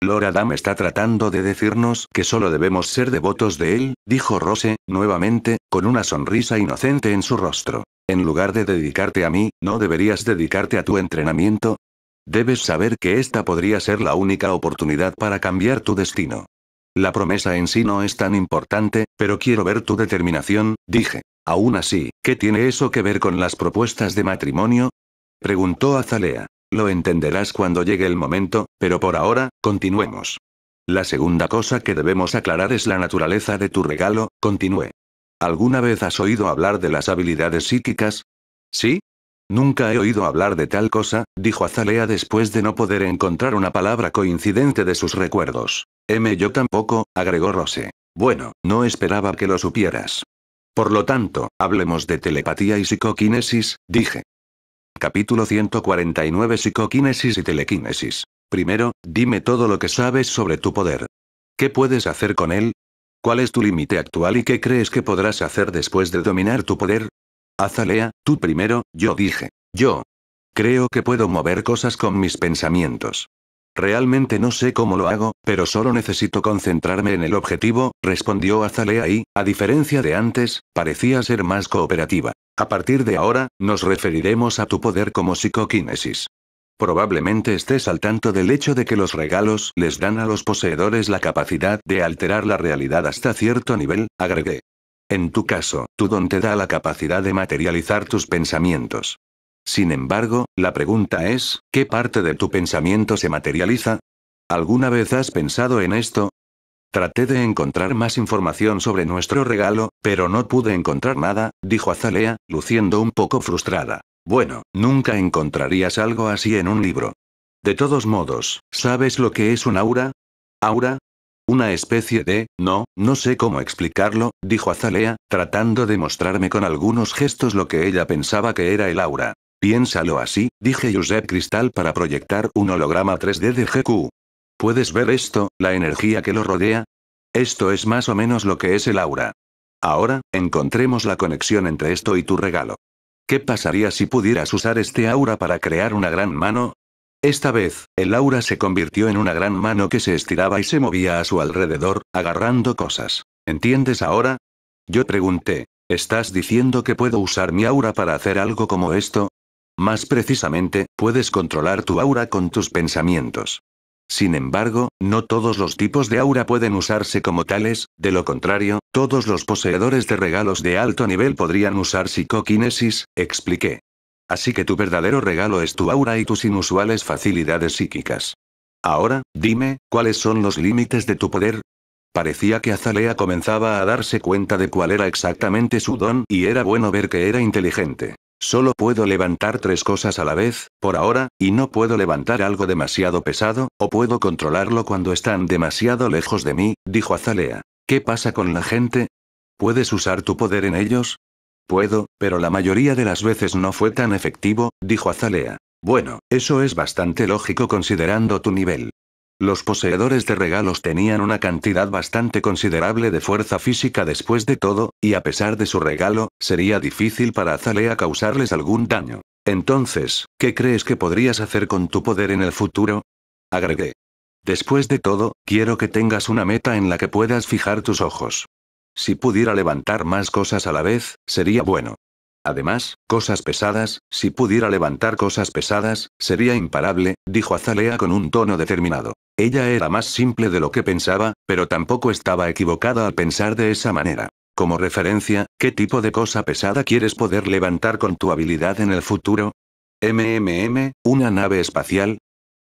Lord Adam está tratando de decirnos que solo debemos ser devotos de él, dijo Rose, nuevamente, con una sonrisa inocente en su rostro. En lugar de dedicarte a mí, ¿no deberías dedicarte a tu entrenamiento? Debes saber que esta podría ser la única oportunidad para cambiar tu destino. La promesa en sí no es tan importante, pero quiero ver tu determinación, dije. Aún así, ¿qué tiene eso que ver con las propuestas de matrimonio? Preguntó Azalea. Lo entenderás cuando llegue el momento, pero por ahora, continuemos. La segunda cosa que debemos aclarar es la naturaleza de tu regalo, continué. ¿Alguna vez has oído hablar de las habilidades psíquicas? ¿Sí? Nunca he oído hablar de tal cosa, dijo Azalea después de no poder encontrar una palabra coincidente de sus recuerdos. M. Yo tampoco, agregó Rose. Bueno, no esperaba que lo supieras. Por lo tanto, hablemos de telepatía y psicokinesis, dije. Capítulo 149 Psicokinesis y telequinesis. Primero, dime todo lo que sabes sobre tu poder. ¿Qué puedes hacer con él? ¿Cuál es tu límite actual y qué crees que podrás hacer después de dominar tu poder? Azalea, tú primero, yo dije. Yo. Creo que puedo mover cosas con mis pensamientos. Realmente no sé cómo lo hago, pero solo necesito concentrarme en el objetivo, respondió Azalea y, a diferencia de antes, parecía ser más cooperativa. A partir de ahora, nos referiremos a tu poder como psicokinesis. Probablemente estés al tanto del hecho de que los regalos les dan a los poseedores la capacidad de alterar la realidad hasta cierto nivel, agregué. En tu caso, tu don te da la capacidad de materializar tus pensamientos. Sin embargo, la pregunta es, ¿qué parte de tu pensamiento se materializa? ¿Alguna vez has pensado en esto? Traté de encontrar más información sobre nuestro regalo, pero no pude encontrar nada, dijo Azalea, luciendo un poco frustrada. Bueno, nunca encontrarías algo así en un libro. De todos modos, ¿sabes lo que es un aura? ¿Aura? Una especie de, no, no sé cómo explicarlo, dijo Azalea, tratando de mostrarme con algunos gestos lo que ella pensaba que era el aura. Piénsalo así, dije Josep Cristal para proyectar un holograma 3D de GQ. ¿Puedes ver esto, la energía que lo rodea? Esto es más o menos lo que es el aura. Ahora, encontremos la conexión entre esto y tu regalo. ¿Qué pasaría si pudieras usar este aura para crear una gran mano? Esta vez, el aura se convirtió en una gran mano que se estiraba y se movía a su alrededor, agarrando cosas. ¿Entiendes ahora? Yo pregunté, ¿estás diciendo que puedo usar mi aura para hacer algo como esto? Más precisamente, puedes controlar tu aura con tus pensamientos. Sin embargo, no todos los tipos de aura pueden usarse como tales, de lo contrario, todos los poseedores de regalos de alto nivel podrían usar psicoquinesis, expliqué. Así que tu verdadero regalo es tu aura y tus inusuales facilidades psíquicas. Ahora, dime, ¿cuáles son los límites de tu poder? Parecía que Azalea comenzaba a darse cuenta de cuál era exactamente su don y era bueno ver que era inteligente. Solo puedo levantar tres cosas a la vez, por ahora, y no puedo levantar algo demasiado pesado, o puedo controlarlo cuando están demasiado lejos de mí, dijo Azalea. ¿Qué pasa con la gente? ¿Puedes usar tu poder en ellos? Puedo, pero la mayoría de las veces no fue tan efectivo, dijo Azalea. Bueno, eso es bastante lógico considerando tu nivel. Los poseedores de regalos tenían una cantidad bastante considerable de fuerza física después de todo, y a pesar de su regalo, sería difícil para Azalea causarles algún daño. Entonces, ¿qué crees que podrías hacer con tu poder en el futuro? Agregué. Después de todo, quiero que tengas una meta en la que puedas fijar tus ojos. Si pudiera levantar más cosas a la vez, sería bueno. Además, cosas pesadas, si pudiera levantar cosas pesadas, sería imparable, dijo Azalea con un tono determinado. Ella era más simple de lo que pensaba, pero tampoco estaba equivocada al pensar de esa manera. Como referencia, ¿qué tipo de cosa pesada quieres poder levantar con tu habilidad en el futuro? MMM, una nave espacial.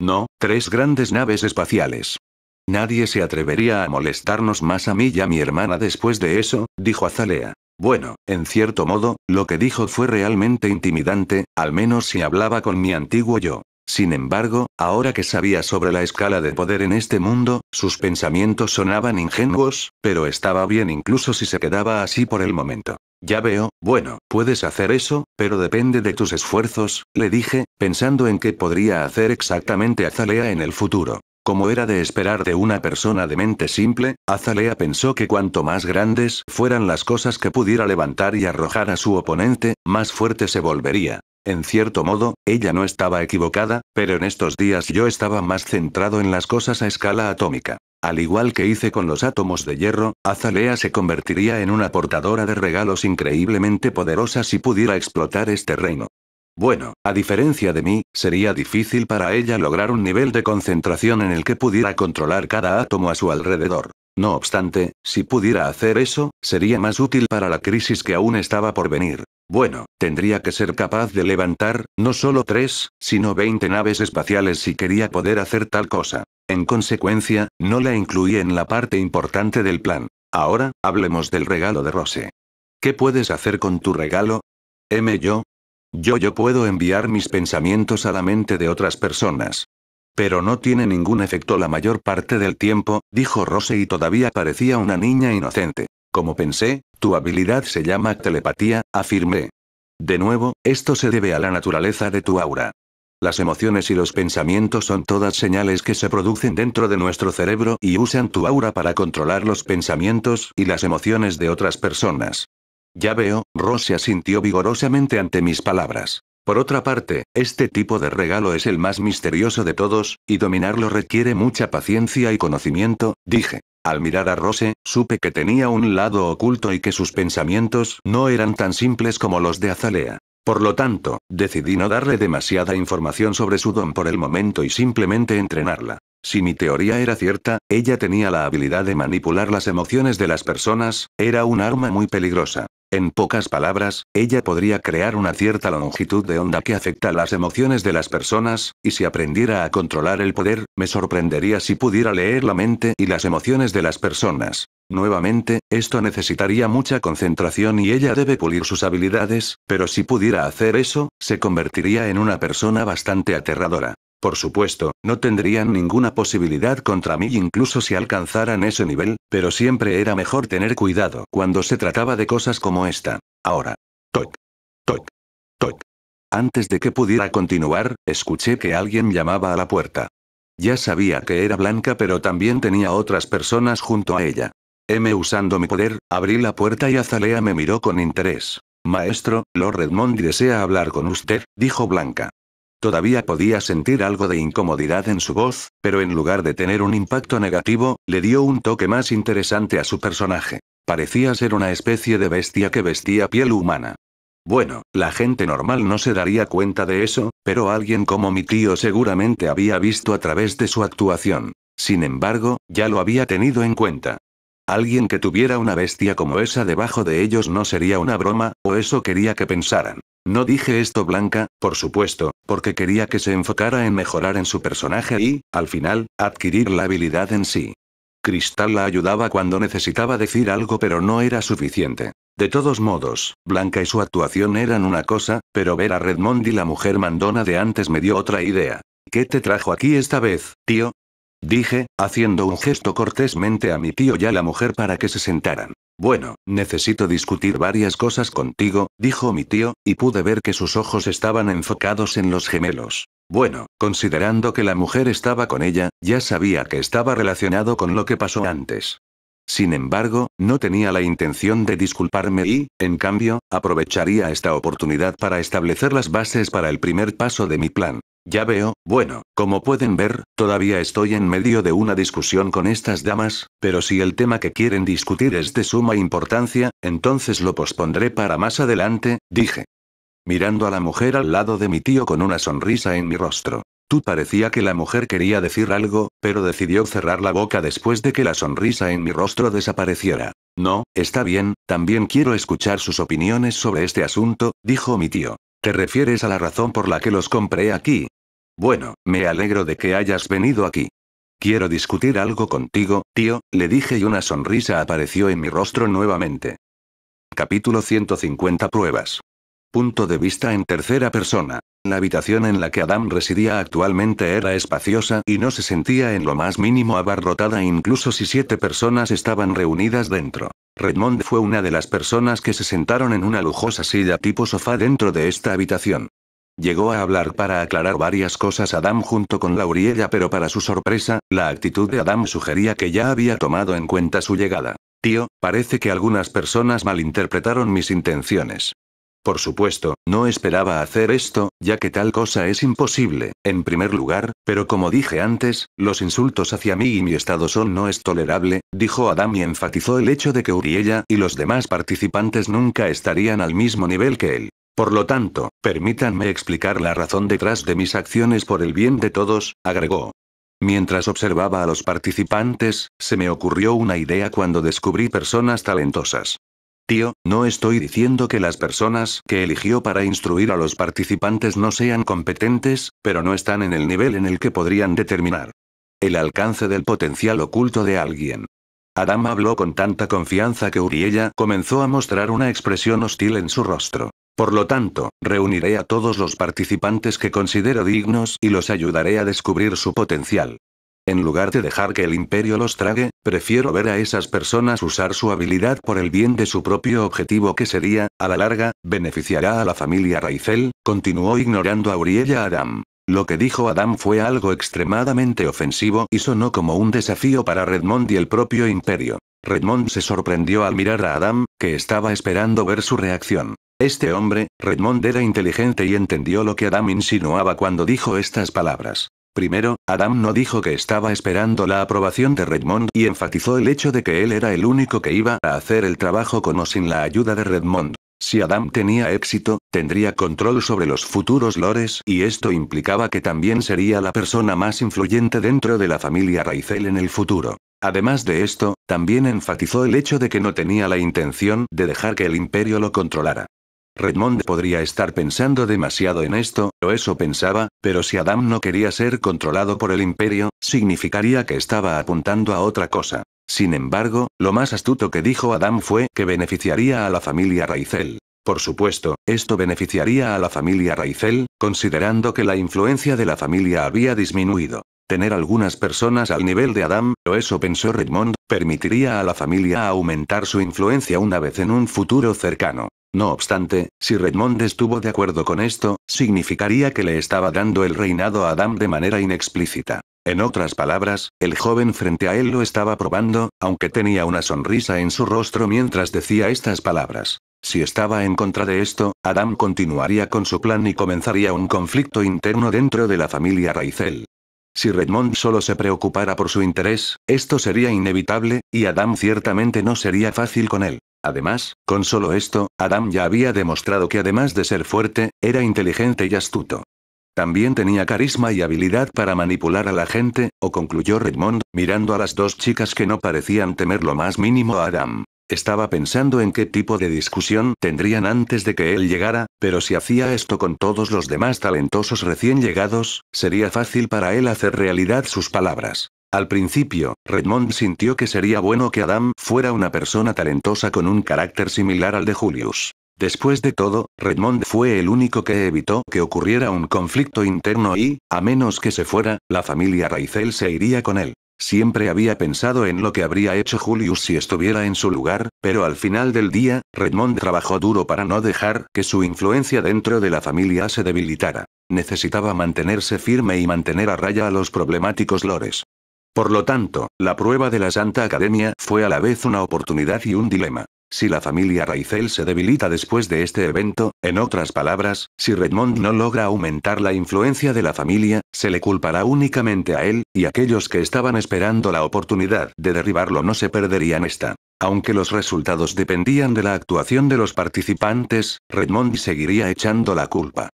No, tres grandes naves espaciales. Nadie se atrevería a molestarnos más a mí y a mi hermana después de eso, dijo Azalea. Bueno, en cierto modo, lo que dijo fue realmente intimidante, al menos si hablaba con mi antiguo yo. Sin embargo, ahora que sabía sobre la escala de poder en este mundo, sus pensamientos sonaban ingenuos, pero estaba bien incluso si se quedaba así por el momento. Ya veo, bueno, puedes hacer eso, pero depende de tus esfuerzos, le dije, pensando en qué podría hacer exactamente Azalea en el futuro. Como era de esperar de una persona de mente simple, Azalea pensó que cuanto más grandes fueran las cosas que pudiera levantar y arrojar a su oponente, más fuerte se volvería. En cierto modo, ella no estaba equivocada, pero en estos días yo estaba más centrado en las cosas a escala atómica. Al igual que hice con los átomos de hierro, Azalea se convertiría en una portadora de regalos increíblemente poderosa si pudiera explotar este reino. Bueno, a diferencia de mí, sería difícil para ella lograr un nivel de concentración en el que pudiera controlar cada átomo a su alrededor. No obstante, si pudiera hacer eso, sería más útil para la crisis que aún estaba por venir. Bueno, tendría que ser capaz de levantar, no solo tres, sino veinte naves espaciales si quería poder hacer tal cosa. En consecuencia, no la incluí en la parte importante del plan. Ahora, hablemos del regalo de Rose. ¿Qué puedes hacer con tu regalo? M. Yo. Yo yo puedo enviar mis pensamientos a la mente de otras personas. Pero no tiene ningún efecto la mayor parte del tiempo, dijo Rose y todavía parecía una niña inocente. Como pensé, tu habilidad se llama telepatía, afirmé. De nuevo, esto se debe a la naturaleza de tu aura. Las emociones y los pensamientos son todas señales que se producen dentro de nuestro cerebro y usan tu aura para controlar los pensamientos y las emociones de otras personas. Ya veo, Rose asintió vigorosamente ante mis palabras. Por otra parte, este tipo de regalo es el más misterioso de todos, y dominarlo requiere mucha paciencia y conocimiento, dije. Al mirar a Rose, supe que tenía un lado oculto y que sus pensamientos no eran tan simples como los de Azalea. Por lo tanto, decidí no darle demasiada información sobre su don por el momento y simplemente entrenarla. Si mi teoría era cierta, ella tenía la habilidad de manipular las emociones de las personas, era un arma muy peligrosa. En pocas palabras, ella podría crear una cierta longitud de onda que afecta las emociones de las personas, y si aprendiera a controlar el poder, me sorprendería si pudiera leer la mente y las emociones de las personas. Nuevamente, esto necesitaría mucha concentración y ella debe pulir sus habilidades, pero si pudiera hacer eso, se convertiría en una persona bastante aterradora. Por supuesto, no tendrían ninguna posibilidad contra mí incluso si alcanzaran ese nivel, pero siempre era mejor tener cuidado cuando se trataba de cosas como esta. Ahora. Toc. Toc. Toc. Antes de que pudiera continuar, escuché que alguien llamaba a la puerta. Ya sabía que era Blanca pero también tenía otras personas junto a ella. M usando mi poder, abrí la puerta y Azalea me miró con interés. Maestro, Lord Redmond desea hablar con usted, dijo Blanca. Todavía podía sentir algo de incomodidad en su voz, pero en lugar de tener un impacto negativo, le dio un toque más interesante a su personaje. Parecía ser una especie de bestia que vestía piel humana. Bueno, la gente normal no se daría cuenta de eso, pero alguien como mi tío seguramente había visto a través de su actuación. Sin embargo, ya lo había tenido en cuenta. Alguien que tuviera una bestia como esa debajo de ellos no sería una broma, o eso quería que pensaran. No dije esto Blanca, por supuesto, porque quería que se enfocara en mejorar en su personaje y, al final, adquirir la habilidad en sí. Cristal la ayudaba cuando necesitaba decir algo pero no era suficiente. De todos modos, Blanca y su actuación eran una cosa, pero ver a Redmond y la mujer mandona de antes me dio otra idea. ¿Qué te trajo aquí esta vez, tío? Dije, haciendo un gesto cortésmente a mi tío y a la mujer para que se sentaran. Bueno, necesito discutir varias cosas contigo, dijo mi tío, y pude ver que sus ojos estaban enfocados en los gemelos. Bueno, considerando que la mujer estaba con ella, ya sabía que estaba relacionado con lo que pasó antes. Sin embargo, no tenía la intención de disculparme y, en cambio, aprovecharía esta oportunidad para establecer las bases para el primer paso de mi plan. Ya veo, bueno, como pueden ver, todavía estoy en medio de una discusión con estas damas, pero si el tema que quieren discutir es de suma importancia, entonces lo pospondré para más adelante, dije. Mirando a la mujer al lado de mi tío con una sonrisa en mi rostro. Tú parecía que la mujer quería decir algo, pero decidió cerrar la boca después de que la sonrisa en mi rostro desapareciera. No, está bien, también quiero escuchar sus opiniones sobre este asunto, dijo mi tío. ¿Te refieres a la razón por la que los compré aquí? Bueno, me alegro de que hayas venido aquí. Quiero discutir algo contigo, tío, le dije y una sonrisa apareció en mi rostro nuevamente. Capítulo 150 Pruebas. Punto de vista en tercera persona. La habitación en la que Adam residía actualmente era espaciosa y no se sentía en lo más mínimo abarrotada incluso si siete personas estaban reunidas dentro. Redmond fue una de las personas que se sentaron en una lujosa silla tipo sofá dentro de esta habitación. Llegó a hablar para aclarar varias cosas Adam junto con Lauriella pero para su sorpresa, la actitud de Adam sugería que ya había tomado en cuenta su llegada. Tío, parece que algunas personas malinterpretaron mis intenciones. Por supuesto, no esperaba hacer esto, ya que tal cosa es imposible, en primer lugar, pero como dije antes, los insultos hacia mí y mi estado son no es tolerable, dijo Adam y enfatizó el hecho de que Uriella y los demás participantes nunca estarían al mismo nivel que él. Por lo tanto, permítanme explicar la razón detrás de mis acciones por el bien de todos, agregó. Mientras observaba a los participantes, se me ocurrió una idea cuando descubrí personas talentosas. Tío, no estoy diciendo que las personas que eligió para instruir a los participantes no sean competentes, pero no están en el nivel en el que podrían determinar el alcance del potencial oculto de alguien. Adam habló con tanta confianza que Uriella comenzó a mostrar una expresión hostil en su rostro. Por lo tanto, reuniré a todos los participantes que considero dignos y los ayudaré a descubrir su potencial. En lugar de dejar que el imperio los trague, prefiero ver a esas personas usar su habilidad por el bien de su propio objetivo que sería, a la larga, beneficiará a la familia Raizel, continuó ignorando a Uriella Adam. Lo que dijo Adam fue algo extremadamente ofensivo y sonó como un desafío para Redmond y el propio imperio. Redmond se sorprendió al mirar a Adam, que estaba esperando ver su reacción. Este hombre, Redmond era inteligente y entendió lo que Adam insinuaba cuando dijo estas palabras. Primero, Adam no dijo que estaba esperando la aprobación de Redmond y enfatizó el hecho de que él era el único que iba a hacer el trabajo con o sin la ayuda de Redmond. Si Adam tenía éxito, tendría control sobre los futuros lores y esto implicaba que también sería la persona más influyente dentro de la familia Raizel en el futuro. Además de esto, también enfatizó el hecho de que no tenía la intención de dejar que el imperio lo controlara. Redmond podría estar pensando demasiado en esto, lo eso pensaba, pero si Adam no quería ser controlado por el imperio, significaría que estaba apuntando a otra cosa. Sin embargo, lo más astuto que dijo Adam fue que beneficiaría a la familia Raizel. Por supuesto, esto beneficiaría a la familia Raizel, considerando que la influencia de la familia había disminuido. Tener algunas personas al nivel de Adam, lo eso pensó Redmond, permitiría a la familia aumentar su influencia una vez en un futuro cercano. No obstante, si Redmond estuvo de acuerdo con esto, significaría que le estaba dando el reinado a Adam de manera inexplícita. En otras palabras, el joven frente a él lo estaba probando, aunque tenía una sonrisa en su rostro mientras decía estas palabras. Si estaba en contra de esto, Adam continuaría con su plan y comenzaría un conflicto interno dentro de la familia Raizel. Si Redmond solo se preocupara por su interés, esto sería inevitable, y Adam ciertamente no sería fácil con él. Además, con solo esto, Adam ya había demostrado que además de ser fuerte, era inteligente y astuto. También tenía carisma y habilidad para manipular a la gente, o concluyó Redmond, mirando a las dos chicas que no parecían temer lo más mínimo a Adam. Estaba pensando en qué tipo de discusión tendrían antes de que él llegara, pero si hacía esto con todos los demás talentosos recién llegados, sería fácil para él hacer realidad sus palabras. Al principio, Redmond sintió que sería bueno que Adam fuera una persona talentosa con un carácter similar al de Julius. Después de todo, Redmond fue el único que evitó que ocurriera un conflicto interno y, a menos que se fuera, la familia Raizel se iría con él. Siempre había pensado en lo que habría hecho Julius si estuviera en su lugar, pero al final del día, Redmond trabajó duro para no dejar que su influencia dentro de la familia se debilitara. Necesitaba mantenerse firme y mantener a raya a los problemáticos lores. Por lo tanto, la prueba de la Santa Academia fue a la vez una oportunidad y un dilema. Si la familia Raizel se debilita después de este evento, en otras palabras, si Redmond no logra aumentar la influencia de la familia, se le culpará únicamente a él, y aquellos que estaban esperando la oportunidad de derribarlo no se perderían esta. Aunque los resultados dependían de la actuación de los participantes, Redmond seguiría echando la culpa.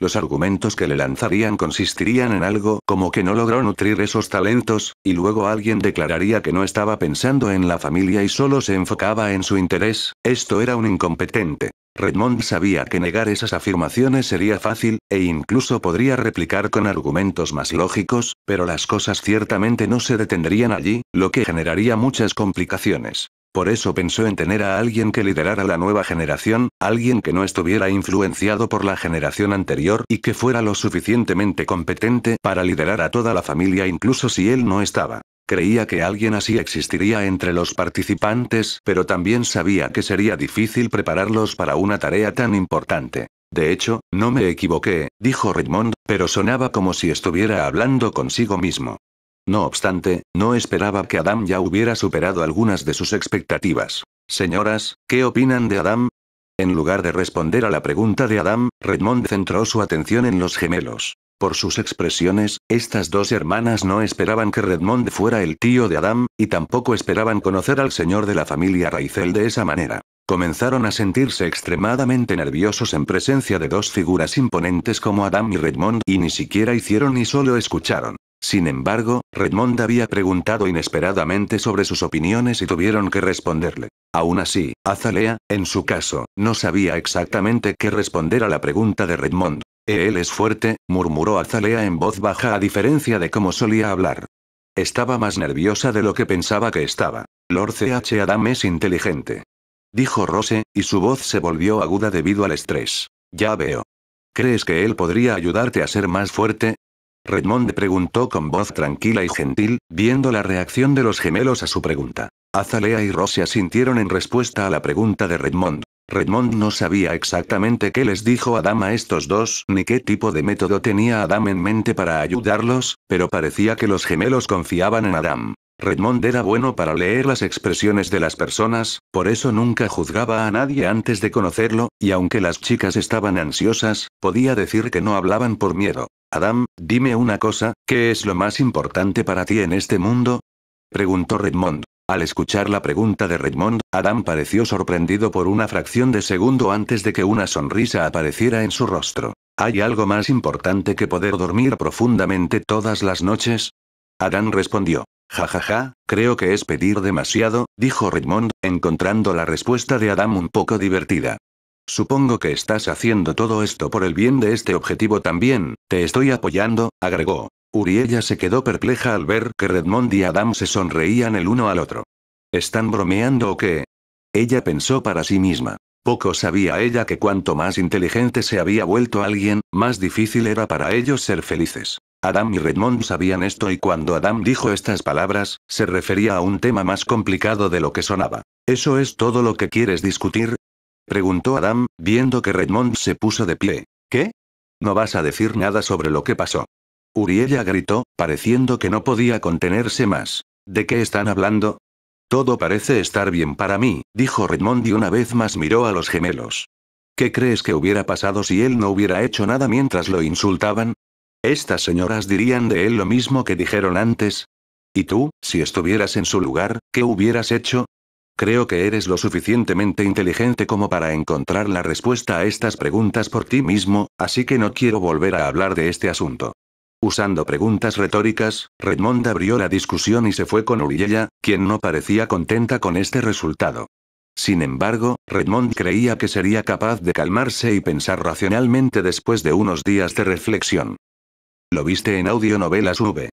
Los argumentos que le lanzarían consistirían en algo como que no logró nutrir esos talentos, y luego alguien declararía que no estaba pensando en la familia y solo se enfocaba en su interés, esto era un incompetente. Redmond sabía que negar esas afirmaciones sería fácil, e incluso podría replicar con argumentos más lógicos, pero las cosas ciertamente no se detendrían allí, lo que generaría muchas complicaciones. Por eso pensó en tener a alguien que liderara la nueva generación, alguien que no estuviera influenciado por la generación anterior y que fuera lo suficientemente competente para liderar a toda la familia incluso si él no estaba. Creía que alguien así existiría entre los participantes, pero también sabía que sería difícil prepararlos para una tarea tan importante. De hecho, no me equivoqué, dijo Redmond, pero sonaba como si estuviera hablando consigo mismo. No obstante, no esperaba que Adam ya hubiera superado algunas de sus expectativas. Señoras, ¿qué opinan de Adam? En lugar de responder a la pregunta de Adam, Redmond centró su atención en los gemelos. Por sus expresiones, estas dos hermanas no esperaban que Redmond fuera el tío de Adam, y tampoco esperaban conocer al señor de la familia Raizel de esa manera. Comenzaron a sentirse extremadamente nerviosos en presencia de dos figuras imponentes como Adam y Redmond y ni siquiera hicieron ni solo escucharon. Sin embargo, Redmond había preguntado inesperadamente sobre sus opiniones y tuvieron que responderle. Aún así, Azalea, en su caso, no sabía exactamente qué responder a la pregunta de Redmond. Él es fuerte, murmuró Azalea en voz baja a diferencia de cómo solía hablar. Estaba más nerviosa de lo que pensaba que estaba. Lord C.H. Adam es inteligente. Dijo Rose, y su voz se volvió aguda debido al estrés. Ya veo. ¿Crees que él podría ayudarte a ser más fuerte? Redmond preguntó con voz tranquila y gentil, viendo la reacción de los gemelos a su pregunta. Azalea y Rosia sintieron en respuesta a la pregunta de Redmond. Redmond no sabía exactamente qué les dijo Adam a estos dos, ni qué tipo de método tenía Adam en mente para ayudarlos, pero parecía que los gemelos confiaban en Adam. Redmond era bueno para leer las expresiones de las personas, por eso nunca juzgaba a nadie antes de conocerlo, y aunque las chicas estaban ansiosas, podía decir que no hablaban por miedo. Adam, dime una cosa, ¿qué es lo más importante para ti en este mundo? Preguntó Redmond. Al escuchar la pregunta de Redmond, Adam pareció sorprendido por una fracción de segundo antes de que una sonrisa apareciera en su rostro. ¿Hay algo más importante que poder dormir profundamente todas las noches? Adam respondió. Ja ja, ja, creo que es pedir demasiado, dijo Redmond, encontrando la respuesta de Adam un poco divertida. Supongo que estás haciendo todo esto por el bien de este objetivo también, te estoy apoyando, agregó. Uriella se quedó perpleja al ver que Redmond y Adam se sonreían el uno al otro. ¿Están bromeando o qué? Ella pensó para sí misma. Poco sabía ella que cuanto más inteligente se había vuelto alguien, más difícil era para ellos ser felices. Adam y Redmond sabían esto y cuando Adam dijo estas palabras, se refería a un tema más complicado de lo que sonaba. ¿Eso es todo lo que quieres discutir? Preguntó Adam, viendo que Redmond se puso de pie. ¿Qué? No vas a decir nada sobre lo que pasó. Uriella gritó, pareciendo que no podía contenerse más. ¿De qué están hablando? Todo parece estar bien para mí, dijo Redmond y una vez más miró a los gemelos. ¿Qué crees que hubiera pasado si él no hubiera hecho nada mientras lo insultaban? Estas señoras dirían de él lo mismo que dijeron antes. ¿Y tú, si estuvieras en su lugar, qué hubieras hecho? Creo que eres lo suficientemente inteligente como para encontrar la respuesta a estas preguntas por ti mismo, así que no quiero volver a hablar de este asunto. Usando preguntas retóricas, Redmond abrió la discusión y se fue con Uriella, quien no parecía contenta con este resultado. Sin embargo, Redmond creía que sería capaz de calmarse y pensar racionalmente después de unos días de reflexión. Lo viste en audionovelas V.